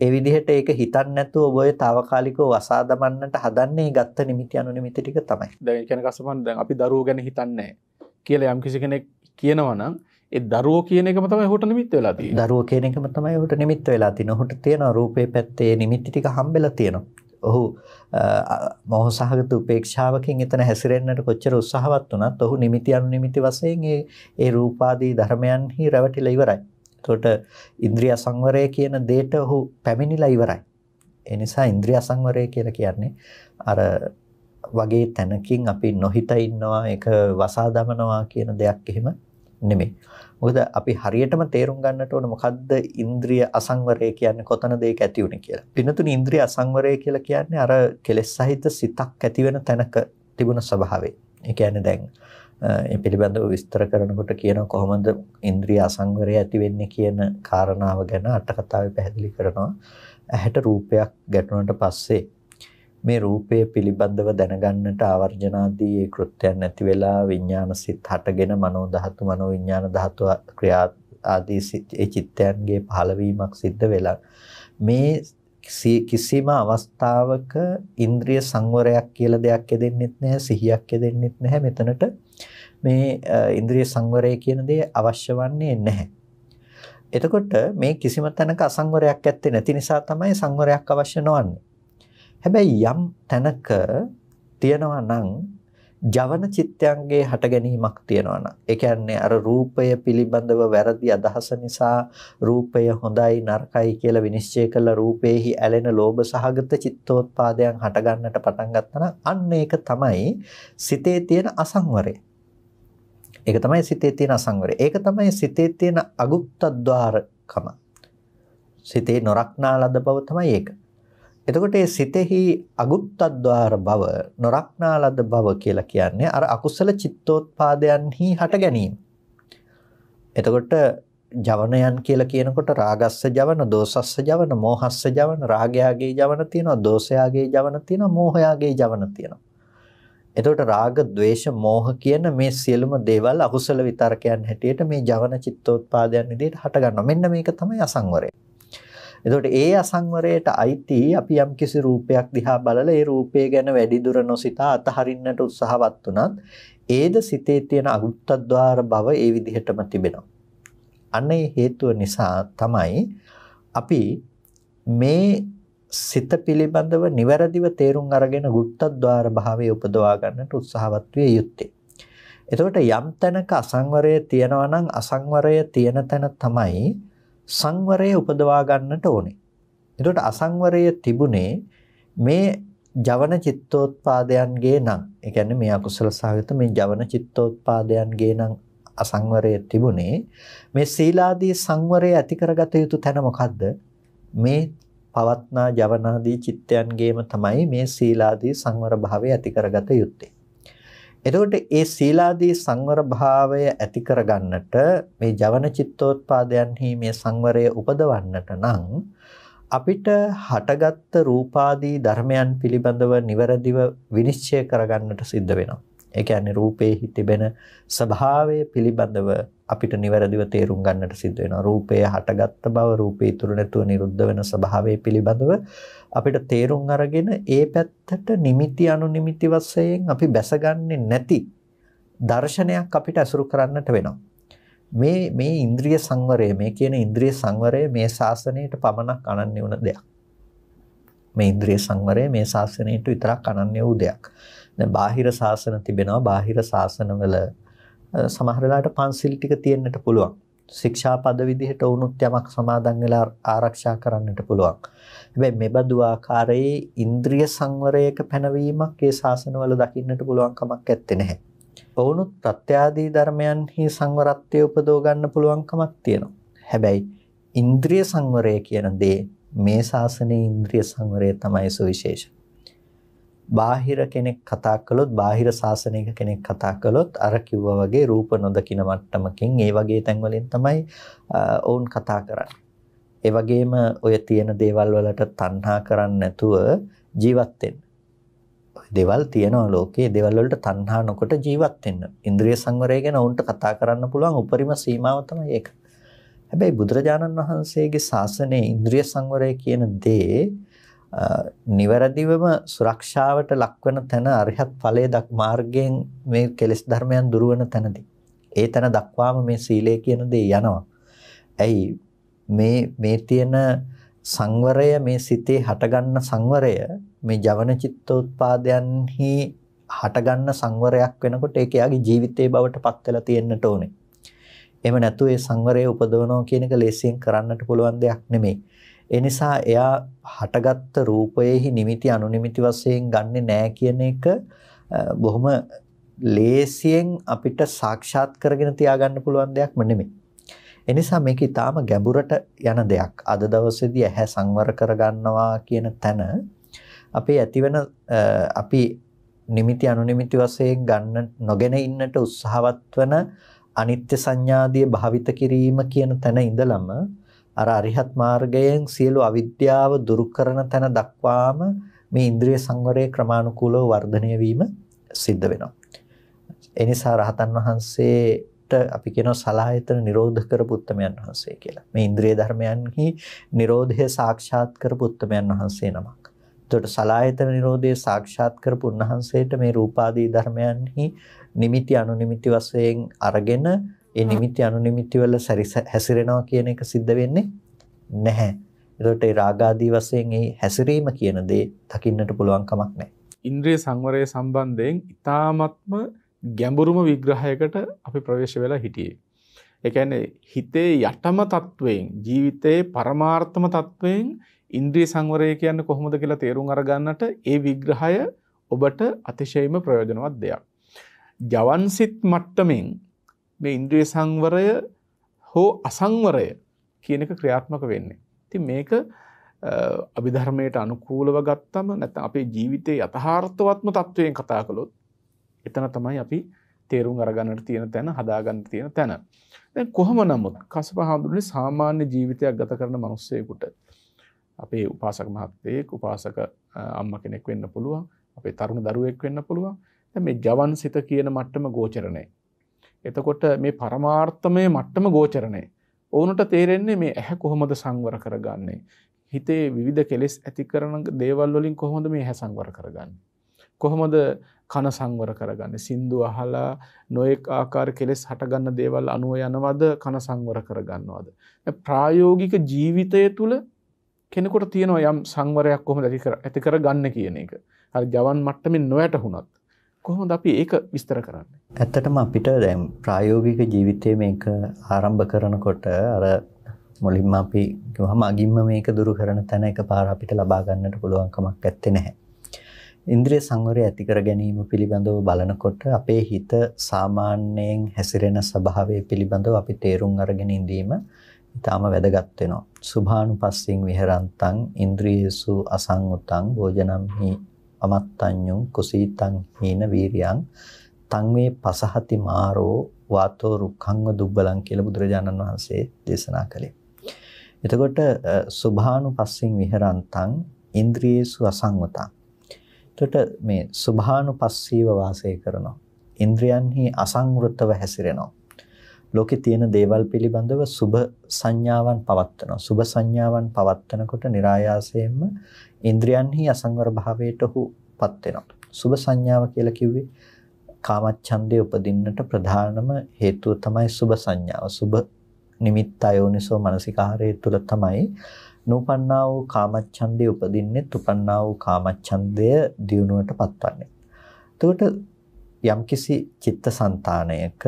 ඒ විදිහට ඒක හිතන්නේ නැතුව ඔබ ඔය తాවකාලිකව වසා දමන්නට හදන්නේ ගත්ත නිමිති අනු නිමිති ටික තමයි. දැන් ඒ කියන්නේ කසමන් දැන් අපි දරුවෝ ගැන හිතන්නේ කියලා යම් කිසි කෙනෙක් කියනවා නම් ඒ දරුවෝ කියන එකම තමයි ඔහුට නිමිත්ත වෙලා තියෙන්නේ. දරුවෝ කියන එකම තමයි ඔහුට නිමිත්ත වෙලා තියෙන්නේ. ඔහුට තියෙන රූපේ පැත්තේ නිමිති ටික හම්බෙලා තියෙනවා. ඔහු මොහ සහගත උපේක්ෂාවකින් එතන හැසිරෙන්න්නට කොච්චර උත්සාහවත් වනත් ඔහු නිමිති අනු නිමිති වසයෙන් ඒ රූපාදී ධර්මයන්හි රැවටිල ඉවරයි. එතකොට ඉන්ද්‍රිය සංවරය කියන දෙයට ඔහු පැමිණිලා ඉවරයි. ඒ නිසා ඉන්ද්‍රිය සංවරය කියලා කියන්නේ අර වගේ තැනකින් අපි නොහිත ඉන්නවා ඒක වසා දමනවා කියන දෙයක් එහෙම නෙමෙයි. මොකද අපි හරියටම තේරුම් ගන්නට ඕන මොකද්ද ඉන්ද්‍රිය අසංවරය කියන්නේ කොතනද ඒක ඇති උනේ කියලා. පින්නතුනි ඉන්ද්‍රිය අසංවරය කියලා කියන්නේ අර කෙලෙස් සහිත සිතක් ඇති වෙන තැනක තිබුණ ස්වභාවය. ඒ කියන්නේ දැන් ඒ පිළිබඳව විස්තර කරනකොට කියන කොහොමද ඉන්ද්‍රිය අසංවරය ඇති වෙන්නේ කියන කාරණාව ගැන අටකතාවේ පැහැදිලි කරනවා. ඇහැට රූපයක් ගැටුණට පස්සේ මේ රූපය පිළිබඳව දැනගන්නට ආවර්ජනාදී ඒ කෘත්‍යයන් නැති වෙලා විඥාන සිත් හටගෙන මනෝ ධාතු මනෝ විඥාන ධාතු ක්‍රියා ආදී ඒ චිත්තයන්ගේ පහළවීමක් සිද්ධ වෙලා මේ කිසිම අවස්ථාවක ඉන්ද්‍රිය සංවරයක් කියලා දෙයක් යෙදෙන්නෙත් නැහැ සිහියක් යෙදෙන්නෙත් නැහැ මෙතනට මේ ඉන්ද්‍රිය සංවරය කියන දේ අවශ්‍ය වන්නේ නැහැ. එතකොට මේ කිසිම තැනක අසංවරයක් ඇත්තේ නැති නිසා තමයි සංවරයක් අවශ්‍ය නොවන්නේ. හැබැයි යම් තැනක තියනවා නම් ජවන චිත්තයන්ගේ හට ගැනීමක් තියෙනවා නම් ඒ කියන්නේ අර රූපය පිළිබඳව වැරදි අදහස නිසා රූපය හොඳයි නරකයි කියලා විනිශ්චය කළ රූපේහි ඇලෙන ලෝභ සහගත චිත්තෝත්පාදයන් හට ගන්නට පටන් ගත්තා නම් අන්න ඒක තමයි සිතේ තියෙන අසංවරය. ඒක තමයි සිතේ තියෙන අසංවරය. ඒක තමයි සිතේ තියෙන අගුප්තද්වාරකම. සිතේ නොරක්නා ලද බව තමයි ඒක. එතකොට මේ සිතෙහි අගුප්තද්වාර බව, නොරක්නා ලද බව කියලා කියන්නේ අර අකුසල චිත්තෝත්පාදයන්හි හට ගැනීම. එතකොට ජවනයන් කියලා කියනකොට රාගස්ස ජවන, දෝසස්ස ජවන, මෝහස්ස ජවන, රාගයාගේ ජවන තියෙනවා, දෝසයාගේ ජවන තියෙනවා, මෝහයාගේ ජවන තියෙනවා. එතකොට රාග, ద్వේෂ, මෝහ කියන මේ සියලුම දේවල් අකුසල විතරකයන් හැටියට මේ ජවන චිත්තෝත්පාදයන් විදිහට හට ගන්නවා. මෙන්න මේක තමයි අසංවරය. එතකොට ඒ අසංවරයට අයිති අපි යම්කිසි රූපයක් දිහා බලලා ඒ රූපය ගැන වැඩි දුර නොසිතා අතහරින්නට උත්සාහවත් වුණත් ඒද සිතේ තියෙන අගුත්තද්වාර බව ඒ විදිහටම තිබෙනවා. අන්න ඒ හේතුව නිසා තමයි අපි මේ සිත පිළිබඳව නිවැරදිව තේරුම් අරගෙන ගුප්තද්වාර භාවයේ උපදවා ගන්නට උත්සාහවත් විය යුත්තේ. එතකොට යම් තැනක අසංවරය තියෙනවා නම් අසංවරය තියෙන තැන තමයි සංවරය උපදවා ගන්නට ඕනේ. එතකොට අසංවරය තිබුණේ මේ ජවන චිත්තෝත්පාදයන්ගේ නම්, ඒ කියන්නේ මේ අකුසල සහගත මේ ජවන චිත්තෝත්පාදයන්ගේ නම් අසංවරය තිබුණේ මේ සීලාදී සංවරය ඇති කරගත යුතු තැන මොකද්ද? මේ පවත්නා ජවනාදී චිත්තයන්ගේම තමයි මේ සීලාදී සංවර භාවය ඇති කරගත යුත්තේ. එතකොට මේ සීලාදී සංවර භාවය ඇති කරගන්නට මේ ජවන චිත්තෝත්පාදයන්හි මේ සංවරය උපදවන්නට නම් අපිට හටගත්ත රූපාදී ධර්මයන් පිළිබඳව නිවැරදිව විනිශ්චය කරගන්නට සිද්ධ වෙනවා. ඒ කියන්නේ රූපේ තිබෙන ස්වභාවය පිළිබඳව අපිට නිවැරදිව තේරුම් ගන්නට සිද්ධ වෙනවා. රූපය හටගත්ත බව, රූපය ඉතුරු නැතුව නිරුද්ධ වෙන ස්වභාවය පිළිබඳව අපිට තේරුම් අරගෙන ඒ පැත්තට නිමිති අනුනිමිති වශයෙන් අපි බැසගන්නේ නැති දර්ශනයක් අපිට අසුරු කරන්නට වෙනවා. මේ මේ ඉන්ද්‍රිය සංවරය මේ කියන ඉන්ද්‍රිය සංවරය මේ ශාසනයට පමණක් අනන්‍ය වුණ දෙයක්. මේ ඉන්ද්‍රිය සංවරය මේ ශාසනයට විතරක් අනන්‍ය වූ දෙයක්. දැන් බාහිර ශාසන තිබෙනවා. බාහිර ශාසනවල සමහරලාට පන්සිල් ටික තියෙන්නට පුළුවන්. ශික්ෂා පද විදිහට වුණොත් යමක් සමාදන් වෙලා ආරක්ෂා කරන්නට පුළුවන්. හැබැයි මෙබඳු ආකාරයේ ඉන්ද්‍රිය සංවරයක පැනවීමක් ඒ ශාසනවල දකින්නට පුළුවන් කමක් ඇත්තේ නැහැ. ඔවුනුත් ප්‍රත්‍යාදී ධර්මයන්හි සංවරත්වය උපදව ගන්න පුළුවන් කමක් තියෙනවා. හැබැයි ඉන්ද්‍රිය සංවරය කියන දේ මේ ශාසනයේ ඉන්ද්‍රිය සංවරය තමයි සුවිශේෂ. බාහිර කෙනෙක් කතා කළොත් බාහිර සාසනයක කෙනෙක් කතා කළොත් අර කිව්වා වගේ රූප නොදකින මට්ටමකින් ඒ වගේ තැන්වලින් තමයි ඔවුන් කතා කරන්නේ. ඒ වගේම ඔය තියෙන දේවල් වලට තණ්හා කරන්නේ නැතුව ජීවත් වෙන්න. දේවල් තියෙනවා ලෝකේ දේවල් වලට තණ්හා නොකොට ජීවත් වෙන්න. ඉන්ද්‍රිය සංවරය ගැන ඔවුන්ට කතා කරන්න පුළුවන් උපරිම සීමාව තමයි ඒක. හැබැයි බුදුරජාණන් වහන්සේගේ ශාසනයේ ඉන්ද්‍රිය සංවරය කියන දේ නිවැරදිවම සුරක්ෂාවට ලක්වන තැන අරිහත් ඵලයේ දක් මාර්ගයෙන් මේ කෙලෙස් ධර්මයන් දුරවන තැනදී ඒ තැන දක්වාම මේ සීලය කියන දේ යනවා. ඇයි මේ මේ තියෙන සංවරය මේ සිතේ හටගන්න සංවරය මේ ජවන චිත්තෝත්පාදයන්හි හටගන්න සංවරයක් වෙනකොට ඒක යාගේ ජීවිතේ බවට පත් වෙලා තියෙන්නට ඕනේ. එහෙම නැතු ඒ සංවරය උපදවනවා කියන එක ලේසියෙන් කරන්නට පුළුවන් දෙයක් නෙමෙයි. ඒ නිසා එයා හටගත්ත රූපයෙහි නිමිති අනුනිමිති වශයෙන් ගන්නෙ නෑ කියන එක බොහොම ලේසියෙන් අපිට සාක්ෂාත් කරගෙන තියාගන්න පුළුවන් දෙයක්ම නෙමෙයි. ඒ නිසා මේක ඊටාම ගැඹුරට යන දෙයක්. අද දවසේදී ඇහැ සංවර කරගන්නවා කියන තැන අපේ ඇතිවන අපි නිමිති අනුනිමිති වශයෙන් ගන්න නොගෙන ඉන්නට උත්සාහවත් වන අනිත්‍ය සංඥාදිය භාවිත කිරීම කියන තැන ඉඳලම අර අරිහත් මාර්ගයෙන් සියලු අවිද්‍යාව දුරු කරන තැන දක්වාම මේ ඉන්ද්‍රිය සංවරයේ ක්‍රමානුකූලව වර්ධනය වීම සිද්ධ වෙනවා. ඒ නිසා රහතන් වහන්සේට අපි කියනවා සලායතන නිරෝධ කරපු උත්තමයන් වහන්සේ කියලා. මේ ඉන්ද්‍රිය ධර්මයන්හි නිරෝධය සාක්ෂාත් කරපු උත්තමයන් වහන්සේ නමක්. එතකොට සලායතන නිරෝධය සාක්ෂාත් කරපු උන්වහන්සේට මේ රූපාදී ධර්මයන්හි නිමිති අනුනිමිති වශයෙන් අරගෙන ඒ නිමිති අනුනිමිති වල හැසිරෙනවා කියන එක සිද්ධ වෙන්නේ නැහැ. ඒකට ඒ රාගාදී වශයෙන් ඒ හැසිරීම කියන දේ දකින්නට පුළුවන් කමක් නැහැ. ඉන්ද්‍රිය සංවරය සම්බන්ධයෙන් ඊ타මත්ම ගැඹුරුම විග්‍රහයකට අපි ප්‍රවේශ වෙලා හිටියේ. ඒ කියන්නේ හිතේ යටම තත්වයෙන් ජීවිතයේ පරමාර්ථම තත්වයෙන් ඉන්ද්‍රිය සංවරය කියන්නේ කොහොමද කියලා තේරුම් අරගන්නට ඒ විග්‍රහය ඔබට අතිශයින්ම ප්‍රයෝජනවත් දෙයක්. ජවන්සිට මට්ටමින් මේ ඉන්ද්‍රිය සංවරය හෝ අසංවරය කියන එක ක්‍රියාත්මක වෙන්නේ. ඉතින් මේක අභිධර්මයට අනුකූලව ගත්තම නැත්නම් අපේ ජීවිතයේ යථාර්ථවත්ම තත්වයෙන් කතා කළොත් එතන තමයි අපි තේරුම් අරගන්නට තියෙන තැන හදාගන්න තියෙන තැන. දැන් කොහොම නමුත් කසප හඳුනේ සාමාන්‍ය ජීවිතයක් ගත කරන මිනිස්සෙකුට අපේ උපාසක මහත්තයෙක් උපාසක අම්මා කෙනෙක් වෙන්න පුළුවන්, අපේ තරුණ දරුවෙක් වෙන්න පුළුවන්. දැන් මේ ජවන් සිත කියන මට්ටම ගෝචර නැහැ. එතකොට මේ පරමාර්ථමය මට්ටම ගෝචරණය. ඕනට තේරෙන්නේ මේ ඇහැ කොහොමද සංවර කරගන්නේ. හිතේ විධ කෙලෙස් ඇති කරන දේවල්වලින් කොහොඳ මේ හැ සංවර කරගන්න. කොහොමද කන සංවර කරගන්න සින්දු අහලා නොයෙක් ආකාර කෙලෙස් හටගන්න දේවල් අනුව යනවද කන සංවර කරගන්නවාද. ප්‍රායෝගික ජීවිතය තුළ කෙනෙකොට තියෙනවා යම් සංවරයක් කොහොම ඇති කර ගන්න කියන එක. හරි ජවන් මට්ටමින් නොයට හුනත්. කොහොමද අපි ඒක විස්තර කරන්න. ඇත්තටම අපිට දැම් ප්‍රායෝගික ජීවිතය මේක ආරම්භ කරනකොට අර මුලින්ම අපි හම අගින්ම මේක දුරු කරන තැන එක පාර අපිට ලබාගන්නට පුළුවන්කමක් ඇත්තෙ නැහැ. ඉන්ද්‍රිය සංවරය ඇතිකර ගැනීම පිළිබඳව බලනකොට අපේ හිත සාමාන්‍යයෙන් හැසිරෙන ස්වභාවය පිළිබඳව අපි තේරුම් අරගෙන ඉඳීම ඉතාම වැදගත් වෙනවා. සුභානුපස්සින් විහරන්තං ඉන්ද්‍රියේසු අසංගතං භෝජනම්හි අමත්තඤ්ඤුං කුසීතං හීන වීරියං තං වේ පසහති මාරෝ වාතෝ රුක්ඛංව දුබ්බලං කියලා බුදුරජාණන් වහන්සේ දේශනා කළේ. එතකොට සුභානුපස්සින් විහරන්තං ඉන්ද්‍රියේසු අසංවතං. එතකොට මේ සුභානුපස්සීව වාසය කරනවා. ඉන්ද්‍රයන්හි අසංවෘතව හැසිරෙනවා. ලෝකේ තියෙන දේවල් පිළිබඳව සුබ සංඥාවන් පවත්නවා. සුබ සංඥාවන් පවත්නකොට નિરાයාසයෙන්ම ඉන්ද්‍රියන්හි අසංවර භාවයට ඔහුපත් වෙනවා. සුබ සංඥාව කියලා කිව්වේ කාමච්ඡන්දේ උපදින්නට ප්‍රධානම හේතුව තමයි සුබ සංඥාව. සුබ නිමිත්ත යෝනිසෝ මනසිකාරය තුළ තමයි නූපන්නා වූ කාමච්ඡන්දේ උපදින්නේ තුපන්නා වූ කාමච්ඡන්දය දියුණුවට පත්වන්නේ. එතකොට යම්කිසි චිත්තසංතානයක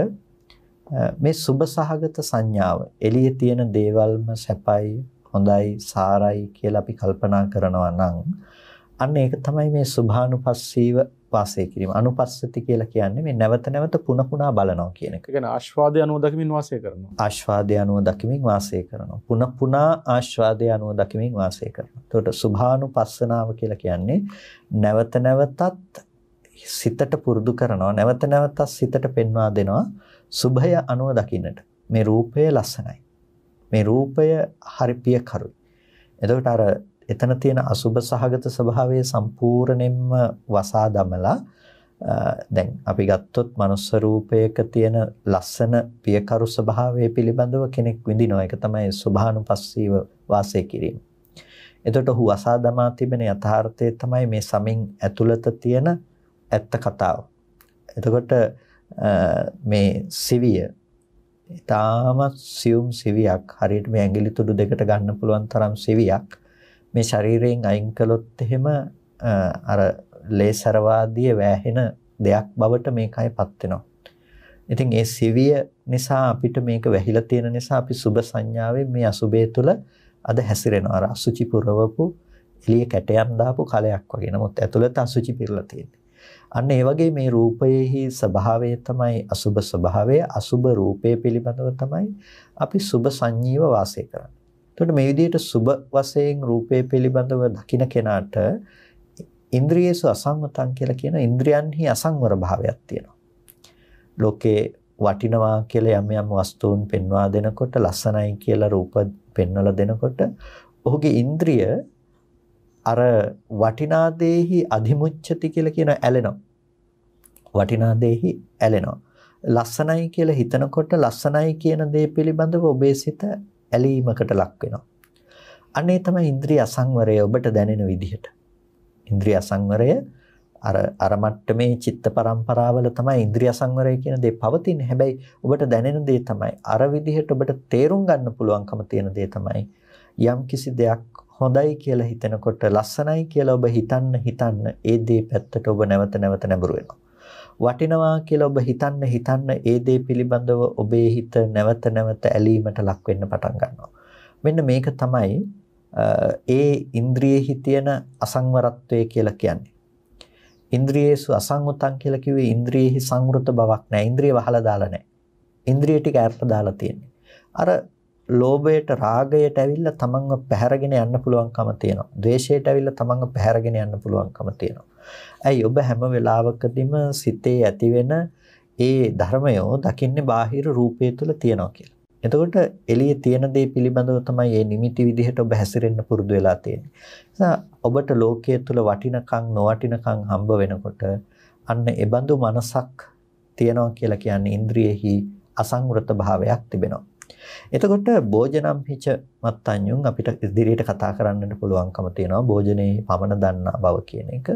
මේ සුබ සහගත සංඥාව එළියේ තියෙන දේවල්ම සැපයි හොඳයි සාරයි කියලා අපි කල්පනා කරනවා නම් අන්න ඒක තමයි මේ සුභානුපස්සීව වාසය කිරීම අනුපස්සති කියලා කියන්නේ මේ නැවත නැවත පුන පුනා බලනවා කියන එක. ඒ කියන්නේ ආස්වාදය අනුව දකිමින් වාසය කරනවා. ආස්වාදය අනුව දකිමින් වාසය කරනවා. පුන පුනා ආස්වාදය අනුව දකිමින් වාසය කරනවා. එතකොට සුභානුපස්සනාව කියලා කියන්නේ නැවත නැවතත් සිතට පුරුදු කරනවා. නැවත නැවතත් සිතට පෙන්වා දෙනවා. සුභය අනුව දකින්නට මේ රූපය ලස්සනයි. මේ රූපය හරි පියකරුයි. එතකොට අර එතන තියෙන අසුභ සහගත ස්වභාවය සම්පූර්ණයෙන්ම වසා දමලා දැන් අපි ගත්තොත් මනුස්ස රූපයක තියෙන ලස්සන පියකරු ස්වභාවය පිළිබඳව කෙනෙක් විඳිනවා. ඒක තමයි සුභානුපස්සීව වාසය කිරීම. එතකොට ඔහු වසා දමා තිබෙන යථාර්ථය තමයි මේ සමින් ඇතුළත තියෙන ඇත්ත කතාව. එතකොට මේ සිවිය ඉතාමත් සියුම් සිවියක් හරියට මේ ඇඟිලි තුඩු දෙකට ගන්න පුළුවන් තරම් සිවියක් මේ ශරීරයෙන් අයින් කළොත් එහෙම අර ලේසරවාදී වෑහෙන දෙයක් බවට මේකයිපත් වෙනවා. ඉතින් ඒ සිවිය නිසා අපිට මේක වැහිලා තියෙන නිසා අපි සුබ සංඥාවෙන් මේ අසුබය තුළ අද හැසිරෙනවා. අර අසුචි පුරවපු එළිය කැටයම් දාපු කලයක් වගේ. නමුත් ඇතුළත අසුචි පිරලා තියෙනවා. අන්න ඒ වගේ මේ රූපයේහි ස්වභාවය තමයි අසුබ ස්වභාවය අසුබ රූපය පිළිබඳව තමයි අපි සුබ සංජීව වාසය කරන්නේ. එතකොට මේ විදිහට සුබ වශයෙන් රූපය පිළිබඳව දකින කෙනාට ඉන්ද්‍රියේසු අසංවතං කියලා කියන ඉන්ද්‍රියන්හි අසංවර භාවයක් තියෙනවා. ලෝකේ වටිනවා කියලා යම් යම් වස්තුන් පෙන්වා දෙනකොට ලස්සනයි කියලා රූප පෙන්වලා දෙනකොට ඔහුගේ ඉන්ද්‍රිය අර වටිනා දේහි අධිමුච්ඡති කියලා කියන ඇලෙනවා. වටිනා දේහි ඇලෙනවා. ලස්සනයි කියලා හිතනකොට ලස්සනයි කියන දේ පිළිබඳව ඔබේ සිත ඇලීමකට ලක් වෙනවා. අනේ තමයි ඉන්ද්‍රිය අසංවරය ඔබට දැනෙන විදිහට. ඉන්ද්‍රිය අසංවරය අර අර මට්ටමේ චිත්ත පරම්පරාවල තමයි ඉන්ද්‍රිය සංවරය කියන දේ පවතින. හැබැයි ඔබට දැනෙන දේ තමයි අර විදිහට ඔබට තේරුම් ගන්න පුළුවන්කම තියෙන දේ තමයි යම් කිසි දෙයක් හොඳයි කියලා හිතනකොට ලස්සනයි කියලා ඔබ හිතන්න හිතන්න ඒ දේ පැත්තට ඔබ නැවත නැවත නැඹුරු වෙනවා. වටිනවා කියලා ඔබ හිතන්න හිතන්න ඒ දේ පිළිබඳව ඔබේ හිත නැවත නැවත ඇලීමට ලක් වෙන්න පටන් ගන්නවා. මෙන්න මේක තමයි ඒ ඉන්ද්‍රියෙහි තියෙන අසංවරත්වය කියලා කියන්නේ. ඉන්ද්‍රියේසු අසංවතං කියලා කිව්වේ ඉන්ද්‍රියෙහි සංවෘත බවක් නැහැ. ඉන්ද්‍රිය වහලා දාලා නැහැ. ඉන්ද්‍රිය ටික ඈත් දාලා තියෙන්නේ. අර ලෝභයට රාගයට ඇවිල්ලා තමන්ව පැහැරගෙන යන්න පුළුවන්කම තියෙනවා. ද්වේෂයට ඇවිල්ලා තමන්ව පැහැරගෙන යන්න පුළුවන්කම තියෙනවා. ඇයි ඔබ හැම වෙලාවකදීම සිතේ ඇතිවෙන ඒ ධර්මයෝ දකින්නේ බාහිර රූපය තුල තියෙනවා කියලා. එතකොට එළියේ තියෙන දේ පිළිබඳව තමයි මේ නිමිති විදිහට ඔබ හැසිරෙන්න පුරුදු වෙලා තියෙන්නේ. නිසා ඔබට ලෝකයේ තුල වටිනකම් නොවටිනකම් හම්බ වෙනකොට අන්න ඒ බඳු මනසක් තියෙනවා කියලා කියන්නේ ඉන්ද්‍රියෙහි අසංවෘත භාවයක් තිබෙනවා. එතකොට භෝජනම් හිච මත්තඤ්ඤුන් අපිට ඉදිරියට කතා කරන්නට පුළුවන්කම තියෙනවා භෝජනේ පමණ දන්නා බව කියන එක.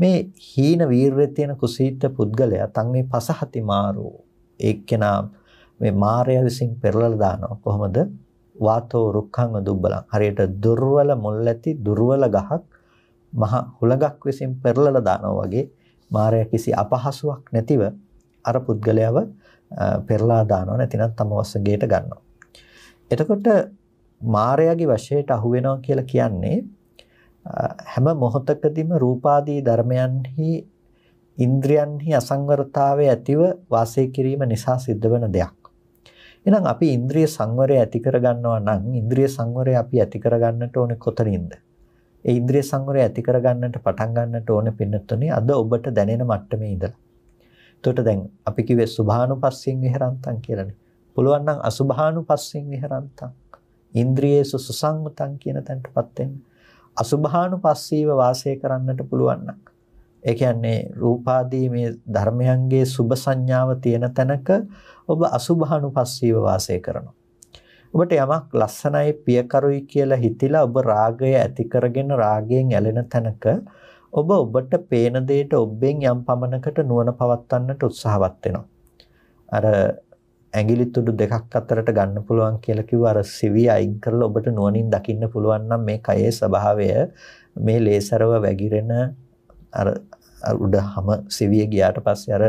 මේ හීන වීරයේ තියෙන කුසීත පුද්ගලයා තන්නේ පසහති මාරෝ එක්කෙනා මේ මාර්ය විසින් පෙරලලා දානවා කොහොමද? වාතෝ රුක්ඛං දුබ්බලං හරියට දුර්වල මුල් ඇති දුර්වල ගහක් මහ හුලඟක් විසින් පෙරලලා දානවා වගේ මායя කිසි අපහසුාවක් නැතිව අර පුද්ගලයාව පෙරලා දානවා නැතිනම් තම වශයෙන් ගන්නවා. එතකොට මායාවේ වශයට අහු වෙනවා කියලා කියන්නේ හැම මොහොතකදීම රූපාදී ධර්මයන්හි ඉන්ද්‍රියන්හි අසංවරතාවය ඇතිව වාසය කිරීම නිසා සිද්ධ වෙන දෙයක්. එහෙනම් අපි ඉන්ද්‍රිය සංවරය ඇති කරගන්නවා නම් ඉන්ද්‍රිය සංවරය අපි ඇති කරගන්නට ඕනේ කොතනින්ද? ඒ ඉන්ද්‍රිය සංවරය ඇති කරගන්නට පටන් ගන්නට ඕනේ පින්නතුනේ අද ඔබට දැනෙන මට්ටමේ ඉඳලා. එතකොට දැන් අපි කිව්වේ සුභානුපස්සෙන් විහෙරන්තං කියලානේ. පුළුවන් නම් අසුභානුපස්සෙන් විහෙරන්තං. ඉන්ද්‍රියේසු සුසංගතං කියන තැනටපත් වෙන්න. අසුභානුපස්සීව වාසය කරන්නට පුළුවන් නම්. ඒ කියන්නේ රූපාදී මේ ධර්මයන්ගේ සුභ සංඥාව තියෙන තැනක ඔබ අසුභානුපස්සීව වාසය කරනවා. ඔබට යමක් ලස්සනයි පියකරුයි කියලා හිතිලා ඔබ රාගය ඇති කරගෙන රාගයෙන් ඇලෙන තැනක ඔබ ඔබට පේන දෙයට ඔබෙන් යම් පමණකට නුවණ පවත්වන්නට උත්සාහවත් වෙනවා. අර ඇඟිලි තුඩු දෙකක් අතරට ගන්න පුළුවන් කියලා කිව්ව අර සිවි අයින් කරලා ඔබට නුවණින් දකින්න පුළුවන් නම් මේ කයේ ස්වභාවය මේ ලේසරව වැగిරෙන අර උඩ හැම සිවිය ගියාට පස්සේ අර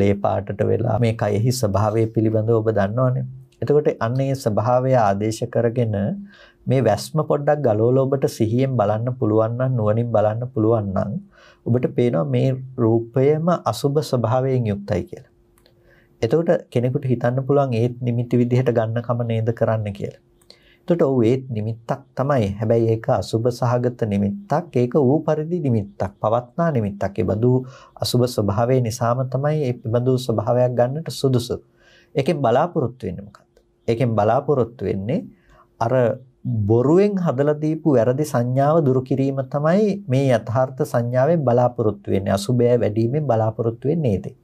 ලේ පාටට වෙලා මේ කයෙහි ස්වභාවය පිළිබඳව ඔබ දන්නවනේ. එතකොට අන්න ඒ ස්වභාවය ආදේශ කරගෙන මේ වැස්ම පොඩ්ඩක් ගලවලා ඔබට සිහියෙන් බලන්න පුළුවන් නම් නුවණින් බලන්න පුළුවන් නම් ඔබට පේනවා මේ රූපයම අසුබ ස්වභාවයෙන් යුක්තයි කියලා. එතකොට කෙනෙකුට හිතන්න පුළුවන් ඒත් නිමිති විදිහට ගන්නකම නේද කරන්න කියලා. එතකොට ඔව් ඒත් නිමිත්තක් තමයි. හැබැයි ඒක අසුබ සහගත නිමිත්තක්. ඒක ඌ පරිදි නිමිත්තක්. පවත්නා නිමිත්තක්. ඒ බඳු අසුබ ස්වභාවය නිසාම තමයි ඒ බඳු ස්වභාවයක් ගන්නට සුදුසු. ඒකෙන් බලාපොරොත්තු වෙන්නේ මොකක්ද? ඒකෙන් බලාපොරොත්තු වෙන්නේ අර බොරුවෙන් හදලා දීපු වැරදි සංඥාව දුරු කිරීම තමයි මේ යථාර්ථ සංඥාවෙන් බලාපොරොත්තු වෙන්නේ අසුබය වැඩිමෙන් බලාපොරොත්තු වෙන්නේ ඒතේ.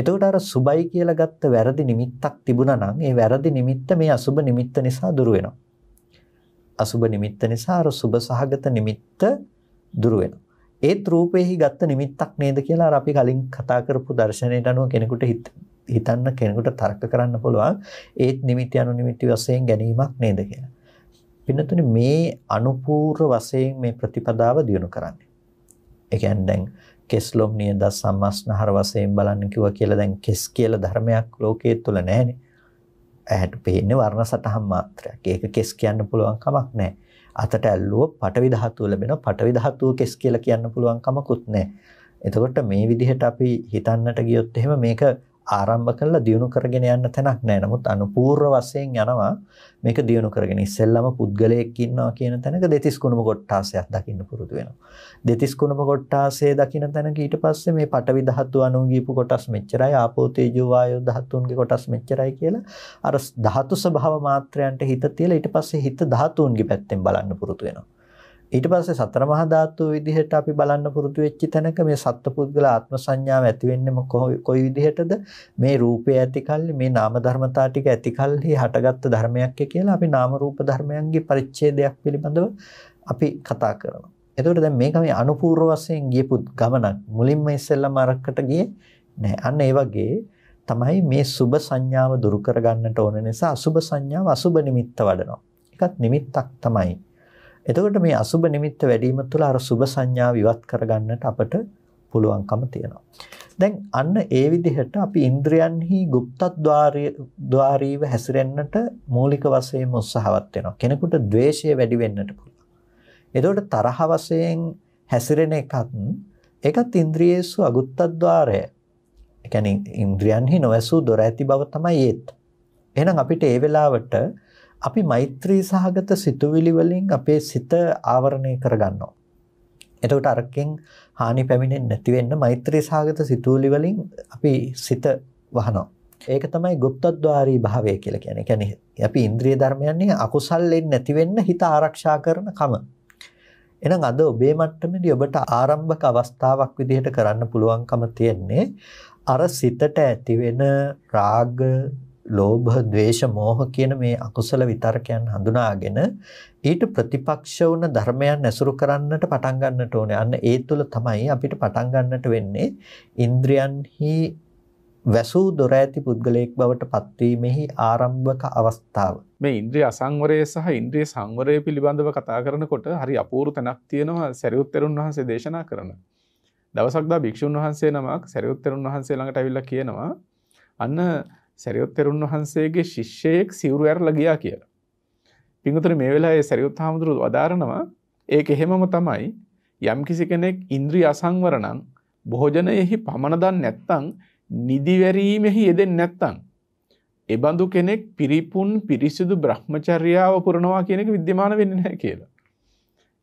එතකොට අර සුබයි කියලා ගත්ත වැරදි නිමිත්තක් තිබුණා නම් ඒ වැරදි නිමිත්ත මේ අසුබ නිමිත්ත නිසා දුරු වෙනවා. අසුබ නිමිත්ත නිසා අර සුබ සහගත නිමිත්ත දුරු වෙනවා. ඒත් රූපෙහි ගත්ත නිමිත්තක් නේද කියලා අර අපි කලින් කතා කරපු දර්ශනයට අනුව කෙනෙකුට හිතන්න කෙනෙකුට තර්ක කරන්න පුළුවන් ඒත් නිමිති අනුනිමිති වශයෙන් ගැනීමක් නේද කියලා. පින්නතුනේ මේ අනුපූර්ව වශයෙන් මේ ප්‍රතිපදාව දිනු කරන්නේ. ඒ කියන්නේ දැන් කෙස්ලොම් නියද සම්මස්නහර වශයෙන් බලන්න කිව්වා කියලා දැන් කෙස් කියලා ධර්මයක් ලෝකයේ තුල නැහැනේ. ඇහැට පේන්නේ වර්ණ සතහන් මාත්‍රයක්. ඒක කෙස් කියන්න පුළුවන් කමක් නැහැ. අතට ඇල්ලුව පටවි ධාතුව ලැබෙනවා. පටවි ධාතුව කෙස් කියලා කියන්න පුළුවන් කමකුත් නැහැ. එතකොට මේ විදිහට අපි හිතන්නට ගියොත් එහෙම මේක ආරම්භ කරලා දියුණු කරගෙන යන්න තැනක් නැහැ. නමුත් අනුපූර්ව වශයෙන් යනවා මේක දියුණු කරගෙන. ඉස්සෙල්ලම පුද්ගලයෙක් ඉන්නවා කියන තැනක දෙතිස් කුණම කොට්ටාසයක් දකින්න පුරුදු වෙනවා. දෙතිස් කුණම කොට්ටාසය දකින්න තැනක ඊට පස්සේ මේ පටවි ධාතු අණු ගීපු කොටස් මෙච්චරයි, ආපෝ තේජෝ වායෝ ධාතුන්ගේ කොටස් මෙච්චරයි කියලා අර ධාතු ස්වභාව මාත්‍රයන්ට හිත තියලා ඊට පස්සේ හිත ධාතුන්ගේ පැත්තෙන් බලන්න පුරුදු වෙනවා. ඊට පස්සේ සතර මහා ධාතු විදිහට අපි බලන්න පුරුදු වෙච්ච තැනක මේ සත්පුද්ගල ආත්ම සංඥාව ඇති වෙන්නේ කොයි විදිහටද මේ රූපය ඇති කල්ලි මේ නාම ධර්මතා ටික ඇති කල්හි හටගත්තු ධර්මයක් කියලා අපි නාම රූප ධර්මයන්ගේ පරිච්ඡේදයක් පිළිබඳව අපි කතා කරනවා. එතකොට දැන් මේක මේ අනුපූර්ව වශයෙන් ගියපු ගමනක් මුලින්ම ඉස්සෙල්ලාම අරකට ගියේ නෑ. අන්න ඒ වගේ තමයි මේ සුබ සංඥාව දුරු කරගන්නට ඕන නිසා අසුබ සංඥාව අසුබ නිමිත්ත වඩනවා. ඒකත් නිමිත්තක් තමයි. එතකොට මේ අසුබ නිමිත්ත වැඩිම තුළ අර සුබ සංඥාව ඉවත් කරගන්නට අපට පුළුවන්කම තියෙනවා. දැන් අන්න ඒ විදිහට අපි ඉන්ද්‍රයන්හි গুপ্তද්වාරීව හැසිරෙන්නට මූලික වශයෙන් උත්සාහවත් වෙනවා. කෙනෙකුට द्वේෂය වැඩි වෙන්නට පුළුවන්. එතකොට තරහ වශයෙන් හැසිරෙන එකත් ඒකත් ඉන්ද්‍රියේසු අගුත්තද්වාරය. ඒ කියන්නේ ඉන්ද්‍රයන්හි නොඇසූ දොර ඇති බව තමයි ඒත්. එහෙනම් අපිට ඒ වෙලාවට අපි මෛත්‍රී සහගත සිතුවිලි වලින් අපේ සිත ආවරණය කරගන්නවා. එතකොට අරකින් හානි පැමිණෙන්නේ නැති වෙන්න මෛත්‍රී සහගත සිතුවිලි වලින් අපි සිත වහනවා. ඒක තමයි গুপ্তද්වාරී භාවය කියලා කියන්නේ. කියන්නේ අපි ඉන්ද්‍රිය ධර්මයන්ගේ අකුසල් වෙන්නේ නැති වෙන්න හිත ආරක්ෂා කරන කම. එහෙනම් අද ඔබේ මට්ටමේදී ඔබට ආරම්භක අවස්ථාවක් විදිහට කරන්න පුළුවන්කම තියෙන්නේ අර සිතට ඇති වෙන රාග, ලෝභ, ద్వේෂ, මෝහ කියන මේ අකුසල විතරකයන් හඳුනාගෙන ඊට ප්‍රතිපක්ෂ වුණ ධර්මයන් ඇසුරු කරන්නට පටන් ගන්නට ඕනේ. අන්න ඒ තුල තමයි අපිට පටන් ගන්නට වෙන්නේ ඉන්ද්‍රයන්හි වැසූ දොර ඇති පුද්ගලයෙක් බවට පත්වීමෙහි ආරම්භක අවස්ථාව. මේ ඉන්ද්‍රිය අසංවරය සහ ඉන්ද්‍රිය සංවරය පිළිබඳව කතා කරනකොට හරි අපූර්ව තැනක් තියෙනවා සරියුත් තෙරුන් වහන්සේ දේශනා කරන. දවසක් දා භික්ෂුන් වහන්සේ නමක් සරියුත් තෙරුන් වහන්සේ ළඟට ඇවිල්ලා කියනවා අන්න සැරියොත් තෙරුන් වහන්සේගේ ශිෂ්‍යයෙක් සිවුරු ඇරලා ගියා කියලා. පිඟුතුනි මේ වෙලාවේ සැරියොත් හාමුදුරුවෝ වදාරනවා ඒක එහෙමම තමයි යම්කිසි කෙනෙක් ඉන්ද්‍රිය අසංවර නම් භෝජනයෙහි පමන දන් නැත්නම් නිදිවැරීමෙහි යෙදෙන්නේ නැත්නම් එබඳු කෙනෙක් පිරිපුන් පිරිසිදු බ්‍රහ්මචර්යාව පුරනවා කියන එක विद्यमान වෙන්නේ නැහැ කියලා.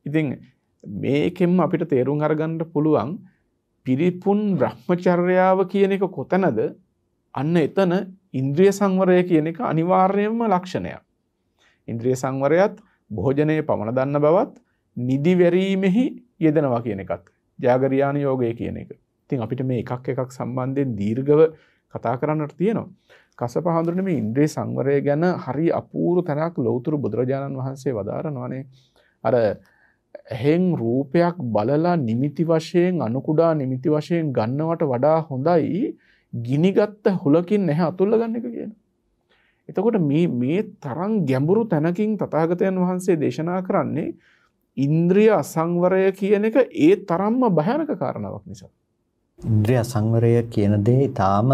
ඉතින් මේකෙන් අපිට තේරුම් අරගන්න පුළුවන් පිරිපුන් බ්‍රහ්මචර්යාව කියන එක කොතනද? අන්න එතන ඉන්ද්‍රිය සංවරය කියන එක අනිවාර්යයෙන්ම ලක්ෂණයක්. ඉන්ද්‍රිය සංවරයත් භෝජනයේ පමණ දන්න බවත් නිදිවැරීමෙහි යෙදෙනවා කියන එකත්. ජාගරියාන යෝගය කියන එක. ඉතින් අපිට මේ එකක් එකක් සම්බන්ධයෙන් දීර්ඝව කතා කරන්නට තියෙනවා. කසප හඳුරන මේ ඉන්ද්‍රිය සංවරය ගැන හරි අපූර්ව තැනක් ලෞතුරු බුදුරජාණන් වහන්සේ වදාරනවානේ. අර ඇහෙන් රූපයක් බලලා නිමිති වශයෙන් අනුකුඩා නිමිති වශයෙන් ගන්නවට වඩා හොඳයි ගිනිගත්ත හුලකින් නැහැ අතුල්ල ගන්න එක කියන. එතකොට මේ මේ තරම් ගැඹුරු තැනකින් තථාගතයන් වහන්සේ දේශනා කරන්නේ ඉන්ද්‍රිය අසංවරය කියන එක ඒ තරම්ම භයානක කාරණාවක් නිසා. ඉන්ද්‍රිය අසංවරය කියන දේ ඊටාම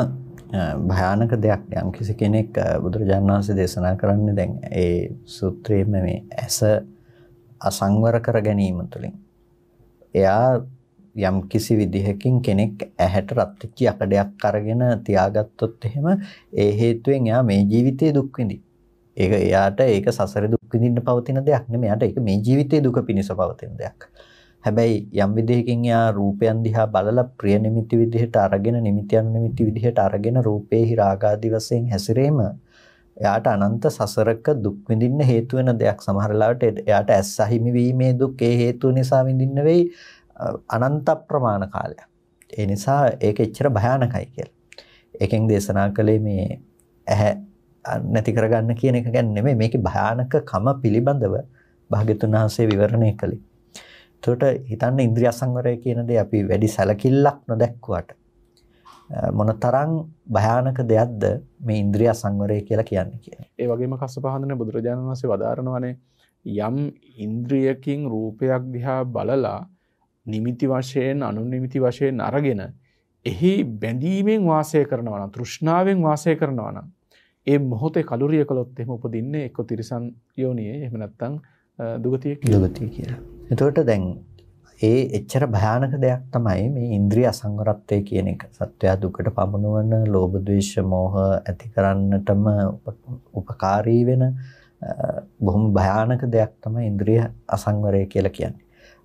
භයානක දෙයක් යම් කිසි කෙනෙක් බුදුරජාණන් වහන්සේ දේශනා කරන්නේ දැන් ඒ සූත්‍රයේ මේ ඇස අසංවර කර ගැනීම තුළින් එයා යම් කිසි විදිහකින් කෙනෙක් ඇහැට රත් වෙච්ච යකඩයක් අරගෙන තියාගත්තොත් එහෙම ඒ හේතුවෙන් එයා මේ ජීවිතයේ දුක් විඳි. ඒක එයාට ඒක සසරේ දුක් විඳින්න පවතින දෙයක් නෙමෙයි. එයාට ඒක මේ ජීවිතයේ දුක පිණිස පවතින දෙයක්. හැබැයි යම් විදිහකින් එයා රූපයන් දිහා බලලා ප්‍රිය නිමිති විදිහට අරගෙන නිමිතියන් නිමිති විදිහට අරගෙන රූපේ හිරාගාදි වශයෙන් හැසිරීම එයාට අනන්ත සසරක දුක් විඳින්න හේතු වෙන දෙයක් සමහර ලාවට එයාට ඇස් අහිමි වීමේ දුක් ඒ හේතුව නිසා විඳින්න වෙයි අනන්ත ප්‍රමාණ කාලයක්. ඒ නිසා ඒක එච්චර භයානකයි කියලා. එකෙන් දේශනා කළේ මේ ඇහැ නැති කරගන්න කියන එක ගැන නෙමෙයි මේකේ භයානකකම පිළිබඳව භාග්‍යතුන් වහන්සේ විවරණය කළේ. එතකොට හිතන්න ඉන්ද්‍රිය සංවරය කියන දේ අපි වැඩි සැලකිල්ලක් නොදැක්කුවට මොනතරම් භයානක දෙයක්ද මේ ඉන්ද්‍රිය සංවරය කියලා කියන්නේ කියන්නේ. ඒ වගේම කස්සපහඳුනේ බුදුරජාණන් වහන්සේ වදාරනවානේ යම් ඉන්ද්‍රියකින් රූපයක් දිහා බලලා නිමිති වශයෙන් අනුනිමිති වශයෙන් අරගෙන එහි බැඳීමෙන් වාසය කරනවන තෘෂ්ණාවෙන් වාසය කරනවන ඒ මොහොතේ කලුරිය කළොත් එම උපදින්නේ එක්ක තිරිසන් යෝනියේ එහමනත්තං දුගතිය දුගතිය කියලා. එතවට දැන් ඒ එච්චර භයානක දෙයක් තමයි මේ ඉන්ද්‍රිය අසංවරත්වය කියන එක. සත්වයා දුකට පමුණුවන ලෝභ ද්වේෂ මෝහ ඇති කරන්නටම උපකාරී වෙන බොහොම භයානක දෙයක් තමයි ඉන්ද්‍රිය අසංවරය කියලා කියන්නේ.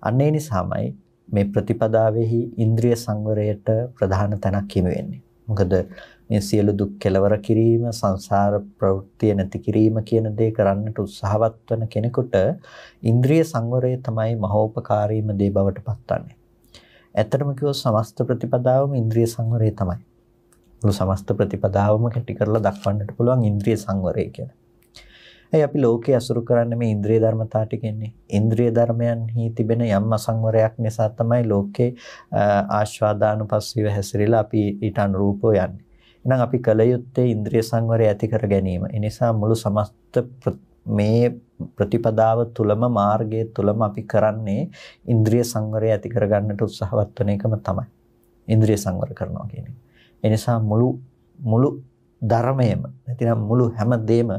අන්න ඒ නිසාමයි මේ ප්‍රතිපදාවෙහි ඉන්ද්‍රිය සංවරයට ප්‍රධාන තැනක් හිමි වෙන්නේ. මොකද මේ සියලු දුක් කෙලවර කිරීම, සංසාර ප්‍රවෘත්ති නැති කිරීම කියන දේ කරන්නට උත්සාහවත් වන කෙනෙකුට ඉන්ද්‍රිය සංවරය තමයි මහෝපකාරීම දේ බවට පත්වන්නේ. ඇත්තටම කිව්වොත් සමස්ත ප්‍රතිපදාවම ඉන්ද්‍රිය සංවරය තමයි. මුළු සමස්ත ප්‍රතිපදාවම කැටි කරලා දක්වන්නට පුළුවන් ඉන්ද්‍රිය සංවරය කියලා. ඇයි අපි ලෝකේ අසුරු කරන්න මේ ඉන්ද්‍රිය ධර්මතා ටිකන්නේ? ඉන්ද්‍රිය ධර්මයන්හි තිබෙන යම් අසංවරයක් නිසා තමයි ලෝකේ ආස්වාදානුපස්සීව හැසිරෙලා අපි ඊට අනුරූපව යන්නේ. එහෙනම් අපි කල යුත්තේ ඉන්ද්‍රිය සංවරය ඇති කර ගැනීම. ඒ නිසා මුළු සමස්ත මේ ප්‍රතිපදාව තුලම මාර්ගයේ තුලම අපි කරන්නේ ඉන්ද්‍රිය සංවරය ඇති කරගන්නට උත්සාහවත් වෙන එකම තමයි. ඉන්ද්‍රිය සංවර කරනවා කියන්නේ. ඒ නිසා මුළු මුළු ධර්මයේම නැතිනම් මුළු හැම දෙම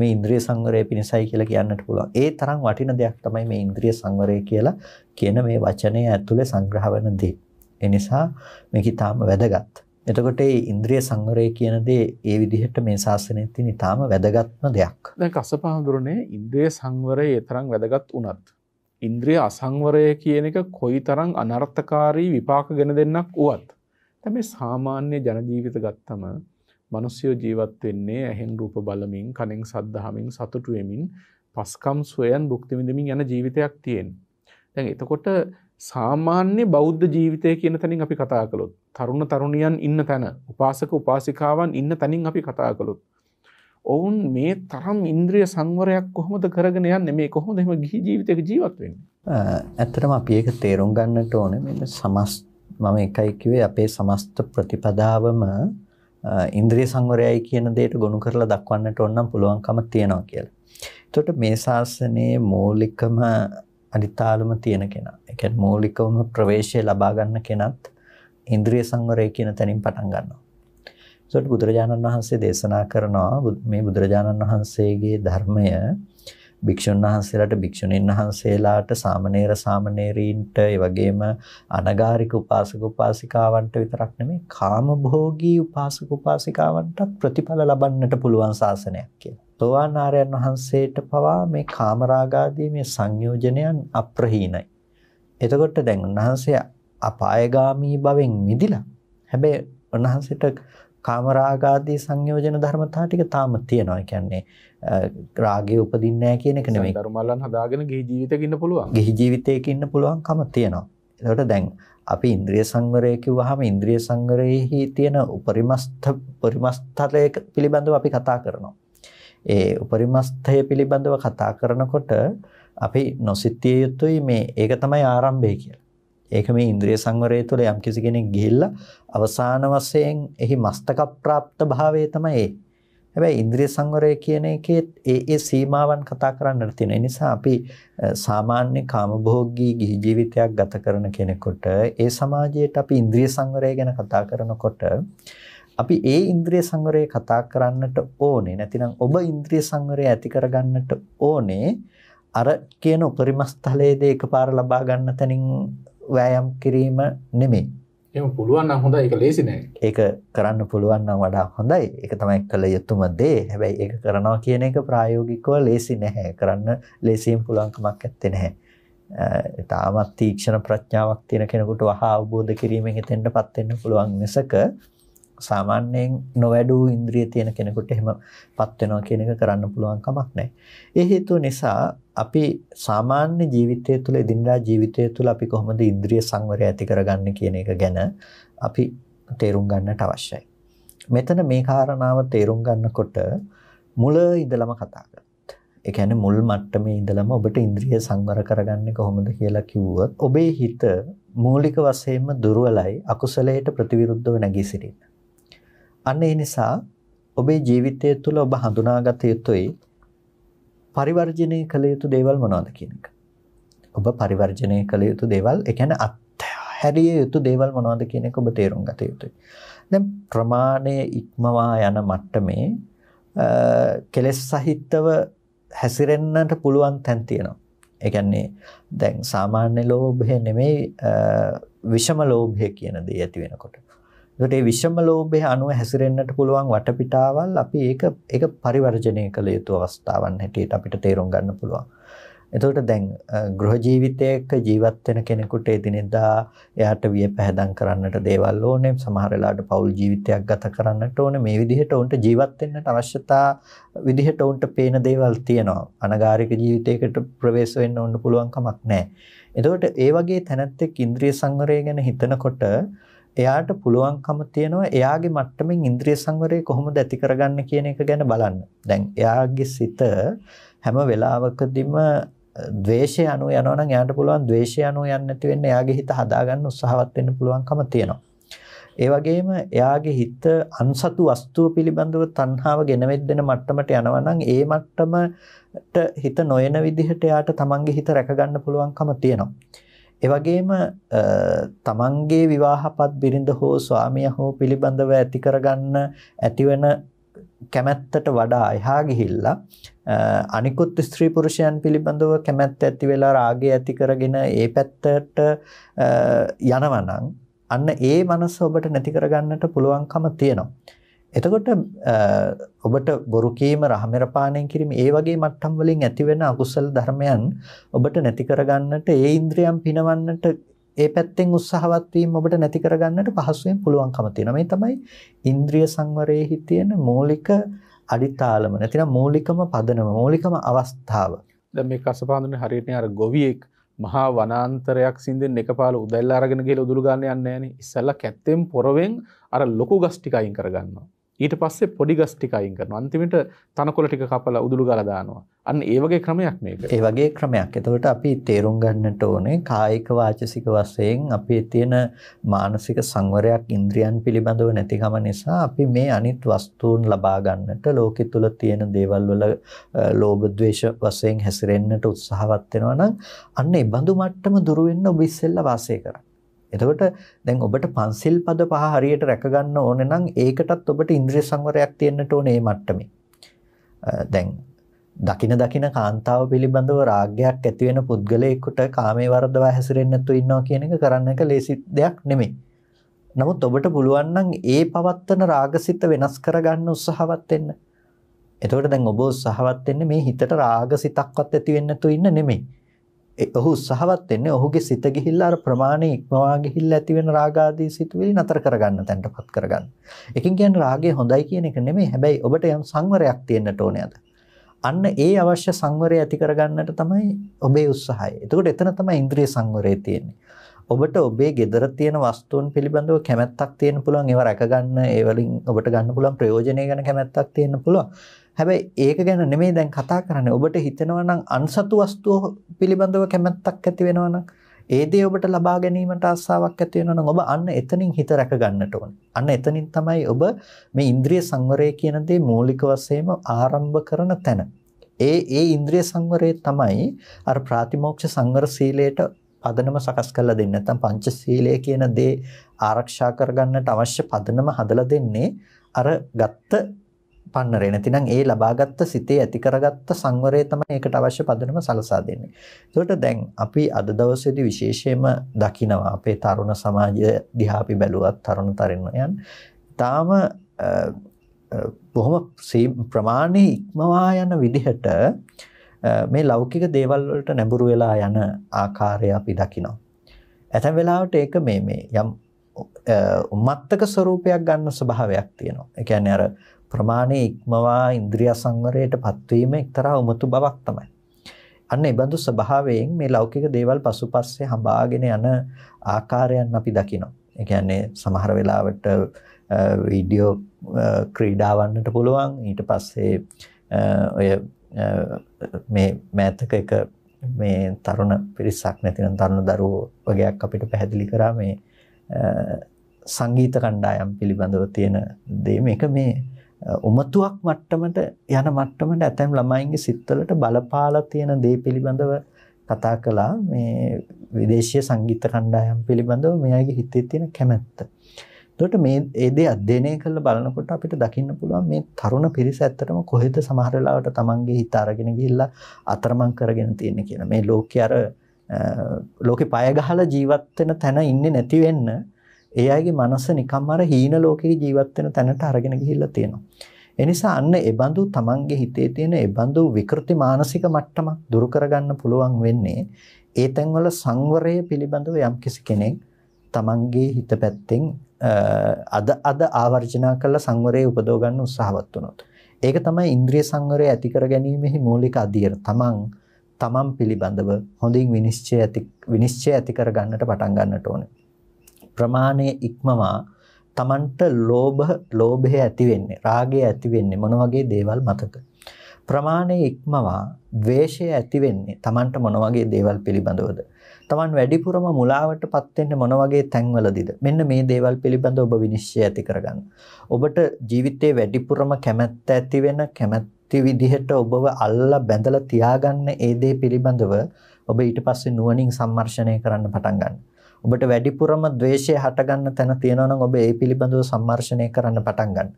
මේ ඉන්ද්‍රිය සංවරය පිණිසයි කියලා කියන්නට පුළුවන්. ඒ තරම් වටින දෙයක් තමයි මේ ඉන්ද්‍රිය සංවරය කියලා කියන මේ වචනය ඇතුලේ සංග්‍රහ වෙන දේ. ඒ නිසා මේක ඊටාම වැදගත්. එතකොට මේ ඉන්ද්‍රිය සංවරය කියන දේ ඒ විදිහට මේ ශාසනයේ තියෙන ඊටාම වැදගත්ම දෙයක්. දැන් කසපහඳුරනේ ඉන්ද්‍රිය සංවරය ඒ තරම් වැදගත් වුණත් ඉන්ද්‍රිය අසංවරය කියන එක කොයිතරම් අනර්ථකාරී විපාක ගෙන දෙන්නක් වුවත් දැන් මේ සාමාන්‍ය ජන ජීවිත ගත්තම මිනිස්සු ජීවත් වෙන්නේ ඇහෙන් රූප බලමින්, කනෙන් සද්ධාමින්, සතුටු වෙමින්, පස්කම් සොයන් භුක්ති විඳමින් යන ජීවිතයක් තියෙන. දැන් එතකොට සාමාන්‍ය බෞද්ධ ජීවිතය කියන තැනින් අපි කතා කළොත් තරුණ තරුණියන් ඉන්න තැන උපාසක උපාසිකාවන් ඉන්න තැනින් අපි කතා කළොත් ඔවුන් මේ තරම් ඉන්ද්‍රිය සංවරයක් කොහොමද කරගෙන යන්නේ මේ කොහොමද එහෙම ගිහි ජීවිතයක ජීවත් වෙන්නේ ඇත්තටම අපි ඒක තේරුම් ගන්නට ඕනේ මෙන්න සමස් මම එකයි කිව්වේ අපේ සමස්ත ප්‍රතිපදාවම ඉන්ද්‍රිය සංවරයයි කියන දෙයට ගොනු කරලා දක්වන්නට ඕනම් පුළුවන්කම තියෙනවා කියලා. එතකොට මේ ශාසනයේ මූලිකම අනිතාලම තියෙන කෙනා. ඒ කියන්නේ මූලිකවම ප්‍රවේශය ලබා ගන්න කෙනත් ඉන්ද්‍රිය සංවරය කියන තැනින් පටන් ගන්නවා. එතකොට බුදුරජාණන් වහන්සේ දේශනා කරනවා මේ බුදුරජාණන් වහන්සේගේ ධර්මය භික්ෂුන් වහන්සේලාට භික්ෂුණීන් වහන්සේලාට සාමණේර සාමණේරීන්ට ඒ වගේම අනගාരിക උපාසක උපාසිකාවන්ට විතරක් නෙමෙයි කාමභෝගී උපාසක උපාසිකාවන්ට ප්‍රතිඵල ලබන්නට පුළුවන් ශාසනයක් කියලා. සෝවාන් ආර්යයන් වහන්සේට පවා මේ කාමරාගාදී මේ සංයෝජනයන් අප්‍රහීනයි. එතකොට දැන් උන්වහන්සේ අපායගාමී භවෙන් මිදිලා හැබැයි උන්වහන්සේට කාමරාගාදී සංයෝජන ධර්මතා ටික තාම තියෙනවා. ඒ කියන්නේ රාගය උපදින්නේ නැහැ කියන එක නෙමෙයි. ධර්මල්ලන් හදාගෙන ගිහි ජීවිතයක ඉන්න පුළුවන්. ගිහි ජීවිතයක ඉන්න පුළුවන්කම තියෙනවා. එතකොට දැන් අපි ඉන්ද්‍රිය සංවරය කිව්වහම ඉන්ද්‍රිය සංවරයේහි තියෙන උපරිමස්ත උපරිමස්තලය පිළිබඳව අපි කතා කරනවා. ඒ උපරිමස්තය පිළිබඳව කතා කරනකොට අපි නොසිතිය යුතුයි මේ ඒක තමයි ආරම්භය කියලා. ඒක මේ ඉන්ද්‍රිය සංවරය තුළ යම් කිසි කෙනෙක් ගිහිල්ලා අවසාන වශයෙන් එහි මස්තක ප්‍රාප්ත භාවය තමයි ඒ. හැබැයි ඉන්ද්‍රිය සංවරය කියන එකේ ඒ ඒ සීමාවන් කතා කරන්නට තියෙන. නිසා අපි සාමාන්‍ය කාමභෝගී ගිහි ජීවිතයක් ගත කරන කෙනෙකුට ඒ සමාජයට අපි ඉන්ද්‍රිය සංවරය ගැන කතා කරනකොට අපි ඒ ඉන්ද්‍රිය සංවරය කතා කරන්නට ඕනේ. නැතිනම් ඔබ ඉන්ද්‍රිය සංවරය ඇති කරගන්නට ඕනේ. අර කියන උපරිම ස්ථලයේදී එකපාර ලබා ගන්න තැනින් වෑයම් කිරීම නෙමෙයි. එම පුළුවන් හොඳ එක ලේසිනෑ ඒක කරන්න පුළුවන්නම් වඩා හොඳයි එක තමයි කළ යුතුම දේ හැබැයි ඒ කරනවා කියන එක ප්‍රායෝගිකව ලේසි නැහැ කරන්න ලේසියෙන් පුළුවන්කමක් ඇත්තේ නැහැ තාමත් තීක්ෂණ ප්‍රඥාවක් තියෙන කෙනෙකුට වහා අවබෝධ කිරීමෙන් හිතෙන්ට පත්වෙන්න පුළුවන් මිසක සාමාන්‍යයෙන් නොවැඩූ ඉන්ද්‍රිය තියෙන කෙනෙකුට එහෙම පත් වෙනවා කියන එක කරන්න පුළුවන් කමක් නැහැ. ඒ හේතුව නිසා අපි සාමාන්‍ය ජීවිතය තුළ එදිනදා ජීවිතය තුළ අපි කොහොමද ඉන්ද්‍රිය සංවරය ඇති කරගන්නේ කියන එක ගැන අපි තේරුම් ගන්නට අවශ්‍යයි. මෙතන මේ කාරණාව තේරුම් ගන්නකොට මුල ඉඳලම කතා කරමු. ඒ කියන්නේ මුල් මට්ටමේ ඉඳලම ඔබට ඉන්ද්‍රිය සංවර කරගන්නේ කොහොමද කියලා කිව්වොත් ඔබේ හිත මූලික වශයෙන්ම දුර්වලයි අකුසලයට ප්‍රතිවිරුද්ධව නැගී සිටින්න. අන්න ඒ නිසා ඔබේ ජීවිතය තුළ ඔබ හඳුනාගත යුතුයි පරිවර්ජනය කළ යුතු දේවල් මොනවද කියන එක. ඔබ පරිවර්ජනය කළ යුතු දේවල් ඒ කියන්නේ අත්හැරිය යුතු දේවල් මොනවද කියන එක ඔබ තේරුම් ගත යුතුයි. දැන් ප්‍රමාණය ඉක්මවා යන මට්ටමේ කෙලෙස් සහිතව හැසිරෙන්නට පුළුවන් තැන් තියෙනවා. ඒ කියන්නේ දැන් සාමාන්‍ය ලෝභය නෙමෙයි විෂම ලෝභය කියන දේ ඇති වෙනකොට. ඒකට මේ විෂම ලෝභයේ අනුව හැසිරෙන්නට පුළුවන් වටපිටාවල් අපි ඒක ඒක පරිවර්ජණය කළ යුතු අවස්ථාවන් හැටියට අපිට තේරුම් ගන්න පුළුවන්. එතකොට දැන් ගෘහ ජීවිතයක ජීවත් වෙන කෙනෙකුට එදිනෙදා එයාට විය පැහැදම් කරන්නට දේවල් ඕනේ සමහර වෙලාවට පෞල් ජීවිතයක් ගත කරන්නට ඕනේ මේ විදිහට උන්ට ජීවත් වෙන්නට අවශ්‍යතා විදිහට උන්ට පේන දේවල් තියෙනවා අනගාരിക ජීවිතයකට ප්‍රවේශ වෙන්න උන්ට පුළුවන් කමක් නැහැ එතකොට ඒ වගේ තැනැත්තෙක් ඉන්ද්‍රිය සංවරය ගැන හිතනකොට එයාට පුළුවන්කම තියෙනවා එයාගේ මට්ටමින් ඉන්ද්‍රිය සංවරය කොහොමද ඇති කරගන්න කියන එක ගැන බලන්න. දැන් එයාගේ සිත හැම වෙලාවකදීම ද්වේෂය අනුව යනවා නම් එයාට පුළුවන් ද්වේෂය අනුව යන්නේ නැති වෙන්න එයාගේ හිත හදාගන්න උත්සාහවත් වෙන්න පුළුවන්කම තියෙනවා. ඒ වගේම එයාගේ හිත අන්සතු වස්තුව පිළිබඳව තණ්හාව ගෙනවෙද්දෙන මට්ටමට යනවා නම් ඒ මට්ටමට හිත නොයන විදිහට එයාට තමන්ගේ හිත රැකගන්න පුළුවන්කම තියෙනවා. ඒ වගේම තමන්ගේ විවාහපත් බිරිඳ හෝ ස්වාමිය හෝ පිළිබඳව ඇති කරගන්න ඇතිවෙන කැමැත්තට වඩා එහා ගිහිල්ලා අනිකුත් ස්ත්‍රී පුරුෂයන් පිළිබඳව කැමැත්ත ඇති වෙලා රාගය ඇති කරගෙන ඒ පැත්තට යනවනම් අන්න ඒ මනස ඔබට නැති කරගන්නට පුළුවන්කම තියෙනවා. එතකොට ඔබට බොරු කීම රහමෙරපාණය කිරීම ඒ වගේ මට්ටම් වලින් ඇතිවෙන අකුසල ධර්මයන් ඔබට නැති කරගන්නට ඒ ඉන්ද්‍රියන් පිනවන්නට ඒ පැත්තෙන් උත්සාහවත් වීම ඔබට නැති කරගන්නට පහසුවෙන් පුළුවන්කම තියෙනවා. මේ තමයි ඉන්ද්‍රිය සංවරයේ තියෙන මූලික අඩිතාලම නැතිනම් මූලිකම පදනම මූලිකම අවස්ථාව. දැන් මේ කසපාඳුනේ හරියට අර ගොවියෙක් මහා වනාන්තරයක් සින්දෙන් එකපාල උදැල්ලා අරගෙන ගිහලා උදුළු ගන්න යන්නේ නැහනේ. ඉස්සෙල්ලා කැත්තෙන් පොරවෙන් අර ලොකු ගස් ටික අයින් කරගන්නවා. ඊට පස්සේ පොඩි ගස් ටික අයින් කරනවා. අන්තිමට තනකොළ ටික කපලා උදුළු ගාලා දානවා. අන්න ඒ වගේ ක්‍රමයක් මේක. ඒ වගේ ක්‍රමයක්. එතකොට අපි තේරුම් ගන්නට ඕනේ කායික වාචසික වශයෙන් අපේ තියෙන මානසික සංවරයක් ඉන්ද්‍රියන් පිළිබඳව නැතිකම නිසා අපි මේ අනිත් වස්තුන් ලබා ගන්නට ලෝකෙ තුල තියෙන දේවල් වල ලෝභ ද්වේෂ වශයෙන් හැසිරෙන්නට උත්සාහවත් වෙනවා නම් අන්න ඒ බඳු මට්ටම දුර වෙන්න ඔබ ඉස්සෙල්ලා වාසය කරන්න. එතකොට දැන් ඔබට පන්සිල් පද පහ හරියට රැකගන්න ඕන නම් ඒකටත් ඔබට ඉන්ද්‍රිය සංවරයක් තියෙන්නට ඕනේ මේ මට්ටමේ. දැන් දකින දකින කාන්තාව පිළිබඳව රාගයක් ඇති වෙන පුද්ගලයෙකුට කාමයේ වර්ධව හැසිරෙන්නේ නැතු ඉන්නවා කියන එක කරන්න එක ලේසි දෙයක් නෙමෙයි. නමුත් ඔබට පුළුවන් නම් ඒ පවත්තන රාගසිත වෙනස් කරගන්න උත්සාහවත් වෙන්න. එතකොට දැන් ඔබ උත්සාහවත් වෙන්නේ මේ හිතට රාගසිතක්වත් ඇති වෙන්නේ නැතු ඉන්න නෙමෙයි. ඔහු උත්සාහවත් වෙන්නේ ඔහුගේ සිත ගිහිල්ලා අර ප්‍රමාණය ඉක්මවා ගිහිල්ලා ඇති වෙන රාගාදී සිතුවිලි නතර කරගන්න තැනටපත් කරගන්න. එකකින් කියන්නේ රාගය හොඳයි කියන එක නෙමෙයි. හැබැයි ඔබට යම් සංවරයක් තියෙන්නට ඕනේ අද. අන්න ඒ අවශ්‍ය සංවරය ඇති කරගන්නට තමයි ඔබේ උත්සාහය. එතකොට එතන තමයි ඉන්ද්‍රිය සංවරය තියෙන්නේ. ඔබට ඔබේ ගෙදර තියෙන වස්තුන් පිළිබඳව කැමැත්තක් තියෙන්න පුළුවන්. ඒවා රැකගන්න, ඒ වලින් ඔබට ගන්න පුළුවන් ප්‍රයෝජනය ගැන කැමැත්තක් තියෙන්න පුළුවන්. හැබැයි ඒක ගැන නෙමෙයි දැන් කතා කරන්නේ. ඔබට හිතෙනවා නම් අන්සතු වස්තුව පිළිබඳව කැමැත්තක් ඇති වෙනවා නම් ඒ දේ ඔබට ලබා ගැනීමට ආසාවක් ඇති වෙනවා නම් ඔබ අන්න එතනින් හිත රැක ගන්නට ඕනේ. අන්න එතනින් තමයි ඔබ මේ ඉන්ද්‍රිය සංවරය කියන දේ මූලික වශයෙන්ම ආරම්භ කරන තැන. ඒ ඒ ඉන්ද්‍රිය සංවරය තමයි අර ප්‍රාතිමෝක්ෂ සංවර සීලයට පදනම සකස් කරලා දෙන්නේ. නැත්නම් පංච සීලය කියන දේ ආරක්ෂා කරගන්නට අවශ්‍ය පදනම හදලා දෙන්නේ අර ගත්ත පන්නරේ නැතිනම් ඒ ලබාගත් සිතේ ඇති කරගත්ත සංවරය තමයි ඒකට අවශ්‍ය පදනම සලසා දෙන්නේ. ඒකට දැන් අපි අද දවසේදී විශේෂයෙන්ම දකිනවා අපේ තරුණ සමාජය දිහා අපි බැලුවත් තරුණ තරිණයන් තාම බොහොම ප්‍රමාණයේ ඉක්මවා යන විදිහට මේ ලෞකික දේවල් වලට නැඹුරු වෙලා යන ආකාරය අපි දකිනවා. ඇතැම් වෙලාවට ඒක මේ මේ යම් උම්මත්තක ස්වරූපයක් ගන්න ස්වභාවයක් තියෙනවා. ඒ කියන්නේ අර ප්‍රමාණය ඉක්මවා ඉන්ද්‍රිය සංවරයට පත්වීම එක්තරා උමතු බවක් තමයි. අන්න ඒ බඳු ස්වභාවයෙන් මේ ලෞකික දේවල් පසුපස්සේ හඹාගෙන යන ආකාරයන් අපි දකිනවා. ඒ කියන්නේ සමහර වෙලාවට වීඩියෝ ක්‍රීඩාවන්නට පුළුවන් ඊට පස්සේ ඔය මේ මෑතක එක මේ තරුණ පිරිසක් නැතිනම් තරුණ දරුවෝ වගේක් අපිට පැහැදිලි කරා මේ සංගීත කණ්ඩායම් පිළිබඳව තියෙන දේ මේක මේ උමතුවක් මට්ටමට යන මට්ටමට ඇතැම් ළමයින්ගේ සිත්වලට බලපාලා තියෙන දේ පිළිබඳව කතා කළා මේ විදේශීය සංගීත කණ්ඩායම් පිළිබඳව මෙයාගේ හිතේ තියෙන කැමැත්ත. එතකොට මේ ඒ දේ අධ්‍යයනය කරලා බලනකොට අපිට දකින්න පුළුවන් මේ තරුණ පිරිස ඇත්තටම කොහෙද සමහර වෙලාවට තමන්ගේ හිත අරගෙන ගිහිල්ලා අතරමං කරගෙන තියෙන කියන මේ ලෝකේ අර ලෝකේ පය ගහලා ජීවත් වෙන තැන ඉන්නේ නැති වෙන්න ඒ අයගේ මනස නිකම්ම අර හීන ලෝකෙක ජීවත් වෙන තැනට අරගෙන ගිහිල්ලා තියෙනවා. ඒ නිසා අන්න ඒ බඳු තමන්ගේ හිතේ තියෙන ඒ බඳු විකෘති මානසික මට්ටමක් දුරු කරගන්න පුළුවන් වෙන්නේ ඒ තැන්වල සංවරය පිළිබඳව යම්කිසි කෙනෙක් තමන්ගේ හිත පැත්තෙන් අද අද ආවර්ජනා කළ සංවරයේ උපදව ගන්න උත්සාහවත් වුණොත්. ඒක තමයි ඉන්ද්‍රිය සංවරය ඇති කර ගැනීමෙහි මූලික අදියර. තමන් තමන් පිළිබඳව හොඳින් විනිශ්චය ඇති විනිශ්චය ඇති කර ගන්නට පටන් ගන්නට ඕනේ. ප්‍රමාණය ඉක්මවා තමන්ට ලෝභ ලෝභය ඇති වෙන්නේ රාගය ඇති වෙන්නේ මොන වගේ දේවල් මතද ප්‍රමාණය ඉක්මවා ද්වේෂය ඇති වෙන්නේ තමන්ට මොන වගේ දේවල් පිළිබඳවද තමන් වැඩිපුරම මුලාවටපත් වෙන්නේ මොන වගේ තැන්වලදීද මෙන්න මේ දේවල් පිළිබඳ ඔබ විනිශ්චය ඇති කරගන්න ඔබට ජීවිතේ වැඩිපුරම කැමැත්ත ඇති වෙන කැමැති විදිහට ඔබව අල්ලා බැඳලා තියාගන්න ඒ දේ පිළිබඳව ඔබ ඊට පස්සේ නුවණින් සම්මර්ෂණය කරන්න පටන් ගන්නවා ඔබට වැඩිපුරම ද්වේෂය හටගන්න තැන තියෙනවා නම් ඔබ ඒ පිළිබඳව සම්මර්ෂණය කරන්න පටන් ගන්න.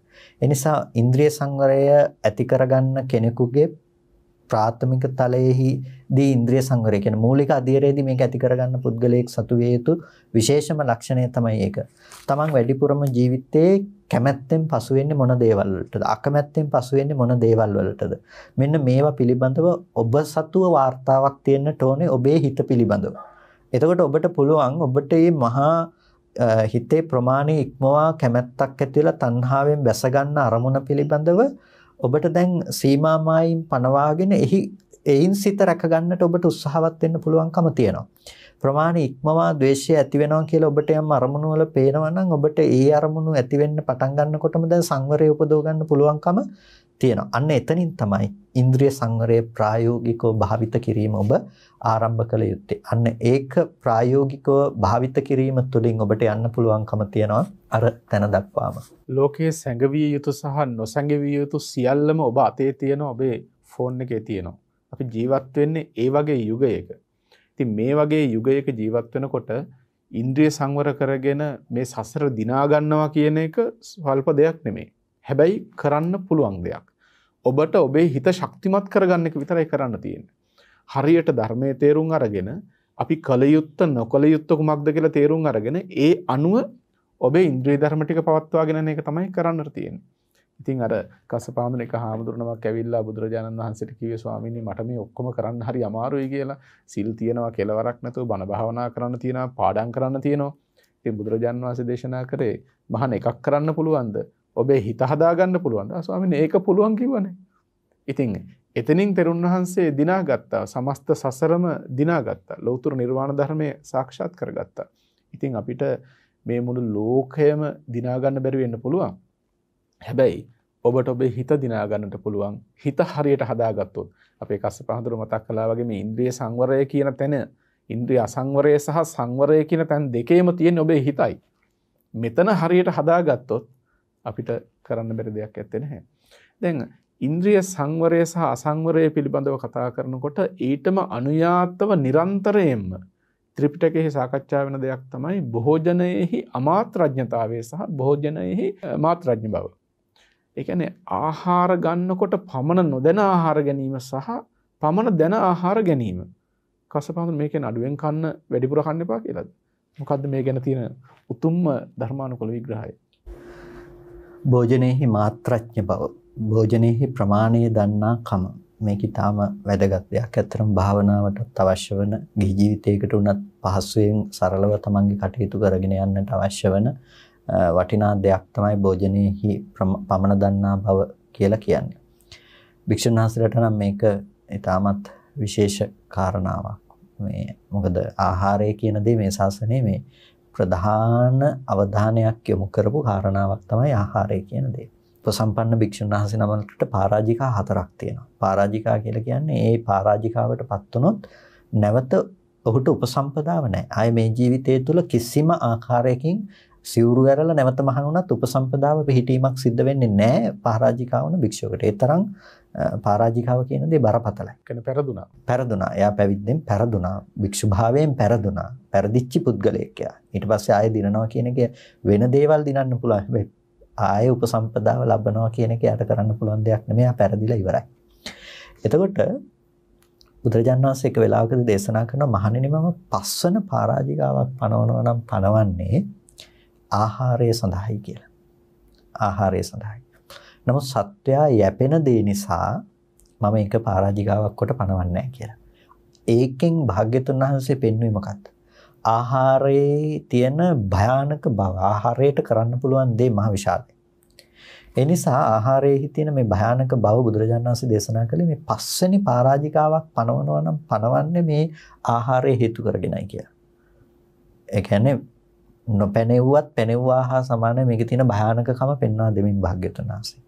ඒ නිසා ඉන්ද්‍රිය සංවරය ඇති කරගන්න කෙනෙකුගේ ප්‍රාථමික තලයේහි දී ඉන්ද්‍රිය සංවරය කියන මූලික අධීරයේදී මේක ඇති කරගන්න පුද්ගලයෙක් සතු වේ යුතු විශේෂම ලක්ෂණය තමයි ඒක. තමන් වැඩිපුරම ජීවිතයේ කැමැත්තෙන් පසු වෙන්නේ මොන දේවල් වලටද? අකමැත්තෙන් පසු වෙන්නේ මොන දේවල් වලටද? මෙන්න මේවා පිළිබඳව ඔබ සතුව වார்த்தාවක් තියෙන්නට ඕනේ ඔබේ හිත පිළිබඳව. එතකොට ඔබට පුළුවන් ඔබට මේ මහා හිතේ ප්‍රමාණය ඉක්මවා කැමැත්තක් ඇතිවලා තණ්හාවෙන් බැසගන්න අරමුණ පිළිබඳව ඔබට දැන් සීමා මායින් පනවාගෙන එහි එයින් සිත රැකගන්නට ඔබට උත්සාහවත් වෙන්න පුළුවන්කම තියෙනවා. ප්‍රමාණ ඉක්මවා ද්වේෂය ඇති වෙනවා කියලා ඔබට යම් අරමුණු වල පේනවා නම් ඔබට ඒ අරමුණු ඇති වෙන්න පටන් ගන්නකොටම දැන් සංවරය උපදව ගන්න පුළුවන්කම තියෙනවා. අන්න එතනින් තමයි ඉන්ද්‍රිය සංවරය ප්‍රායෝගිකව භාවිත කිරීම ඔබ ආරම්භ කළ යුත්තේ. අන්න ඒක ප්‍රායෝගිකව භාවිත කිරීම තුළින් ඔබට යන්න පුළුවන්කම තියෙනවා අර තැන දක්වාම. ලෝකයේ සැඟවිය යුතු සහ නොසැඟවිය යුතු සියල්ලම ඔබ අතේ තියෙන ඔබේ ෆෝන් එකේ තියෙනවා. අපි ජීවත් වෙන්නේ ඒ වගේ යුගයක. ඉතින් මේ වගේ යුගයක ජීවත් වෙනකොට ඉන්ද්‍රිය සංවර කරගෙන මේ සසර දිනා ගන්නවා කියන එක ස්වල්ප දෙයක් නෙමෙයි. හැබැයි කරන්න පුළුවන් දෙයක්. ඔබට ඔබේ හිත ශක්තිමත් කරගන්න එක විතරයි කරන්න තියෙන. හරියට ධර්මය තේරුම් අරගෙන අපි කළයුත්ත නොකළ යුත්තකුමක්ද කියලා තේරුම් අරගෙන ඒ අනුව ඔබේ ඉන්ද්‍රී ධර්මටික පවත්වාගෙන එක තමයි කරන්න තියෙන. ඉතින් අර කසපාදුන එක හාමුදුරනමක් ඇවිල්ලා බුදුරජාණන් වහන්සේට කිව්වේ ස්වාමීනි මට මේ ඔක්කොම කරන්න හරි අමාරුයි කියලා සිල් තියනවා කෙලවරක් නැතුව බණ භාවනා කරන්න තියෙනවා පාඩම් කරන්න තියෙනවා ඉතින් බුදුරජාණන් වහන්සේ දේශනා කරේ මහාන එකක් කරන්න පුළුවන්ද ඔබේ හිත හදාගන්න පුළුවන් ස්වාමීන් ඒක පුළුවන් කිව්වනේ. ඉතින් එතනින් තෙරුන් වහන්සේ දිනාගත්තා සමස්ත සසරම දිනාගත්තා ලෞතර නිර්වාණ ධර්මය සාක්ෂාත් කරගත්තා. ඉතින් අපිට මේ මුළු ලෝකයම දිනාගන්න බැරි වෙන්න පුළුවන්. හැබැයි ඔබට ඔබේ හිත දිනාගන්නට පුළුවන්. හිත හරියට හදාගත්තොත් අපේ කස්සප හඳුර මතක් කළා වගේ මේ ඉන්ද්‍රිය සංවරය කියන තැන ඉන්ද්‍රිය අසංවරය සහ සංවරය කියන තැන් දෙකේම තියෙන ඔබේ හිතයි. මෙතන හරියට හදාගත්තොත් අපිට කරන්න බැරි දෙයක් ඇත්තෙන හැ. දැන් ඉන්ද්‍රිය සංවරය සහ අසංවරය පිළිබඳව කතා කරනකොට ඊටම අනුයාත්තව නිරන්තරයෙන්ම ත්‍රිපිටකෙහි සාකච්ඡා වෙන දෙයක් තමයි බොහෝජනයෙහි අමාත්‍රඥතාවය සහ බෝජනයෙහි මාත්‍රඥ බව. එකන ආහාර ගන්නකොට පමණ නොදැන ආහාර ගැනීම සහ පමණ දැන ආහාර ගැනීම. කසපහඳ මේකෙන් අඩුවෙන් කන්න වැඩිපුර කන්න එපා කියලද. මොකක්ද මේ ගැන තියෙන උතුම්ම ධර්මානුකොළ විග්‍රහයි. භෝජනයෙහි මාත්‍රඥ බව භෝජනයෙහි ප්‍රමාණය දන්නා කම මේක ඊටාම වැදගත් දෙයක්. ඇත්තටම භාවනාවට අවශ්‍ය වෙන ගිහි ජීවිතයකට උනත් පහසුවෙන් සරලව තමන්ගේ කටයුතු කරගෙන යන්නට අවශ්‍ය වෙන වටිනා දෙයක් තමයි භෝජනයෙහි පමණ දන්නා බව කියලා කියන්නේ. භික්ෂුන් වහන්සේලාට නම් මේක ඊටාමත් විශේෂ කාරණාවක්. මේ මොකද ආහාරය කියන දේ මේ ශාසනයේ මේ ප්‍රධාන අවධානයක් යොමු කරපු කාරණාවක් තමයි ආහාරය කියන දේ. උපසම්පන්න භික්ෂුන් වහන්සේ නමකට පරාජිකා හතරක් තියෙනවා. පරාජිකා කියලා කියන්නේ ඒ පරාජිකාවට පත් නැවත ඔහුට උපසම්පදාව නැහැ. ආයේ මේ ජීවිතය තුළ කිසිම ආකාරයකින් සිවුරු ඇරලා නැවත මහණ වුණත් උපසම්පදාව පිළිහිටීමක් සිද්ධ වෙන්නේ නැහැ පරාජිකාවන භික්ෂුවකට. ඒ තරම් පරාජිකාව කියන දේ බරපතලයි. කෙන පෙරදුනා. පෙරදුනා. එයා පැවිද්දෙන් පෙරදුනා. භික්ෂුභාවයෙන් පෙරදුනා. පෙරදිච්චි පුද්ගලයෙක් යා. ඊට පස්සේ ආයෙ දිනනවා කියන එක වෙන දේවල් දිනන්න පුළුවන්. හැබැයි ආයෙ උපසම්පදාව ලබනවා කියන එක යට කරන්න පුළුවන් දෙයක් නෙමෙයි. එයා පෙරදිලා ඉවරයි. එතකොට බුදුරජාණන් වහන්සේ එක වෙලාවකදී දේශනා කරන මහණෙනි මම පස්වන පරාජිකාවක් පනවනවා නම් පනවන්නේ ආහාරය සඳහායි කියලා. ආහාරය සඳහායි. නමුත් සත්වයා යැපෙන දේ නිසා මම එක පරාජිකාවක් කොට පණවන්නේ කියලා. ඒකෙන් භාග්‍යතුන් වහන්සේ පෙන්වුවේ මොකක්ද? ආහාරයේ තියෙන භයානක බව ආහාරයට කරන්න පුළුවන් දේ මහ විශාලයි. ඒ නිසා ආහාරයේ තියෙන මේ භයානක බව බුදුරජාණන් වහන්සේ දේශනා කළේ මේ පස්වෙනි පරාජිකාවක් පණවනවා නම් පණවන්නේ මේ ආහාරය හේතු කරගෙනයි කියලා. ඒ කියන්නේ නොපැනෙව්වත් පැනෙව්වා හා සමාන මේක තියෙන භයානකකම පෙන්වා දෙමින් භාග්‍යතුන් වහන්සේ.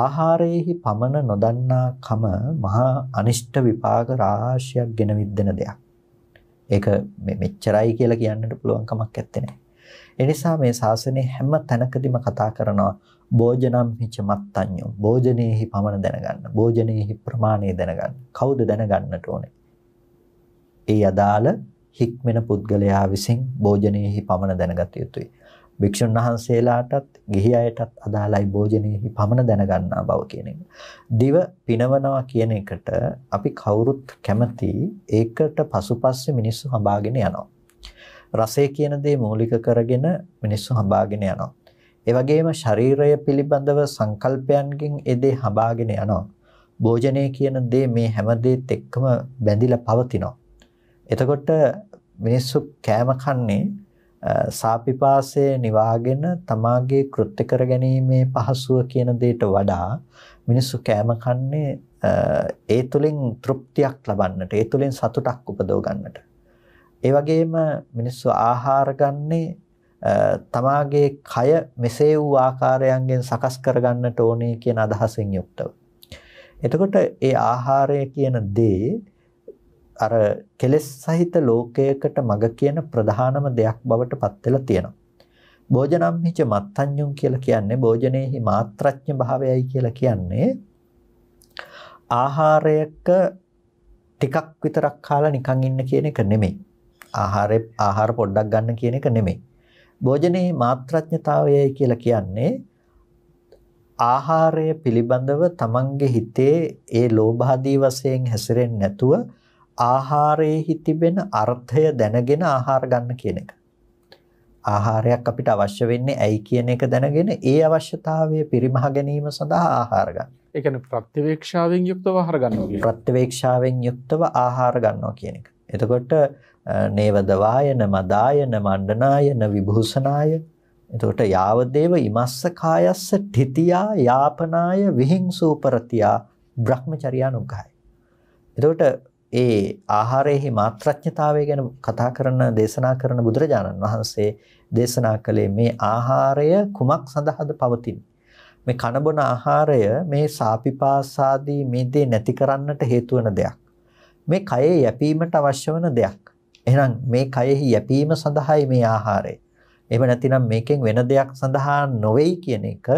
ආහාරයේහි පමණ නොදන්නාකම මහා අනිෂ්ට විපාක රාශියක් ගෙනවිද්දෙන දෙයක්. ඒක මේ මෙච්චරයි කියලා කියන්නට පුළුවන් කමක් නැත්තේ. ඒ නිසා මේ ශාසනයේ හැම තැනකදීම කතා කරනවා භෝජනම් හිච මත්තඤ්ඤෝ භෝජනේහි පමණ දැනගන්න භෝජනේහි ප්‍රමාණය දැනගන්න කවුද දැනගන්නට ඕනේ ඒ අදාළ හික්මෙන පුද්ගලයා විසින් භෝජනයේහි පමණ දැනගත යුතුයි. භික්ෂුන් වහන්සේලාටත් ගිහි අයටත් අදාළයි භෝජනයේහි පමණ දැනගන්නා බව කියන එක. දිව පිනවනවා කියන එකට අපි කවුරුත් කැමති ඒකට පසුපස්සේ මිනිස්සු හඹාගෙන යනවා. රසය කියන දේ මූලික කරගෙන මිනිස්සු හඹාගෙන යනවා. ඒ වගේම ශරීරය පිළිබඳව සංකල්පයන්ගෙන් ඒ දේ හඹාගෙන යනවා. භෝජනය කියන දේ මේ හැම දෙයත් එක්කම බැඳිලා පවතිනවා. එතකොට මිනිස්සු කෑම කන්නේ සාපිපාසය නිවාගෙන තමාගේ කෘත්‍ය කර ගැනීමේ පහසුව කියන දේට වඩා මිනිස්සු කෑම කන්නේ ඒ තුලින් තෘප්තියක් ලබන්නට ඒ තුලින් සතුටක් උපදව ගන්නට ඒ වගේම මිනිස්සු ආහාර ගන්නේ තමාගේ කය මෙසේ වූ ආකාරයන්ගෙන් සකස් කර ගන්නට ඕනේ කියන අදහසින් යුක්තව එතකොට ඒ ආහාරය කියන දේ අර කෙලෙස් සහිත ලෝකයකට මග කියන ප්‍රධානම දෙයක් බවට පත් වෙලා තියෙනවා. භෝජනම් හිච මත්තඤ්ඤුම් කියලා කියන්නේ භෝජනේහි මාත්‍රඥ භාවයයි කියලා කියන්නේ ආහාරයක ටිකක් විතරක් කාලා නිකන් ඉන්න කියන එක නෙමෙයි. ආහාරේ ආහාර පොඩ්ඩක් ගන්න කියන එක නෙමෙයි. භෝජනයේ මාත්‍රඥතාවයයි කියලා කියන්නේ ආහාරය පිළිබඳව තමන්ගේ හිතේ ඒ ලෝභාදී වශයෙන් හැසිරෙන්නේ නැතුව ආහාරයේ තිබෙන අර්ථය දැනගෙන ආහාර ගන්න කියන එක. ආහාරයක් අපිට අවශ්‍ය වෙන්නේ ඇයි කියන එක දැනගෙන ඒ අවශ්‍යතාවය පිරිමහ ගැනීම සඳහා ආහාර ගන්න. ඒ කියන්නේ ප්‍රත්‍යවේක්ෂාවෙන් යුක්තව ආහාර ගන්නවා කියන්නේ. ප්‍රත්‍යවේක්ෂාවෙන් යුක්තව ආහාර ගන්නවා කියන එක. එතකොට නේවද වායන මදායන මණ්ඩනායන විභූෂනාය එතකොට යාවදේව ඉමස්ස කායස්ස තිතියා යාපනාය විහිංසූපරතියා බ්‍රහ්මචර්යානුග්ගහයි. එතකොට ඒ ආහාරයේ මාත්‍රඥතාවය ගැන කතා කරන දේශනා කරන බුදුරජාණන් වහන්සේ දේශනා කළේ මේ ආහාරය කුමක් සඳහාද පවතින්නේ මේ කනබන ආහාරය මේ සාපිපාසාදී මේ දේ නැති කරන්නට හේතු වෙන දෙයක්. මේ කයේ යැපීමට අවශ්‍ය වෙන දෙයක්. එහෙනම් මේ කයෙහි යැපීම සඳහායි මේ ආහාරය. එහෙම නැතිනම් මේකෙන් වෙන දෙයක් සඳහා නොවේයි කියන එක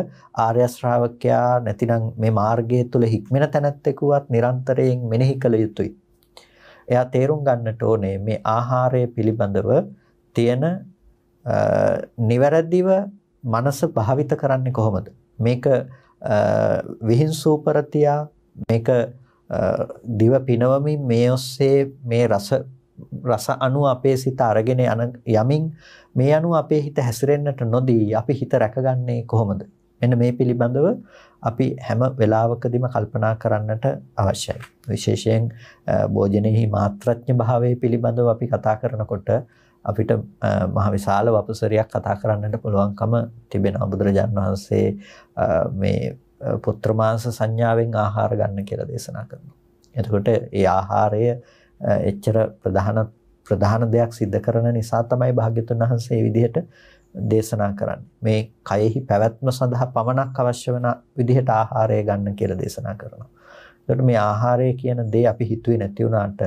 ආර්ය ශ්‍රාවකයා නැතිනම් මේ මාර්ගය තුල හික්මෙන තැනැත්තෙකුවත් නිරන්තරයෙන් මෙනෙහි කළ යුතුයි. එයා තේරුම් ගන්නට ඕනේ මේ ආහාරය පිළිබඳව තියෙන නිවැරදිව මනස භාවිත කරන්නේ කොහොමද? මේක විහිංසූපරතියා මේක දිව පිනවමින් මේ ඔස්සේ මේ රස රස අණු අපේ සිත අරගෙන යමින් මේ අණු අපේ හිත හැසිරෙන්නට නොදී අපි හිත රැකගන්නේ කොහොමද? මෙන්න මේ පිළිබඳව අපි හැම වෙලාවකදීම කල්පනා කරන්නට අවශ්‍යයි. විශේෂයෙන් භෝජනයේ මාත්‍රඥ භාවය පිළිබඳව අපි කතා කරනකොට අපිට මහ විශාල වපසරියක් කතා කරන්නට පුළුවන්කම තිබෙන බුදුරජාන් වහන්සේ මේ පුත්‍ර මාංශ සංඥාවෙන් ආහාර ගන්න කියලා දේශනා කරනවා. එතකොට ඒ ආහාරය එච්චර ප්‍රධාන ප්‍රධාන දෙයක් සිද්ධ කරන නිසා තමයි භාග්‍යතුන් වහන්සේ මේ විදිහට දේශනා කරන්නේ. මේ කයෙහි පැවැත්ම සඳහා පමණක් අවශ්‍ය වෙන විදිහට ආහාරය ගන්න කියලා දේශනා කරනවා. ඒකට මේ ආහාරය කියන දේ අපි හිතුවේ නැති වුණාට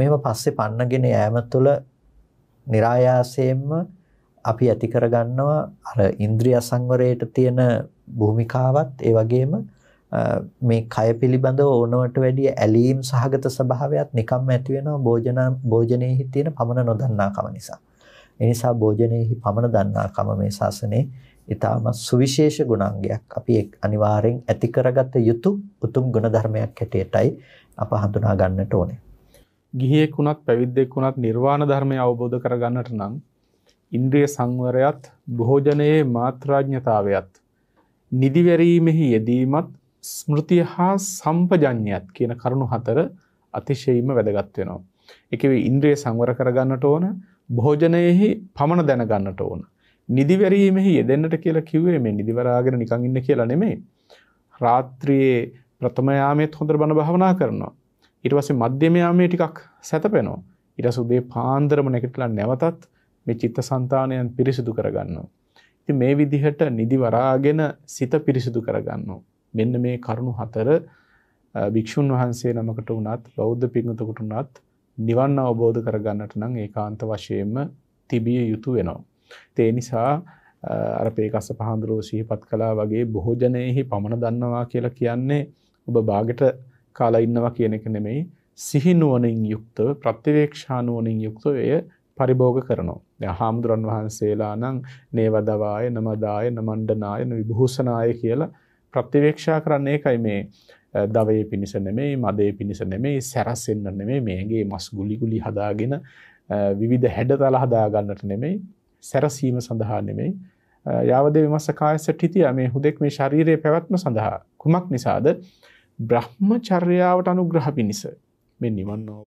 මේව පස්සේ පන්නගෙන යෑම තුළ નિરાයාසයෙන්ම අපි ඇති කරගන්නවා අර ඉන්ද්‍රිය සංවරයට තියෙන භූමිකාවත් ඒ වගේම මේ කය පිළිබඳව ඕනවට වැඩිය ඇලීම් සහගත ස්වභාවයක් නිකම්ම ඇති වෙනවා භෝජන භෝජනයේ තියෙන පමණ නොදන්නාකම නිසා. එනිසා භෝජනයේහි පමණ දන්නාකම මේ ශාසනයේ ඊටම සුවිශේෂ ගුණාංගයක් අපි අනිවාර්යෙන් ඇති කරගත යුතු උතුම් ගුණධර්මයක් හැටියටයි අප හඳුනා ගන්නට ඕනේ. ගිහියෙක් වුණත් පැවිද්දෙක් වුණත් නිර්වාණ ධර්මය අවබෝධ කරගන්නට නම් ඉන්ද්‍රිය සංවරයත් භෝජනයේ මාත්‍රාඥතාවයත් නිදිවැරීමෙහි යෙදීමත් ස්මෘතිය හා සම්පජඤ්ඤයත් කියන කරුණු හතර අතිශයින්ම වැදගත් වෙනවා. ඒකෙවි ඉන්ද්‍රිය සංවර කරගන්නට ඕන භෝජනයෙහි පමණ දැනගන්නට ඕන. නිදිවැරීමෙහි යෙදෙන්නට කියලා කිව්වේ මේ නිදිවරාගෙන නිකන් ඉන්න කියලා නෙමෙයි. රාත්‍රියේ ප්‍රථම යාමේත් හොඳට බණ භාවනා කරනවා. ඊට පස්සේ මධ්‍යම යාමේ ටිකක් සැතපෙනවා. ඊට සුදේ පාන්දරම නැගිටලා නැවතත් මේ චිත්තසංතානයන් පිරිසිදු කරගන්නවා. ඉතින් මේ විදිහට නිදිවරාගෙන සිත පිරිසිදු කරගන්නවා. මෙන්න මේ කරුණු හතර භික්ෂුන් වහන්සේ නමකට වුණත් බෞද්ධ පින්වතකට වුණත් නිවන් අවබෝධ කරගන්නට නම් ඒකාන්ත වශයෙන්ම තිබිය යුතු වෙනවා. ඒ නිසා අර පේකස්ස පහඳුරෝ සිහිපත් කළා වගේ භෝජනයෙහි පමණ දන්නවා කියලා කියන්නේ ඔබ බාගෙට කාලා ඉන්නවා කියන එක නෙමෙයි සිහිනුවණින් යුක්තව ප්‍රතිවේක්ෂානුවණින් යුක්තව එය පරිභෝග කරනවා. දැන් හාමුදුරන් වහන්සේලා නම් නේවදවාය නමදාය නමණ්ඩනාය විභූෂනාය කියලා ප්‍රතිවේක්ෂා කරන්නේ ඒකයි මේ දවයේ පිණිස නෙමෙයි මදේ පිණිස නෙමෙයි සැරසෙන්න නෙමෙයි මේගේ මස් ගුලිගුලි හදාගෙන විවිධ හැඩතල හදාගන්නට නෙමෙයි සැරසීම සඳහා නෙමෙයි යාවදේ විමස්ස කායස ටිතිය මේ හුදෙක් මේ ශරීරයේ පැවැත්ම සඳහා කුමක් නිසාද බ්‍රහ්ම චර්යාවට අනුග්‍රහ පිණිස මෙ නිවන්නෝ